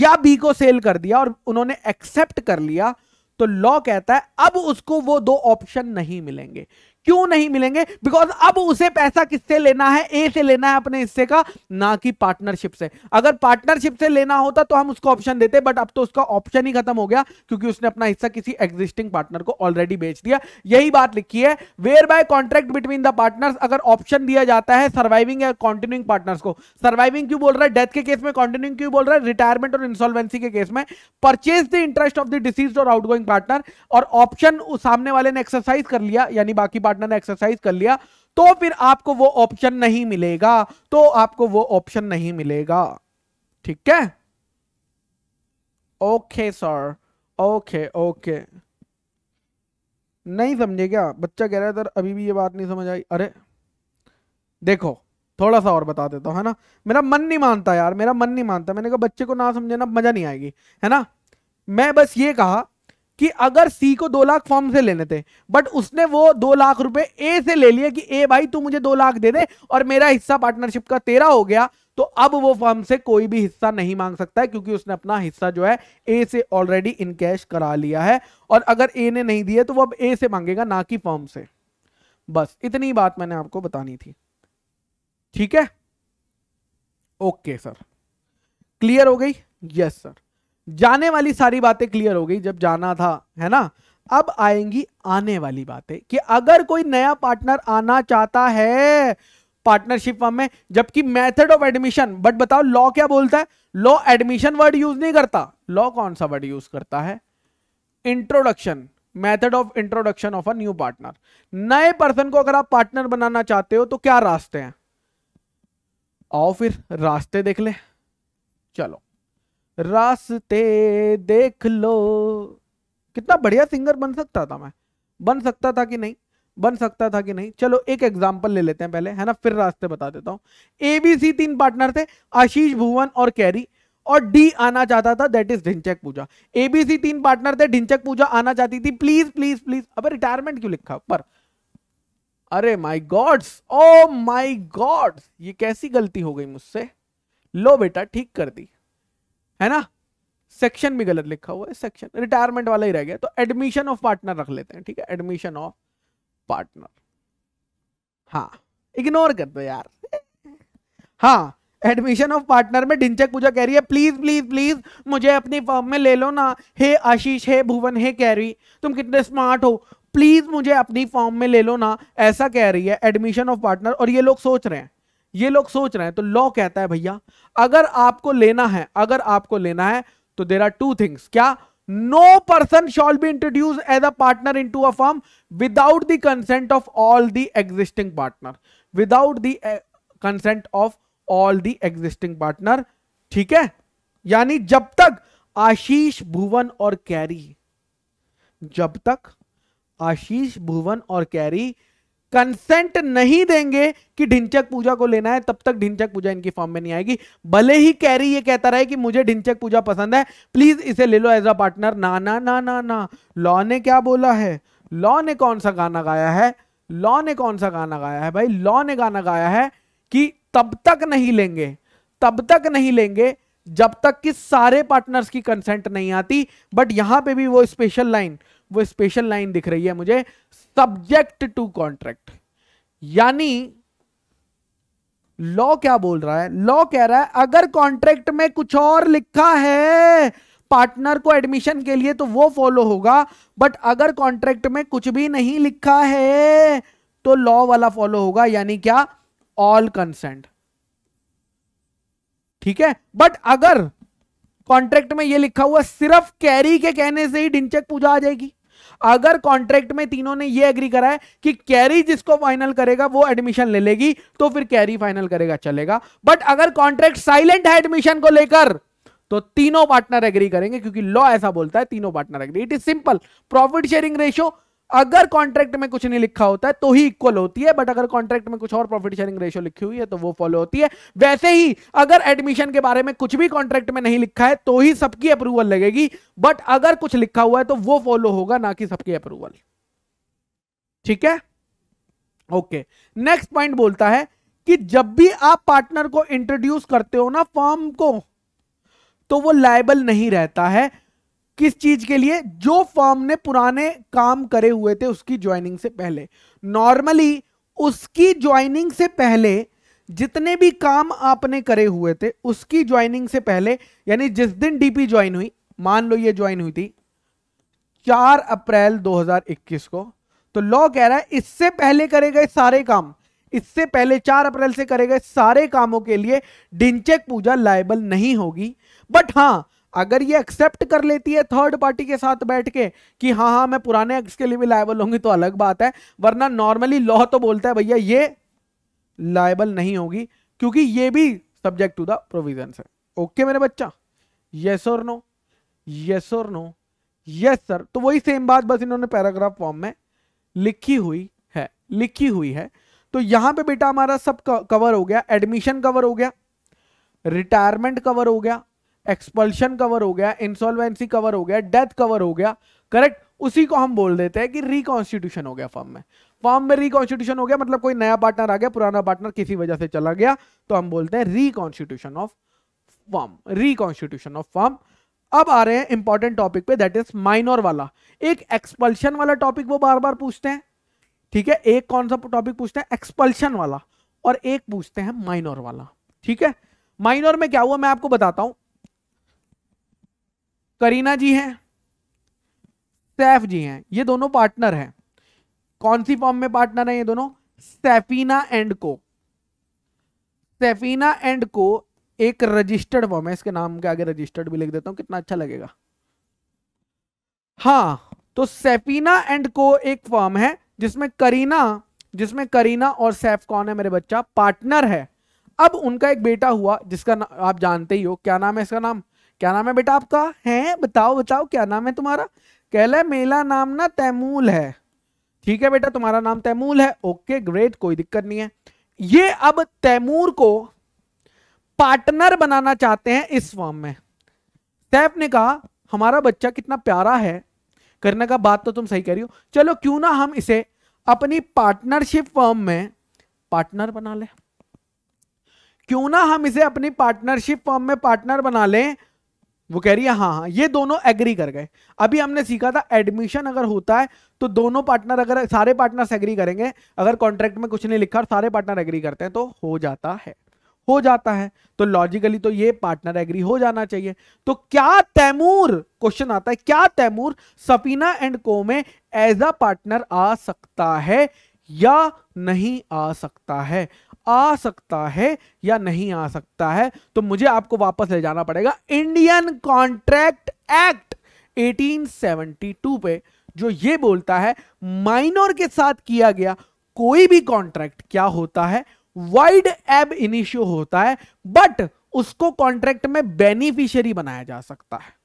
या बी को सेल कर दिया और उन्होंने एक्सेप्ट कर लिया तो लॉ कहता है अब उसको वो दो ऑप्शन नहीं मिलेंगे क्यों नहीं मिलेंगे बिकॉज अब उसे पैसा किससे लेना है ए से लेना है अपने हिस्से का ना कि पार्टनरशिप से अगर पार्टनरशिप से लेना होता तो हम उसको ऑप्शन देते बट अब तो उसका ऑप्शन ही खत्म हो गया क्योंकि उसने अपना हिस्सा किसी एग्जिस्टिंग पार्टनर को ऑलरेडी बेच दिया यही बात लिखी है whereby contract between the partner अगर ऑप्शन दिया जाता है सर्वाइविंग या कॉन्टिन्यूंग पार्टनर को सर्वाइविंग क्यों बोल रहा है डेथ के केस में कॉन्टिन्यूंग क्यों बोल रहा है रिटायरमेंट और इंसॉल्वेंसी के केस में purchase the interest of the deceased और आउटगोइंग पार्टनर और ऑप्शन सामने वाले ने एक्सरसाइज कर लिया यानी बाकी पार्टनर ने एक्सरसाइज कर लिया तो फिर आपको वो ऑप्शन नहीं मिलेगा तो आपको वो ऑप्शन नहीं मिलेगा ठीक है ओके सर ओके ओके नहीं समझे क्या बच्चा कह रहा है सर अभी भी ये बात नहीं समझ आई अरे देखो थोड़ा सा और बता देता हूँ है ना मेरा मन नहीं मानता यार मेरा मन नहीं मानता मैंने कहा बच्चे को ना समझे ना मजा नहीं आएगी है ना मैं बस ये कहा कि अगर सी को दो लाख फॉर्म से लेने थे बट उसने वो दो लाख रुपए ए से ले लिया कि ए भाई तू मुझे दो लाख दे दे और मेरा हिस्सा पार्टनरशिप का तेरा हो गया तो अब वो फॉर्म से कोई भी हिस्सा नहीं मांग सकता है क्योंकि उसने अपना हिस्सा जो है ए से ऑलरेडी इन कैश करा लिया है और अगर ए ने नहीं दिया तो वो अब ए से मांगेगा ना कि फॉर्म से बस इतनी बात मैंने आपको बतानी थी ठीक है ओके सर क्लियर हो गई यस सर जाने वाली सारी बातें क्लियर हो गई जब जाना था है ना अब आएंगी आने वाली बातें कि अगर कोई नया पार्टनर आना चाहता है पार्टनरशिप फॉर्म में जबकि मेथड ऑफ एडमिशन बट बताओ लॉ क्या बोलता है लॉ एडमिशन वर्ड यूज नहीं करता लॉ कौन सा वर्ड यूज करता है introduction method of introduction of a new partner नए पर्सन को अगर आप पार्टनर बनाना चाहते हो तो क्या रास्ते हैं आओ फिर रास्ते देख ले चलो रास्ते देख लो कितना बढ़िया सिंगर बन सकता था मैं बन सकता था कि नहीं बन सकता था कि नहीं चलो एक एग्जाम्पल ले लेते हैं पहले है ना फिर रास्ते बता देता हूं एबीसी तीन पार्टनर थे आशीष भुवन और कैरी और डी आना चाहता था that is Dhinchak Pooja ABC तीन पार्टनर थे ढिंचक पूजा आना चाहती थी प्लीज प्लीज प्लीज अब रिटायरमेंट क्यों लिखा पर अरे माई गॉड्स ओ माई गॉड्स ये कैसी गलती हो गई मुझसे लो बेटा ठीक कर दी है ना सेक्शन भी गलत लिखा हुआ है सेक्शन रिटायरमेंट वाला ही रह गया तो एडमिशन ऑफ पार्टनर रख लेते हैं ठीक है एडमिशन ऑफ पार्टनर हाँ इग्नोर कर दो यार हाँ एडमिशन ऑफ पार्टनर में ढिंचक पूजा कह रही है प्लीज प्लीज प्लीज मुझे अपनी फॉर्म में ले लो ना हे आशीष हे भुवन हे कैरी तुम कितने स्मार्ट हो प्लीज मुझे अपनी फॉर्म में ले लो ना ऐसा कह रही है एडमिशन ऑफ पार्टनर और ये लोग सोच रहे हैं ये लोग सोच रहे हैं तो लॉ कहता है भैया अगर आपको लेना है अगर आपको लेना है तो देर आर टू थिंग्स क्या no person shall be introduce as a partner into a firm without the consent of all the existing partner without the consent of all the existing partner ठीक है यानी जब तक आशीष भुवन और carry जब तक आशीष भुवन और कैरी कंसेंट नहीं देंगे कि ढिंचक पूजा को लेना है तब तक ढिंचक पूजा इनकी फॉर्म में नहीं आएगी भले ही कैरी ये कहता रहे कि मुझे ढिंचक पूजा पसंद है प्लीज इसे ले लो एज अ पार्टनर ना ना ना ना ना लॉ ने क्या बोला है लॉ ने कौन सा गाना गाया है लॉ ने कौन सा गाना गाया है भाई लॉ ने गाना गाया है कि तब तक नहीं लेंगे तब तक नहीं लेंगे जब तक कि सारे पार्टनर्स की कंसेंट नहीं आती बट यहां पे भी वो स्पेशल लाइन वो स्पेशल लाइन दिख रही है मुझे सब्जेक्ट टू कॉन्ट्रैक्ट यानी लॉ क्या बोल रहा है लॉ कह रहा है अगर कॉन्ट्रैक्ट में कुछ और लिखा है पार्टनर को एडमिशन के लिए तो वो फॉलो होगा बट अगर कॉन्ट्रैक्ट में कुछ भी नहीं लिखा है तो लॉ वाला फॉलो होगा यानी क्या ऑल कंसेंट ठीक है बट अगर कॉन्ट्रैक्ट में ये लिखा हुआ सिर्फ कैरी के कहने से ही डिंचक पूजा आ जाएगी अगर कॉन्ट्रैक्ट में तीनों ने ये एग्री करा है कि कैरी जिसको फाइनल करेगा वो एडमिशन ले लेगी तो फिर कैरी फाइनल करेगा चलेगा बट अगर कॉन्ट्रैक्ट साइलेंट है एडमिशन को लेकर तो तीनों पार्टनर एग्री करेंगे क्योंकि लॉ ऐसा बोलता है तीनों partner agree it is simple profit sharing ratio अगर कॉन्ट्रैक्ट में कुछ नहीं लिखा होता है तो ही इक्वल होती है बट अगर कॉन्ट्रैक्ट में कुछ और प्रॉफिट शेयरिंग रेशियो लिखी हुई है तो वो फॉलो होती है वैसे ही अगर एडमिशन के बारे में कुछ भी कॉन्ट्रैक्ट में नहीं लिखा है तो ही सबकी अप्रूवल लगेगी बट अगर कुछ लिखा हुआ है तो वो फॉलो होगा ना कि सबकी अप्रूवल ठीक है ओके नेक्स्ट पॉइंट बोलता है कि जब भी आप पार्टनर को इंट्रोड्यूस करते हो ना फॉर्म को तो वो लाइबल नहीं रहता है किस चीज के लिए जो फॉर्म ने पुराने काम करे हुए थे उसकी ज्वाइनिंग से पहले नॉर्मली उसकी ज्वाइनिंग से पहले जितने भी काम आपने करे हुए थे उसकी ज्वाइनिंग से पहले यानी जिस दिन डीपी ज्वाइन हुई मान लो ये ज्वाइन हुई थी 4 अप्रैल 2021 को तो लॉ कह रहा है इससे पहले करे गए सारे काम इससे पहले 4 अप्रैल से करे गए सारे कामों के लिए डिंचेक पूजा लाइबल नहीं होगी बट हां अगर ये एक्सेप्ट कर लेती है थर्ड पार्टी के साथ बैठ के कि हाँ हाँ मैं पुराने एक्स के लिए भी लाइबल होंगी तो अलग बात है वरना नॉर्मली लॉ तो बोलता है भैया ये लाइबल नहीं होगी क्योंकि ये भी सब्जेक्ट टू द प्रोविजन है ओके मेरे बच्चा यस और नो यस और नो यस सर तो वही सेम बात बस इन्होंने पैराग्राफ फॉर्म में लिखी हुई है लिखी हुई है तो यहां पे बेटा हमारा सब कवर हो गया एडमिशन कवर हो गया रिटायरमेंट कवर हो गया एक्सपल्शन कवर हो गया इंसॉल्वेंसी कवर हो गया डेथ कवर हो गया करेक्ट उसी को हम बोल देते हैं कि रिकॉन्स्टिट्यूशन हो गया फॉर्म में फॉर्म में रिकॉन्स्टिट्यूशन हो गया मतलब कोई नया पार्टनर आ गया पुराना पार्टनर किसी वजह से चला गया तो हम बोलते हैं reconstitution of firm reconstitution of firm अब आ रहे हैं इंपॉर्टेंट टॉपिक पे दैट इज माइनर वाला एक एक्सपल्शन वाला टॉपिक वो बार बार पूछते हैं ठीक है एक कौन सा टॉपिक पूछते हैं एक्सपल्शन वाला और एक पूछते हैं माइनर वाला ठीक है माइनर में क्या हुआ मैं आपको बताता हूं करीना जी हैं सैफ जी हैं ये दोनों पार्टनर हैं कौन सी फॉर्म में पार्टनर हैं ये दोनों सैफीना एंड को सैफीना एंड को एक रजिस्टर्ड फॉर्म है इसके नाम के आगे रजिस्टर्ड भी लिख देता हूं कितना अच्छा लगेगा हाँ तो सैफीना एंड को एक फॉर्म है जिसमें करीना जिसमें करीना और सैफ कौन है मेरे बच्चा पार्टनर है अब उनका एक बेटा हुआ जिसका आप जानते ही हो क्या नाम है इसका नाम क्या नाम है बेटा आपका है बताओ बताओ क्या नाम है तुम्हारा कहला मेला है नाम ना तैमूल है ठीक है बेटा तुम्हारा नाम तैमूल है ओके ग्रेट कोई दिक्कत नहीं है ये अब तैमूर को पार्टनर बनाना चाहते हैं इस फॉर्म में सैफ ने कहा हमारा बच्चा कितना प्यारा है करने का बात तो तुम सही कह रही हो चलो क्यों ना हम इसे अपनी पार्टनरशिप फॉर्म में पार्टनर बना ले क्यों ना हम इसे अपनी पार्टनरशिप फॉर्म में पार्टनर बना लें वो कह रही है हाँ हाँ ये दोनों एग्री कर गए अभी हमने सीखा था एडमिशन अगर होता है तो दोनों पार्टनर अगर सारे पार्टनर एग्री करेंगे अगर कॉन्ट्रैक्ट में कुछ नहीं लिखा और सारे पार्टनर एग्री करते हैं तो हो जाता है हो जाता है तो लॉजिकली तो ये पार्टनर एग्री हो जाना चाहिए तो क्या तैमूर क्वेश्चन आता है क्या तैमूर सपीना एंड को में एज अ पार्टनर आ सकता है या नहीं आ सकता है आ सकता है या नहीं आ सकता है तो मुझे आपको वापस ले जाना पड़ेगा इंडियन कॉन्ट्रैक्ट एक्ट 1872 पे जो ये बोलता है माइनर के साथ किया गया कोई भी कॉन्ट्रैक्ट क्या होता है वाइड एब इनिशियो होता है बट उसको कॉन्ट्रैक्ट में बेनिफिशियरी बनाया जा सकता है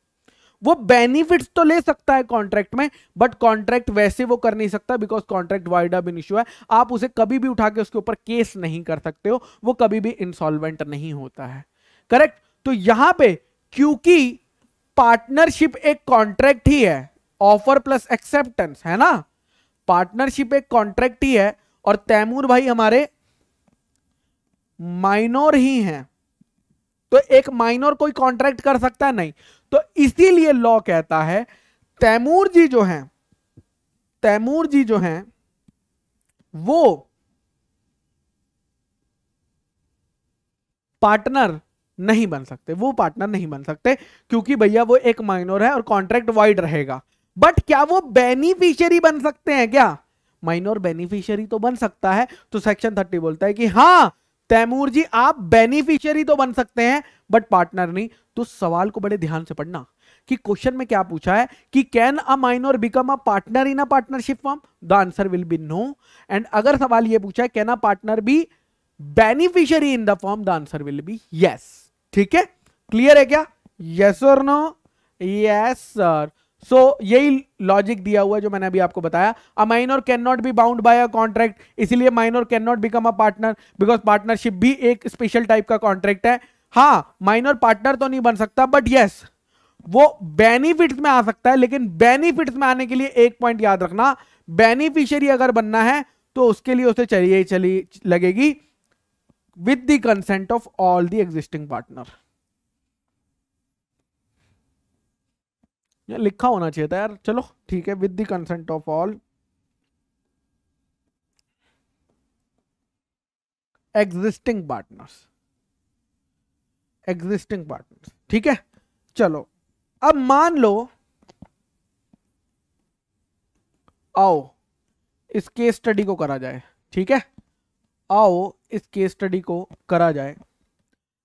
वो बेनिफिट्स तो ले सकता है कॉन्ट्रैक्ट में बट कॉन्ट्रैक्ट वैसे वो कर नहीं सकता बिकॉज कॉन्ट्रैक्ट वाइडा बिन इश्यू है आप उसे कभी भी उठा के उसके ऊपर केस नहीं कर सकते हो वो कभी भी इंसॉल्वेंट नहीं होता है करेक्ट तो यहां पे क्योंकि पार्टनरशिप एक कॉन्ट्रैक्ट ही है ऑफर प्लस एक्सेप्टेंस है ना पार्टनरशिप एक कॉन्ट्रैक्ट ही है और तैमूर भाई हमारे माइनोर ही हैं तो एक माइनोर कोई कॉन्ट्रैक्ट कर सकता है नहीं तो इसीलिए लॉ कहता है तैमूर जी जो हैं तैमूर जी जो हैं वो पार्टनर नहीं बन सकते वो पार्टनर नहीं बन सकते क्योंकि भैया वो एक माइनोर है और कॉन्ट्रैक्ट वाइड रहेगा बट क्या वो बेनिफिशियरी बन सकते हैं क्या माइनोर बेनिफिशियरी तो बन सकता है तो सेक्शन थर्टी बोलता है कि हाँ तैमूर जी आप बेनिफिशियरी तो बन सकते हैं बट पार्टनर नहीं तो सवाल को बड़े ध्यान से पढ़ना कि क्वेश्चन में क्या पूछा है कि can a minor become a partner in a partnership firm the answer will be no and अगर सवाल ये पूछा है can a partner be beneficiary in the firm the answer will be yes ठीक है क्लियर है क्या यस और नो यस सर सो यही लॉजिक दिया हुआ है जो मैंने अभी आपको बताया a minor can not be bound by a contract इसलिए minor can not become a partner because partnership भी एक स्पेशल टाइप का कॉन्ट्रैक्ट है हाँ माइनर पार्टनर तो नहीं बन सकता बट यस वो बेनिफिट्स में आ सकता है लेकिन बेनिफिट्स में आने के लिए एक पॉइंट याद रखना बेनिफिशियरी अगर बनना है तो उसके लिए उसे चाहिए चली लगेगी with the consent of all the existing partner लिखा होना चाहिए था यार चलो ठीक है with the consent of all existing partners existing partners ठीक है चलो अब मान लो आओ इस केस स्टडी को करा जाए ठीक है आओ इस केस स्टडी को करा जाए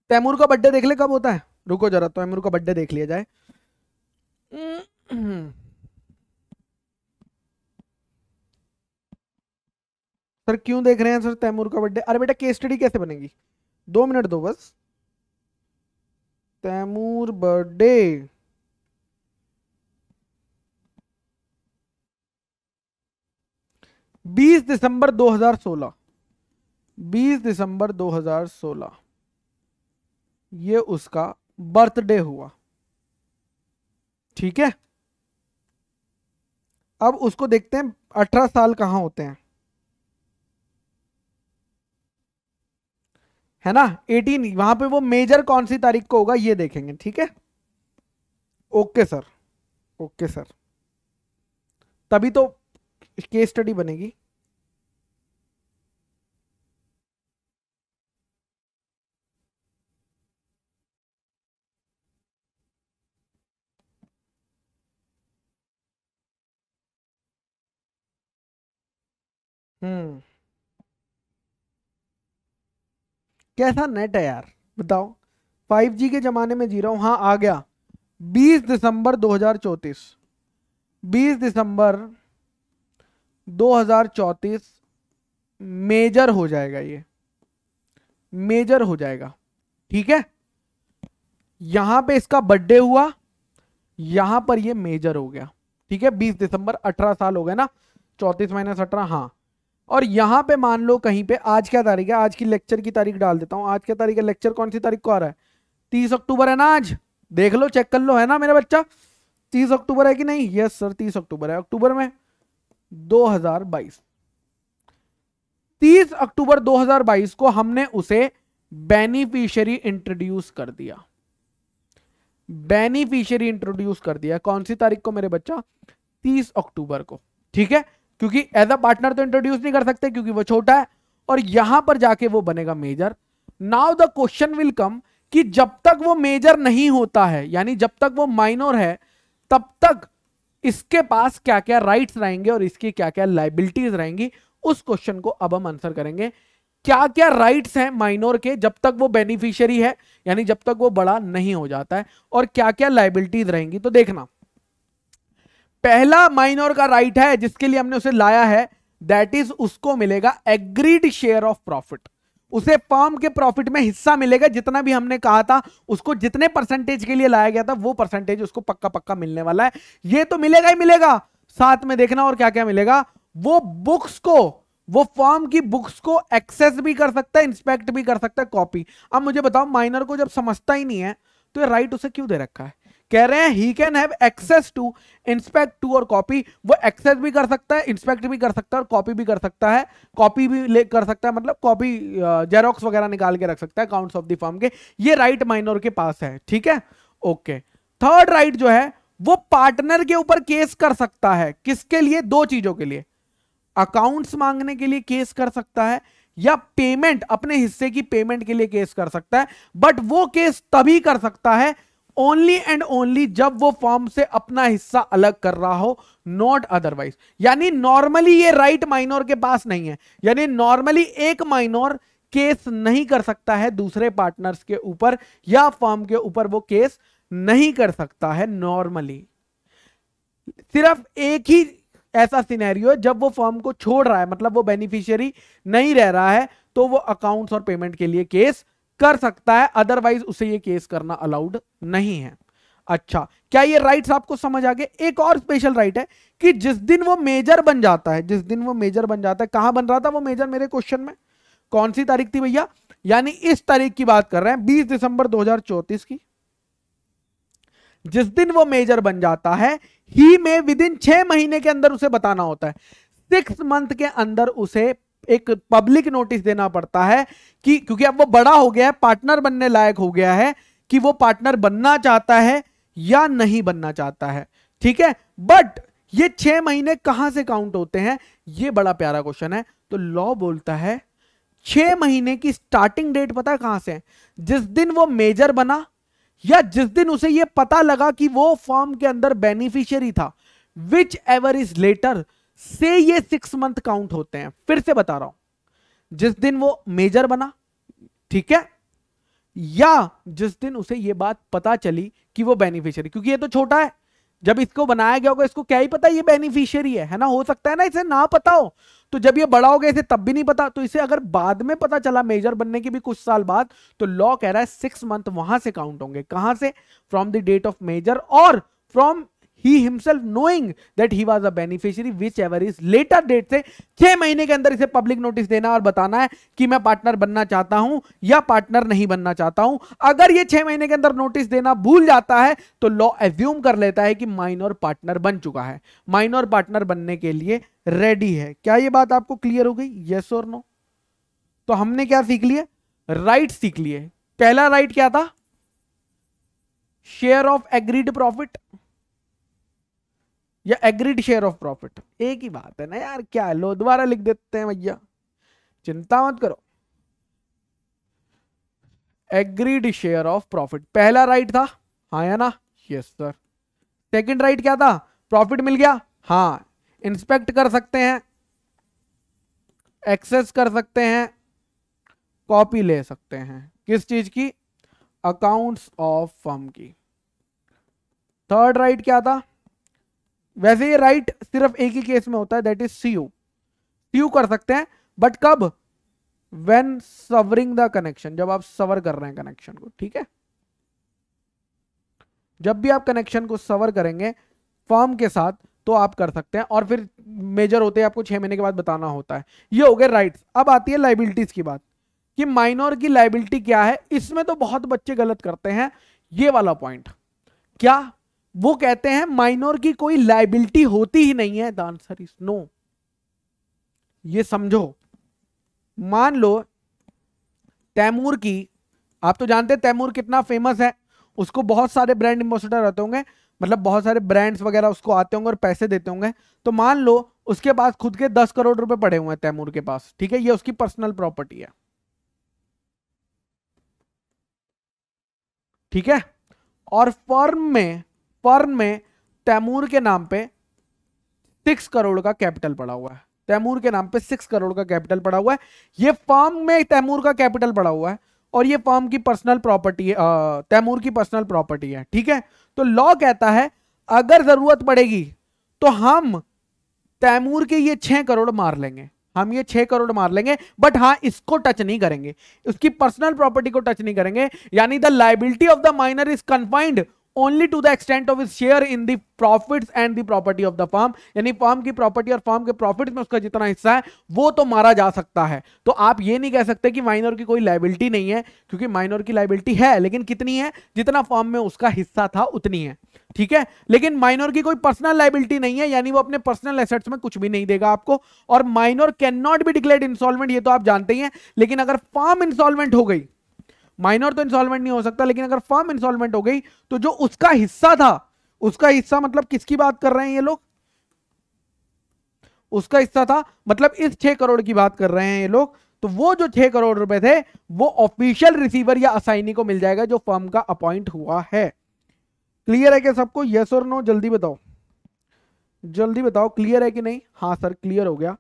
तैमूर का बर्थडे देख ले कब होता है रुको जरा तैमूर का बर्थडे देख लिया जाए सर क्यों देख रहे हैं सर तैमूर का बर्थडे अरे बेटा केस स्टडी कैसे बनेगी दो मिनट दो बस तैमूर बर्थडे बीस दिसंबर दो हजार सोलह बीस दिसंबर दो हजार सोलह ये उसका बर्थडे हुआ ठीक है अब उसको देखते हैं अठारह साल कहां होते हैं है ना एटीन वहां पे वो मेजर कौन सी तारीख को होगा ये देखेंगे ठीक है ओके सर ओके सर तभी तो केस स्टडी बनेगी कैसा नेट है यार बताओ 5G के ज़माने में जी रहा हूं हाँ आ गया 20 दिसंबर 2034 20 दिसंबर 2034 मेजर हो जाएगा ये मेजर हो जाएगा ठीक है यहां पे इसका बर्थडे हुआ यहां पर ये मेजर हो गया ठीक है 20 दिसंबर 18 साल हो गए ना 34 माइनस अठारह हाँ और यहाँ पे मान लो कहीं पे आज क्या तारीख है आज की लेक्चर की तारीख डाल देता हूँ आज क्या तारीख है लेक्चर कौन सी तारीख को आ रहा है तीस अक्टूबर है ना आज देख लो चेक कर लो है ना मेरा बच्चा तीस अक्टूबर है कि नहीं यस सर तीस अक्टूबर है अक्टूबर में बाईस तीस अक्टूबर 2022 को हमने उसे बेनिफिशियरी इंट्रोड्यूस कर दिया बेनिफिशियरी इंट्रोड्यूस कर दिया कौन सी तारीख को मेरे बच्चा 30 अक्टूबर को ठीक है क्योंकि एज अ पार्टनर तो इंट्रोड्यूस नहीं कर सकते क्योंकि वो छोटा है और यहां पर जाके वो बनेगा major now the question will come कि जब तक वो मेजर नहीं होता है यानी जब तक वो माइनर है तब तक इसके पास क्या क्या राइट्स रहेंगे और इसकी क्या क्या लाइबिलिटीज रहेंगी उस क्वेश्चन को अब हम आंसर करेंगे क्या क्या राइट्स हैं माइनर के जब तक वो बेनिफिशियरी है यानी जब तक वो बड़ा नहीं हो जाता है और क्या क्या लाइबिलिटीज रहेंगी तो देखना पहला माइनर का राइट right है जिसके लिए हमने उसे लाया है दैट इज उसको मिलेगा एग्रीड शेयर ऑफ प्रॉफिट उसे फॉर्म के प्रॉफिट में हिस्सा मिलेगा जितना भी हमने कहा था उसको जितने परसेंटेज के लिए लाया गया था वो परसेंटेज उसको पक्का पक्का मिलने वाला है ये तो मिलेगा ही मिलेगा साथ में देखना और क्या क्या मिलेगा वो बुक्स को वो फॉर्म की बुक्स को एक्सेस भी कर सकता है इंस्पेक्ट भी कर सकता है कॉपी अब मुझे बताओ माइनर को जब समझता ही नहीं है तो ये राइट उसे क्यों दे रखा है कह रहे हैं he can have access to inspect to और कॉपी वो एक्सेस भी कर सकता है इंस्पेक्ट भी कर सकता है और कॉपी भी कर सकता है कॉपी भी ले कर सकता है मतलब कॉपी जेरोक्स वगैरह निकाल के रख सकता है अकाउंट्स ऑफ द फॉर्म के ये राइट right माइनर के पास है ठीक है ओके थर्ड राइट जो है वो पार्टनर के ऊपर केस कर सकता है किसके लिए दो चीजों के लिए अकाउंट्स मांगने के लिए केस कर सकता है या पेमेंट अपने हिस्से की पेमेंट के लिए केस कर सकता है बट वो केस तभी कर सकता है ओनली एंड ओनली जब वो फॉर्म से अपना हिस्सा अलग कर रहा हो नॉट अदरवाइज यानी नॉर्मली ये राइट right माइनोर के पास नहीं है यानी नॉर्मली एक माइनोर केस नहीं कर सकता है दूसरे पार्टनर्स के ऊपर या फॉर्म के ऊपर वो केस नहीं कर सकता है नॉर्मली सिर्फ एक ही ऐसा सिनेरियो जब वो फॉर्म को छोड़ रहा है मतलब वो बेनिफिशियरी नहीं रह रहा है तो वो अकाउंट्स और पेमेंट के लिए केस कर सकता है अदरवाइज उसे ये केस करना अलाउड नहीं है अच्छा क्या ये राइट्स आपको समझ आ गए एक और स्पेशल राइट है कि जिस दिन वो मेजर बन जाता है जिस दिन वो मेजर बन जाता है कहां बन रहा था वो मेजर मेरे क्वेश्चन में कौन सी तारीख थी भैया यानी इस तारीख की बात कर रहे हैं बीस दिसंबर दो की जिस दिन वो मेजर बन जाता है ही में विद इन छह महीने के अंदर उसे बताना होता है सिक्स मंथ के अंदर उसे एक पब्लिक नोटिस देना पड़ता है कि क्योंकि अब वो बड़ा हो गया है पार्टनर बनने लायक हो गया है कि वो पार्टनर बनना चाहता है या नहीं बनना चाहता है ठीक है बट ये छह महीने कहां से काउंट होते हैं ये बड़ा प्यारा क्वेश्चन है तो लॉ बोलता है छह महीने की स्टार्टिंग डेट पता है कहां से है? जिस दिन वो मेजर बना या जिस दिन उसे यह पता लगा कि वो फॉर्म के अंदर बेनिफिशियरी था विच एवर इज लेटर से ये सिक्स मंथ काउंट होते हैं फिर से बता रहा हूं जिस दिन वो मेजर बना ठीक है या जिस दिन उसे ये बात पता चली कि वो बेनिफिशियरी क्योंकि ये तो छोटा है जब इसको बनाया गया होगा इसको क्या ही पता ये बेनिफिशियरी है है ना हो सकता है ना इसे ना पता हो तो जब ये बड़ा हो गया इसे तब भी नहीं पता तो इसे अगर बाद में पता चला मेजर बनने के भी कुछ साल बाद तो लॉ कह रहा है सिक्स मंथ वहां से काउंट होंगे कहां से from the date of major और from he himself knowing that he was a beneficiary whichever is later date से छह महीने के अंदर इसे पब्लिक नोटिस देना और बताना है कि मैं पार्टनर बनना चाहता हूं या पार्टनर नहीं बनना चाहता हूं अगर ये छह महीने के अंदर नोटिस देना भूल जाता है तो लॉ एज्यूम कर लेता है कि माइनर पार्टनर बन चुका है माइनर पार्टनर बनने के लिए रेडी है क्या ये बात आपको क्लियर हो गई येस और नो तो हमने क्या सीख लिया राइट सीख लिए पहला राइट क्या था शेयर ऑफ एग्रीड प्रॉफिट या एग्रीड शेयर ऑफ प्रॉफिट एक ही बात है ना यार क्या लो दोबारा लिख देते हैं भैया चिंता मत करो एग्रीड शेयर ऑफ प्रॉफिट पहला राइट था हा या ना यस सर सेकंड राइट क्या था प्रॉफिट मिल गया हाँ इंस्पेक्ट कर सकते हैं एक्सेस कर सकते हैं कॉपी ले सकते हैं किस चीज की अकाउंट्स ऑफ फर्म की थर्ड राइट क्या था वैसे ये राइट सिर्फ एक ही केस में होता है दैट इज सी यू सी यू कर सकते हैं बट कब वेन सवरिंग द कनेक्शन जब आप सवर कर रहे हैं कनेक्शन को ठीक है जब भी आप कनेक्शन को सवर करेंगे फॉर्म के साथ तो आप कर सकते हैं और फिर मेजर होते हैं आपको छह महीने के बाद बताना होता है ये हो गया राइट्स अब आती है लाइबिलिटीज की बात कि माइनर की लाइबिलिटी क्या है इसमें तो बहुत बच्चे गलत करते हैं ये वाला पॉइंट क्या वो कहते हैं माइनर की कोई लाइबिलिटी होती ही नहीं है आंसर इज नो ये समझो मान लो तैमूर की आप तो जानते हैं तैमूर कितना फेमस है उसको बहुत सारे ब्रांड एम्बेसडर रहते होंगे मतलब बहुत सारे ब्रांड्स वगैरह उसको आते होंगे और पैसे देते होंगे तो मान लो उसके पास खुद के दस करोड़ रुपए पड़े हुए हैं तैमूर के पास ठीक है ये उसकी पर्सनल प्रॉपर्टी है ठीक है और फर्म में फर्म में तैमूर के नाम पे सिक्स करोड़ का कैपिटल पड़ा हुआ है तैमूर के नाम पे सिक्स करोड़ का कैपिटल पड़ा हुआ है ये फर्म में तैमूर का कैपिटल पड़ा हुआ है और ये फर्म की पर्सनल प्रॉपर्टी तैमूर की पर्सनल प्रॉपर्टी है ठीक है तो लॉ कहता है अगर जरूरत पड़ेगी तो हम तैमूर के ये छह करोड़ मार लेंगे हम ये छह करोड़ मार लेंगे बट हाँ इसको टच नहीं करेंगे उसकी पर्सनल प्रॉपर्टी को टच नहीं करेंगे यानी the liability of the minor is confined only to the extent of his share in the profits and the property of the firm यानी फॉर्म की प्रॉपर्टी और फॉर्म के प्रॉफिट्स में उसका जितना हिस्सा है वो तो मारा जा सकता है तो आप ये नहीं कह सकते कि माइनर की कोई लाइबिलिटी नहीं है क्योंकि माइनर की लाइबिलिटी है लेकिन कितनी है जितना फॉर्म में उसका हिस्सा था उतनी है ठीक है लेकिन माइनर की कोई पर्सनल लाइबिलिटी नहीं है यानी वो अपने पर्सनल एसेट्स में कुछ भी नहीं देगा आपको और minor can not be declare installment ये तो आप जानते ही हैं लेकिन अगर फॉर्म इंस्टॉलमेंट हो गई माइनर तो इंस्टॉलमेंट नहीं हो सकता लेकिन अगर फर्म इंस्टॉलमेंट हो गई तो जो उसका हिस्सा था उसका हिस्सा मतलब किसकी बात कर रहे हैं ये लोग उसका हिस्सा था मतलब इस छह करोड़ की बात कर रहे हैं ये लोग तो वो जो छह करोड़ रुपए थे वो ऑफिशियल रिसीवर या असाइनी को मिल जाएगा जो फर्म का अपॉइंट हुआ है क्लियर है क्या सबको यस और नो जल्दी बताओ जल्दी बताओ क्लियर है कि नहीं हाँ सर क्लियर हो गया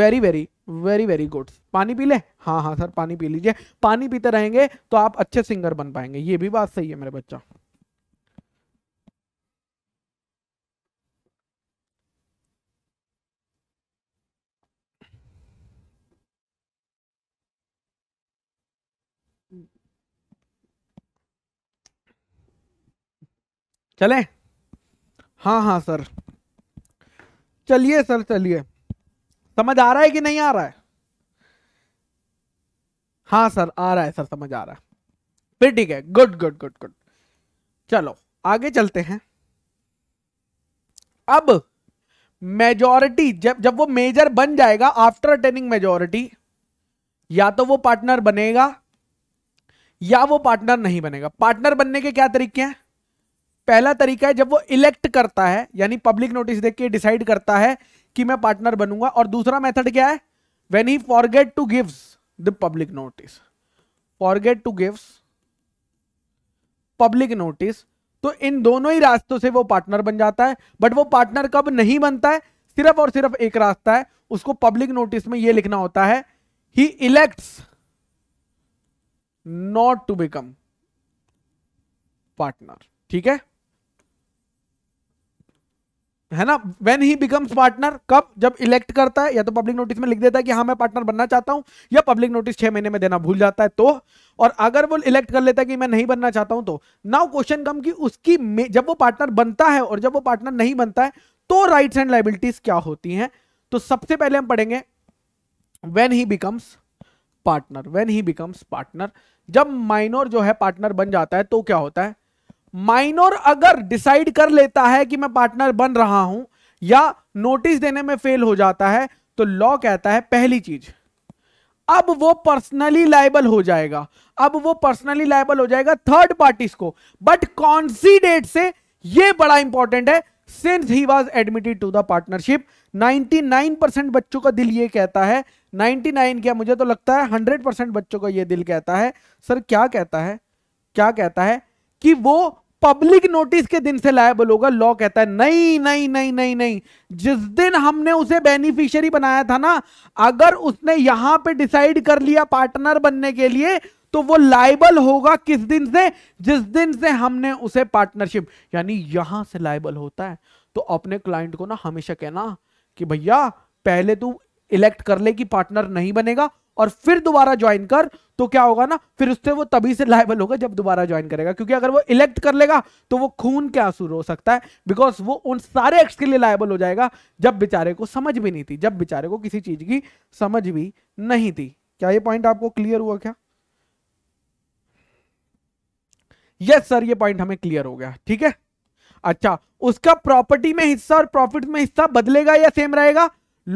very very very very good पानी पी ले हाँ हाँ सर पानी पी लीजिए पानी पीते रहेंगे तो आप अच्छे सिंगर बन पाएंगे ये भी बात सही है मेरे बच्चा चले हाँ हाँ सर चलिए सर चलिए समझ आ रहा है कि नहीं आ रहा है हाँ सर आ रहा है सर समझ आ रहा है फिर ठीक है गुड गुड गुड गुड चलो आगे चलते हैं अब मेजोरिटी जब जब वो मेजर बन जाएगा आफ्टर अटेनिंग मेजोरिटी या तो वो पार्टनर बनेगा या वो पार्टनर नहीं बनेगा पार्टनर बनने के क्या तरीके हैं पहला तरीका है जब वो इलेक्ट करता है यानी पब्लिक नोटिस देख के डिसाइड करता है कि मैं पार्टनर बनूंगा और दूसरा मेथड क्या है when he forget to gives the public notice forget to gives public notice तो इन दोनों ही रास्तों से वो पार्टनर बन जाता है बट वो पार्टनर कब नहीं बनता है सिर्फ और सिर्फ एक रास्ता है उसको पब्लिक नोटिस में ये लिखना होता है he elects not to become partner ठीक है है ना वेन ही बिकम्स पार्टनर कब जब इलेक्ट करता है या तो पब्लिक नोटिस में लिख देता है कि हाँ मैं पार्टनर बनना चाहता हूं या पब्लिक नोटिस छह महीने में देना भूल जाता है तो और अगर वो इलेक्ट कर लेता है कि मैं नहीं बनना चाहता हूं तो नाउ क्वेश्चन कम कि उसकी जब वो पार्टनर बनता है और जब वो पार्टनर नहीं बनता है तो राइट्स एंड लाइबिलिटीज क्या होती हैं तो सबसे पहले हम पढ़ेंगे when he becomes partner when he becomes partner जब माइनोर जो है पार्टनर बन जाता है तो क्या होता है माइनर अगर डिसाइड कर लेता है कि मैं पार्टनर बन रहा हूं या नोटिस देने में फेल हो जाता है तो लॉ कहता है पहली चीज अब वो पर्सनली लाइबल हो जाएगा अब वो पर्सनली लाइबल हो जाएगा थर्ड पार्टीज को बट कौन सी डेट से ये बड़ा इंपॉर्टेंट है since he was admitted to the partnership 99 percent बच्चों का दिल ये कहता है 99 क्या मुझे तो लगता है 100 परसेंट बच्चों का ये दिल कहता है सर क्या कहता है क्या कहता है कि वो पब्लिक नोटिस के दिन से लायबल होगा लॉ कहता है नहीं नहीं नहीं नहीं नहीं जिस दिन हमने उसे बेनिफिशियरी बनाया था ना अगर उसने यहां पे डिसाइड कर लिया पार्टनर बनने के लिए तो वो लायबल होगा किस दिन से जिस दिन से हमने उसे पार्टनरशिप यानी यहां से लायबल होता है तो अपने क्लाइंट को ना हमेशा कहना कि भैया पहले तू इलेक्ट कर ले कि पार्टनर नहीं बनेगा और फिर दोबारा ज्वाइन कर तो क्या होगा ना फिर उससे वो तभी से लाइबल होगा जब दोबारा ज्वाइन करेगा क्योंकि अगर वो इलेक्ट कर लेगा तो वो खून के आंसू हो सकता है बिकॉज वो उन सारे एक्ट के लिए लाइबल हो जाएगा जब बेचारे को समझ भी नहीं थी जब बेचारे को किसी चीज की समझ भी नहीं थी क्या ये पॉइंट आपको क्लियर हुआ क्या यस yes, सर ये पॉइंट हमें क्लियर हो गया ठीक है अच्छा उसका प्रॉपर्टी में हिस्सा और प्रॉफिट में हिस्सा बदलेगा या सेम रहेगा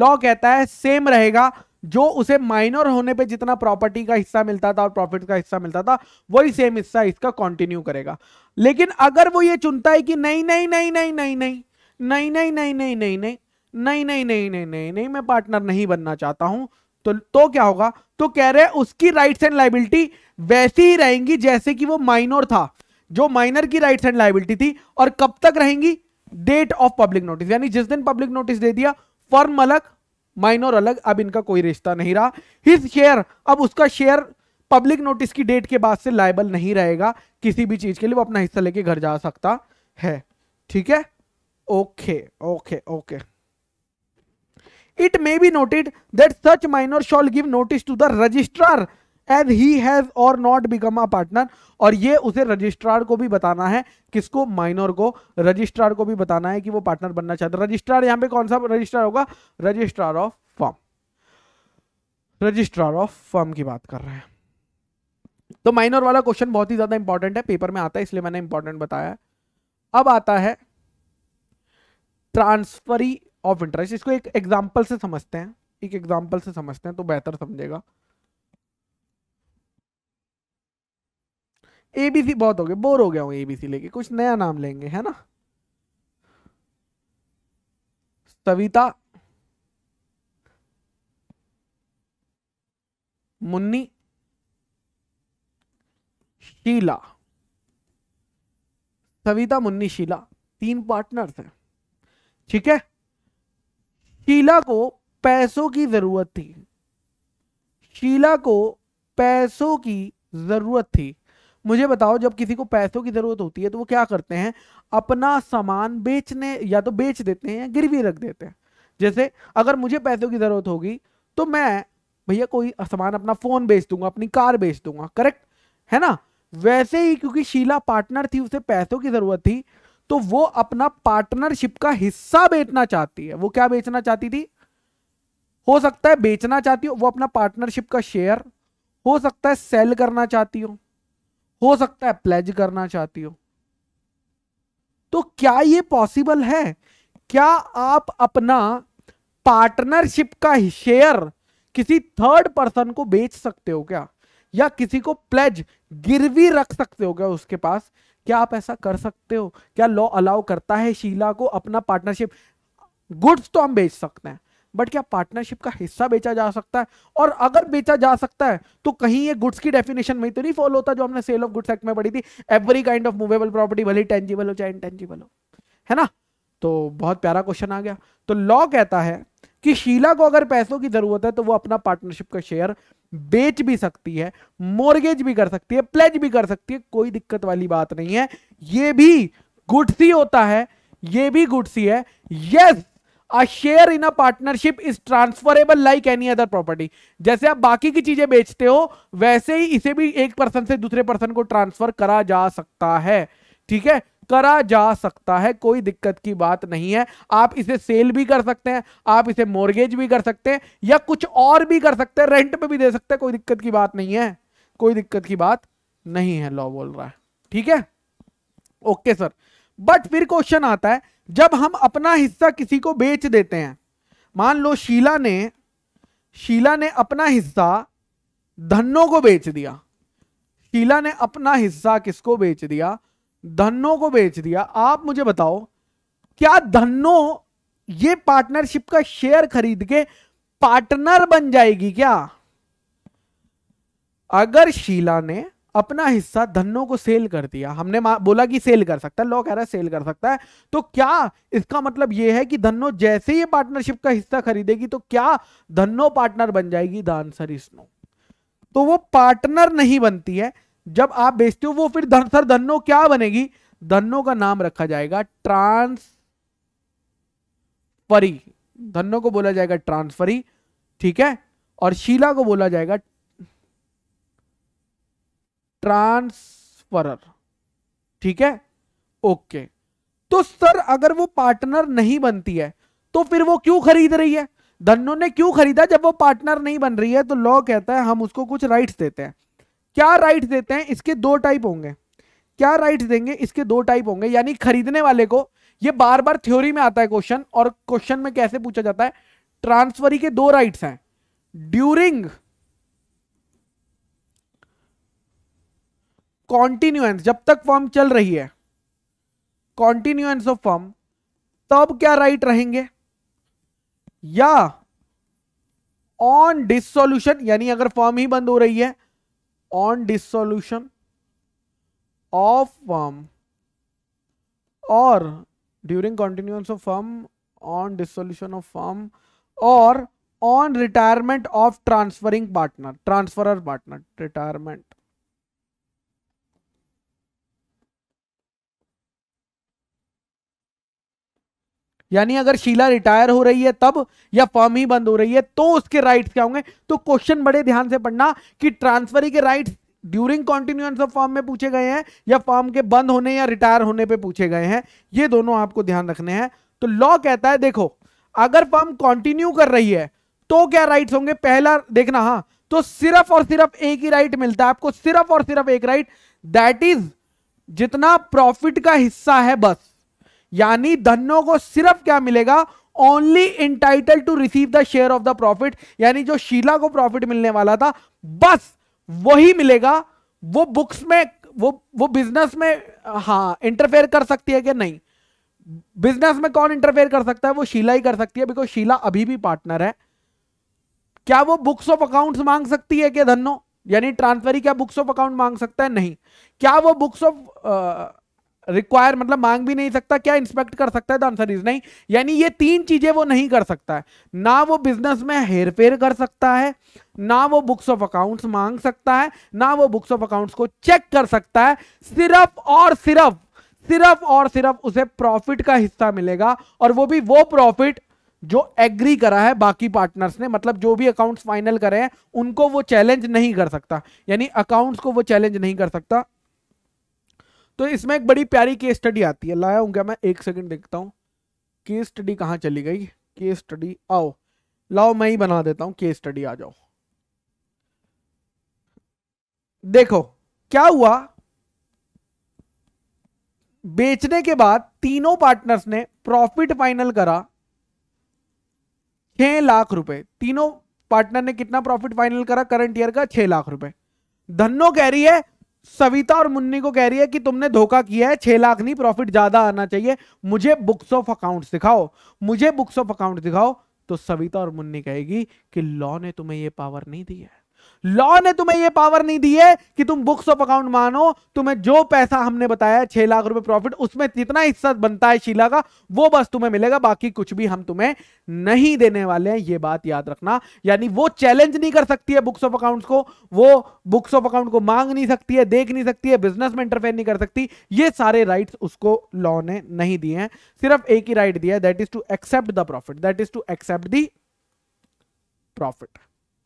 लॉ कहता है सेम रहेगा जो उसे माइनर होने पे जितना प्रॉपर्टी का हिस्सा मिलता था और प्रॉफिट का हिस्सा मिलता था वही सेम हिस्सा इसका कंटिन्यू करेगा लेकिन अगर वो ये चुनता है कि नहीं नहीं नहीं नहीं नहीं नहीं नहीं नहीं नहीं नहीं नहीं नहीं नहीं नहीं नहीं नहीं नहीं नहीं मैं पार्टनर नहीं बनना चाहता हूं तो तो क्या होगा तो कह रहे हैं उसकी राइट्स एंड लाइबिलिटी वैसी ही रहेंगी जैसे कि वो माइनर था जो माइनर की राइट्स एंड लाइबिलिटी थी और कब तक रहेंगी डेट ऑफ पब्लिक नोटिस यानी जिस दिन पब्लिक नोटिस दे दिया फर्म अलग माइन और अलग अब इनका कोई रिश्ता नहीं रहा हिज शेयर अब उसका शेयर पब्लिक नोटिस की डेट के बाद से लाइबल नहीं रहेगा किसी भी चीज के लिए वो अपना हिस्सा लेके घर जा सकता है ठीक है okay okay okay it may be noted that such minor shall give notice to the registrar as he has or not become a partner और ये उसे रजिस्ट्रार को भी बताना है किसको माइनर को रजिस्ट्रार को भी बताना है कि वो पार्टनर बनना चाहता है रजिस्ट्रार यहाँ पे कौन सा रजिस्ट्रार होगा registrar of firm registrar of firm की बात कर रहे हैं तो माइनर वाला क्वेश्चन बहुत ही ज्यादा इंपॉर्टेंट है पेपर में आता है इसलिए मैंने इंपॉर्टेंट बताया अब आता है ट्रांसफरी ऑफ इंटरेस्ट इसको एक एग्जाम्पल से समझते हैं एक एग्जाम्पल से समझते हैं तो बेहतर समझेगा एबीसी बहुत हो गए बोर हो गया हूँ एबीसी लेके कुछ नया नाम लेंगे है ना सविता मुन्नी शीला सविता मुन्नी शीला तीन पार्टनर्स हैं ठीक है शीला को पैसों की जरूरत थी शीला को पैसों की जरूरत थी मुझे बताओ जब किसी को पैसों की ज़रूरत होती है तो वो क्या करते हैं अपना सामान बेचने या तो बेच देते हैं या गिरवी रख देते हैं जैसे अगर मुझे पैसों की ज़रूरत होगी तो मैं भैया कोई सामान अपना फ़ोन बेच दूंगा अपनी कार बेच दूंगा करेक्ट है ना वैसे ही क्योंकि शीला पार्टनर थी उसे पैसों की ज़रूरत थी तो वो अपना पार्टनरशिप का हिस्सा बेचना चाहती है वो क्या बेचना चाहती थी हो सकता है बेचना चाहती हो वो अपना पार्टनरशिप का शेयर हो सकता है सेल करना चाहती हो हो सकता है प्लेज करना चाहती हो तो क्या ये पॉसिबल है क्या आप अपना पार्टनरशिप का शेयर किसी थर्ड पर्सन को बेच सकते हो क्या या किसी को प्लेज गिरवी रख सकते हो क्या उसके पास क्या आप ऐसा कर सकते हो क्या लॉ अलाउ करता है शीला को अपना पार्टनरशिप गुड्स तो हम बेच सकते हैं बट क्या पार्टनरशिप का हिस्सा बेचा जा सकता है और अगर बेचा जा सकता है तो कहीं ये गुड्स की डेफिनेशन में तो नहीं फॉलो होता जो हमने सेल ऑफ गुड्स एक्ट में पढ़ी थी every kind of movable property भले टेंजिबल हो चाहे इंटेंजिबल हो है ना तो बहुत प्यारा क्वेश्चन आ गया तो लॉ कहता है कि शीला को अगर पैसों की जरूरत है तो वो अपना पार्टनरशिप का शेयर बेच भी सकती है मोर्गेज भी कर सकती है प्लेज भी कर सकती है कोई दिक्कत वाली बात नहीं है ये भी गुड्स ही होता है ये भी गुड्स ही है yes a share in a partnership is transferable like any other property जैसे आप बाकी की चीजें बेचते हो वैसे ही इसे भी एक पर्सन से दूसरे पर्सन को ट्रांसफर करा जा सकता है ठीक है करा जा सकता है कोई दिक्कत की बात नहीं है आप इसे सेल भी कर सकते हैं आप इसे मोर्गेज भी कर सकते हैं या कुछ और भी कर सकते हैं रेंट पे भी दे सकते हैं कोई दिक्कत की बात नहीं है कोई दिक्कत की बात नहीं है लॉ बोल रहा है ठीक है ओके सर बट फिर क्वेश्चन आता है जब हम अपना हिस्सा किसी को बेच देते हैं मान लो शीला ने शीला ने अपना हिस्सा धनों को बेच दिया शीला ने अपना हिस्सा किसको बेच दिया धनों को बेच दिया आप मुझे बताओ क्या धनों ये पार्टनरशिप का शेयर खरीद के पार्टनर बन जाएगी क्या अगर शीला ने अपना हिस्सा धनों को सेल कर दिया हमने बोला कि सेल कर सकता है लॉ कह रहा है सेल कर सकता है तो क्या इसका मतलब यह है कि धनो जैसे ही पार्टनरशिप का हिस्सा खरीदेगी तो क्या धनो पार्टनर बन जाएगी दान सर इज तो वो पार्टनर नहीं बनती है जब आप बेचते हो वो फिर धन सर धनो क्या बनेगी धनो का नाम रखा जाएगा ट्रांसफरी धनो को बोला जाएगा ट्रांसफरी ठीक है और शीला को बोला जाएगा ट्रांसफरर ठीक है ओके तो सर अगर वो पार्टनर नहीं बनती है तो फिर वो क्यों खरीद रही है धनो ने क्यों खरीदा जब वो पार्टनर नहीं बन रही है तो लॉ कहता है हम उसको कुछ राइट्स देते हैं क्या राइट्स देते हैं इसके दो टाइप होंगे क्या राइट्स देंगे इसके दो टाइप होंगे यानी खरीदने वाले को ये बार बार थ्योरी में आता है क्वेश्चन और क्वेश्चन में कैसे पूछा जाता है ट्रांसफरी के दो राइट्स हैं ड्यूरिंग कॉन्टिन्यूएंस जब तक फॉर्म चल रही है कॉन्टिन्यूएंस ऑफ फॉर्म तब क्या राइट रहेंगे या ऑन डिसोल्यूशन यानी अगर फॉर्म ही बंद हो रही है ऑन डिसोल्यूशन ऑफ फॉर्म और during continuance of firm on dissolution of firm और on retirement of transferring partner transferor partner retirement यानी अगर शीला रिटायर हो रही है तब या फॉर्म ही बंद हो रही है तो उसके राइट्स क्या होंगे तो क्वेश्चन बड़े ध्यान से पढ़ना कि ट्रांसफरी के rights during continuance of firm में पूछे गए हैं या फॉर्म के बंद होने या रिटायर होने पे पूछे गए हैं ये दोनों आपको ध्यान रखने हैं तो लॉ कहता है देखो अगर फॉर्म कॉन्टिन्यू कर रही है तो क्या राइट होंगे पहला देखना हाँ तो सिर्फ और सिर्फ एक ही राइट मिलता है आपको सिर्फ और सिर्फ एक राइट दैट इज जितना प्रॉफिट का हिस्सा है बस यानी धनों को सिर्फ क्या मिलेगा only entitle to receive the share of the profit यानी जो शीला को प्रॉफिट मिलने वाला था बस वही मिलेगा वो बुक्स में वो वो बिजनेस में हाँ इंटरफेयर कर सकती है कि नहीं बिजनेस में कौन इंटरफेयर कर सकता है वो शीला ही कर सकती है बिकॉज शीला अभी भी पार्टनर है क्या वो बुक्स ऑफ अकाउंट्स मांग सकती है क्या धनो यानी ट्रांसफरी क्या बुक्स ऑफ अकाउंट मांग सकता है नहीं क्या वो बुक्स ऑफ रिक्वायर मतलब मांग भी नहीं सकता क्या इंस्पेक्ट कर सकता है तो आंसर इज नहीं यानी ये तीन चीजें वो नहीं कर सकता है ना वो बिजनेस में हेर फेर कर सकता है ना वो बुक्स ऑफ अकाउंट्स मांग सकता है ना वो बुक्स ऑफ अकाउंट्स को चेक कर सकता है सिर्फ और सिर्फ सिर्फ और सिर्फ उसे प्रॉफिट का हिस्सा मिलेगा और वो भी वो प्रॉफिट जो एग्री करा है बाकी पार्टनर्स ने मतलब जो भी अकाउंट्स फाइनल करे हैं उनको वो चैलेंज नहीं कर सकता यानी अकाउंट्स को वो चैलेंज नहीं कर सकता तो इसमें एक बड़ी प्यारी केस स्टडी आती है लाया हूँ क्या मैं एक सेकंड देखता हूँ केस स्टडी कहाँ चली गई केस स्टडी आओ लाओ मैं ही बना देता हूँ केस स्टडी आ जाओ देखो क्या हुआ बेचने के बाद तीनों पार्टनर्स ने प्रॉफिट फाइनल करा छह लाख रुपए तीनों पार्टनर ने कितना प्रॉफिट फाइनल करा करंट ईयर का छह लाख रुपए धन्नो कह रही है सविता और मुन्नी को कह रही है कि तुमने धोखा किया है छह लाख नहीं प्रॉफिट ज्यादा आना चाहिए मुझे बुक्स ऑफ अकाउंट दिखाओ मुझे बुक्स ऑफ अकाउंट दिखाओ तो सविता और मुन्नी कहेगी कि लॉ ने तुम्हें ये पावर नहीं दी है लॉ ने तुम्हें यह पावर नहीं दी है कि तुम बुक्स ऑफ अकाउंट मानो तुम्हें जो पैसा हमने बताया छह लाख रुपए प्रॉफिट उसमें जितना हिस्सा बनता है शीला का वो बस तुम्हें मिलेगा बाकी कुछ भी हम तुम्हें नहीं देने वाले हैं ये बात याद रखना यानी वो चैलेंज नहीं कर सकती है बुक्स ऑफ अकाउंट को वो बुक्स ऑफ अकाउंट को मांग नहीं सकती है देख नहीं सकती है बिजनेस में इंटरफेयर नहीं कर सकती ये सारे राइट उसको लॉ ने नहीं दिए हैं सिर्फ एक ही राइट दिया है that is to accept the profit that is to accept the profit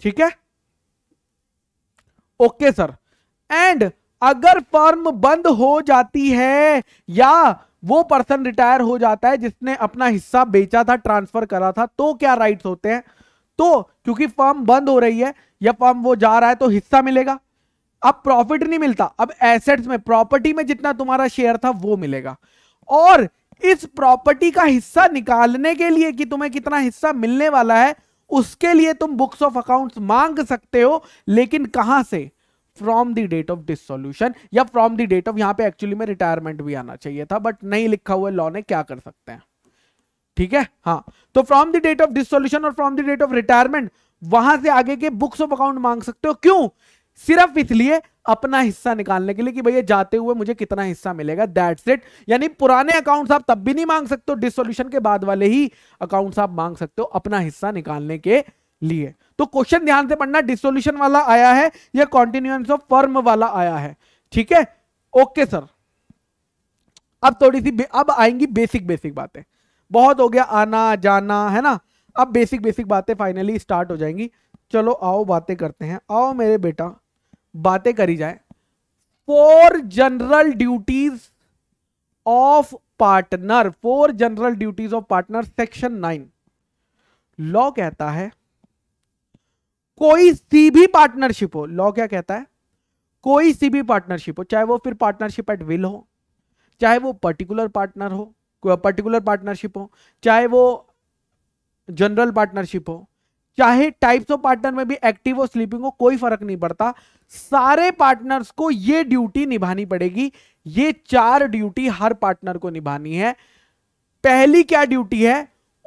ठीक है ओके सर एंड अगर फर्म बंद हो जाती है या वो पर्सन रिटायर हो जाता है जिसने अपना हिस्सा बेचा था ट्रांसफर करा था तो क्या राइट्स होते हैं तो क्योंकि फर्म बंद हो रही है या फर्म वो जा रहा है तो हिस्सा मिलेगा अब प्रॉफिट नहीं मिलता अब एसेट्स में प्रॉपर्टी में जितना तुम्हारा शेयर था वो मिलेगा और इस प्रॉपर्टी का हिस्सा निकालने के लिए कि तुम्हें कितना हिस्सा मिलने वाला है उसके लिए तुम बुक्स ऑफ अकाउंट्स मांग सकते हो लेकिन कहां से from the date of dissolution या फ्रॉम द डेट ऑफ यहां पे एक्चुअली में रिटायरमेंट भी आना चाहिए था बट नहीं लिखा हुआ लॉ ने क्या कर सकते हैं ठीक है हाँ तो from the date of dissolution और from the date of retirement वहां से आगे के बुक्स ऑफ अकाउंट मांग सकते हो क्यों सिर्फ इसलिए अपना हिस्सा निकालने के लिए कि भैया जाते हुए मुझे कितना हिस्सा मिलेगा दैट्स इट यानी पुराने अकाउंट्स आप तब भी नहीं मांग सकते हो डिसोल्यूशन के बाद वाले ही अकाउंट्स आप मांग सकते हो अपना हिस्सा निकालने के लिए तो क्वेश्चन ध्यान से पढ़ना डिसोल्यूशन वाला आया है या कॉन्टिन्यूएंस ऑफ फर्म वाला आया है ठीक है ओके सर अब थोड़ी सी अब आएंगी बेसिक बेसिक बातें बहुत हो गया आना जाना है ना अब बेसिक बेसिक बातें फाइनली स्टार्ट हो जाएंगी चलो आओ बातें करते हैं आओ मेरे बेटा बातें करी जाए four general duties of partner four general duties of partner section nine law कहता है कोई सी भी पार्टनरशिप हो लॉ क्या कहता है कोई सी भी पार्टनरशिप हो चाहे वो फिर पार्टनरशिप एट विल हो चाहे वो पर्टिकुलर पार्टनर हो पर्टिकुलर पार्टनरशिप हो चाहे वो जनरल पार्टनरशिप हो चाहे टाइप्स ऑफ पार्टनर में भी एक्टिव हो स्लीपिंग हो कोई फर्क नहीं पड़ता सारे पार्टनर्स को ये ड्यूटी निभानी पड़ेगी ये चार ड्यूटी हर पार्टनर को निभानी है पहली क्या ड्यूटी है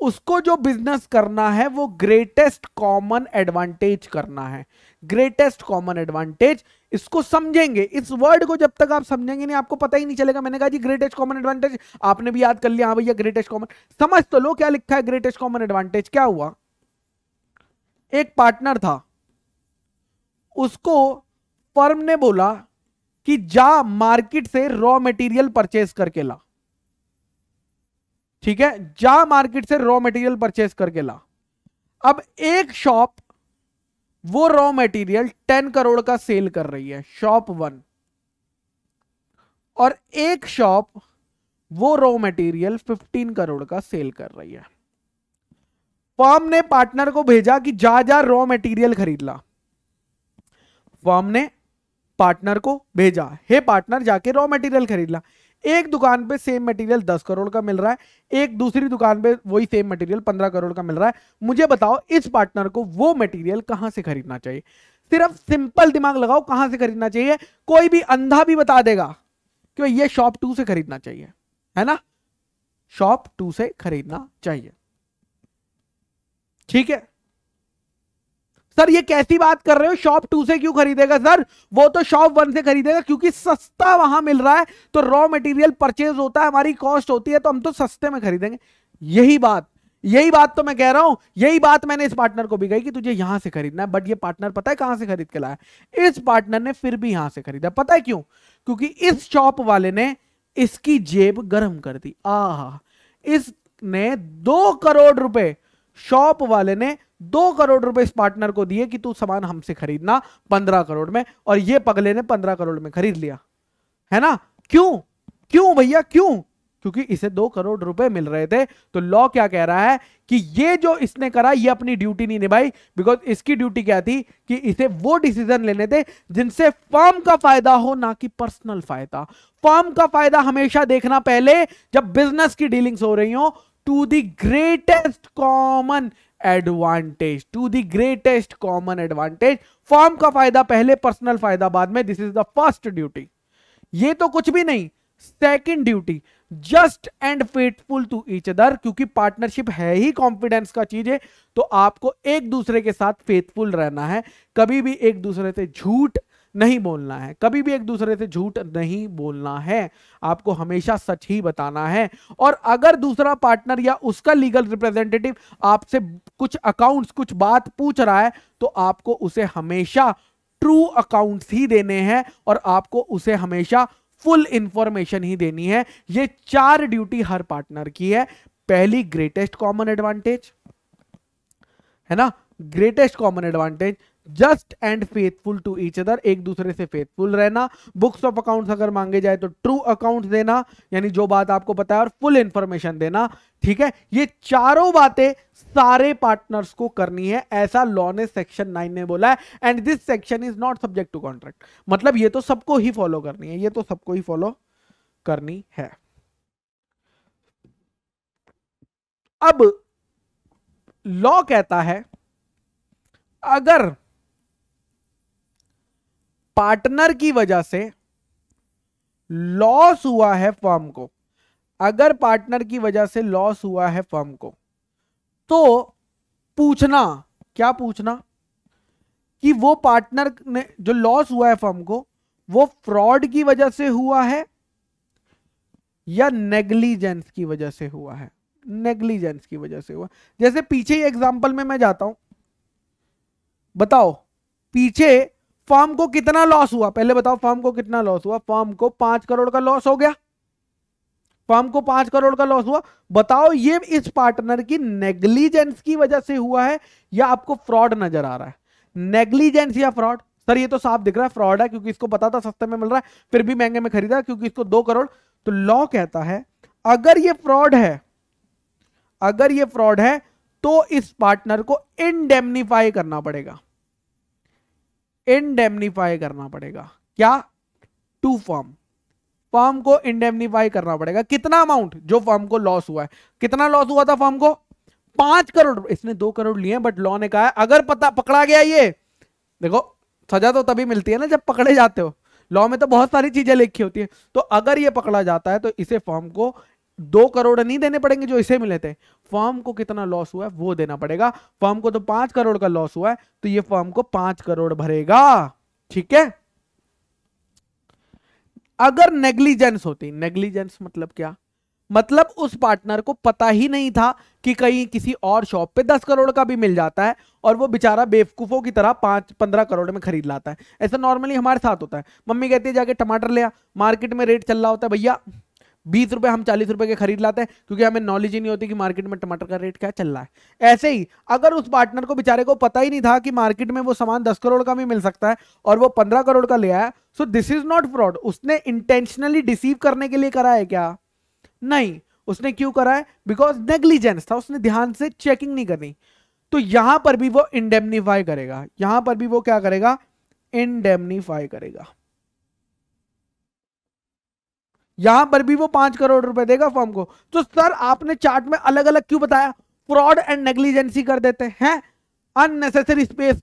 उसको जो बिजनेस करना है वो ग्रेटेस्ट कॉमन एडवांटेज करना है ग्रेटेस्ट कॉमन एडवांटेज इसको समझेंगे इस वर्ड को जब तक आप समझेंगे नहीं आपको पता ही नहीं चलेगा मैंने कहा जी ग्रेटेस्ट कॉमन एडवांटेज आपने भी याद कर लिया हाँ भैया ग्रेटेस्ट कॉमन समझ तो लो क्या लिखा है ग्रेटेस्ट कॉमन एडवांटेज क्या हुआ एक पार्टनर था उसको फर्म ने बोला कि जा मार्केट से रॉ मटेरियल परचेस करके ला ठीक है जा मार्केट से रॉ मटेरियल परचेस करके ला अब एक शॉप वो रॉ मटेरियल टेन करोड़ का सेल कर रही है शॉप वन और एक शॉप वो रॉ मटेरियल फिफ्टीन करोड़ का सेल कर रही है फर्म ने पार्टनर को भेजा कि जा जा रॉ मटेरियल खरीद ला फर्म ने पार्टनर को भेजा हे पार्टनर जाके रॉ मटेरियल खरीद ला एक दुकान पे सेम मटेरियल दस करोड़ का मिल रहा है एक दूसरी दुकान पे वही सेम मटेरियल पंद्रह करोड़ का मिल रहा है मुझे बताओ इस पार्टनर को वो मटेरियल कहां से खरीदना चाहिए सिर्फ सिंपल दिमाग लगाओ कहां से खरीदना चाहिए कोई भी अंधा भी बता देगा कि ये शॉप टू से खरीदना चाहिए है ना शॉप टू से खरीदना चाहिए ठीक है सर ये कैसी बात कर रहे हो शॉप टू से क्यों खरीदेगा सर वो तो शॉप वन से खरीदेगा क्योंकि सस्ता वहां मिल रहा है तो रॉ मटेरियल परचेज होता है हमारी कॉस्ट होती है तो हम तो सस्ते में खरीदेंगे यही बात यही बात तो मैं कह रहा हूं यही बात मैंने इस पार्टनर को भी कही कि तुझे यहां से खरीदना है बट ये पार्टनर पता है कहां से खरीद के लाया इस पार्टनर ने फिर भी यहां से खरीदा पता है क्यों क्योंकि इस शॉप वाले ने इसकी जेब गर्म कर दी आह इसने दो करोड़ रुपए शॉप वाले ने दो करोड़ रुपए इस पार्टनर को दिए कि तू सामान हमसे खरीदना पंद्रह करोड़ में और ये पगले ने पंद्रह करोड़ में खरीद लिया है ना क्यों क्यों भैया क्यों क्योंकि इसे दो करोड़ रुपए मिल रहे थे तो लॉ क्या कह रहा है कि ये जो इसने करा ये अपनी ड्यूटी नहीं निभाई बिकॉज इसकी ड्यूटी क्या थी कि इसे वो डिसीजन लेने थे जिनसे फॉर्म का फायदा हो ना कि पर्सनल फायदा फॉर्म का फायदा हमेशा देखना पहले जब बिजनेस की डीलिंग्स हो रही हो to the greatest common advantage to the greatest common advantage firm का फायदा पहले पर्सनल फायदा बाद में this is the first duty ये तो कुछ भी नहीं second duty just and faithful to each other क्योंकि पार्टनरशिप है ही कॉन्फिडेंस का चीज है तो आपको एक दूसरे के साथ फेथफुल रहना है कभी भी एक दूसरे से झूठ नहीं बोलना है कभी भी एक दूसरे से झूठ नहीं बोलना है आपको हमेशा सच ही बताना है और अगर दूसरा पार्टनर या उसका लीगल रिप्रेजेंटेटिव आपसे कुछ अकाउंट्स कुछ बात पूछ रहा है तो आपको उसे हमेशा ट्रू अकाउंट्स ही देने हैं और आपको उसे हमेशा फुल इंफॉर्मेशन ही देनी है ये चार ड्यूटी हर पार्टनर की है पहली ग्रेटेस्ट कॉमन एडवांटेज है ना greatest common advantage just and faithful to each other एक दूसरे से फेथफुल रहना बुक्स ऑफ अकाउंट्स अगर मांगे जाए तो ट्रू अकाउंट्स देना यानी जो बात आपको पता है और फुल इंफॉर्मेशन देना ठीक है ये चारों बातें सारे पार्टनर्स को करनी है ऐसा लॉ ने सेक्शन नाइन में बोला है and this section is not subject to contract मतलब ये तो सबको ही फॉलो करनी है ये तो सबको ही फॉलो करनी है अब लॉ कहता है अगर पार्टनर की वजह से लॉस हुआ है फर्म को अगर पार्टनर की वजह से लॉस हुआ है फर्म को तो पूछना क्या पूछना कि वो पार्टनर ने जो लॉस हुआ है फर्म को वो फ्रॉड की वजह से हुआ है या नेग्लिजेंस की वजह से हुआ है नेग्लिजेंस की वजह से हुआ जैसे पीछे एग्जांपल एग्जाम्पल में मैं जाता हूं बताओ पीछे फॉर्म को कितना लॉस हुआ पहले बताओ फॉर्म को कितना लॉस हुआ फॉर्म को पांच करोड़ का लॉस हो गया फॉर्म को पांच करोड़ का लॉस हुआ बताओ ये इस पार्टनर की नेग्लिजेंस की वजह से हुआ है या आपको फ्रॉड नजर आ रहा है नेग्लिजेंस या फ्रॉड सर ये तो साफ दिख रहा है फ्रॉड है क्योंकि इसको पता था सस्ते में मिल रहा है फिर भी महंगे में खरीदा क्योंकि इसको दो करोड़ तो लॉ कहता है अगर ये फ्रॉड है अगर ये फ्रॉड है तो इस पार्टनर को इनडेमनीफाई करना पड़ेगा इनडेमनीफाई करना पड़ेगा क्या टू फॉर्म फॉर्म को इंडेमनीफाई करना पड़ेगा कितना अमाउंट जो फॉर्म को लॉस हुआ है कितना लॉस हुआ था फॉर्म को पांच करोड़ इसने दो करोड़ लिए बट लॉ ने कहा है, अगर पता पकड़ा गया ये देखो सजा तो तभी मिलती है ना जब पकड़े जाते हो लॉ में तो बहुत सारी चीजें लिखी होती है तो अगर ये पकड़ा जाता है तो इसे फॉर्म को दो करोड़ नहीं देने पड़ेंगे जो इसे मिले थे फर्म को कितना लॉस हुआ है वो देना पड़ेगा फर्म को तो पांच करोड़ का लॉस हुआ है तो ये फर्म को पांच करोड़ भरेगा ठीक है अगर नेग्लिजेंस होती नेग्लिजेंस मतलब क्या मतलब उस पार्टनर को पता ही नहीं था कि कहीं किसी और शॉप पे दस करोड़ का भी मिल जाता है और वो बेचारा बेवकूफ़ों की तरह पांच पंद्रह करोड़ में खरीद लाता है ऐसा नॉर्मली हमारे साथ होता है मम्मी कहती है जाके टमाटर ले आ मार्केट में रेट चल रहा होता है भैया बीस रुपए हम चालीस रुपए के खरीद लाते हैं क्योंकि हमें नॉलेज ही नहीं होती कि मार्केट में टमाटर का रेट क्या चल रहा है ऐसे ही अगर उस पार्टनर को बेचारे को पता ही नहीं था कि मार्केट में वो सामान दस करोड़ का भी मिल सकता है और वो पंद्रह करोड़ का ले आया so this is not fraud उसने इंटेंशनली डिसीव करने के लिए करा है क्या नहीं उसने क्यों करा है बिकॉज नेग्लिजेंस था उसने ध्यान से चेकिंग नहीं करनी तो यहां पर भी वो इंडेमनीफाई करेगा यहां पर भी वो क्या करेगा इंडेमनीफाई करेगा यहां पर भी वो पांच करोड़ रुपए देगा फर्म को तो सर आपने चार्ट में अलग अलग क्यों बताया फ्रॉड एंड नेग्लिजेंसी कर देते हैं अननेसेसरी स्पेस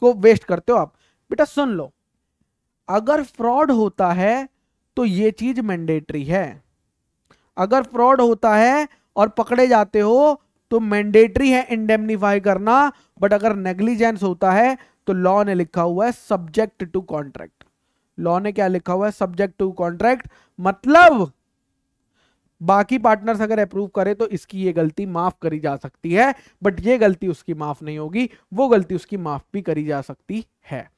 को वेस्ट करते हो आप बेटा सुन लो अगर फ्रॉड होता है तो ये चीज मैंडेटरी है अगर फ्रॉड होता है और पकड़े जाते हो तो मैंडेटरी है इंडेमनीफाई करना बट अगर नेग्लिजेंस होता है तो लॉ ने लिखा हुआ है सब्जेक्ट टू कॉन्ट्रैक्ट लॉ ने क्या लिखा हुआ है सब्जेक्ट टू कॉन्ट्रैक्ट मतलब बाकी पार्टनर्स अगर अप्रूव करे तो इसकी ये गलती माफ करी जा सकती है बट ये गलती उसकी माफ नहीं होगी वो गलती उसकी माफ भी करी जा सकती है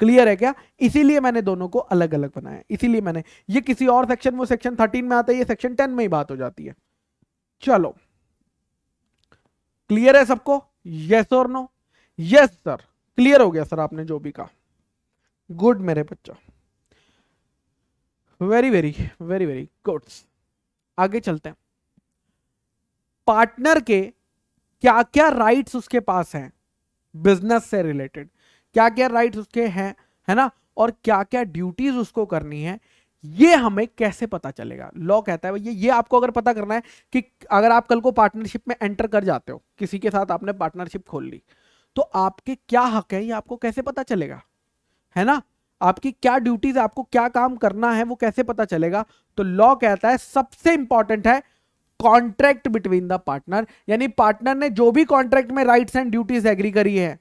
क्लियर है क्या इसीलिए मैंने दोनों को अलग अलग बनाया इसीलिए मैंने ये किसी और सेक्शन वो सेक्शन थर्टीन में आता है ये सेक्शन टेन में ही बात हो जाती है चलो क्लियर है सबको यस और नो यस सर क्लियर हो गया सर आपने जो भी कहा गुड मेरे बच्चा very very very very goods आगे चलते हैं पार्टनर के क्या क्या राइट्स उसके पास हैं बिजनेस से रिलेटेड क्या क्या राइट्स उसके हैं है ना और क्या क्या ड्यूटीज उसको करनी है ये हमें कैसे पता चलेगा लॉ कहता है भैया ये आपको अगर पता करना है कि अगर आप कल को पार्टनरशिप में एंटर कर जाते हो किसी के साथ आपने पार्टनरशिप खोल ली तो आपके क्या हक है ये आपको कैसे पता चलेगा है ना आपकी क्या ड्यूटीज आपको क्या काम करना है वो कैसे पता चलेगा तो लॉ कहता है सबसे इंपॉर्टेंट है कॉन्ट्रैक्ट बिटवीन द पार्टनर यानी पार्टनर ने जो भी कॉन्ट्रैक्ट में राइट्स एंड ड्यूटीज एग्री करी है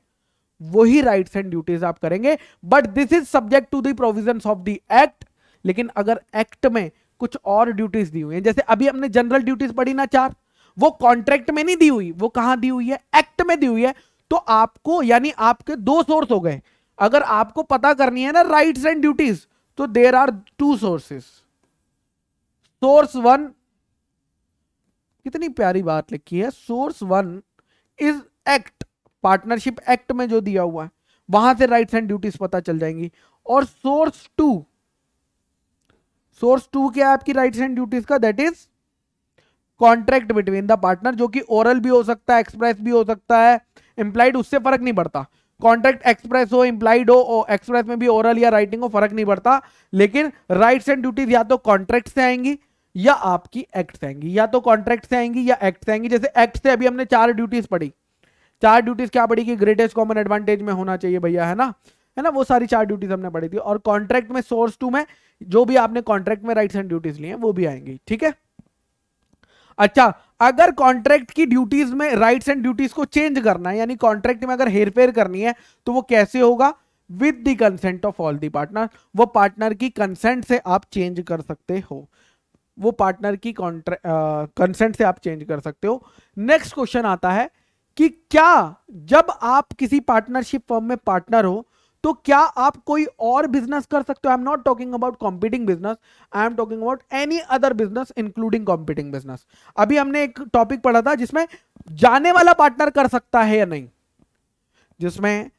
वही राइट्स एंड ड्यूटीज आप करेंगे but this is subject to the provision of the act लेकिन अगर एक्ट में कुछ और ड्यूटीज दी हुई हैं जैसे अभी हमने जनरल ड्यूटीज पढ़ी ना चार वो कॉन्ट्रैक्ट में नहीं दी हुई वो कहां दी हुई है एक्ट में दी हुई है तो आपको यानी आपके दो सोर्स हो गए अगर आपको पता करनी है ना राइट्स एंड ड्यूटीज तो there are two sources source one कितनी प्यारी बात लिखी है source one is act partnership act में जो दिया हुआ है वहां से राइट्स एंड ड्यूटीज पता चल जाएंगी और सोर्स टू सोर्स टू क्या है आपकी राइट्स एंड ड्यूटीज का that is contract between the partner जो कि ओरल भी हो सकता है एक्सप्रेस भी हो सकता है इंप्लाइड उससे फर्क नहीं पड़ता कॉन्ट्रैक्ट एक्सप्रेस हो इंप्लाइड हो एक्सप्रेस में भी ओरल या राइटिंग हो फर्क नहीं पड़ता लेकिन राइट्स एंड ड्यूटीज या तो कॉन्ट्रैक्ट से आएंगी या आपकी एक्ट से आएंगी या तो कॉन्ट्रैक्ट से आएंगी या एक्ट से आएंगी जैसे एक्ट से अभी हमने चार ड्यूटीज पढ़ी चार ड्यूटीज क्या पड़ी कि ग्रेटेस्ट कॉमन एडवांटेज में होना चाहिए भैया है ना है ना वो सारी चार ड्यूटीज हमने पढ़ी थी और कॉन्ट्रैक्ट में सोर्स टू में जो भी आपने कॉन्ट्रैक्ट में राइट्स एंड ड्यूटीज ली है वो भी आएंगी ठीक है अच्छा अगर कॉन्ट्रैक्ट की ड्यूटीज में राइट्स एंड ड्यूटीज को चेंज करना है यानी कॉन्ट्रैक्ट में अगर हेर फेर करनी है तो वो कैसे होगा with the consent of all the partner वो पार्टनर की कंसेंट से आप चेंज कर सकते हो वो पार्टनर की कंसेंट से आप चेंज कर सकते हो नेक्स्ट क्वेश्चन आता है कि क्या जब आप किसी पार्टनरशिप फॉर्म में पार्टनर हो तो क्या आप कोई और बिजनेस कर सकते हो I am not talking about competing business I am talking about any other business including competing business अभी हमने एक टॉपिक पढ़ा था जिसमें जाने वाला पार्टनर कर सकता है या नहीं जिसमें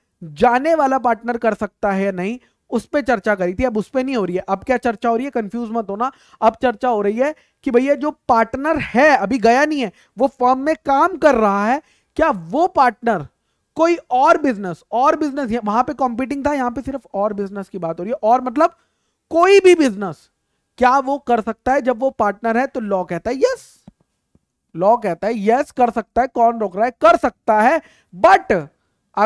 जाने वाला पार्टनर कर सकता है या नहीं उस पर चर्चा करी थी अब उस पर नहीं हो रही है अब क्या चर्चा हो रही है कंफ्यूज मत होना अब चर्चा हो रही है कि भैया जो पार्टनर है अभी गया नहीं है वो फॉर्म में काम कर रहा है क्या वो पार्टनर कोई और बिजनेस और बिजनेस वहां पे कॉम्पिटिंग था यहां पे सिर्फ और बिजनेस की बात हो रही है और मतलब कोई भी बिजनेस क्या वो कर सकता है जब वो पार्टनर है तो लॉ कहता है यस लॉ कहता है यस कर सकता है कौन रोक रहा है कर सकता है बट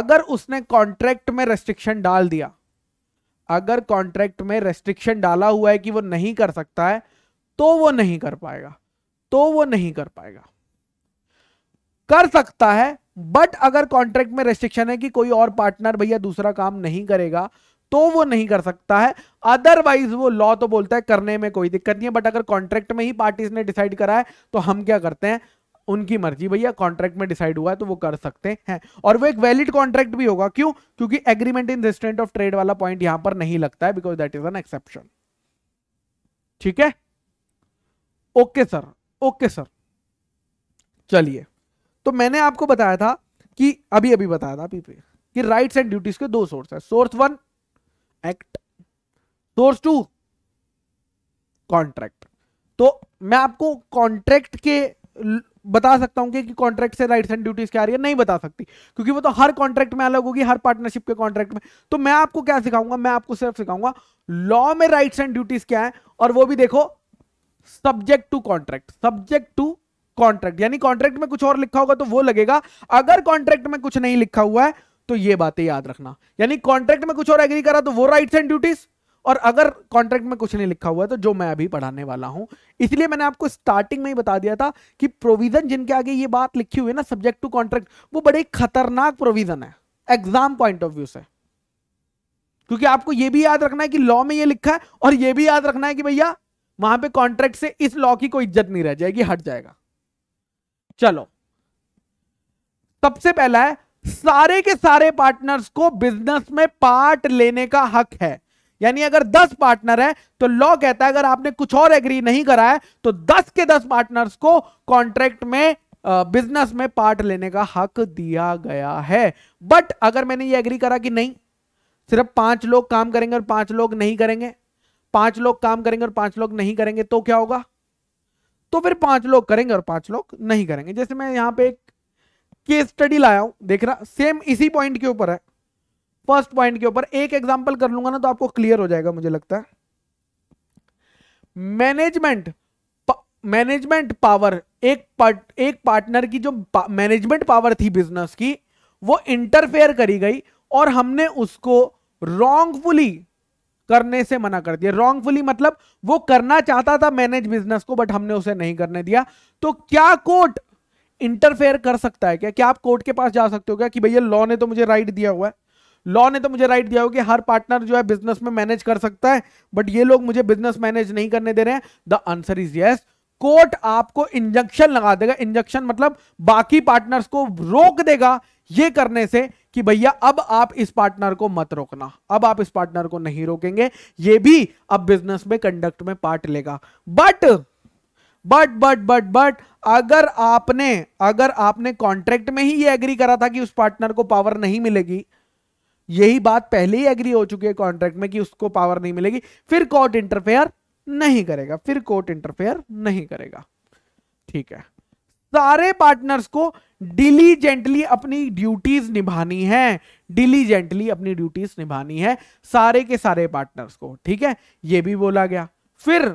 अगर उसने कॉन्ट्रैक्ट में रेस्ट्रिक्शन डाल दिया अगर कॉन्ट्रैक्ट में रेस्ट्रिक्शन डाला हुआ है कि वो नहीं कर सकता है तो वो नहीं कर पाएगा तो वो नहीं कर पाएगा कर सकता है बट अगर कॉन्ट्रैक्ट में रेस्ट्रिक्शन है कि कोई और पार्टनर भैया दूसरा काम नहीं करेगा तो वो नहीं कर सकता है अदरवाइज वो लॉ तो बोलता है करने में कोई दिक्कत नहीं है बट अगर कॉन्ट्रैक्ट में ही पार्टीज ने डिसाइड करा है तो हम क्या करते हैं उनकी मर्जी भैया कॉन्ट्रैक्ट में डिसाइड हुआ है तो वो कर सकते हैं और वो एक वैलिड कॉन्ट्रैक्ट भी होगा क्यों क्योंकि agreement in restraint of trade वाला पॉइंट यहां पर नहीं लगता है because that is an exception ठीक है ओके सर ओके सर चलिए तो मैंने आपको बताया था कि अभी अभी बताया था पीपे कि राइट्स एंड ड्यूटीज के दो सोर्स है source one act source two contract तो मैं आपको कॉन्ट्रैक्ट के बता सकता हूं कि कॉन्ट्रैक्ट से राइट्स एंड ड्यूटीज क्या आ रही है नहीं बता सकती क्योंकि वो तो हर कॉन्ट्रैक्ट में अलग होगी हर पार्टनरशिप के कॉन्ट्रैक्ट में तो मैं आपको क्या सिखाऊंगा मैं आपको सिर्फ सिखाऊंगा लॉ में राइट्स एंड ड्यूटीज क्या है और वो भी देखो subject to contract subject to contract यानी कॉन्ट्रैक्ट में कुछ और लिखा होगा तो वो लगेगा अगर कॉन्ट्रैक्ट में कुछ नहीं लिखा हुआ है तो ये बातें याद रखना यानी कॉन्ट्रैक्ट में कुछ और एग्री करा तो वो राइट्स एंड ड्यूटीज और अगर कॉन्ट्रैक्ट में कुछ नहीं लिखा हुआ है तो जो मैं अभी पढ़ाने वाला हूं इसलिए मैंने आपको स्टार्टिंग में ही बता दिया था कि प्रोविजन जिनके आगे ये बात लिखी हुई है ना सब्जेक्ट टू कॉन्ट्रैक्ट वो बड़े खतरनाक प्रोविजन है एग्जाम पॉइंट ऑफ व्यू से क्योंकि आपको यह भी याद रखना है कि लॉ में यह लिखा है और यह भी याद रखना है कि भैया वहां पे कॉन्ट्रैक्ट से इस लॉ की कोई इज्जत नहीं रह जाएगी हट जाएगा चलो सबसे पहला है सारे के सारे पार्टनर्स को बिजनेस में पार्ट लेने का हक है यानी अगर 10 पार्टनर है तो लॉ कहता है अगर आपने कुछ और एग्री नहीं करा है तो 10 के 10 पार्टनर्स को कॉन्ट्रैक्ट में बिजनेस में पार्ट लेने का हक दिया गया है बट अगर मैंने ये एग्री करा कि नहीं सिर्फ पांच लोग काम करेंगे और पांच लोग नहीं करेंगे पांच लोग काम करेंगे और पांच लोग नहीं करेंगे तो क्या होगा तो फिर पांच लोग करेंगे और पांच लोग नहीं करेंगे जैसे मैं यहां पे एक केस स्टडी लाया हूं देख रहा सेम इसी पॉइंट के ऊपर है फर्स्ट पॉइंट के ऊपर एक एग्जाम्पल कर लूंगा ना तो आपको क्लियर हो जाएगा मुझे लगता है मैनेजमेंट मैनेजमेंट पावर एक पार्ट एक पार्टनर की जो मैनेजमेंट पावर थी बिजनेस की वो इंटरफेयर करी गई और हमने उसको रॉन्गफुली करने से मना कर दिया रॉन्गफुली मतलब वो करना चाहता था मैनेज बिजनेस को बट हमने उसे नहीं करने दिया तो क्या कोर्ट इंटरफेयर कर सकता है क्या क्या आप कोर्ट के पास जा सकते हो क्या कि भैया लॉ ने तो मुझे राइट दिया हुआ है लॉ ने तो मुझे राइट दिया हो कि हर पार्टनर जो है बिजनेस में मैनेज कर सकता है बट ये लोग मुझे बिजनेस मैनेज नहीं करने दे रहे हैं the answer is yes court आपको इंजेक्शन लगा देगा इंजेक्शन मतलब बाकी पार्टनर्स को रोक देगा ये करने से कि भैया अब आप इस पार्टनर को मत रोकना अब आप इस पार्टनर को नहीं रोकेंगे ये भी अब बिजनेस में कंडक्ट में पार्ट लेगा but but but but but अगर आपने अगर आपने कॉन्ट्रैक्ट में ही ये एग्री करा था कि उस पार्टनर को पावर नहीं मिलेगी यही बात पहले ही एग्री हो चुकी है कॉन्ट्रैक्ट में कि उसको पावर नहीं मिलेगी फिर कोर्ट इंटरफेयर नहीं करेगा फिर कोर्ट इंटरफेयर नहीं करेगा ठीक है सारे पार्टनर्स को डिलीजेंटली अपनी ड्यूटीज निभानी है डिलीजेंटली अपनी ड्यूटीज निभानी है सारे के सारे पार्टनर्स को ठीक है ये भी बोला गया फिर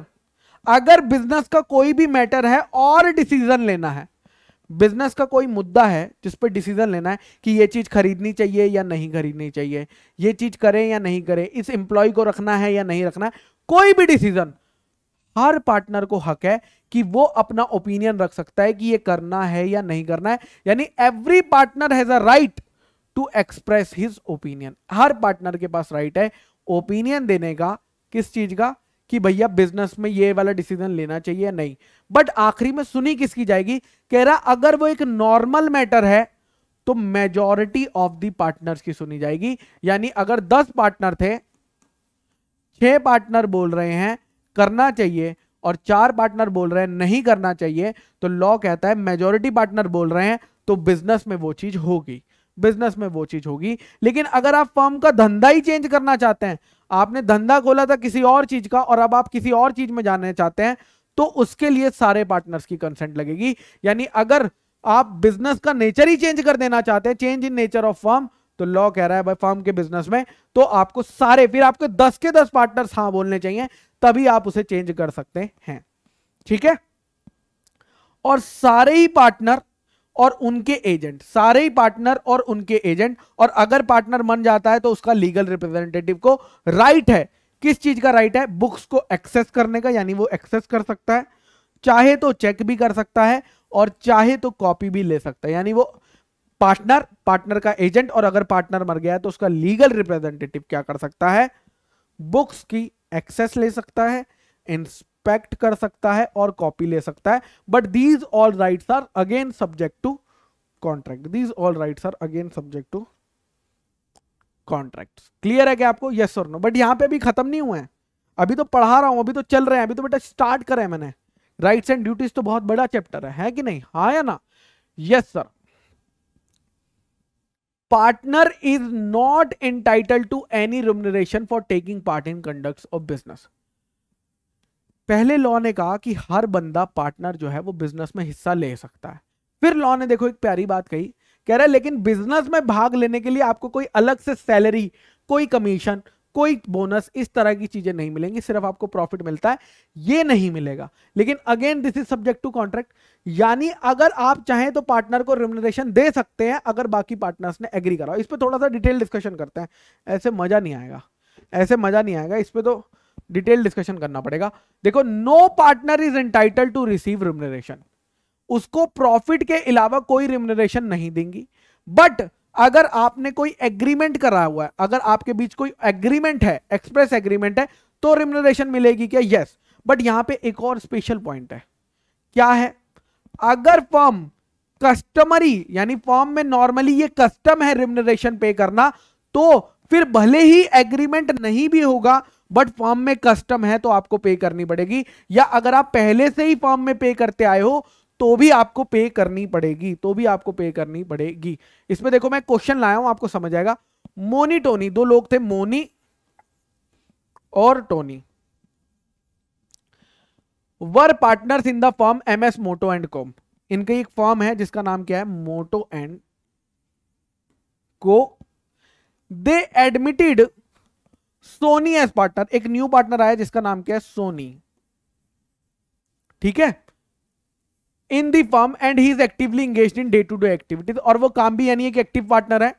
अगर बिजनेस का कोई भी मैटर है और डिसीजन लेना है बिजनेस का कोई मुद्दा है जिस पर डिसीजन लेना है कि ये चीज़ खरीदनी चाहिए या नहीं खरीदनी चाहिए ये चीज़ करें या नहीं करें इस एम्प्लॉय को रखना है या नहीं रखना है कोई भी डिसीजन हर पार्टनर को हक है कि वो अपना ओपिनियन रख सकता है कि ये करना है या नहीं करना है यानी every partner has a right to express his opinion हर पार्टनर के पास राइट है ओपिनियन देने का किस चीज का कि भैया बिजनेस में ये वाला डिसीजन लेना चाहिए या नहीं बट आखिरी में सुनी किसकी जाएगी कह रहा अगर वो एक नॉर्मल मैटर है तो मेजोरिटी ऑफ दी पार्टनर्स की सुनी जाएगी यानी अगर दस पार्टनर थे छह पार्टनर बोल रहे हैं करना चाहिए और चार पार्टनर बोल रहे हैं नहीं करना चाहिए तो लॉ कहता है मेजोरिटी पार्टनर बोल रहे हैं तो बिजनेस में वो चीज होगी बिजनेस में वो चीज होगी लेकिन अगर आप फर्म का धंधा ही चेंज करना चाहते हैं आपने धंधा खोला था किसी और चीज का और अब आप किसी और चीज में जाना चाहते हैं तो उसके लिए सारे पार्टनर्स की कंसेंट लगेगी यानी अगर आप बिजनेस का नेचर ही चेंज कर देना चाहते हैं change in nature of firm तो लॉ कह रहा है भाई फर्म के बिजनेस में तो आपको सारे फिर आपको दस के दस पार्टनर्स हाँ बोलने चाहिए तभी आप उसे चेंज कर सकते हैं ठीक है और सारे ही पार्टनर और उनके एजेंट सारे ही पार्टनर और उनके एजेंट और अगर पार्टनर मन जाता है तो उसका लीगल रिप्रेजेंटेटिव को राइट है किस चीज का राइट है बुक्स को एक्सेस करने का यानी वो एक्सेस कर सकता है चाहे तो चेक भी कर सकता है और चाहे तो कॉपी भी ले सकता है यानी वो पार्टनर पार्टनर का एजेंट और अगर पार्टनर मर गया तो उसका लीगल रिप्रेजेंटेटिव क्या कर सकता है बुक्स की एक्सेस ले सकता है इंस्पेक्ट कर सकता है और कॉपी ले सकता है but these all right are again subject to contract these all right are again subject to contract clear है क्या आपको यस और नो बट यहां पे भी खत्म नहीं हुए हैं अभी तो पढ़ा रहा हूं अभी तो चल रहे हैं अभी तो बेटा स्टार्ट करे मैंने राइट्स एंड ड्यूटीज तो बहुत बड़ा चैप्टर है, है कि नहीं हाँ या ना yes sir partner is not entitle to any remuneration for taking part in conduct of business पहले लॉ ने कहा कि हर बंदा पार्टनर जो है वो बिजनेस में हिस्सा ले सकता है फिर लॉ ने देखो एक प्यारी बात कही कह रहा है लेकिन बिजनेस में भाग लेने के लिए आपको कोई अलग से सैलरी कोई कमीशन कोई बोनस इस तरह की चीजें नहीं मिलेंगी सिर्फ आपको प्रॉफिट मिलता है ये नहीं मिलेगा लेकिन again this is subject to contract यानी अगर आप चाहें तो पार्टनर को रिम्यूनरेशन दे सकते हैं अगर बाकी पार्टनर्स ने एग्री करा इस पर थोड़ा सा डिटेल डिस्कशन करते हैं ऐसे मजा नहीं आएगा ऐसे मजा नहीं आएगा इस पर तो डिटेल डिस्कशन करना पड़ेगा देखो no partner is entitle to receive remuneration उसको प्रॉफिट के अलावा कोई रिम्यूनरेशन नहीं देंगी बट अगर आपने कोई एग्रीमेंट करा हुआ है अगर आपके बीच कोई एग्रीमेंट है एक्सप्रेस एग्रीमेंट है तो रिमुनरेशन मिलेगी क्या यस बट यहां पे एक और स्पेशल पॉइंट है क्या है अगर फॉर्म कस्टमरी यानी फॉर्म में नॉर्मली ये कस्टम है रिमुनरेशन पे करना तो फिर भले ही एग्रीमेंट नहीं भी होगा बट फॉर्म में कस्टम है तो आपको पे करनी पड़ेगी या अगर आप पहले से ही फॉर्म में पे करते आए हो तो भी आपको पे करनी पड़ेगी तो भी आपको पे करनी पड़ेगी इसमें देखो मैं क्वेश्चन लाया हूं आपको समझ आएगा मोनी टोनी दो लोग थे मोनी और Tony were partners in the firm M S Moto and com इनका एक फॉर्म है जिसका नाम क्या है मोटो एंड को they admitted Sony as partner एक न्यू पार्टनर आया जिसका नाम क्या है सोनी ठीक है in the firm and he is actively engage in day to day activities और वो काम भी यानी एक एक्टिव पार्टनर है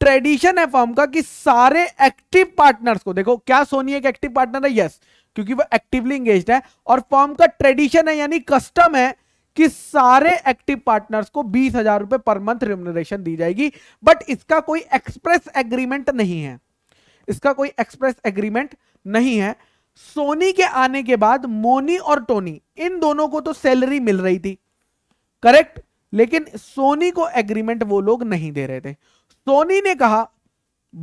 ट्रेडिशन है फर्म का कि सारे एक्टिव पार्टनर्स को देखो क्या सोनी एक एक्टिव पार्टनर है यस yes, क्योंकि वो एक्टिवली इंगेज है और फर्म का ट्रेडिशन है यानी कस्टम है कि सारे एक्टिव पार्टनर्स को बीस हजार रुपए पर मंथ रेम्यूनरेशन दी जाएगी बट इसका कोई एक्सप्रेस एग्रीमेंट नहीं है इसका कोई एक्सप्रेस एग्रीमेंट नहीं है सोनी के आने के बाद मोनी और टोनी इन दोनों को तो सैलरी मिल रही थी करेक्ट लेकिन सोनी को एग्रीमेंट वो लोग नहीं दे रहे थे सोनी ने कहा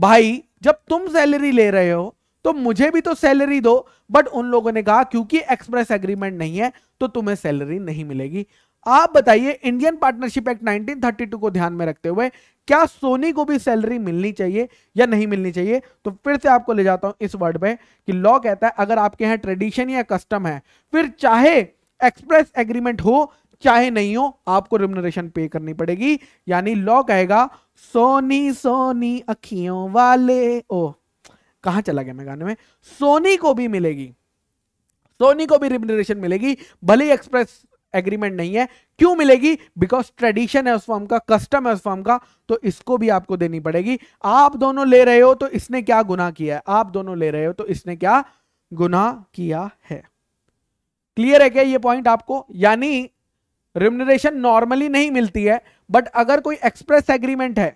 भाई जब तुम सैलरी ले रहे हो तो मुझे भी तो सैलरी दो बट उन लोगों ने कहा क्योंकि एक्सप्रेस एग्रीमेंट नहीं है तो तुम्हें सैलरी नहीं मिलेगी आप बताइए इंडियन पार्टनरशिप एक्ट 1932 को ध्यान में रखते हुए क्या सोनी को भी सैलरी मिलनी चाहिए या नहीं मिलनी चाहिए तो फिर से आपको ले जाता हूं इस वर्ड पे कि लॉ कहता है अगर आपके यहां ट्रेडिशन या कस्टम है फिर चाहे एक्सप्रेस एग्रीमेंट हो चाहे नहीं हो आपको रिमनरेशन पे करनी पड़ेगी यानी लॉ कहेगा सोनी सोनी अखियों वाले ओ कहा चला गया मैं गाने में सोनी को भी मिलेगी सोनी को भी रिमनरेशन मिलेगी भले एक्सप्रेस एग्रीमेंट नहीं है क्यों मिलेगी बिकॉज ट्रेडिशन है उस फॉर्म का कस्टम है उस फॉर्म का तो इसको भी आपको देनी पड़ेगी आप दोनों ले रहे हो तो इसने क्या गुना किया है आप दोनों ले रहे हो तो इसने क्या गुना किया है क्लियर है क्या ये पॉइंट आपको यानी रिम्यूनरेशन नॉर्मली नहीं मिलती है बट अगर कोई एक्सप्रेस एग्रीमेंट है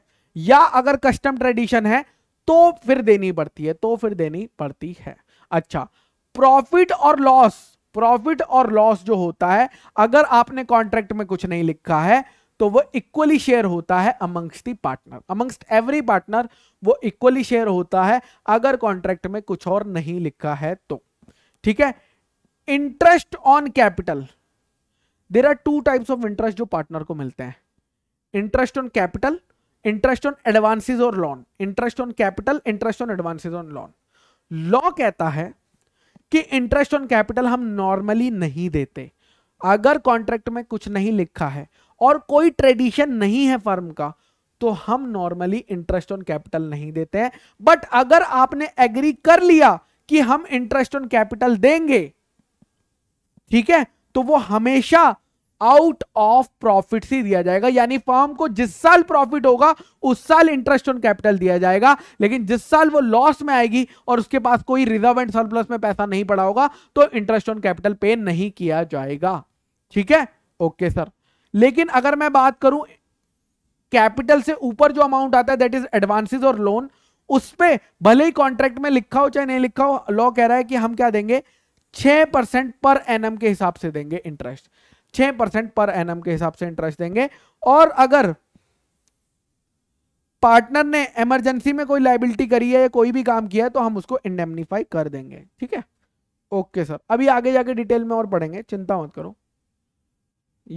या अगर कस्टम ट्रेडिशन है तो फिर देनी पड़ती है तो फिर देनी पड़ती है अच्छा प्रॉफिट और लॉस प्रॉफिट और लॉस जो होता है अगर आपने कॉन्ट्रैक्ट में कुछ नहीं लिखा है तो वो इक्वली शेयर होता है amongst the partner amongst every partner वो इक्वली शेयर होता है अगर कॉन्ट्रैक्ट में कुछ और नहीं लिखा है तो ठीक है interest on capital there are two types of interest जो पार्टनर को मिलते हैं interest on capital interest on advances और loan interest on capital interest on advances on loan law कहता है कि इंटरेस्ट ऑन कैपिटल हम नॉर्मली नहीं देते अगर कॉन्ट्रैक्ट में कुछ नहीं लिखा है और कोई ट्रेडिशन नहीं है फर्म का तो हम नॉर्मली इंटरेस्ट ऑन कैपिटल नहीं देते हैं बट अगर आपने एग्री कर लिया कि हम इंटरेस्ट ऑन कैपिटल देंगे ठीक है तो वो हमेशा आउट ऑफ प्रॉफिट से दिया जाएगा यानी फर्म को जिस साल प्रॉफिट होगा उस साल इंटरेस्ट ऑन कैपिटल दिया जाएगा लेकिन जिस साल वो लॉस में आएगी और उसके पास कोई रिजर्व एंड सरप्लस में पैसा नहीं पड़ा होगा तो इंटरेस्ट ऑन कैपिटल पे नहीं किया जाएगा ठीक है ओके सर लेकिन अगर मैं बात करूं कैपिटल से ऊपर जो अमाउंट आता है दैट इज एडवांसिस और लोन उस पर भले ही कॉन्ट्रैक्ट में लिखा हो चाहे नहीं लिखा हो लॉ कह रहा है कि हम क्या देंगे छह परसेंट पर एनम के हिसाब से देंगे इंटरेस्ट छह परसेंट पर एन के हिसाब से इंटरेस्ट देंगे और अगर पार्टनर ने इमरजेंसी में कोई लाइबिलिटी करी है या कोई भी काम किया है तो हम उसको इंडेमनीफाई कर देंगे ठीक है ओके सर अभी आगे जाके डिटेल में और पढ़ेंगे चिंता मत करो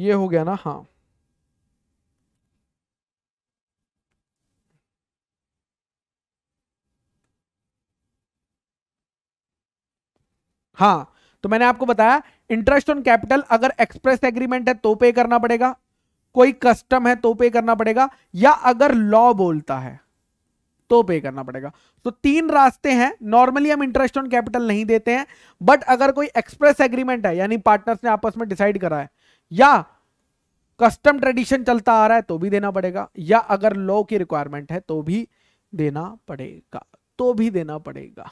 ये हो गया ना हाँ हाँ तो मैंने आपको बताया इंटरेस्ट ऑन कैपिटल अगर एक्सप्रेस एग्रीमेंट है तो पे करना पड़ेगा कोई कस्टम है तो पे करना पड़ेगा या अगर लॉ बोलता है तो पे करना पड़ेगा तो तीन रास्ते हैं नॉर्मली हम इंटरेस्ट ऑन कैपिटल नहीं देते हैं बट अगर कोई एक्सप्रेस एग्रीमेंट है यानी पार्टनर्स ने आपस में डिसाइड करा है या कस्टम ट्रेडिशन चलता आ रहा है तो भी देना पड़ेगा या अगर लॉ की रिक्वायरमेंट है तो भी देना पड़ेगा तो भी देना पड़ेगा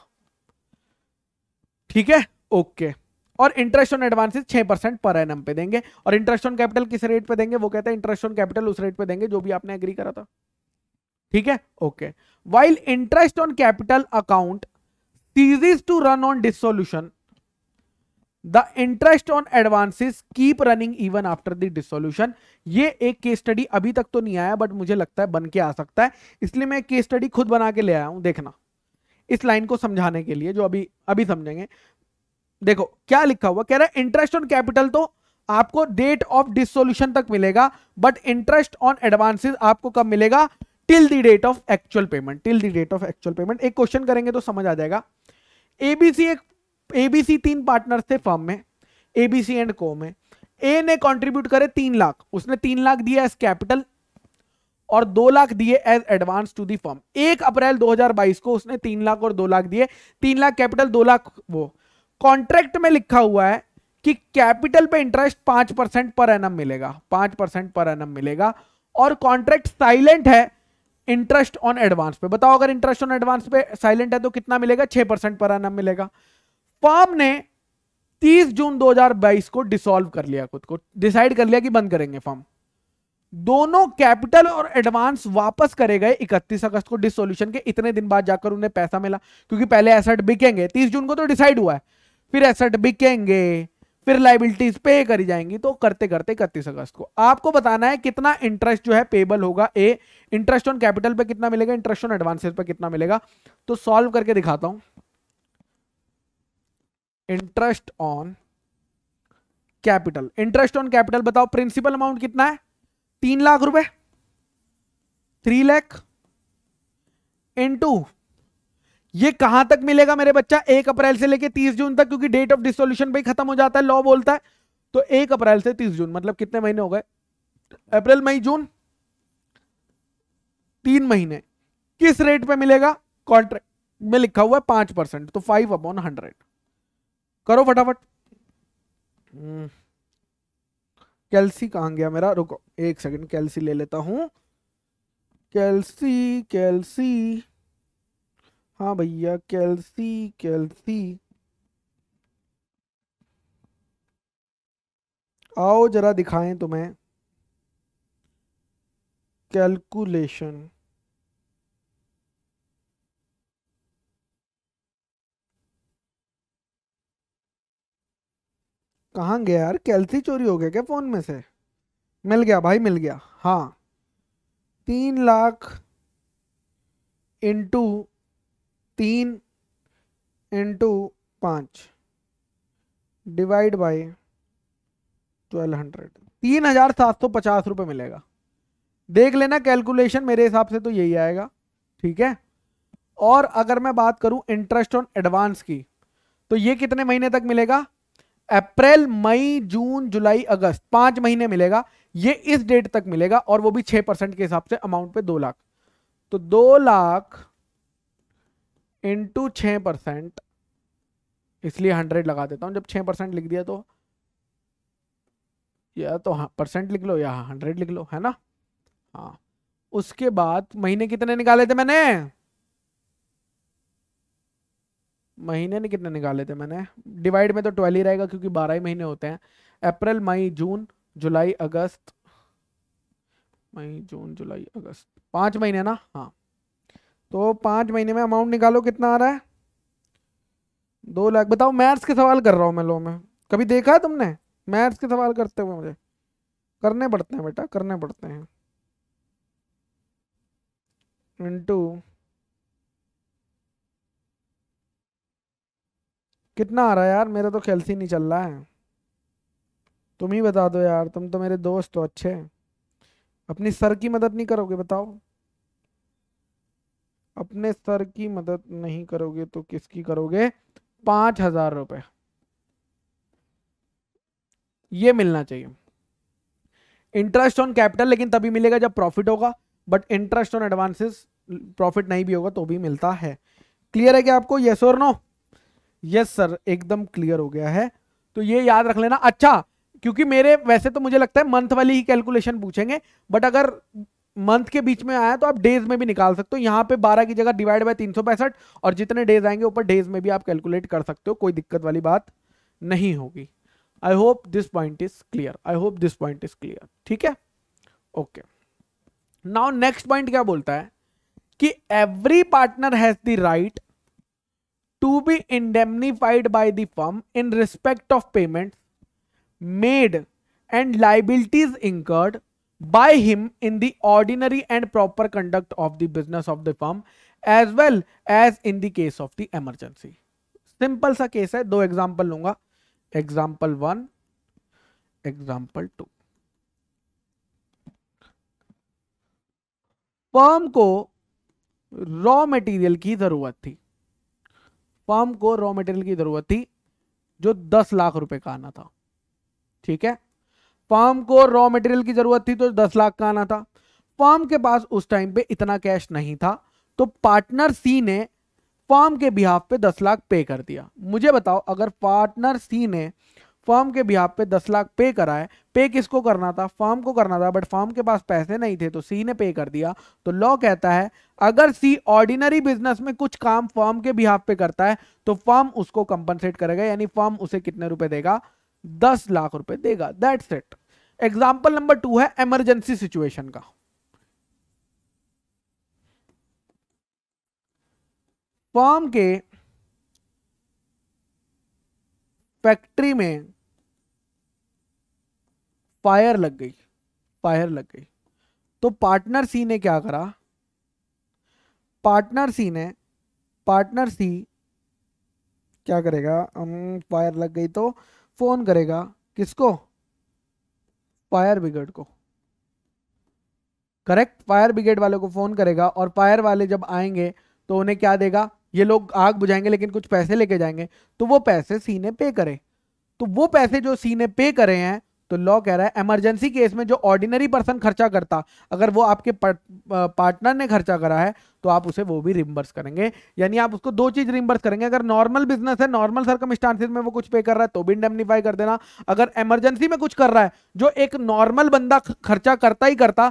ठीक है ओके okay. और इंटरेस्ट ऑन एडवांसेस छह परसेंट पर एन पे देंगे और इंटरेस्ट ऑन कैपिटल किस रेट पे देंगे वो कहते हैं इंटरेस्ट ऑन कैपिटल उस रेट पे देंगे जो भी आपने एग्री करा था ठीक है okay while interest on capital account ceases to run on dissolution the interest on advances keep running even after the dissolution ये एक केस स्टडी अभी तक तो नहीं आया बट मुझे लगता है बन के आ सकता है इसलिए मैं केस स्टडी खुद बना के ले आया हूं देखना इस लाइन को समझाने के लिए जो अभी अभी समझेंगे देखो क्या लिखा हुआ कह रहा है इंटरेस्ट ऑन कैपिटल तो आपको डेट ऑफ डिसोल्यूशन तक मिलेगा बट इंटरेस्ट ऑन एडवांसेस आपको कब मिलेगा till the date of actual payment till the date of actual payment एक क्वेश्चन करेंगे तो समझ आ जाएगा एबीसी एक एबीसी तीन पार्टनर थे फर्म में एबीसी एंड को में ए ने कॉन्ट्रीब्यूट करे तीन लाख उसने तीन लाख दिया एज कैपिटल और दो लाख दिए as advance to the firm एक अप्रैल 2022 को उसने तीन लाख और दो लाख दिए तीन लाख कैपिटल दो लाख वो कॉन्ट्रैक्ट में लिखा हुआ है कि कैपिटल पे इंटरेस्ट पांच परसेंट पर एनम मिलेगा पांच परसेंट पर एनम मिलेगा और कॉन्ट्रैक्ट साइलेंट है इंटरेस्ट ऑन एडवांस पे बताओ अगर इंटरेस्ट ऑन एडवांस पे साइलेंट है तो कितना मिलेगा छह परसेंट पर एनम मिलेगा फॉर्म ने 30 जून 2022 को डिसॉल्व कर लिया खुद को डिसाइड कर लिया कि बंद करेंगे फॉर्म दोनों कैपिटल और एडवांस वापस करे गए 31 अगस्त को डिसोल्यूशन के इतने दिन बाद जाकर उन्हें पैसा मिला क्योंकि पहले एसेट बिकेंगे 30 जून को तो डिसाइड हुआ है फिर एसेट बिकेंगे फिर लाइबिलिटीज पे करी जाएंगी तो करते करते इकतीस अगस्त को आपको बताना है कितना इंटरेस्ट जो है पेबल होगा ए इंटरेस्ट ऑन कैपिटल पे कितना मिलेगा इंटरेस्ट ऑन एडवांसेस पे कितना मिलेगा तो सॉल्व करके दिखाता हूं interest on capital interest on capital बताओ प्रिंसिपल अमाउंट कितना है तीन लाख रुपए थ्री लैख इंटू ये कहां तक मिलेगा मेरे बच्चा एक अप्रैल से लेकर तीस जून तक क्योंकि डेट ऑफ डिसोल्यूशन भी खत्म हो जाता है लॉ बोलता है तो एक अप्रैल से तीस जून मतलब कितने महीने हो गए अप्रैल मई जून तीन महीने किस रेट पे मिलेगा कॉन्ट्रैक्ट में लिखा हुआ है पांच परसेंट तो फाइव अपॉन हंड्रेड करो फटाफट हम्म। कैलसी कहां गया मेरा रुको एक सेकंड कैलसी ले लेता हूं कैलसी कैलसी हाँ भैया कैलसी कैलसी आओ जरा दिखाएं तुम्हें कैलकुलेशन कहाँ गया यार कैलसी चोरी हो गया क्या फ़ोन में से मिल गया भाई मिल गया हाँ तीन लाख इंटू तीन इंटू पाँच डिवाइड बाय ट्वेल्व हंड्रेड तीन हजार सात सौ पचास रुपये मिलेगा देख लेना कैलकुलेशन मेरे हिसाब से तो यही आएगा ठीक है और अगर मैं बात करूं इंटरेस्ट ऑन एडवांस की तो ये कितने महीने तक मिलेगा अप्रैल मई जून जुलाई अगस्त पांच महीने मिलेगा ये इस डेट तक मिलेगा और वो भी छह परसेंट के हिसाब से अमाउंट पे दो लाख तो दो लाख इंटू छः परसेंट इसलिए हंड्रेड लगा देता हूँ जब छः परसेंट लिख दिया तो या तो हाँ परसेंट लिख लो या हंड्रेड हाँ, लिख लो है ना हाँ उसके बाद महीने कितने निकाले थे मैंने महीने ने कितने निकाले थे मैंने डिवाइड में तो ट्वेल्व ही रहेगा क्योंकि बारह ही महीने होते हैं अप्रैल मई जून जुलाई अगस्त मई जून जुलाई अगस्त पांच महीने ना हाँ तो पाँच महीने में अमाउंट निकालो कितना आ रहा है दो लाख बताओ मैथ्स के सवाल कर रहा हूँ मैं लो में कभी देखा है तुमने मैथ्स के सवाल करते हुए मुझे करने पड़ते हैं बेटा करने पड़ते हैं इंटू कितना आ रहा है यार मेरा तो कैल्सी नहीं चल रहा है तुम ही बता दो यार तुम तो मेरे दोस्त हो अच्छे अपनी सर की मदद नहीं करोगे बताओ अपने सर की मदद नहीं करोगे तो किसकी करोगे पांच हजार रुपए ये मिलना चाहिए इंटरेस्ट ऑन कैपिटल लेकिन तभी मिलेगा जब प्रॉफिट होगा but interest on advances profit नहीं भी होगा तो भी मिलता है क्लियर है क्या आपको यस और नो यस सर एकदम क्लियर हो गया है तो ये याद रख लेना अच्छा क्योंकि मेरे वैसे तो मुझे लगता है मंथ वाली ही कैलकुलेशन पूछेंगे बट अगर मंथ के बीच में आया तो आप डेज में भी निकाल सकते हो यहाँ पे 12 की जगह डिवाइड बाय तीन और जितने डेज आएंगे ऊपर डेज में भी आप कैलकुलेट कर सकते हो कोई दिक्कत वाली बात नहीं होगी I hope this point is clear I hope this point is clear ठीक है ओके नाउ नेक्स्ट पॉइंट क्या बोलता है कि every partner has the right to be indemnified by the firm in respect of payment made and liabilities incurred by him in the ordinary and proper conduct of the business of the firm as well as in the case of the emergency simple सा case है दो example लूंगा example one example two firm को raw material की जरूरत थी firm को raw material की जरूरत थी जो दस लाख रुपए का आना था ठीक है फॉर्म को रॉ मटेरियल की जरूरत थी तो दस लाख का आना था फॉर्म के पास उस टाइम पे इतना कैश नहीं था तो पार्टनर सी ने फॉर्म के बिहाफ पे दस लाख पे कर दिया मुझे बताओ अगर पार्टनर सी ने फॉर्म के बिहाफ पे दस लाख पे कराए पे किसको करना था फॉर्म को करना था बट फॉर्म के पास पैसे नहीं थे तो सी ने पे कर दिया तो लॉ कहता है अगर सी ऑर्डिनरी बिजनेस में कुछ काम फॉर्म के बिहाफ पे करता है तो फॉर्म उसको कंपनसेट करेगा यानी फॉर्म उसे कितने रुपए देगा दस लाख रुपए देगा that's it example number two है इमरजेंसी सिचुएशन का फॉर्म के फैक्ट्री में फायर लग गई फायर लग गई तो पार्टनर सी ने क्या करा पार्टनर सी ने पार्टनर सी क्या करेगा फायर लग गई तो फ़ोन करेगा किसको फायर ब्रिगेड को करेक्ट फायर ब्रिगेड वाले को फ़ोन करेगा और फायर वाले जब आएंगे तो उन्हें क्या देगा ये लोग आग बुझाएंगे लेकिन कुछ पैसे लेके जाएंगे तो वो पैसे सीने पे करे तो वो पैसे जो सीने पे करे हैं तो लॉ कह रहा है इमरजेंसी केस में जो ऑर्डिनरी पर्सन खर्चा करता अगर वो आपके पार्टनर ने खर्चा करा है तो आप उसे वो भी रिमबर्स करेंगे यानी आप उसको दो चीज रिमबर्स करेंगे अगर नॉर्मल बिजनेस है नॉर्मल सरकम में वो कुछ पे कर रहा है तो भी इंडेमनीफाई कर देना अगर इमरजेंसी में कुछ कर रहा है जो एक नॉर्मल बंदा खर्चा करता ही करता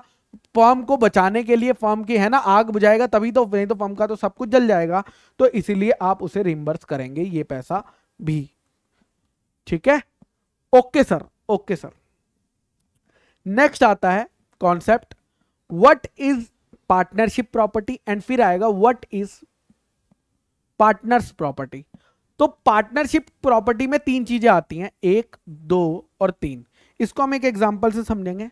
फॉर्म को बचाने के लिए फॉर्म की है ना आग बुझाएगा तभी तो नहीं तो फॉर्म का तो सब कुछ जल जाएगा तो इसीलिए आप उसे रिमबर्स करेंगे ये पैसा भी ठीक है okay sir okay sir next आता है concept what is partnership property and फिर आएगा व्हाट इज पार्टनर्स प्रॉपर्टी तो पार्टनरशिप प्रॉपर्टी में तीन चीजें आती हैं एक दो और तीन इसको हम एक एग्जांपल से समझेंगे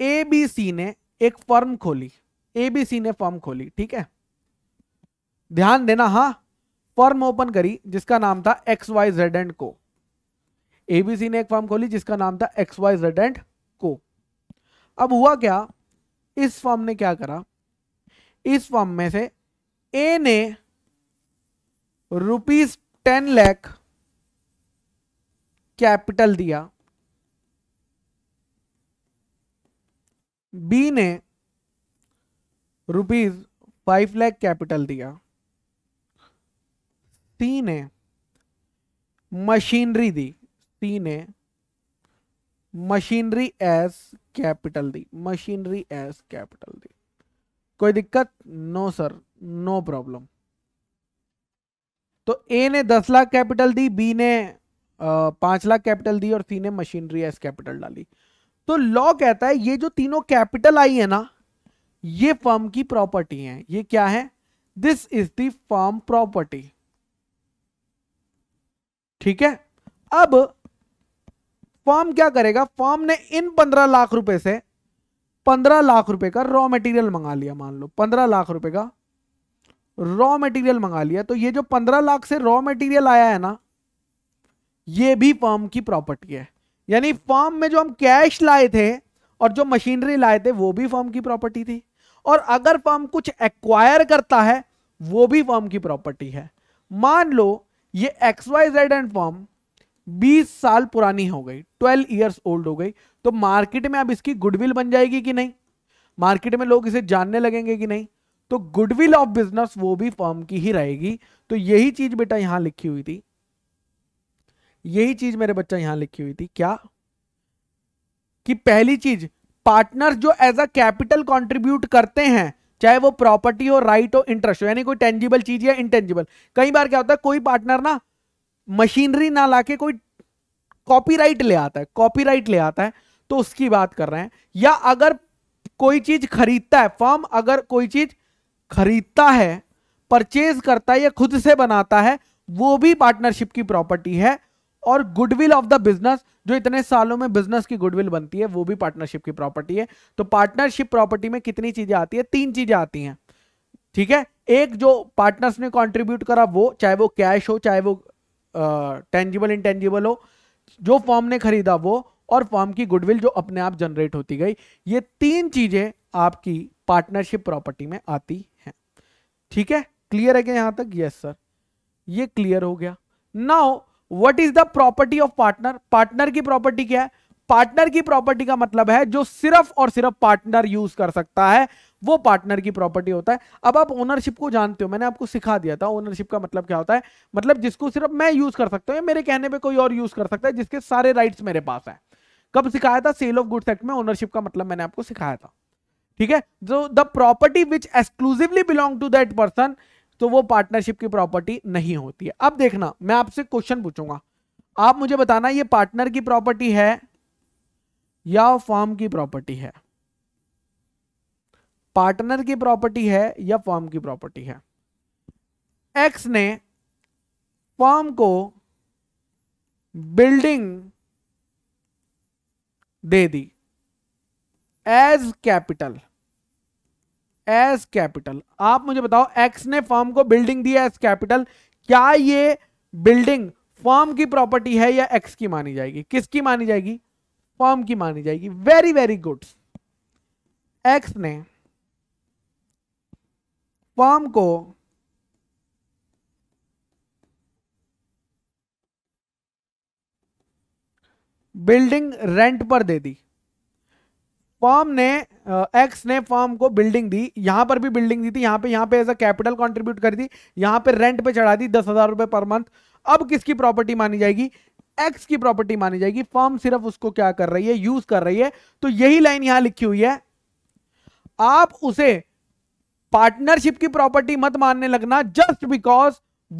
ए बी सी ने एक फर्म खोली एबीसी ने फर्म खोली ठीक है ध्यान देना हा फर्म ओपन करी जिसका नाम था एक्स वाई जेड एंड को एबीसी ने एक फॉर्म खोली जिसका नाम था एक्स वाई जेड एंड को अब हुआ क्या इस फॉर्म ने क्या करा इस फॉर्म में से ए ने रुपीज टेन लैख कैपिटल दिया बी ने रुपीज फाइव लैख कैपिटल दिया सी ने मशीनरी दी तीन ने मशीनरी एस कैपिटल दी मशीनरी एस कैपिटल दी कोई दिक्कत नो सर नो प्रॉब्लम तो ए ने दस लाख कैपिटल दी बी ने पांच लाख कैपिटल दी और सी ने मशीनरी एस कैपिटल डाली तो लॉ कहता है ये जो तीनों कैपिटल आई है ना ये फर्म की प्रॉपर्टी है ये क्या है दिस इज दर्म प्रॉपर्टी ठीक है अब फॉर्म क्या करेगा फॉर्म ने इन पंद्रह लाख रुपए से पंद्रह लाख रुपए का रॉ मटेरियल मंगा लिया मान लो पंद्रह लाख रुपए का रॉ मटेरियल मंगा लिया तो ये जो पंद्रह लाख से रॉ मटेरियल आया है ना ये भी फॉर्म की प्रॉपर्टी है यानी फॉर्म में जो हम कैश लाए थे और जो मशीनरी लाए थे वो भी फॉर्म की प्रॉपर्टी थी और अगर फॉर्म कुछ एक्वायर करता है वो भी फॉर्म की प्रॉपर्टी है मान लो ये एक्सवाइजेड एंड फॉर्म बीस साल पुरानी हो गई ट्वेल्व ईयर्स ओल्ड हो गई तो मार्केट में अब इसकी गुडविल बन जाएगी कि नहीं मार्केट में लोग इसे जानने लगेंगे कि नहीं तो गुडविल ऑफ बिजनेस वो भी फॉर्म की ही रहेगी तो यही चीज बेटा यहां लिखी हुई थी यही चीज मेरे बच्चा यहां लिखी हुई थी क्या कि पहली चीज पार्टनर जो एज अ कैपिटल कंट्रीब्यूट करते हैं चाहे वो प्रॉपर्टी हो राइट हो इंटरेस्ट हो यानी कोई टेंजिबल चीज या इंटेंजिबल कई बार क्या होता है कोई पार्टनर ना मशीनरी ना लाके कोई कॉपीराइट ले आता है कॉपीराइट ले आता है तो उसकी बात कर रहे हैं या अगर कोई चीज खरीदता है फर्म अगर कोई चीज खरीदता है परचेज करता है या खुद से बनाता है वो भी पार्टनरशिप की प्रॉपर्टी है और गुडविल ऑफ द बिजनेस जो इतने सालों में बिजनेस की गुडविल बनती है वो भी पार्टनरशिप की प्रॉपर्टी है तो पार्टनरशिप प्रॉपर्टी में कितनी चीजें आती है तीन चीजें आती हैं ठीक है एक जो पार्टनर्स ने कंट्रीब्यूट करा वो चाहे वो कैश हो चाहे वो टेंजिबल टेंजिबल हो जो फॉर्म ने खरीदा वो और फॉर्म की गुडविल जो अपने आप जनरेट होती गई ये तीन चीजें आपकी पार्टनरशिप प्रॉपर्टी में आती हैं ठीक है क्लियर है क्या यहां तक यस सर ये क्लियर हो गया now what is the property of partner partner की प्रॉपर्टी क्या है पार्टनर की प्रॉपर्टी का मतलब है जो सिर्फ और सिर्फ पार्टनर यूज कर सकता है वो पार्टनर की प्रॉपर्टी होता है अब आप ओनरशिप को जानते हो मैंने आपको सिखा दिया था ओनरशिप का मतलब क्या होता है मतलब जिसको सिर्फ मैं यूज कर सकता हूँ मेरे कहने पर कोई और यूज कर सकता है जिसके सारे राइट्स मेरे पास है कब सिखाया था सेल ऑफ गुड्स एक्ट में ओनरशिप का मतलब मैंने आपको सिखाया था ठीक है जो the property which exclusively belong to that person तो वो पार्टनरशिप की प्रॉपर्टी नहीं होती है अब देखना मैं आपसे क्वेश्चन पूछूंगा आप मुझे बताना ये पार्टनर की प्रॉपर्टी है या फॉर्म की प्रॉपर्टी है पार्टनर की प्रॉपर्टी है या फॉर्म की प्रॉपर्टी है एक्स ने फॉर्म को बिल्डिंग दे दी एज कैपिटल एज कैपिटल आप मुझे बताओ एक्स ने फॉर्म को बिल्डिंग दी एज कैपिटल क्या ये बिल्डिंग फॉर्म की प्रॉपर्टी है या एक्स की मानी जाएगी किसकी मानी जाएगी फॉर्म की मानी जाएगी वेरी वेरी गुड एक्स ने फॉर्म को बिल्डिंग रेंट पर दे दी फॉर्म ने एक्स ने फॉर्म को बिल्डिंग दी यहां पर भी बिल्डिंग दी थी यहां पे यहां पे एज अ कैपिटल कंट्रीब्यूट कर दी यहां पे रेंट पे चढ़ा दी दस हजार रुपए पर मंथ अब किसकी प्रॉपर्टी मानी जाएगी एक्स की प्रॉपर्टी मानी जाएगी फॉर्म सिर्फ उसको क्या कर रही है यूज कर रही है तो यही लाइन यहां लिखी हुई है आप उसे पार्टनरशिप की प्रॉपर्टी मत मानने लगना जस्ट बिकॉज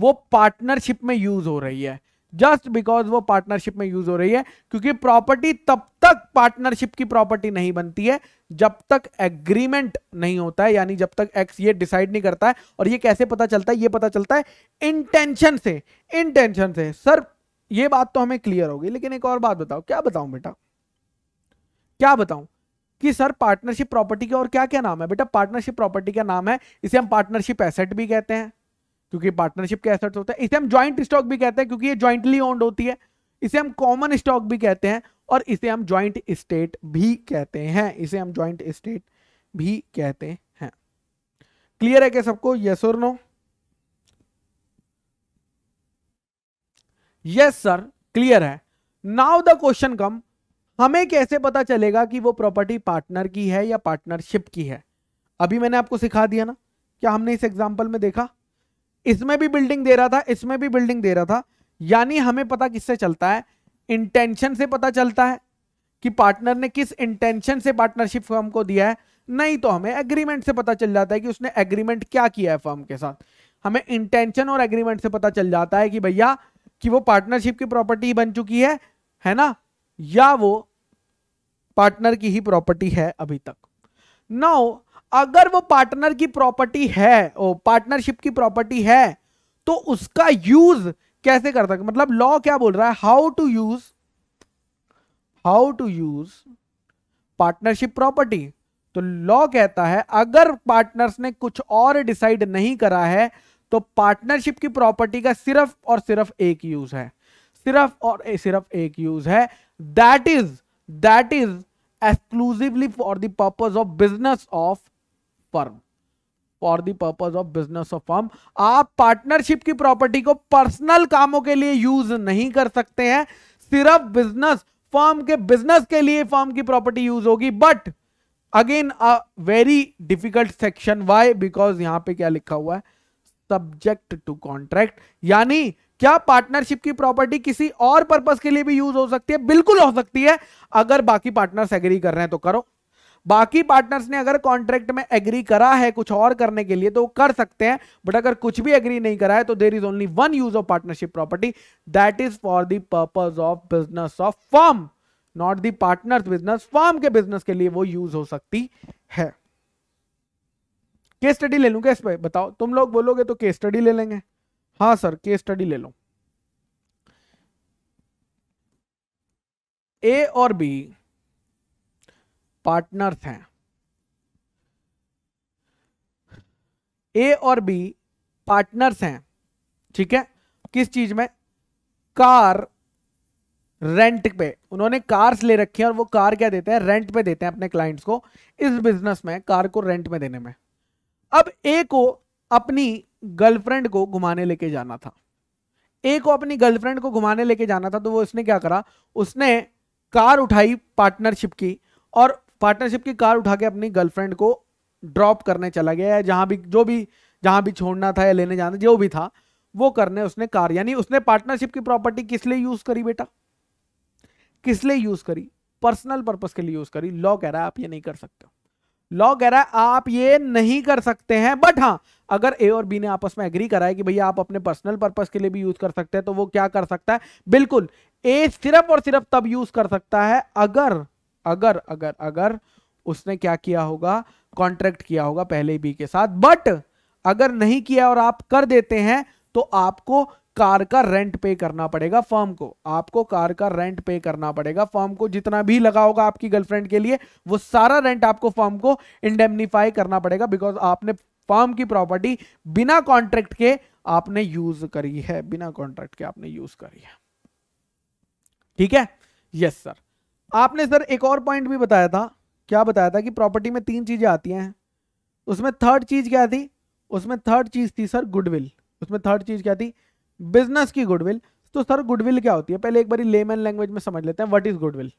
वो पार्टनरशिप में यूज हो रही है जस्ट बिकॉज वो पार्टनरशिप में यूज हो रही है क्योंकि प्रॉपर्टी तब तक पार्टनरशिप की प्रॉपर्टी नहीं बनती है जब तक एग्रीमेंट नहीं होता है यानी जब तक एक्स ये डिसाइड नहीं करता है और ये कैसे पता चलता है ये पता चलता है इंटेंशन से इंटेंशन से सर ये बात तो हमें क्लियर होगी लेकिन एक और बात बताओ क्या बताऊं बेटा क्या बताऊं कि सर पार्टनरशिप प्रॉपर्टी का और क्या क्या नाम है बेटा पार्टनरशिप प्रॉपर्टी का नाम है इसे हम पार्टनरशिप एसेट भी कहते हैं क्योंकि पार्टनरशिप के एसेट होते हैं इसे हम ज्वाइंट स्टॉक भी कहते हैं क्योंकि ये ज्वाइंटली ओन्ड होती है इसे हम कॉमन स्टॉक भी कहते हैं और इसे हम ज्वाइंट स्टेट भी कहते हैं इसे हम ज्वाइंट स्टेट भी कहते हैं क्लियर है क्या सबको यस और नो यस सर क्लियर है नाउ द क्वेश्चन कम हमें कैसे पता चलेगा कि वो प्रॉपर्टी पार्टनर की है या पार्टनरशिप की है अभी मैंने आपको सिखा दिया ना क्या हमने इस एग्जाम्पल में देखा इसमें भी बिल्डिंग दे रहा था इसमें भी बिल्डिंग दे रहा था यानी हमें पता किससे चलता है इंटेंशन से पता चलता है कि पार्टनर ने किस इंटेंशन से पार्टनरशिप फर्म को दिया है नहीं तो हमें एग्रीमेंट से पता चल जाता है कि उसने एग्रीमेंट क्या किया है फर्म के साथ हमें इंटेंशन और एग्रीमेंट से पता चल जाता है कि भैया कि वो पार्टनरशिप की प्रॉपर्टी बन चुकी है है ना या वो पार्टनर की ही प्रॉपर्टी है अभी तक नाउ अगर वो पार्टनर की प्रॉपर्टी है ओ पार्टनरशिप की प्रॉपर्टी है तो उसका यूज कैसे कर सकते मतलब लॉ क्या बोल रहा है how to use how to use partnership property तो लॉ कहता है अगर पार्टनर्स ने कुछ और डिसाइड नहीं करा है तो पार्टनरशिप की प्रॉपर्टी का सिर्फ और सिर्फ एक यूज है सिर्फ और सिर्फ एक यूज है that is that is exclusively for the purpose of business of firm for the purpose of business of firm आप पार्टनरशिप की प्रॉपर्टी को पर्सनल कामों के लिए यूज नहीं कर सकते हैं सिर्फ बिजनेस फर्म के बिजनेस के लिए फर्म की प्रॉपर्टी यूज होगी but again a very difficult section why because यहां पे क्या लिखा हुआ है सब्जेक्ट टू कॉन्ट्रैक्ट यानी क्या पार्टनरशिप की प्रॉपर्टी किसी और पर्पज के लिए भी यूज हो सकती है बिल्कुल हो सकती है अगर बाकी पार्टनर्स एग्री कर रहे हैं तो करो बाकी पार्टनर्स ने अगर कॉन्ट्रैक्ट में एग्री करा है कुछ और करने के लिए तो वो कर सकते हैं बट अगर कुछ भी एग्री नहीं करा है तो there is only one use of partnership property that is for the purpose of business of firm not the partners business firm के बिजनेस के लिए वो यूज हो सकती है के स्टडी ले लूंगा इस पर बताओ तुम लोग बोलोगे तो के स्टडी ले लेंगे हाँ सर केस स्टडी ले लो ए और बी पार्टनर्स हैं ए और बी पार्टनर्स हैं ठीक है किस चीज में कार रेंट पे उन्होंने कार्स ले रखी है और वो कार क्या देते हैं रेंट पे देते हैं अपने क्लाइंट्स को इस बिजनेस में कार को रेंट में देने में अब ए को अपनी गर्लफ्रेंड को घुमाने लेके जाना था ए को अपनी गर्लफ्रेंड को घुमाने लेके जाना था तो वो उसने क्या करा उसने कार उठाई पार्टनरशिप की और पार्टनरशिप की कार उठा के अपनी गर्लफ्रेंड को ड्रॉप करने चला गया या जहाँ भी जो भी जहाँ भी छोड़ना था या लेने जाना जो भी था वो करने उसने कार यानी उसने पार्टनरशिप की प्रॉपर्टी किस लिए यूज करी बेटा किस लिए यूज करी पर्सनल पर्पज के लिए यूज करी लॉ कह रहा है आप ये नहीं कर सकते लॉ कह रहा है आप ये नहीं कर सकते हैं बट हाँ अगर ए और बी ने आपस में एग्री करा है कि भैया आप अपने पर्सनल पर्पज के लिए भी यूज कर सकते हैं तो वो क्या कर सकता है बिल्कुल ए सिर्फ और सिर्फ तब यूज कर सकता है अगर अगर अगर अगर उसने क्या किया होगा कॉन्ट्रैक्ट किया होगा पहले बी के साथ बट अगर नहीं किया और आप कर देते हैं तो आपको कार का रेंट पे करना पड़ेगा फर्म को आपको कार का रेंट पे करना पड़ेगा फर्म को जितना भी लगा होगा आपकी गर्लफ्रेंड के लिए वो सारा रेंट आपको फर्म को इंडेमनीफाई करना पड़ेगा बिकॉज आपने फर्म की प्रॉपर्टी बिना कॉन्ट्रैक्ट के आपने यूज करी है बिना कॉन्ट्रैक्ट के आपने यूज करी है ठीक है यस सर आपने सर एक और पॉइंट भी बताया था क्या बताया था कि प्रॉपर्टी में तीन चीजें आती हैं उसमें थर्ड चीज क्या थी उसमें थर्ड चीज थी सर गुडविल उसमें थर्ड चीज क्या थी बिजनेस की गुडविल तो सर गुडविल क्या होती है पहले एक बार लेमन लैंग्वेज में समझ लेते हैं what is goodwill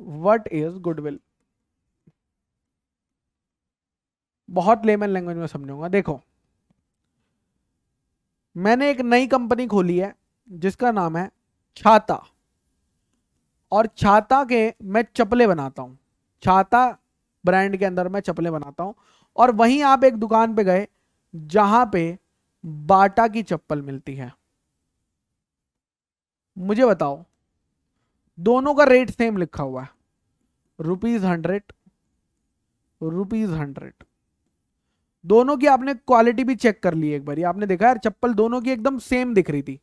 what is goodwill बहुत लेमन लैंग्वेज में समझूंगा देखो मैंने एक नई कंपनी खोली है जिसका नाम है छाता और छाता के मैं चपले बनाता हूं छाता ब्रांड के अंदर मैं चपले बनाता हूं और वहीं आप एक दुकान पे गए जहां पे बाटा की चप्पल मिलती है मुझे बताओ दोनों का रेट सेम लिखा हुआ है रुपीज हंड्रेड रुपीज हंड्रेड दोनों की आपने क्वालिटी भी चेक कर ली एक बार आपने देखा यार चप्पल दोनों की एकदम सेम दिख रही थी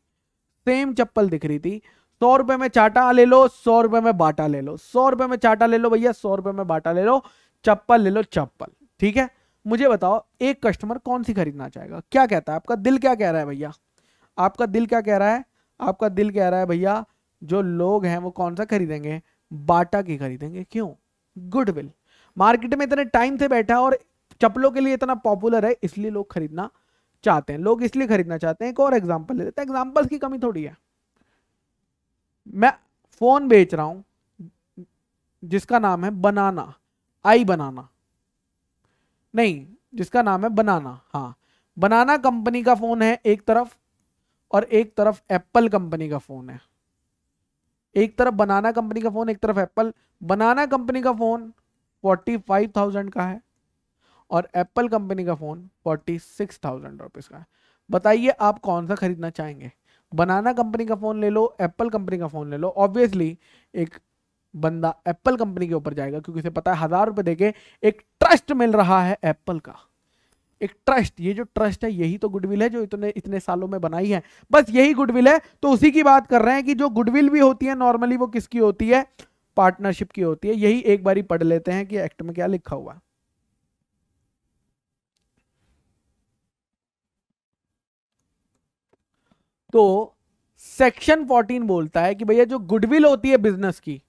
सेम चप्पल दिख रही थी सौ रुपए में चाटा ले लो सौ रुपए में बाटा ले लो सौ रुपए में चाटा ले लो भैया सौ रुपए में बाटा ले लो चप्पल ले लो चप्पल ठीक है मुझे बताओ एक कस्टमर कौन सी खरीदना चाहेगा क्या कहता है आपका दिल क्या कह रहा है भैया आपका दिल क्या कह रहा है आपका दिल कह रहा है भैया जो लोग हैं वो कौन सा खरीदेंगे बाटा की खरीदेंगे क्यों गुडविल मार्केट में इतने टाइम से बैठा और चप्पलों के लिए इतना पॉपुलर है इसलिए लोग खरीदना चाहते हैं लोग इसलिए खरीदना चाहते हैं एक और एग्जाम्पल ले लेते हैं एग्जाम्पल्स की कमी थोड़ी है मैं फोन बेच रहा हूं जिसका नाम है बनाना आई बनाना नहीं जिसका नाम है बनाना हाँ बनाना कंपनी का फोन है एक तरफ और एक तरफ एप्पल कंपनी का फोन है एक तरफ बनाना कंपनी का फोन एक तरफ एप्पल बनाना कंपनी का फोन फोर्टी फाइव थाउजेंड का है और एप्पल कंपनी का phone forty six thousand rupees का है बताइए आप कौन सा खरीदना चाहेंगे बनाना कंपनी का फ़ोन ले लो एप्पल कंपनी का फ़ोन ले लो ऑब्वियसली एक बंदा एप्पल कंपनी के ऊपर जाएगा क्योंकि उसे पता है हज़ार रुपए देके एक ट्रस्ट मिल रहा है एप्पल का एक ट्रस्ट ये जो ट्रस्ट है यही तो गुडविल है जो इतने इतने सालों में बनाई है बस यही गुडविल है तो उसी की बात कर रहे हैं कि जो गुडविल भी होती है नॉर्मली वो किसकी होती है पार्टनरशिप की होती है यही एक बारी पढ़ लेते हैं कि एक्ट में क्या लिखा हुआ है तो सेक्शन 14 बोलता है कि भैया जो गुडविल होती है बिजनेस की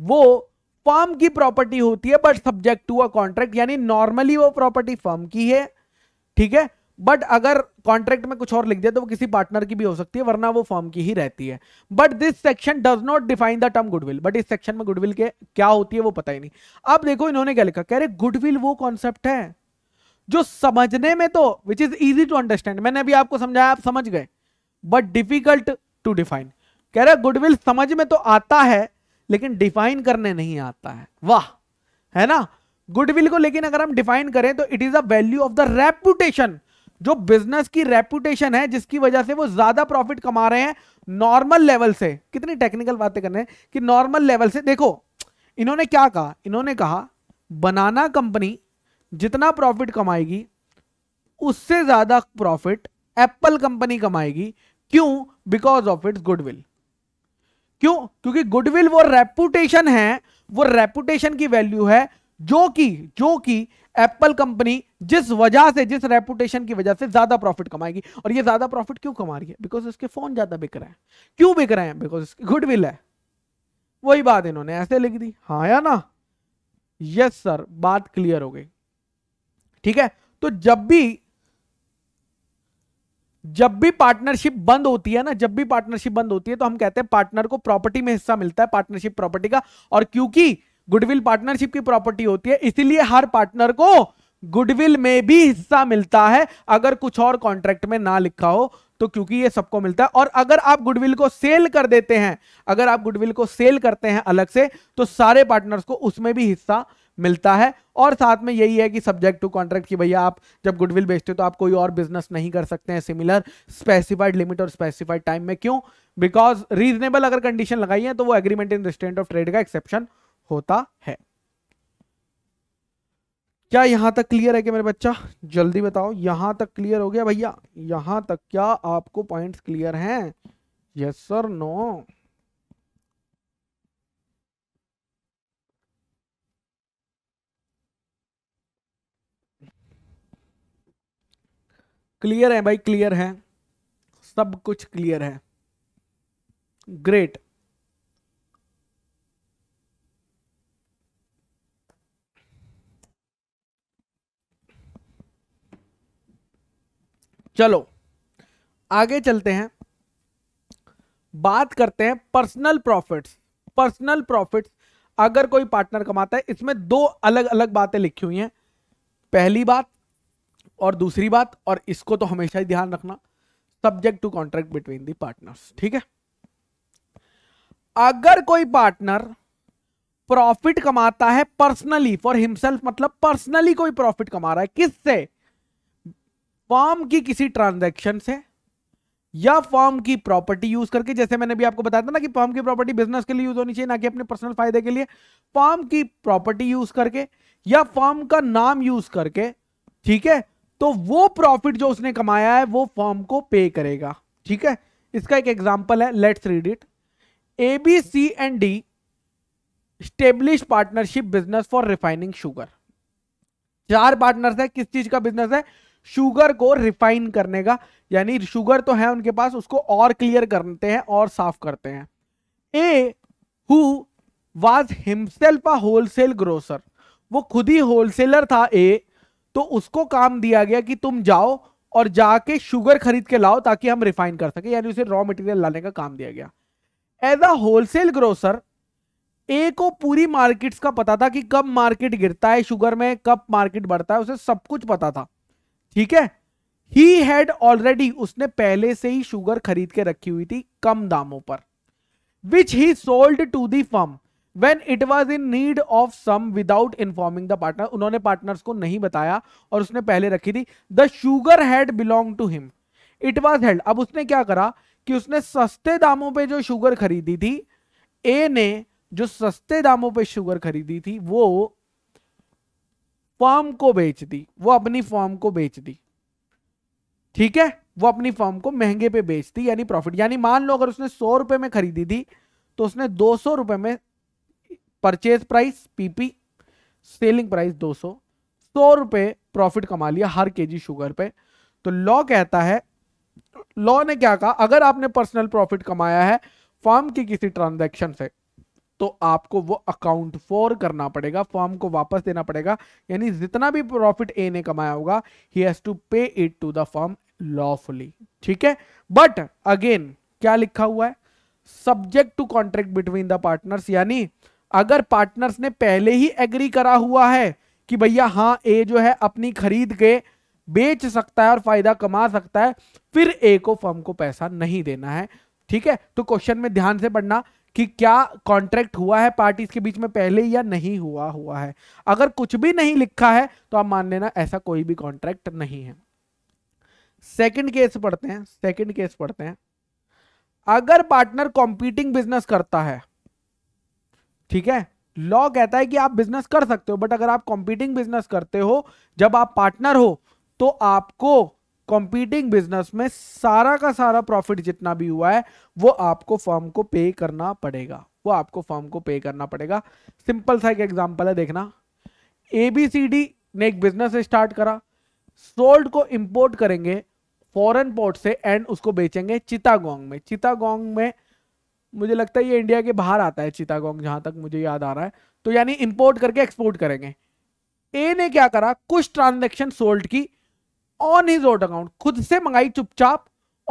वो फर्म की प्रॉपर्टी होती है but subject to a contract यानी नॉर्मली वो प्रॉपर्टी फर्म की है ठीक है बट अगर कॉन्ट्रैक्ट में कुछ और लिख दे तो वो किसी पार्टनर की भी हो सकती है वरना वो फर्म की ही रहती है but this section does not define the term goodwill but इस सेक्शन में गुडविल के क्या होती है वो पता ही नहीं अब देखो इन्होंने क्या लिखा कह रहे गुडविल वो कॉन्सेप्ट है जो समझने में तो which is easy to understand मैंने अभी आपको समझाया आप समझ गए बट डिफिकल्ट टू डिफाइन कह रहे गुडविल समझ में तो आता है लेकिन डिफाइन करने नहीं आता है वाह है ना गुडविल को लेकिन अगर हम डिफाइन करें तो it is a value of the reputation जो बिजनेस की रेपुटेशन है जिसकी वजह से वो ज्यादा प्रॉफिट कमा रहे हैं नॉर्मल लेवल से कितनी टेक्निकल बातें करने कि नॉर्मल लेवल से देखो इन्होंने क्या कहा इन्होंने कहा बनाना कंपनी जितना प्रॉफिट कमाएगी उससे ज्यादा प्रॉफिट एप्पल कंपनी कमाएगी क्यों बिकॉज ऑफ इट्स गुडविल क्यों क्योंकि गुडविल वो रेपुटेशन है वो रेपुटेशन की वैल्यू है जो कि जो कि एप्पल कंपनी जिस वजह से जिस रेपुटेशन की वजह से ज्यादा प्रॉफिट कमाएगी और ये ज्यादा प्रॉफिट क्यों कमा रही है बिकॉज इसके फोन ज्यादा बिक रहे हैं क्यों बिक रहे हैं बिकॉज इसकी गुडविल है वही बात इन्होंने ऐसे लिख दी हाँ या ना यस सर बात क्लियर हो गई ठीक है तो जब भी जब भी पार्टनरशिप बंद होती है ना जब भी पार्टनरशिप बंद होती है तो हम कहते हैं पार्टनर को प्रॉपर्टी में हिस्सा मिलता है पार्टनरशिप प्रॉपर्टी का और क्योंकि गुडविल पार्टनरशिप की प्रॉपर्टी होती है इसलिए हर पार्टनर को गुडविल में भी हिस्सा मिलता है अगर कुछ और कॉन्ट्रैक्ट में ना लिखा हो तो क्योंकि ये सबको मिलता है और अगर आप गुडविल को सेल कर देते हैं अगर आप गुडविल को सेल करते हैं अलग से तो सारे पार्टनर्स को उसमें भी हिस्सा मिलता है और साथ में यही है कि सब्जेक्ट टू कॉन्ट्रैक्ट कि भैया आप जब गुडविल बेचते हो तो आप कोई और बिजनेस नहीं कर सकते हैं सिमिलर स्पेसिफाइड लिमिट और स्पेसिफाइड टाइम में क्यों बिकॉज रीजनेबल अगर कंडीशन लगाई है तो वो agreement in restraint of trade का एक्सेप्शन होता है क्या यहां तक क्लियर है कि मेरे बच्चा जल्दी बताओ यहां तक क्लियर हो गया भैया यहां तक क्या आपको पॉइंट्स क्लियर हैं यस सर नो क्लियर है भाई क्लियर है सब कुछ क्लियर है ग्रेट चलो आगे चलते हैं बात करते हैं पर्सनल प्रॉफिट्स पर्सनल प्रॉफिट्स अगर कोई पार्टनर कमाता है इसमें दो अलग अलग बातें लिखी हुई हैं पहली बात और दूसरी बात और इसको तो हमेशा ही ध्यान रखना subject to contract between the partners ठीक है अगर कोई पार्टनर प्रॉफिट कमाता है पर्सनली फॉर हिमसेल्फ मतलब पर्सनली कोई प्रॉफिट कमा रहा है किससे फॉर्म की किसी ट्रांजैक्शन से या फॉर्म की प्रॉपर्टी यूज करके जैसे मैंने भी आपको बताया था ना कि फॉर्म की प्रॉपर्टी बिजनेस के लिए यूज होनी चाहिए ना कि अपने पर्सनल फायदे के लिए फॉर्म की प्रॉपर्टी यूज करके या फॉर्म का नाम यूज करके ठीक है तो वो प्रॉफिट जो उसने कमाया है वो फॉर्म को पे करेगा ठीक है इसका एक एग्जाम्पल है let's read it A B C and D establish partnership business for refining sugar चार पार्टनर्स है किस चीज का बिजनेस है शुगर को रिफाइन करने का यानी शुगर तो है उनके पास उसको और क्लियर करते हैं और साफ करते हैं A who was himself a wholesale grocer वो खुद ही होलसेलर था ए तो उसको काम दिया गया कि तुम जाओ और जाके शुगर खरीद के लाओ ताकि हम रिफाइन कर सके यानी उसे रॉ मटेरियल लाने का काम दिया गया as a wholesale grocer A को पूरी मार्केट्स का पता था कि कब मार्केट गिरता है शुगर में कब मार्केट बढ़ता है उसे सब कुछ पता था ठीक है ही हैड ऑलरेडी उसने पहले से ही शुगर खरीद के रखी हुई थी कम दामों पर which he sold to the firm when it was in need of some without informing the partner उन्होंने पार्टनर्स को नहीं बताया और उसने पहले रखी थी the sugar had belong to him it was held अब उसने क्या करा कि उसने सस्ते दामों पे जो शुगर खरीदी थी ए ने जो सस्ते दामों पे शुगर खरीदी थी वो फॉर्म को बेच दी वो अपनी फॉर्म को बेच दी ठीक है वो अपनी फॉर्म को महंगे पे बेचती यानी प्रॉफिट यानी मान लो अगर उसने सौ रुपए में खरीदी थी तो उसने दो सौ रुपए में purchase price PP selling price दो सौ सौ रुपए प्रॉफिट कमा लिया हर केजी शुगर पे तो लॉ कहता है लॉ ने क्या कहा अगर आपने पर्सनल प्रॉफिट कमाया है फॉर्म की किसी ट्रांजैक्शन से तो आपको वो अकाउंट फॉर करना पड़ेगा फॉर्म को वापस देना पड़ेगा यानी जितना भी प्रॉफिट ए ने कमाया होगा he has to pay it to the firm lawfully ठीक है बट अगेन क्या लिखा हुआ है subject to contract between the partners यानी अगर पार्टनर्स ने पहले ही एग्री करा हुआ है कि भैया हाँ ए जो है अपनी खरीद के बेच सकता है और फायदा कमा सकता है फिर ए को फर्म को पैसा नहीं देना है ठीक है तो क्वेश्चन में ध्यान से पढ़ना कि क्या कॉन्ट्रैक्ट हुआ है पार्टीज के बीच में पहले या नहीं हुआ हुआ है अगर कुछ भी नहीं लिखा है तो आप मान लेना ऐसा कोई भी कॉन्ट्रैक्ट नहीं है सेकंड केस पढ़ते हैं सेकंड केस पढ़ते हैं अगर पार्टनर कॉम्पीटिंग बिजनेस करता है ठीक है लॉ कहता है कि आप बिजनेस कर सकते हो बट अगर आप कॉम्पीटिंग बिजनेस करते हो जब आप पार्टनर हो तो आपको कॉम्पीटिंग बिजनेस में सारा का सारा प्रॉफिट जितना भी हुआ है वो आपको फर्म को पे करना पड़ेगा वो आपको फर्म को पे करना पड़ेगा सिंपल सा एक एग्जांपल है देखना ए बी सी डी ने एक बिजनेस स्टार्ट करा सोल्ड को इंपोर्ट करेंगे फॉरेन पोर्ट से एंड उसको बेचेंगे चितागोंग में चितागोंग में मुझे लगता है ये इंडिया के बाहर आता है चितागोंग जहां तक मुझे याद आ रहा है तो यानी इंपोर्ट करके एक्सपोर्ट करेंगे ए ने क्या करा कुछ ट्रांजेक्शन सोल्ड की ऑन हिज ओट अकाउंट खुद से मंगाई चुपचाप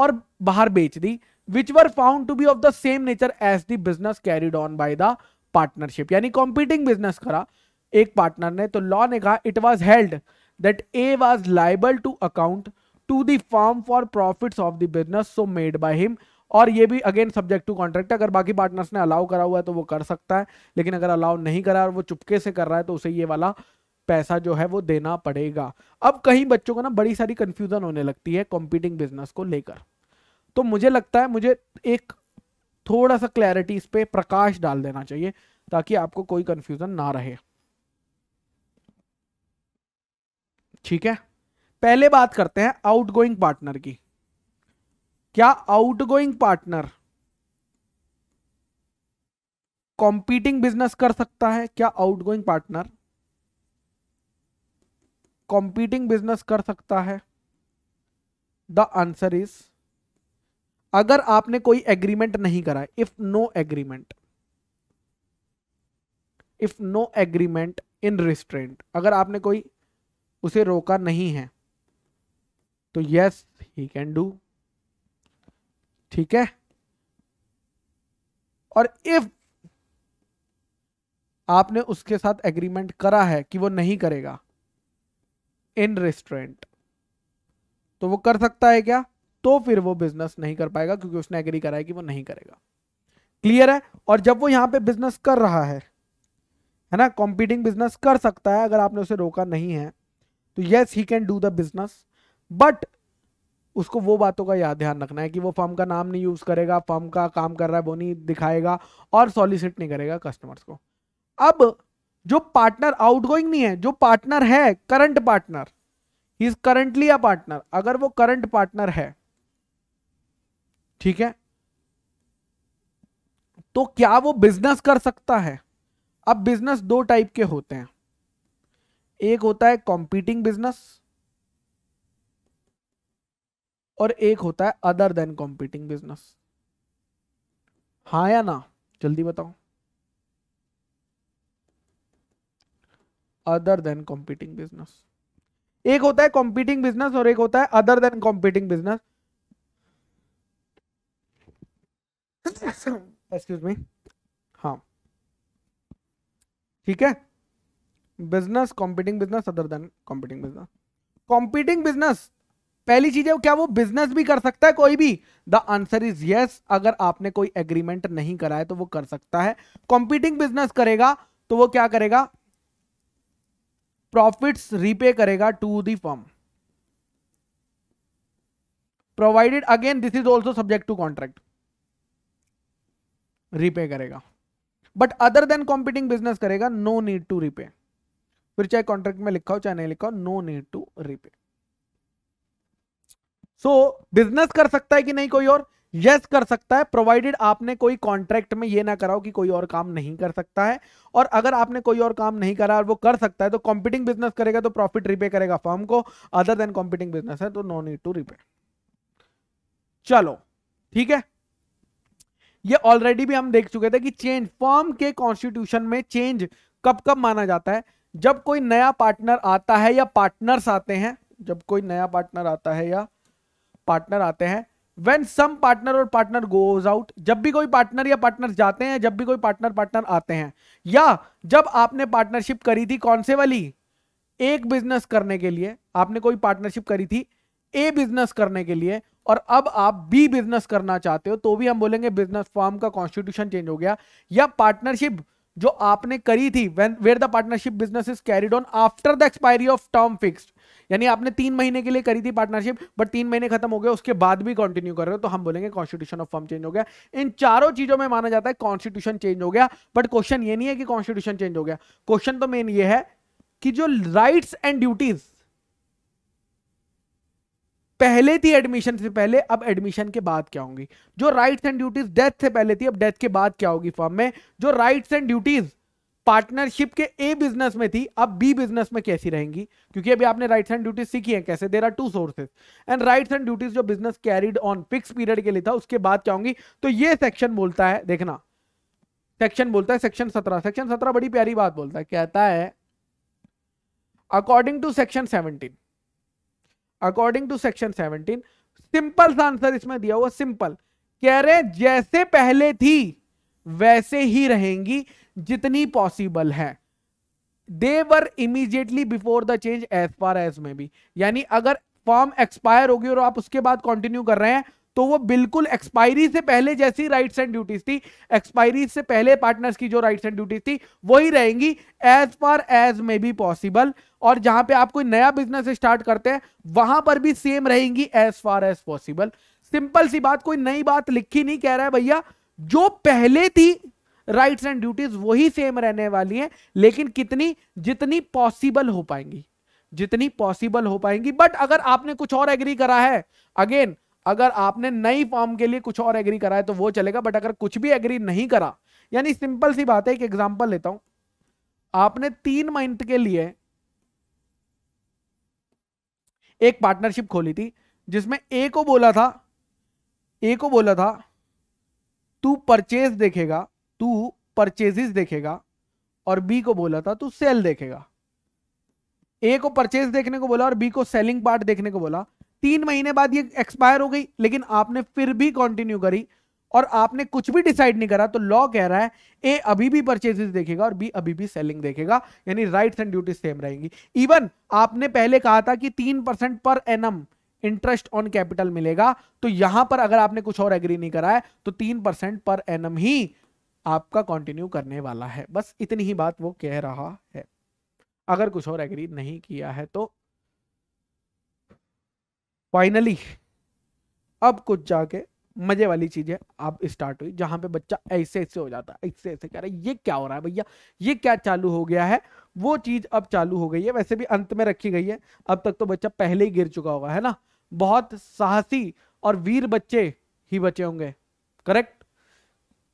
और बाहर बेच दी which were found to be of the same nature as the business carried on by the partnership यानी कॉम्पीटिंग बिजनेस करा एक पार्टनर ने तो लॉ ने कहा it was held that A was liable to account to the firm for profit of the business so made by him और ये भी अगेन सब्जेक्ट टू कॉन्ट्रैक्ट अगर बाकी पार्टनर्स ने अलाउ करा हुआ है तो वो कर सकता है लेकिन अगर अलाउ नहीं करा और वो चुपके से कर रहा है तो उसे ये वाला पैसा जो है वो देना पड़ेगा अब कहीं बच्चों को ना बड़ी सारी कंफ्यूजन होने लगती है कॉम्पीटिंग बिजनेस को लेकर तो मुझे लगता है मुझे एक थोड़ा सा क्लैरिटी इस पर प्रकाश डाल देना चाहिए ताकि आपको कोई कंफ्यूजन ना रहे ठीक है पहले बात करते हैं आउटगोइंग पार्टनर की क्या आउटगोइंग पार्टनर कॉम्पीटिंग बिजनेस कर सकता है क्या आउटगोइंग पार्टनर कॉम्पीटिंग बिजनेस कर सकता है द आंसर इज अगर आपने कोई एग्रीमेंट नहीं करा if no agreement if no agreement in restraint अगर आपने कोई उसे रोका नहीं है तो यस ही कैन डू ठीक है और इफ आपने उसके साथ एग्रीमेंट करा है कि वो नहीं करेगा इन रेस्टोरेंट तो वो कर सकता है क्या तो फिर वो बिजनेस नहीं कर पाएगा क्योंकि उसने एग्री करा है कि वो नहीं करेगा क्लियर है और जब वो यहां पे बिजनेस कर रहा है है ना कॉम्पीटिंग बिजनेस कर सकता है अगर आपने उसे रोका नहीं है तो yes he can do the business but उसको वो बातों का याद ध्यान रखना है कि वो फर्म का नाम नहीं यूज़ करेगा फर्म का काम कर रहा है वो नहीं दिखाएगा और सॉलिसिट नहीं करेगा कस्टमर्स को अब जो पार्टनर आउटगोइंग नहीं है जो पार्टनर है current partner is currently a partner अगर वो करंट पार्टनर है ठीक है तो क्या वो बिजनेस कर सकता है अब बिजनेस दो टाइप के होते हैं एक होता है कॉम्पीटिंग बिजनेस और एक होता है अदर देन कॉम्पिटिंग बिजनेस हाँ या ना जल्दी बताओ अदर देन कॉम्पिटिंग बिजनेस एक होता है कॉम्पिटिंग बिजनेस और एक होता है other than competing business excuse me हाँ ठीक है business competing business other than competing business competing business पहली चीज है क्या वो बिजनेस भी कर सकता है कोई भी द आंसर इज यस अगर आपने कोई एग्रीमेंट नहीं है तो वो कर सकता है कॉम्पीटिंग बिजनेस करेगा तो वो क्या करेगा प्रॉफिट्स रीपे करेगा to the firm provided again this is also subject to contract repay करेगा but other than competing business करेगा नो नीड टू रीपे फिर चाहे कॉन्ट्रैक्ट में लिखा हो चाहे नहीं लिखा हो no need to repay so so, business कर सकता है कि नहीं कोई और यस yes, कर सकता है प्रोवाइडेड आपने कोई कॉन्ट्रैक्ट में ये ना कराओ कि कोई और काम नहीं कर सकता है और अगर आपने कोई और काम नहीं करा और वो कर सकता है तो कॉम्पिटिंग बिजनेस करेगा तो प्रॉफिट रिपे करेगा फर्म को अदर देन कॉम्पिटिंग बिजनेस है तो नो नीड टू रिपे चलो ठीक है ये ऑलरेडी भी हम देख चुके थे कि चेंज फॉर्म के कॉन्स्टिट्यूशन में चेंज कब कब माना जाता है जब कोई नया पार्टनर आता है या पार्टनर्स आते हैं जब कोई नया पार्टनर आता है या पार्टनर आते हैं वेन सम पार्टनर और पार्टनर गोज आउट जब भी कोई पार्टनर या पार्टनर जाते हैं जब भी कोई पार्टनर पार्टनर आते हैं या जब आपने पार्टनरशिप करी थी कौन से वाली एक बिजनेस करने के लिए आपने कोई पार्टनरशिप करी थी ए बिजनेस करने के लिए और अब आप बी बिजनेस करना चाहते हो तो भी हम बोलेंगे बिजनेस फॉर्म का कॉन्स्टिट्यूशन चेंज हो गया या पार्टनरशिप जो आपने करी थी when where the partnership business is carried on after the expiry of term fixed यानी आपने तीन महीने के लिए करी थी पार्टनरशिप बट तीन महीने खत्म हो गए उसके बाद भी कंटिन्यू कर रहे हो तो हम बोलेंगे कॉन्स्टिट्यूशन ऑफ फर्म चेंज हो गया इन चारों चीजों में माना जाता है कॉन्स्टिट्यूशन चेंज हो गया बट क्वेश्चन ये नहीं है कि कॉन्स्टिट्यूशन चेंज हो गया क्वेश्चन तो मेन ये है कि जो राइट्स एंड ड्यूटीज पहले थी एडमिशन से पहले अब एडमिशन के बाद क्या होंगी जो राइट्स एंड ड्यूटीज डेथ से पहले थी अब डेथ के बाद क्या होगी फॉर्म में जो राइट्स एंड ड्यूटीज पार्टनरशिप के ए बिजनेस में थी अब बी बिजनेस में कैसी रहेंगी क्योंकि अभी आपने राइट्स एंड ड्यूटीज सीखी है कैसे there are two sources and rights and duties जो business carried on fix period के लिए था उसके बाद क्या होंगी तो ये सेक्शन बोलता है देखना सेक्शन बोलता है सेक्शन सत्रह सेक्शन सत्रह बड़ी प्यारी बात बोलता है कहता है according to section seventeen according to section seventeen simple सा आंसर इसमें दिया हुआ सिंपल कह रहे जैसे पहले थी वैसे ही रहेंगी जितनी पॉसिबल है they were immediately before the change as far as में भी यानी अगर फॉर्म एक्सपायर होगी और आप उसके बाद कंटिन्यू कर रहे हैं तो वो बिल्कुल एक्सपायरी से पहले जैसी राइट्स एंड ड्यूटीज थी एक्सपायरी से पहले पार्टनर्स की जो राइट्स एंड ड्यूटीज थी वही रहेंगी एज फार एज में भी पॉसिबल और जहां पे आप कोई नया बिजनेस स्टार्ट करते हैं वहां पर भी सेम रहेंगी as far as possible simple सी बात कोई नई बात लिखी नहीं कह रहा है भैया जो पहले थी राइट्स एंड ड्यूटीज वही सेम रहने वाली हैं लेकिन कितनी जितनी पॉसिबल हो पाएंगी जितनी पॉसिबल हो पाएंगी बट अगर आपने कुछ और एग्री करा है अगेन अगर आपने नई फॉर्म के लिए कुछ और एग्री करा है तो वो चलेगा बट अगर कुछ भी एग्री नहीं करा यानी सिंपल सी बात है एक एग्जाम्पल लेता हूं आपने तीन मंथ के लिए एक पार्टनरशिप खोली थी जिसमें ए को बोला था ए को बोला था तू परचेज देखेगा तू परचेजेस देखेगा और बी को बोला था तू सेल देखेगा ए को परचेज देखने को बोला और बी को सेलिंग पार्ट देखने को बोला तीन महीने बाद ये एक्सपायर हो गई लेकिन आपने फिर भी कंटिन्यू करी और आपने कुछ भी डिसाइड नहीं करा तो लॉ कह रहा है ए अभी भी परचेजेस देखेगा और बी अभी भी सेलिंग देखेगा यानी राइट्स एंड ड्यूटीज सेम रहेंगी इवन आपने पहले कहा था कि तीन परसेंट पर एन इंटरेस्ट ऑन कैपिटल मिलेगा तो यहां पर अगर आपने कुछ और एग्री नहीं करा है तो तीन परसेंट पर एनम ही आपका कंटिन्यू करने वाला है बस इतनी ही बात वो कह रहा है अगर कुछ और एग्री नहीं किया है तो फाइनली अब कुछ जाके मजे वाली चीजें अब स्टार्ट हुई जहां पे बच्चा ऐसे ऐसे हो जाता है ऐसे ऐसे कह रहा है ये क्या हो रहा है भैया ये क्या चालू हो गया है वो चीज अब चालू हो गई है वैसे भी अंत में रखी गई है अब तक तो बच्चा पहले ही गिर चुका होगा है ना बहुत साहसी और वीर बच्चे ही बचे होंगे करेक्ट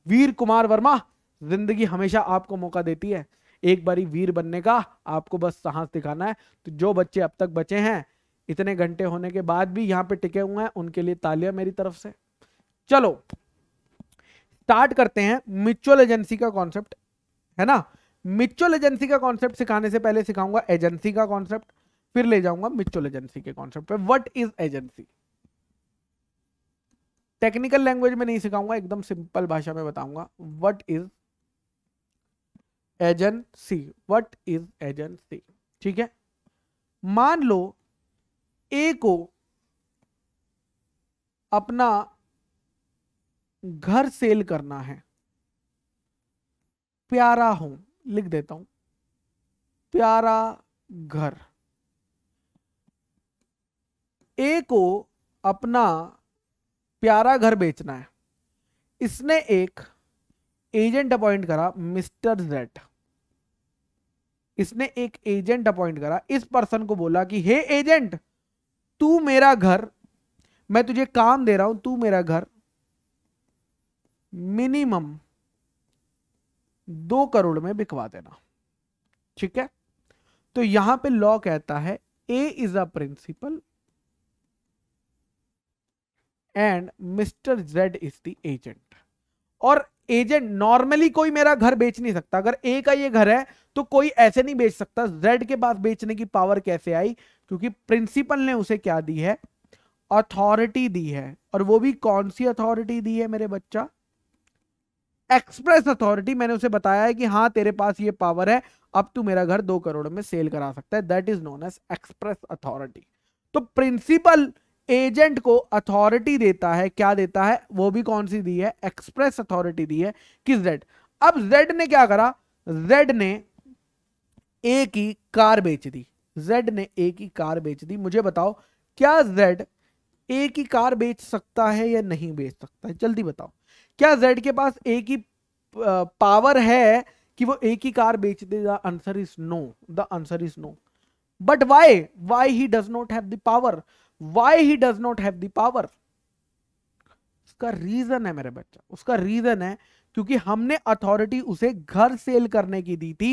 वीर कुमार वर्मा जिंदगी हमेशा आपको मौका देती है एक बारी वीर बनने का आपको बस साहस दिखाना है तो जो बच्चे अब तक बचे हैं इतने घंटे होने के बाद भी यहाँ पे टिके हुए हैं उनके लिए तालियां मेरी तरफ से चलो स्टार्ट करते हैं म्यूचुअल एजेंसी का कॉन्सेप्ट है ना म्यूचुअल एजेंसी का कॉन्सेप्ट सिखाने से पहले सिखाऊंगा एजेंसी का कॉन्सेप्ट फिर ले जाऊंगा म्यूचुअल एजेंसी के concept what is agency technical language में नहीं सिखाऊंगा एकदम सिंपल भाषा में बताऊंगा what is agency what is agency ठीक है मान लो ए को अपना घर सेल करना है प्यारा होम लिख देता हूं प्यारा घर ए को अपना प्यारा घर बेचना है इसने एक एजेंट अपॉइंट करा मिस्टर जेड इसने एक एजेंट अपॉइंट करा इस पर्सन को बोला कि हे एजेंट तू मेरा घर मैं तुझे काम दे रहा हूं तू मेरा घर मिनिमम दो करोड़ में बिकवा देना ठीक है तो यहां पे लॉ कहता है A is a principal and mister Z is the agent और एजेंट नॉर्मली कोई मेरा घर बेच नहीं सकता अगर ए का ये घर है तो कोई ऐसे नहीं बेच सकता जेड के पास बेचने की पावर कैसे आई क्योंकि प्रिंसिपल ने उसे क्या दी है अथॉरिटी दी है और वो भी कौन सी अथॉरिटी दी है मेरे बच्चा एक्सप्रेस अथॉरिटी मैंने उसे बताया है कि हाँ तेरे पास ये पावर है अब तू मेरा घर दो करोड़ में सेल करा सकता है that is known as express authority तो प्रिंसिपल एजेंट को अथॉरिटी देता है क्या देता है वो भी कौन सी दी है एक्सप्रेस अथॉरिटी दी है कि जेड अब जेड ने क्या करा जेड ने ए की कार बेच दी जेड ने ए की कार बेच दी मुझे बताओ क्या जेड ए की कार बेच सकता है या नहीं बेच सकता है जल्दी बताओ क्या जेड के पास ए की पावर है कि वो एक ही कार बेच दे the answer is no the answer is no but why why he does not have the power why he does not have the power उसका रीजन है मेरे बच्चा उसका रीजन है क्योंकि हमने अथॉरिटी उसे घर सेल करने की दी थी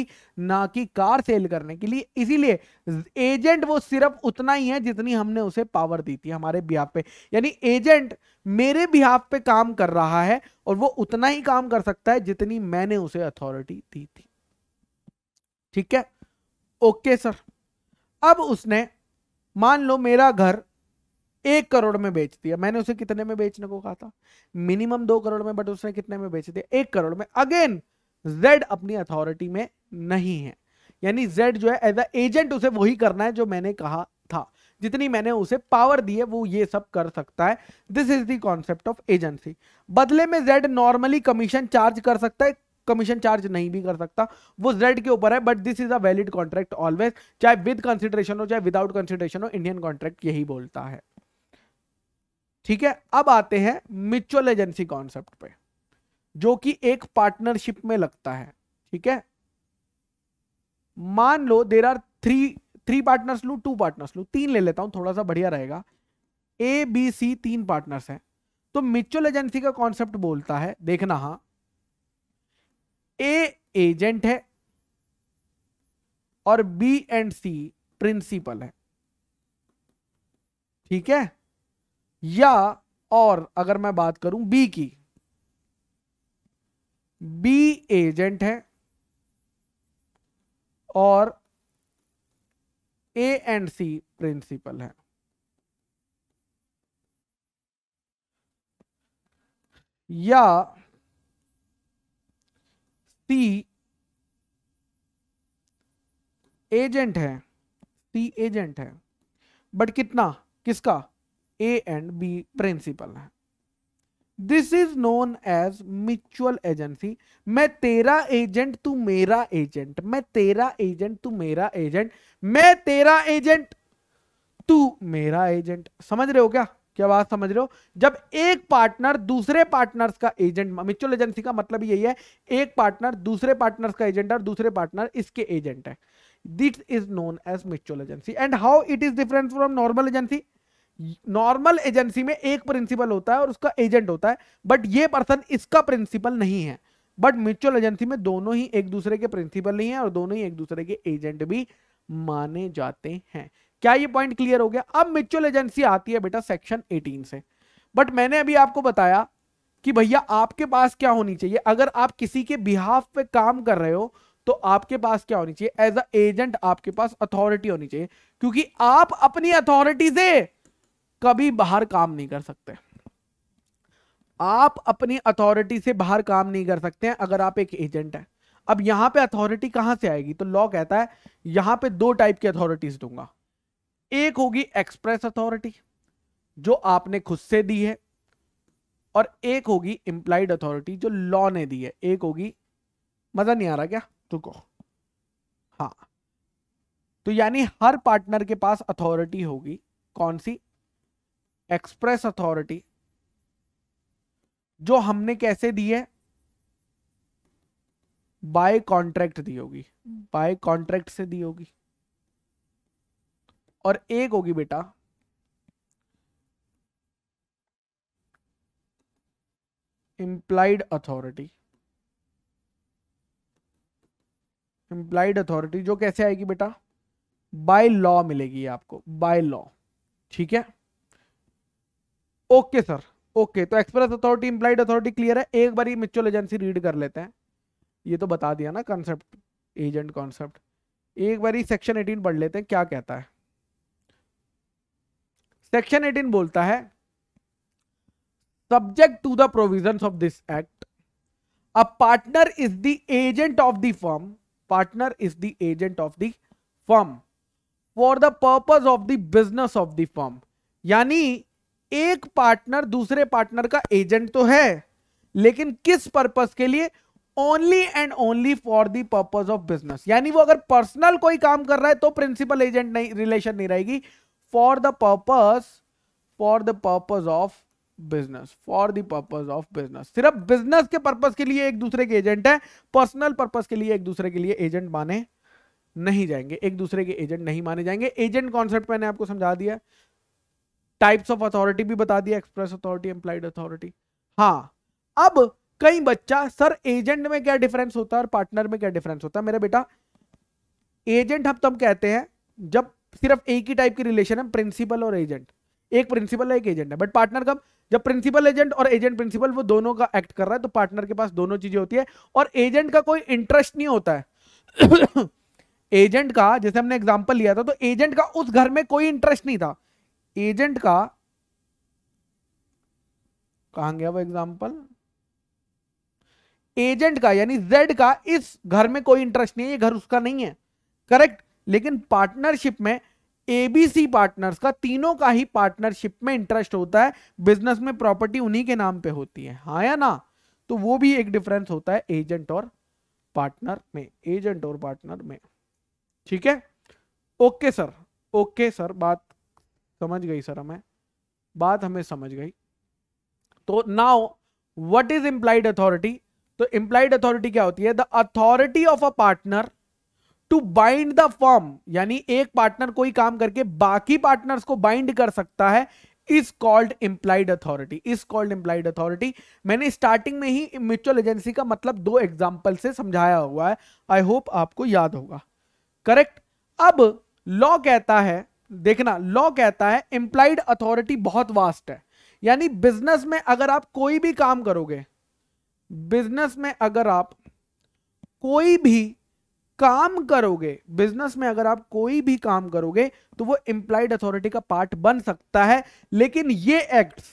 ना कि कार सेल करने के लिए इसीलिए एजेंट वो सिर्फ उतना ही है जितनी हमने उसे पावर दी थी हमारे बिहाफ पे यानी एजेंट मेरे बिहाफ पे काम कर रहा है और वो उतना ही काम कर सकता है जितनी मैंने उसे अथॉरिटी दी थी ठीक है ओके सर अब उसने मान लो मेरा घर एक करोड़ में बेच दिया मैंने उसे कितने में बेचने को कहा था मिनिमम दो करोड़ में बट उसने कितने में बेच दिया एक करोड़ में अगेन जेड अपनी अथॉरिटी में नहीं है यानी जेड जो है एज अ एजेंट उसे वही करना है जो मैंने कहा था जितनी मैंने उसे पावर दी है वो ये सब कर सकता है this is the concept of agency बदले में जेड नॉर्मली कमीशन चार्ज कर सकता है कमीशन चार्ज नहीं भी कर सकता वो जेड के ऊपर है but this is a valid contract always चाहे विद कंसिडरेशन हो चाहे विदाउट कंसिडरेशन हो इंडियन कॉन्ट्रैक्ट यही बोलता है ठीक है अब आते हैं म्यूचुअल एजेंसी कॉन्सेप्ट पे जो कि एक पार्टनरशिप में लगता है ठीक है मान लो there are three three partners लू टू पार्टनर्स लू तीन ले लेता हूं थोड़ा सा बढ़िया रहेगा ए बी सी तीन पार्टनर्स हैं तो म्यूचुअल एजेंसी का कॉन्सेप्ट बोलता है देखना हा ए एजेंट है और बी एंड सी प्रिंसिपल है ठीक है या और अगर मैं बात करूं बी की बी एजेंट है और ए एंड सी प्रिंसिपल है या सी एजेंट है सी एजेंट है बट कितना किसका ए एंड बी प्रिंसिपल है this is known as mutual agency मैं तेरा एजेंट तू मेरा एजेंट मैं तेरा एजेंट तू मेरा एजेंट मैं तेरा एजेंट तू मेरा एजेंट समझ रहे हो क्या क्या बात समझ रहे हो जब एक पार्टनर दूसरे पार्टनर्स का एजेंट म्यूचुअल एजेंसी का मतलब यही है एक पार्टनर दूसरे पार्टनर्स का एजेंट और दूसरे पार्टनर इसके एजेंट है this is known as mutual agency and how it is different from normal agency normal agency में एक प्रिंसिपल होता है और उसका एजेंट होता है बट ये पर्सन इसका प्रिंसिपल नहीं है बट म्यूचुअल एजेंसी में दोनों ही एक दूसरे के प्रिंसिपल नहीं है और दोनों ही एक दूसरे के एजेंट भी माने जाते हैं क्या ये पॉइंट क्लियर हो गया अब म्यूचुअल एजेंसी आती है बेटा सेक्शन 18 से बट मैंने अभी आपको बताया कि भैया आपके पास क्या होनी चाहिए अगर आप किसी के बिहाफ पे काम कर रहे हो तो आपके पास क्या होनी चाहिए एज अ एजेंट आपके पास अथॉरिटी होनी चाहिए क्योंकि आप अपनी अथॉरिटी से कभी बाहर काम नहीं कर सकते आप अपनी अथॉरिटी से बाहर काम नहीं कर सकते हैं अगर आप एक एजेंट हैं अब यहां पे अथॉरिटी कहां से आएगी तो लॉ कहता है यहां पे दो टाइप की अथॉरिटीज दूंगा एक होगी एक्सप्रेस अथॉरिटी जो आपने खुद से दी है और एक होगी इंप्लाइड अथॉरिटी जो लॉ ने दी है एक होगी मजा नहीं आ रहा क्या रुको हाँ तो यानी हर पार्टनर के पास अथॉरिटी होगी कौन सी एक्सप्रेस अथॉरिटी जो हमने कैसे दी है बाय कॉन्ट्रैक्ट दी होगी बाय hmm. कॉन्ट्रैक्ट से दी होगी और एक होगी बेटा इंप्लाइड अथॉरिटी इंप्लाइड अथॉरिटी जो कैसे आएगी बेटा बाय लॉ मिलेगी आपको बाय लॉ ठीक है ओके सर ओके तो express authority implied authority clear है एक बार म्यूचुअल एजेंसी रीड कर लेते हैं ये तो बता दिया ना कॉन्सेप्ट एजेंट कॉन्सेप्ट एक बार सेक्शन एटीन पढ़ लेते हैं क्या कहता है सेक्शन एटीन बोलता है subject to the provision of this act a partner is the agent of the firm partner is the agent of the firm for the purpose of the business of the firm यानी एक partner दूसरे partner का agent तो है लेकिन किस purpose के लिए only and only for the purpose of business यानी वो अगर पर्सनल कोई काम कर रहा है तो प्रिंसिपल एजेंट नहीं रिलेशन नहीं रहेगी for the purpose for the purpose of business for the purpose of business सिर्फ बिजनेस के पर्पज के लिए एक दूसरे के एजेंट है पर्सनल पर्पज के लिए एक दूसरे के लिए एजेंट माने नहीं जाएंगे एक दूसरे के एजेंट नहीं माने जाएंगे एजेंट कॉन्सेप्ट मैंने आपको समझा दिया टाइप्स ऑफ अथॉरिटी भी बता दिया एक्सप्रेस अथॉरिटी एम्प्लाइड अथॉरिटी हाँ अब कई बच्चा सर एजेंट में क्या डिफरेंस होता है और पार्टनर में क्या डिफरेंस होता है मेरा बेटा एजेंट हम तब कहते हैं जब सिर्फ एक ही टाइप की रिलेशन है प्रिंसिपल और एजेंट एक प्रिंसिपल है एक एजेंट है बट पार्टनर कब जब प्रिंसिपल एजेंट और एजेंट प्रिंसिपल वो दोनों का एक्ट कर रहा है तो पार्टनर के पास दोनों चीजें होती है और एजेंट का कोई इंटरेस्ट नहीं होता है एजेंट का जैसे हमने एग्जाम्पल लिया था तो एजेंट का उस घर में कोई इंटरेस्ट नहीं था एजेंट का कहा गया वो एग्जांपल एजेंट का यानी जेड का इस घर में कोई इंटरेस्ट नहीं है ये घर उसका नहीं है करेक्ट लेकिन पार्टनरशिप में एबीसी पार्टनर्स का तीनों का ही पार्टनरशिप में इंटरेस्ट होता है बिजनेस में प्रॉपर्टी उन्हीं के नाम पे होती है हाँ या ना तो वो भी एक डिफरेंस होता है एजेंट और पार्टनर में एजेंट और पार्टनर में ठीक है ओके सर ओके सर बात समझ गई सर हमें बात हमें समझ गई तो now what is implied authority तो इंप्लाइड अथॉरिटी क्या होती है the authority of a partner to bind the firm यानी एक पार्टनर कोई काम करके बाकी पार्टनर्स को बाइंड कर सकता है is called implied authority is called implied authority मैंने स्टार्टिंग में ही म्यूचुअल एजेंसी का मतलब दो एग्जाम्पल से समझाया हुआ है आई होप आपको याद होगा करेक्ट अब लॉ कहता है देखना लॉ कहता है इंप्लाइड अथॉरिटी बहुत वास्ट है यानी बिजनेस में अगर आप कोई भी काम करोगे बिजनेस में अगर आप कोई भी काम करोगे बिजनेस में अगर आप कोई भी काम करोगे तो वो इंप्लाइड अथॉरिटी का पार्ट बन सकता है लेकिन ये एक्ट्स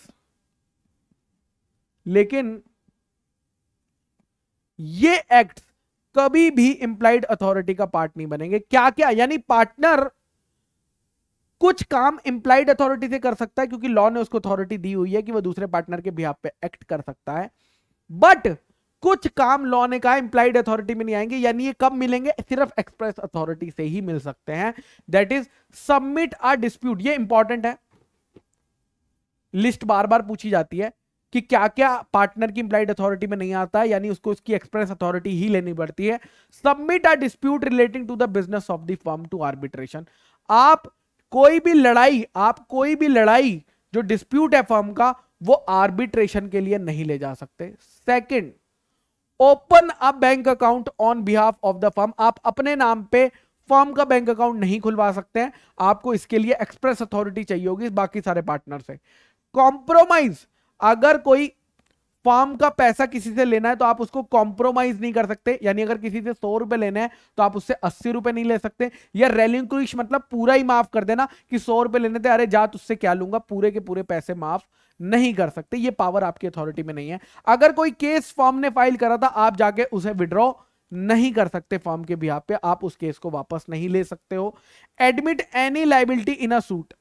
लेकिन ये एक्ट्स कभी भी इंप्लाइड अथॉरिटी का पार्ट नहीं बनेंगे क्या क्या यानी पार्टनर कुछ काम इंप्लाइड अथॉरिटी से कर सकता है क्योंकि लॉ ने उसको अथॉरिटी दी हुई है कि वह दूसरे पार्टनर के बिहार पे एक्ट कर सकता है बट कुछ काम लॉ ने कहा इंप्लाइड अथॉरिटी में नहीं आएंगे यानी ये कब मिलेंगे सिर्फ एक्सप्रेस अथॉरिटी से ही मिल सकते हैं that is submit a dispute ये इंपॉर्टेंट है लिस्ट बार बार पूछी जाती है कि क्या क्या पार्टनर की इंप्लाइड अथॉरिटी में नहीं आता है यानी उसको उसकी एक्सप्रेस अथॉरिटी ही लेनी पड़ती है submit a dispute relating to the business of the firm to arbitration आप कोई भी लड़ाई आप कोई भी लड़ाई जो डिस्प्यूट है फर्म का वो आर्बिट्रेशन के लिए नहीं ले जा सकते second open a bank account on behalf of the firm आप अपने नाम पे फर्म का बैंक अकाउंट नहीं खुलवा सकते हैं आपको इसके लिए एक्सप्रेस अथॉरिटी चाहिए होगी बाकी सारे पार्टनर से कॉम्प्रोमाइज अगर कोई फार्म का पैसा किसी से लेना है तो आप उसको कॉम्प्रोमाइज नहीं कर सकते यानी अगर किसी से सौ रुपए लेना है तो आप उससे अस्सी रुपए नहीं ले सकते या रेलिंग मतलब पूरा ही माफ कर देना कि सौ रुपए लेने थे अरे जा तुझसे क्या लूंगा पूरे के पूरे पैसे माफ नहीं कर सकते ये पावर आपकी अथॉरिटी में नहीं है अगर कोई केस फॉर्म ने फाइल करा था आप जाके उसे विड्रॉ नहीं कर सकते फॉर्म के बिहार पे आप उस केस को वापस नहीं ले सकते हो admit any liability in a suit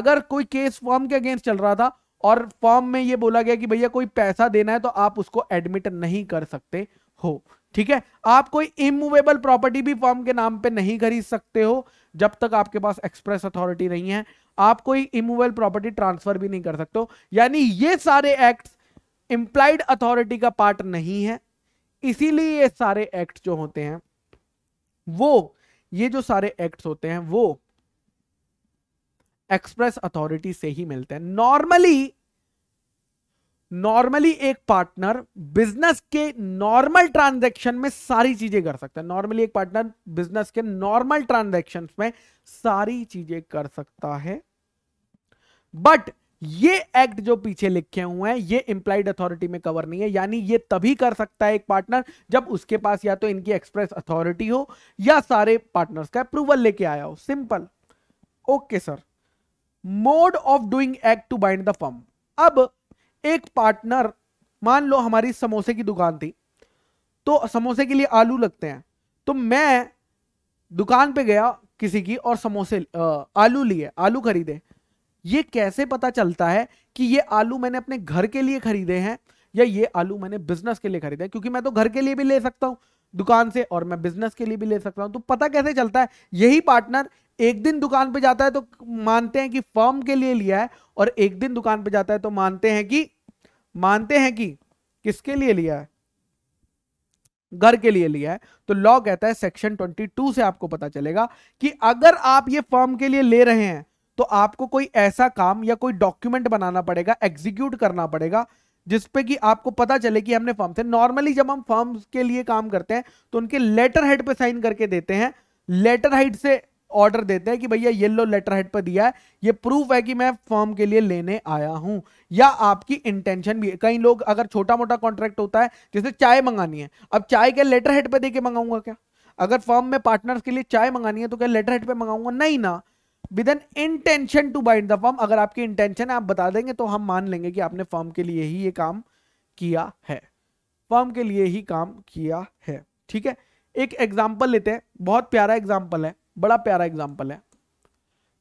अगर कोई केस फॉर्म के अगेंस्ट चल रहा था और फॉर्म में ये बोला गया कि भैया कोई पैसा देना है तो आप उसको एडमिट नहीं कर सकते हो ठीक है आप कोई इमूवेबल प्रॉपर्टी भी फॉर्म के नाम पे नहीं खरीद सकते हो जब तक आपके पास एक्सप्रेस अथॉरिटी नहीं है आप कोई इमूवेबल प्रॉपर्टी ट्रांसफर भी नहीं कर सकते हो यानी ये सारे एक्ट इंप्लाइड अथॉरिटी का पार्ट नहीं है इसीलिए ये सारे एक्ट जो होते हैं वो ये जो सारे एक्ट होते हैं वो एक्सप्रेस अथॉरिटी से ही मिलते हैं नॉर्मली नॉर्मली एक पार्टनर बिजनेस के नॉर्मल ट्रांजेक्शन में सारी चीजें कर सकता है नॉर्मली एक पार्टनर बिजनेस के नॉर्मल ट्रांजेक्शन में सारी चीजें कर सकता है बट ये एक्ट जो पीछे लिखे हुए हैं ये इंप्लाइड अथॉरिटी में कवर नहीं है यानी ये तभी कर सकता है एक पार्टनर जब उसके पास या तो इनकी एक्सप्रेस अथॉरिटी हो या सारे पार्टनर्स का अप्रूवल लेके आया हो simple okay sir mode of doing act to bind the firm अब एक पार्टनर मान लो हमारी समोसे की दुकान थी तो समोसे के लिए आलू लगते हैं तो मैं दुकान पे गया किसी की और समोसे आलू लिए आलू खरीदे ये कैसे पता चलता है कि ये आलू मैंने अपने घर के लिए खरीदे हैं या ये आलू मैंने बिजनेस के लिए खरीदे क्योंकि मैं तो घर के लिए भी ले सकता हूँ दुकान से और मैं बिजनेस के लिए भी ले सकता हूँ तो पता कैसे चलता है यही पार्टनर एक दिन दुकान पे जाता है तो मानते हैं कि फर्म के लिए लिया है और एक दिन दुकान पे जाता है तो मानते हैं कि मानते हैं कि किसके लिए लिया है घर के लिए लिया है तो लॉ कहता है सेक्शन 22 से आपको पता चलेगा कि अगर आप ये फर्म के लिए ले रहे हैं तो आपको कोई ऐसा काम या कोई डॉक्यूमेंट बनाना पड़ेगा एग्जीक्यूट करना पड़ेगा जिसपे कि आपको पता चले कि हमने फर्म से नॉर्मली जब हम फर्म के लिए काम करते हैं तो उनके लेटर हेड पे साइन करके देते हैं लेटर हेड से ऑर्डर देते हैं कि भैया येलो लेटर हेड पर दिया है ये प्रूफ है कि मैं फॉर्म के लिए लेने आया हूं या आपकी इंटेंशन भी कई लोग अगर छोटा मोटा कॉन्ट्रैक्ट होता है जैसे चाय मंगानी है अब चाय के लेटर हेड पर दे के मंगाऊंगा क्या अगर फॉर्म में पार्टनर्स के लिए चाय मंगानी है तो क्या लेटर हेड पर मंगाऊंगा नहीं ना with an intention to bind the firm अगर आपकी इंटेंशन है आप बता देंगे तो हम मान लेंगे कि आपने फॉर्म के लिए ही ये काम किया है फॉर्म के लिए ही काम किया है ठीक है एक एग्जाम्पल लेते हैं बहुत प्यारा एग्जाम्पल है बड़ा प्यारा एग्जाम्पल है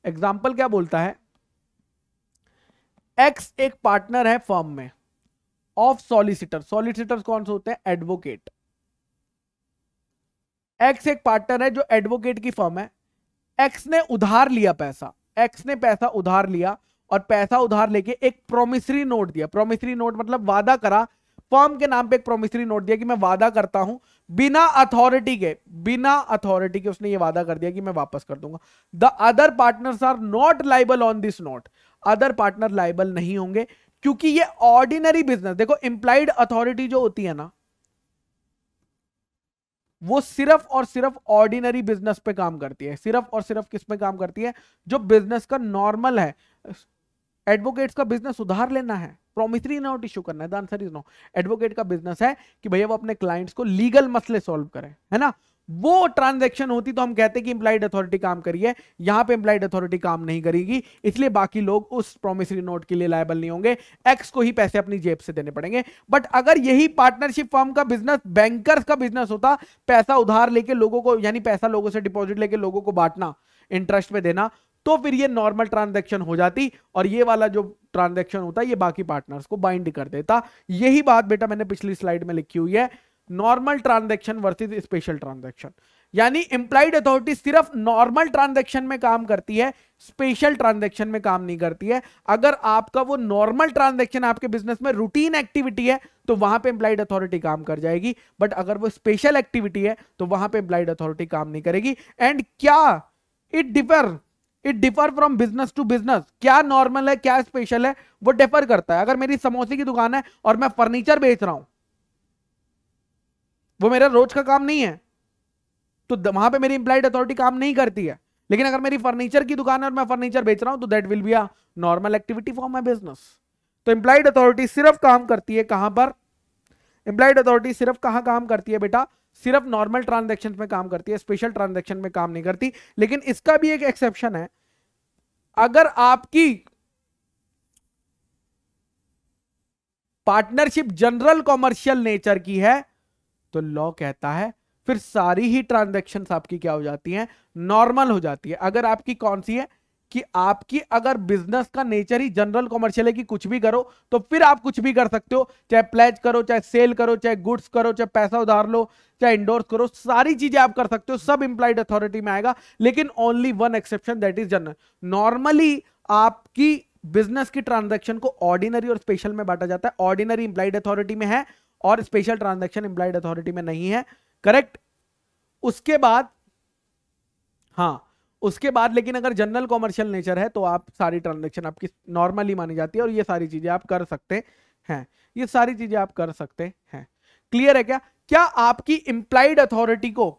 एग्जाम्पल क्या बोलता है एक्स एक पार्टनर है फर्म में ऑफ सॉलिसिटर सॉलिसिटर्स कौन से होते हैं एडवोकेट एक्स एक पार्टनर है जो एडवोकेट की फर्म है एक्स ने उधार लिया पैसा एक्स ने पैसा उधार लिया और पैसा उधार लेके एक प्रोमिसरी नोट दिया प्रोमिसरी नोट मतलब वादा करा फर्म के नाम पे एक प्रोमिसरी नोट दिया कि मैं वादा करता हूं बिना अथॉरिटी के बिना अथॉरिटी के उसने ये वादा कर दिया कि मैं वापस कर दूंगा the other partners are not liable on this note other partner liable नहीं होंगे क्योंकि ये ऑर्डिनरी बिजनेस देखो इंप्लाइड अथॉरिटी जो होती है ना वो सिर्फ और सिर्फ ऑर्डिनरी बिजनेस पे काम करती है सिर्फ और सिर्फ किस पे काम करती है जो बिजनेस का नॉर्मल है एडवोकेट्स का बिजनेस उधार लेना है प्रोमिसरी नोट इशू करना है the answer is no advocate का बिजनेस है कि भैया वो अपने क्लाइंट्स को लीगल मसले सॉल्व करें है ना वो ट्रांजैक्शन होती तो हम कहते कि इंप्लाइड अथॉरिटी काम करी है यहां पे इंप्लाइड अथॉरिटी काम नहीं करेगी इसलिए बाकी लोग उस प्रोमिसरी नोट के लिए लायबल नहीं होंगे एक्स को ही पैसे अपनी जेब से देने पड़ेंगे बट अगर यही पार्टनरशिप फॉर्म का बिजनेस बैंकर्स का बिजनेस होता पैसा उधार लेके लोगों को यानी पैसा लोगों से डिपॉजिट लेके लोगों को बांटना इंटरेस्ट पे देना तो फिर ये नॉर्मल ट्रांजेक्शन हो जाती और ये वाला जो ट्रांजेक्शन होता है ये बाकी पार्टनर्स को बाइंड कर देता यही बात बेटा मैंने पिछली स्लाइड में लिखी हुई है normal transaction versus special transaction यानी इंप्लाइड अथॉरिटी सिर्फ नॉर्मल ट्रांजेक्शन में काम करती है स्पेशल ट्रांजेक्शन में काम नहीं करती है अगर आपका वो नॉर्मल ट्रांजेक्शन आपके बिजनेस में रूटीन एक्टिविटी है तो वहां पे इंप्लाइड अथॉरिटी काम कर जाएगी बट अगर वो स्पेशल एक्टिविटी है तो वहां पे इंप्लाइड अथॉरिटी काम नहीं करेगी एंड क्या it differ it differ from business to business क्या नॉर्मल है क्या स्पेशल है वो डिफर करता है अगर मेरी समोसे की दुकान है और मैं फर्नीचर बेच रहा हूं वो मेरा रोज का काम नहीं है तो वहां पे मेरी इंप्लाइड अथॉरिटी काम नहीं करती है लेकिन अगर मेरी फर्नीचर की दुकान है और मैं फर्नीचर बेच रहा हूं तो that will be a normal activity for my business तो इंप्लाइड अथॉरिटी सिर्फ काम करती है कहां पर इंप्लाइड अथॉरिटी सिर्फ कहां काम करती है बेटा सिर्फ नॉर्मल ट्रांजेक्शन में काम करती है स्पेशल ट्रांजेक्शन में काम नहीं करती लेकिन इसका भी एक एक्सेप्शन है अगर आपकी पार्टनरशिप जनरल कॉमर्शियल नेचर की है तो लॉ कहता है फिर सारी ही ट्रांजेक्शन आपकी क्या हो जाती हैं नॉर्मल हो जाती है अगर आपकी कौन सी है कि आपकी अगर बिजनेस का नेचर ही जनरल कॉमर्शियल है कि कुछ भी करो तो फिर आप कुछ भी कर सकते हो चाहे प्लेज करो चाहे सेल करो चाहे गुड्स करो चाहे पैसा उधार लो चाहे इंडोर्स करो सारी चीजें आप कर सकते हो सब इंप्लाइड अथॉरिटी में आएगा लेकिन only one exception that is general normally आपकी बिजनेस की ट्रांजेक्शन को ऑर्डिनरी और स्पेशल में बांटा जाता है ऑर्डिनरी इंप्लाइड अथॉरिटी में है और स्पेशल ट्रांजेक्शन इंप्लाइड अथॉरिटी में नहीं है करेक्ट उसके बाद हाँ उसके बाद लेकिन अगर जनरल कॉमर्शियल नेचर है तो आप सारी ट्रांजेक्शन आपकी नॉर्मली मानी जाती है और ये सारी चीज़ें आप कर सकते हैं ये सारी चीज़ें आप कर सकते हैं क्लियर है क्या क्या आपकी इंप्लाइड अथॉरिटी को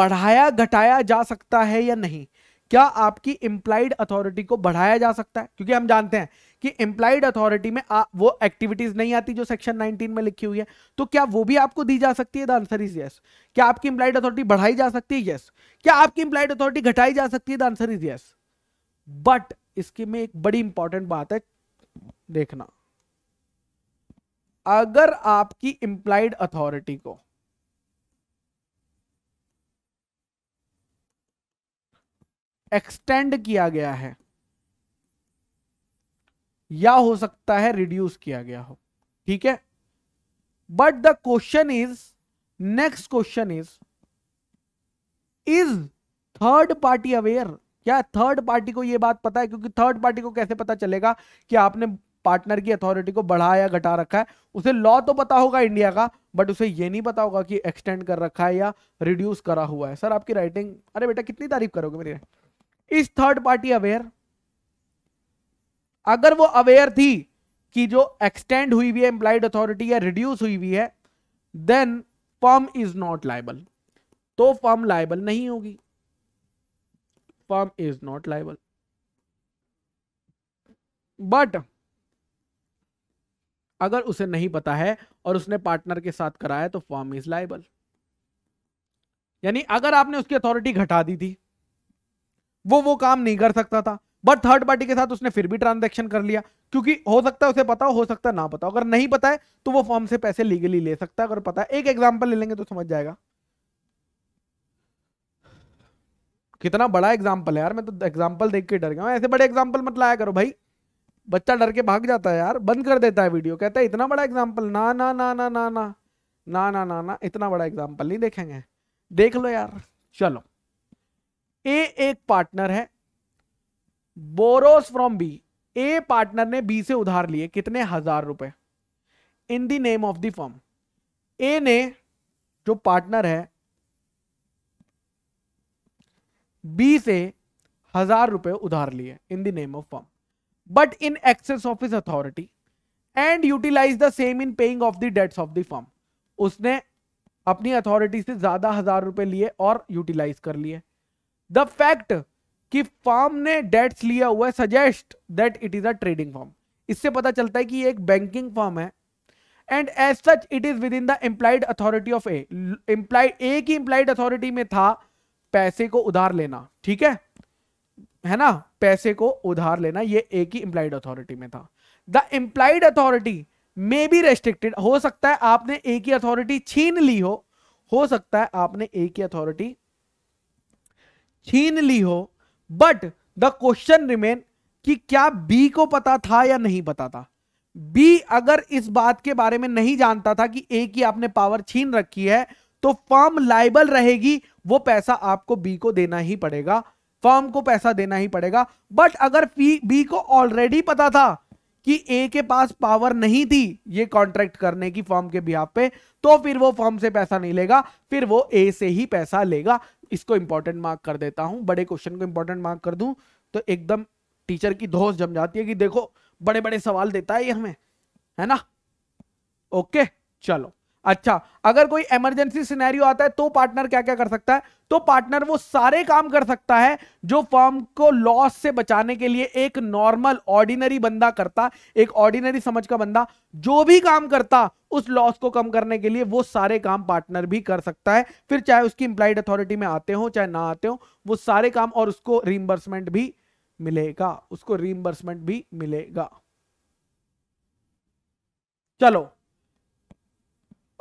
बढ़ाया घटाया जा सकता है या नहीं क्या आपकी इंप्लाइड अथॉरिटी को बढ़ाया जा सकता है क्योंकि हम जानते हैं कि इंप्लाइड अथॉरिटी में आ, वो एक्टिविटीज नहीं आती जो सेक्शन 19 में लिखी हुई है तो क्या वो भी आपको दी जा सकती है द आंसर इज यस क्या आपकी इंप्लाइड अथॉरिटी बढ़ाई जा सकती है यस yes. क्या आपकी इंप्लाइड अथॉरिटी घटाई जा सकती है the answer is yes but इसके में एक बड़ी इंपॉर्टेंट बात है देखना अगर आपकी इंप्लाइड अथॉरिटी को एक्सटेंड किया गया है या हो सकता है रिड्यूस किया गया हो ठीक है but the question is next question is is third party aware क्या थर्ड पार्टी को यह बात पता है क्योंकि थर्ड पार्टी को कैसे पता चलेगा कि आपने पार्टनर की अथॉरिटी को बढ़ाया घटा रखा है उसे लॉ तो पता होगा इंडिया का बट उसे यह नहीं पता होगा कि एक्सटेंड कर रखा है या रिड्यूस करा हुआ है सर आपकी राइटिंग अरे बेटा कितनी तारीफ करोगे मेरी इज थर्ड पार्टी अवेयर अगर वो अवेयर थी कि जो एक्सटेंड हुई हुई है एम्प्लाइड अथॉरिटी या रिड्यूस हुई हुई है then firm is not liable तो फर्म लाइबल नहीं होगी firm is not liable but अगर उसे नहीं पता है और उसने पार्टनर के साथ कराया तो फॉर्म इज लाइबल यानी अगर आपने उसकी अथॉरिटी घटा दी थी वो वो काम नहीं कर सकता था बट थर्ड पार्टी के साथ उसने फिर भी ट्रांजेक्शन कर लिया क्योंकि हो सकता है उसे पता हो, हो सकता है ना पता अगर नहीं पता है तो वो फॉर्म से पैसे लीगली ले सकता है अगर पता है एक एग्जाम्पल ले लेंगे तो समझ जाएगा कितना बड़ा एग्जाम्पल है यार मैं तो एग्जाम्पल देख के डर गया ऐसे बड़े एग्जाम्पल मत लाया करो भाई बच्चा डर के भाग जाता है यार बंद कर देता है वीडियो कहता है इतना बड़ा एग्जाम्पल ना ना ना ना ना ना ना ना ना ना इतना बड़ा एग्जाम्पल नहीं देखेंगे देख लो यार चलो ए एक पार्टनर है borrows from B A partner ने बी से उधार लिए कितने हजार रुपए in the name of the firm A ने जो पार्टनर है बी से हजार रुपए उधार लिए in the name of firm but in excess of is authority and utilise the same in paying off the debts of the firm उसने अपनी अथॉरिटी से ज्यादा हजार रुपए लिए और यूटिलाइज कर लिए द फैक्ट कि फॉर्म ने डेट्स लिया हुआ है suggest that it is a trading form इससे पता चलता है कि ये एक बैंकिंग फॉर्म है and as such it is within the employed authority of A employed A की इम्प्लाइड अथॉरिटी में था पैसे को उधार लेना ठीक है है ना पैसे को उधार लेना ये ए की इंप्लाइड अथॉरिटी में था the employed authority may be restricted हो सकता है आपने ए की अथॉरिटी छीन ली हो हो सकता है आपने ए की अथॉरिटी छीन ली हो बट द क्वेश्चन रिमेन कि क्या बी को पता था या नहीं पता था बी अगर इस बात के बारे में नहीं जानता था कि ए की आपने पावर छीन रखी है तो फर्म लाइबल रहेगी वो पैसा आपको बी को देना ही पड़ेगा फर्म को पैसा देना ही पड़ेगा बट अगर बी को ऑलरेडी पता था कि ए के पास पावर नहीं थी ये कॉन्ट्रैक्ट करने की फर्म के बिहाफ पे तो फिर वो फर्म से पैसा नहीं लेगा फिर वो ए से ही पैसा लेगा इसको इंपॉर्टेंट मार्क कर देता हूँ बड़े क्वेश्चन को इंपॉर्टेंट मार्क कर दू तो एकदम टीचर की धोस जम जाती है कि देखो बड़े बड़े सवाल देता है ये हमें है ना ओके चलो अच्छा अगर कोई इमरजेंसी सिनेरियो आता है तो पार्टनर क्या क्या कर सकता है तो पार्टनर वो सारे काम कर सकता है जो फर्म को लॉस से बचाने के लिए एक नॉर्मल ऑर्डिनरी बंदा करता एक ऑर्डिनरी समझ का बंदा जो भी काम करता उस लॉस को कम करने के लिए वो सारे काम पार्टनर भी कर सकता है फिर चाहे उसकी इंप्लाइड अथॉरिटी में आते हो चाहे ना आते हो वो सारे काम और उसको रीम्बर्समेंट भी मिलेगा उसको रीम्बर्समेंट भी मिलेगा चलो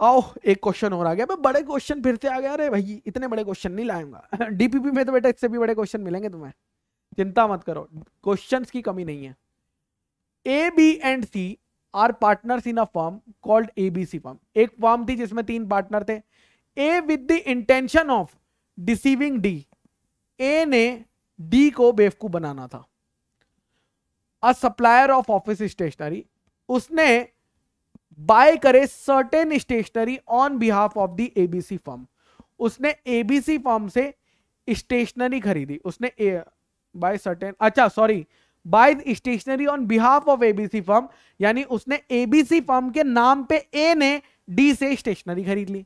आओ एक क्वेश्चन और आ गया मैं बड़े क्वेश्चन फिर से आ गया अरे भाई इतने बड़े क्वेश्चन नहीं लाऊंगा डीपीपी में तो बेटा इससे भी बड़े क्वेश्चन मिलेंगे तुम्हें चिंता मत करो क्वेश्चन की कमी नहीं है A B and C are partners in a form called A B C form एक फॉर्म थी जिसमें तीन पार्टनर थे A with the intention of deceiving D A ने डी को बेवकूफ बनाना था a supplier of office stationery उसने बाय करे certain stationery on behalf of the ABC firm उसने एबीसी फॉर्म से स्टेशनरी खरीदी उसने बाय सर्टेन अच्छा sorry buy stationery on behalf of ABC form यानी उसने एबीसी फॉर्म के नाम पे ए ने डी से स्टेशनरी खरीद ली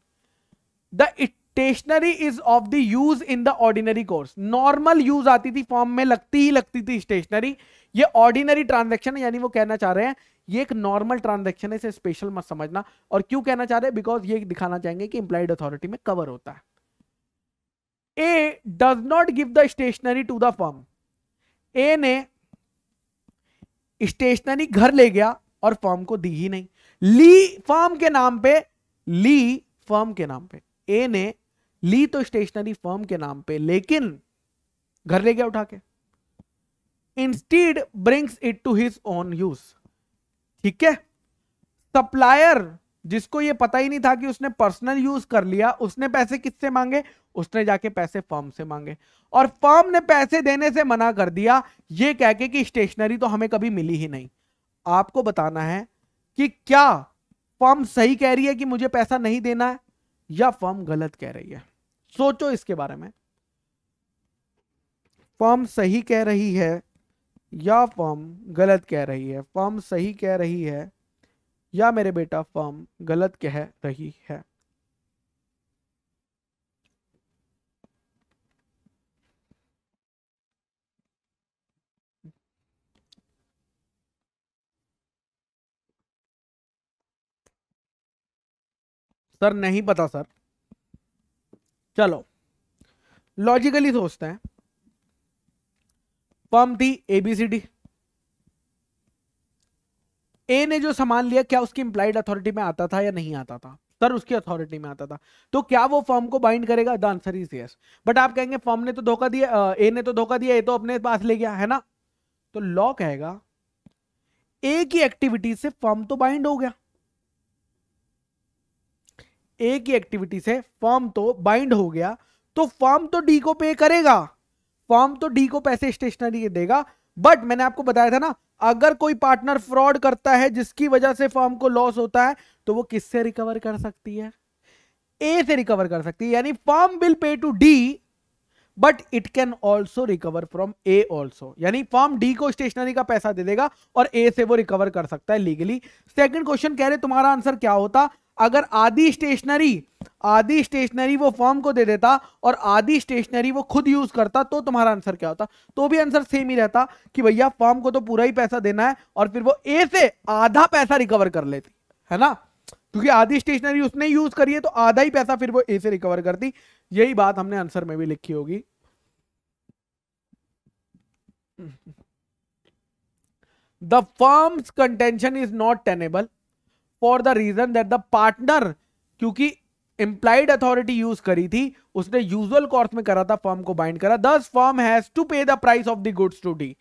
the stationery is of the use in the ordinary course normal use आती थी फॉर्म में लगती ही लगती थी स्टेशनरी ये ऑर्डिनरी ट्रांजेक्शन है यानी वो कहना चाह रहे हैं ये एक नॉर्मल ट्रांजेक्शन है इसे स्पेशल मत समझना और क्यों कहना चाह रहे हैं बिकॉज ये दिखाना चाहेंगे कि इंप्लाइड अथॉरिटी में कवर होता है A does not give the stationery to the form A ने स्टेशनरी घर ले गया और फॉर्म को दी ही नहीं ली फॉर्म के नाम पे ली फॉर्म के नाम पे ए ने ली तो स्टेशनरी फर्म के नाम पे लेकिन घर ले गया उठा के instead brings it to his own use ठीक है सप्लायर जिसको ये पता ही नहीं था कि उसने पर्सनल यूज कर लिया उसने पैसे किससे मांगे उसने जाके पैसे फर्म से मांगे और फर्म ने पैसे देने से मना कर दिया ये कह के कि स्टेशनरी तो हमें कभी मिली ही नहीं आपको बताना है कि क्या फर्म सही कह रही है कि मुझे पैसा नहीं देना है या फर्म गलत कह रही है सोचो इसके बारे में फॉर्म सही कह रही है या फॉर्म गलत कह रही है फॉर्म सही कह रही है या मेरे बेटा फॉर्म गलत कह रही है सर नहीं पता सर चलो लॉजिकली सोचते हैं फॉर्म थी एबीसीडी ए ने जो सामान लिया क्या उसकी इंप्लाइड अथॉरिटी में आता था या नहीं आता था सर उसकी अथॉरिटी में आता था तो क्या वो फॉर्म को बाइंड करेगा the answer is yes but आप कहेंगे फॉर्म ने तो धोखा दिया ए ने तो धोखा दिया ए तो अपने पास ले गया है ना तो लॉ कहेगा ए की एक्टिविटी से फॉर्म तो बाइंड हो गया ए की एक्टिविटी से फॉर्म तो बाइंड हो गया तो फॉर्म तो डी को पे करेगा फॉर्म तो डी को पैसे स्टेशनरी देगा बट मैंने आपको बताया था ना अगर कोई पार्टनर फ्रॉड करता है जिसकी वजह से फॉर्म को लॉस होता है तो वो किससे रिकवर कर सकती है ए से रिकवर कर सकती है यानी form will pay to D but it can also recover from A also यानी फॉर्म डी को स्टेशनरी का पैसा दे देगा और ए से वो रिकवर कर सकता है लीगली सेकेंड क्वेश्चन कह रहे तुम्हारा आंसर क्या होता अगर आधी स्टेशनरी आधी स्टेशनरी वो फॉर्म को दे देता और आधी स्टेशनरी वो खुद यूज करता तो तुम्हारा आंसर क्या होता तो भी आंसर सेम ही रहता कि भैया फॉर्म को तो पूरा ही पैसा देना है और फिर वो ए से आधा पैसा रिकवर कर लेती है ना क्योंकि आधी स्टेशनरी उसने यूज करी है तो आधा ही पैसा फिर वो ए से रिकवर करती यही बात हमने आंसर में भी लिखी होगी the firm's contention is not tenable for the reason that the partner क्योंकि इंप्लाइड अथॉरिटी यूज करी थी उसने यूजुअल कोर्स में करा था फर्म को बाइंड करा thus firm has to pay the price of the goods to D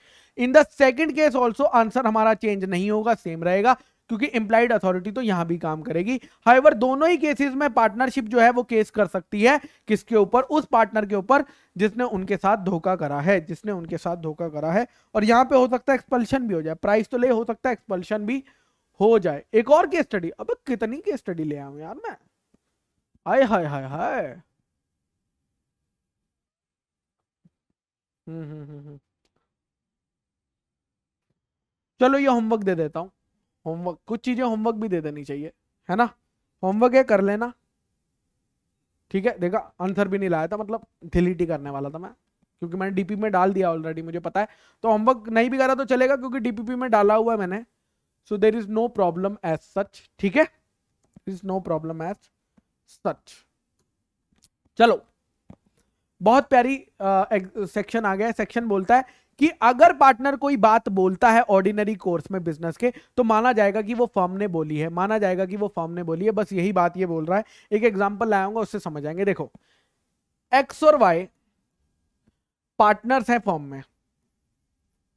in the second case also answer हमारा चेंज नहीं होगा सेम रहेगा क्योंकि इंप्लाइड अथॉरिटी तो यहां भी काम करेगी हाइवर दोनों ही केसेस में पार्टनरशिप जो है वो केस कर सकती है किसके ऊपर उस पार्टनर के ऊपर जिसने उनके साथ धोखा करा है जिसने उनके साथ धोखा करा है और यहां पे हो सकता है एक्सपल्शन भी हो जाए प्राइस तो ले हो सकता है एक्सपल्शन भी हो जाए एक और केस स्टडी अब कितनी केस स्टडी ले आऊ यार मैं हाय हाय हाय हाय हम्म, हम्म, हम्म, चलो ये होमवर्क दे देता हूँ होमवर्क कुछ चीजें होमवर्क भी दे देनी चाहिए है ना होमवर्क है कर लेना ठीक है देखा आंसर भी नहीं लाया था मतलब थिलिटी करने वाला था मैं क्योंकि मैंने डीपी में डाल दिया ऑलरेडी मुझे पता है तो होमवर्क नहीं भी करा तो चलेगा क्योंकि डीपीपी में डाला हुआ है मैंने so there is no problem as such ठीक है is no problem as such चलो बहुत प्यारी सेक्शन आ गया सेक्शन बोलता है कि अगर पार्टनर कोई बात बोलता है ऑर्डिनरी कोर्स में बिजनेस के तो माना जाएगा कि वो फर्म ने बोली है माना जाएगा कि वो फर्म ने बोली है बस यही बात ये बोल रहा है एक एग्जांपल लाऊंगा उससे समझ आएंगे देखो एक्स और वाई पार्टनर्स हैं फर्म में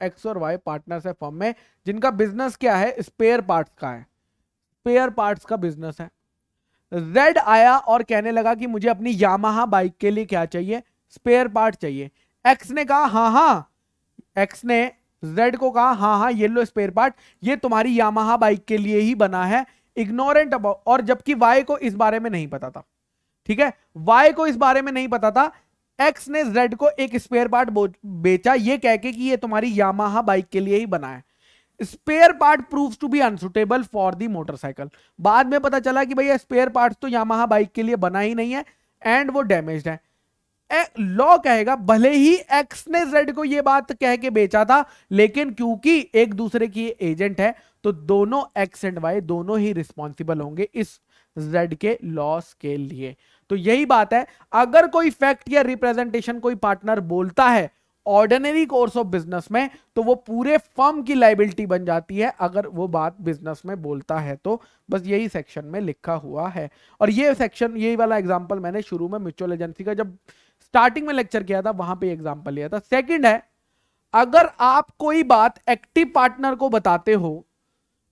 एक्स और वाई पार्टनर्स है फॉर्म में जिनका बिजनेस क्या है स्पेयर पार्ट्स का है स्पेयर पार्ट्स का बिजनेस है रेड आया और कहने लगा कि मुझे अपनी यामाहा बाइक के लिए क्या चाहिए स्पेयर पार्ट चाहिए एक्स ने कहा हाँ हाँ एक्स ने जेड को कहा हाँ हाँ येलो स्पेयर पार्ट ये तुम्हारी यामाहा बाइक के लिए ही बना है इग्नोरेंट अबाउट और जबकि वाई को इस बारे में नहीं पता था ठीक है वाई को इस बारे में नहीं पता था एक्स ने जेड को एक स्पेयर पार्ट बेचा ये कह के कि ये तुम्हारी यामाहा बाइक के लिए ही बना है spare part proves to be unsuitable for the motorcycle बाद में पता चला कि भैया स्पेयर पार्ट्स तो यामाहा बाइक के लिए बना ही नहीं है एंड वो डैमेज है लॉ कहेगा भले ही एक्स ने जेड को यह बात कह के बेचा था लेकिन क्योंकि एक दूसरे की एजेंट है तो दोनों एक्स एंड वाई दोनों ही रिस्पॉन्सिबल होंगे इस जेड के लॉस के लिए तो यही बात है अगर कोई फैक्ट या रिप्रेजेंटेशन कोई पार्टनर बोलता है ऑर्डिनरी कोर्स ऑफ बिजनेस में तो वो पूरे फर्म की लाइबिलिटी बन जाती है अगर वो बात बिजनेस में बोलता है तो बस यही सेक्शन में लिखा हुआ है और ये सेक्शन यही वाला एग्जाम्पल मैंने शुरू में म्यूचुअल एजेंसी का जब स्टार्टिंग में लेक्चर किया था वहां पर एग्जाम्पल लिया था सेकेंड है अगर आप कोई बात एक्टिव पार्टनर को बताते हो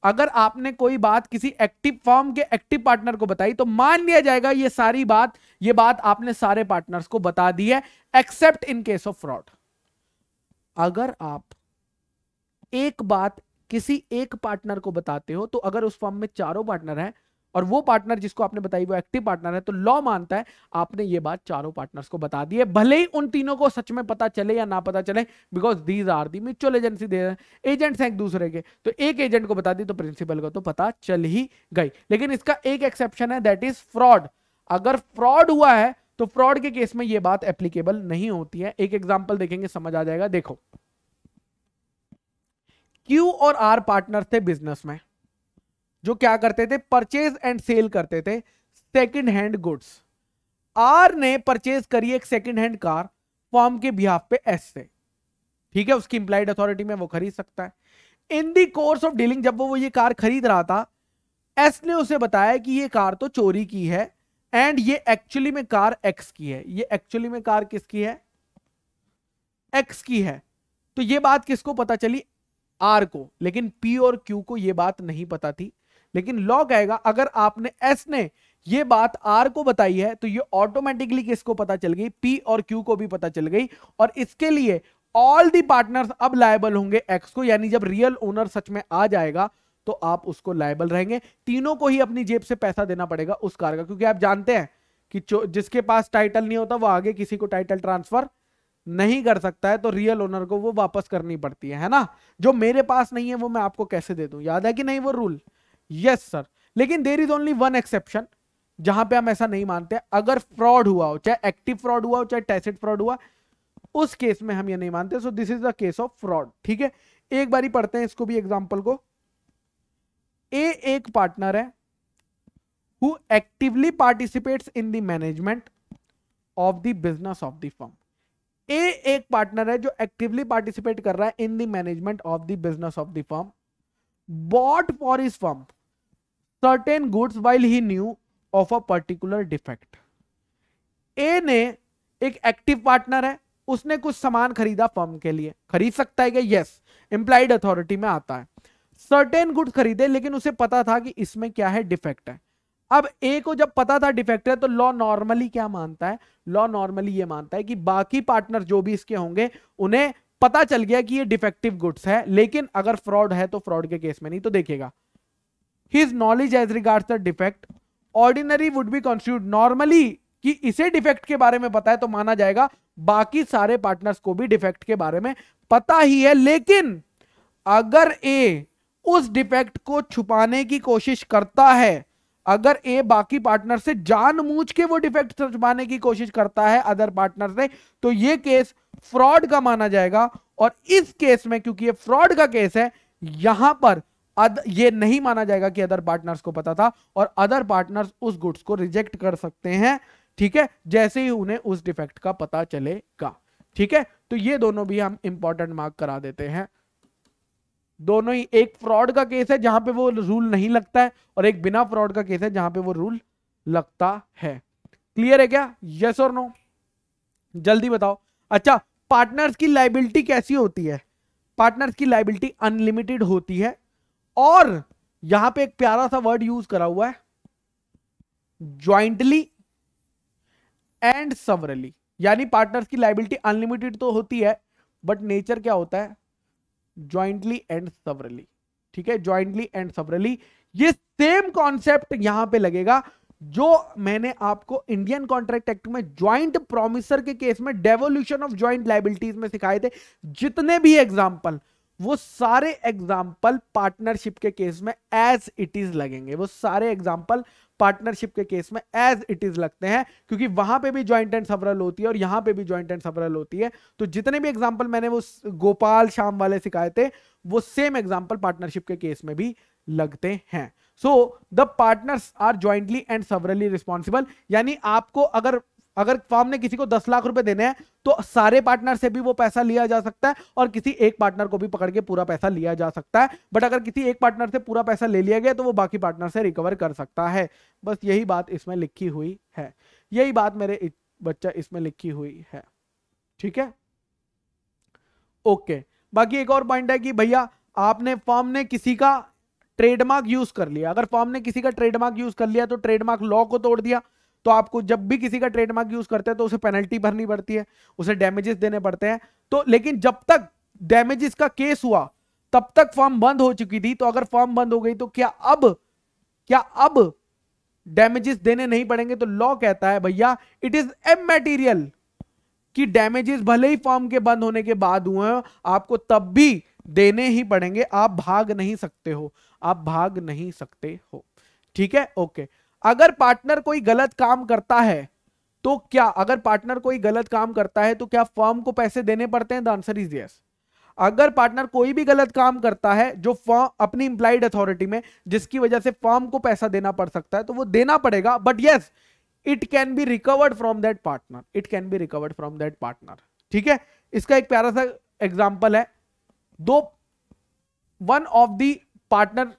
अगर आपने कोई बात किसी एक्टिव फॉर्म के एक्टिव पार्टनर को बताई तो मान लिया जाएगा ये सारी बात ये बात आपने सारे पार्टनर्स को बता दी है except in case of fraud अगर आप एक बात किसी एक पार्टनर को बताते हो तो अगर उस फॉर्म में चारों पार्टनर हैं और वो पार्टनर जिसको आपने बताई वो एक्टिव पार्टनर है तो लॉ मानता है आपने ये बात चारों पार्टनर्स को बता दी है भले ही उन तीनों को सच में पता चले या ना पता चले because these are the mutual agency दे रहे एजेंट्स हैं एक दूसरे के तो एक एजेंट को बता दी तो प्रिंसिपल को तो पता चल ही गई लेकिन इसका एक एक्सेप्शन है दैट इज फ्रॉड अगर फ्रॉड हुआ है तो फ्रॉड के केस में ये बात एप्लीकेबल नहीं होती है एक एग्जाम्पल देखेंगे समझ आ जाएगा देखो क्यू और आर पार्टनर थे बिजनेस में जो क्या करते थे परचेज एंड सेल करते थे सेकेंड हैंड गुड्स आर ने परचेज करी एक सेकेंड हैंड कार फॉर्म के बिहाफ पे एस से ठीक है उसकी इंप्लाइड अथॉरिटी में वो खरीद सकता है in the course of dealing जब वो, वो ये कार खरीद रहा था एस ने उसे बताया कि ये कार तो चोरी की है एंड ये एक्चुअली में कार एक्स की है ये एक्चुअली में कार किसकी है एक्स की है तो ये बात किसको पता चली आर को लेकिन पी और क्यू को ये बात नहीं पता थी लेकिन लॉग आएगा अगर आपने एस ने ये बात आर को बताई है तो ये ऑटोमेटिकली किसको पता चल गई पी और क्यू को भी पता चल गई और इसके लिए ऑल दी पार्टनर्स अब लायबल होंगे एक्स को यानी जब रियल ओनर सच में आ जाएगा तो आप उसको लायबल रहेंगे तीनों को ही अपनी जेब से पैसा देना पड़ेगा उस कार का क्योंकि आप जानते हैं कि जिसके पास टाइटल नहीं होता वो आगे किसी को टाइटल ट्रांसफर नहीं कर सकता है तो रियल ओनर को वो वापस करनी पड़ती है है ना जो मेरे पास नहीं है वो मैं आपको कैसे दे दू याद है कि नहीं वो रूल यस सर लेकिन there is only one exception जहां पे हम ऐसा नहीं मानते अगर फ्रॉड हुआ हो चाहे एक्टिव फ्रॉड हुआ हो चाहे टैसेट फ्रॉड हुआ उस केस में हम ये नहीं मानते so this is the case of fraud ठीक है एक बार पढ़ते हैं इसको भी एग्जाम्पल को ए एक पार्टनर है who actively participates in the management of the business of the firm A एक पार्टनर है जो एक्टिवली पार्टिसिपेट कर रहा है in the management of the business of the firm bought for is firm certain goods while he knew of a particular defect A ने एक active partner है उसने कुछ सामान खरीदा फर्म के लिए खरीद सकता है क्या यस इंप्लाइड अथॉरिटी में आता है सर्टेन गुड्स खरीदे लेकिन उसे पता था कि इसमें क्या है डिफेक्ट है अब ए को जब पता था डिफेक्ट है तो लॉ नॉर्मली क्या मानता है लॉ नॉर्मली ये मानता है कि बाकी पार्टनर जो भी इसके होंगे उन्हें पता चल गया कि ये डिफेक्टिव गुड्स है लेकिन अगर फ्रॉड है तो फ्रॉड के केस में नहीं तो देखेगा his knowledge as regards the defect ordinary would be constituted normally कि इसे डिफेक्ट के बारे में पता है तो माना जाएगा बाकी सारे पार्टनर्स को भी डिफेक्ट के बारे में पता ही है लेकिन अगर ए उस डिफेक्ट को छुपाने की कोशिश करता है अगर ए बाकी पार्टनर से जानबूझ के वो डिफेक्ट छुपाने की कोशिश करता है अदर पार्टनर से तो ये केस फ्रॉड का माना जाएगा और इस केस में क्योंकि ये फ्रॉड का केस है यहां पर अद, ये नहीं माना जाएगा कि अदर पार्टनर्स को पता था और अदर पार्टनर्स उस गुड्स को रिजेक्ट कर सकते हैं ठीक है जैसे ही उन्हें उस डिफेक्ट का पता चलेगा ठीक है तो ये दोनों भी हम इंपॉर्टेंट मार्क करा देते हैं दोनों ही एक फ्रॉड का केस है जहां पे वो रूल नहीं लगता है और एक बिना फ्रॉड का केस है जहां पे वो रूल लगता है क्लियर है क्या यस और नो जल्दी बताओ अच्छा पार्टनर्स की लाइबिलिटी कैसी होती है पार्टनर्स की लाइबिलिटी अनलिमिटेड होती है और यहां पे एक प्यारा सा वर्ड यूज करा हुआ है ज्वाइंटली एंड सवरली यानी पार्टनर्स की लाइबिलिटी अनलिमिटेड तो होती है बट नेचर क्या होता है ज्वाइंटली एंड सवरली ठीक है ज्वाइंटली एंड सवरली ये सेम कॉन्सेप्ट यहां पे लगेगा जो मैंने आपको इंडियन कॉन्ट्रैक्ट एक्ट में ज्वाइंट प्रोमिसर के केस में डेवोल्यूशन ऑफ ज्वाइंट लाइबिलिटीज में सिखाए थे जितने भी एग्जाम्पल वो सारे एग्जाम्पल पार्टनरशिप के केस में एज इट इज लगेंगे वो सारे एग्जाम्पल पार्टनरशिप के केस में एज इट इज लगते हैं क्योंकि वहां पे भी ज्वाइंट एंड सवरल होती है और यहां पे भी ज्वाइंट एंड सवरल होती है तो जितने भी एग्जाम्पल मैंने वो गोपाल शाम वाले सिखाए थे वो सेम एग्जाम्पल पार्टनरशिप के केस में भी लगते हैं so the partners are jointly and severally responsible यानी आपको अगर अगर फॉर्म ने किसी को दस लाख रुपए देने हैं तो सारे पार्टनर से भी वो पैसा लिया जा सकता है और किसी एक पार्टनर को भी पकड़ के पूरा पैसा लिया जा सकता है बट अगर किसी एक पार्टनर से पूरा पैसा ले लिया गया तो वो बाकी पार्टनर से रिकवर कर सकता है बस यही बात इसमें लिखी हुई है यही बात मेरे बच्चा इसमें लिखी हुई है ठीक है ओके बाकी एक और पॉइंट है कि भैया आपने फॉर्म ने किसी का ट्रेडमार्क यूज कर लिया अगर फॉर्म ने किसी का ट्रेडमार्क यूज कर लिया तो ट्रेडमार्क लॉ को तोड़ दिया तो आपको जब भी किसी का ट्रेडमार्क यूज करते हैं तो उसे पेनल्टी भरनी पड़ती है उसे डैमेजेस देने पड़ते हैं तो लेकिन जब तक डैमेजेस का केस हुआ तब तक फॉर्म बंद हो चुकी थी तो अगर फॉर्म बंद हो गई तो क्या अब क्या अब डैमेजेस देने नहीं पड़ेंगे तो लॉ कहता है भैया इट इज एम मेटीरियल कि डैमेजेस भले ही फॉर्म के बंद होने के बाद हुए हो आपको तब भी देने ही पड़ेंगे आप भाग नहीं सकते हो आप भाग नहीं सकते हो ठीक है ओके अगर पार्टनर कोई गलत काम करता है तो क्या अगर पार्टनर कोई गलत काम करता है तो क्या फर्म को पैसे देने पड़ते हैं द आंसर इज यस अगर पार्टनर कोई भी गलत काम करता है जो फॉर्म अपनी इंप्लाइड अथॉरिटी में जिसकी वजह से फॉर्म को पैसा देना पड़ सकता है तो वो देना पड़ेगा but yes it can be recovered from that partner it can be recovered from that partner ठीक है इसका एक प्यारा सा एग्जाम्पल है दो one of the partner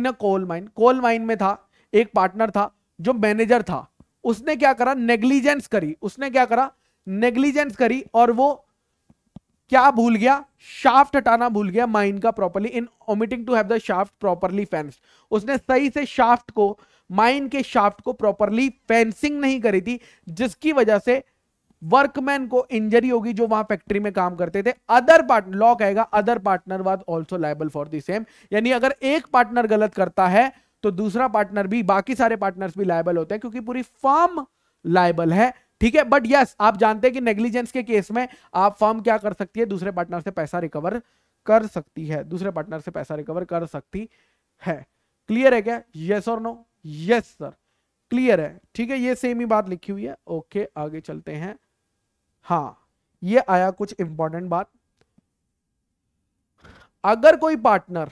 in a coal mine coal mine में था एक पार्टनर था जो मैनेजर था उसने क्या करा नेग्लिजेंस करी उसने क्या करा नेग्लिजेंस करी और वो क्या भूल गया शाफ्ट हटाना भूल गया माइन का properly in omitting to have the shaft properly fenced उसने सही से शाफ्ट को माइन के शाफ्ट को प्रॉपरली फेंसिंग नहीं करी थी जिसकी वजह से वर्कमैन को इंजरी होगी जो वहां फैक्ट्री में काम करते थे अदर पार्टनर लॉ कहेगा other partner was also liable for the same यानी अगर एक पार्टनर गलत करता है तो दूसरा पार्टनर भी बाकी सारे पार्टनर्स भी लाइबल होते हैं क्योंकि पूरी फर्म लाइबल है ठीक है बट यस आप जानते हैं कि नेग्लिजेंस के केस में आप फर्म क्या कर सकती है दूसरे पार्टनर से पैसा रिकवर कर सकती है दूसरे पार्टनर से पैसा रिकवर कर सकती है क्लियर है क्या यस और नो यस सर क्लियर है ठीक है ये सेम ही बात लिखी हुई है ओके आगे चलते हैं हाँ ये आया कुछ इंपॉर्टेंट बात अगर कोई पार्टनर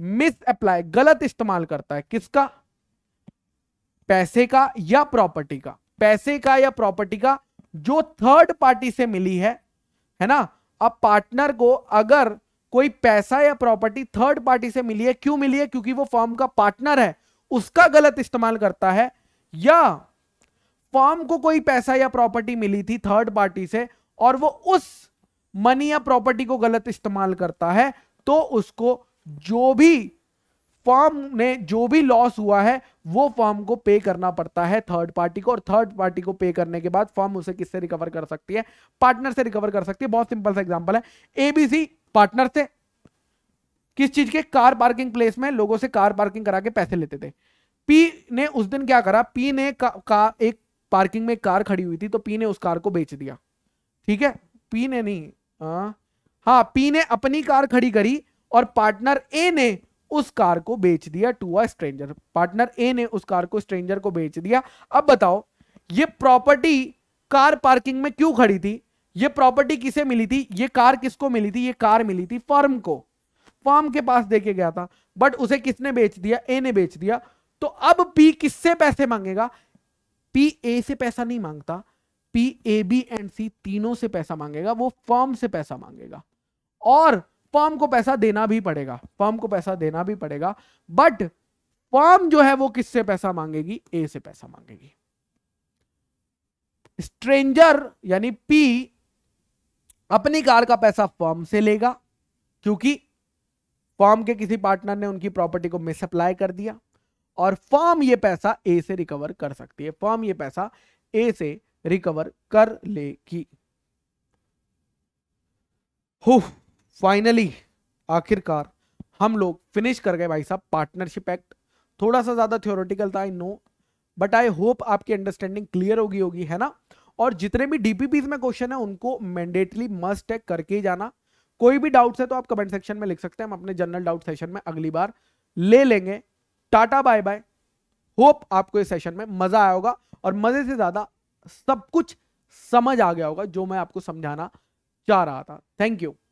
मिस अप्लाई गलत इस्तेमाल करता है किसका पैसे का या प्रॉपर्टी का पैसे का या प्रॉपर्टी का जो थर्ड पार्टी से मिली है है ना अब पार्टनर को अगर कोई पैसा या प्रॉपर्टी थर्ड पार्टी से मिली है क्यों मिली है क्योंकि वो फॉर्म का पार्टनर है उसका गलत इस्तेमाल करता है या फॉर्म को कोई पैसा या प्रॉपर्टी मिली थी थर्ड पार्टी से और वो उस मनी या प्रॉपर्टी को गलत इस्तेमाल करता है तो उसको जो भी फॉर्म ने जो भी लॉस हुआ है वो फॉर्म को पे करना पड़ता है थर्ड पार्टी को और थर्ड पार्टी को पे करने के बाद फॉर्म उसे किससे रिकवर कर सकती है पार्टनर से रिकवर कर सकती है बहुत सिंपल सा एग्जांपल है एबीसी पार्टनर से किस चीज के कार पार्किंग प्लेस में लोगों से कार पार्किंग करा के पैसे लेते थे पी ने उस दिन क्या करा पी ने का, का एक पार्किंग में कार खड़ी हुई थी तो पी ने उस कार को बेच दिया ठीक है पी ने नहीं हाँ पी हाँ, ने अपनी कार खड़ी करी और पार्टनर ए ने उस कार को बेच दिया to a stranger partner A ने उस कार को स्ट्रेंजर को बेच दिया अब बताओ ये प्रॉपर्टी कार पार्किंग में क्यों खड़ी थी ये प्रॉपर्टी किसे मिली थी ये कार किसको मिली थी ये कार मिली थी फर्म को फर्म के पास देके गया था बट उसे किसने बेच दिया ए ने बेच दिया तो अब पी किससे पैसे मांगेगा पी ए से पैसा नहीं मांगता P A B and C तीनों से पैसा मांगेगा वो फर्म से पैसा मांगेगा और फॉर्म को पैसा देना भी पड़ेगा फॉर्म को पैसा देना भी पड़ेगा बट फॉर्म जो है वो किससे पैसा मांगेगी ए से पैसा मांगेगी स्ट्रेंजर यानी पी अपनी कार का पैसा फॉर्म से लेगा क्योंकि फॉर्म के किसी पार्टनर ने उनकी प्रॉपर्टी को मिसअप्लाई कर दिया और फॉर्म ये पैसा ए से रिकवर कर सकती है फॉर्म ये पैसा ए से रिकवर कर लेगी फाइनली आखिरकार हम लोग फिनिश कर गए भाई साहब पार्टनरशिप एक्ट थोड़ा सा ज़्यादा थियोरेटिकल था I know but I hope आपकी अंडरस्टैंडिंग क्लियर होगी होगी है ना और जितने भी डीपीपीज में क्वेश्चन है उनको मैंडेटली मस्ट है करके जाना कोई भी डाउट्स है तो आप कमेंट सेक्शन में लिख सकते हैं हम अपने जनरल डाउट सेशन में अगली बार ले लेंगे टाटा बाय बाय होप आपको इस सेशन में मजा आया होगा और मजे से ज्यादा सब कुछ समझ आ गया होगा जो मैं आपको समझाना चाह रहा था थैंक यू